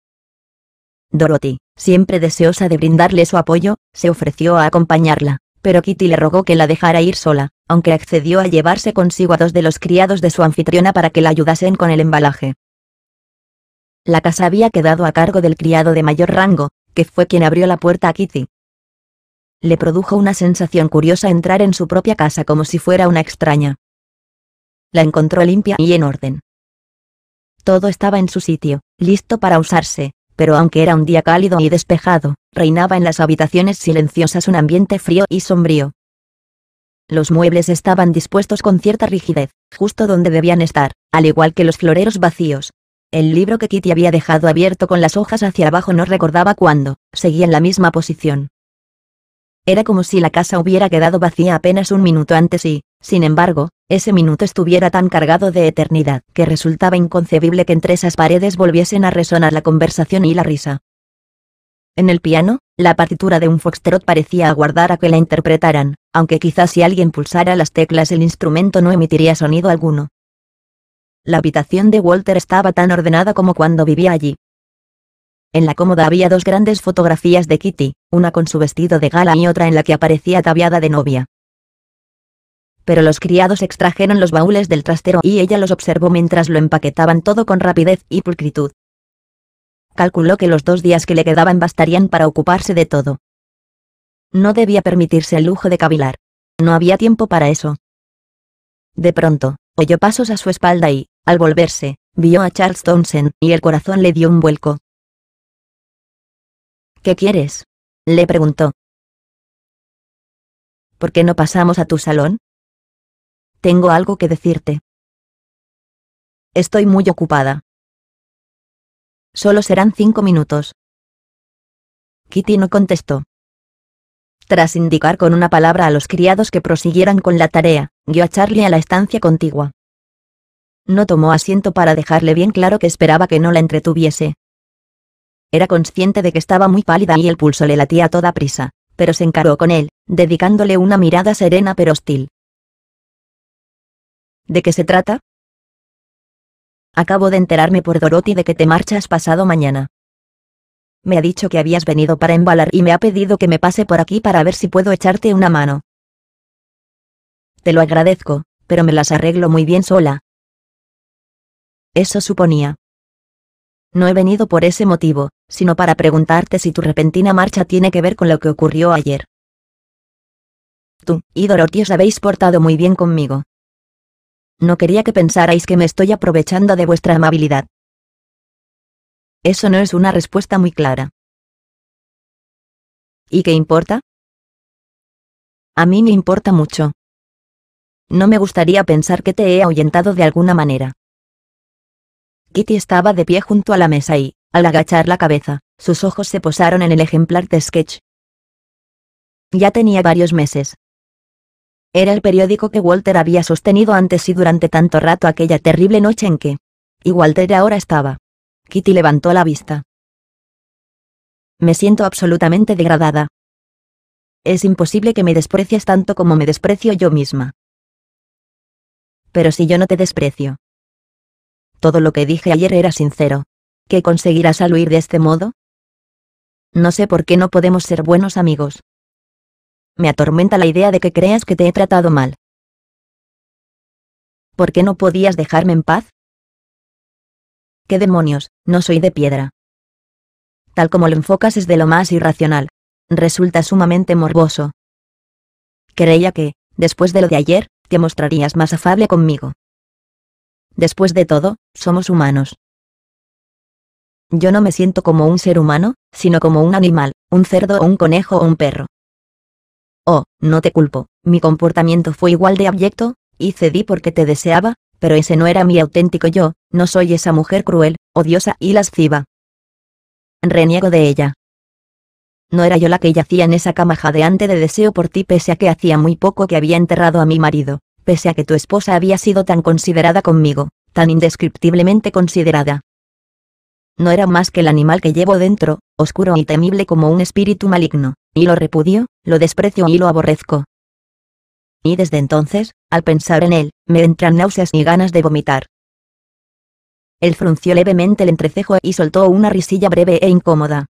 Dorothy, siempre deseosa de brindarle su apoyo, se ofreció a acompañarla, pero Kitty le rogó que la dejara ir sola, aunque accedió a llevarse consigo a dos de los criados de su anfitriona para que la ayudasen con el embalaje. La casa había quedado a cargo del criado de mayor rango, que fue quien abrió la puerta a Kitty. Le produjo una sensación curiosa entrar en su propia casa como si fuera una extraña. La encontró limpia y en orden. Todo estaba en su sitio, listo para usarse, pero aunque era un día cálido y despejado, reinaba en las habitaciones silenciosas un ambiente frío y sombrío. Los muebles estaban dispuestos con cierta rigidez, justo donde debían estar, al igual que los floreros vacíos, el libro que Kitty había dejado abierto con las hojas hacia abajo no recordaba cuándo, seguía en la misma posición. Era como si la casa hubiera quedado vacía apenas un minuto antes y, sin embargo, ese minuto estuviera tan cargado de eternidad que resultaba inconcebible que entre esas paredes volviesen a resonar la conversación y la risa. En el piano, la partitura de un foxtrot parecía aguardar a que la interpretaran, aunque quizás si alguien pulsara las teclas el instrumento no emitiría sonido alguno la habitación de Walter estaba tan ordenada como cuando vivía allí. En la cómoda había dos grandes fotografías de Kitty, una con su vestido de gala y otra en la que aparecía ataviada de novia. Pero los criados extrajeron los baúles del trastero y ella los observó mientras lo empaquetaban todo con rapidez y pulcritud. Calculó que los dos días que le quedaban bastarían para ocuparse de todo. No debía permitirse el lujo de cavilar. No había tiempo para eso. De pronto, oyó pasos a su espalda y, al volverse, vio a Charles Thompson y el corazón le dio un vuelco. ¿Qué quieres? le preguntó. ¿Por qué no pasamos a tu salón? Tengo algo que decirte. Estoy muy ocupada. Solo serán cinco minutos. Kitty no contestó. Tras indicar con una palabra a los criados que prosiguieran con la tarea, guió a Charlie a la estancia contigua no tomó asiento para dejarle bien claro que esperaba que no la entretuviese. Era consciente de que estaba muy pálida y el pulso le latía a toda prisa, pero se encaró con él, dedicándole una mirada serena pero hostil. ¿De qué se trata? Acabo de enterarme por Dorothy de que te marchas pasado mañana. Me ha dicho que habías venido para embalar y me ha pedido que me pase por aquí para ver si puedo echarte una mano. Te lo agradezco, pero me las arreglo muy bien sola, eso suponía. No he venido por ese motivo, sino para preguntarte si tu repentina marcha tiene que ver con lo que ocurrió ayer. Tú y Dorothy os habéis portado muy bien conmigo. No quería que pensarais que me estoy aprovechando de vuestra amabilidad. Eso no es una respuesta muy clara. ¿Y qué importa? A mí me importa mucho. No me gustaría pensar que te he ahuyentado de alguna manera. Kitty estaba de pie junto a la mesa y, al agachar la cabeza, sus ojos se posaron en el ejemplar de sketch. Ya tenía varios meses. Era el periódico que Walter había sostenido antes y durante tanto rato aquella terrible noche en que. Y Walter ahora estaba. Kitty levantó la vista. Me siento absolutamente degradada. Es imposible que me desprecies tanto como me desprecio yo misma. Pero si yo no te desprecio. Todo lo que dije ayer era sincero. ¿Qué conseguirás al huir de este modo? No sé por qué no podemos ser buenos amigos. Me atormenta la idea de que creas que te he tratado mal. ¿Por qué no podías dejarme en paz? ¿Qué demonios? No soy de piedra. Tal como lo enfocas es de lo más irracional. Resulta sumamente morboso. Creía que, después de lo de ayer, te mostrarías más afable conmigo. Después de todo, somos humanos. Yo no me siento como un ser humano, sino como un animal, un cerdo o un conejo o un perro. Oh, no te culpo, mi comportamiento fue igual de abyecto, y cedí porque te deseaba, pero ese no era mi auténtico yo, no soy esa mujer cruel, odiosa y lasciva. Reniego de ella. No era yo la que yacía en esa cama jadeante de deseo por ti pese a que hacía muy poco que había enterrado a mi marido pese a que tu esposa había sido tan considerada conmigo, tan indescriptiblemente considerada. No era más que el animal que llevo dentro, oscuro y temible como un espíritu maligno, y lo repudio, lo desprecio y lo aborrezco. Y desde entonces, al pensar en él, me entran náuseas y ganas de vomitar. Él frunció levemente el entrecejo y soltó una risilla breve e incómoda.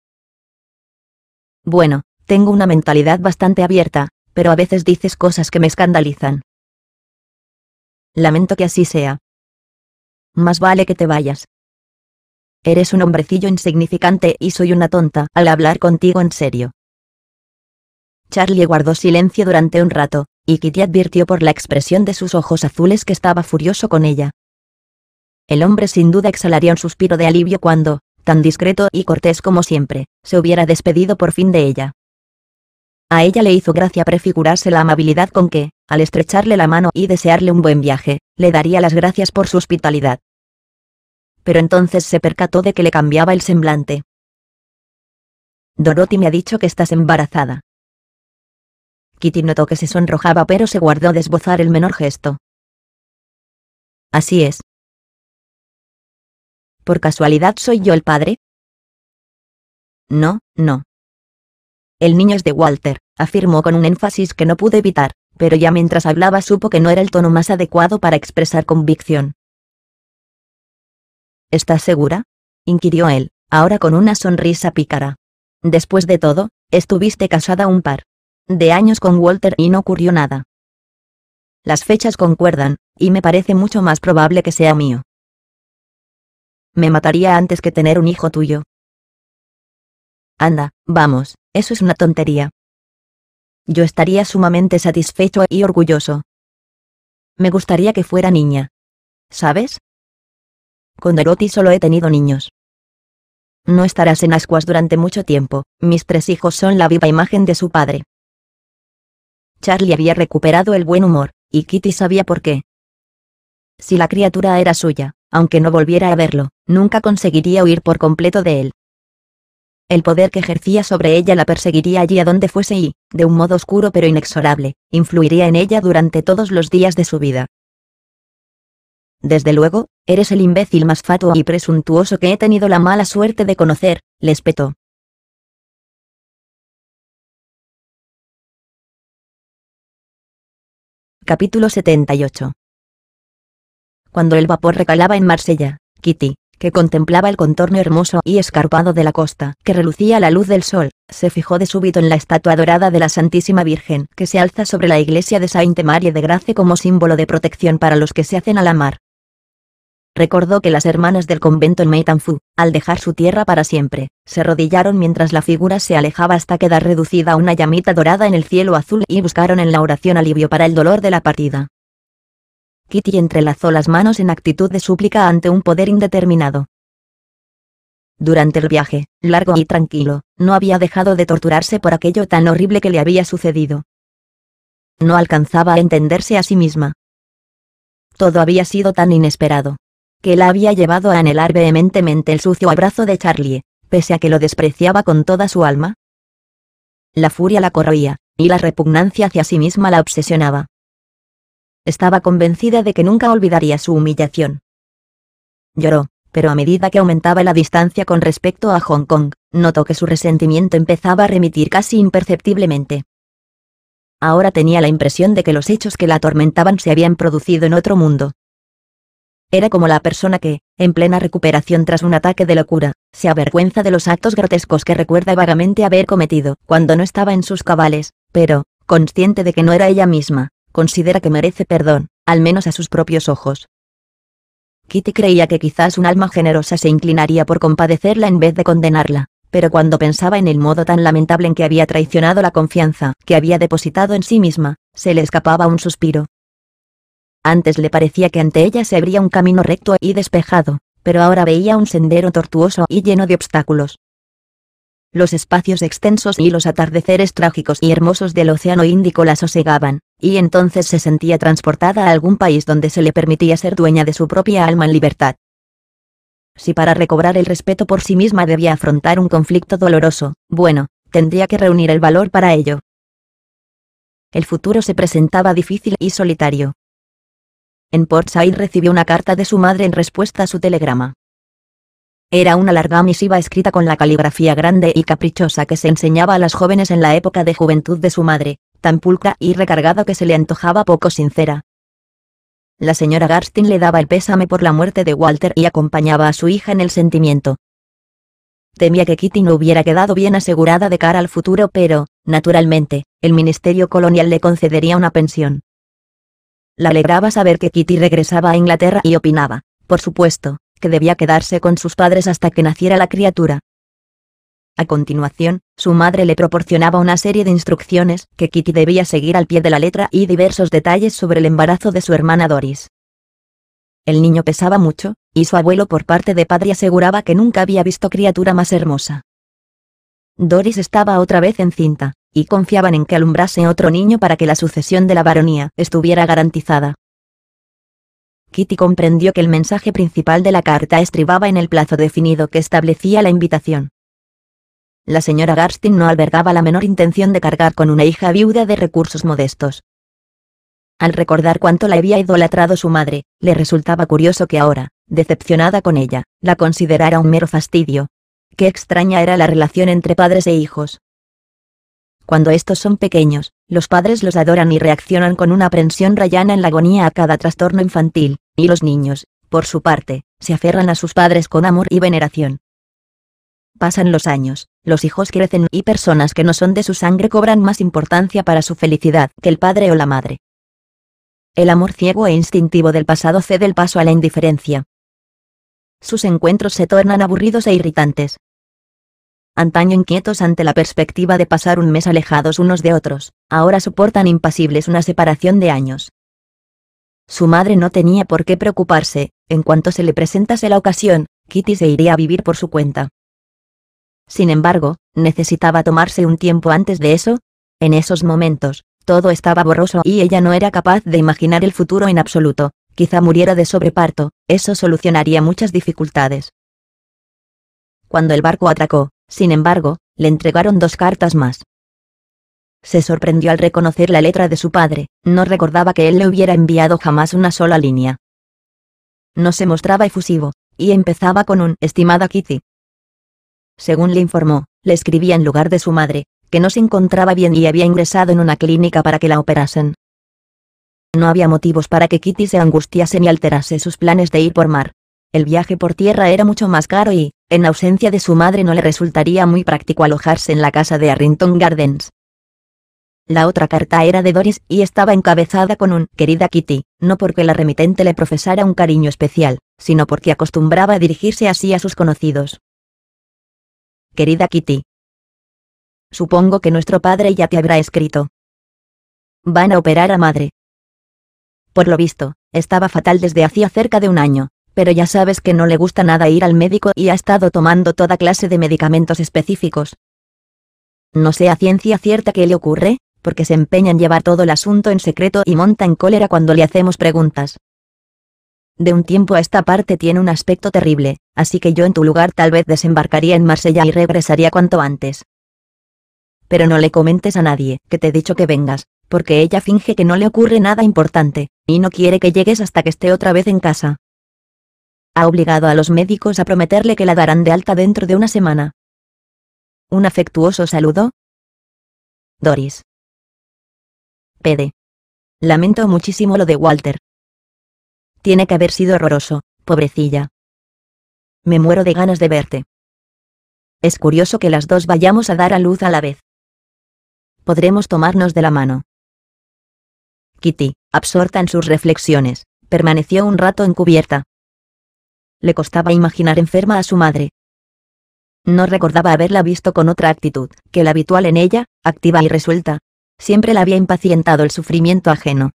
Bueno, tengo una mentalidad bastante abierta, pero a veces dices cosas que me escandalizan. Lamento que así sea. Más vale que te vayas. Eres un hombrecillo insignificante y soy una tonta al hablar contigo en serio. Charlie guardó silencio durante un rato, y Kitty advirtió por la expresión de sus ojos azules que estaba furioso con ella. El hombre sin duda exhalaría un suspiro de alivio cuando, tan discreto y cortés como siempre, se hubiera despedido por fin de ella. A ella le hizo gracia prefigurarse la amabilidad con que, al estrecharle la mano y desearle un buen viaje, le daría las gracias por su hospitalidad. Pero entonces se percató de que le cambiaba el semblante. Dorothy me ha dicho que estás embarazada. Kitty notó que se sonrojaba pero se guardó desbozar esbozar el menor gesto. Así es. ¿Por casualidad soy yo el padre? No, no. El niño es de Walter, afirmó con un énfasis que no pude evitar, pero ya mientras hablaba supo que no era el tono más adecuado para expresar convicción. ¿Estás segura? inquirió él, ahora con una sonrisa pícara. Después de todo, estuviste casada un par de años con Walter y no ocurrió nada. Las fechas concuerdan, y me parece mucho más probable que sea mío. Me mataría antes que tener un hijo tuyo. Anda, vamos, eso es una tontería. Yo estaría sumamente satisfecho y orgulloso. Me gustaría que fuera niña. ¿Sabes? Con Dorothy solo he tenido niños. No estarás en ascuas durante mucho tiempo, mis tres hijos son la viva imagen de su padre. Charlie había recuperado el buen humor, y Kitty sabía por qué. Si la criatura era suya, aunque no volviera a verlo, nunca conseguiría huir por completo de él. El poder que ejercía sobre ella la perseguiría allí a donde fuese y, de un modo oscuro pero inexorable, influiría en ella durante todos los días de su vida. Desde luego, eres el imbécil más fatuo y presuntuoso que he tenido la mala suerte de conocer, le espetó. Capítulo 78 Cuando el vapor recalaba en Marsella, Kitty, que contemplaba el contorno hermoso y escarpado de la costa, que relucía a la luz del sol, se fijó de súbito en la estatua dorada de la Santísima Virgen, que se alza sobre la iglesia de Sainte Marie de Grace como símbolo de protección para los que se hacen a la mar. Recordó que las hermanas del convento en Meitanfu, al dejar su tierra para siempre, se rodillaron mientras la figura se alejaba hasta quedar reducida a una llamita dorada en el cielo azul y buscaron en la oración alivio para el dolor de la partida. Kitty entrelazó las manos en actitud de súplica ante un poder indeterminado. Durante el viaje, largo y tranquilo, no había dejado de torturarse por aquello tan horrible que le había sucedido. No alcanzaba a entenderse a sí misma. Todo había sido tan inesperado. Que la había llevado a anhelar vehementemente el sucio abrazo de Charlie, pese a que lo despreciaba con toda su alma. La furia la corroía, y la repugnancia hacia sí misma la obsesionaba. Estaba convencida de que nunca olvidaría su humillación. Lloró, pero a medida que aumentaba la distancia con respecto a Hong Kong, notó que su resentimiento empezaba a remitir casi imperceptiblemente. Ahora tenía la impresión de que los hechos que la atormentaban se habían producido en otro mundo. Era como la persona que, en plena recuperación tras un ataque de locura, se avergüenza de los actos grotescos que recuerda vagamente haber cometido cuando no estaba en sus cabales, pero, consciente de que no era ella misma, considera que merece perdón, al menos a sus propios ojos. Kitty creía que quizás un alma generosa se inclinaría por compadecerla en vez de condenarla, pero cuando pensaba en el modo tan lamentable en que había traicionado la confianza que había depositado en sí misma, se le escapaba un suspiro. Antes le parecía que ante ella se abría un camino recto y despejado, pero ahora veía un sendero tortuoso y lleno de obstáculos los espacios extensos y los atardeceres trágicos y hermosos del Océano Índico la sosegaban, y entonces se sentía transportada a algún país donde se le permitía ser dueña de su propia alma en libertad. Si para recobrar el respeto por sí misma debía afrontar un conflicto doloroso, bueno, tendría que reunir el valor para ello. El futuro se presentaba difícil y solitario. En Port Said recibió una carta de su madre en respuesta a su telegrama. Era una larga misiva escrita con la caligrafía grande y caprichosa que se enseñaba a las jóvenes en la época de juventud de su madre, tan pulcra y recargada que se le antojaba poco sincera. La señora Garstin le daba el pésame por la muerte de Walter y acompañaba a su hija en el sentimiento. Temía que Kitty no hubiera quedado bien asegurada de cara al futuro pero, naturalmente, el Ministerio Colonial le concedería una pensión. La alegraba saber que Kitty regresaba a Inglaterra y opinaba, por supuesto, que debía quedarse con sus padres hasta que naciera la criatura. A continuación, su madre le proporcionaba una serie de instrucciones que Kitty debía seguir al pie de la letra y diversos detalles sobre el embarazo de su hermana Doris. El niño pesaba mucho, y su abuelo por parte de padre aseguraba que nunca había visto criatura más hermosa. Doris estaba otra vez encinta, y confiaban en que alumbrase otro niño para que la sucesión de la baronía estuviera garantizada. Kitty comprendió que el mensaje principal de la carta estribaba en el plazo definido que establecía la invitación. La señora Garstin no albergaba la menor intención de cargar con una hija viuda de recursos modestos. Al recordar cuánto la había idolatrado su madre, le resultaba curioso que ahora, decepcionada con ella, la considerara un mero fastidio. Qué extraña era la relación entre padres e hijos. Cuando estos son pequeños, los padres los adoran y reaccionan con una aprensión rayana en la agonía a cada trastorno infantil, y los niños, por su parte, se aferran a sus padres con amor y veneración. Pasan los años, los hijos crecen y personas que no son de su sangre cobran más importancia para su felicidad que el padre o la madre. El amor ciego e instintivo del pasado cede el paso a la indiferencia. Sus encuentros se tornan aburridos e irritantes, antaño inquietos ante la perspectiva de pasar un mes alejados unos de otros, ahora soportan impasibles una separación de años. Su madre no tenía por qué preocuparse, en cuanto se le presentase la ocasión, Kitty se iría a vivir por su cuenta. Sin embargo, necesitaba tomarse un tiempo antes de eso. En esos momentos, todo estaba borroso y ella no era capaz de imaginar el futuro en absoluto, quizá muriera de sobreparto, eso solucionaría muchas dificultades. Cuando el barco atracó, sin embargo, le entregaron dos cartas más. Se sorprendió al reconocer la letra de su padre, no recordaba que él le hubiera enviado jamás una sola línea. No se mostraba efusivo, y empezaba con un «estimada Kitty». Según le informó, le escribía en lugar de su madre, que no se encontraba bien y había ingresado en una clínica para que la operasen. No había motivos para que Kitty se angustiase ni alterase sus planes de ir por mar el viaje por tierra era mucho más caro y, en ausencia de su madre no le resultaría muy práctico alojarse en la casa de Arrington Gardens. La otra carta era de Doris y estaba encabezada con un querida Kitty, no porque la remitente le profesara un cariño especial, sino porque acostumbraba a dirigirse así a sus conocidos. Querida Kitty. Supongo que nuestro padre ya te habrá escrito. Van a operar a madre. Por lo visto, estaba fatal desde hacía cerca de un año, pero ya sabes que no le gusta nada ir al médico y ha estado tomando toda clase de medicamentos específicos. No sé a ciencia cierta qué le ocurre, porque se empeña en llevar todo el asunto en secreto y monta en cólera cuando le hacemos preguntas. De un tiempo a esta parte tiene un aspecto terrible, así que yo en tu lugar tal vez desembarcaría en Marsella y regresaría cuanto antes. Pero no le comentes a nadie que te he dicho que vengas, porque ella finge que no le ocurre nada importante, y no quiere que llegues hasta que esté otra vez en casa ha obligado a los médicos a prometerle que la darán de alta dentro de una semana. Un afectuoso saludo. Doris. Pede. Lamento muchísimo lo de Walter. Tiene que haber sido horroroso, pobrecilla. Me muero de ganas de verte. Es curioso que las dos vayamos a dar a luz a la vez. Podremos tomarnos de la mano. Kitty, absorta en sus reflexiones, permaneció un rato encubierta, le costaba imaginar enferma a su madre. No recordaba haberla visto con otra actitud, que la habitual en ella, activa y resuelta. Siempre la había impacientado el sufrimiento ajeno.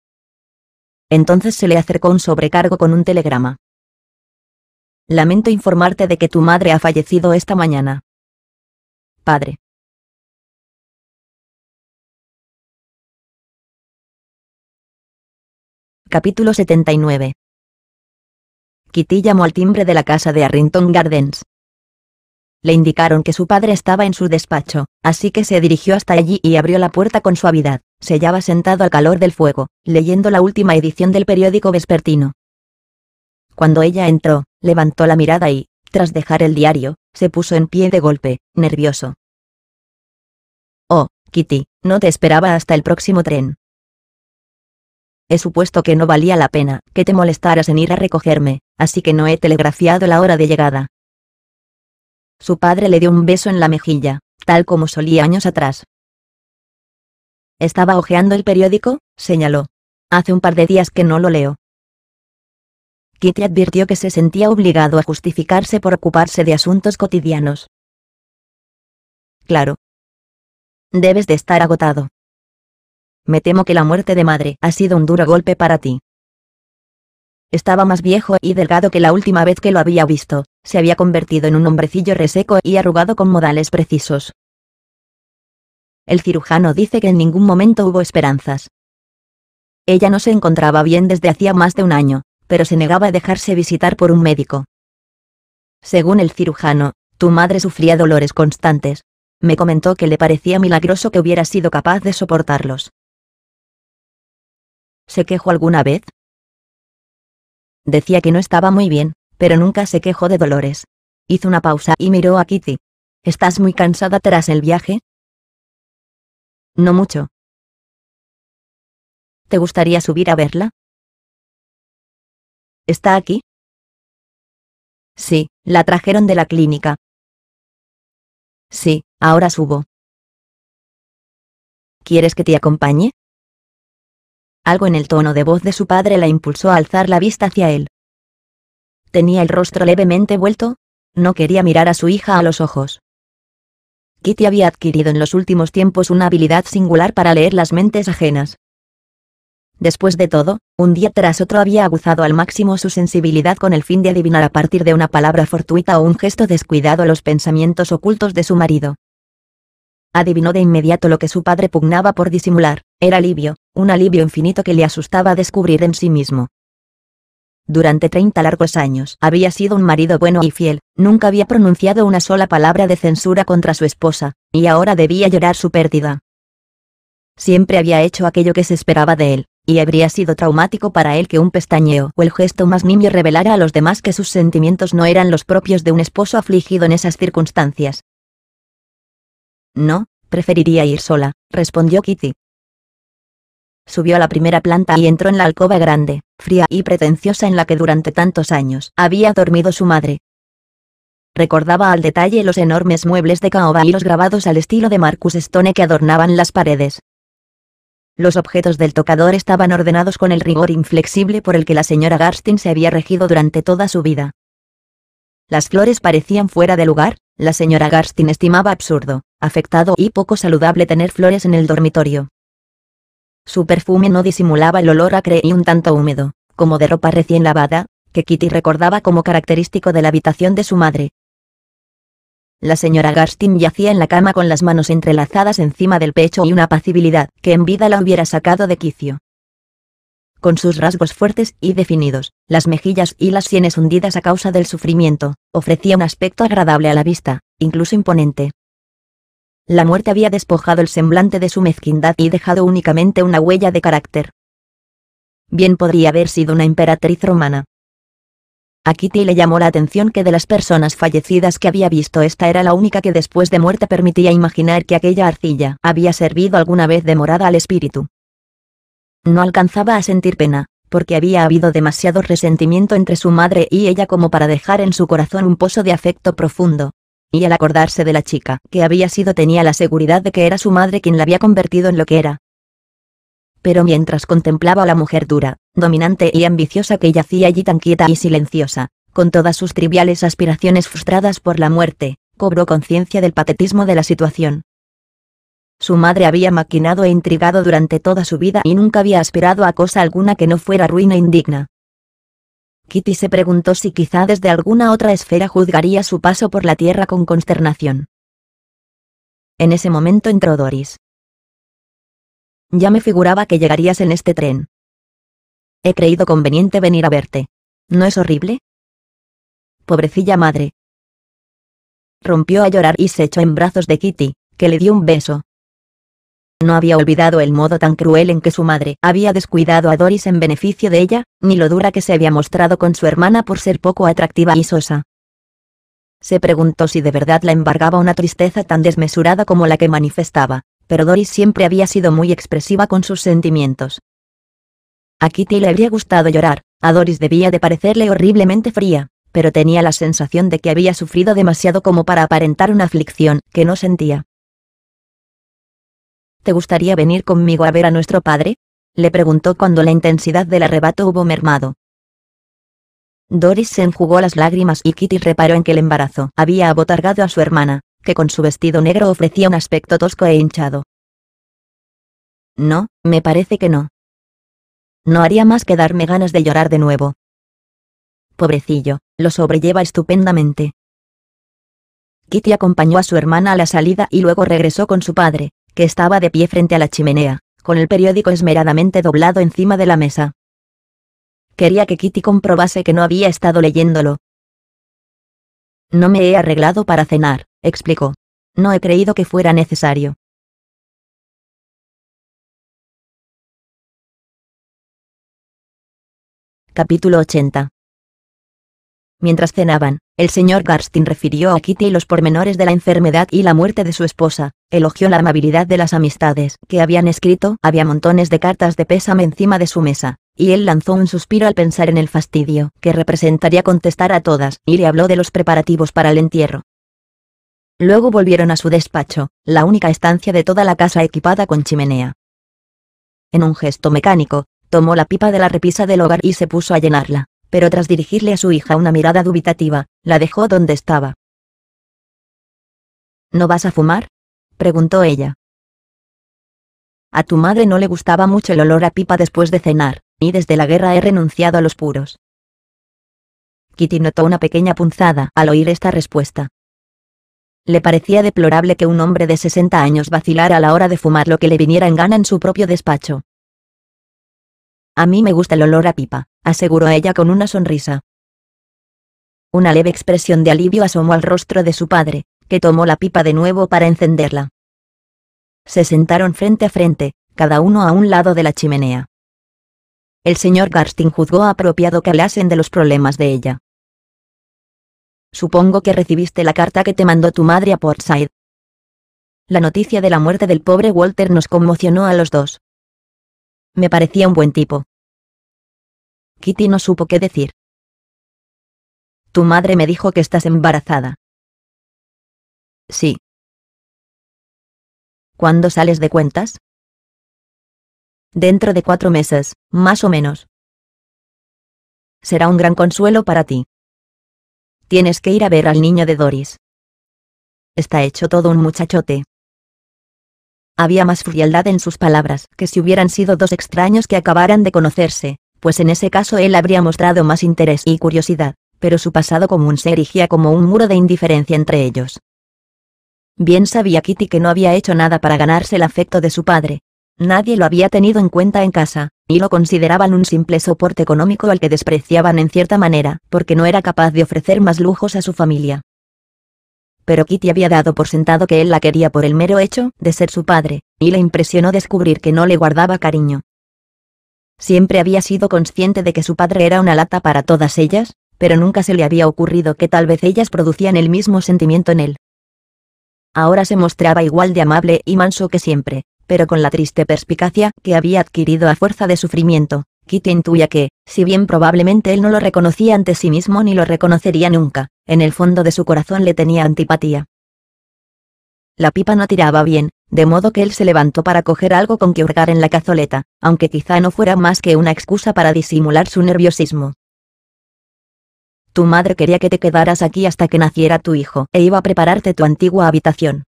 Entonces se le acercó un sobrecargo con un telegrama. Lamento informarte de que tu madre ha fallecido esta mañana. Padre. Capítulo 79 Kitty llamó al timbre de la casa de Arrington Gardens. Le indicaron que su padre estaba en su despacho, así que se dirigió hasta allí y abrió la puerta con suavidad. Se hallaba sentado al calor del fuego, leyendo la última edición del periódico vespertino. Cuando ella entró, levantó la mirada y, tras dejar el diario, se puso en pie de golpe, nervioso. Oh, Kitty, no te esperaba hasta el próximo tren. He supuesto que no valía la pena que te molestaras en ir a recogerme, así que no he telegrafiado la hora de llegada. Su padre le dio un beso en la mejilla, tal como solía años atrás. Estaba hojeando el periódico, señaló. Hace un par de días que no lo leo. Kitty advirtió que se sentía obligado a justificarse por ocuparse de asuntos cotidianos. Claro. Debes de estar agotado. Me temo que la muerte de madre ha sido un duro golpe para ti. Estaba más viejo y delgado que la última vez que lo había visto, se había convertido en un hombrecillo reseco y arrugado con modales precisos. El cirujano dice que en ningún momento hubo esperanzas. Ella no se encontraba bien desde hacía más de un año, pero se negaba a dejarse visitar por un médico. Según el cirujano, tu madre sufría dolores constantes. Me comentó que le parecía milagroso que hubiera sido capaz de soportarlos. ¿Se quejó alguna vez? Decía que no estaba muy bien, pero nunca se quejó de dolores. Hizo una pausa y miró a Kitty. ¿Estás muy cansada tras el viaje? No mucho. ¿Te gustaría subir a verla? ¿Está aquí? Sí, la trajeron de la clínica. Sí, ahora subo. ¿Quieres que te acompañe? Algo en el tono de voz de su padre la impulsó a alzar la vista hacia él. Tenía el rostro levemente vuelto, no quería mirar a su hija a los ojos. Kitty había adquirido en los últimos tiempos una habilidad singular para leer las mentes ajenas. Después de todo, un día tras otro había aguzado al máximo su sensibilidad con el fin de adivinar a partir de una palabra fortuita o un gesto descuidado los pensamientos ocultos de su marido. Adivinó de inmediato lo que su padre pugnaba por disimular, era alivio, un alivio infinito que le asustaba descubrir en sí mismo. Durante treinta largos años había sido un marido bueno y fiel, nunca había pronunciado una sola palabra de censura contra su esposa, y ahora debía llorar su pérdida. Siempre había hecho aquello que se esperaba de él, y habría sido traumático para él que un pestañeo o el gesto más nimio revelara a los demás que sus sentimientos no eran los propios de un esposo afligido en esas circunstancias. No, preferiría ir sola, respondió Kitty, Subió a la primera planta y entró en la alcoba grande, fría y pretenciosa en la que durante tantos años había dormido su madre. Recordaba al detalle los enormes muebles de caoba y los grabados al estilo de Marcus Stone que adornaban las paredes. Los objetos del tocador estaban ordenados con el rigor inflexible por el que la señora Garstin se había regido durante toda su vida. Las flores parecían fuera de lugar, la señora Garstin estimaba absurdo, afectado y poco saludable tener flores en el dormitorio. Su perfume no disimulaba el olor acre y un tanto húmedo, como de ropa recién lavada, que Kitty recordaba como característico de la habitación de su madre. La señora Garstin yacía en la cama con las manos entrelazadas encima del pecho y una apacibilidad que en vida la hubiera sacado de quicio. Con sus rasgos fuertes y definidos, las mejillas y las sienes hundidas a causa del sufrimiento, ofrecía un aspecto agradable a la vista, incluso imponente. La muerte había despojado el semblante de su mezquindad y dejado únicamente una huella de carácter. Bien podría haber sido una emperatriz romana. A Kitty le llamó la atención que de las personas fallecidas que había visto esta era la única que después de muerte permitía imaginar que aquella arcilla había servido alguna vez de morada al espíritu. No alcanzaba a sentir pena, porque había habido demasiado resentimiento entre su madre y ella como para dejar en su corazón un pozo de afecto profundo, y al acordarse de la chica que había sido tenía la seguridad de que era su madre quien la había convertido en lo que era. Pero mientras contemplaba a la mujer dura, dominante y ambiciosa que yacía allí tan quieta y silenciosa, con todas sus triviales aspiraciones frustradas por la muerte, cobró conciencia del patetismo de la situación. Su madre había maquinado e intrigado durante toda su vida y nunca había aspirado a cosa alguna que no fuera ruina indigna. Kitty se preguntó si quizá desde alguna otra esfera juzgaría su paso por la Tierra con consternación. En ese momento entró Doris. Ya me figuraba que llegarías en este tren. He creído conveniente venir a verte. ¿No es horrible? Pobrecilla madre. Rompió a llorar y se echó en brazos de Kitty, que le dio un beso, no había olvidado el modo tan cruel en que su madre había descuidado a Doris en beneficio de ella, ni lo dura que se había mostrado con su hermana por ser poco atractiva y sosa. Se preguntó si de verdad la embargaba una tristeza tan desmesurada como la que manifestaba, pero Doris siempre había sido muy expresiva con sus sentimientos. A Kitty le habría gustado llorar, a Doris debía de parecerle horriblemente fría, pero tenía la sensación de que había sufrido demasiado como para aparentar una aflicción que no sentía. ¿Te gustaría venir conmigo a ver a nuestro padre? le preguntó cuando la intensidad del arrebato hubo mermado. Doris se enjugó las lágrimas y Kitty reparó en que el embarazo había abotargado a su hermana, que con su vestido negro ofrecía un aspecto tosco e hinchado. No, me parece que no. No haría más que darme ganas de llorar de nuevo. Pobrecillo, lo sobrelleva estupendamente. Kitty acompañó a su hermana a la salida y luego regresó con su padre, que estaba de pie frente a la chimenea, con el periódico esmeradamente doblado encima de la mesa. Quería que Kitty comprobase que no había estado leyéndolo. No me he arreglado para cenar, explicó. No he creído que fuera necesario. Capítulo 80 Mientras cenaban, el señor Garstin refirió a Kitty los pormenores de la enfermedad y la muerte de su esposa, elogió la amabilidad de las amistades que habían escrito, había montones de cartas de pésame encima de su mesa, y él lanzó un suspiro al pensar en el fastidio que representaría contestar a todas, y le habló de los preparativos para el entierro. Luego volvieron a su despacho, la única estancia de toda la casa equipada con chimenea. En un gesto mecánico, tomó la pipa de la repisa del hogar y se puso a llenarla pero tras dirigirle a su hija una mirada dubitativa, la dejó donde estaba. ¿No vas a fumar? preguntó ella. A tu madre no le gustaba mucho el olor a pipa después de cenar, y desde la guerra he renunciado a los puros. Kitty notó una pequeña punzada al oír esta respuesta. Le parecía deplorable que un hombre de 60 años vacilara a la hora de fumar lo que le viniera en gana en su propio despacho. A mí me gusta el olor a pipa, aseguró ella con una sonrisa. Una leve expresión de alivio asomó al rostro de su padre, que tomó la pipa de nuevo para encenderla. Se sentaron frente a frente, cada uno a un lado de la chimenea. El señor Garstin juzgó apropiado que hablasen de los problemas de ella. Supongo que recibiste la carta que te mandó tu madre a Portside. La noticia de la muerte del pobre Walter nos conmocionó a los dos. Me parecía un buen tipo, Kitty no supo qué decir. Tu madre me dijo que estás embarazada. Sí. ¿Cuándo sales de cuentas? Dentro de cuatro meses, más o menos. Será un gran consuelo para ti. Tienes que ir a ver al niño de Doris. Está hecho todo un muchachote. Había más frialdad en sus palabras que si hubieran sido dos extraños que acabaran de conocerse, pues en ese caso él habría mostrado más interés y curiosidad, pero su pasado común se erigía como un muro de indiferencia entre ellos. Bien sabía Kitty que no había hecho nada para ganarse el afecto de su padre. Nadie lo había tenido en cuenta en casa, y lo consideraban un simple soporte económico al que despreciaban en cierta manera, porque no era capaz de ofrecer más lujos a su familia. Pero Kitty había dado por sentado que él la quería por el mero hecho de ser su padre, y le impresionó descubrir que no le guardaba cariño. Siempre había sido consciente de que su padre era una lata para todas ellas, pero nunca se le había ocurrido que tal vez ellas producían el mismo sentimiento en él. Ahora se mostraba igual de amable y manso que siempre, pero con la triste perspicacia que había adquirido a fuerza de sufrimiento, Kitty intuía que, si bien probablemente él no lo reconocía ante sí mismo ni lo reconocería nunca, en el fondo de su corazón le tenía antipatía. La pipa no tiraba bien, de modo que él se levantó para coger algo con que hurgar en la cazoleta, aunque quizá no fuera más que una excusa para disimular su nerviosismo. Tu madre quería que te quedaras aquí hasta que naciera tu hijo, e iba a prepararte tu antigua habitación.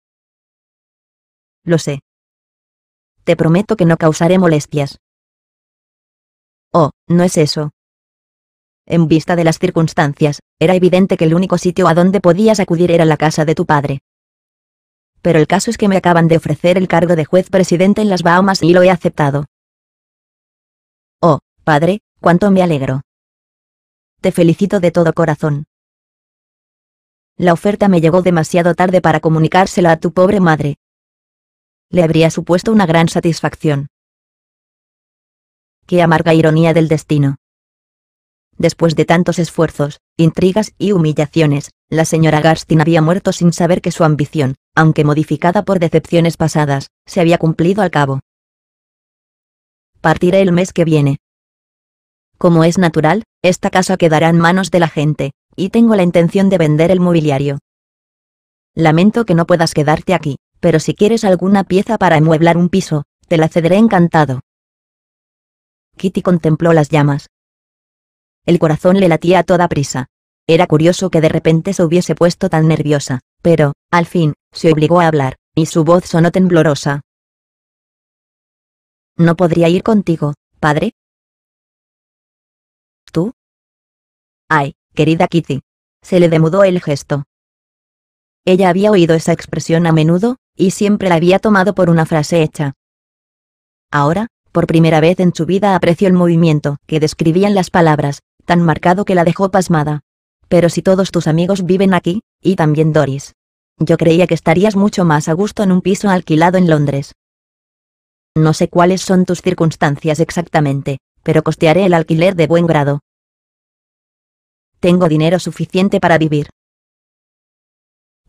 Lo sé. Te prometo que no causaré molestias. Oh, no es eso. En vista de las circunstancias, era evidente que el único sitio a donde podías acudir era la casa de tu padre pero el caso es que me acaban de ofrecer el cargo de juez presidente en las Bahamas y lo he aceptado. Oh, padre, cuánto me alegro. Te felicito de todo corazón. La oferta me llegó demasiado tarde para comunicársela a tu pobre madre. Le habría supuesto una gran satisfacción. Qué amarga ironía del destino. Después de tantos esfuerzos, intrigas y humillaciones, la señora Garstin había muerto sin saber que su ambición, aunque modificada por decepciones pasadas, se había cumplido al cabo. Partiré el mes que viene. Como es natural, esta casa quedará en manos de la gente, y tengo la intención de vender el mobiliario. Lamento que no puedas quedarte aquí, pero si quieres alguna pieza para amueblar un piso, te la cederé encantado. Kitty contempló las llamas, el corazón le latía a toda prisa. Era curioso que de repente se hubiese puesto tan nerviosa, pero, al fin, se obligó a hablar, y su voz sonó temblorosa. No podría ir contigo, padre. ¿Tú? Ay, querida Kitty. Se le demudó el gesto. Ella había oído esa expresión a menudo, y siempre la había tomado por una frase hecha. Ahora, por primera vez en su vida apreció el movimiento que describían las palabras, tan marcado que la dejó pasmada. Pero si todos tus amigos viven aquí, y también Doris. Yo creía que estarías mucho más a gusto en un piso alquilado en Londres. No sé cuáles son tus circunstancias exactamente, pero costearé el alquiler de buen grado. Tengo dinero suficiente para vivir.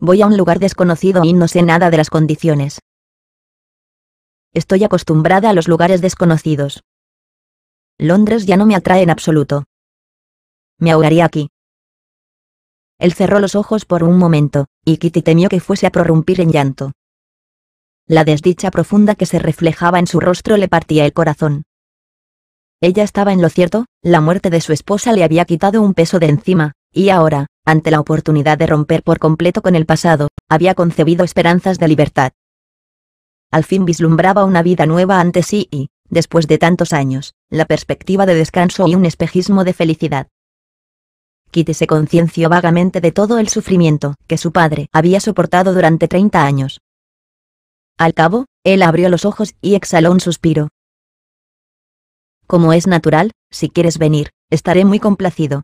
Voy a un lugar desconocido y no sé nada de las condiciones. Estoy acostumbrada a los lugares desconocidos. Londres ya no me atrae en absoluto me ahogaría aquí. Él cerró los ojos por un momento, y Kitty temió que fuese a prorrumpir en llanto. La desdicha profunda que se reflejaba en su rostro le partía el corazón. Ella estaba en lo cierto, la muerte de su esposa le había quitado un peso de encima, y ahora, ante la oportunidad de romper por completo con el pasado, había concebido esperanzas de libertad. Al fin vislumbraba una vida nueva ante sí y, después de tantos años, la perspectiva de descanso y un espejismo de felicidad. Kitty se concienció vagamente de todo el sufrimiento que su padre había soportado durante 30 años. Al cabo, él abrió los ojos y exhaló un suspiro. Como es natural, si quieres venir, estaré muy complacido.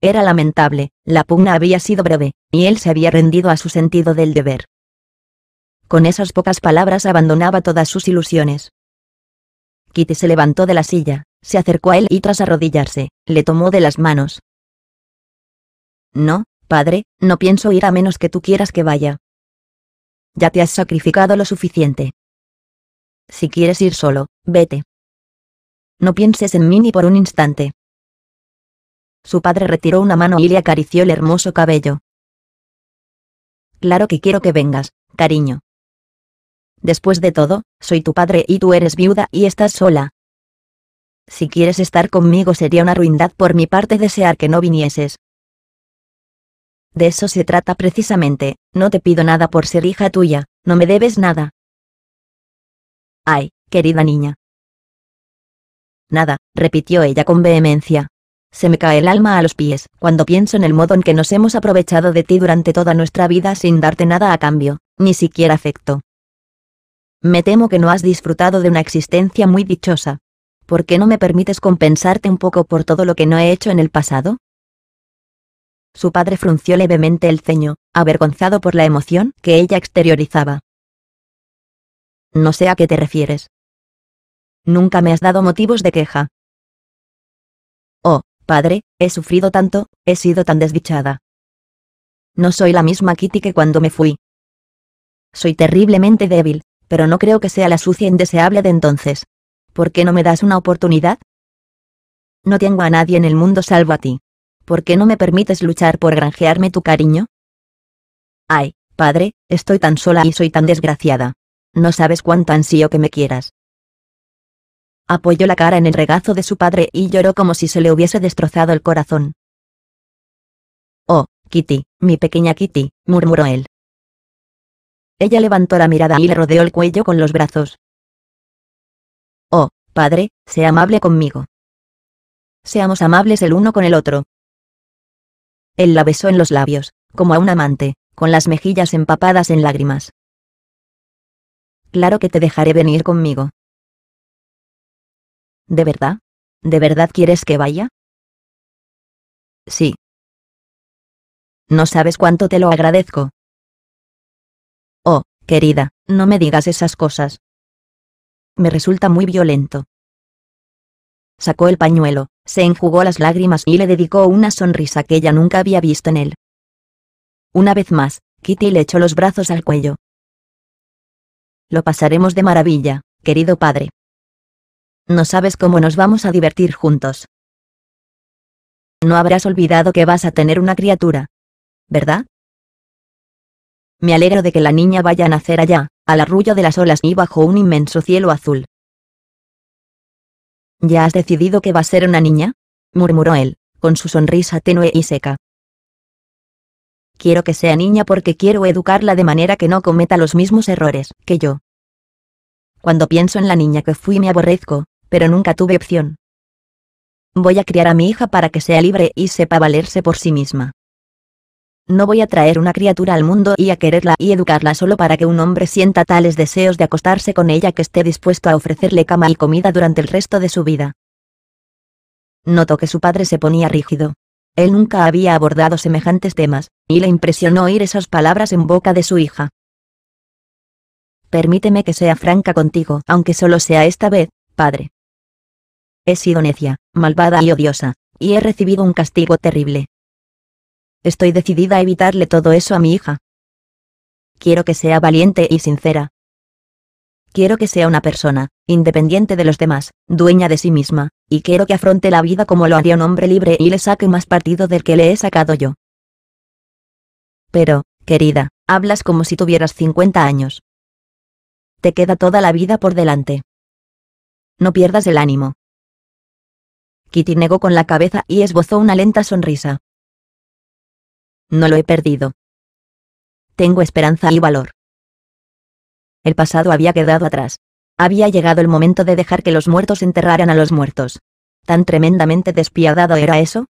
Era lamentable, la pugna había sido breve, y él se había rendido a su sentido del deber. Con esas pocas palabras abandonaba todas sus ilusiones. Kitty se levantó de la silla, se acercó a él y tras arrodillarse, le tomó de las manos. No, padre, no pienso ir a menos que tú quieras que vaya. Ya te has sacrificado lo suficiente. Si quieres ir solo, vete. No pienses en mí ni por un instante. Su padre retiró una mano y le acarició el hermoso cabello. Claro que quiero que vengas, cariño. Después de todo, soy tu padre y tú eres viuda y estás sola. Si quieres estar conmigo sería una ruindad por mi parte desear que no vinieses. De eso se trata precisamente, no te pido nada por ser hija tuya, no me debes nada. Ay, querida niña. Nada, repitió ella con vehemencia. Se me cae el alma a los pies, cuando pienso en el modo en que nos hemos aprovechado de ti durante toda nuestra vida sin darte nada a cambio, ni siquiera afecto. Me temo que no has disfrutado de una existencia muy dichosa. ¿por qué no me permites compensarte un poco por todo lo que no he hecho en el pasado? Su padre frunció levemente el ceño, avergonzado por la emoción que ella exteriorizaba. No sé a qué te refieres. Nunca me has dado motivos de queja. Oh, padre, he sufrido tanto, he sido tan desdichada. No soy la misma Kitty que cuando me fui. Soy terriblemente débil, pero no creo que sea la sucia e indeseable de entonces. ¿Por qué no me das una oportunidad? No tengo a nadie en el mundo salvo a ti. ¿Por qué no me permites luchar por granjearme tu cariño? Ay, padre, estoy tan sola y soy tan desgraciada. No sabes cuánto ansío que me quieras. Apoyó la cara en el regazo de su padre y lloró como si se le hubiese destrozado el corazón. Oh, Kitty, mi pequeña Kitty, murmuró él. Ella levantó la mirada y le rodeó el cuello con los brazos. Padre, sea amable conmigo. Seamos amables el uno con el otro. Él la besó en los labios, como a un amante, con las mejillas empapadas en lágrimas. Claro que te dejaré venir conmigo. ¿De verdad? ¿De verdad quieres que vaya? Sí. No sabes cuánto te lo agradezco. Oh, querida, no me digas esas cosas. Me resulta muy violento. Sacó el pañuelo, se enjugó las lágrimas y le dedicó una sonrisa que ella nunca había visto en él. Una vez más, Kitty le echó los brazos al cuello. Lo pasaremos de maravilla, querido padre. No sabes cómo nos vamos a divertir juntos. No habrás olvidado que vas a tener una criatura. ¿Verdad? Me alegro de que la niña vaya a nacer allá, al arrullo de las olas y bajo un inmenso cielo azul. ¿Ya has decidido que va a ser una niña? murmuró él, con su sonrisa tenue y seca. Quiero que sea niña porque quiero educarla de manera que no cometa los mismos errores que yo. Cuando pienso en la niña que fui me aborrezco, pero nunca tuve opción. Voy a criar a mi hija para que sea libre y sepa valerse por sí misma. No voy a traer una criatura al mundo y a quererla y educarla solo para que un hombre sienta tales deseos de acostarse con ella que esté dispuesto a ofrecerle cama y comida durante el resto de su vida. Notó que su padre se ponía rígido. Él nunca había abordado semejantes temas, y le impresionó oír esas palabras en boca de su hija. Permíteme que sea franca contigo, aunque solo sea esta vez, padre. He sido necia, malvada y odiosa, y he recibido un castigo terrible. Estoy decidida a evitarle todo eso a mi hija. Quiero que sea valiente y sincera. Quiero que sea una persona, independiente de los demás, dueña de sí misma, y quiero que afronte la vida como lo haría un hombre libre y le saque más partido del que le he sacado yo. Pero, querida, hablas como si tuvieras 50 años. Te queda toda la vida por delante. No pierdas el ánimo. Kitty negó con la cabeza y esbozó una lenta sonrisa. No lo he perdido. Tengo esperanza y valor. El pasado había quedado atrás. Había llegado el momento de dejar que los muertos enterraran a los muertos. ¿Tan tremendamente despiadado era eso?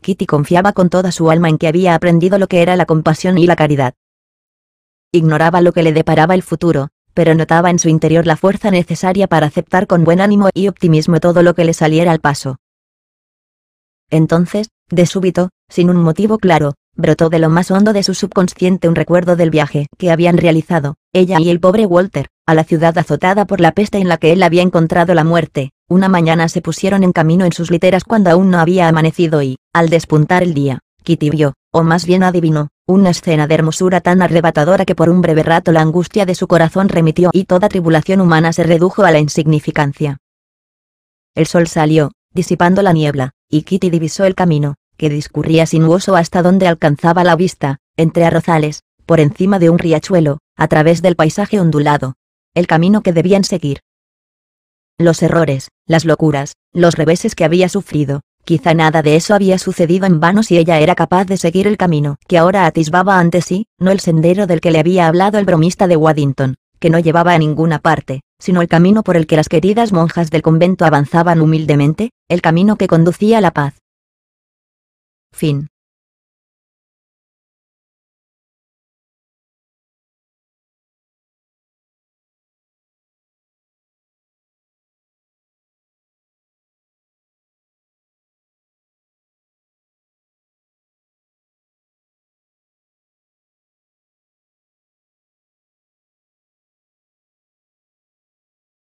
Kitty confiaba con toda su alma en que había aprendido lo que era la compasión y la caridad. Ignoraba lo que le deparaba el futuro, pero notaba en su interior la fuerza necesaria para aceptar con buen ánimo y optimismo todo lo que le saliera al paso. Entonces, de súbito, sin un motivo claro, brotó de lo más hondo de su subconsciente un recuerdo del viaje que habían realizado, ella y el pobre Walter, a la ciudad azotada por la peste en la que él había encontrado la muerte. Una mañana se pusieron en camino en sus literas cuando aún no había amanecido y, al despuntar el día, Kitty vio, o más bien adivinó, una escena de hermosura tan arrebatadora que por un breve rato la angustia de su corazón remitió y toda tribulación humana se redujo a la insignificancia. El sol salió, disipando la niebla, y Kitty divisó el camino, que discurría sinuoso hasta donde alcanzaba la vista, entre arrozales, por encima de un riachuelo, a través del paisaje ondulado. El camino que debían seguir. Los errores, las locuras, los reveses que había sufrido, quizá nada de eso había sucedido en vano si ella era capaz de seguir el camino que ahora atisbaba ante sí, no el sendero del que le había hablado el bromista de Waddington, que no llevaba a ninguna parte, sino el camino por el que las queridas monjas del convento avanzaban humildemente, el camino que conducía a la paz. Fin.